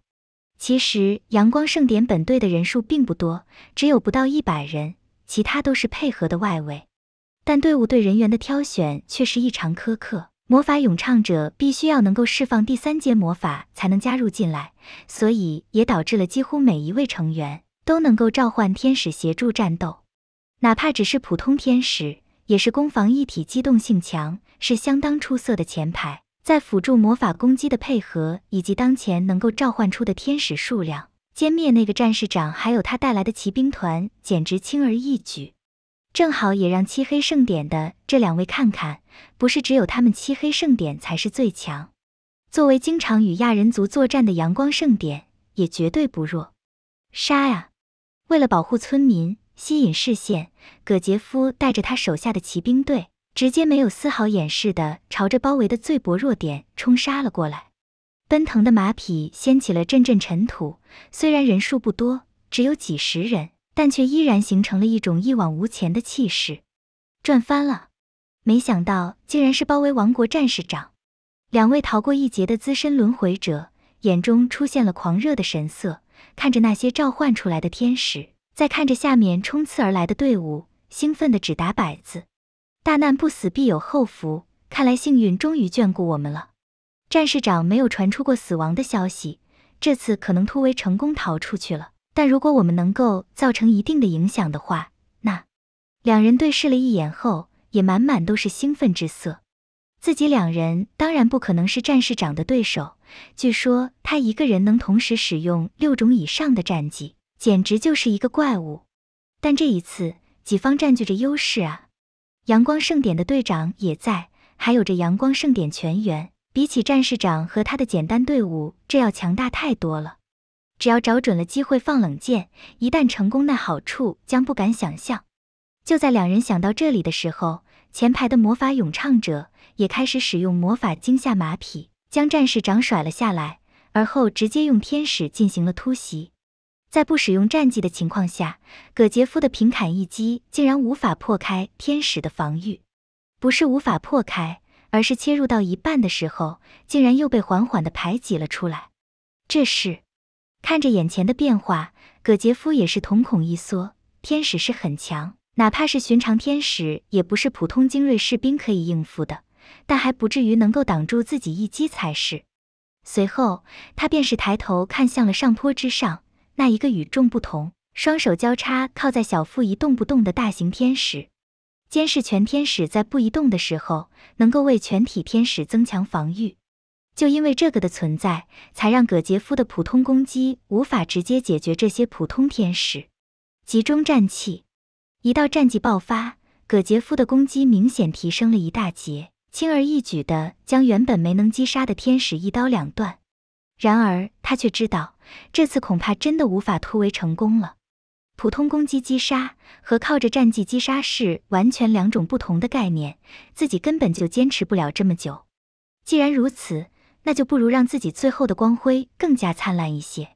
其实阳光盛典本队的人数并不多，只有不到一百人，其他都是配合的外围。但队伍对人员的挑选却是异常苛刻，魔法咏唱者必须要能够释放第三阶魔法才能加入进来，所以也导致了几乎每一位成员都能够召唤天使协助战斗，哪怕只是普通天使，也是攻防一体、机动性强，是相当出色的前排。”在辅助魔法攻击的配合，以及当前能够召唤出的天使数量，歼灭那个战士长还有他带来的骑兵团，简直轻而易举。正好也让漆黑盛典的这两位看看，不是只有他们漆黑盛典才是最强。作为经常与亚人族作战的阳光盛典，也绝对不弱。杀呀！为了保护村民，吸引视线，葛杰夫带着他手下的骑兵队。直接没有丝毫掩饰的朝着包围的最薄弱点冲杀了过来，奔腾的马匹掀起了阵阵尘土。虽然人数不多，只有几十人，但却依然形成了一种一往无前的气势。赚翻了！没想到竟然是包围王国战士长，两位逃过一劫的资深轮回者眼中出现了狂热的神色，看着那些召唤出来的天使，再看着下面冲刺而来的队伍，兴奋的只打摆子。大难不死，必有后福。看来幸运终于眷顾我们了。战士长没有传出过死亡的消息，这次可能突围成功逃出去了。但如果我们能够造成一定的影响的话，那两人对视了一眼后，也满满都是兴奋之色。自己两人当然不可能是战士长的对手。据说他一个人能同时使用六种以上的战技，简直就是一个怪物。但这一次，己方占据着优势啊。阳光盛典的队长也在，还有着阳光盛典全员。比起战士长和他的简单队伍，这要强大太多了。只要找准了机会放冷箭，一旦成功，那好处将不敢想象。就在两人想到这里的时候，前排的魔法咏唱者也开始使用魔法惊吓马匹，将战士长甩了下来，而后直接用天使进行了突袭。在不使用战技的情况下，葛杰夫的平砍一击竟然无法破开天使的防御，不是无法破开，而是切入到一半的时候，竟然又被缓缓的排挤了出来。这是，看着眼前的变化，葛杰夫也是瞳孔一缩。天使是很强，哪怕是寻常天使，也不是普通精锐士兵可以应付的，但还不至于能够挡住自己一击才是。随后，他便是抬头看向了上坡之上。那一个与众不同，双手交叉靠在小腹一动不动的大型天使，监视全天使在不移动的时候，能够为全体天使增强防御。就因为这个的存在，才让葛杰夫的普通攻击无法直接解决这些普通天使。集中战气，一道战技爆发，葛杰夫的攻击明显提升了一大截，轻而易举的将原本没能击杀的天使一刀两断。然而他却知道。这次恐怕真的无法突围成功了。普通攻击击杀和靠着战绩击杀是完全两种不同的概念，自己根本就坚持不了这么久。既然如此，那就不如让自己最后的光辉更加灿烂一些。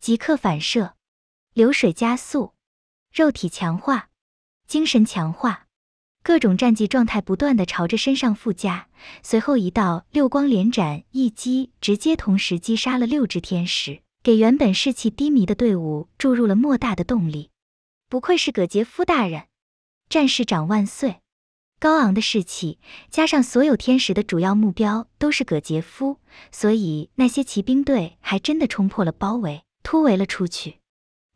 即刻反射，流水加速，肉体强化，精神强化，各种战绩状态不断的朝着身上附加。随后一道六光连斩一击，直接同时击杀了六只天使。给原本士气低迷的队伍注入了莫大的动力，不愧是葛杰夫大人，战士长万岁！高昂的士气加上所有天使的主要目标都是葛杰夫，所以那些骑兵队还真的冲破了包围，突围了出去。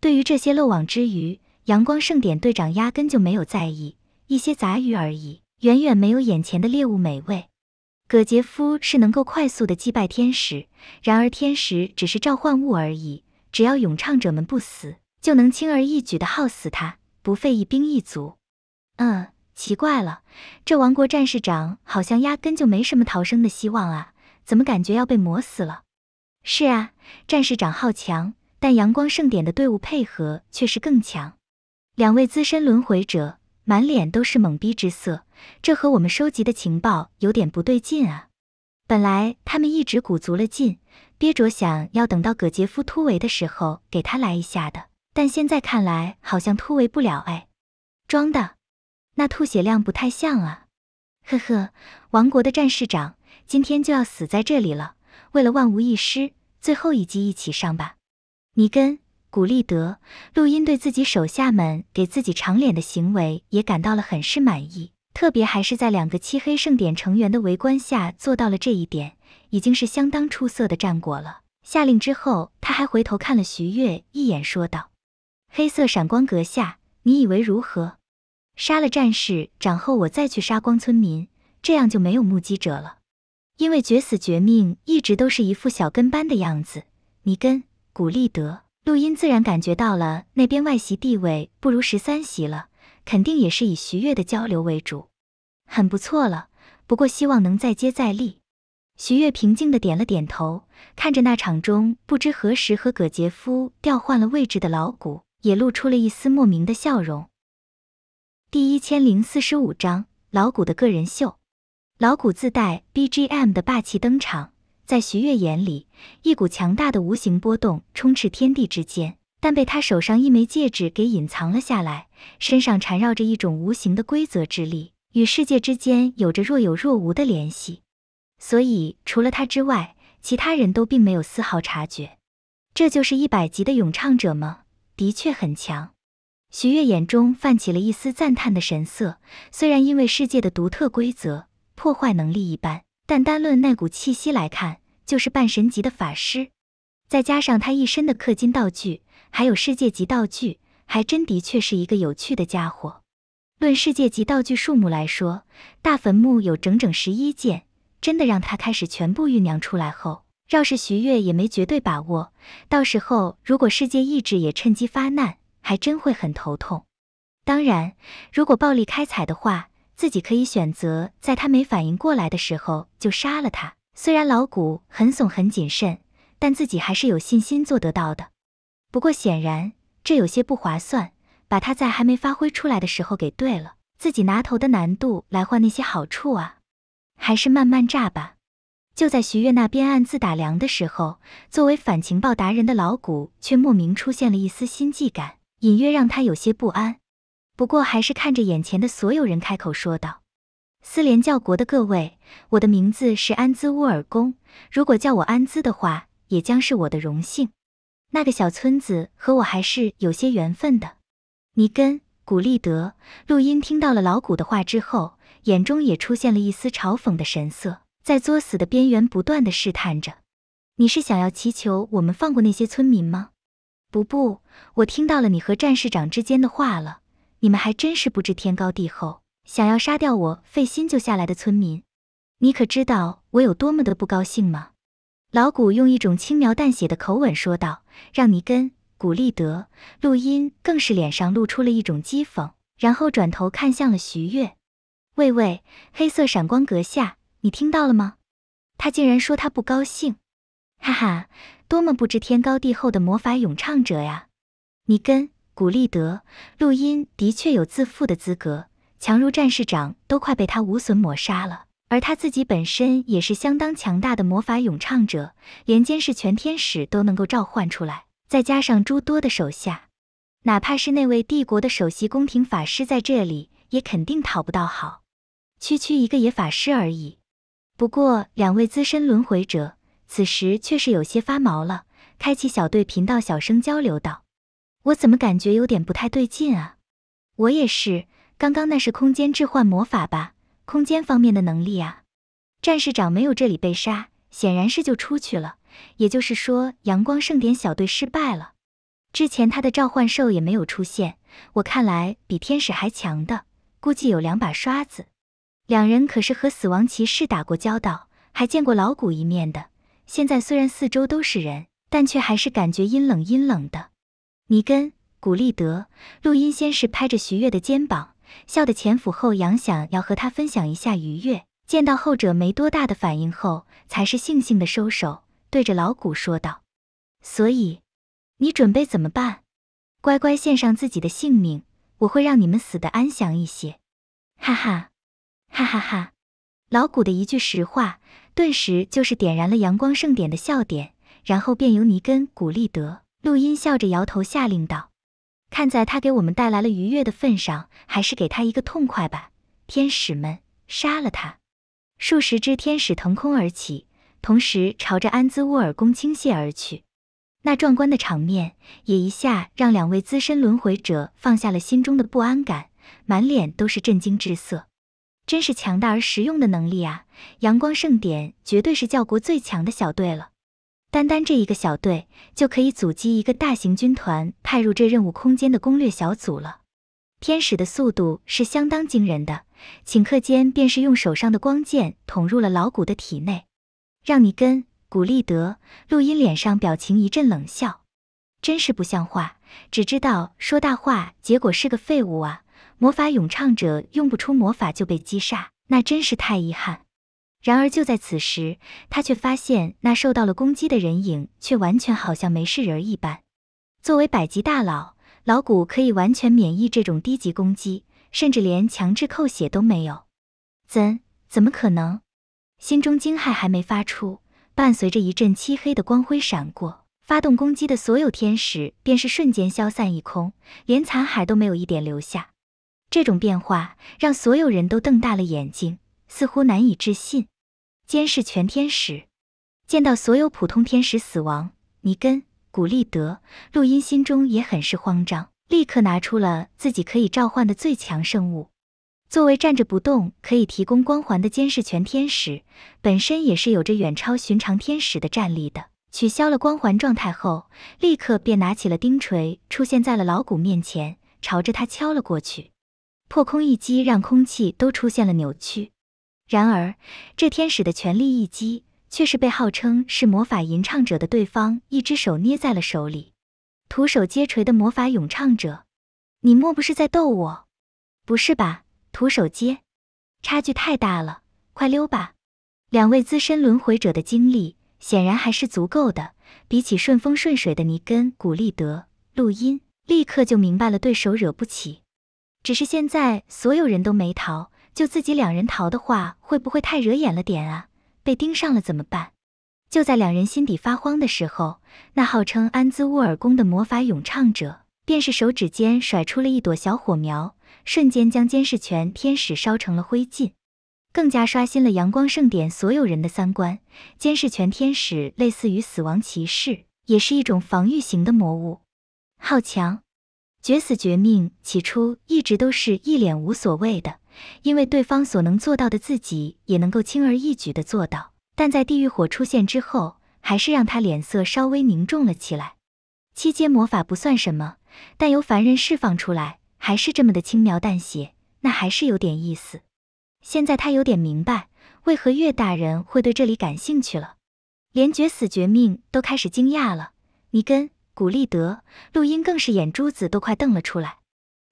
对于这些漏网之鱼，阳光盛典队长压根就没有在意，一些杂鱼而已，远远没有眼前的猎物美味。葛杰夫是能够快速的击败天使，然而天使只是召唤物而已，只要咏唱者们不死，就能轻而易举的耗死他，不费一兵一卒。嗯，奇怪了，这王国战士长好像压根就没什么逃生的希望啊，怎么感觉要被磨死了？是啊，战士长好强，但阳光盛典的队伍配合却是更强。两位资深轮回者。满脸都是懵逼之色，这和我们收集的情报有点不对劲啊！本来他们一直鼓足了劲，憋着想要等到葛杰夫突围的时候给他来一下的，但现在看来好像突围不了哎！装的？那吐血量不太像啊！呵呵，王国的战士长今天就要死在这里了。为了万无一失，最后一击一起上吧，尼根。古利德·陆音对自己手下们给自己长脸的行为也感到了很是满意，特别还是在两个漆黑盛典成员的围观下做到了这一点，已经是相当出色的战果了。下令之后，他还回头看了徐悦一眼，说道：“黑色闪光阁下，你以为如何？杀了战士长后，我再去杀光村民，这样就没有目击者了。因为绝死绝命一直都是一副小跟班的样子。”尼根，古利德。陆音自然感觉到了那边外席地位不如十三席了，肯定也是以徐悦的交流为主，很不错了。不过希望能再接再厉。徐悦平静的点了点头，看着那场中不知何时和葛杰夫调换了位置的老古，也露出了一丝莫名的笑容。第一千零四十五章老古的个人秀，老古自带 BGM 的霸气登场。在徐悦眼里，一股强大的无形波动充斥天地之间，但被他手上一枚戒指给隐藏了下来。身上缠绕着一种无形的规则之力，与世界之间有着若有若无的联系，所以除了他之外，其他人都并没有丝毫察觉。这就是一百级的咏唱者吗？的确很强。徐悦眼中泛起了一丝赞叹的神色，虽然因为世界的独特规则，破坏能力一般。但单论那股气息来看，就是半神级的法师，再加上他一身的氪金道具，还有世界级道具，还真的确是一个有趣的家伙。论世界级道具数目来说，大坟墓有整整十一件，真的让他开始全部酝酿出来后，要是徐月也没绝对把握。到时候如果世界意志也趁机发难，还真会很头痛。当然，如果暴力开采的话，自己可以选择在他没反应过来的时候就杀了他。虽然老谷很怂很谨慎，但自己还是有信心做得到的。不过显然这有些不划算，把他在还没发挥出来的时候给对了，自己拿头的难度来换那些好处啊？还是慢慢炸吧。就在徐悦那边暗自打量的时候，作为反情报达人的老谷却莫名出现了一丝心悸感，隐约让他有些不安。不过，还是看着眼前的所有人开口说道：“斯联教国的各位，我的名字是安兹乌尔公。如果叫我安兹的话，也将是我的荣幸。那个小村子和我还是有些缘分的。”尼根、古利德、录音听到了老古的话之后，眼中也出现了一丝嘲讽的神色，在作死的边缘不断的试探着：“你是想要祈求我们放过那些村民吗？”“不不，我听到了你和战士长之间的话了。”你们还真是不知天高地厚，想要杀掉我费心救下来的村民，你可知道我有多么的不高兴吗？老古用一种轻描淡写的口吻说道，让尼根、古利德、录茵更是脸上露出了一种讥讽，然后转头看向了徐悦。喂喂，黑色闪光阁下，你听到了吗？他竟然说他不高兴，哈哈，多么不知天高地厚的魔法咏唱者呀！尼根。古利德·陆音的确有自负的资格，强如战士长都快被他无损抹杀了，而他自己本身也是相当强大的魔法咏唱者，连监视全天使都能够召唤出来，再加上诸多的手下，哪怕是那位帝国的首席宫廷法师在这里也肯定讨不到好。区区一个野法师而已。不过，两位资深轮回者此时却是有些发毛了，开启小队频道，小声交流道。我怎么感觉有点不太对劲啊？我也是，刚刚那是空间置换魔法吧？空间方面的能力啊？战士长没有这里被杀，显然是就出去了。也就是说，阳光盛典小队失败了。之前他的召唤兽也没有出现，我看来比天使还强的，估计有两把刷子。两人可是和死亡骑士打过交道，还见过老古一面的。现在虽然四周都是人，但却还是感觉阴冷阴冷的。尼根·古利德录音先是拍着徐悦的肩膀，笑得前俯后仰，想要和他分享一下愉悦。见到后者没多大的反应后，才是悻悻的收手，对着老古说道：“所以，你准备怎么办？乖乖献上自己的性命，我会让你们死得安详一些。”哈哈，哈哈哈！老古的一句实话，顿时就是点燃了阳光盛典的笑点，然后便由尼根·古利德。陆音笑着摇头，下令道：“看在他给我们带来了愉悦的份上，还是给他一个痛快吧。”天使们，杀了他！数十只天使腾空而起，同时朝着安兹沃尔宫倾泻而去。那壮观的场面也一下让两位资深轮回者放下了心中的不安感，满脸都是震惊之色。真是强大而实用的能力啊！阳光盛典绝对是教国最强的小队了。单单这一个小队就可以阻击一个大型军团派入这任务空间的攻略小组了。天使的速度是相当惊人的，顷刻间便是用手上的光剑捅入了老古的体内。让你跟古利德、录音脸上表情一阵冷笑，真是不像话，只知道说大话，结果是个废物啊！魔法咏唱者用不出魔法就被击杀，那真是太遗憾。然而，就在此时，他却发现那受到了攻击的人影却完全好像没事人儿一般。作为百级大佬，老古可以完全免疫这种低级攻击，甚至连强制扣血都没有。怎？怎么可能？心中惊骇还没发出，伴随着一阵漆黑的光辉闪过，发动攻击的所有天使便是瞬间消散一空，连残骸都没有一点留下。这种变化让所有人都瞪大了眼睛。似乎难以置信，监视全天使见到所有普通天使死亡，尼根、古利德、录茵心中也很是慌张，立刻拿出了自己可以召唤的最强圣物。作为站着不动可以提供光环的监视全天使，本身也是有着远超寻常天使的战力的。取消了光环状态后，立刻便拿起了钉锤，出现在了老古面前，朝着他敲了过去，破空一击让空气都出现了扭曲。然而，这天使的全力一击却是被号称是魔法吟唱者的对方一只手捏在了手里。徒手接锤的魔法咏唱者，你莫不是在逗我？不是吧？徒手接，差距太大了，快溜吧！两位资深轮回者的经历显然还是足够的，比起顺风顺水的尼根、古利德、录音，立刻就明白了对手惹不起。只是现在所有人都没逃。就自己两人逃的话，会不会太惹眼了点啊？被盯上了怎么办？就在两人心底发慌的时候，那号称安兹乌尔宫的魔法咏唱者，便是手指间甩出了一朵小火苗，瞬间将监视权天使烧成了灰烬，更加刷新了阳光盛典所有人的三观。监视权天使类似于死亡骑士，也是一种防御型的魔物，好强，绝死绝命。起初一直都是一脸无所谓的。因为对方所能做到的，自己也能够轻而易举的做到，但在地狱火出现之后，还是让他脸色稍微凝重了起来。七阶魔法不算什么，但由凡人释放出来，还是这么的轻描淡写，那还是有点意思。现在他有点明白为何岳大人会对这里感兴趣了。连绝死绝命都开始惊讶了，尼根、古利德、录茵更是眼珠子都快瞪了出来。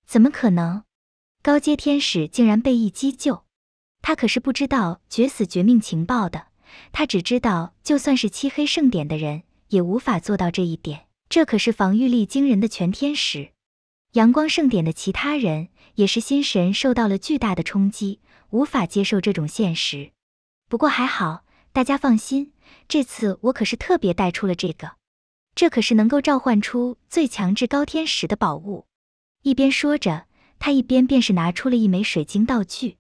怎么可能？高阶天使竟然被一击救，他可是不知道绝死绝命情报的，他只知道就算是漆黑圣典的人也无法做到这一点。这可是防御力惊人的全天使，阳光盛典的其他人也是心神受到了巨大的冲击，无法接受这种现实。不过还好，大家放心，这次我可是特别带出了这个，这可是能够召唤出最强至高天使的宝物。一边说着。他一边便是拿出了一枚水晶道具，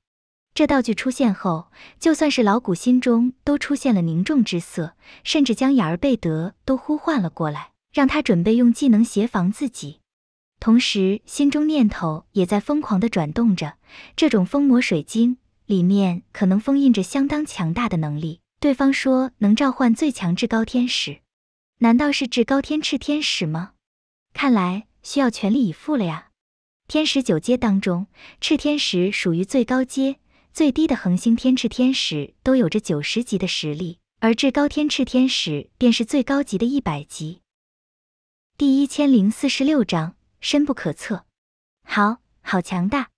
这道具出现后，就算是老古心中都出现了凝重之色，甚至将雅尔贝德都呼唤了过来，让他准备用技能协防自己，同时心中念头也在疯狂的转动着。这种封魔水晶里面可能封印着相当强大的能力。对方说能召唤最强至高天使，难道是至高天赤天使吗？看来需要全力以赴了呀。天使九阶当中，赤天使属于最高阶，最低的恒星天赤天使都有着九十级的实力，而至高天赤天使便是最高级的一百级。第一千零四十六章深不可测，好，好强大！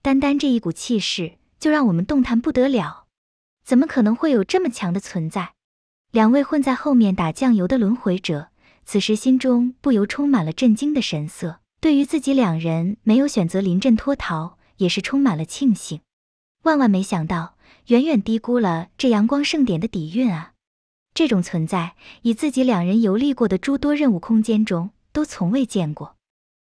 单单这一股气势，就让我们动弹不得了。怎么可能会有这么强的存在？两位混在后面打酱油的轮回者，此时心中不由充满了震惊的神色。对于自己两人没有选择临阵脱逃，也是充满了庆幸。万万没想到，远远低估了这阳光盛典的底蕴啊！这种存在，以自己两人游历过的诸多任务空间中，都从未见过。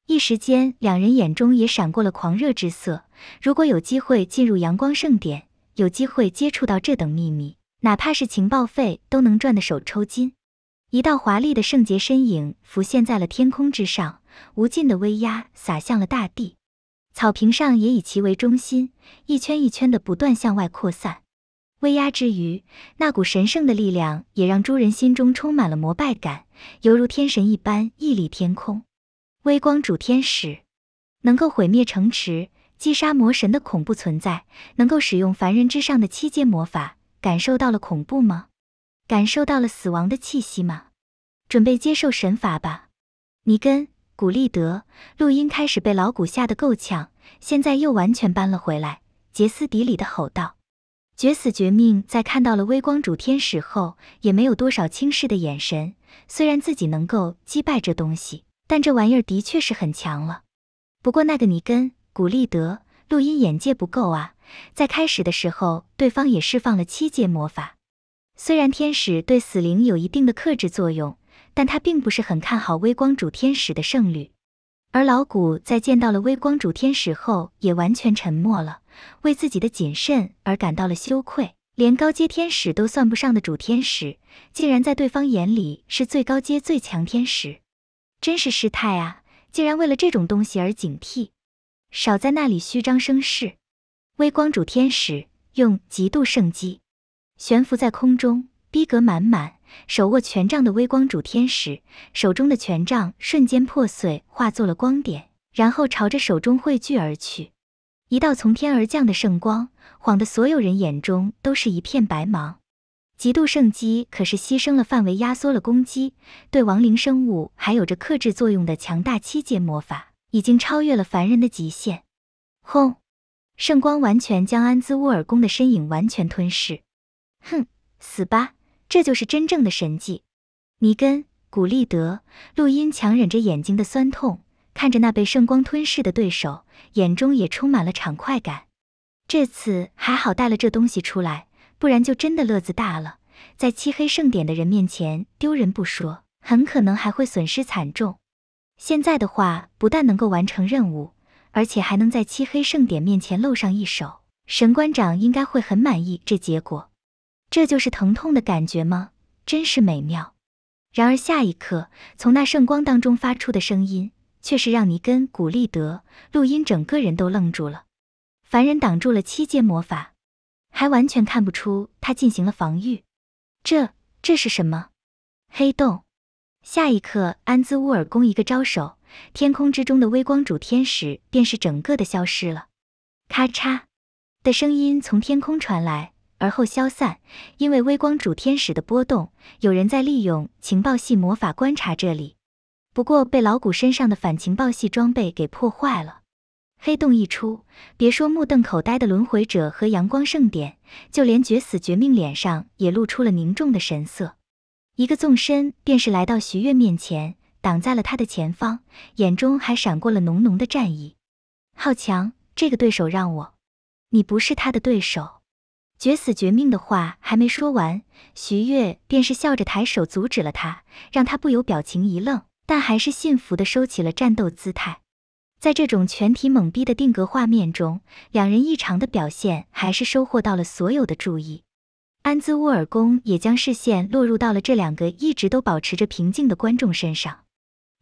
一时间，两人眼中也闪过了狂热之色。如果有机会进入阳光盛典，有机会接触到这等秘密，哪怕是情报费都能赚得手抽筋。一道华丽的圣洁身影浮现在了天空之上。无尽的威压洒向了大地，草坪上也以其为中心，一圈一圈的不断向外扩散。威压之余，那股神圣的力量也让诸人心中充满了膜拜感，犹如天神一般屹立天空。微光主天使，能够毁灭城池、击杀魔神的恐怖存在，能够使用凡人之上的七阶魔法，感受到了恐怖吗？感受到了死亡的气息吗？准备接受神罚吧，尼根。古利德·录音开始被老古吓得够呛，现在又完全搬了回来，歇斯底里的吼道：“绝死绝命！”在看到了微光主天使后，也没有多少轻视的眼神。虽然自己能够击败这东西，但这玩意儿的确是很强了。不过那个尼根，古利德·录音眼界不够啊！在开始的时候，对方也释放了七阶魔法，虽然天使对死灵有一定的克制作用。但他并不是很看好微光主天使的胜率，而老古在见到了微光主天使后，也完全沉默了，为自己的谨慎而感到了羞愧。连高阶天使都算不上的主天使，竟然在对方眼里是最高阶最强天使，真是失态啊！竟然为了这种东西而警惕，少在那里虚张声势。微光主天使用极度圣机悬浮在空中。逼格满满，手握权杖的微光主天使手中的权杖瞬间破碎，化作了光点，然后朝着手中汇聚而去。一道从天而降的圣光，晃得所有人眼中都是一片白茫。极度圣击可是牺牲了范围，压缩了攻击，对亡灵生物还有着克制作用的强大七阶魔法，已经超越了凡人的极限。轰！圣光完全将安兹乌尔宫的身影完全吞噬。哼，死吧！这就是真正的神迹，尼根古利德。录音强忍着眼睛的酸痛，看着那被圣光吞噬的对手，眼中也充满了畅快感。这次还好带了这东西出来，不然就真的乐子大了。在漆黑圣典的人面前丢人不说，很可能还会损失惨重。现在的话，不但能够完成任务，而且还能在漆黑圣典面前露上一手，神官长应该会很满意这结果。这就是疼痛的感觉吗？真是美妙。然而下一刻，从那圣光当中发出的声音，却是让尼根古利德录音整个人都愣住了。凡人挡住了七阶魔法，还完全看不出他进行了防御。这这是什么？黑洞。下一刻，安兹乌尔宫一个招手，天空之中的微光主天使便是整个的消失了。咔嚓的声音从天空传来。而后消散，因为微光主天使的波动，有人在利用情报系魔法观察这里，不过被老古身上的反情报系装备给破坏了。黑洞一出，别说目瞪口呆的轮回者和阳光盛典，就连绝死绝命脸上也露出了凝重的神色。一个纵身，便是来到徐悦面前，挡在了他的前方，眼中还闪过了浓浓的战意。浩强，这个对手让我，你不是他的对手。绝死绝命的话还没说完，徐悦便是笑着抬手阻止了他，让他不由表情一愣，但还是信服的收起了战斗姿态。在这种全体懵逼的定格画面中，两人异常的表现还是收获到了所有的注意。安兹乌尔公也将视线落入到了这两个一直都保持着平静的观众身上，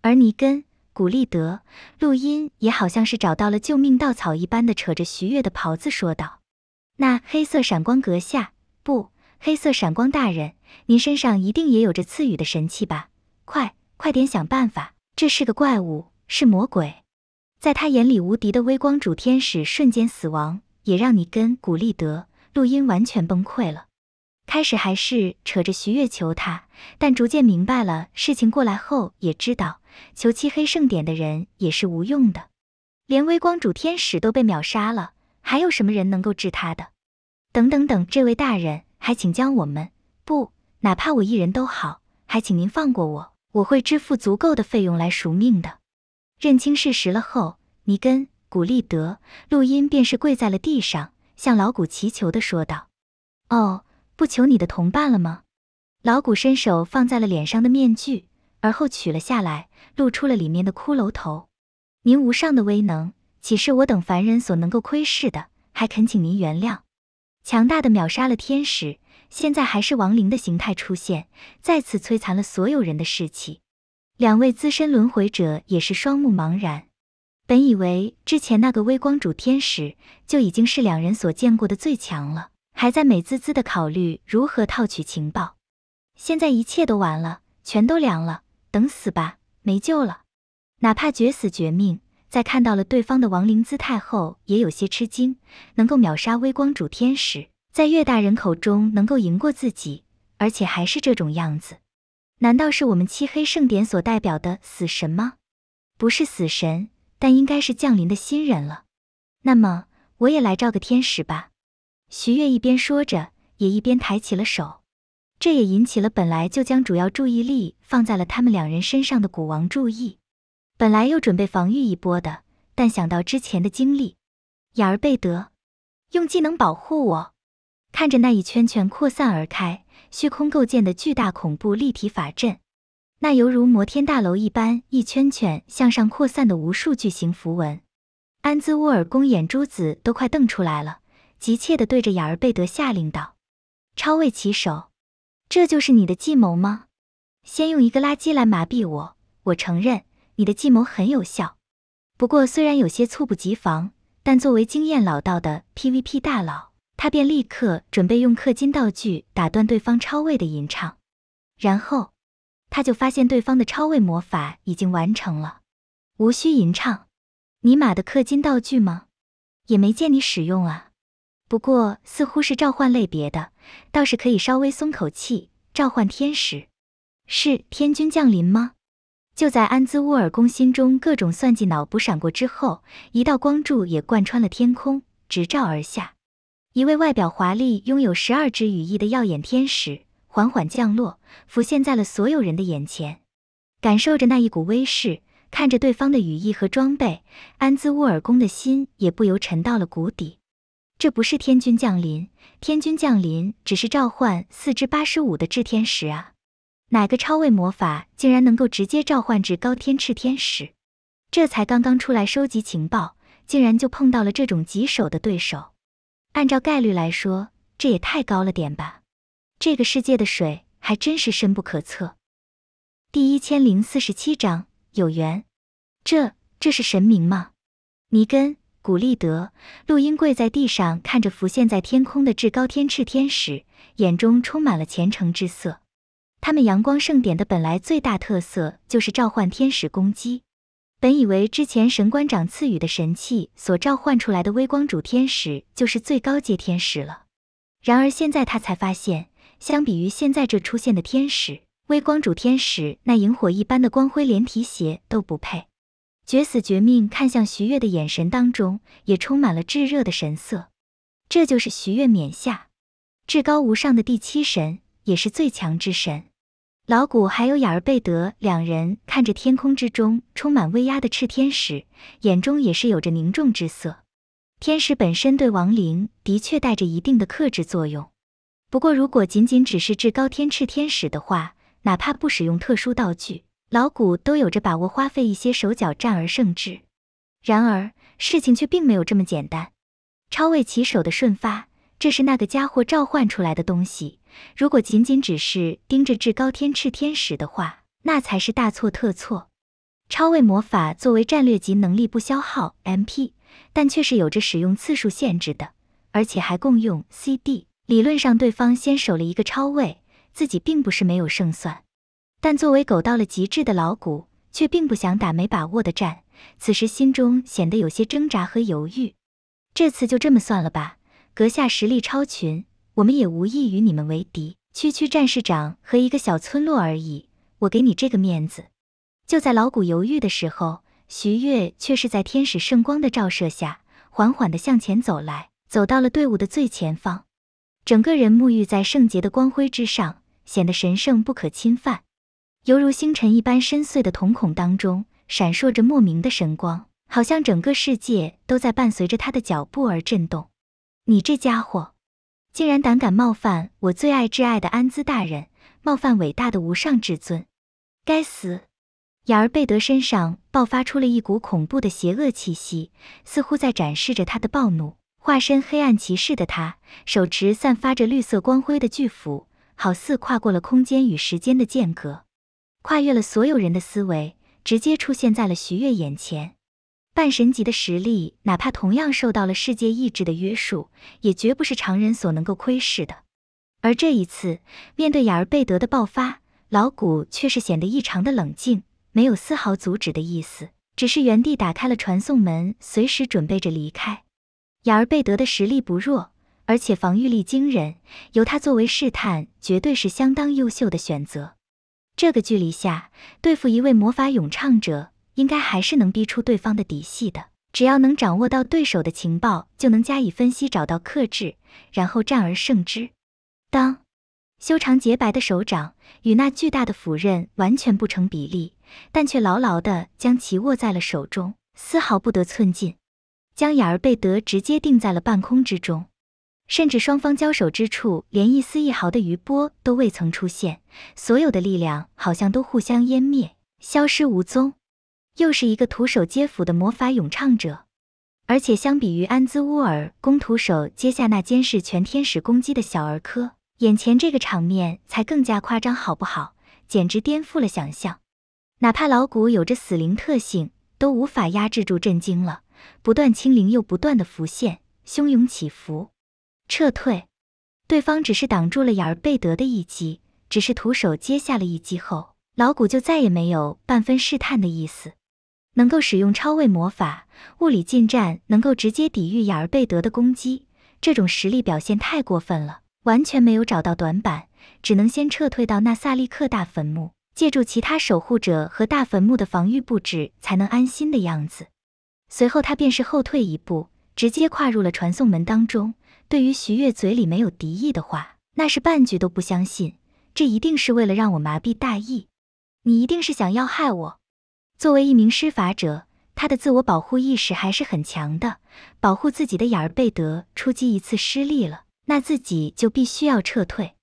而尼根、古利德、录茵也好像是找到了救命稻草一般的扯着徐悦的袍子说道。那黑色闪光阁下，不，黑色闪光大人，您身上一定也有着赐予的神器吧？快，快点想办法！这是个怪物，是魔鬼，在他眼里无敌的微光主天使瞬间死亡，也让你跟古立德、录音完全崩溃了。开始还是扯着徐悦求他，但逐渐明白了事情过来后，也知道求漆黑圣典的人也是无用的，连微光主天使都被秒杀了。还有什么人能够治他的？等等等，这位大人，还请将我们不，哪怕我一人都好，还请您放过我，我会支付足够的费用来赎命的。认清事实了后，尼根、古利德、录音便是跪在了地上，向老古祈求的说道：“哦，不求你的同伴了吗？”老古伸手放在了脸上的面具，而后取了下来，露出了里面的骷髅头。您无上的威能。岂是我等凡人所能够窥视的？还恳请您原谅。强大的秒杀了天使，现在还是亡灵的形态出现，再次摧残了所有人的士气。两位资深轮回者也是双目茫然，本以为之前那个微光主天使就已经是两人所见过的最强了，还在美滋滋的考虑如何套取情报。现在一切都完了，全都凉了，等死吧，没救了，哪怕绝死绝命。在看到了对方的亡灵姿态后，也有些吃惊。能够秒杀微光主天使，在岳大人口中能够赢过自己，而且还是这种样子，难道是我们漆黑圣典所代表的死神吗？不是死神，但应该是降临的新人了。那么我也来照个天使吧。徐月一边说着，也一边抬起了手。这也引起了本来就将主要注意力放在了他们两人身上的古王注意。本来又准备防御一波的，但想到之前的经历，雅尔贝德用技能保护我，看着那一圈圈扩散而开、虚空构建的巨大恐怖立体法阵，那犹如摩天大楼一般一圈圈向上扩散的无数巨型符文，安兹乌尔宫眼珠子都快瞪出来了，急切的对着雅尔贝德下令道：“超位起手，这就是你的计谋吗？先用一个垃圾来麻痹我，我承认。”你的计谋很有效，不过虽然有些猝不及防，但作为经验老道的 PVP 大佬，他便立刻准备用氪金道具打断对方超位的吟唱。然后他就发现对方的超位魔法已经完成了，无需吟唱。尼玛的氪金道具吗？也没见你使用啊。不过似乎是召唤类别的，倒是可以稍微松口气。召唤天使，是天君降临吗？就在安兹乌尔宫心中各种算计脑补闪过之后，一道光柱也贯穿了天空，直照而下。一位外表华丽、拥有十二只羽翼的耀眼天使缓缓降落，浮现在了所有人的眼前。感受着那一股威势，看着对方的羽翼和装备，安兹乌尔宫的心也不由沉到了谷底。这不是天君降临，天君降临只是召唤四只八十五的炽天使啊！哪个超位魔法竟然能够直接召唤至高天赤天使？这才刚刚出来收集情报，竟然就碰到了这种棘手的对手。按照概率来说，这也太高了点吧？这个世界的水还真是深不可测。第一千零四十七章有缘。这，这是神明吗？尼根、古利德、陆音跪在地上，看着浮现在天空的至高天赤天使，眼中充满了虔诚之色。他们阳光盛典的本来最大特色就是召唤天使攻击。本以为之前神官长赐予的神器所召唤出来的微光主天使就是最高阶天使了，然而现在他才发现，相比于现在这出现的天使，微光主天使那萤火一般的光辉连提鞋都不配。绝死绝命看向徐月的眼神当中也充满了炙热的神色。这就是徐月冕下，至高无上的第七神，也是最强之神。老古还有雅尔贝德两人看着天空之中充满威压的炽天使，眼中也是有着凝重之色。天使本身对亡灵的确带着一定的克制作用，不过如果仅仅只是至高天炽天使的话，哪怕不使用特殊道具，老古都有着把握花费一些手脚战而胜之。然而事情却并没有这么简单，超位骑手的瞬发。这是那个家伙召唤出来的东西。如果仅仅只是盯着至高天赤天使的话，那才是大错特错。超位魔法作为战略级能力，不消耗 MP，但却是有着使用次数限制的，而且还共用 CD。理论上，对方先守了一个超位，自己并不是没有胜算。但作为狗到了极致的老古，却并不想打没把握的战。此时心中显得有些挣扎和犹豫。这次就这么算了吧。阁下实力超群，我们也无意与你们为敌。区区战士长和一个小村落而已，我给你这个面子。就在老古犹豫的时候，徐悦却是在天使圣光的照射下，缓缓地向前走来，走到了队伍的最前方，整个人沐浴在圣洁的光辉之上，显得神圣不可侵犯。犹如星辰一般深邃的瞳孔当中，闪烁着莫名的神光，好像整个世界都在伴随着他的脚步而震动。你这家伙，竟然胆敢冒犯我最爱挚爱的安兹大人，冒犯伟大的无上至尊！该死！雅尔贝德身上爆发出了一股恐怖的邪恶气息，似乎在展示着他的暴怒。化身黑暗骑士的他，手持散发着绿色光辉的巨斧，好似跨过了空间与时间的间隔，跨越了所有人的思维，直接出现在了徐悦眼前。半神级的实力，哪怕同样受到了世界意志的约束，也绝不是常人所能够窥视的。而这一次，面对雅尔贝德的爆发，老古却是显得异常的冷静，没有丝毫阻止的意思，只是原地打开了传送门，随时准备着离开。雅尔贝德的实力不弱，而且防御力惊人，由他作为试探，绝对是相当优秀的选择。这个距离下对付一位魔法咏唱者。应该还是能逼出对方的底细的。只要能掌握到对手的情报，就能加以分析，找到克制，然后战而胜之。当修长洁白的手掌与那巨大的斧刃完全不成比例，但却牢牢地将其握在了手中，丝毫不得寸进，将雅尔贝德直接定在了半空之中。甚至双方交手之处，连一丝一毫的余波都未曾出现，所有的力量好像都互相湮灭，消失无踪。又是一个徒手接斧的魔法咏唱者，而且相比于安兹乌尔弓徒手接下那监视全天使攻击的小儿科，眼前这个场面才更加夸张，好不好？简直颠覆了想象，哪怕老古有着死灵特性，都无法压制住震惊了，不断清零又不断的浮现，汹涌起伏。撤退，对方只是挡住了雅儿贝德的一击，只是徒手接下了一击后，老古就再也没有半分试探的意思。能够使用超位魔法，物理近战能够直接抵御雅尔贝德的攻击，这种实力表现太过分了，完全没有找到短板，只能先撤退到纳萨利克大坟墓，借助其他守护者和大坟墓的防御布置才能安心的样子。随后他便是后退一步，直接跨入了传送门当中。对于徐悦嘴里没有敌意的话，那是半句都不相信，这一定是为了让我麻痹大意，你一定是想要害我。作为一名施法者，他的自我保护意识还是很强的，保护自己的雅尔贝德出击一次失利了，那自己就必须要撤退。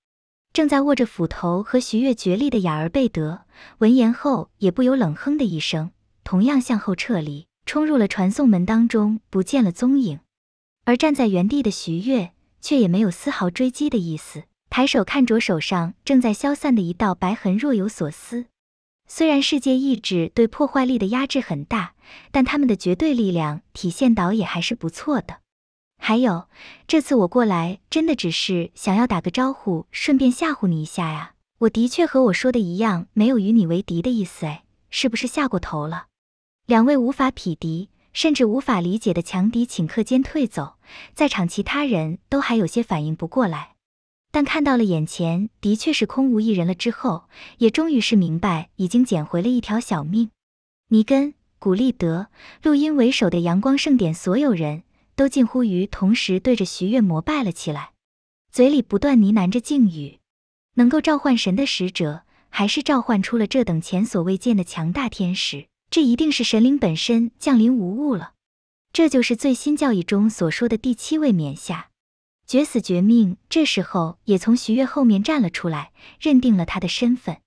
正在握着斧头和徐月决力的雅尔贝德闻言后，也不由冷哼的一声，同样向后撤离，冲入了传送门当中，不见了踪影。而站在原地的徐月却也没有丝毫追击的意思，抬手看着手上正在消散的一道白痕，若有所思。虽然世界意志对破坏力的压制很大，但他们的绝对力量体现倒也还是不错的。还有，这次我过来真的只是想要打个招呼，顺便吓唬你一下呀。我的确和我说的一样，没有与你为敌的意思。哎，是不是吓过头了？两位无法匹敌，甚至无法理解的强敌顷刻间退走，在场其他人都还有些反应不过来。但看到了眼前的确是空无一人了之后，也终于是明白已经捡回了一条小命。尼根、古利德、录音为首的阳光盛典所有人都近乎于同时对着徐月膜拜了起来，嘴里不断呢喃着敬语。能够召唤神的使者，还是召唤出了这等前所未见的强大天使，这一定是神灵本身降临无误了。这就是最新教义中所说的第七位冕下。绝死绝命这时候也从徐月后面站了出来，认定了他的身份。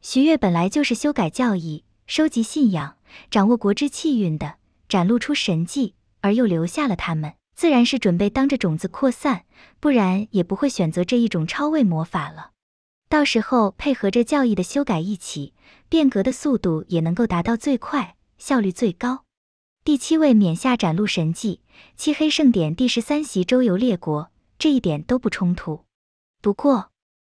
徐月本来就是修改教义、收集信仰、掌握国之气运的，展露出神迹，而又留下了他们，自然是准备当着种子扩散，不然也不会选择这一种超位魔法了。到时候配合着教义的修改一起，变革的速度也能够达到最快、效率最高。第七位冕下展露神迹，漆黑盛典第十三席周游列国。这一点都不冲突。不过，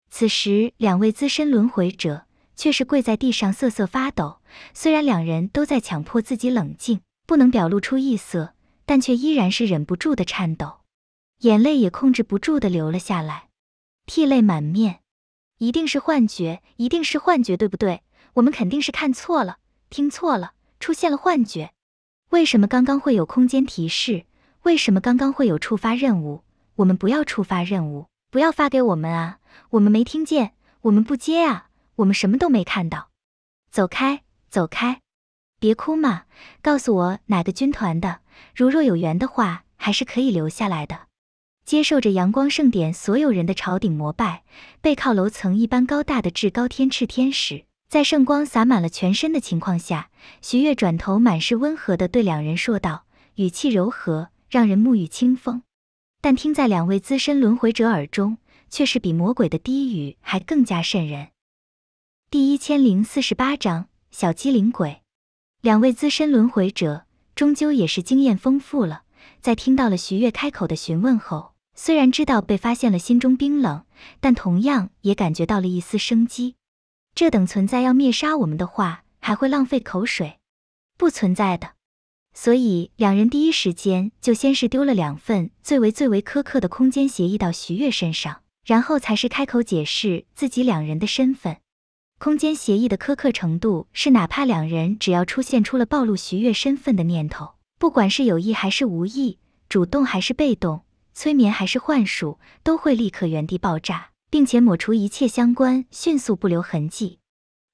此时两位资深轮回者却是跪在地上瑟瑟发抖。虽然两人都在强迫自己冷静，不能表露出异色，但却依然是忍不住的颤抖，眼泪也控制不住的流了下来，涕泪满面。一定是幻觉，一定是幻觉，对不对？我们肯定是看错了，听错了，出现了幻觉。为什么刚刚会有空间提示？为什么刚刚会有触发任务？我们不要触发任务，不要发给我们啊！我们没听见，我们不接啊！我们什么都没看到，走开，走开！别哭嘛，告诉我哪个军团的，如若有缘的话，还是可以留下来的。接受着阳光盛典所有人的朝顶膜拜，背靠楼层一般高大的至高天赤天使，在圣光洒满了全身的情况下，徐月转头，满是温和地对两人说道，语气柔和，让人沐浴清风。但听在两位资深轮回者耳中，却是比魔鬼的低语还更加瘆人。第一千零四十八章小机灵鬼。两位资深轮回者终究也是经验丰富了，在听到了徐月开口的询问后，虽然知道被发现了，心中冰冷，但同样也感觉到了一丝生机。这等存在要灭杀我们的话，还会浪费口水？不存在的。所以，两人第一时间就先是丢了两份最为最为苛刻的空间协议到徐悦身上，然后才是开口解释自己两人的身份。空间协议的苛刻程度是，哪怕两人只要出现出了暴露徐悦身份的念头，不管是有意还是无意，主动还是被动，催眠还是幻术，都会立刻原地爆炸，并且抹除一切相关，迅速不留痕迹。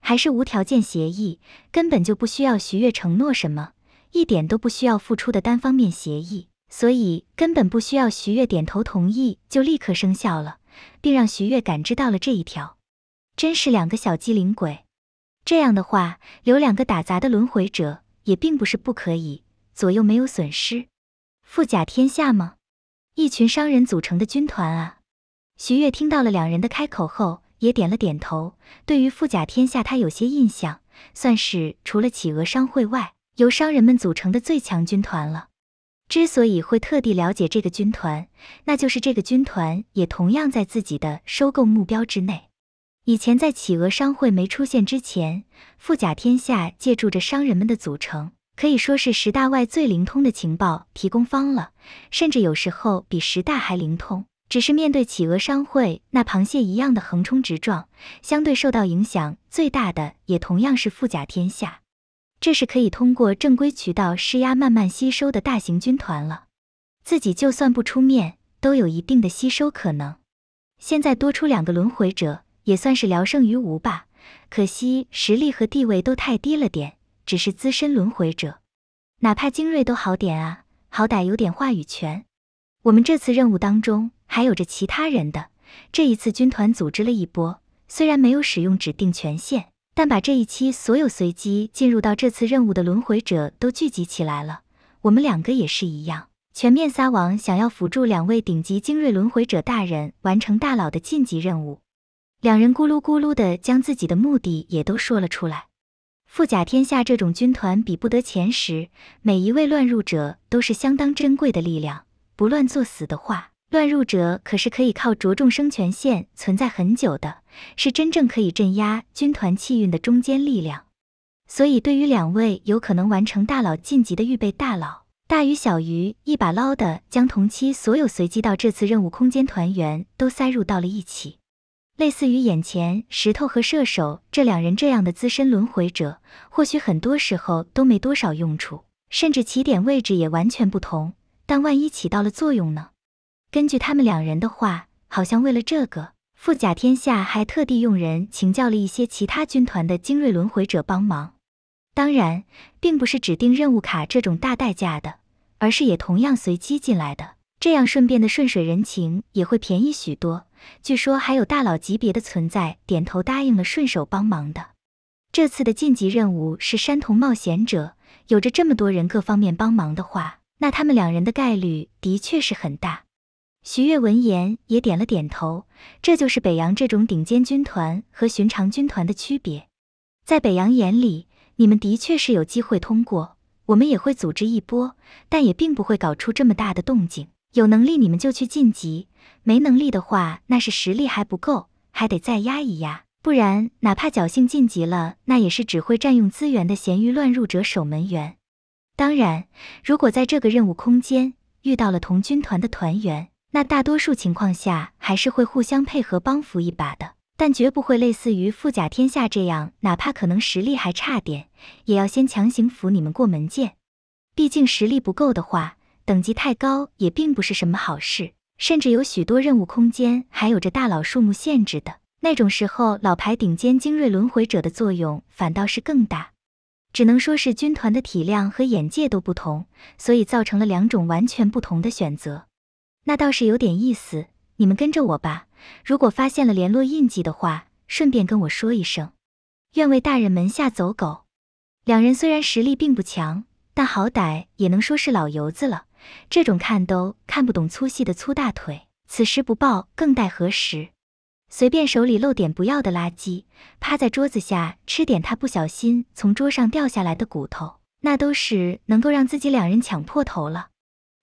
还是无条件协议，根本就不需要徐悦承诺什么。一点都不需要付出的单方面协议，所以根本不需要徐悦点头同意就立刻生效了，并让徐悦感知到了这一条。真是两个小机灵鬼。这样的话，留两个打杂的轮回者也并不是不可以，左右没有损失。富甲天下吗？一群商人组成的军团啊！徐悦听到了两人的开口后，也点了点头。对于富甲天下，他有些印象，算是除了企鹅商会外。由商人们组成的最强军团了。之所以会特地了解这个军团，那就是这个军团也同样在自己的收购目标之内。以前在企鹅商会没出现之前，富甲天下借助着商人们的组成，可以说是十大外最灵通的情报提供方了，甚至有时候比十大还灵通。只是面对企鹅商会那螃蟹一样的横冲直撞，相对受到影响最大的，也同样是富甲天下。这是可以通过正规渠道施压，慢慢吸收的大型军团了。自己就算不出面，都有一定的吸收可能。现在多出两个轮回者，也算是聊胜于无吧。可惜实力和地位都太低了点，只是资深轮回者，哪怕精锐都好点啊，好歹有点话语权。我们这次任务当中还有着其他人的，这一次军团组织了一波，虽然没有使用指定权限。但把这一期所有随机进入到这次任务的轮回者都聚集起来了，我们两个也是一样。全面撒网，想要辅助两位顶级精锐轮回者大人完成大佬的晋级任务。两人咕噜咕噜的将自己的目的也都说了出来。富甲天下这种军团比不得前十，每一位乱入者都是相当珍贵的力量，不乱作死的话。乱入者可是可以靠着众生权限存在很久的，是真正可以镇压军团气运的中坚力量。所以，对于两位有可能完成大佬晋级的预备大佬，大鱼小鱼一把捞的将同期所有随机到这次任务空间团员都塞入到了一起。类似于眼前石头和射手这两人这样的资深轮回者，或许很多时候都没多少用处，甚至起点位置也完全不同。但万一起到了作用呢？根据他们两人的话，好像为了这个富甲天下还特地用人请教了一些其他军团的精锐轮回者帮忙。当然，并不是指定任务卡这种大代价的，而是也同样随机进来的。这样顺便的顺水人情也会便宜许多。据说还有大佬级别的存在点头答应了，顺手帮忙的。这次的晋级任务是山童冒险者，有着这么多人各方面帮忙的话，那他们两人的概率的确是很大。徐悦闻言也点了点头，这就是北洋这种顶尖军团和寻常军团的区别。在北洋眼里，你们的确是有机会通过，我们也会组织一波，但也并不会搞出这么大的动静。有能力你们就去晋级，没能力的话，那是实力还不够，还得再压一压。不然，哪怕侥幸晋级了，那也是只会占用资源的咸鱼乱入者守门员。当然，如果在这个任务空间遇到了同军团的团员，那大多数情况下还是会互相配合帮扶一把的，但绝不会类似于富甲天下这样，哪怕可能实力还差点，也要先强行扶你们过门见。毕竟实力不够的话，等级太高也并不是什么好事，甚至有许多任务空间还有着大佬数目限制的。那种时候，老牌顶尖精锐轮回者的作用反倒是更大。只能说是军团的体量和眼界都不同，所以造成了两种完全不同的选择。那倒是有点意思，你们跟着我吧。如果发现了联络印记的话，顺便跟我说一声。愿为大人门下走狗。两人虽然实力并不强，但好歹也能说是老油子了。这种看都看不懂粗细的粗大腿，此时不抱更待何时？随便手里露点不要的垃圾，趴在桌子下吃点他不小心从桌上掉下来的骨头，那都是能够让自己两人抢破头了。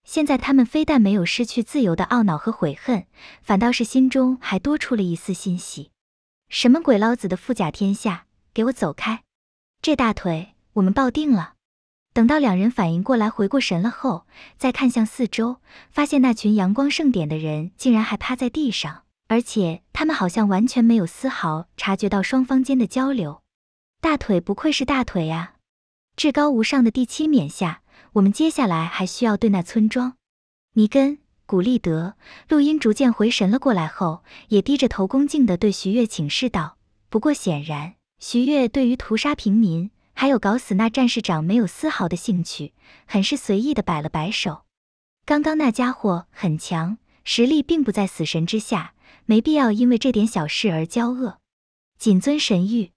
现在他们非但没有失去自由的懊恼和悔恨，反倒是心中还多出了一丝欣喜。什么鬼？老子的富甲天下，给我走开！这大腿，我们抱定了。等到两人反应过来、回过神了后，再看向四周，发现那群阳光盛典的人竟然还趴在地上，而且他们好像完全没有丝毫察觉到双方间的交流。大腿不愧是大腿呀，至高无上的第七冕下。我们接下来还需要对那村庄。尼根古利德录音逐渐回神了过来后，也低着头恭敬地对徐月请示道：“不过显然，徐月对于屠杀平民，还有搞死那战士长没有丝毫的兴趣，很是随意地摆了摆手。刚刚那家伙很强，实力并不在死神之下，没必要因为这点小事而交恶。谨遵神谕。”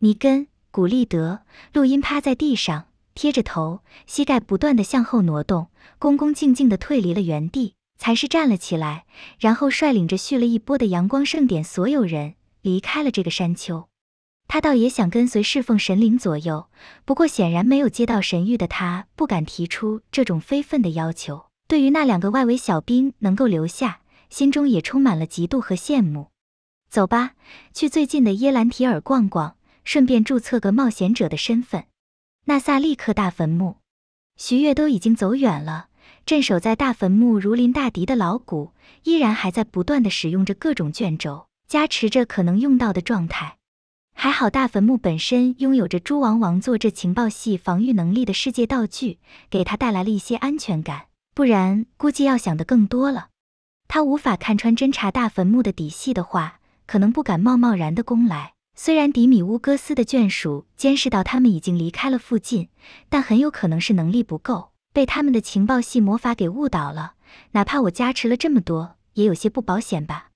尼根古利德录音趴在地上。贴着头，膝盖不断地向后挪动，恭恭敬敬地退离了原地，才是站了起来，然后率领着续了一波的阳光盛典所有人离开了这个山丘。他倒也想跟随侍奉神灵左右，不过显然没有接到神谕的他不敢提出这种非分的要求。对于那两个外围小兵能够留下，心中也充满了嫉妒和羡慕。走吧，去最近的耶兰提尔逛逛，顺便注册个冒险者的身份。纳萨利克大坟墓，徐悦都已经走远了。镇守在大坟墓如临大敌的老古，依然还在不断的使用着各种卷轴，加持着可能用到的状态。还好大坟墓本身拥有着诸王王座这情报系防御能力的世界道具，给他带来了一些安全感。不然估计要想的更多了。他无法看穿侦察大坟墓的底细的话，可能不敢贸贸然的攻来。虽然迪米乌戈斯的眷属监视到他们已经离开了附近，但很有可能是能力不够，被他们的情报系魔法给误导了。哪怕我加持了这么多，也有些不保险吧？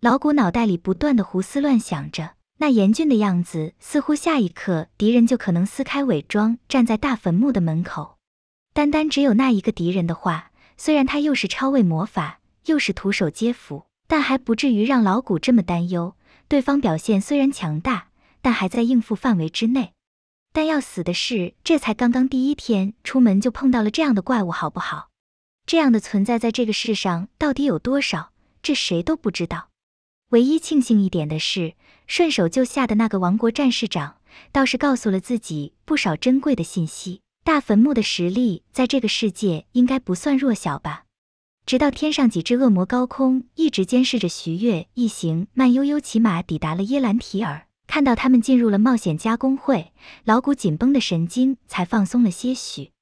老古脑袋里不断的胡思乱想着，那严峻的样子，似乎下一刻敌人就可能撕开伪装，站在大坟墓的门口。单单只有那一个敌人的话，虽然他又是超位魔法，又是徒手接斧，但还不至于让老古这么担忧。对方表现虽然强大，但还在应付范围之内。但要死的是，这才刚刚第一天出门，就碰到了这样的怪物，好不好？这样的存在在这个世上到底有多少，这谁都不知道。唯一庆幸一点的是，顺手救下的那个王国战士长，倒是告诉了自己不少珍贵的信息。大坟墓的实力，在这个世界应该不算弱小吧？直到天上几只恶魔高空一直监视着徐悦一行，慢悠悠骑马抵达了耶兰提尔，看到他们进入了冒险家工会，老古紧绷的神经才放松了些许。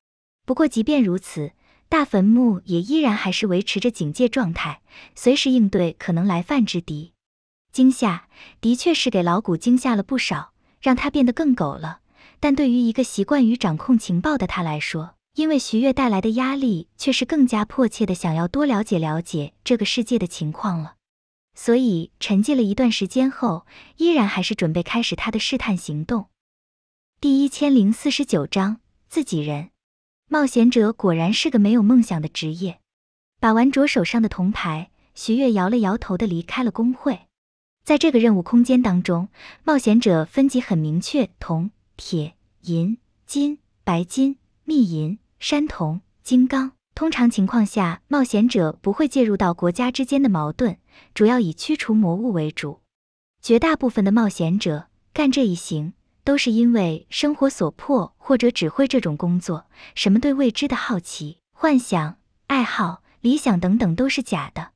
不过即便如此，大坟墓也依然还是维持着警戒状态，随时应对可能来犯之敌。惊吓的确是给老古惊吓了不少，让他变得更狗了。但对于一个习惯于掌控情报的他来说，因为徐悦带来的压力，却是更加迫切的想要多了解了解这个世界的情况了，所以沉寂了一段时间后，依然还是准备开始他的试探行动。第一千零四十九章自己人，冒险者果然是个没有梦想的职业。把玩着手上的铜牌，徐悦摇了摇头的离开了工会。在这个任务空间当中，冒险者分级很明确：铜、铁、银、金、白金、密银。山童、金刚，通常情况下，冒险者不会介入到国家之间的矛盾，主要以驱除魔物为主。绝大部分的冒险者干这一行，都是因为生活所迫，或者只会这种工作。什么对未知的好奇、幻想、爱好、理想等等，都是假的。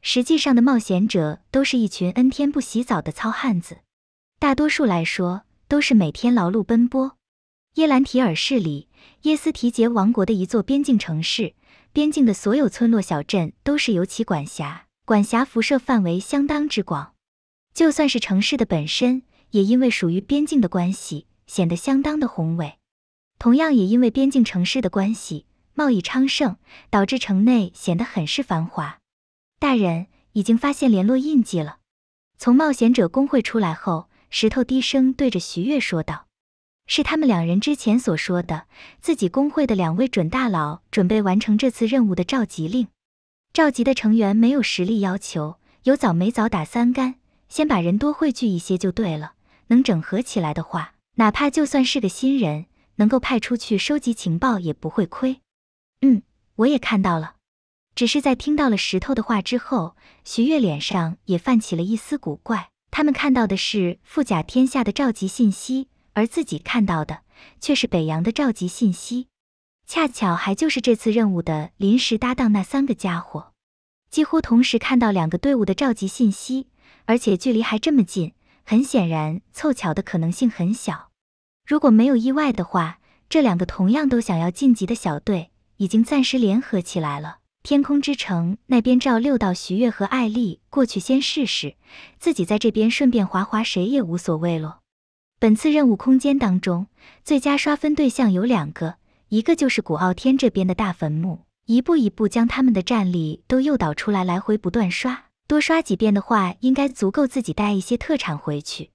实际上的冒险者，都是一群 n 天不洗澡的糙汉子。大多数来说，都是每天劳碌奔波。耶兰提尔市里。耶斯提杰王国的一座边境城市，边境的所有村落、小镇都是由其管辖，管辖辐射范围相当之广。就算是城市的本身，也因为属于边境的关系，显得相当的宏伟。同样也因为边境城市的关系，贸易昌盛，导致城内显得很是繁华。大人已经发现联络印记了。从冒险者工会出来后，石头低声对着徐月说道。是他们两人之前所说的，自己工会的两位准大佬准备完成这次任务的召集令。召集的成员没有实力要求，有早没早打三竿，先把人多汇聚一些就对了。能整合起来的话，哪怕就算是个新人，能够派出去收集情报也不会亏。嗯，我也看到了。只是在听到了石头的话之后，徐悦脸上也泛起了一丝古怪。他们看到的是富甲天下的召集信息。而自己看到的却是北洋的召集信息，恰巧还就是这次任务的临时搭档那三个家伙，几乎同时看到两个队伍的召集信息，而且距离还这么近，很显然凑巧的可能性很小。如果没有意外的话，这两个同样都想要晋级的小队已经暂时联合起来了。天空之城那边召六道徐悦和艾丽过去先试试，自己在这边顺便滑滑，谁也无所谓了。本次任务空间当中，最佳刷分对象有两个，一个就是古傲天这边的大坟墓，一步一步将他们的战力都诱导出来，来回不断刷，多刷几遍的话，应该足够自己带一些特产回去。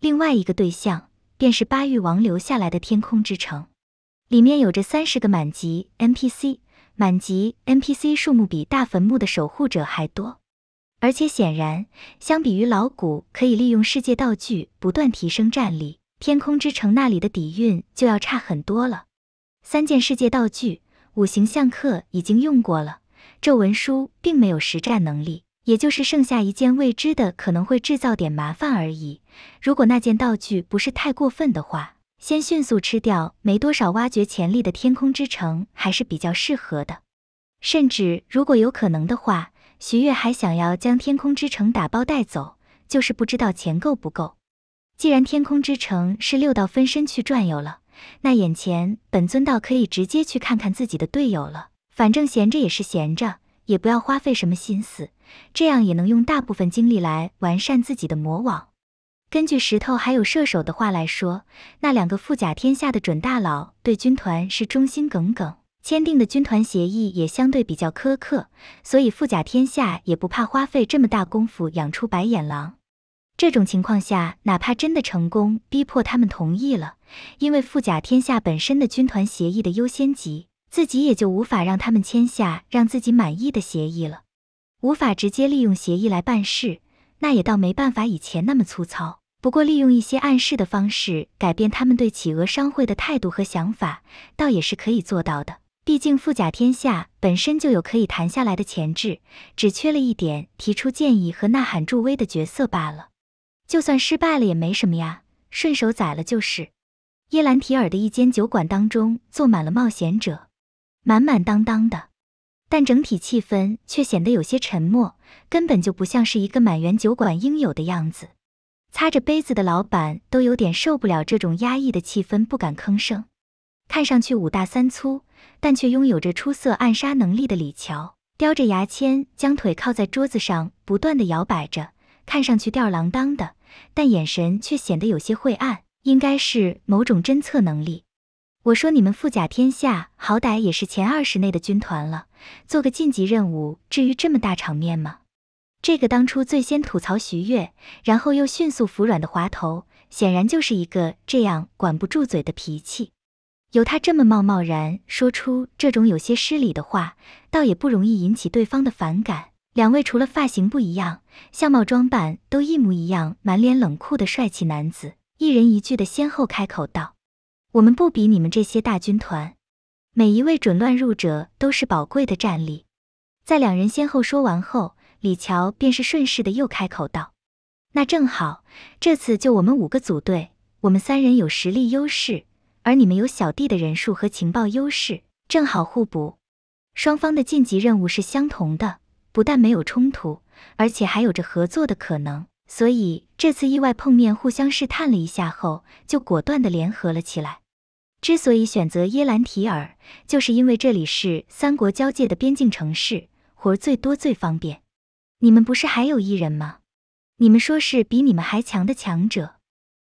另外一个对象便是八玉王留下来的天空之城，里面有着三十个满级 NPC，满级 NPC 数目比大坟墓的守护者还多。而且显然，相比于老古可以利用世界道具不断提升战力，天空之城那里的底蕴就要差很多了。三件世界道具，五行相克已经用过了，这文书并没有实战能力，也就是剩下一件未知的，可能会制造点麻烦而已。如果那件道具不是太过分的话，先迅速吃掉没多少挖掘潜力的天空之城还是比较适合的。甚至如果有可能的话。徐悦还想要将天空之城打包带走，就是不知道钱够不够。既然天空之城是六道分身去转悠了，那眼前本尊倒可以直接去看看自己的队友了。反正闲着也是闲着，也不要花费什么心思，这样也能用大部分精力来完善自己的魔网。根据石头还有射手的话来说，那两个富甲天下的准大佬对军团是忠心耿耿。签订的军团协议也相对比较苛刻，所以富甲天下也不怕花费这么大功夫养出白眼狼。这种情况下，哪怕真的成功逼迫他们同意了，因为富甲天下本身的军团协议的优先级，自己也就无法让他们签下让自己满意的协议了。无法直接利用协议来办事，那也倒没办法以前那么粗糙。不过利用一些暗示的方式改变他们对企鹅商会的态度和想法，倒也是可以做到的。毕竟富甲天下本身就有可以谈下来的潜质，只缺了一点提出建议和呐喊助威的角色罢了。就算失败了也没什么呀，顺手宰了就是。耶兰提尔的一间酒馆当中坐满了冒险者，满满当当的，但整体气氛却显得有些沉默，根本就不像是一个满园酒馆应有的样子。擦着杯子的老板都有点受不了这种压抑的气氛，不敢吭声。看上去五大三粗，但却拥有着出色暗杀能力的李乔，叼着牙签，将腿靠在桌子上，不断的摇摆着，看上去吊儿郎当的，但眼神却显得有些晦暗，应该是某种侦测能力。我说你们富甲天下，好歹也是前二十内的军团了，做个晋级任务，至于这么大场面吗？这个当初最先吐槽徐悦，然后又迅速服软的滑头，显然就是一个这样管不住嘴的脾气。由他这么冒冒然说出这种有些失礼的话，倒也不容易引起对方的反感。两位除了发型不一样，相貌装扮都一模一样，满脸冷酷的帅气男子，一人一句的先后开口道：“我们不比你们这些大军团，每一位准乱入者都是宝贵的战力。”在两人先后说完后，李乔便是顺势的又开口道：“那正好，这次就我们五个组队，我们三人有实力优势。”而你们有小弟的人数和情报优势，正好互补，双方的晋级任务是相同的，不但没有冲突，而且还有着合作的可能。所以这次意外碰面，互相试探了一下后，就果断的联合了起来。之所以选择耶兰提尔，就是因为这里是三国交界的边境城市，活最多最方便。你们不是还有一人吗？你们说是比你们还强的强者？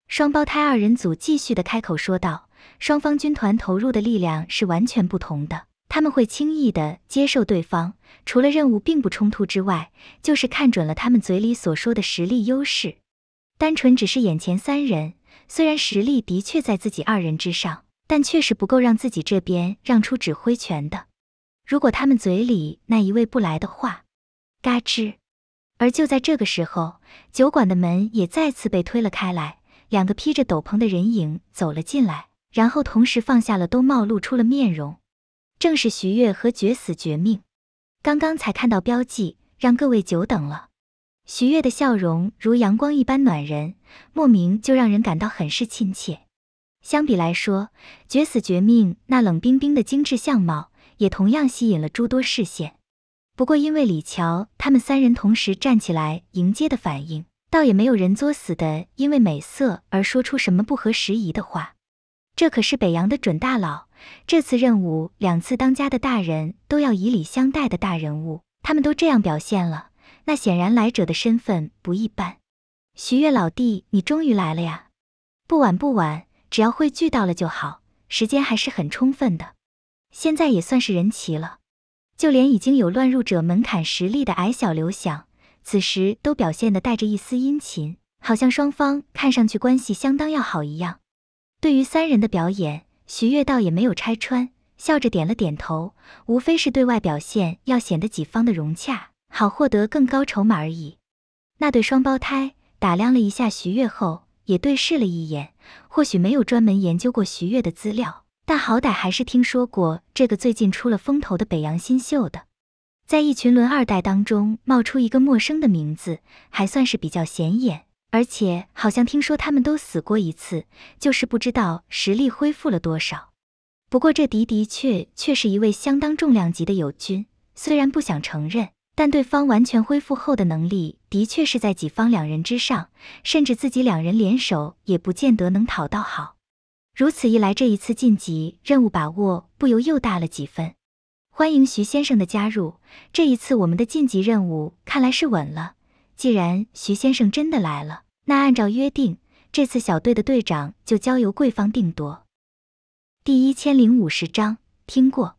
双胞胎二人组继续的开口说道。双方军团投入的力量是完全不同的，他们会轻易的接受对方，除了任务并不冲突之外，就是看准了他们嘴里所说的实力优势。单纯只是眼前三人，虽然实力的确在自己二人之上，但确实不够让自己这边让出指挥权的。如果他们嘴里那一位不来的话，嘎吱。而就在这个时候，酒馆的门也再次被推了开来，两个披着斗篷的人影走了进来。然后同时放下了兜帽，露出了面容，正是徐悦和绝死绝命。刚刚才看到标记，让各位久等了。徐悦的笑容如阳光一般暖人，莫名就让人感到很是亲切。相比来说，绝死绝命那冷冰冰的精致相貌，也同样吸引了诸多视线。不过因为李乔他们三人同时站起来迎接的反应，倒也没有人作死的因为美色而说出什么不合时宜的话。这可是北洋的准大佬，这次任务两次当家的大人都要以礼相待的大人物，他们都这样表现了，那显然来者的身份不一般。徐月老弟，你终于来了呀！不晚不晚，只要汇聚到了就好，时间还是很充分的。现在也算是人齐了，就连已经有乱入者门槛实力的矮小刘想，此时都表现的带着一丝殷勤，好像双方看上去关系相当要好一样。对于三人的表演，徐悦倒也没有拆穿，笑着点了点头，无非是对外表现要显得己方的融洽，好获得更高筹码而已。那对双胞胎打量了一下徐悦后，也对视了一眼。或许没有专门研究过徐悦的资料，但好歹还是听说过这个最近出了风头的北洋新秀的。在一群轮二代当中冒出一个陌生的名字，还算是比较显眼。而且好像听说他们都死过一次，就是不知道实力恢复了多少。不过这的的确确是一位相当重量级的友军，虽然不想承认，但对方完全恢复后的能力的确是在己方两人之上，甚至自己两人联手也不见得能讨到好。如此一来，这一次晋级任务把握不由又大了几分。欢迎徐先生的加入，这一次我们的晋级任务看来是稳了。既然徐先生真的来了。那按照约定，这次小队的队长就交由贵方定夺。第一千零五十章听过，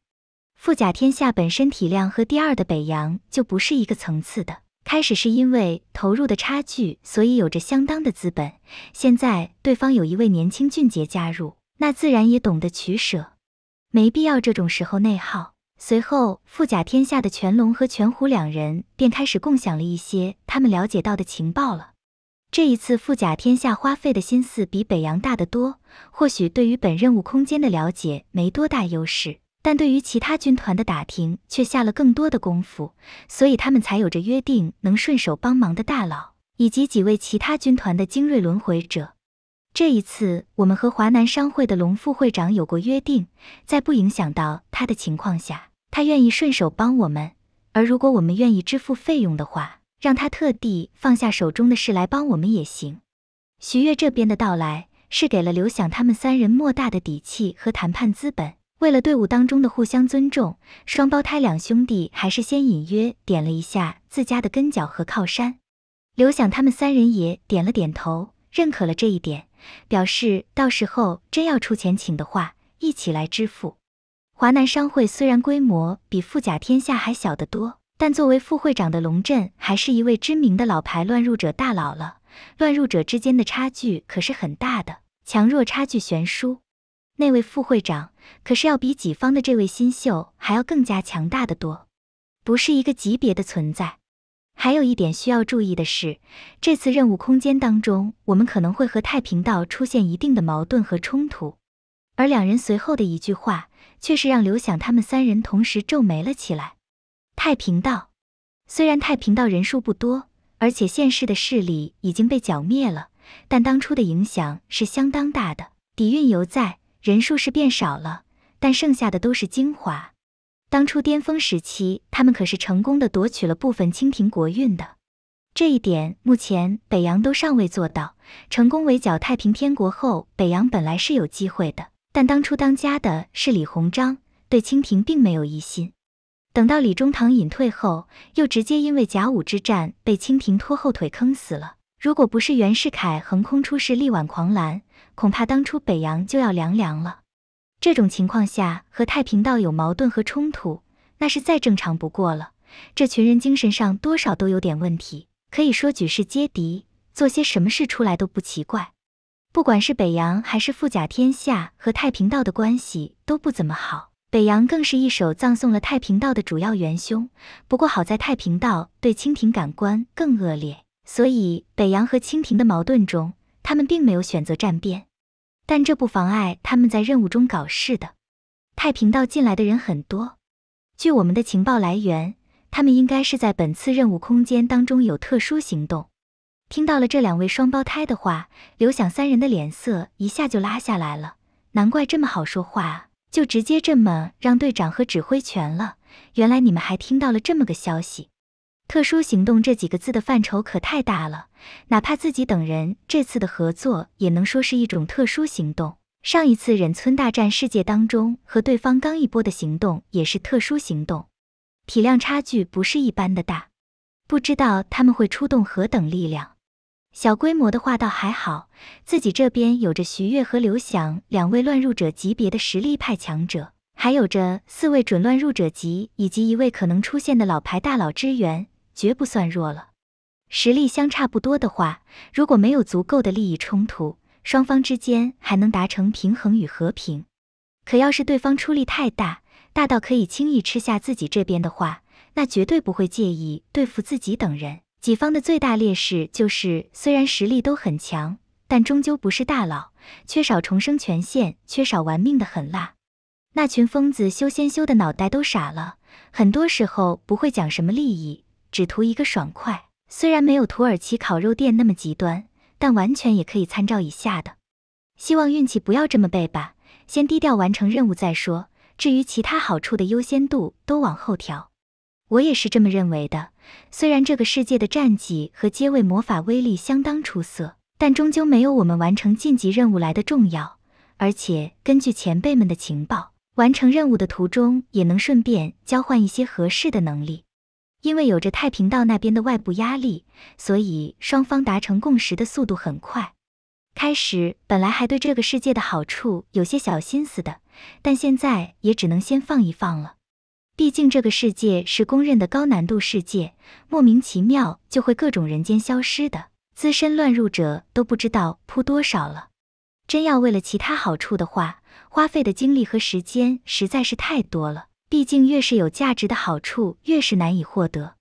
富甲天下本身体量和第二的北洋就不是一个层次的。开始是因为投入的差距，所以有着相当的资本。现在对方有一位年轻俊杰加入，那自然也懂得取舍，没必要这种时候内耗。随后，富甲天下的全龙和全虎两人便开始共享了一些他们了解到的情报了。这一次富甲天下花费的心思比北洋大得多，或许对于本任务空间的了解没多大优势，但对于其他军团的打听却下了更多的功夫，所以他们才有着约定能顺手帮忙的大佬，以及几位其他军团的精锐轮回者。这一次我们和华南商会的龙副会长有过约定，在不影响到他的情况下，他愿意顺手帮我们，而如果我们愿意支付费用的话。让他特地放下手中的事来帮我们也行。徐悦这边的到来是给了刘想他们三人莫大的底气和谈判资本。为了队伍当中的互相尊重，双胞胎两兄弟还是先隐约点了一下自家的根脚和靠山。刘想他们三人也点了点头，认可了这一点，表示到时候真要出钱请的话，一起来支付。华南商会虽然规模比富甲天下还小得多。但作为副会长的龙镇，还是一位知名的老牌乱入者大佬了。乱入者之间的差距可是很大的，强弱差距悬殊。那位副会长可是要比己方的这位新秀还要更加强大的多，不是一个级别的存在。还有一点需要注意的是，这次任务空间当中，我们可能会和太平道出现一定的矛盾和冲突。而两人随后的一句话，却是让刘想他们三人同时皱眉了起来。太平道虽然太平道人数不多，而且现世的势力已经被剿灭了，但当初的影响是相当大的，底蕴犹在。人数是变少了，但剩下的都是精华。当初巅峰时期，他们可是成功的夺取了部分清廷国运的。这一点目前北洋都尚未做到。成功围剿太平天国后，北洋本来是有机会的，但当初当家的是李鸿章，对清廷并没有疑心。等到李中堂隐退后，又直接因为甲午之战被清廷拖后腿坑死了。如果不是袁世凯横空出世力挽狂澜，恐怕当初北洋就要凉凉了。这种情况下和太平道有矛盾和冲突，那是再正常不过了。这群人精神上多少都有点问题，可以说举世皆敌，做些什么事出来都不奇怪。不管是北洋还是富甲天下，和太平道的关系都不怎么好。北洋更是一手葬送了太平道的主要元凶。不过好在太平道对清廷感官更恶劣，所以北洋和清廷的矛盾中，他们并没有选择站边，但这不妨碍他们在任务中搞事的。太平道进来的人很多，据我们的情报来源，他们应该是在本次任务空间当中有特殊行动。听到了这两位双胞胎的话，刘想三人的脸色一下就拉下来了。难怪这么好说话啊！就直接这么让队长和指挥权了？原来你们还听到了这么个消息？特殊行动这几个字的范畴可太大了，哪怕自己等人这次的合作，也能说是一种特殊行动。上一次忍村大战世界当中和对方刚一波的行动也是特殊行动，体量差距不是一般的大，不知道他们会出动何等力量。小规模的话倒还好，自己这边有着徐悦和刘翔两位乱入者级别的实力派强者，还有着四位准乱入者级以及一位可能出现的老牌大佬支援，绝不算弱了。实力相差不多的话，如果没有足够的利益冲突，双方之间还能达成平衡与和平。可要是对方出力太大，大到可以轻易吃下自己这边的话，那绝对不会介意对付自己等人。己方的最大劣势就是，虽然实力都很强，但终究不是大佬，缺少重生权限，缺少玩命的狠辣。那群疯子修仙修的脑袋都傻了，很多时候不会讲什么利益，只图一个爽快。虽然没有土耳其烤肉店那么极端，但完全也可以参照以下的。希望运气不要这么背吧，先低调完成任务再说。至于其他好处的优先度都往后调。我也是这么认为的。虽然这个世界的战绩和阶位魔法威力相当出色，但终究没有我们完成晋级任务来的重要。而且根据前辈们的情报，完成任务的途中也能顺便交换一些合适的能力。因为有着太平道那边的外部压力，所以双方达成共识的速度很快。开始本来还对这个世界的好处有些小心思的，但现在也只能先放一放了。毕竟这个世界是公认的高难度世界，莫名其妙就会各种人间消失的资深乱入者都不知道扑多少了。真要为了其他好处的话，花费的精力和时间实在是太多了。毕竟越是有价值的好处，越是难以获得。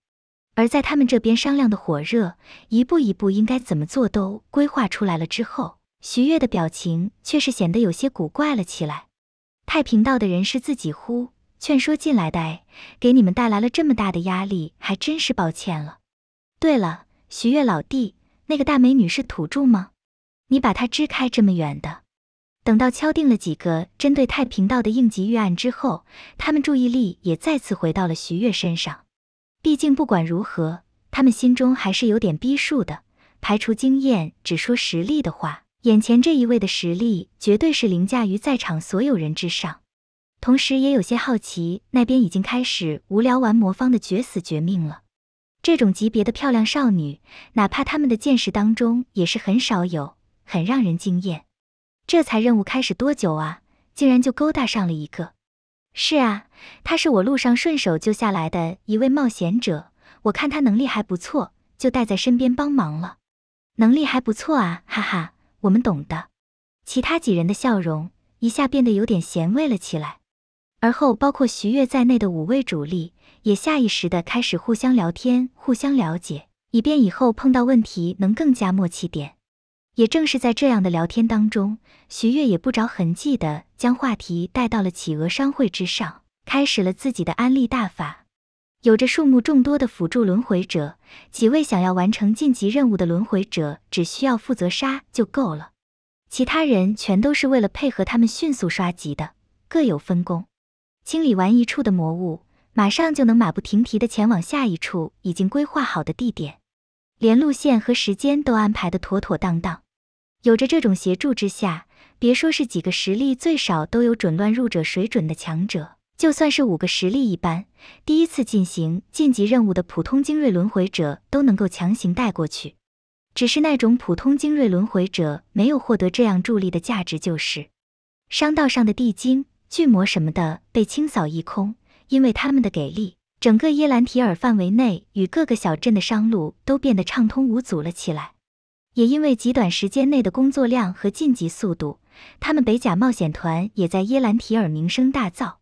而在他们这边商量的火热，一步一步应该怎么做都规划出来了之后，徐悦的表情却是显得有些古怪了起来。太平道的人是自己呼。劝说进来的，给你们带来了这么大的压力，还真是抱歉了。对了，徐月老弟，那个大美女是土著吗？你把她支开这么远的。等到敲定了几个针对太平道的应急预案之后，他们注意力也再次回到了徐月身上。毕竟不管如何，他们心中还是有点逼数的。排除经验，只说实力的话，眼前这一位的实力绝对是凌驾于在场所有人之上。同时也有些好奇，那边已经开始无聊玩魔方的绝死绝命了。这种级别的漂亮少女，哪怕他们的见识当中也是很少有，很让人惊艳。这才任务开始多久啊，竟然就勾搭上了一个？是啊，他是我路上顺手救下来的一位冒险者，我看他能力还不错，就带在身边帮忙了。能力还不错啊，哈哈，我们懂的。其他几人的笑容一下变得有点咸味了起来。而后，包括徐悦在内的五位主力也下意识的开始互相聊天、互相了解，以便以后碰到问题能更加默契点。也正是在这样的聊天当中，徐悦也不着痕迹的将话题带到了企鹅商会之上，开始了自己的安利大法。有着数目众多的辅助轮回者，几位想要完成晋级任务的轮回者只需要负责杀就够了，其他人全都是为了配合他们迅速刷级的，各有分工。清理完一处的魔物，马上就能马不停蹄地前往下一处已经规划好的地点，连路线和时间都安排得妥妥当当。有着这种协助之下，别说是几个实力最少都有准乱入者水准的强者，就算是五个实力一般、第一次进行晋级任务的普通精锐轮回者，都能够强行带过去。只是那种普通精锐轮回者没有获得这样助力的价值，就是商道上的地精。巨魔什么的被清扫一空，因为他们的给力，整个耶兰提尔范围内与各个小镇的商路都变得畅通无阻了起来。也因为极短时间内的工作量和晋级速度，他们北甲冒险团也在耶兰提尔名声大噪，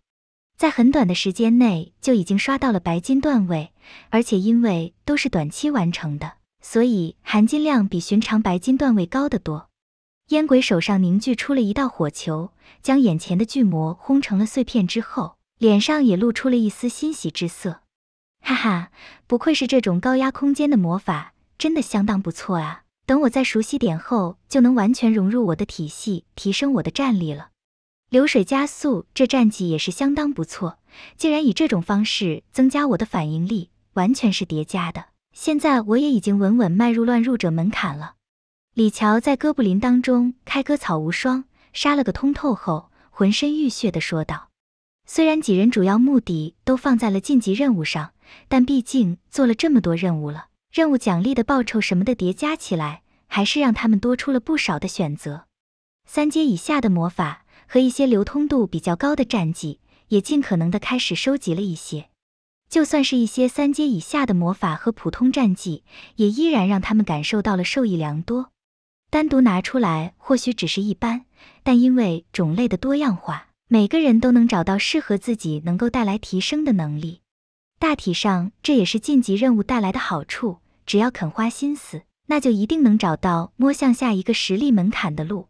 在很短的时间内就已经刷到了白金段位，而且因为都是短期完成的，所以含金量比寻常白金段位高得多。烟鬼手上凝聚出了一道火球，将眼前的巨魔轰成了碎片之后，脸上也露出了一丝欣喜之色。哈哈，不愧是这种高压空间的魔法，真的相当不错啊！等我再熟悉点后，就能完全融入我的体系，提升我的战力了。流水加速这战绩也是相当不错，竟然以这种方式增加我的反应力，完全是叠加的。现在我也已经稳稳迈入乱入者门槛了。李乔在哥布林当中开割草无双，杀了个通透后，浑身浴血的说道：“虽然几人主要目的都放在了晋级任务上，但毕竟做了这么多任务了，任务奖励的报酬什么的叠加起来，还是让他们多出了不少的选择。三阶以下的魔法和一些流通度比较高的战绩，也尽可能的开始收集了一些。就算是一些三阶以下的魔法和普通战绩，也依然让他们感受到了受益良多。”单独拿出来或许只是一般，但因为种类的多样化，每个人都能找到适合自己、能够带来提升的能力。大体上，这也是晋级任务带来的好处。只要肯花心思，那就一定能找到摸向下一个实力门槛的路。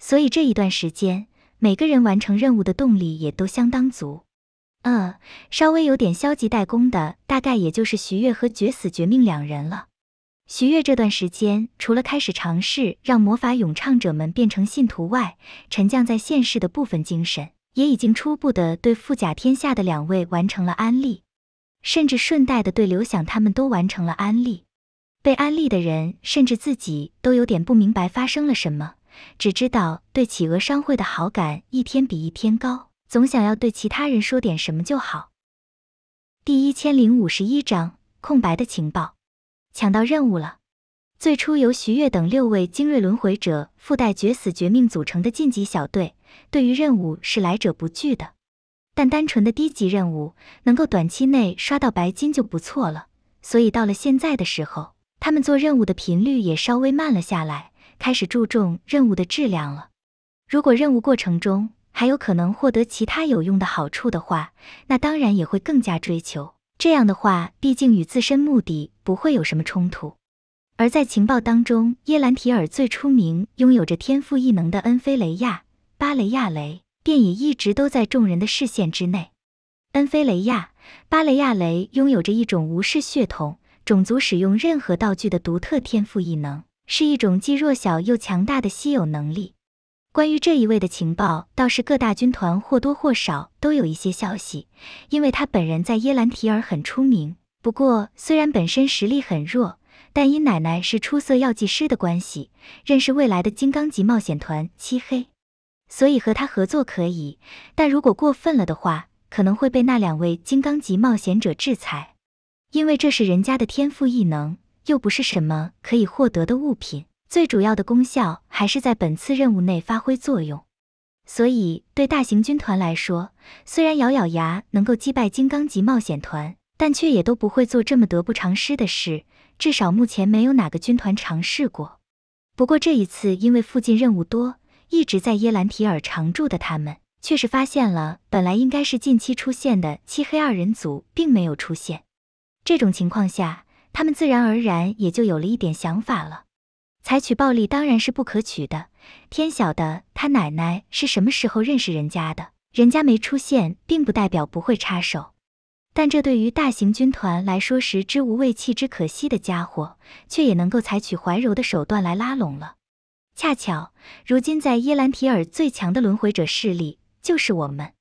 所以这一段时间，每个人完成任务的动力也都相当足。嗯，稍微有点消极怠工的，大概也就是徐月和绝死绝命两人了。徐悦这段时间，除了开始尝试让魔法咏唱者们变成信徒外，沉降在现世的部分精神，也已经初步的对富甲天下的两位完成了安利，甚至顺带的对刘想他们都完成了安利。被安利的人甚至自己都有点不明白发生了什么，只知道对企鹅商会的好感一天比一天高，总想要对其他人说点什么就好。第一千零五十一章空白的情报。抢到任务了。最初由徐悦等六位精锐轮回者附带绝死绝命组成的晋级小队，对于任务是来者不拒的。但单纯的低级任务，能够短期内刷到白金就不错了。所以到了现在的时候，他们做任务的频率也稍微慢了下来，开始注重任务的质量了。如果任务过程中还有可能获得其他有用的好处的话，那当然也会更加追求。这样的话，毕竟与自身目的。不会有什么冲突。而在情报当中，耶兰提尔最出名、拥有着天赋异能的恩菲雷亚·巴雷亚雷，便也一直都在众人的视线之内。恩菲雷亚·巴雷亚雷拥有着一种无视血统、种族使用任何道具的独特天赋异能，是一种既弱小又强大的稀有能力。关于这一位的情报，倒是各大军团或多或少都有一些消息，因为他本人在耶兰提尔很出名。不过，虽然本身实力很弱，但因奶奶是出色药剂师的关系，认识未来的金刚级冒险团漆黑，所以和他合作可以。但如果过分了的话，可能会被那两位金刚级冒险者制裁，因为这是人家的天赋异能，又不是什么可以获得的物品。最主要的功效还是在本次任务内发挥作用，所以对大型军团来说，虽然咬咬牙能够击败金刚级冒险团。但却也都不会做这么得不偿失的事，至少目前没有哪个军团尝试过。不过这一次，因为附近任务多，一直在耶兰提尔常驻的他们，却是发现了本来应该是近期出现的漆黑二人组并没有出现。这种情况下，他们自然而然也就有了一点想法了。采取暴力当然是不可取的，天晓得他奶奶是什么时候认识人家的，人家没出现，并不代表不会插手。但这对于大型军团来说食之无味弃之可惜的家伙，却也能够采取怀柔的手段来拉拢了。恰巧，如今在耶兰提尔最强的轮回者势力就是我们，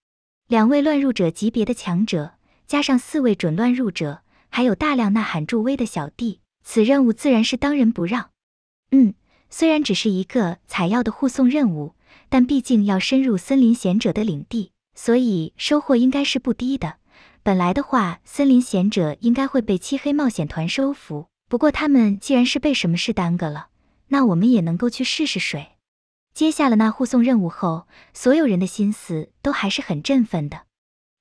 两位乱入者级别的强者，加上四位准乱入者，还有大量呐喊助威的小弟，此任务自然是当仁不让。嗯，虽然只是一个采药的护送任务，但毕竟要深入森林贤者的领地，所以收获应该是不低的。本来的话，森林贤者应该会被漆黑冒险团收服。不过他们既然是被什么事耽搁了，那我们也能够去试试水。接下了那护送任务后，所有人的心思都还是很振奋的，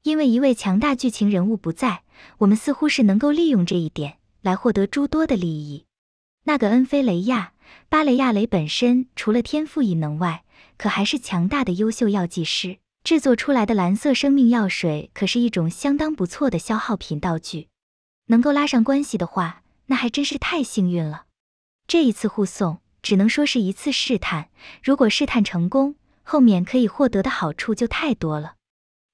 因为一位强大剧情人物不在，我们似乎是能够利用这一点来获得诸多的利益。那个恩菲雷亚巴雷亚雷本身除了天赋异能外，可还是强大的优秀药剂师。制作出来的蓝色生命药水可是一种相当不错的消耗品道具，能够拉上关系的话，那还真是太幸运了。这一次护送只能说是一次试探，如果试探成功，后面可以获得的好处就太多了。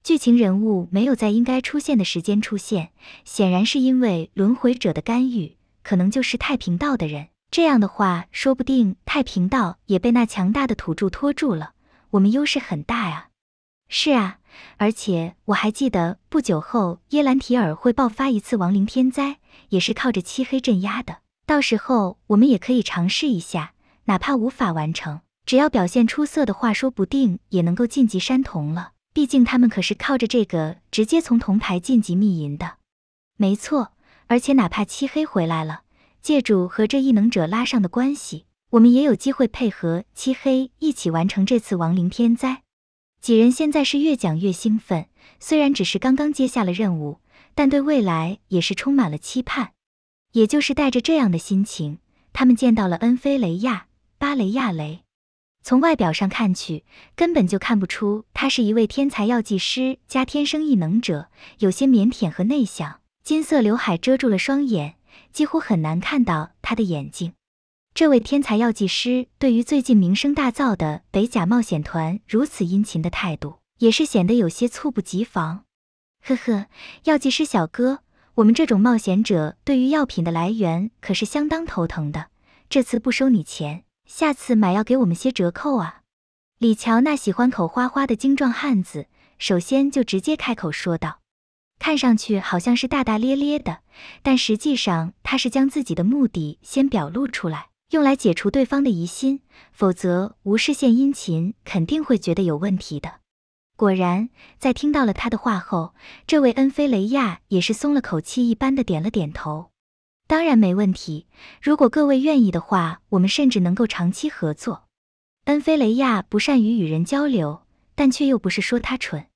剧情人物没有在应该出现的时间出现，显然是因为轮回者的干预，可能就是太平道的人。这样的话，说不定太平道也被那强大的土著拖住了，我们优势很大啊。是啊，而且我还记得不久后耶兰提尔会爆发一次亡灵天灾，也是靠着漆黑镇压的。到时候我们也可以尝试一下，哪怕无法完成，只要表现出色的话，说不定也能够晋级山童了。毕竟他们可是靠着这个直接从铜牌晋级秘银的。没错，而且哪怕漆黑回来了，借助和这异能者拉上的关系，我们也有机会配合漆黑一起完成这次亡灵天灾。几人现在是越讲越兴奋，虽然只是刚刚接下了任务，但对未来也是充满了期盼。也就是带着这样的心情，他们见到了恩菲雷亚·巴雷亚雷。从外表上看去，根本就看不出他是一位天才药剂师加天生异能者，有些腼腆和内向。金色刘海遮住了双眼，几乎很难看到他的眼睛。这位天才药剂师对于最近名声大噪的北甲冒险团如此殷勤的态度，也是显得有些猝不及防。呵呵，药剂师小哥，我们这种冒险者对于药品的来源可是相当头疼的。这次不收你钱，下次买药给我们些折扣啊！李乔那喜欢口花花的精壮汉子，首先就直接开口说道，看上去好像是大大咧咧的，但实际上他是将自己的目的先表露出来。用来解除对方的疑心，否则无事献殷勤肯定会觉得有问题的。果然，在听到了他的话后，这位恩菲雷亚也是松了口气一般的点了点头。当然没问题，如果各位愿意的话，我们甚至能够长期合作。恩菲雷亚不善于与人交流，但却又不是说他蠢。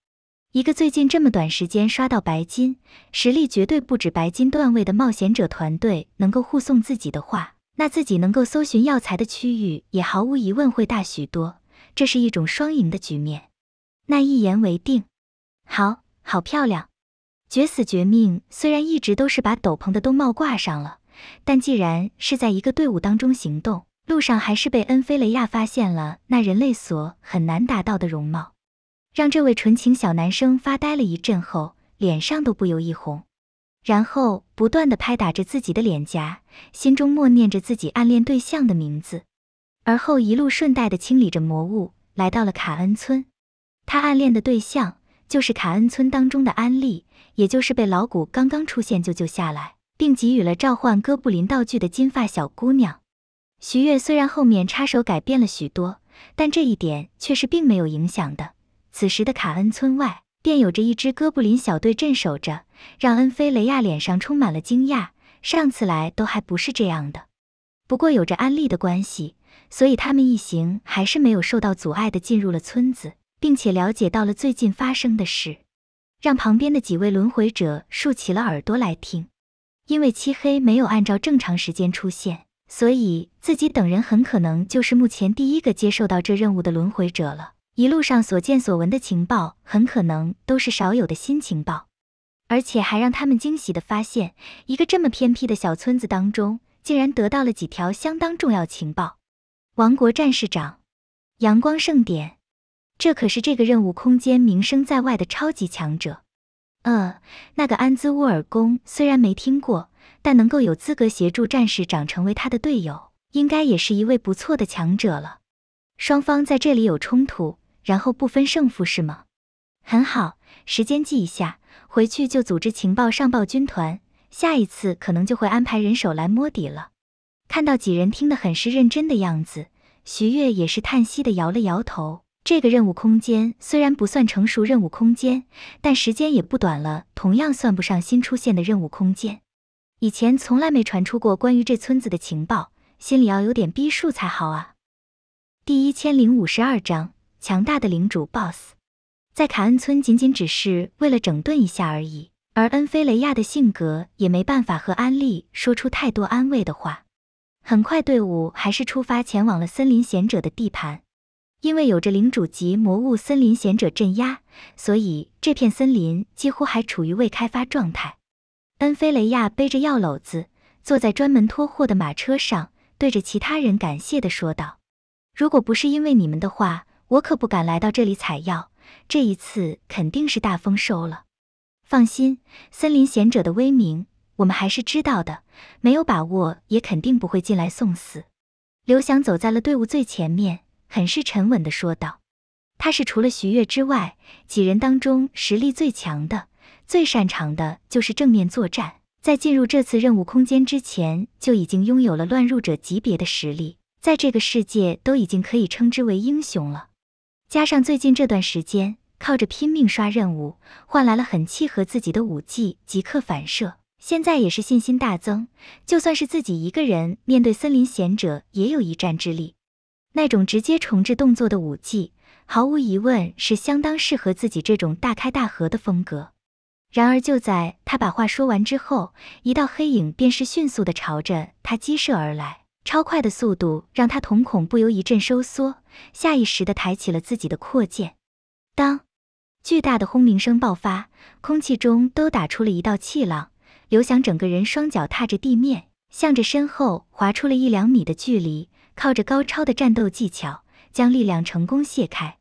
一个最近这么短时间刷到白金，实力绝对不止白金段位的冒险者团队能够护送自己的话。那自己能够搜寻药材的区域也毫无疑问会大许多，这是一种双赢的局面。那一言为定，好好漂亮，绝死绝命虽然一直都是把斗篷的兜帽挂上了，但既然是在一个队伍当中行动，路上还是被恩菲雷亚发现了那人类所很难达到的容貌，让这位纯情小男生发呆了一阵后，脸上都不由一红。然后不断的拍打着自己的脸颊，心中默念着自己暗恋对象的名字，而后一路顺带的清理着魔物，来到了卡恩村。他暗恋的对象就是卡恩村当中的安利，也就是被老古刚刚出现就救下来，并给予了召唤哥布林道具的金发小姑娘。徐悦虽然后面插手改变了许多，但这一点却是并没有影响的。此时的卡恩村外便有着一支哥布林小队镇守着。让恩菲雷亚脸上充满了惊讶，上次来都还不是这样的。不过有着安利的关系，所以他们一行还是没有受到阻碍的进入了村子，并且了解到了最近发生的事，让旁边的几位轮回者竖起了耳朵来听。因为漆黑没有按照正常时间出现，所以自己等人很可能就是目前第一个接受到这任务的轮回者了。一路上所见所闻的情报，很可能都是少有的新情报。而且还让他们惊喜地发现，一个这么偏僻的小村子当中，竟然得到了几条相当重要情报。王国战士长，阳光盛典，这可是这个任务空间名声在外的超级强者。呃，那个安兹乌尔宫虽然没听过，但能够有资格协助战士长成为他的队友，应该也是一位不错的强者了。双方在这里有冲突，然后不分胜负是吗？很好，时间记一下。回去就组织情报上报军团，下一次可能就会安排人手来摸底了。看到几人听得很是认真的样子，徐悦也是叹息的摇了摇头。这个任务空间虽然不算成熟任务空间，但时间也不短了，同样算不上新出现的任务空间。以前从来没传出过关于这村子的情报，心里要有点逼数才好啊。第一千零五十二章：强大的领主 BOSS。在卡恩村，仅仅只是为了整顿一下而已。而恩菲雷亚的性格也没办法和安利说出太多安慰的话。很快，队伍还是出发前往了森林贤者的地盘。因为有着领主级魔物森林贤者镇压，所以这片森林几乎还处于未开发状态。恩菲雷亚背着药篓子，坐在专门拖货的马车上，对着其他人感谢地说道：“如果不是因为你们的话，我可不敢来到这里采药。”这一次肯定是大丰收了。放心，森林贤者的威名我们还是知道的，没有把握也肯定不会进来送死。刘翔走在了队伍最前面，很是沉稳的说道：“他是除了徐悦之外几人当中实力最强的，最擅长的就是正面作战。在进入这次任务空间之前，就已经拥有了乱入者级别的实力，在这个世界都已经可以称之为英雄了。”加上最近这段时间靠着拼命刷任务，换来了很契合自己的武技即刻反射，现在也是信心大增。就算是自己一个人面对森林贤者，也有一战之力。那种直接重置动作的武技，毫无疑问是相当适合自己这种大开大合的风格。然而就在他把话说完之后，一道黑影便是迅速的朝着他激射而来。超快的速度让他瞳孔不由一阵收缩，下意识的抬起了自己的扩剑。当，巨大的轰鸣声爆发，空气中都打出了一道气浪。刘翔整个人双脚踏着地面，向着身后划出了一两米的距离，靠着高超的战斗技巧，将力量成功卸开。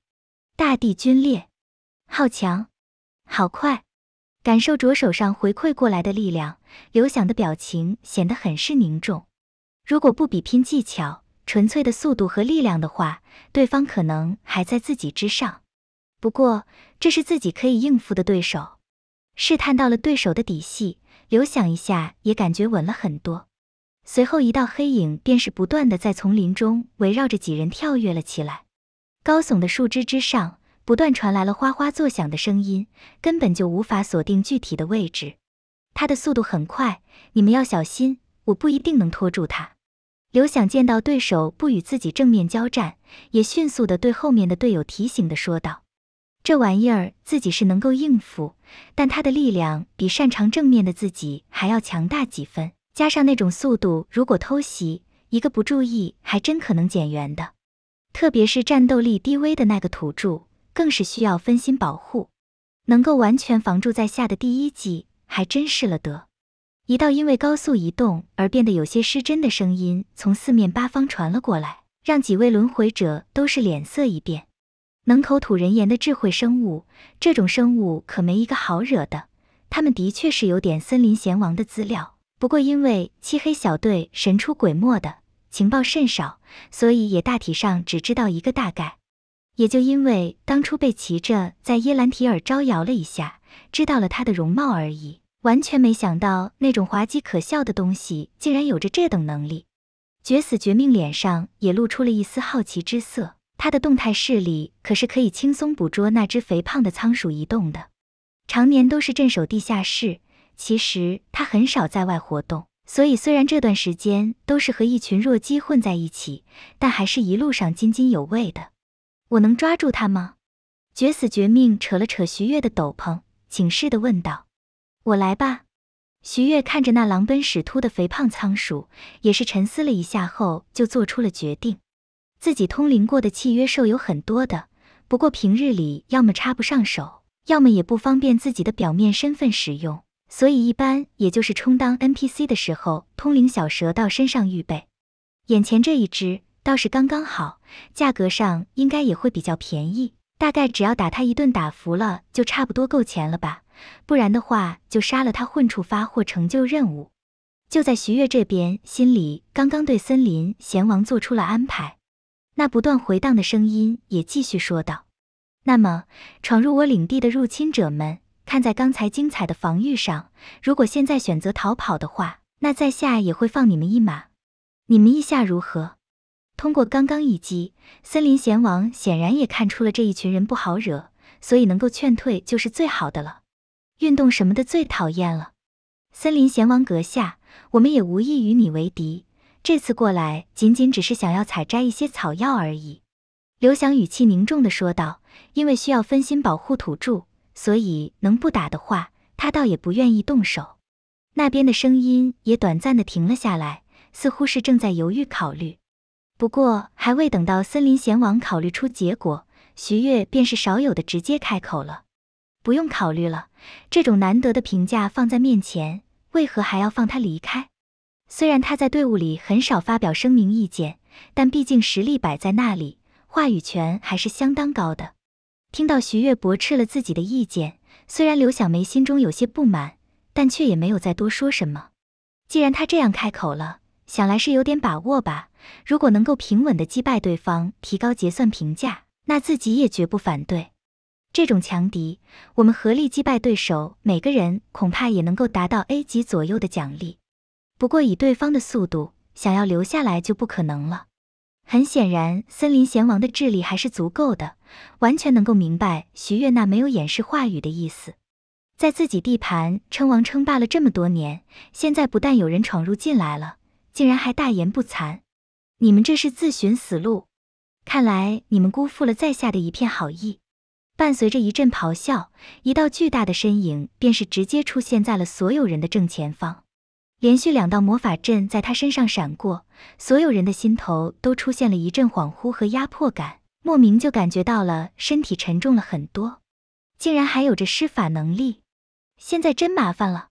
大地龟裂，好强，好快！感受着手上回馈过来的力量，刘翔的表情显得很是凝重。如果不比拼技巧，纯粹的速度和力量的话，对方可能还在自己之上。不过，这是自己可以应付的对手。试探到了对手的底细，刘想一下也感觉稳了很多。随后，一道黑影便是不断的在丛林中围绕着几人跳跃了起来。高耸的树枝之上，不断传来了哗哗作响的声音，根本就无法锁定具体的位置。他的速度很快，你们要小心，我不一定能拖住他。刘想见到对手不与自己正面交战，也迅速的对后面的队友提醒的说道：“这玩意儿自己是能够应付，但他的力量比擅长正面的自己还要强大几分，加上那种速度，如果偷袭，一个不注意还真可能减员的。特别是战斗力低微的那个土著，更是需要分心保护，能够完全防住在下的第一计还真是了得。”一道因为高速移动而变得有些失真的声音从四面八方传了过来，让几位轮回者都是脸色一变。能口吐人言的智慧生物，这种生物可没一个好惹的。他们的确是有点森林贤王的资料，不过因为漆黑小队神出鬼没的情报甚少，所以也大体上只知道一个大概。也就因为当初被骑着在耶兰提尔招摇了一下，知道了他的容貌而已。完全没想到那种滑稽可笑的东西竟然有着这等能力，绝死绝命脸上也露出了一丝好奇之色。他的动态视力可是可以轻松捕捉那只肥胖的仓鼠移动的。常年都是镇守地下室，其实他很少在外活动，所以虽然这段时间都是和一群弱鸡混在一起，但还是一路上津津有味的。我能抓住他吗？绝死绝命扯了扯徐悦的斗篷，请示的问道。我来吧，徐悦看着那狼奔豕突的肥胖仓鼠，也是沉思了一下后就做出了决定。自己通灵过的契约兽有很多的，不过平日里要么插不上手，要么也不方便自己的表面身份使用，所以一般也就是充当 NPC 的时候，通灵小蛇到身上预备。眼前这一只倒是刚刚好，价格上应该也会比较便宜，大概只要打它一顿打服了，就差不多够钱了吧。不然的话，就杀了他混处发或成就任务。就在徐悦这边，心里刚刚对森林贤王做出了安排，那不断回荡的声音也继续说道：“那么，闯入我领地的入侵者们，看在刚才精彩的防御上，如果现在选择逃跑的话，那在下也会放你们一马。你们意下如何？”通过刚刚一击，森林贤王显然也看出了这一群人不好惹，所以能够劝退就是最好的了。运动什么的最讨厌了，森林贤王阁下，我们也无意与你为敌，这次过来仅仅只是想要采摘一些草药而已。”刘翔语气凝重的说道，因为需要分心保护土著，所以能不打的话，他倒也不愿意动手。那边的声音也短暂的停了下来，似乎是正在犹豫考虑。不过，还未等到森林贤王考虑出结果，徐月便是少有的直接开口了。不用考虑了，这种难得的评价放在面前，为何还要放他离开？虽然他在队伍里很少发表声明意见，但毕竟实力摆在那里，话语权还是相当高的。听到徐悦驳斥了自己的意见，虽然刘小梅心中有些不满，但却也没有再多说什么。既然他这样开口了，想来是有点把握吧。如果能够平稳地击败对方，提高结算评价，那自己也绝不反对。这种强敌，我们合力击败对手，每个人恐怕也能够达到 A 级左右的奖励。不过以对方的速度，想要留下来就不可能了。很显然，森林贤王的智力还是足够的，完全能够明白徐悦那没有掩饰话语的意思。在自己地盘称王称霸了这么多年，现在不但有人闯入进来了，竟然还大言不惭！你们这是自寻死路！看来你们辜负了在下的一片好意。伴随着一阵咆哮，一道巨大的身影便是直接出现在了所有人的正前方。连续两道魔法阵在他身上闪过，所有人的心头都出现了一阵恍惚和压迫感，莫名就感觉到了身体沉重了很多，竟然还有着施法能力。现在真麻烦了。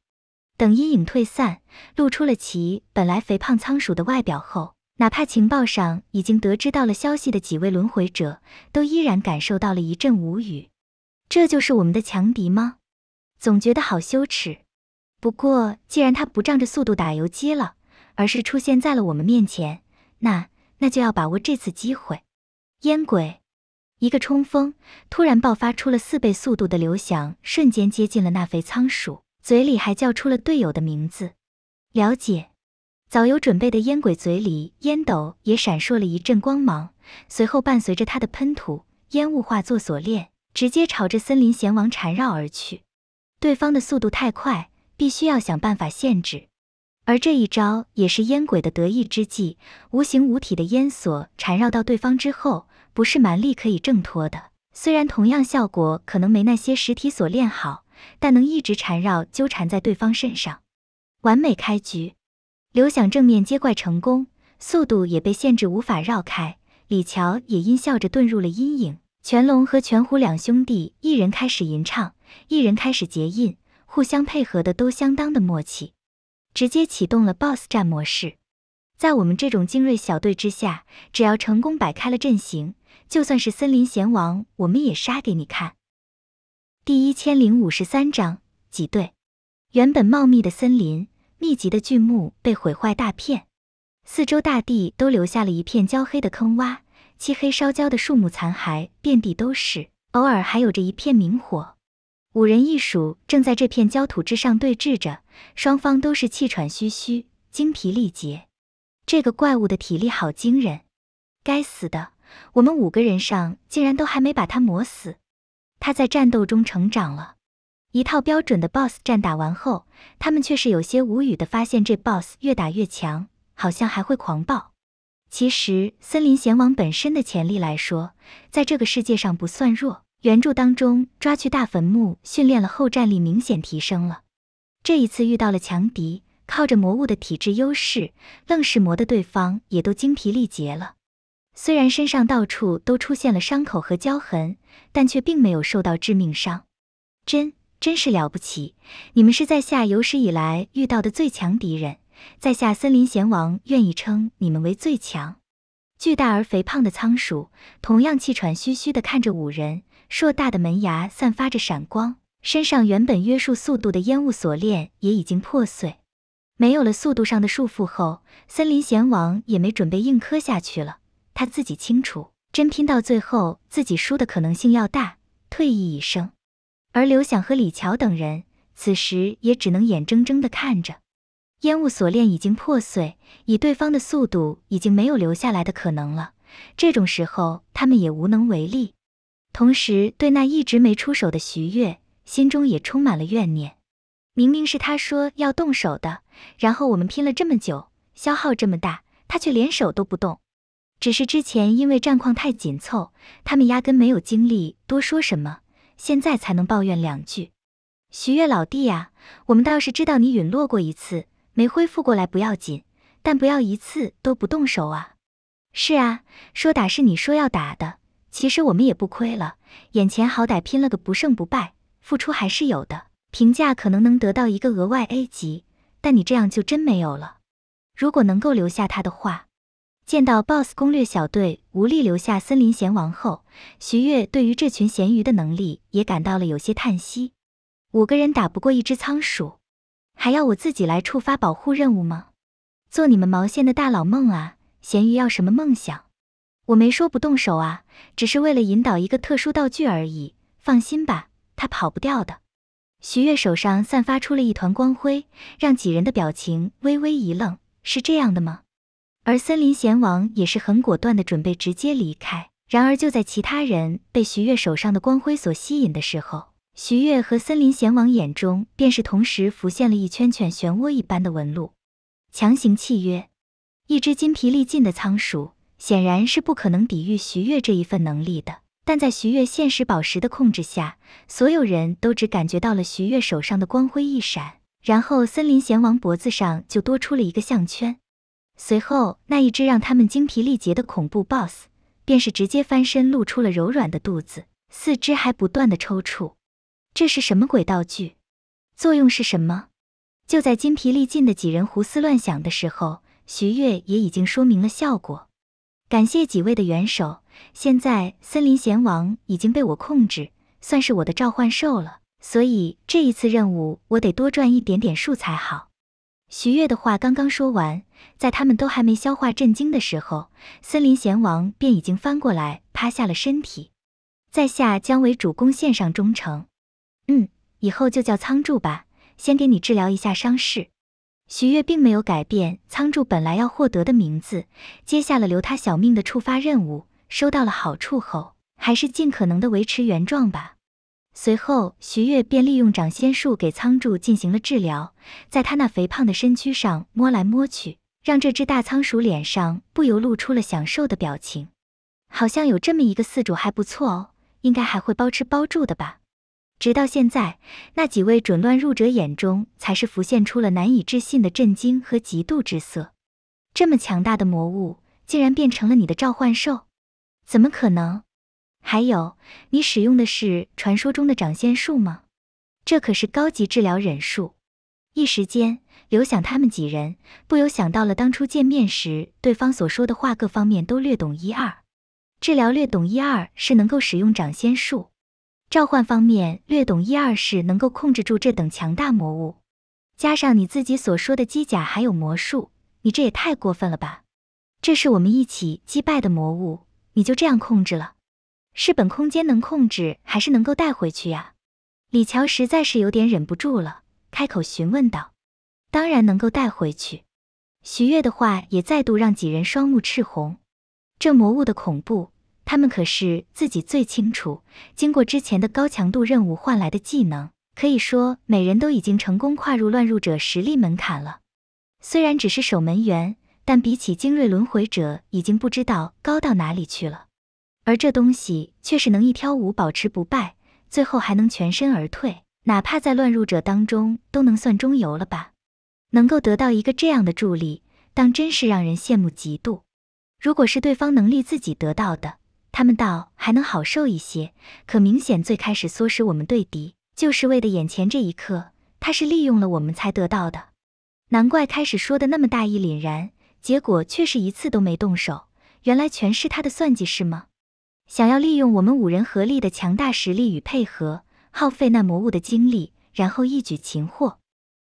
等阴影退散，露出了其本来肥胖仓鼠的外表后。哪怕情报上已经得知到了消息的几位轮回者，都依然感受到了一阵无语。这就是我们的强敌吗？总觉得好羞耻。不过，既然他不仗着速度打游击了，而是出现在了我们面前，那那就要把握这次机会。烟鬼，一个冲锋，突然爆发出了四倍速度的刘翔，瞬间接近了那肥仓鼠，嘴里还叫出了队友的名字。了解。早有准备的烟鬼嘴里烟斗也闪烁了一阵光芒，随后伴随着他的喷吐，烟雾化作锁链，直接朝着森林贤王缠绕而去。对方的速度太快，必须要想办法限制。而这一招也是烟鬼的得意之计，无形无体的烟锁缠绕到对方之后，不是蛮力可以挣脱的。虽然同样效果可能没那些实体锁链好，但能一直缠绕纠缠在对方身上，完美开局。刘想正面接怪成功，速度也被限制，无法绕开。李乔也阴笑着遁入了阴影。全龙和全虎两兄弟，一人开始吟唱，一人开始结印，互相配合的都相当的默契，直接启动了 BOSS 战模式。在我们这种精锐小队之下，只要成功摆开了阵型，就算是森林贤王，我们也杀给你看。第一千零五十三章挤兑。原本茂密的森林。密集的巨木被毁坏大片，四周大地都留下了一片焦黑的坑洼，漆黑烧焦的树木残骸遍地都是，偶尔还有着一片明火。五人一鼠正在这片焦土之上对峙着，双方都是气喘吁吁、精疲力竭。这个怪物的体力好惊人！该死的，我们五个人上竟然都还没把他磨死，他在战斗中成长了。一套标准的 boss 战打完后，他们却是有些无语的发现，这 boss 越打越强，好像还会狂暴。其实森林贤王本身的潜力来说，在这个世界上不算弱。原著当中抓去大坟墓训练了后，战力明显提升了。这一次遇到了强敌，靠着魔物的体质优势，愣是磨得对方也都精疲力竭了。虽然身上到处都出现了伤口和焦痕，但却并没有受到致命伤。真。真是了不起！你们是在下有史以来遇到的最强敌人，在下森林贤王愿意称你们为最强。巨大而肥胖的仓鼠同样气喘吁吁地看着五人，硕大的门牙散发着闪光，身上原本约束速度的烟雾锁链也已经破碎。没有了速度上的束缚后，森林贤王也没准备硬磕下去了。他自己清楚，真拼到最后，自己输的可能性要大。退役已生。而刘想和李乔等人此时也只能眼睁睁地看着，烟雾锁链已经破碎，以对方的速度已经没有留下来的可能了。这种时候，他们也无能为力。同时，对那一直没出手的徐月，心中也充满了怨念。明明是他说要动手的，然后我们拼了这么久，消耗这么大，他却连手都不动。只是之前因为战况太紧凑，他们压根没有精力多说什么。现在才能抱怨两句，徐悦老弟呀，我们倒是知道你陨落过一次，没恢复过来不要紧，但不要一次都不动手啊！是啊，说打是你说要打的，其实我们也不亏了，眼前好歹拼了个不胜不败，付出还是有的，评价可能能得到一个额外 A 级，但你这样就真没有了。如果能够留下他的话。见到 BOSS 攻略小队无力留下森林贤王后，徐悦对于这群咸鱼的能力也感到了有些叹息。五个人打不过一只仓鼠，还要我自己来触发保护任务吗？做你们毛线的大佬梦啊！咸鱼要什么梦想？我没说不动手啊，只是为了引导一个特殊道具而已。放心吧，他跑不掉的。徐悦手上散发出了一团光辉，让几人的表情微微一愣。是这样的吗？而森林贤王也是很果断的，准备直接离开。然而就在其他人被徐月手上的光辉所吸引的时候，徐月和森林贤王眼中便是同时浮现了一圈圈漩涡一般的纹路。强行契约，一只筋疲力尽的仓鼠显然是不可能抵御徐月这一份能力的。但在徐月现实宝石的控制下，所有人都只感觉到了徐月手上的光辉一闪，然后森林贤王脖子上就多出了一个项圈。随后，那一只让他们精疲力竭的恐怖 BOSS，便是直接翻身露出了柔软的肚子，四肢还不断的抽搐。这是什么鬼道具？作用是什么？就在筋疲力尽的几人胡思乱想的时候，徐悦也已经说明了效果。感谢几位的援手，现在森林贤王已经被我控制，算是我的召唤兽了。所以这一次任务，我得多赚一点点数才好。徐悦的话刚刚说完，在他们都还没消化震惊的时候，森林贤王便已经翻过来趴下了身体。在下将为主公献上忠诚。嗯，以后就叫仓柱吧。先给你治疗一下伤势。徐月并没有改变仓柱本来要获得的名字，接下了留他小命的触发任务，收到了好处后，还是尽可能的维持原状吧。随后，徐悦便利用掌仙术给仓柱进行了治疗，在他那肥胖的身躯上摸来摸去，让这只大仓鼠脸上不由露出了享受的表情，好像有这么一个饲主还不错哦，应该还会包吃包住的吧。直到现在，那几位准乱入者眼中才是浮现出了难以置信的震惊和嫉妒之色，这么强大的魔物竟然变成了你的召唤兽，怎么可能？还有，你使用的是传说中的掌仙术吗？这可是高级治疗忍术。一时间，刘想他们几人不由想到了当初见面时对方所说的话，各方面都略懂一二。治疗略懂一二是能够使用掌仙术，召唤方面略懂一二是能够控制住这等强大魔物。加上你自己所说的机甲还有魔术，你这也太过分了吧？这是我们一起击败的魔物，你就这样控制了？是本空间能控制，还是能够带回去呀？李乔实在是有点忍不住了，开口询问道：“当然能够带回去。”徐月的话也再度让几人双目赤红。这魔物的恐怖，他们可是自己最清楚。经过之前的高强度任务换来的技能，可以说每人都已经成功跨入乱入者实力门槛了。虽然只是守门员，但比起精锐轮回者，已经不知道高到哪里去了。而这东西却是能一挑五保持不败，最后还能全身而退，哪怕在乱入者当中都能算中游了吧？能够得到一个这样的助力，当真是让人羡慕嫉妒。如果是对方能力自己得到的，他们倒还能好受一些。可明显最开始唆使我们对敌，就是为的眼前这一刻，他是利用了我们才得到的。难怪开始说的那么大义凛然，结果却是一次都没动手，原来全是他的算计是吗？想要利用我们五人合力的强大实力与配合，耗费那魔物的精力，然后一举擒获。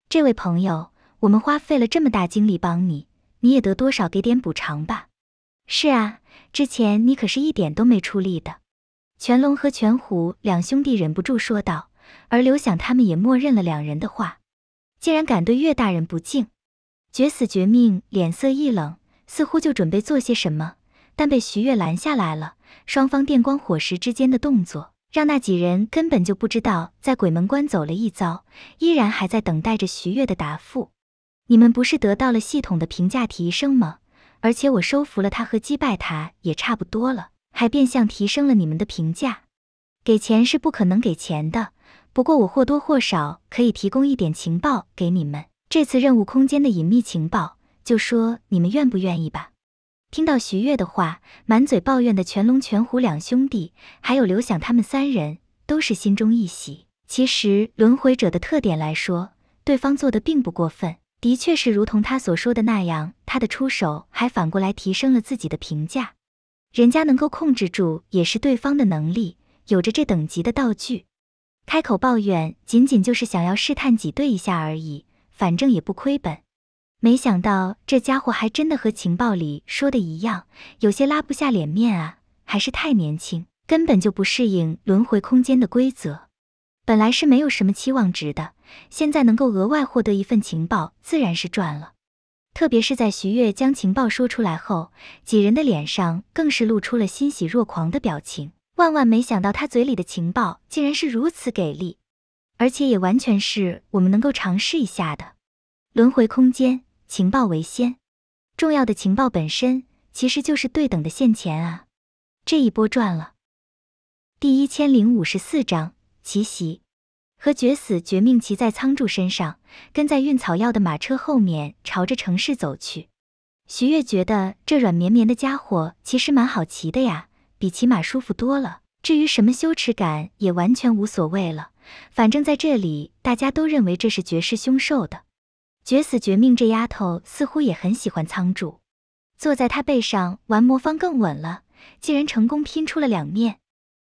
这位朋友，我们花费了这么大精力帮你，你也得多少给点补偿吧？是啊，之前你可是一点都没出力的。全龙和全虎两兄弟忍不住说道，而刘想他们也默认了两人的话。竟然敢对岳大人不敬！绝死绝命脸色一冷，似乎就准备做些什么，但被徐月拦下来了。双方电光火石之间的动作，让那几人根本就不知道，在鬼门关走了一遭，依然还在等待着徐悦的答复。你们不是得到了系统的评价提升吗？而且我收服了他和击败他也差不多了，还变相提升了你们的评价。给钱是不可能给钱的，不过我或多或少可以提供一点情报给你们，这次任务空间的隐秘情报，就说你们愿不愿意吧。听到徐越的话，满嘴抱怨的全龙、全虎两兄弟，还有刘响他们三人，都是心中一喜。其实，轮回者的特点来说，对方做的并不过分，的确是如同他所说的那样，他的出手还反过来提升了自己的评价。人家能够控制住，也是对方的能力，有着这等级的道具。开口抱怨，仅仅就是想要试探挤兑一下而已，反正也不亏本。没想到这家伙还真的和情报里说的一样，有些拉不下脸面啊，还是太年轻，根本就不适应轮回空间的规则。本来是没有什么期望值的，现在能够额外获得一份情报，自然是赚了。特别是在徐悦将情报说出来后，几人的脸上更是露出了欣喜若狂的表情。万万没想到他嘴里的情报竟然是如此给力，而且也完全是我们能够尝试一下的轮回空间。情报为先，重要的情报本身其实就是对等的现钱啊！这一波赚了。第一千零五十四章奇袭和绝死绝命骑在仓柱身上，跟在运草药的马车后面，朝着城市走去。徐月觉得这软绵绵的家伙其实蛮好骑的呀，比骑马舒服多了。至于什么羞耻感，也完全无所谓了。反正在这里，大家都认为这是绝世凶兽的。绝死绝命这丫头似乎也很喜欢仓鼠，坐在他背上玩魔方更稳了，竟然成功拼出了两面。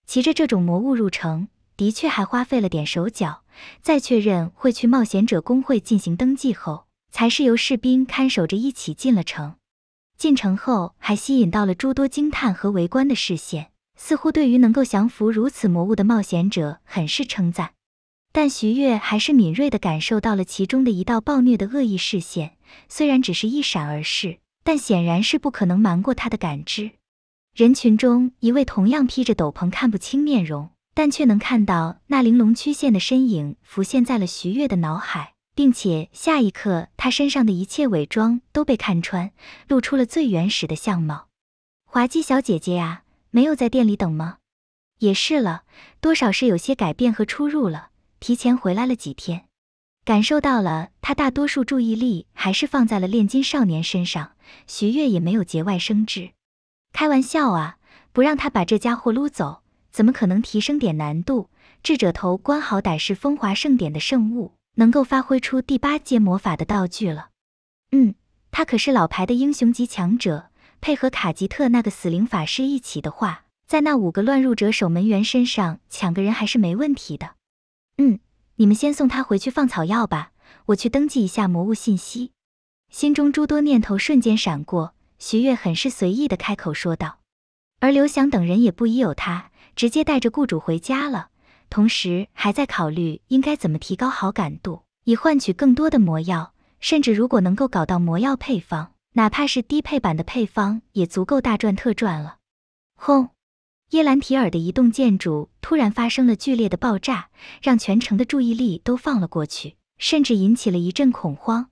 骑着这种魔物入城，的确还花费了点手脚。在确认会去冒险者工会进行登记后，才是由士兵看守着一起进了城。进城后还吸引到了诸多惊叹和围观的视线，似乎对于能够降服如此魔物的冒险者很是称赞。但徐悦还是敏锐地感受到了其中的一道暴虐的恶意视线，虽然只是一闪而逝，但显然是不可能瞒过他的感知。人群中，一位同样披着斗篷、看不清面容，但却能看到那玲珑曲线的身影浮现在了徐悦的脑海，并且下一刻，他身上的一切伪装都被看穿，露出了最原始的相貌。滑稽小姐姐呀，没有在店里等吗？也是了，多少是有些改变和出入了。提前回来了几天，感受到了他大多数注意力还是放在了炼金少年身上。徐月也没有节外生枝，开玩笑啊，不让他把这家伙撸走，怎么可能提升点难度？智者头冠好歹是风华盛典的圣物，能够发挥出第八阶魔法的道具了。嗯，他可是老牌的英雄级强者，配合卡吉特那个死灵法师一起的话，在那五个乱入者守门员身上抢个人还是没问题的。嗯，你们先送他回去放草药吧，我去登记一下魔物信息。心中诸多念头瞬间闪过，徐悦很是随意的开口说道。而刘翔等人也不疑有他，直接带着雇主回家了，同时还在考虑应该怎么提高好感度，以换取更多的魔药。甚至如果能够搞到魔药配方，哪怕是低配版的配方，也足够大赚特赚了。轰！耶兰提尔的一栋建筑突然发生了剧烈的爆炸，让全城的注意力都放了过去，甚至引起了一阵恐慌。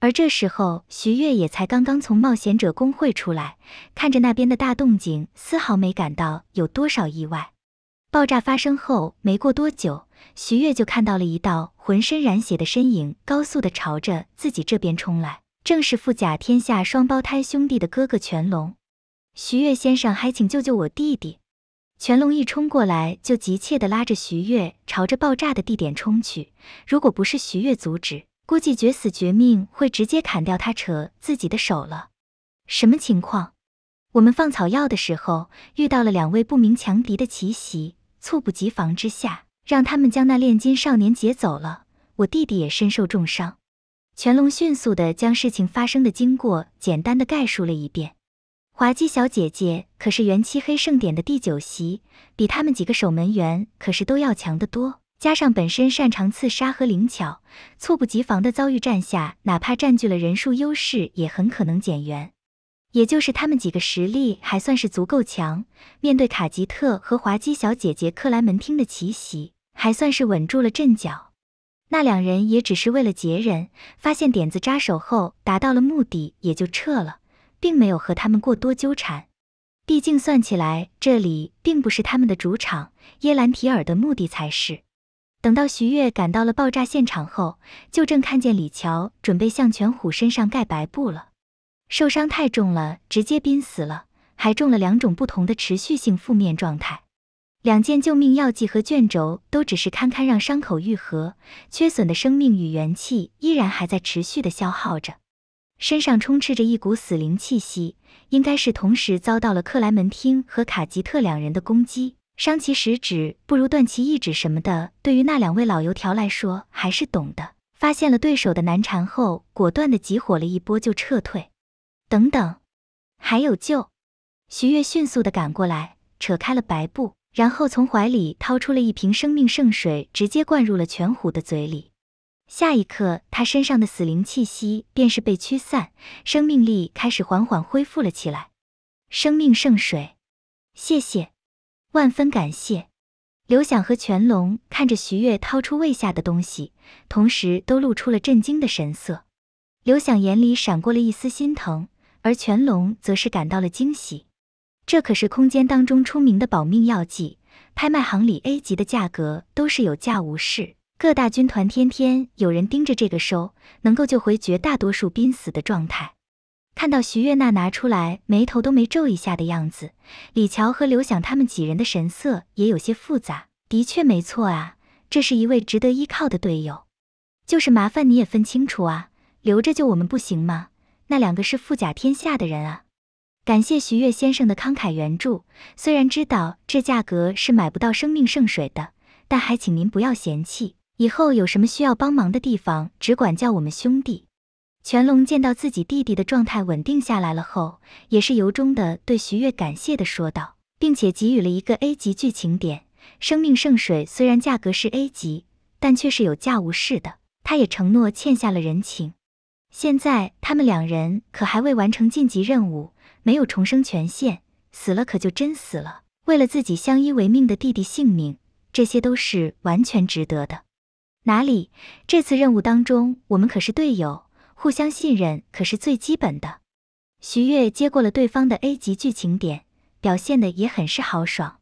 而这时候，徐月也才刚刚从冒险者工会出来，看着那边的大动静，丝毫没感到有多少意外。爆炸发生后没过多久，徐月就看到了一道浑身染血的身影高速的朝着自己这边冲来，正是富甲天下双胞胎兄弟的哥哥全龙。徐月先生，还请救救我弟弟！全龙一冲过来，就急切地拉着徐月朝着爆炸的地点冲去。如果不是徐月阻止，估计绝死绝命会直接砍掉他扯自己的手了。什么情况？我们放草药的时候遇到了两位不明强敌的奇袭，猝不及防之下，让他们将那炼金少年劫走了。我弟弟也身受重伤。全龙迅速地将事情发生的经过简单的概述了一遍。滑稽小姐姐可是元漆黑盛典的第九席，比他们几个守门员可是都要强得多。加上本身擅长刺杀和灵巧，猝不及防的遭遇战下，哪怕占据了人数优势，也很可能减员。也就是他们几个实力还算是足够强，面对卡吉特和滑稽小姐姐克莱门汀的奇袭，还算是稳住了阵脚。那两人也只是为了劫人，发现点子扎手后，达到了目的也就撤了。并没有和他们过多纠缠，毕竟算起来这里并不是他们的主场。耶兰提尔的目的才是。等到徐悦赶到了爆炸现场后，就正看见李乔准备向全虎身上盖白布了。受伤太重了，直接濒死了，还中了两种不同的持续性负面状态。两件救命药剂和卷轴都只是堪堪让伤口愈合，缺损的生命与元气依然还在持续的消耗着。身上充斥着一股死灵气息，应该是同时遭到了克莱门汀和卡吉特两人的攻击，伤其十指不如断其一指什么的，对于那两位老油条来说还是懂的。发现了对手的难缠后，果断的急火了一波就撤退。等等，还有救！徐月迅速的赶过来，扯开了白布，然后从怀里掏出了一瓶生命圣水，直接灌入了全虎的嘴里。下一刻，他身上的死灵气息便是被驱散，生命力开始缓缓恢复了起来。生命圣水，谢谢，万分感谢。刘想和全龙看着徐月掏出胃下的东西，同时都露出了震惊的神色。刘想眼里闪过了一丝心疼，而全龙则是感到了惊喜。这可是空间当中出名的保命药剂，拍卖行里 A 级的价格都是有价无市。各大军团天天有人盯着这个收，能够救回绝大多数濒死的状态。看到徐悦那拿出来，眉头都没皱一下的样子，李乔和刘想他们几人的神色也有些复杂。的确没错啊，这是一位值得依靠的队友。就是麻烦你也分清楚啊，留着救我们不行吗？那两个是富甲天下的人啊。感谢徐悦先生的慷慨援助，虽然知道这价格是买不到生命圣水的，但还请您不要嫌弃。以后有什么需要帮忙的地方，只管叫我们兄弟。全龙见到自己弟弟的状态稳定下来了后，也是由衷的对徐月感谢的说道，并且给予了一个 A 级剧情点。生命圣水虽然价格是 A 级，但却是有价无市的。他也承诺欠下了人情。现在他们两人可还未完成晋级任务，没有重生权限，死了可就真死了。为了自己相依为命的弟弟性命，这些都是完全值得的。哪里？这次任务当中，我们可是队友，互相信任可是最基本的。徐月接过了对方的 A 级剧情点，表现的也很是豪爽。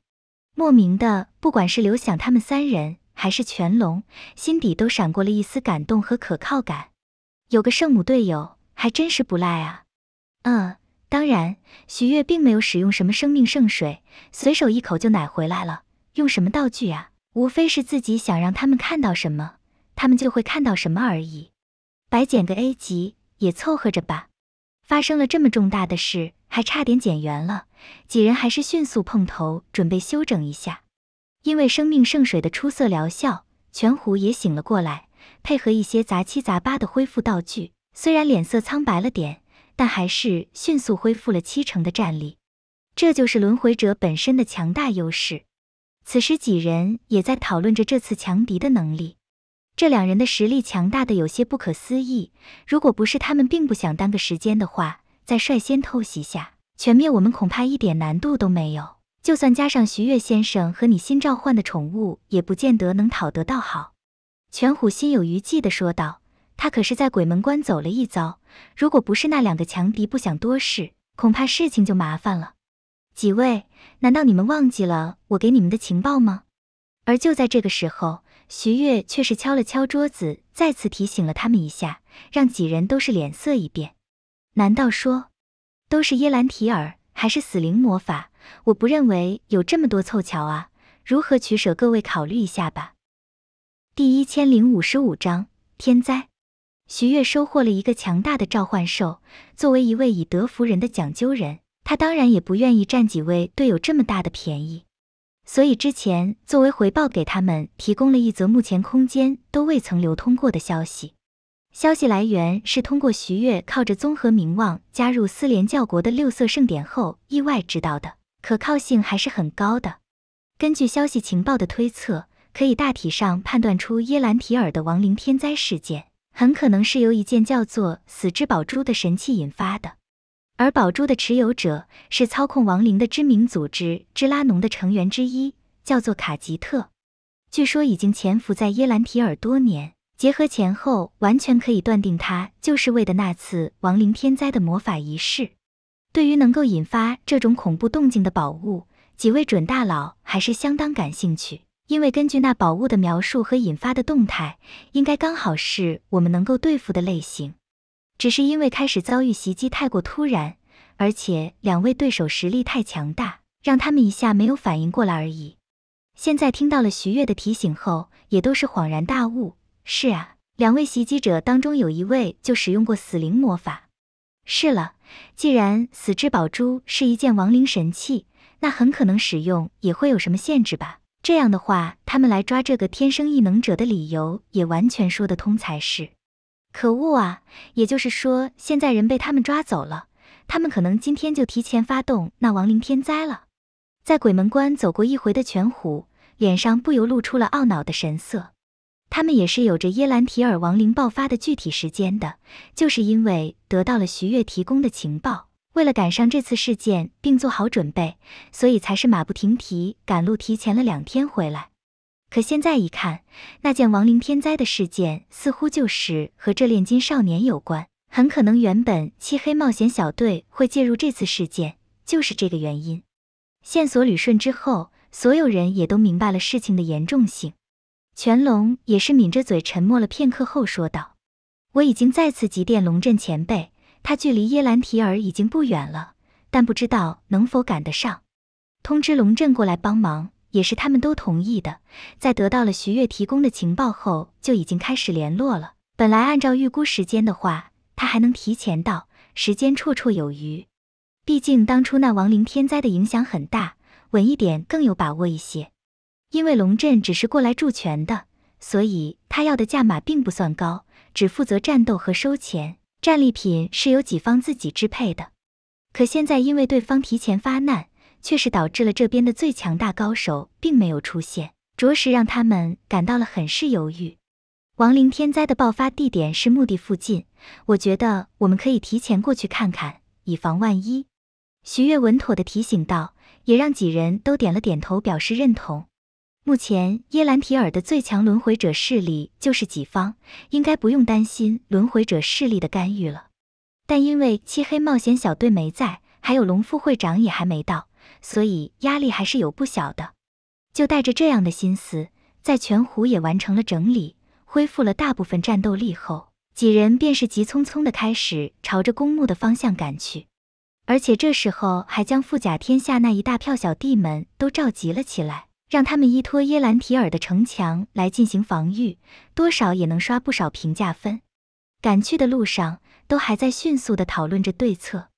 莫名的，不管是刘响他们三人，还是全龙，心底都闪过了一丝感动和可靠感。有个圣母队友还真是不赖啊。嗯，当然，徐月并没有使用什么生命圣水，随手一口就奶回来了。用什么道具啊？无非是自己想让他们看到什么，他们就会看到什么而已。白捡个 A 级也凑合着吧。发生了这么重大的事，还差点减员了，几人还是迅速碰头，准备休整一下。因为生命圣水的出色疗效，全虎也醒了过来，配合一些杂七杂八的恢复道具，虽然脸色苍白了点，但还是迅速恢复了七成的战力。这就是轮回者本身的强大优势。此时，几人也在讨论着这次强敌的能力。这两人的实力强大的有些不可思议。如果不是他们并不想耽搁时间的话，在率先偷袭下，全灭我们恐怕一点难度都没有。就算加上徐悦先生和你新召唤的宠物，也不见得能讨得到好。全虎心有余悸地说道：“他可是在鬼门关走了一遭。如果不是那两个强敌不想多事，恐怕事情就麻烦了。”几位，难道你们忘记了我给你们的情报吗？而就在这个时候，徐月却是敲了敲桌子，再次提醒了他们一下，让几人都是脸色一变。难道说都是耶兰提尔还是死灵魔法？我不认为有这么多凑巧啊！如何取舍，各位考虑一下吧。第一千零五十五章天灾。徐月收获了一个强大的召唤兽。作为一位以德服人的讲究人。他当然也不愿意占几位队友这么大的便宜，所以之前作为回报，给他们提供了一则目前空间都未曾流通过的消息。消息来源是通过徐越靠着综合名望加入四连教国的六色盛典后意外知道的，可靠性还是很高的。根据消息情报的推测，可以大体上判断出耶兰提尔的亡灵天灾事件很可能是由一件叫做“死之宝珠”的神器引发的。而宝珠的持有者是操控亡灵的知名组织“芝拉农”的成员之一，叫做卡吉特。据说已经潜伏在耶兰提尔多年。结合前后，完全可以断定他就是为的那次亡灵天灾的魔法仪式。对于能够引发这种恐怖动静的宝物，几位准大佬还是相当感兴趣，因为根据那宝物的描述和引发的动态，应该刚好是我们能够对付的类型。只是因为开始遭遇袭击太过突然，而且两位对手实力太强大，让他们一下没有反应过来而已。现在听到了徐月的提醒后，也都是恍然大悟。是啊，两位袭击者当中有一位就使用过死灵魔法。是了，既然死之宝珠是一件亡灵神器，那很可能使用也会有什么限制吧？这样的话，他们来抓这个天生异能者的理由也完全说得通才是。可恶啊！也就是说，现在人被他们抓走了，他们可能今天就提前发动那亡灵天灾了。在鬼门关走过一回的全虎脸上不由露出了懊恼的神色。他们也是有着耶兰提尔亡灵爆发的具体时间的，就是因为得到了徐月提供的情报，为了赶上这次事件并做好准备，所以才是马不停蹄赶路，提前了两天回来。可现在一看，那件亡灵天灾的事件似乎就是和这炼金少年有关，很可能原本漆黑冒险小队会介入这次事件，就是这个原因。线索捋顺之后，所有人也都明白了事情的严重性。全龙也是抿着嘴沉默了片刻后说道：“我已经再次急电龙镇前辈，他距离耶兰提尔已经不远了，但不知道能否赶得上。通知龙镇过来帮忙。”也是他们都同意的，在得到了徐悦提供的情报后，就已经开始联络了。本来按照预估时间的话，他还能提前到，时间绰绰有余。毕竟当初那亡灵天灾的影响很大，稳一点更有把握一些。因为龙镇只是过来助拳的，所以他要的价码并不算高，只负责战斗和收钱，战利品是由己方自己支配的。可现在因为对方提前发难。却是导致了这边的最强大高手并没有出现，着实让他们感到了很是犹豫。亡灵天灾的爆发地点是墓地附近，我觉得我们可以提前过去看看，以防万一。徐月稳妥的提醒道，也让几人都点了点头表示认同。目前耶兰提尔的最强轮回者势力就是己方，应该不用担心轮回者势力的干预了。但因为漆黑冒险小队没在，还有龙副会长也还没到。所以压力还是有不小的，就带着这样的心思，在全湖也完成了整理，恢复了大部分战斗力后，几人便是急匆匆的开始朝着公墓的方向赶去，而且这时候还将富甲天下那一大票小弟们都召集了起来，让他们依托耶兰提尔的城墙来进行防御，多少也能刷不少评价分。赶去的路上，都还在迅速的讨论着对策。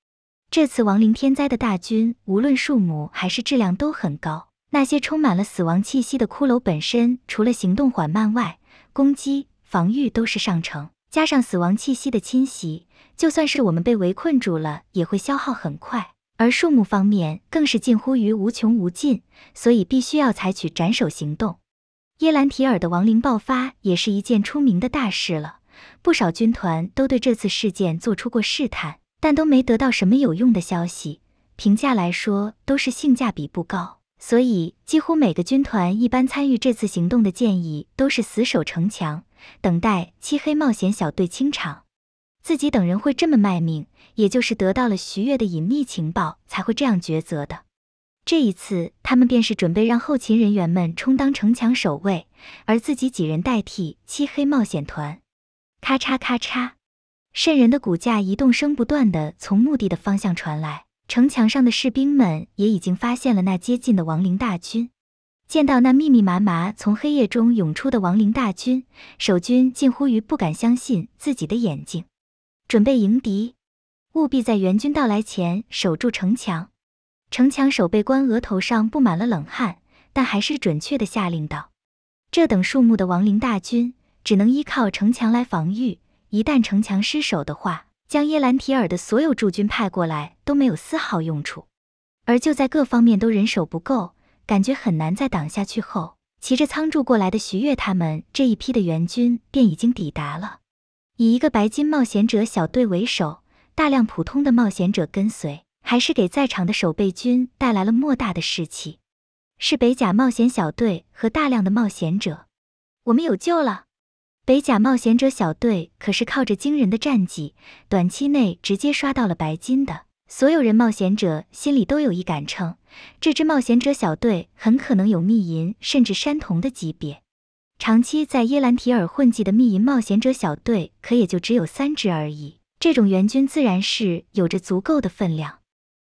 这次亡灵天灾的大军，无论数目还是质量都很高。那些充满了死亡气息的骷髅本身，除了行动缓慢外，攻击、防御都是上乘。加上死亡气息的侵袭，就算是我们被围困住了，也会消耗很快。而树木方面更是近乎于无穷无尽，所以必须要采取斩首行动。耶兰提尔的亡灵爆发也是一件出名的大事了，不少军团都对这次事件做出过试探。但都没得到什么有用的消息，评价来说都是性价比不高，所以几乎每个军团一般参与这次行动的建议都是死守城墙，等待漆黑冒险小队清场。自己等人会这么卖命，也就是得到了徐悦的隐秘情报才会这样抉择的。这一次他们便是准备让后勤人员们充当城墙守卫，而自己几人代替漆黑冒险团。咔嚓咔嚓。瘆人的骨架移动声不断的从墓地的方向传来，城墙上的士兵们也已经发现了那接近的亡灵大军。见到那密密麻麻从黑夜中涌出的亡灵大军，守军近乎于不敢相信自己的眼睛，准备迎敌，务必在援军到来前守住城墙。城墙守备官额头上布满了冷汗，但还是准确的下令道：“这等数目的亡灵大军，只能依靠城墙来防御。”一旦城墙失守的话，将耶兰提尔的所有驻军派过来都没有丝毫用处。而就在各方面都人手不够，感觉很难再挡下去后，骑着仓柱过来的徐悦他们这一批的援军便已经抵达了。以一个白金冒险者小队为首，大量普通的冒险者跟随，还是给在场的守备军带来了莫大的士气。是北甲冒险小队和大量的冒险者，我们有救了！北甲冒险者小队可是靠着惊人的战绩，短期内直接刷到了白金的。所有人冒险者心里都有一杆秤，这支冒险者小队很可能有秘银甚至山铜的级别。长期在耶兰提尔混迹的秘银冒险者小队，可也就只有三支而已。这种援军自然是有着足够的分量。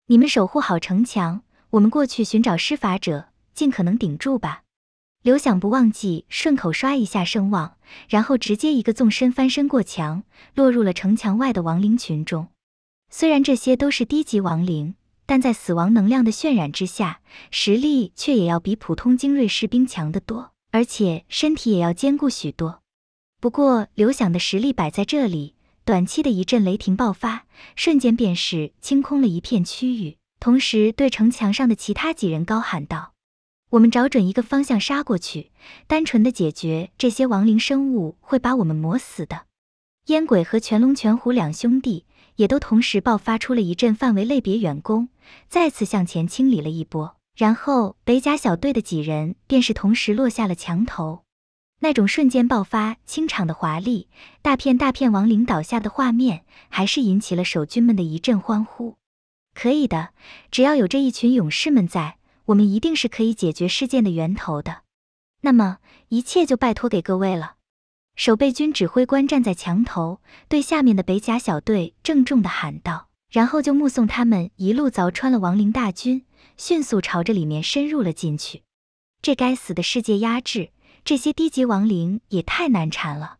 你们守护好城墙，我们过去寻找施法者，尽可能顶住吧。刘响不忘记顺口刷一下声望，然后直接一个纵身翻身过墙，落入了城墙外的亡灵群中。虽然这些都是低级亡灵，但在死亡能量的渲染之下，实力却也要比普通精锐士兵强得多，而且身体也要坚固许多。不过，刘响的实力摆在这里，短期的一阵雷霆爆发，瞬间便是清空了一片区域，同时对城墙上的其他几人高喊道。我们找准一个方向杀过去，单纯的解决这些亡灵生物会把我们磨死的。烟鬼和全龙、全虎两兄弟也都同时爆发出了一阵范围类别远攻，再次向前清理了一波。然后北甲小队的几人便是同时落下了墙头，那种瞬间爆发清场的华丽、大片大片亡灵倒下的画面，还是引起了守军们的一阵欢呼。可以的，只要有这一群勇士们在。我们一定是可以解决事件的源头的，那么一切就拜托给各位了。守备军指挥官站在墙头，对下面的北甲小队郑重的喊道，然后就目送他们一路凿穿了亡灵大军，迅速朝着里面深入了进去。这该死的世界压制，这些低级亡灵也太难缠了。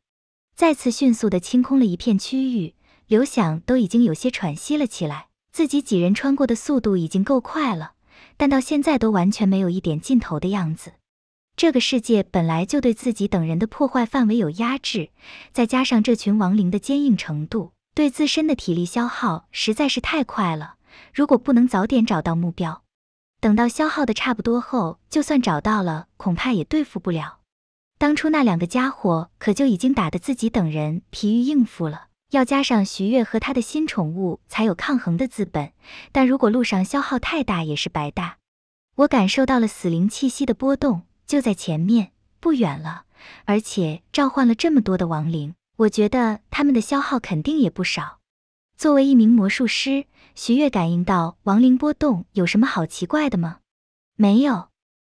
再次迅速的清空了一片区域，刘响都已经有些喘息了起来，自己几人穿过的速度已经够快了。但到现在都完全没有一点尽头的样子。这个世界本来就对自己等人的破坏范围有压制，再加上这群亡灵的坚硬程度，对自身的体力消耗实在是太快了。如果不能早点找到目标，等到消耗的差不多后，就算找到了，恐怕也对付不了。当初那两个家伙可就已经打得自己等人疲于应付了。要加上徐悦和他的新宠物，才有抗衡的资本。但如果路上消耗太大，也是白搭。我感受到了死灵气息的波动，就在前面，不远了。而且召唤了这么多的亡灵，我觉得他们的消耗肯定也不少。作为一名魔术师，徐悦感应到亡灵波动，有什么好奇怪的吗？没有。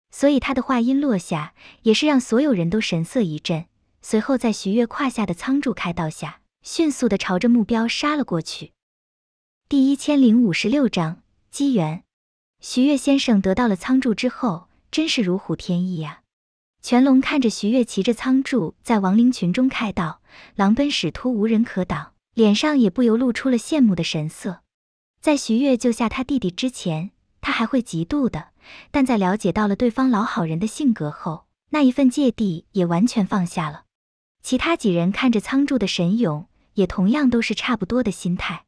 所以他的话音落下，也是让所有人都神色一震。随后，在徐悦胯下的苍柱开道下。迅速的朝着目标杀了过去。第一千零五十六章机缘，徐月先生得到了仓柱之后，真是如虎添翼呀！全龙看着徐月骑着仓柱在亡灵群中开道，狼奔使突，无人可挡，脸上也不由露出了羡慕的神色。在徐月救下他弟弟之前，他还会嫉妒的，但在了解到了对方老好人的性格后，那一份芥蒂也完全放下了。其他几人看着仓柱的神勇。也同样都是差不多的心态，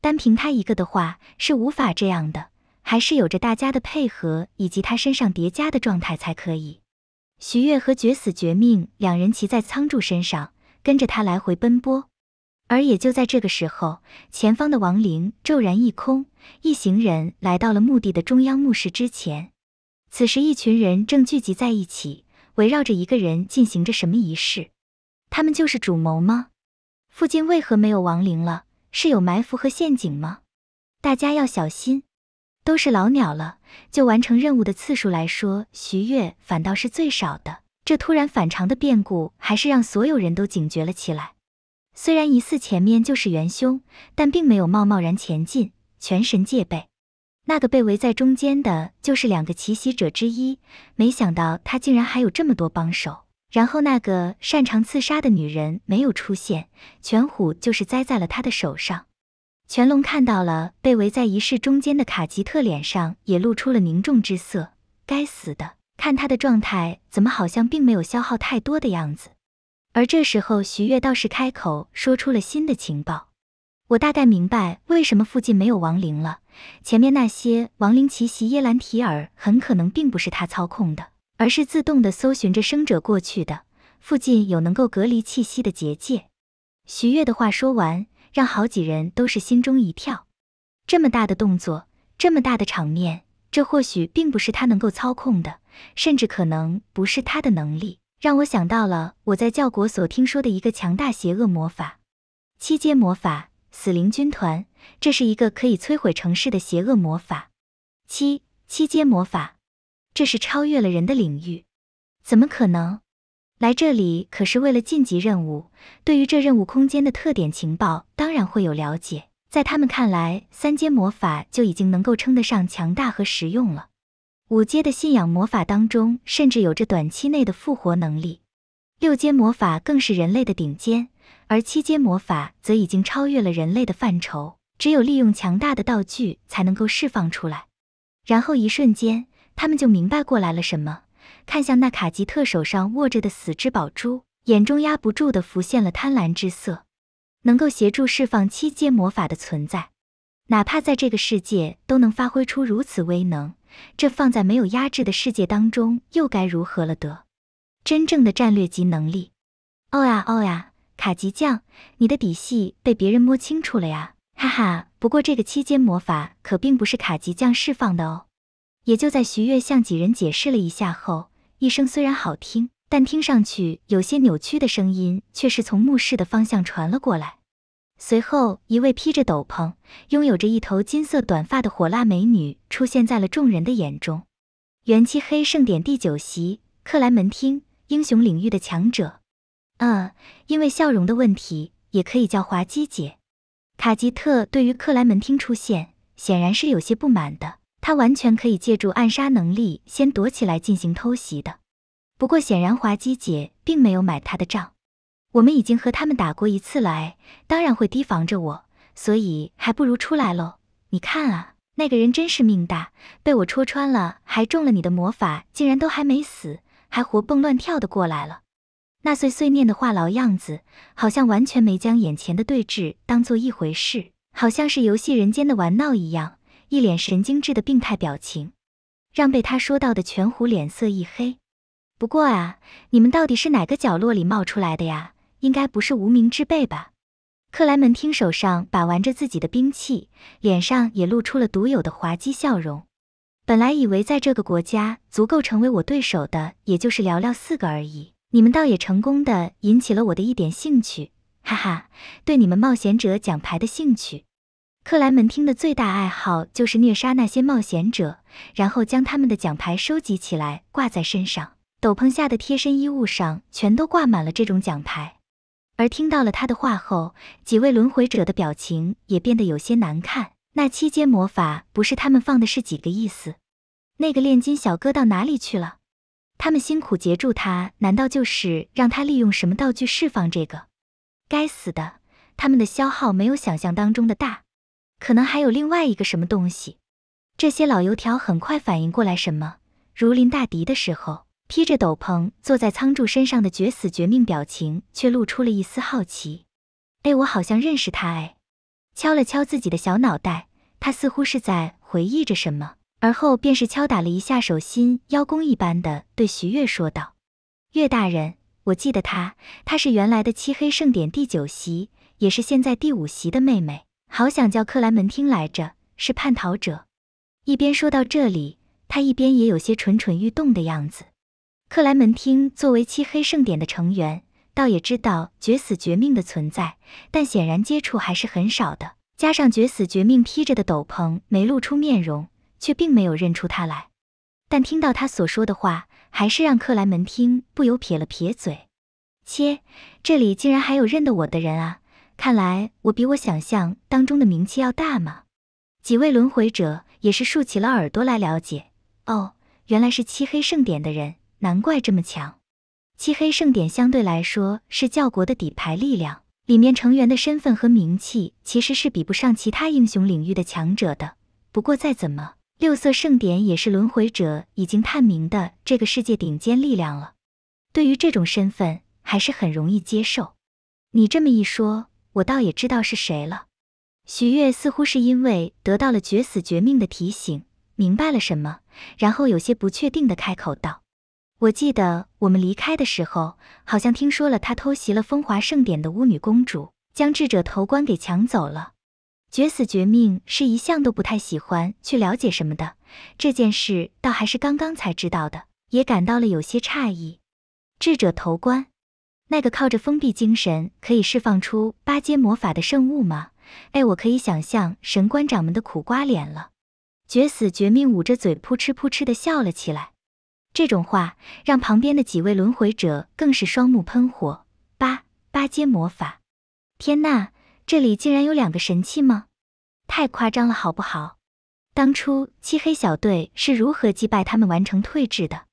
单凭他一个的话是无法这样的，还是有着大家的配合以及他身上叠加的状态才可以。徐悦和绝死绝命两人骑在苍柱身上，跟着他来回奔波。而也就在这个时候，前方的亡灵骤然一空，一行人来到了墓地的中央墓室之前。此时，一群人正聚集在一起，围绕着一个人进行着什么仪式。他们就是主谋吗？附近为何没有亡灵了？是有埋伏和陷阱吗？大家要小心，都是老鸟了。就完成任务的次数来说，徐悦反倒是最少的。这突然反常的变故，还是让所有人都警觉了起来。虽然疑似前面就是元凶，但并没有贸贸然前进，全神戒备。那个被围在中间的，就是两个奇袭者之一。没想到他竟然还有这么多帮手。然后那个擅长刺杀的女人没有出现，全虎就是栽在了他的手上。全龙看到了被围在仪式中间的卡吉特，脸上也露出了凝重之色。该死的，看他的状态，怎么好像并没有消耗太多的样子？而这时候，徐悦倒是开口说出了新的情报：我大概明白为什么附近没有亡灵了。前面那些亡灵奇袭耶兰提尔，很可能并不是他操控的。而是自动的搜寻着生者过去的附近有能够隔离气息的结界。徐月的话说完，让好几人都是心中一跳。这么大的动作，这么大的场面，这或许并不是他能够操控的，甚至可能不是他的能力。让我想到了我在教国所听说的一个强大邪恶魔法——七阶魔法死灵军团。这是一个可以摧毁城市的邪恶魔法。七七阶魔法。这是超越了人的领域，怎么可能？来这里可是为了晋级任务。对于这任务空间的特点情报，当然会有了解。在他们看来，三阶魔法就已经能够称得上强大和实用了。五阶的信仰魔法当中，甚至有着短期内的复活能力。六阶魔法更是人类的顶尖，而七阶魔法则已经超越了人类的范畴，只有利用强大的道具才能够释放出来，然后一瞬间。他们就明白过来了什么，看向那卡吉特手上握着的死之宝珠，眼中压不住的浮现了贪婪之色。能够协助释放七阶魔法的存在，哪怕在这个世界都能发挥出如此威能，这放在没有压制的世界当中又该如何了得？真正的战略级能力！哦呀哦呀，卡吉将，你的底细被别人摸清楚了呀！哈哈，不过这个七阶魔法可并不是卡吉将释放的哦。也就在徐悦向几人解释了一下后，一声虽然好听，但听上去有些扭曲的声音，却是从墓室的方向传了过来。随后，一位披着斗篷、拥有着一头金色短发的火辣美女出现在了众人的眼中。元气黑盛典第九席克莱门汀，英雄领域的强者。嗯，因为笑容的问题，也可以叫滑稽姐。卡吉特对于克莱门汀出现，显然是有些不满的。他完全可以借助暗杀能力先躲起来进行偷袭的，不过显然滑稽姐并没有买他的账。我们已经和他们打过一次了，当然会提防着我，所以还不如出来喽。你看啊，那个人真是命大，被我戳穿了还中了你的魔法，竟然都还没死，还活蹦乱跳的过来了。那碎碎念的话痨样子，好像完全没将眼前的对峙当做一回事，好像是游戏人间的玩闹一样。一脸神经质的病态表情，让被他说到的全虎脸色一黑。不过啊，你们到底是哪个角落里冒出来的呀？应该不是无名之辈吧？克莱门汀手上把玩着自己的兵器，脸上也露出了独有的滑稽笑容。本来以为在这个国家足够成为我对手的，也就是寥寥四个而已。你们倒也成功的引起了我的一点兴趣，哈哈，对你们冒险者奖牌的兴趣。克莱门汀的最大爱好就是虐杀那些冒险者，然后将他们的奖牌收集起来挂在身上。斗篷下的贴身衣物上全都挂满了这种奖牌。而听到了他的话后，几位轮回者的表情也变得有些难看。那七阶魔法不是他们放的是几个意思？那个炼金小哥到哪里去了？他们辛苦截住他，难道就是让他利用什么道具释放这个？该死的，他们的消耗没有想象当中的大。可能还有另外一个什么东西，这些老油条很快反应过来，什么如临大敌的时候，披着斗篷坐在仓柱身上的绝死绝命表情，却露出了一丝好奇。哎，我好像认识他。哎，敲了敲自己的小脑袋，他似乎是在回忆着什么，而后便是敲打了一下手心，邀功一般的对徐月说道：“月大人，我记得他，他是原来的漆黑盛典第九席，也是现在第五席的妹妹。”好想叫克莱门汀来着，是叛逃者。一边说到这里，他一边也有些蠢蠢欲动的样子。克莱门汀作为漆黑盛典的成员，倒也知道绝死绝命的存在，但显然接触还是很少的。加上绝死绝命披着的斗篷没露出面容，却并没有认出他来。但听到他所说的话，还是让克莱门汀不由撇了撇嘴：“切，这里竟然还有认得我的人啊！”看来我比我想象当中的名气要大嘛。几位轮回者也是竖起了耳朵来了解。哦，原来是漆黑盛典的人，难怪这么强。漆黑盛典相对来说是教国的底牌力量，里面成员的身份和名气其实是比不上其他英雄领域的强者的。不过再怎么，六色盛典也是轮回者已经探明的这个世界顶尖力量了。对于这种身份，还是很容易接受。你这么一说。我倒也知道是谁了，许月似乎是因为得到了绝死绝命的提醒，明白了什么，然后有些不确定的开口道：“我记得我们离开的时候，好像听说了他偷袭了风华盛典的巫女公主，将智者头冠给抢走了。”绝死绝命是一向都不太喜欢去了解什么的，这件事倒还是刚刚才知道的，也感到了有些诧异。智者头冠。那个靠着封闭精神可以释放出八阶魔法的圣物吗？哎，我可以想象神官长们的苦瓜脸了。绝死绝命捂着嘴，噗嗤噗嗤的笑了起来。这种话让旁边的几位轮回者更是双目喷火。八八阶魔法，天呐，这里竟然有两个神器吗？太夸张了，好不好？当初漆黑小队是如何击败他们完成退治的？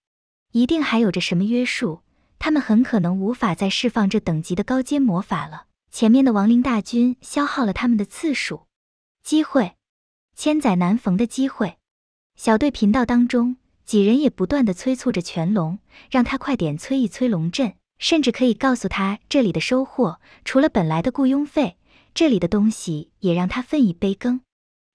一定还有着什么约束。他们很可能无法再释放这等级的高阶魔法了。前面的亡灵大军消耗了他们的次数，机会，千载难逢的机会。小队频道当中，几人也不断的催促着全龙，让他快点催一催龙阵，甚至可以告诉他这里的收获，除了本来的雇佣费，这里的东西也让他分一杯羹。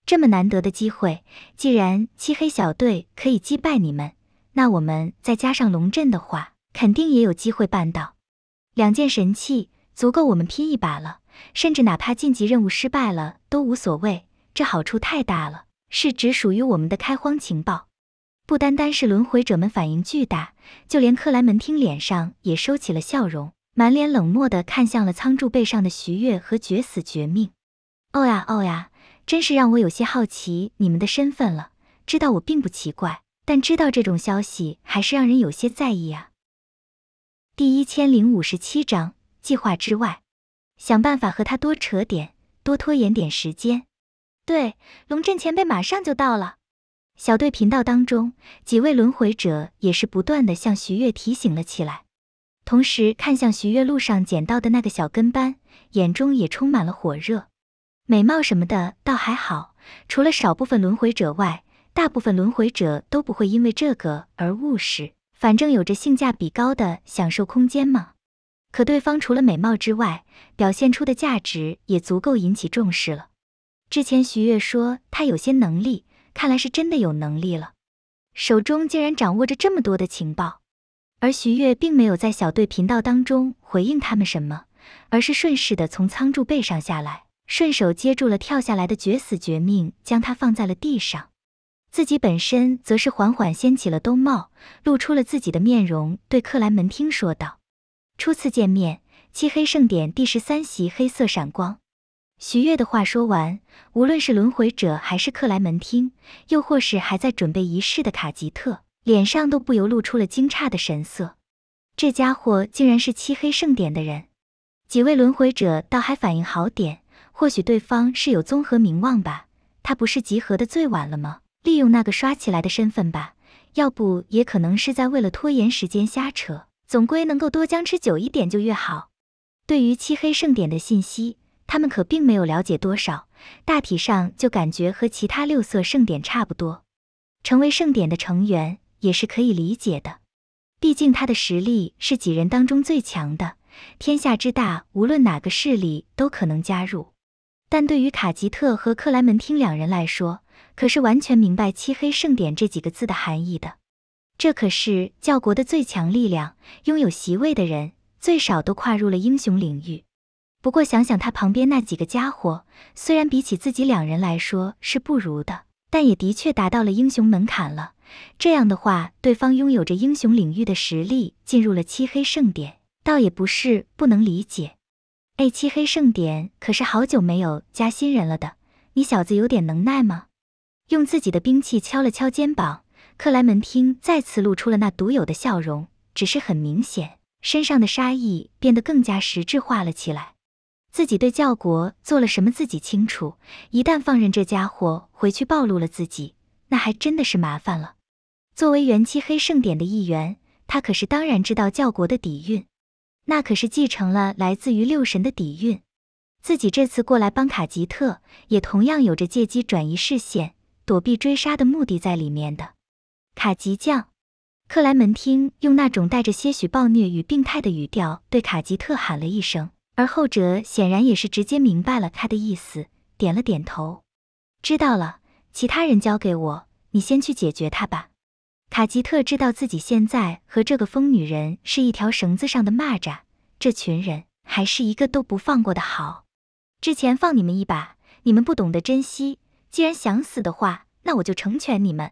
这么难得的机会，既然漆黑小队可以击败你们，那我们再加上龙阵的话。肯定也有机会办到，两件神器足够我们拼一把了，甚至哪怕晋级任务失败了都无所谓，这好处太大了，是只属于我们的开荒情报。不单单是轮回者们反应巨大，就连克莱门汀脸上也收起了笑容，满脸冷漠地看向了仓柱背上的徐月和绝死绝命。哦呀哦呀，真是让我有些好奇你们的身份了。知道我并不奇怪，但知道这种消息还是让人有些在意啊。第一千零五十七章计划之外，想办法和他多扯点，多拖延点时间。对，龙阵前辈马上就到了。小队频道当中，几位轮回者也是不断的向徐月提醒了起来，同时看向徐月路上捡到的那个小跟班，眼中也充满了火热。美貌什么的倒还好，除了少部分轮回者外，大部分轮回者都不会因为这个而误事。反正有着性价比高的享受空间嘛，可对方除了美貌之外，表现出的价值也足够引起重视了。之前徐悦说他有些能力，看来是真的有能力了，手中竟然掌握着这么多的情报。而徐悦并没有在小队频道当中回应他们什么，而是顺势的从仓柱背上下来，顺手接住了跳下来的绝死绝命，将他放在了地上。自己本身则是缓缓掀起了兜帽，露出了自己的面容，对克莱门汀说道：“初次见面，漆黑盛典第十三席，黑色闪光。”徐悦的话说完，无论是轮回者，还是克莱门汀，又或是还在准备仪式的卡吉特，脸上都不由露出了惊诧的神色。这家伙竟然是漆黑盛典的人！几位轮回者倒还反应好点，或许对方是有综合名望吧？他不是集合的最晚了吗？利用那个刷起来的身份吧，要不也可能是在为了拖延时间瞎扯，总归能够多僵持久一点就越好。对于漆黑盛典的信息，他们可并没有了解多少，大体上就感觉和其他六色盛典差不多。成为盛典的成员也是可以理解的，毕竟他的实力是几人当中最强的。天下之大，无论哪个势力都可能加入，但对于卡吉特和克莱门汀两人来说。可是完全明白“漆黑盛典”这几个字的含义的，这可是教国的最强力量。拥有席位的人最少都跨入了英雄领域。不过想想他旁边那几个家伙，虽然比起自己两人来说是不如的，但也的确达到了英雄门槛了。这样的话，对方拥有着英雄领域的实力，进入了漆黑盛典，倒也不是不能理解。哎，漆黑盛典可是好久没有加新人了的，你小子有点能耐吗？用自己的兵器敲了敲肩膀，克莱门汀再次露出了那独有的笑容，只是很明显，身上的杀意变得更加实质化了起来。自己对教国做了什么，自己清楚。一旦放任这家伙回去暴露了自己，那还真的是麻烦了。作为元气黑圣典的一员，他可是当然知道教国的底蕴，那可是继承了来自于六神的底蕴。自己这次过来帮卡吉特，也同样有着借机转移视线。躲避追杀的目的在里面的，卡吉将克莱门汀用那种带着些许暴虐与病态的语调对卡吉特喊了一声，而后者显然也是直接明白了他的意思，点了点头，知道了。其他人交给我，你先去解决他吧。卡吉特知道自己现在和这个疯女人是一条绳子上的蚂蚱，这群人还是一个都不放过的好。之前放你们一把，你们不懂得珍惜。既然想死的话，那我就成全你们。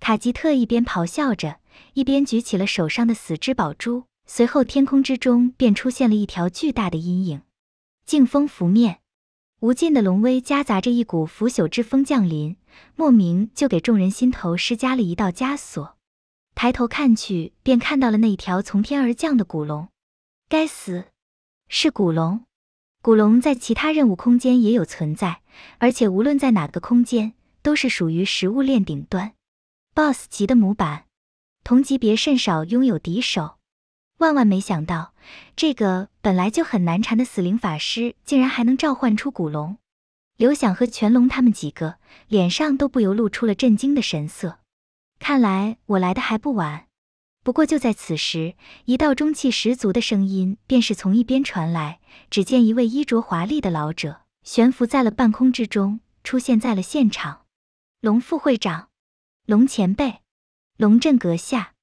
卡吉特一边咆哮着，一边举起了手上的死之宝珠。随后，天空之中便出现了一条巨大的阴影。劲风拂面，无尽的龙威夹杂着一股腐朽之风降临，莫名就给众人心头施加了一道枷锁。抬头看去，便看到了那一条从天而降的古龙。该死，是古龙！古龙在其他任务空间也有存在，而且无论在哪个空间，都是属于食物链顶端，BOSS 级的模板，同级别甚少拥有敌手。万万没想到，这个本来就很难缠的死灵法师，竟然还能召唤出古龙！刘响和全龙他们几个脸上都不由露出了震惊的神色。看来我来的还不晚。不过，就在此时，一道中气十足的声音便是从一边传来。只见一位衣着华丽的老者悬浮在了半空之中，出现在了现场。龙副会长，龙前辈，龙镇阁下，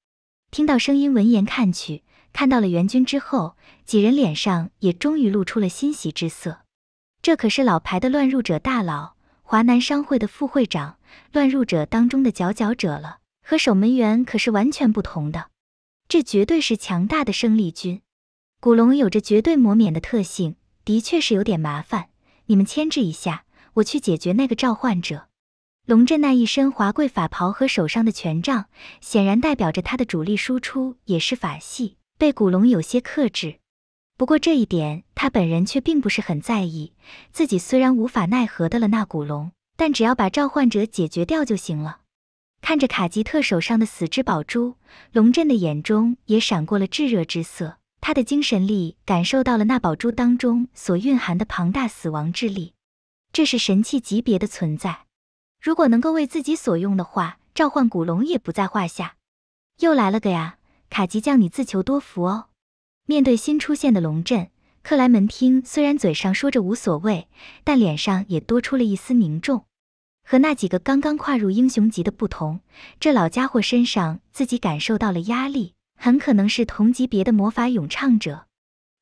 听到声音，闻言看去，看到了援军之后，几人脸上也终于露出了欣喜之色。这可是老牌的乱入者大佬，华南商会的副会长，乱入者当中的佼佼者了。和守门员可是完全不同的。这绝对是强大的生力军，古龙有着绝对磨免的特性，的确是有点麻烦。你们牵制一下，我去解决那个召唤者。龙震那一身华贵法袍和手上的权杖，显然代表着他的主力输出也是法系，被古龙有些克制。不过这一点他本人却并不是很在意，自己虽然无法奈何的了那古龙，但只要把召唤者解决掉就行了。看着卡吉特手上的死之宝珠，龙震的眼中也闪过了炙热之色。他的精神力感受到了那宝珠当中所蕴含的庞大死亡之力，这是神器级别的存在。如果能够为自己所用的话，召唤古龙也不在话下。又来了个呀，卡吉将你自求多福哦。面对新出现的龙阵，克莱门汀虽然嘴上说着无所谓，但脸上也多出了一丝凝重。和那几个刚刚跨入英雄级的不同，这老家伙身上自己感受到了压力，很可能是同级别的魔法咏唱者。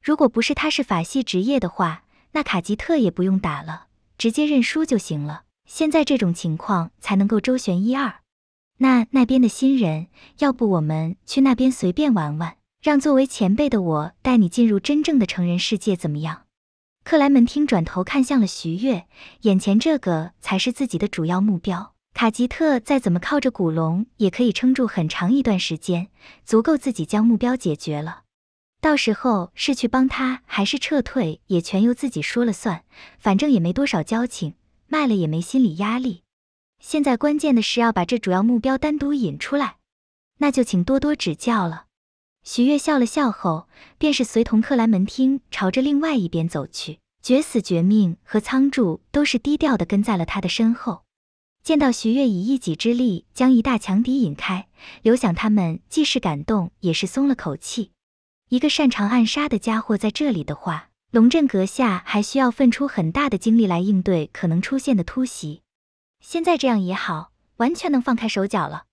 如果不是他是法系职业的话，那卡吉特也不用打了，直接认输就行了。现在这种情况才能够周旋一二。那那边的新人，要不我们去那边随便玩玩，让作为前辈的我带你进入真正的成人世界，怎么样？克莱门汀转头看向了徐悦，眼前这个才是自己的主要目标。卡吉特再怎么靠着古龙，也可以撑住很长一段时间，足够自己将目标解决了。到时候是去帮他，还是撤退，也全由自己说了算。反正也没多少交情，卖了也没心理压力。现在关键的是要把这主要目标单独引出来，那就请多多指教了。徐悦笑了笑后，便是随同克莱门汀朝着另外一边走去。绝死绝命和仓柱都是低调的跟在了他的身后。见到徐悦以一己之力将一大强敌引开，刘想他们既是感动，也是松了口气。一个擅长暗杀的家伙在这里的话，龙镇阁下还需要分出很大的精力来应对可能出现的突袭。现在这样也好，完全能放开手脚了。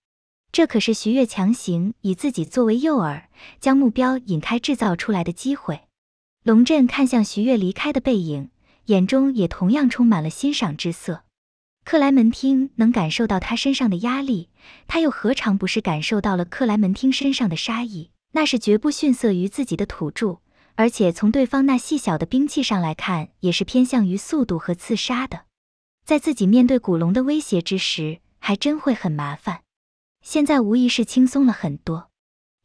这可是徐悦强行以自己作为诱饵，将目标引开制造出来的机会。龙镇看向徐悦离开的背影，眼中也同样充满了欣赏之色。克莱门汀能感受到他身上的压力，他又何尝不是感受到了克莱门汀身上的杀意？那是绝不逊色于自己的土著，而且从对方那细小的兵器上来看，也是偏向于速度和刺杀的。在自己面对古龙的威胁之时，还真会很麻烦。现在无疑是轻松了很多。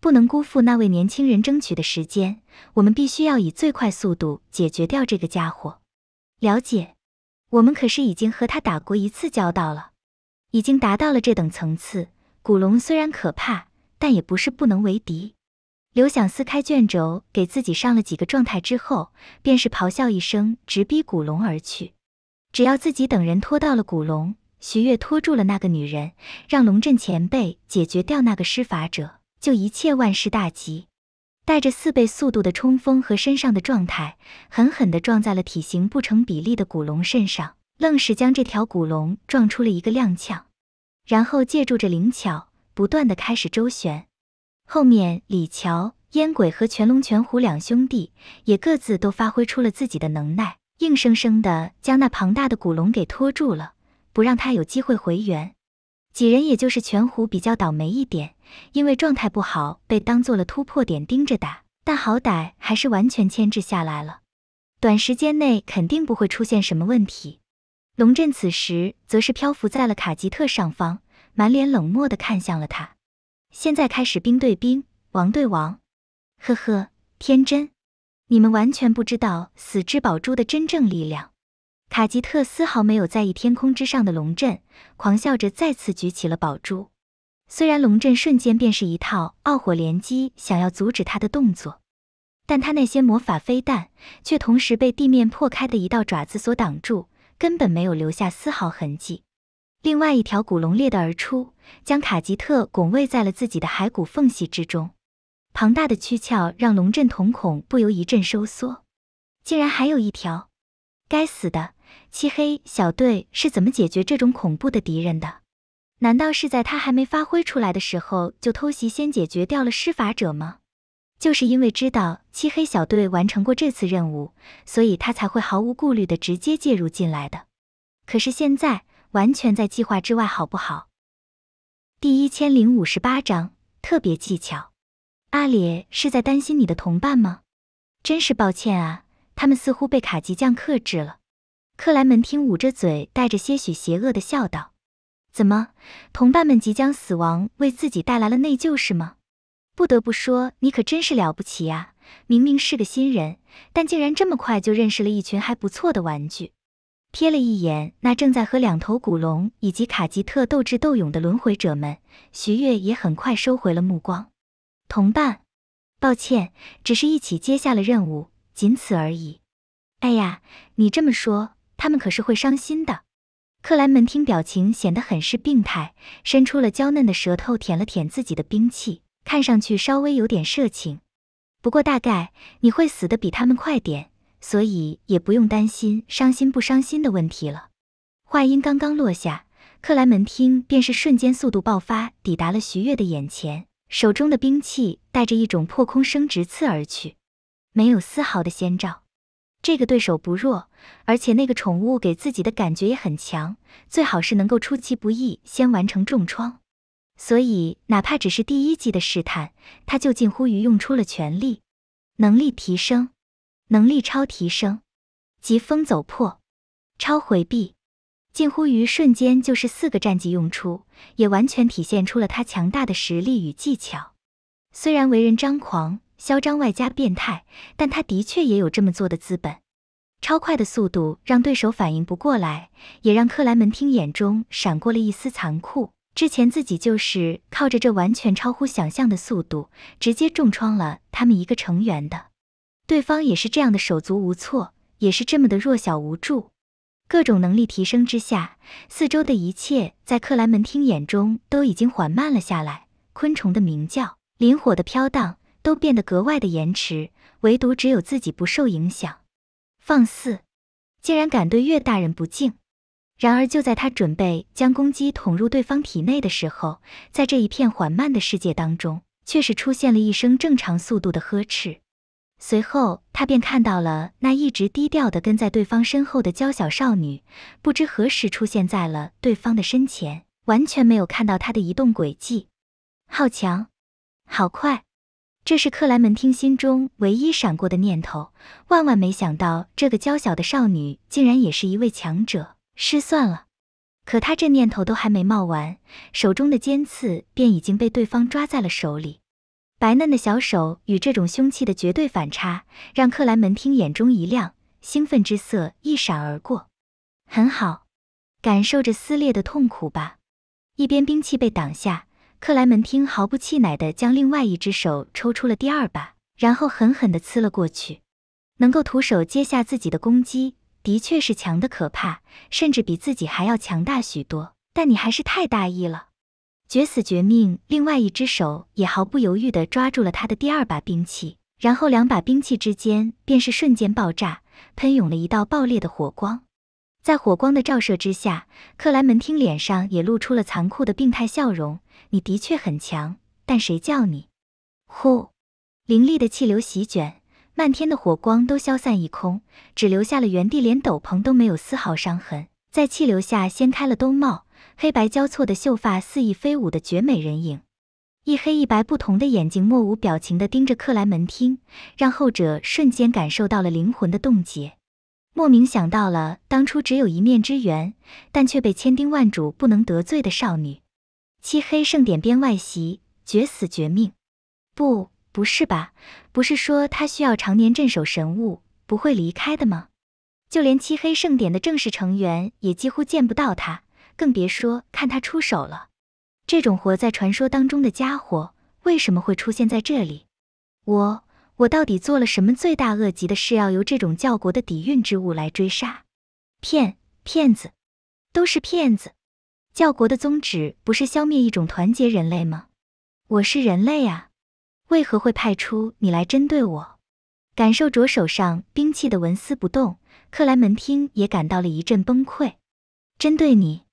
不能辜负那位年轻人争取的时间，我们必须要以最快速度解决掉这个家伙。了解，我们可是已经和他打过一次交道了，已经达到了这等层次。古龙虽然可怕，但也不是不能为敌。刘想撕开卷轴，给自己上了几个状态之后，便是咆哮一声，直逼古龙而去。只要自己等人拖到了古龙，徐月拖住了那个女人，让龙震前辈解决掉那个施法者。就一切万事大吉，带着四倍速度的冲锋和身上的状态，狠狠地撞在了体型不成比例的古龙身上，愣是将这条古龙撞出了一个踉跄，然后借助着灵巧，不断的开始周旋。后面李乔、烟鬼和全龙、全虎两兄弟也各自都发挥出了自己的能耐，硬生生的将那庞大的古龙给拖住了，不让他有机会回援。几人也就是全虎比较倒霉一点，因为状态不好被当做了突破点盯着打，但好歹还是完全牵制下来了，短时间内肯定不会出现什么问题。龙震此时则是漂浮在了卡吉特上方，满脸冷漠的看向了他。现在开始兵对兵，王对王。呵呵，天真，你们完全不知道死之宝珠的真正力量。卡吉特丝毫没有在意天空之上的龙阵，狂笑着再次举起了宝珠。虽然龙阵瞬间便是一套奥火连击，想要阻止他的动作，但他那些魔法飞弹却同时被地面破开的一道爪子所挡住，根本没有留下丝毫痕迹。另外一条古龙裂的而出，将卡吉特拱卫在了自己的骸骨缝隙之中。庞大的躯壳让龙阵瞳孔不由一阵收缩，竟然还有一条！该死的！漆黑小队是怎么解决这种恐怖的敌人的？难道是在他还没发挥出来的时候就偷袭，先解决掉了施法者吗？就是因为知道漆黑小队完成过这次任务，所以他才会毫无顾虑的直接介入进来的。可是现在完全在计划之外，好不好？第一千零五十八章特别技巧。阿烈是在担心你的同伴吗？真是抱歉啊，他们似乎被卡吉将克制了。克莱门汀捂着嘴，带着些许邪恶的笑道：“怎么，同伴们即将死亡，为自己带来了内疚是吗？不得不说，你可真是了不起啊！明明是个新人，但竟然这么快就认识了一群还不错的玩具。”瞥了一眼那正在和两头古龙以及卡吉特斗智斗勇的轮回者们，徐月也很快收回了目光。“同伴，抱歉，只是一起接下了任务，仅此而已。”哎呀，你这么说。他们可是会伤心的。克莱门汀表情显得很是病态，伸出了娇嫩的舌头舔了舔自己的兵器，看上去稍微有点色情。不过大概你会死的比他们快点，所以也不用担心伤心不伤心的问题了。话音刚刚落下，克莱门汀便是瞬间速度爆发，抵达了徐悦的眼前，手中的兵器带着一种破空声直刺而去，没有丝毫的先兆。这个对手不弱，而且那个宠物给自己的感觉也很强，最好是能够出其不意，先完成重创。所以，哪怕只是第一击的试探，他就近乎于用出了全力。能力提升，能力超提升，疾风走破，超回避，近乎于瞬间就是四个战绩用出，也完全体现出了他强大的实力与技巧。虽然为人张狂。嚣张外加变态，但他的确也有这么做的资本。超快的速度让对手反应不过来，也让克莱门汀眼中闪过了一丝残酷。之前自己就是靠着这完全超乎想象的速度，直接重创了他们一个成员的。对方也是这样的手足无措，也是这么的弱小无助。各种能力提升之下，四周的一切在克莱门汀眼中都已经缓慢了下来。昆虫的鸣叫，灵火的飘荡。都变得格外的延迟，唯独只有自己不受影响。放肆！竟然敢对岳大人不敬！然而就在他准备将攻击捅入对方体内的时候，在这一片缓慢的世界当中，却是出现了一声正常速度的呵斥。随后他便看到了那一直低调的跟在对方身后的娇小少女，不知何时出现在了对方的身前，完全没有看到他的移动轨迹。好强！好快！这是克莱门汀心中唯一闪过的念头，万万没想到这个娇小的少女竟然也是一位强者，失算了。可他这念头都还没冒完，手中的尖刺便已经被对方抓在了手里。白嫩的小手与这种凶器的绝对反差，让克莱门汀眼中一亮，兴奋之色一闪而过。很好，感受着撕裂的痛苦吧。一边兵器被挡下。克莱门汀毫不气馁地将另外一只手抽出了第二把，然后狠狠地刺了过去。能够徒手接下自己的攻击，的确是强的可怕，甚至比自己还要强大许多。但你还是太大意了，绝死绝命！另外一只手也毫不犹豫地抓住了他的第二把兵器，然后两把兵器之间便是瞬间爆炸，喷涌了一道爆裂的火光。在火光的照射之下，克莱门汀脸上也露出了残酷的病态笑容。你的确很强，但谁叫你？呼，凌厉的气流席卷，漫天的火光都消散一空，只留下了原地连斗篷都没有丝毫伤痕，在气流下掀开了兜帽，黑白交错的秀发肆意飞舞的绝美人影，一黑一白不同的眼睛，莫无表情的盯着克莱门汀，让后者瞬间感受到了灵魂的冻结，莫名想到了当初只有一面之缘，但却被千叮万嘱不能得罪的少女。漆黑圣典边外袭，绝死绝命，不，不是吧？不是说他需要常年镇守神物，不会离开的吗？就连漆黑圣典的正式成员也几乎见不到他，更别说看他出手了。这种活在传说当中的家伙，为什么会出现在这里？我，我到底做了什么罪大恶极的事，要由这种教国的底蕴之物来追杀？骗骗子，都是骗子。教国的宗旨不是消灭一种团结人类吗？我是人类啊，为何会派出你来针对我？感受着手上兵器的纹丝不动，克莱门汀也感到了一阵崩溃。针对你，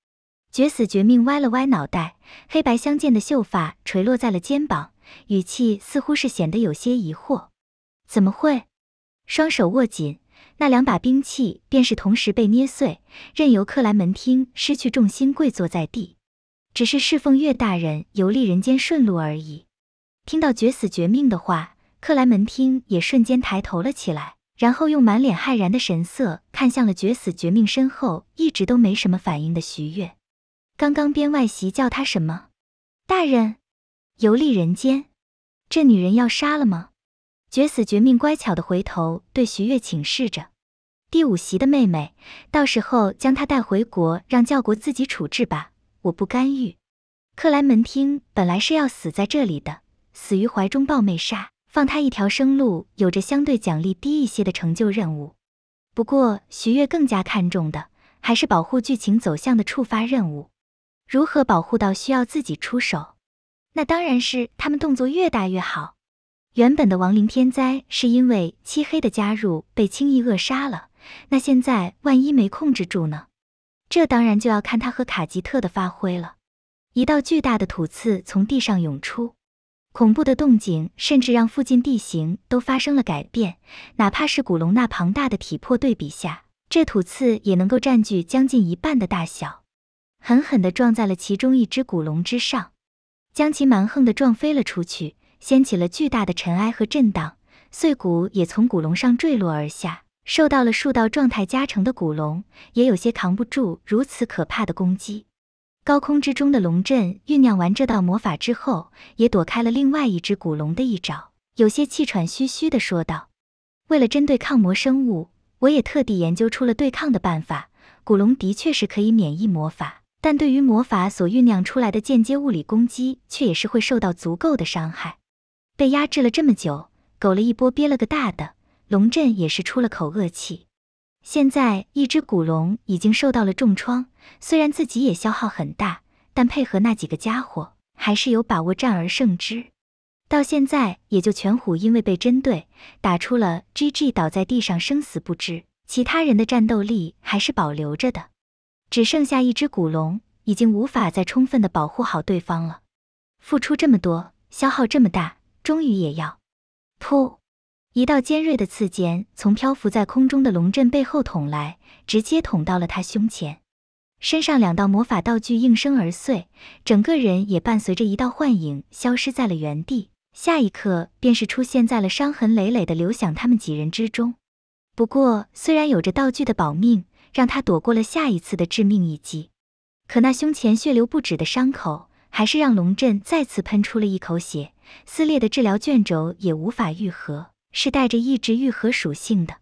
绝死绝命歪了歪脑袋，黑白相间的秀发垂落在了肩膀，语气似乎是显得有些疑惑。怎么会？双手握紧。那两把兵器便是同时被捏碎，任由克莱门汀失去重心跪坐在地，只是侍奉岳大人游历人间顺路而已。听到绝死绝命的话，克莱门汀也瞬间抬头了起来，然后用满脸骇然的神色看向了绝死绝命身后一直都没什么反应的徐悦。刚刚边外席叫他什么？大人？游历人间，这女人要杀了吗？绝死绝命，乖巧的回头对徐悦请示着：“第五席的妹妹，到时候将她带回国，让教国自己处置吧，我不干预。”克莱门汀本来是要死在这里的，死于怀中抱妹杀，放他一条生路，有着相对奖励低一些的成就任务。不过徐悦更加看重的还是保护剧情走向的触发任务。如何保护到需要自己出手？那当然是他们动作越大越好。原本的亡灵天灾是因为漆黑的加入被轻易扼杀了，那现在万一没控制住呢？这当然就要看他和卡吉特的发挥了。一道巨大的土刺从地上涌出，恐怖的动静甚至让附近地形都发生了改变。哪怕是古龙那庞大的体魄对比下，这土刺也能够占据将近一半的大小，狠狠地撞在了其中一只古龙之上，将其蛮横地撞飞了出去。掀起了巨大的尘埃和震荡，碎骨也从骨龙上坠落而下。受到了数道状态加成的古龙也有些扛不住如此可怕的攻击。高空之中的龙阵酝酿完这道魔法之后，也躲开了另外一只古龙的一爪，有些气喘吁吁地说道：“为了针对抗魔生物，我也特地研究出了对抗的办法。古龙的确是可以免疫魔法，但对于魔法所酝酿出来的间接物理攻击，却也是会受到足够的伤害。”被压制了这么久，苟了一波，憋了个大的，龙震也是出了口恶气。现在一只古龙已经受到了重创，虽然自己也消耗很大，但配合那几个家伙，还是有把握战而胜之。到现在也就全虎因为被针对，打出了 GG，倒在地上生死不知。其他人的战斗力还是保留着的，只剩下一只古龙，已经无法再充分的保护好对方了。付出这么多，消耗这么大。终于也要，噗！一道尖锐的刺尖从漂浮在空中的龙阵背后捅来，直接捅到了他胸前，身上两道魔法道具应声而碎，整个人也伴随着一道幻影消失在了原地。下一刻，便是出现在了伤痕累累的刘响他们几人之中。不过，虽然有着道具的保命，让他躲过了下一次的致命一击，可那胸前血流不止的伤口。还是让龙镇再次喷出了一口血，撕裂的治疗卷轴也无法愈合，是带着抑制愈合属性的。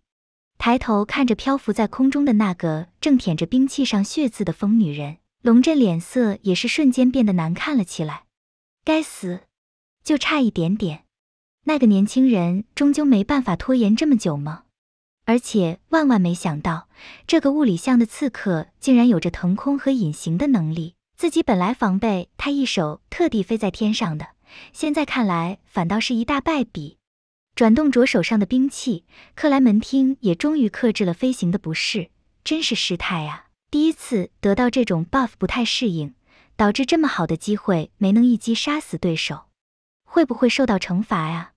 抬头看着漂浮在空中的那个正舔着兵器上血渍的疯女人，龙镇脸色也是瞬间变得难看了起来。该死，就差一点点！那个年轻人终究没办法拖延这么久吗？而且万万没想到，这个物理像的刺客竟然有着腾空和隐形的能力。自己本来防备他一手，特地飞在天上的，现在看来反倒是一大败笔。转动着手上的兵器，克莱门汀也终于克制了飞行的不适，真是失态呀！第一次得到这种 buff 不太适应，导致这么好的机会没能一击杀死对手，会不会受到惩罚呀？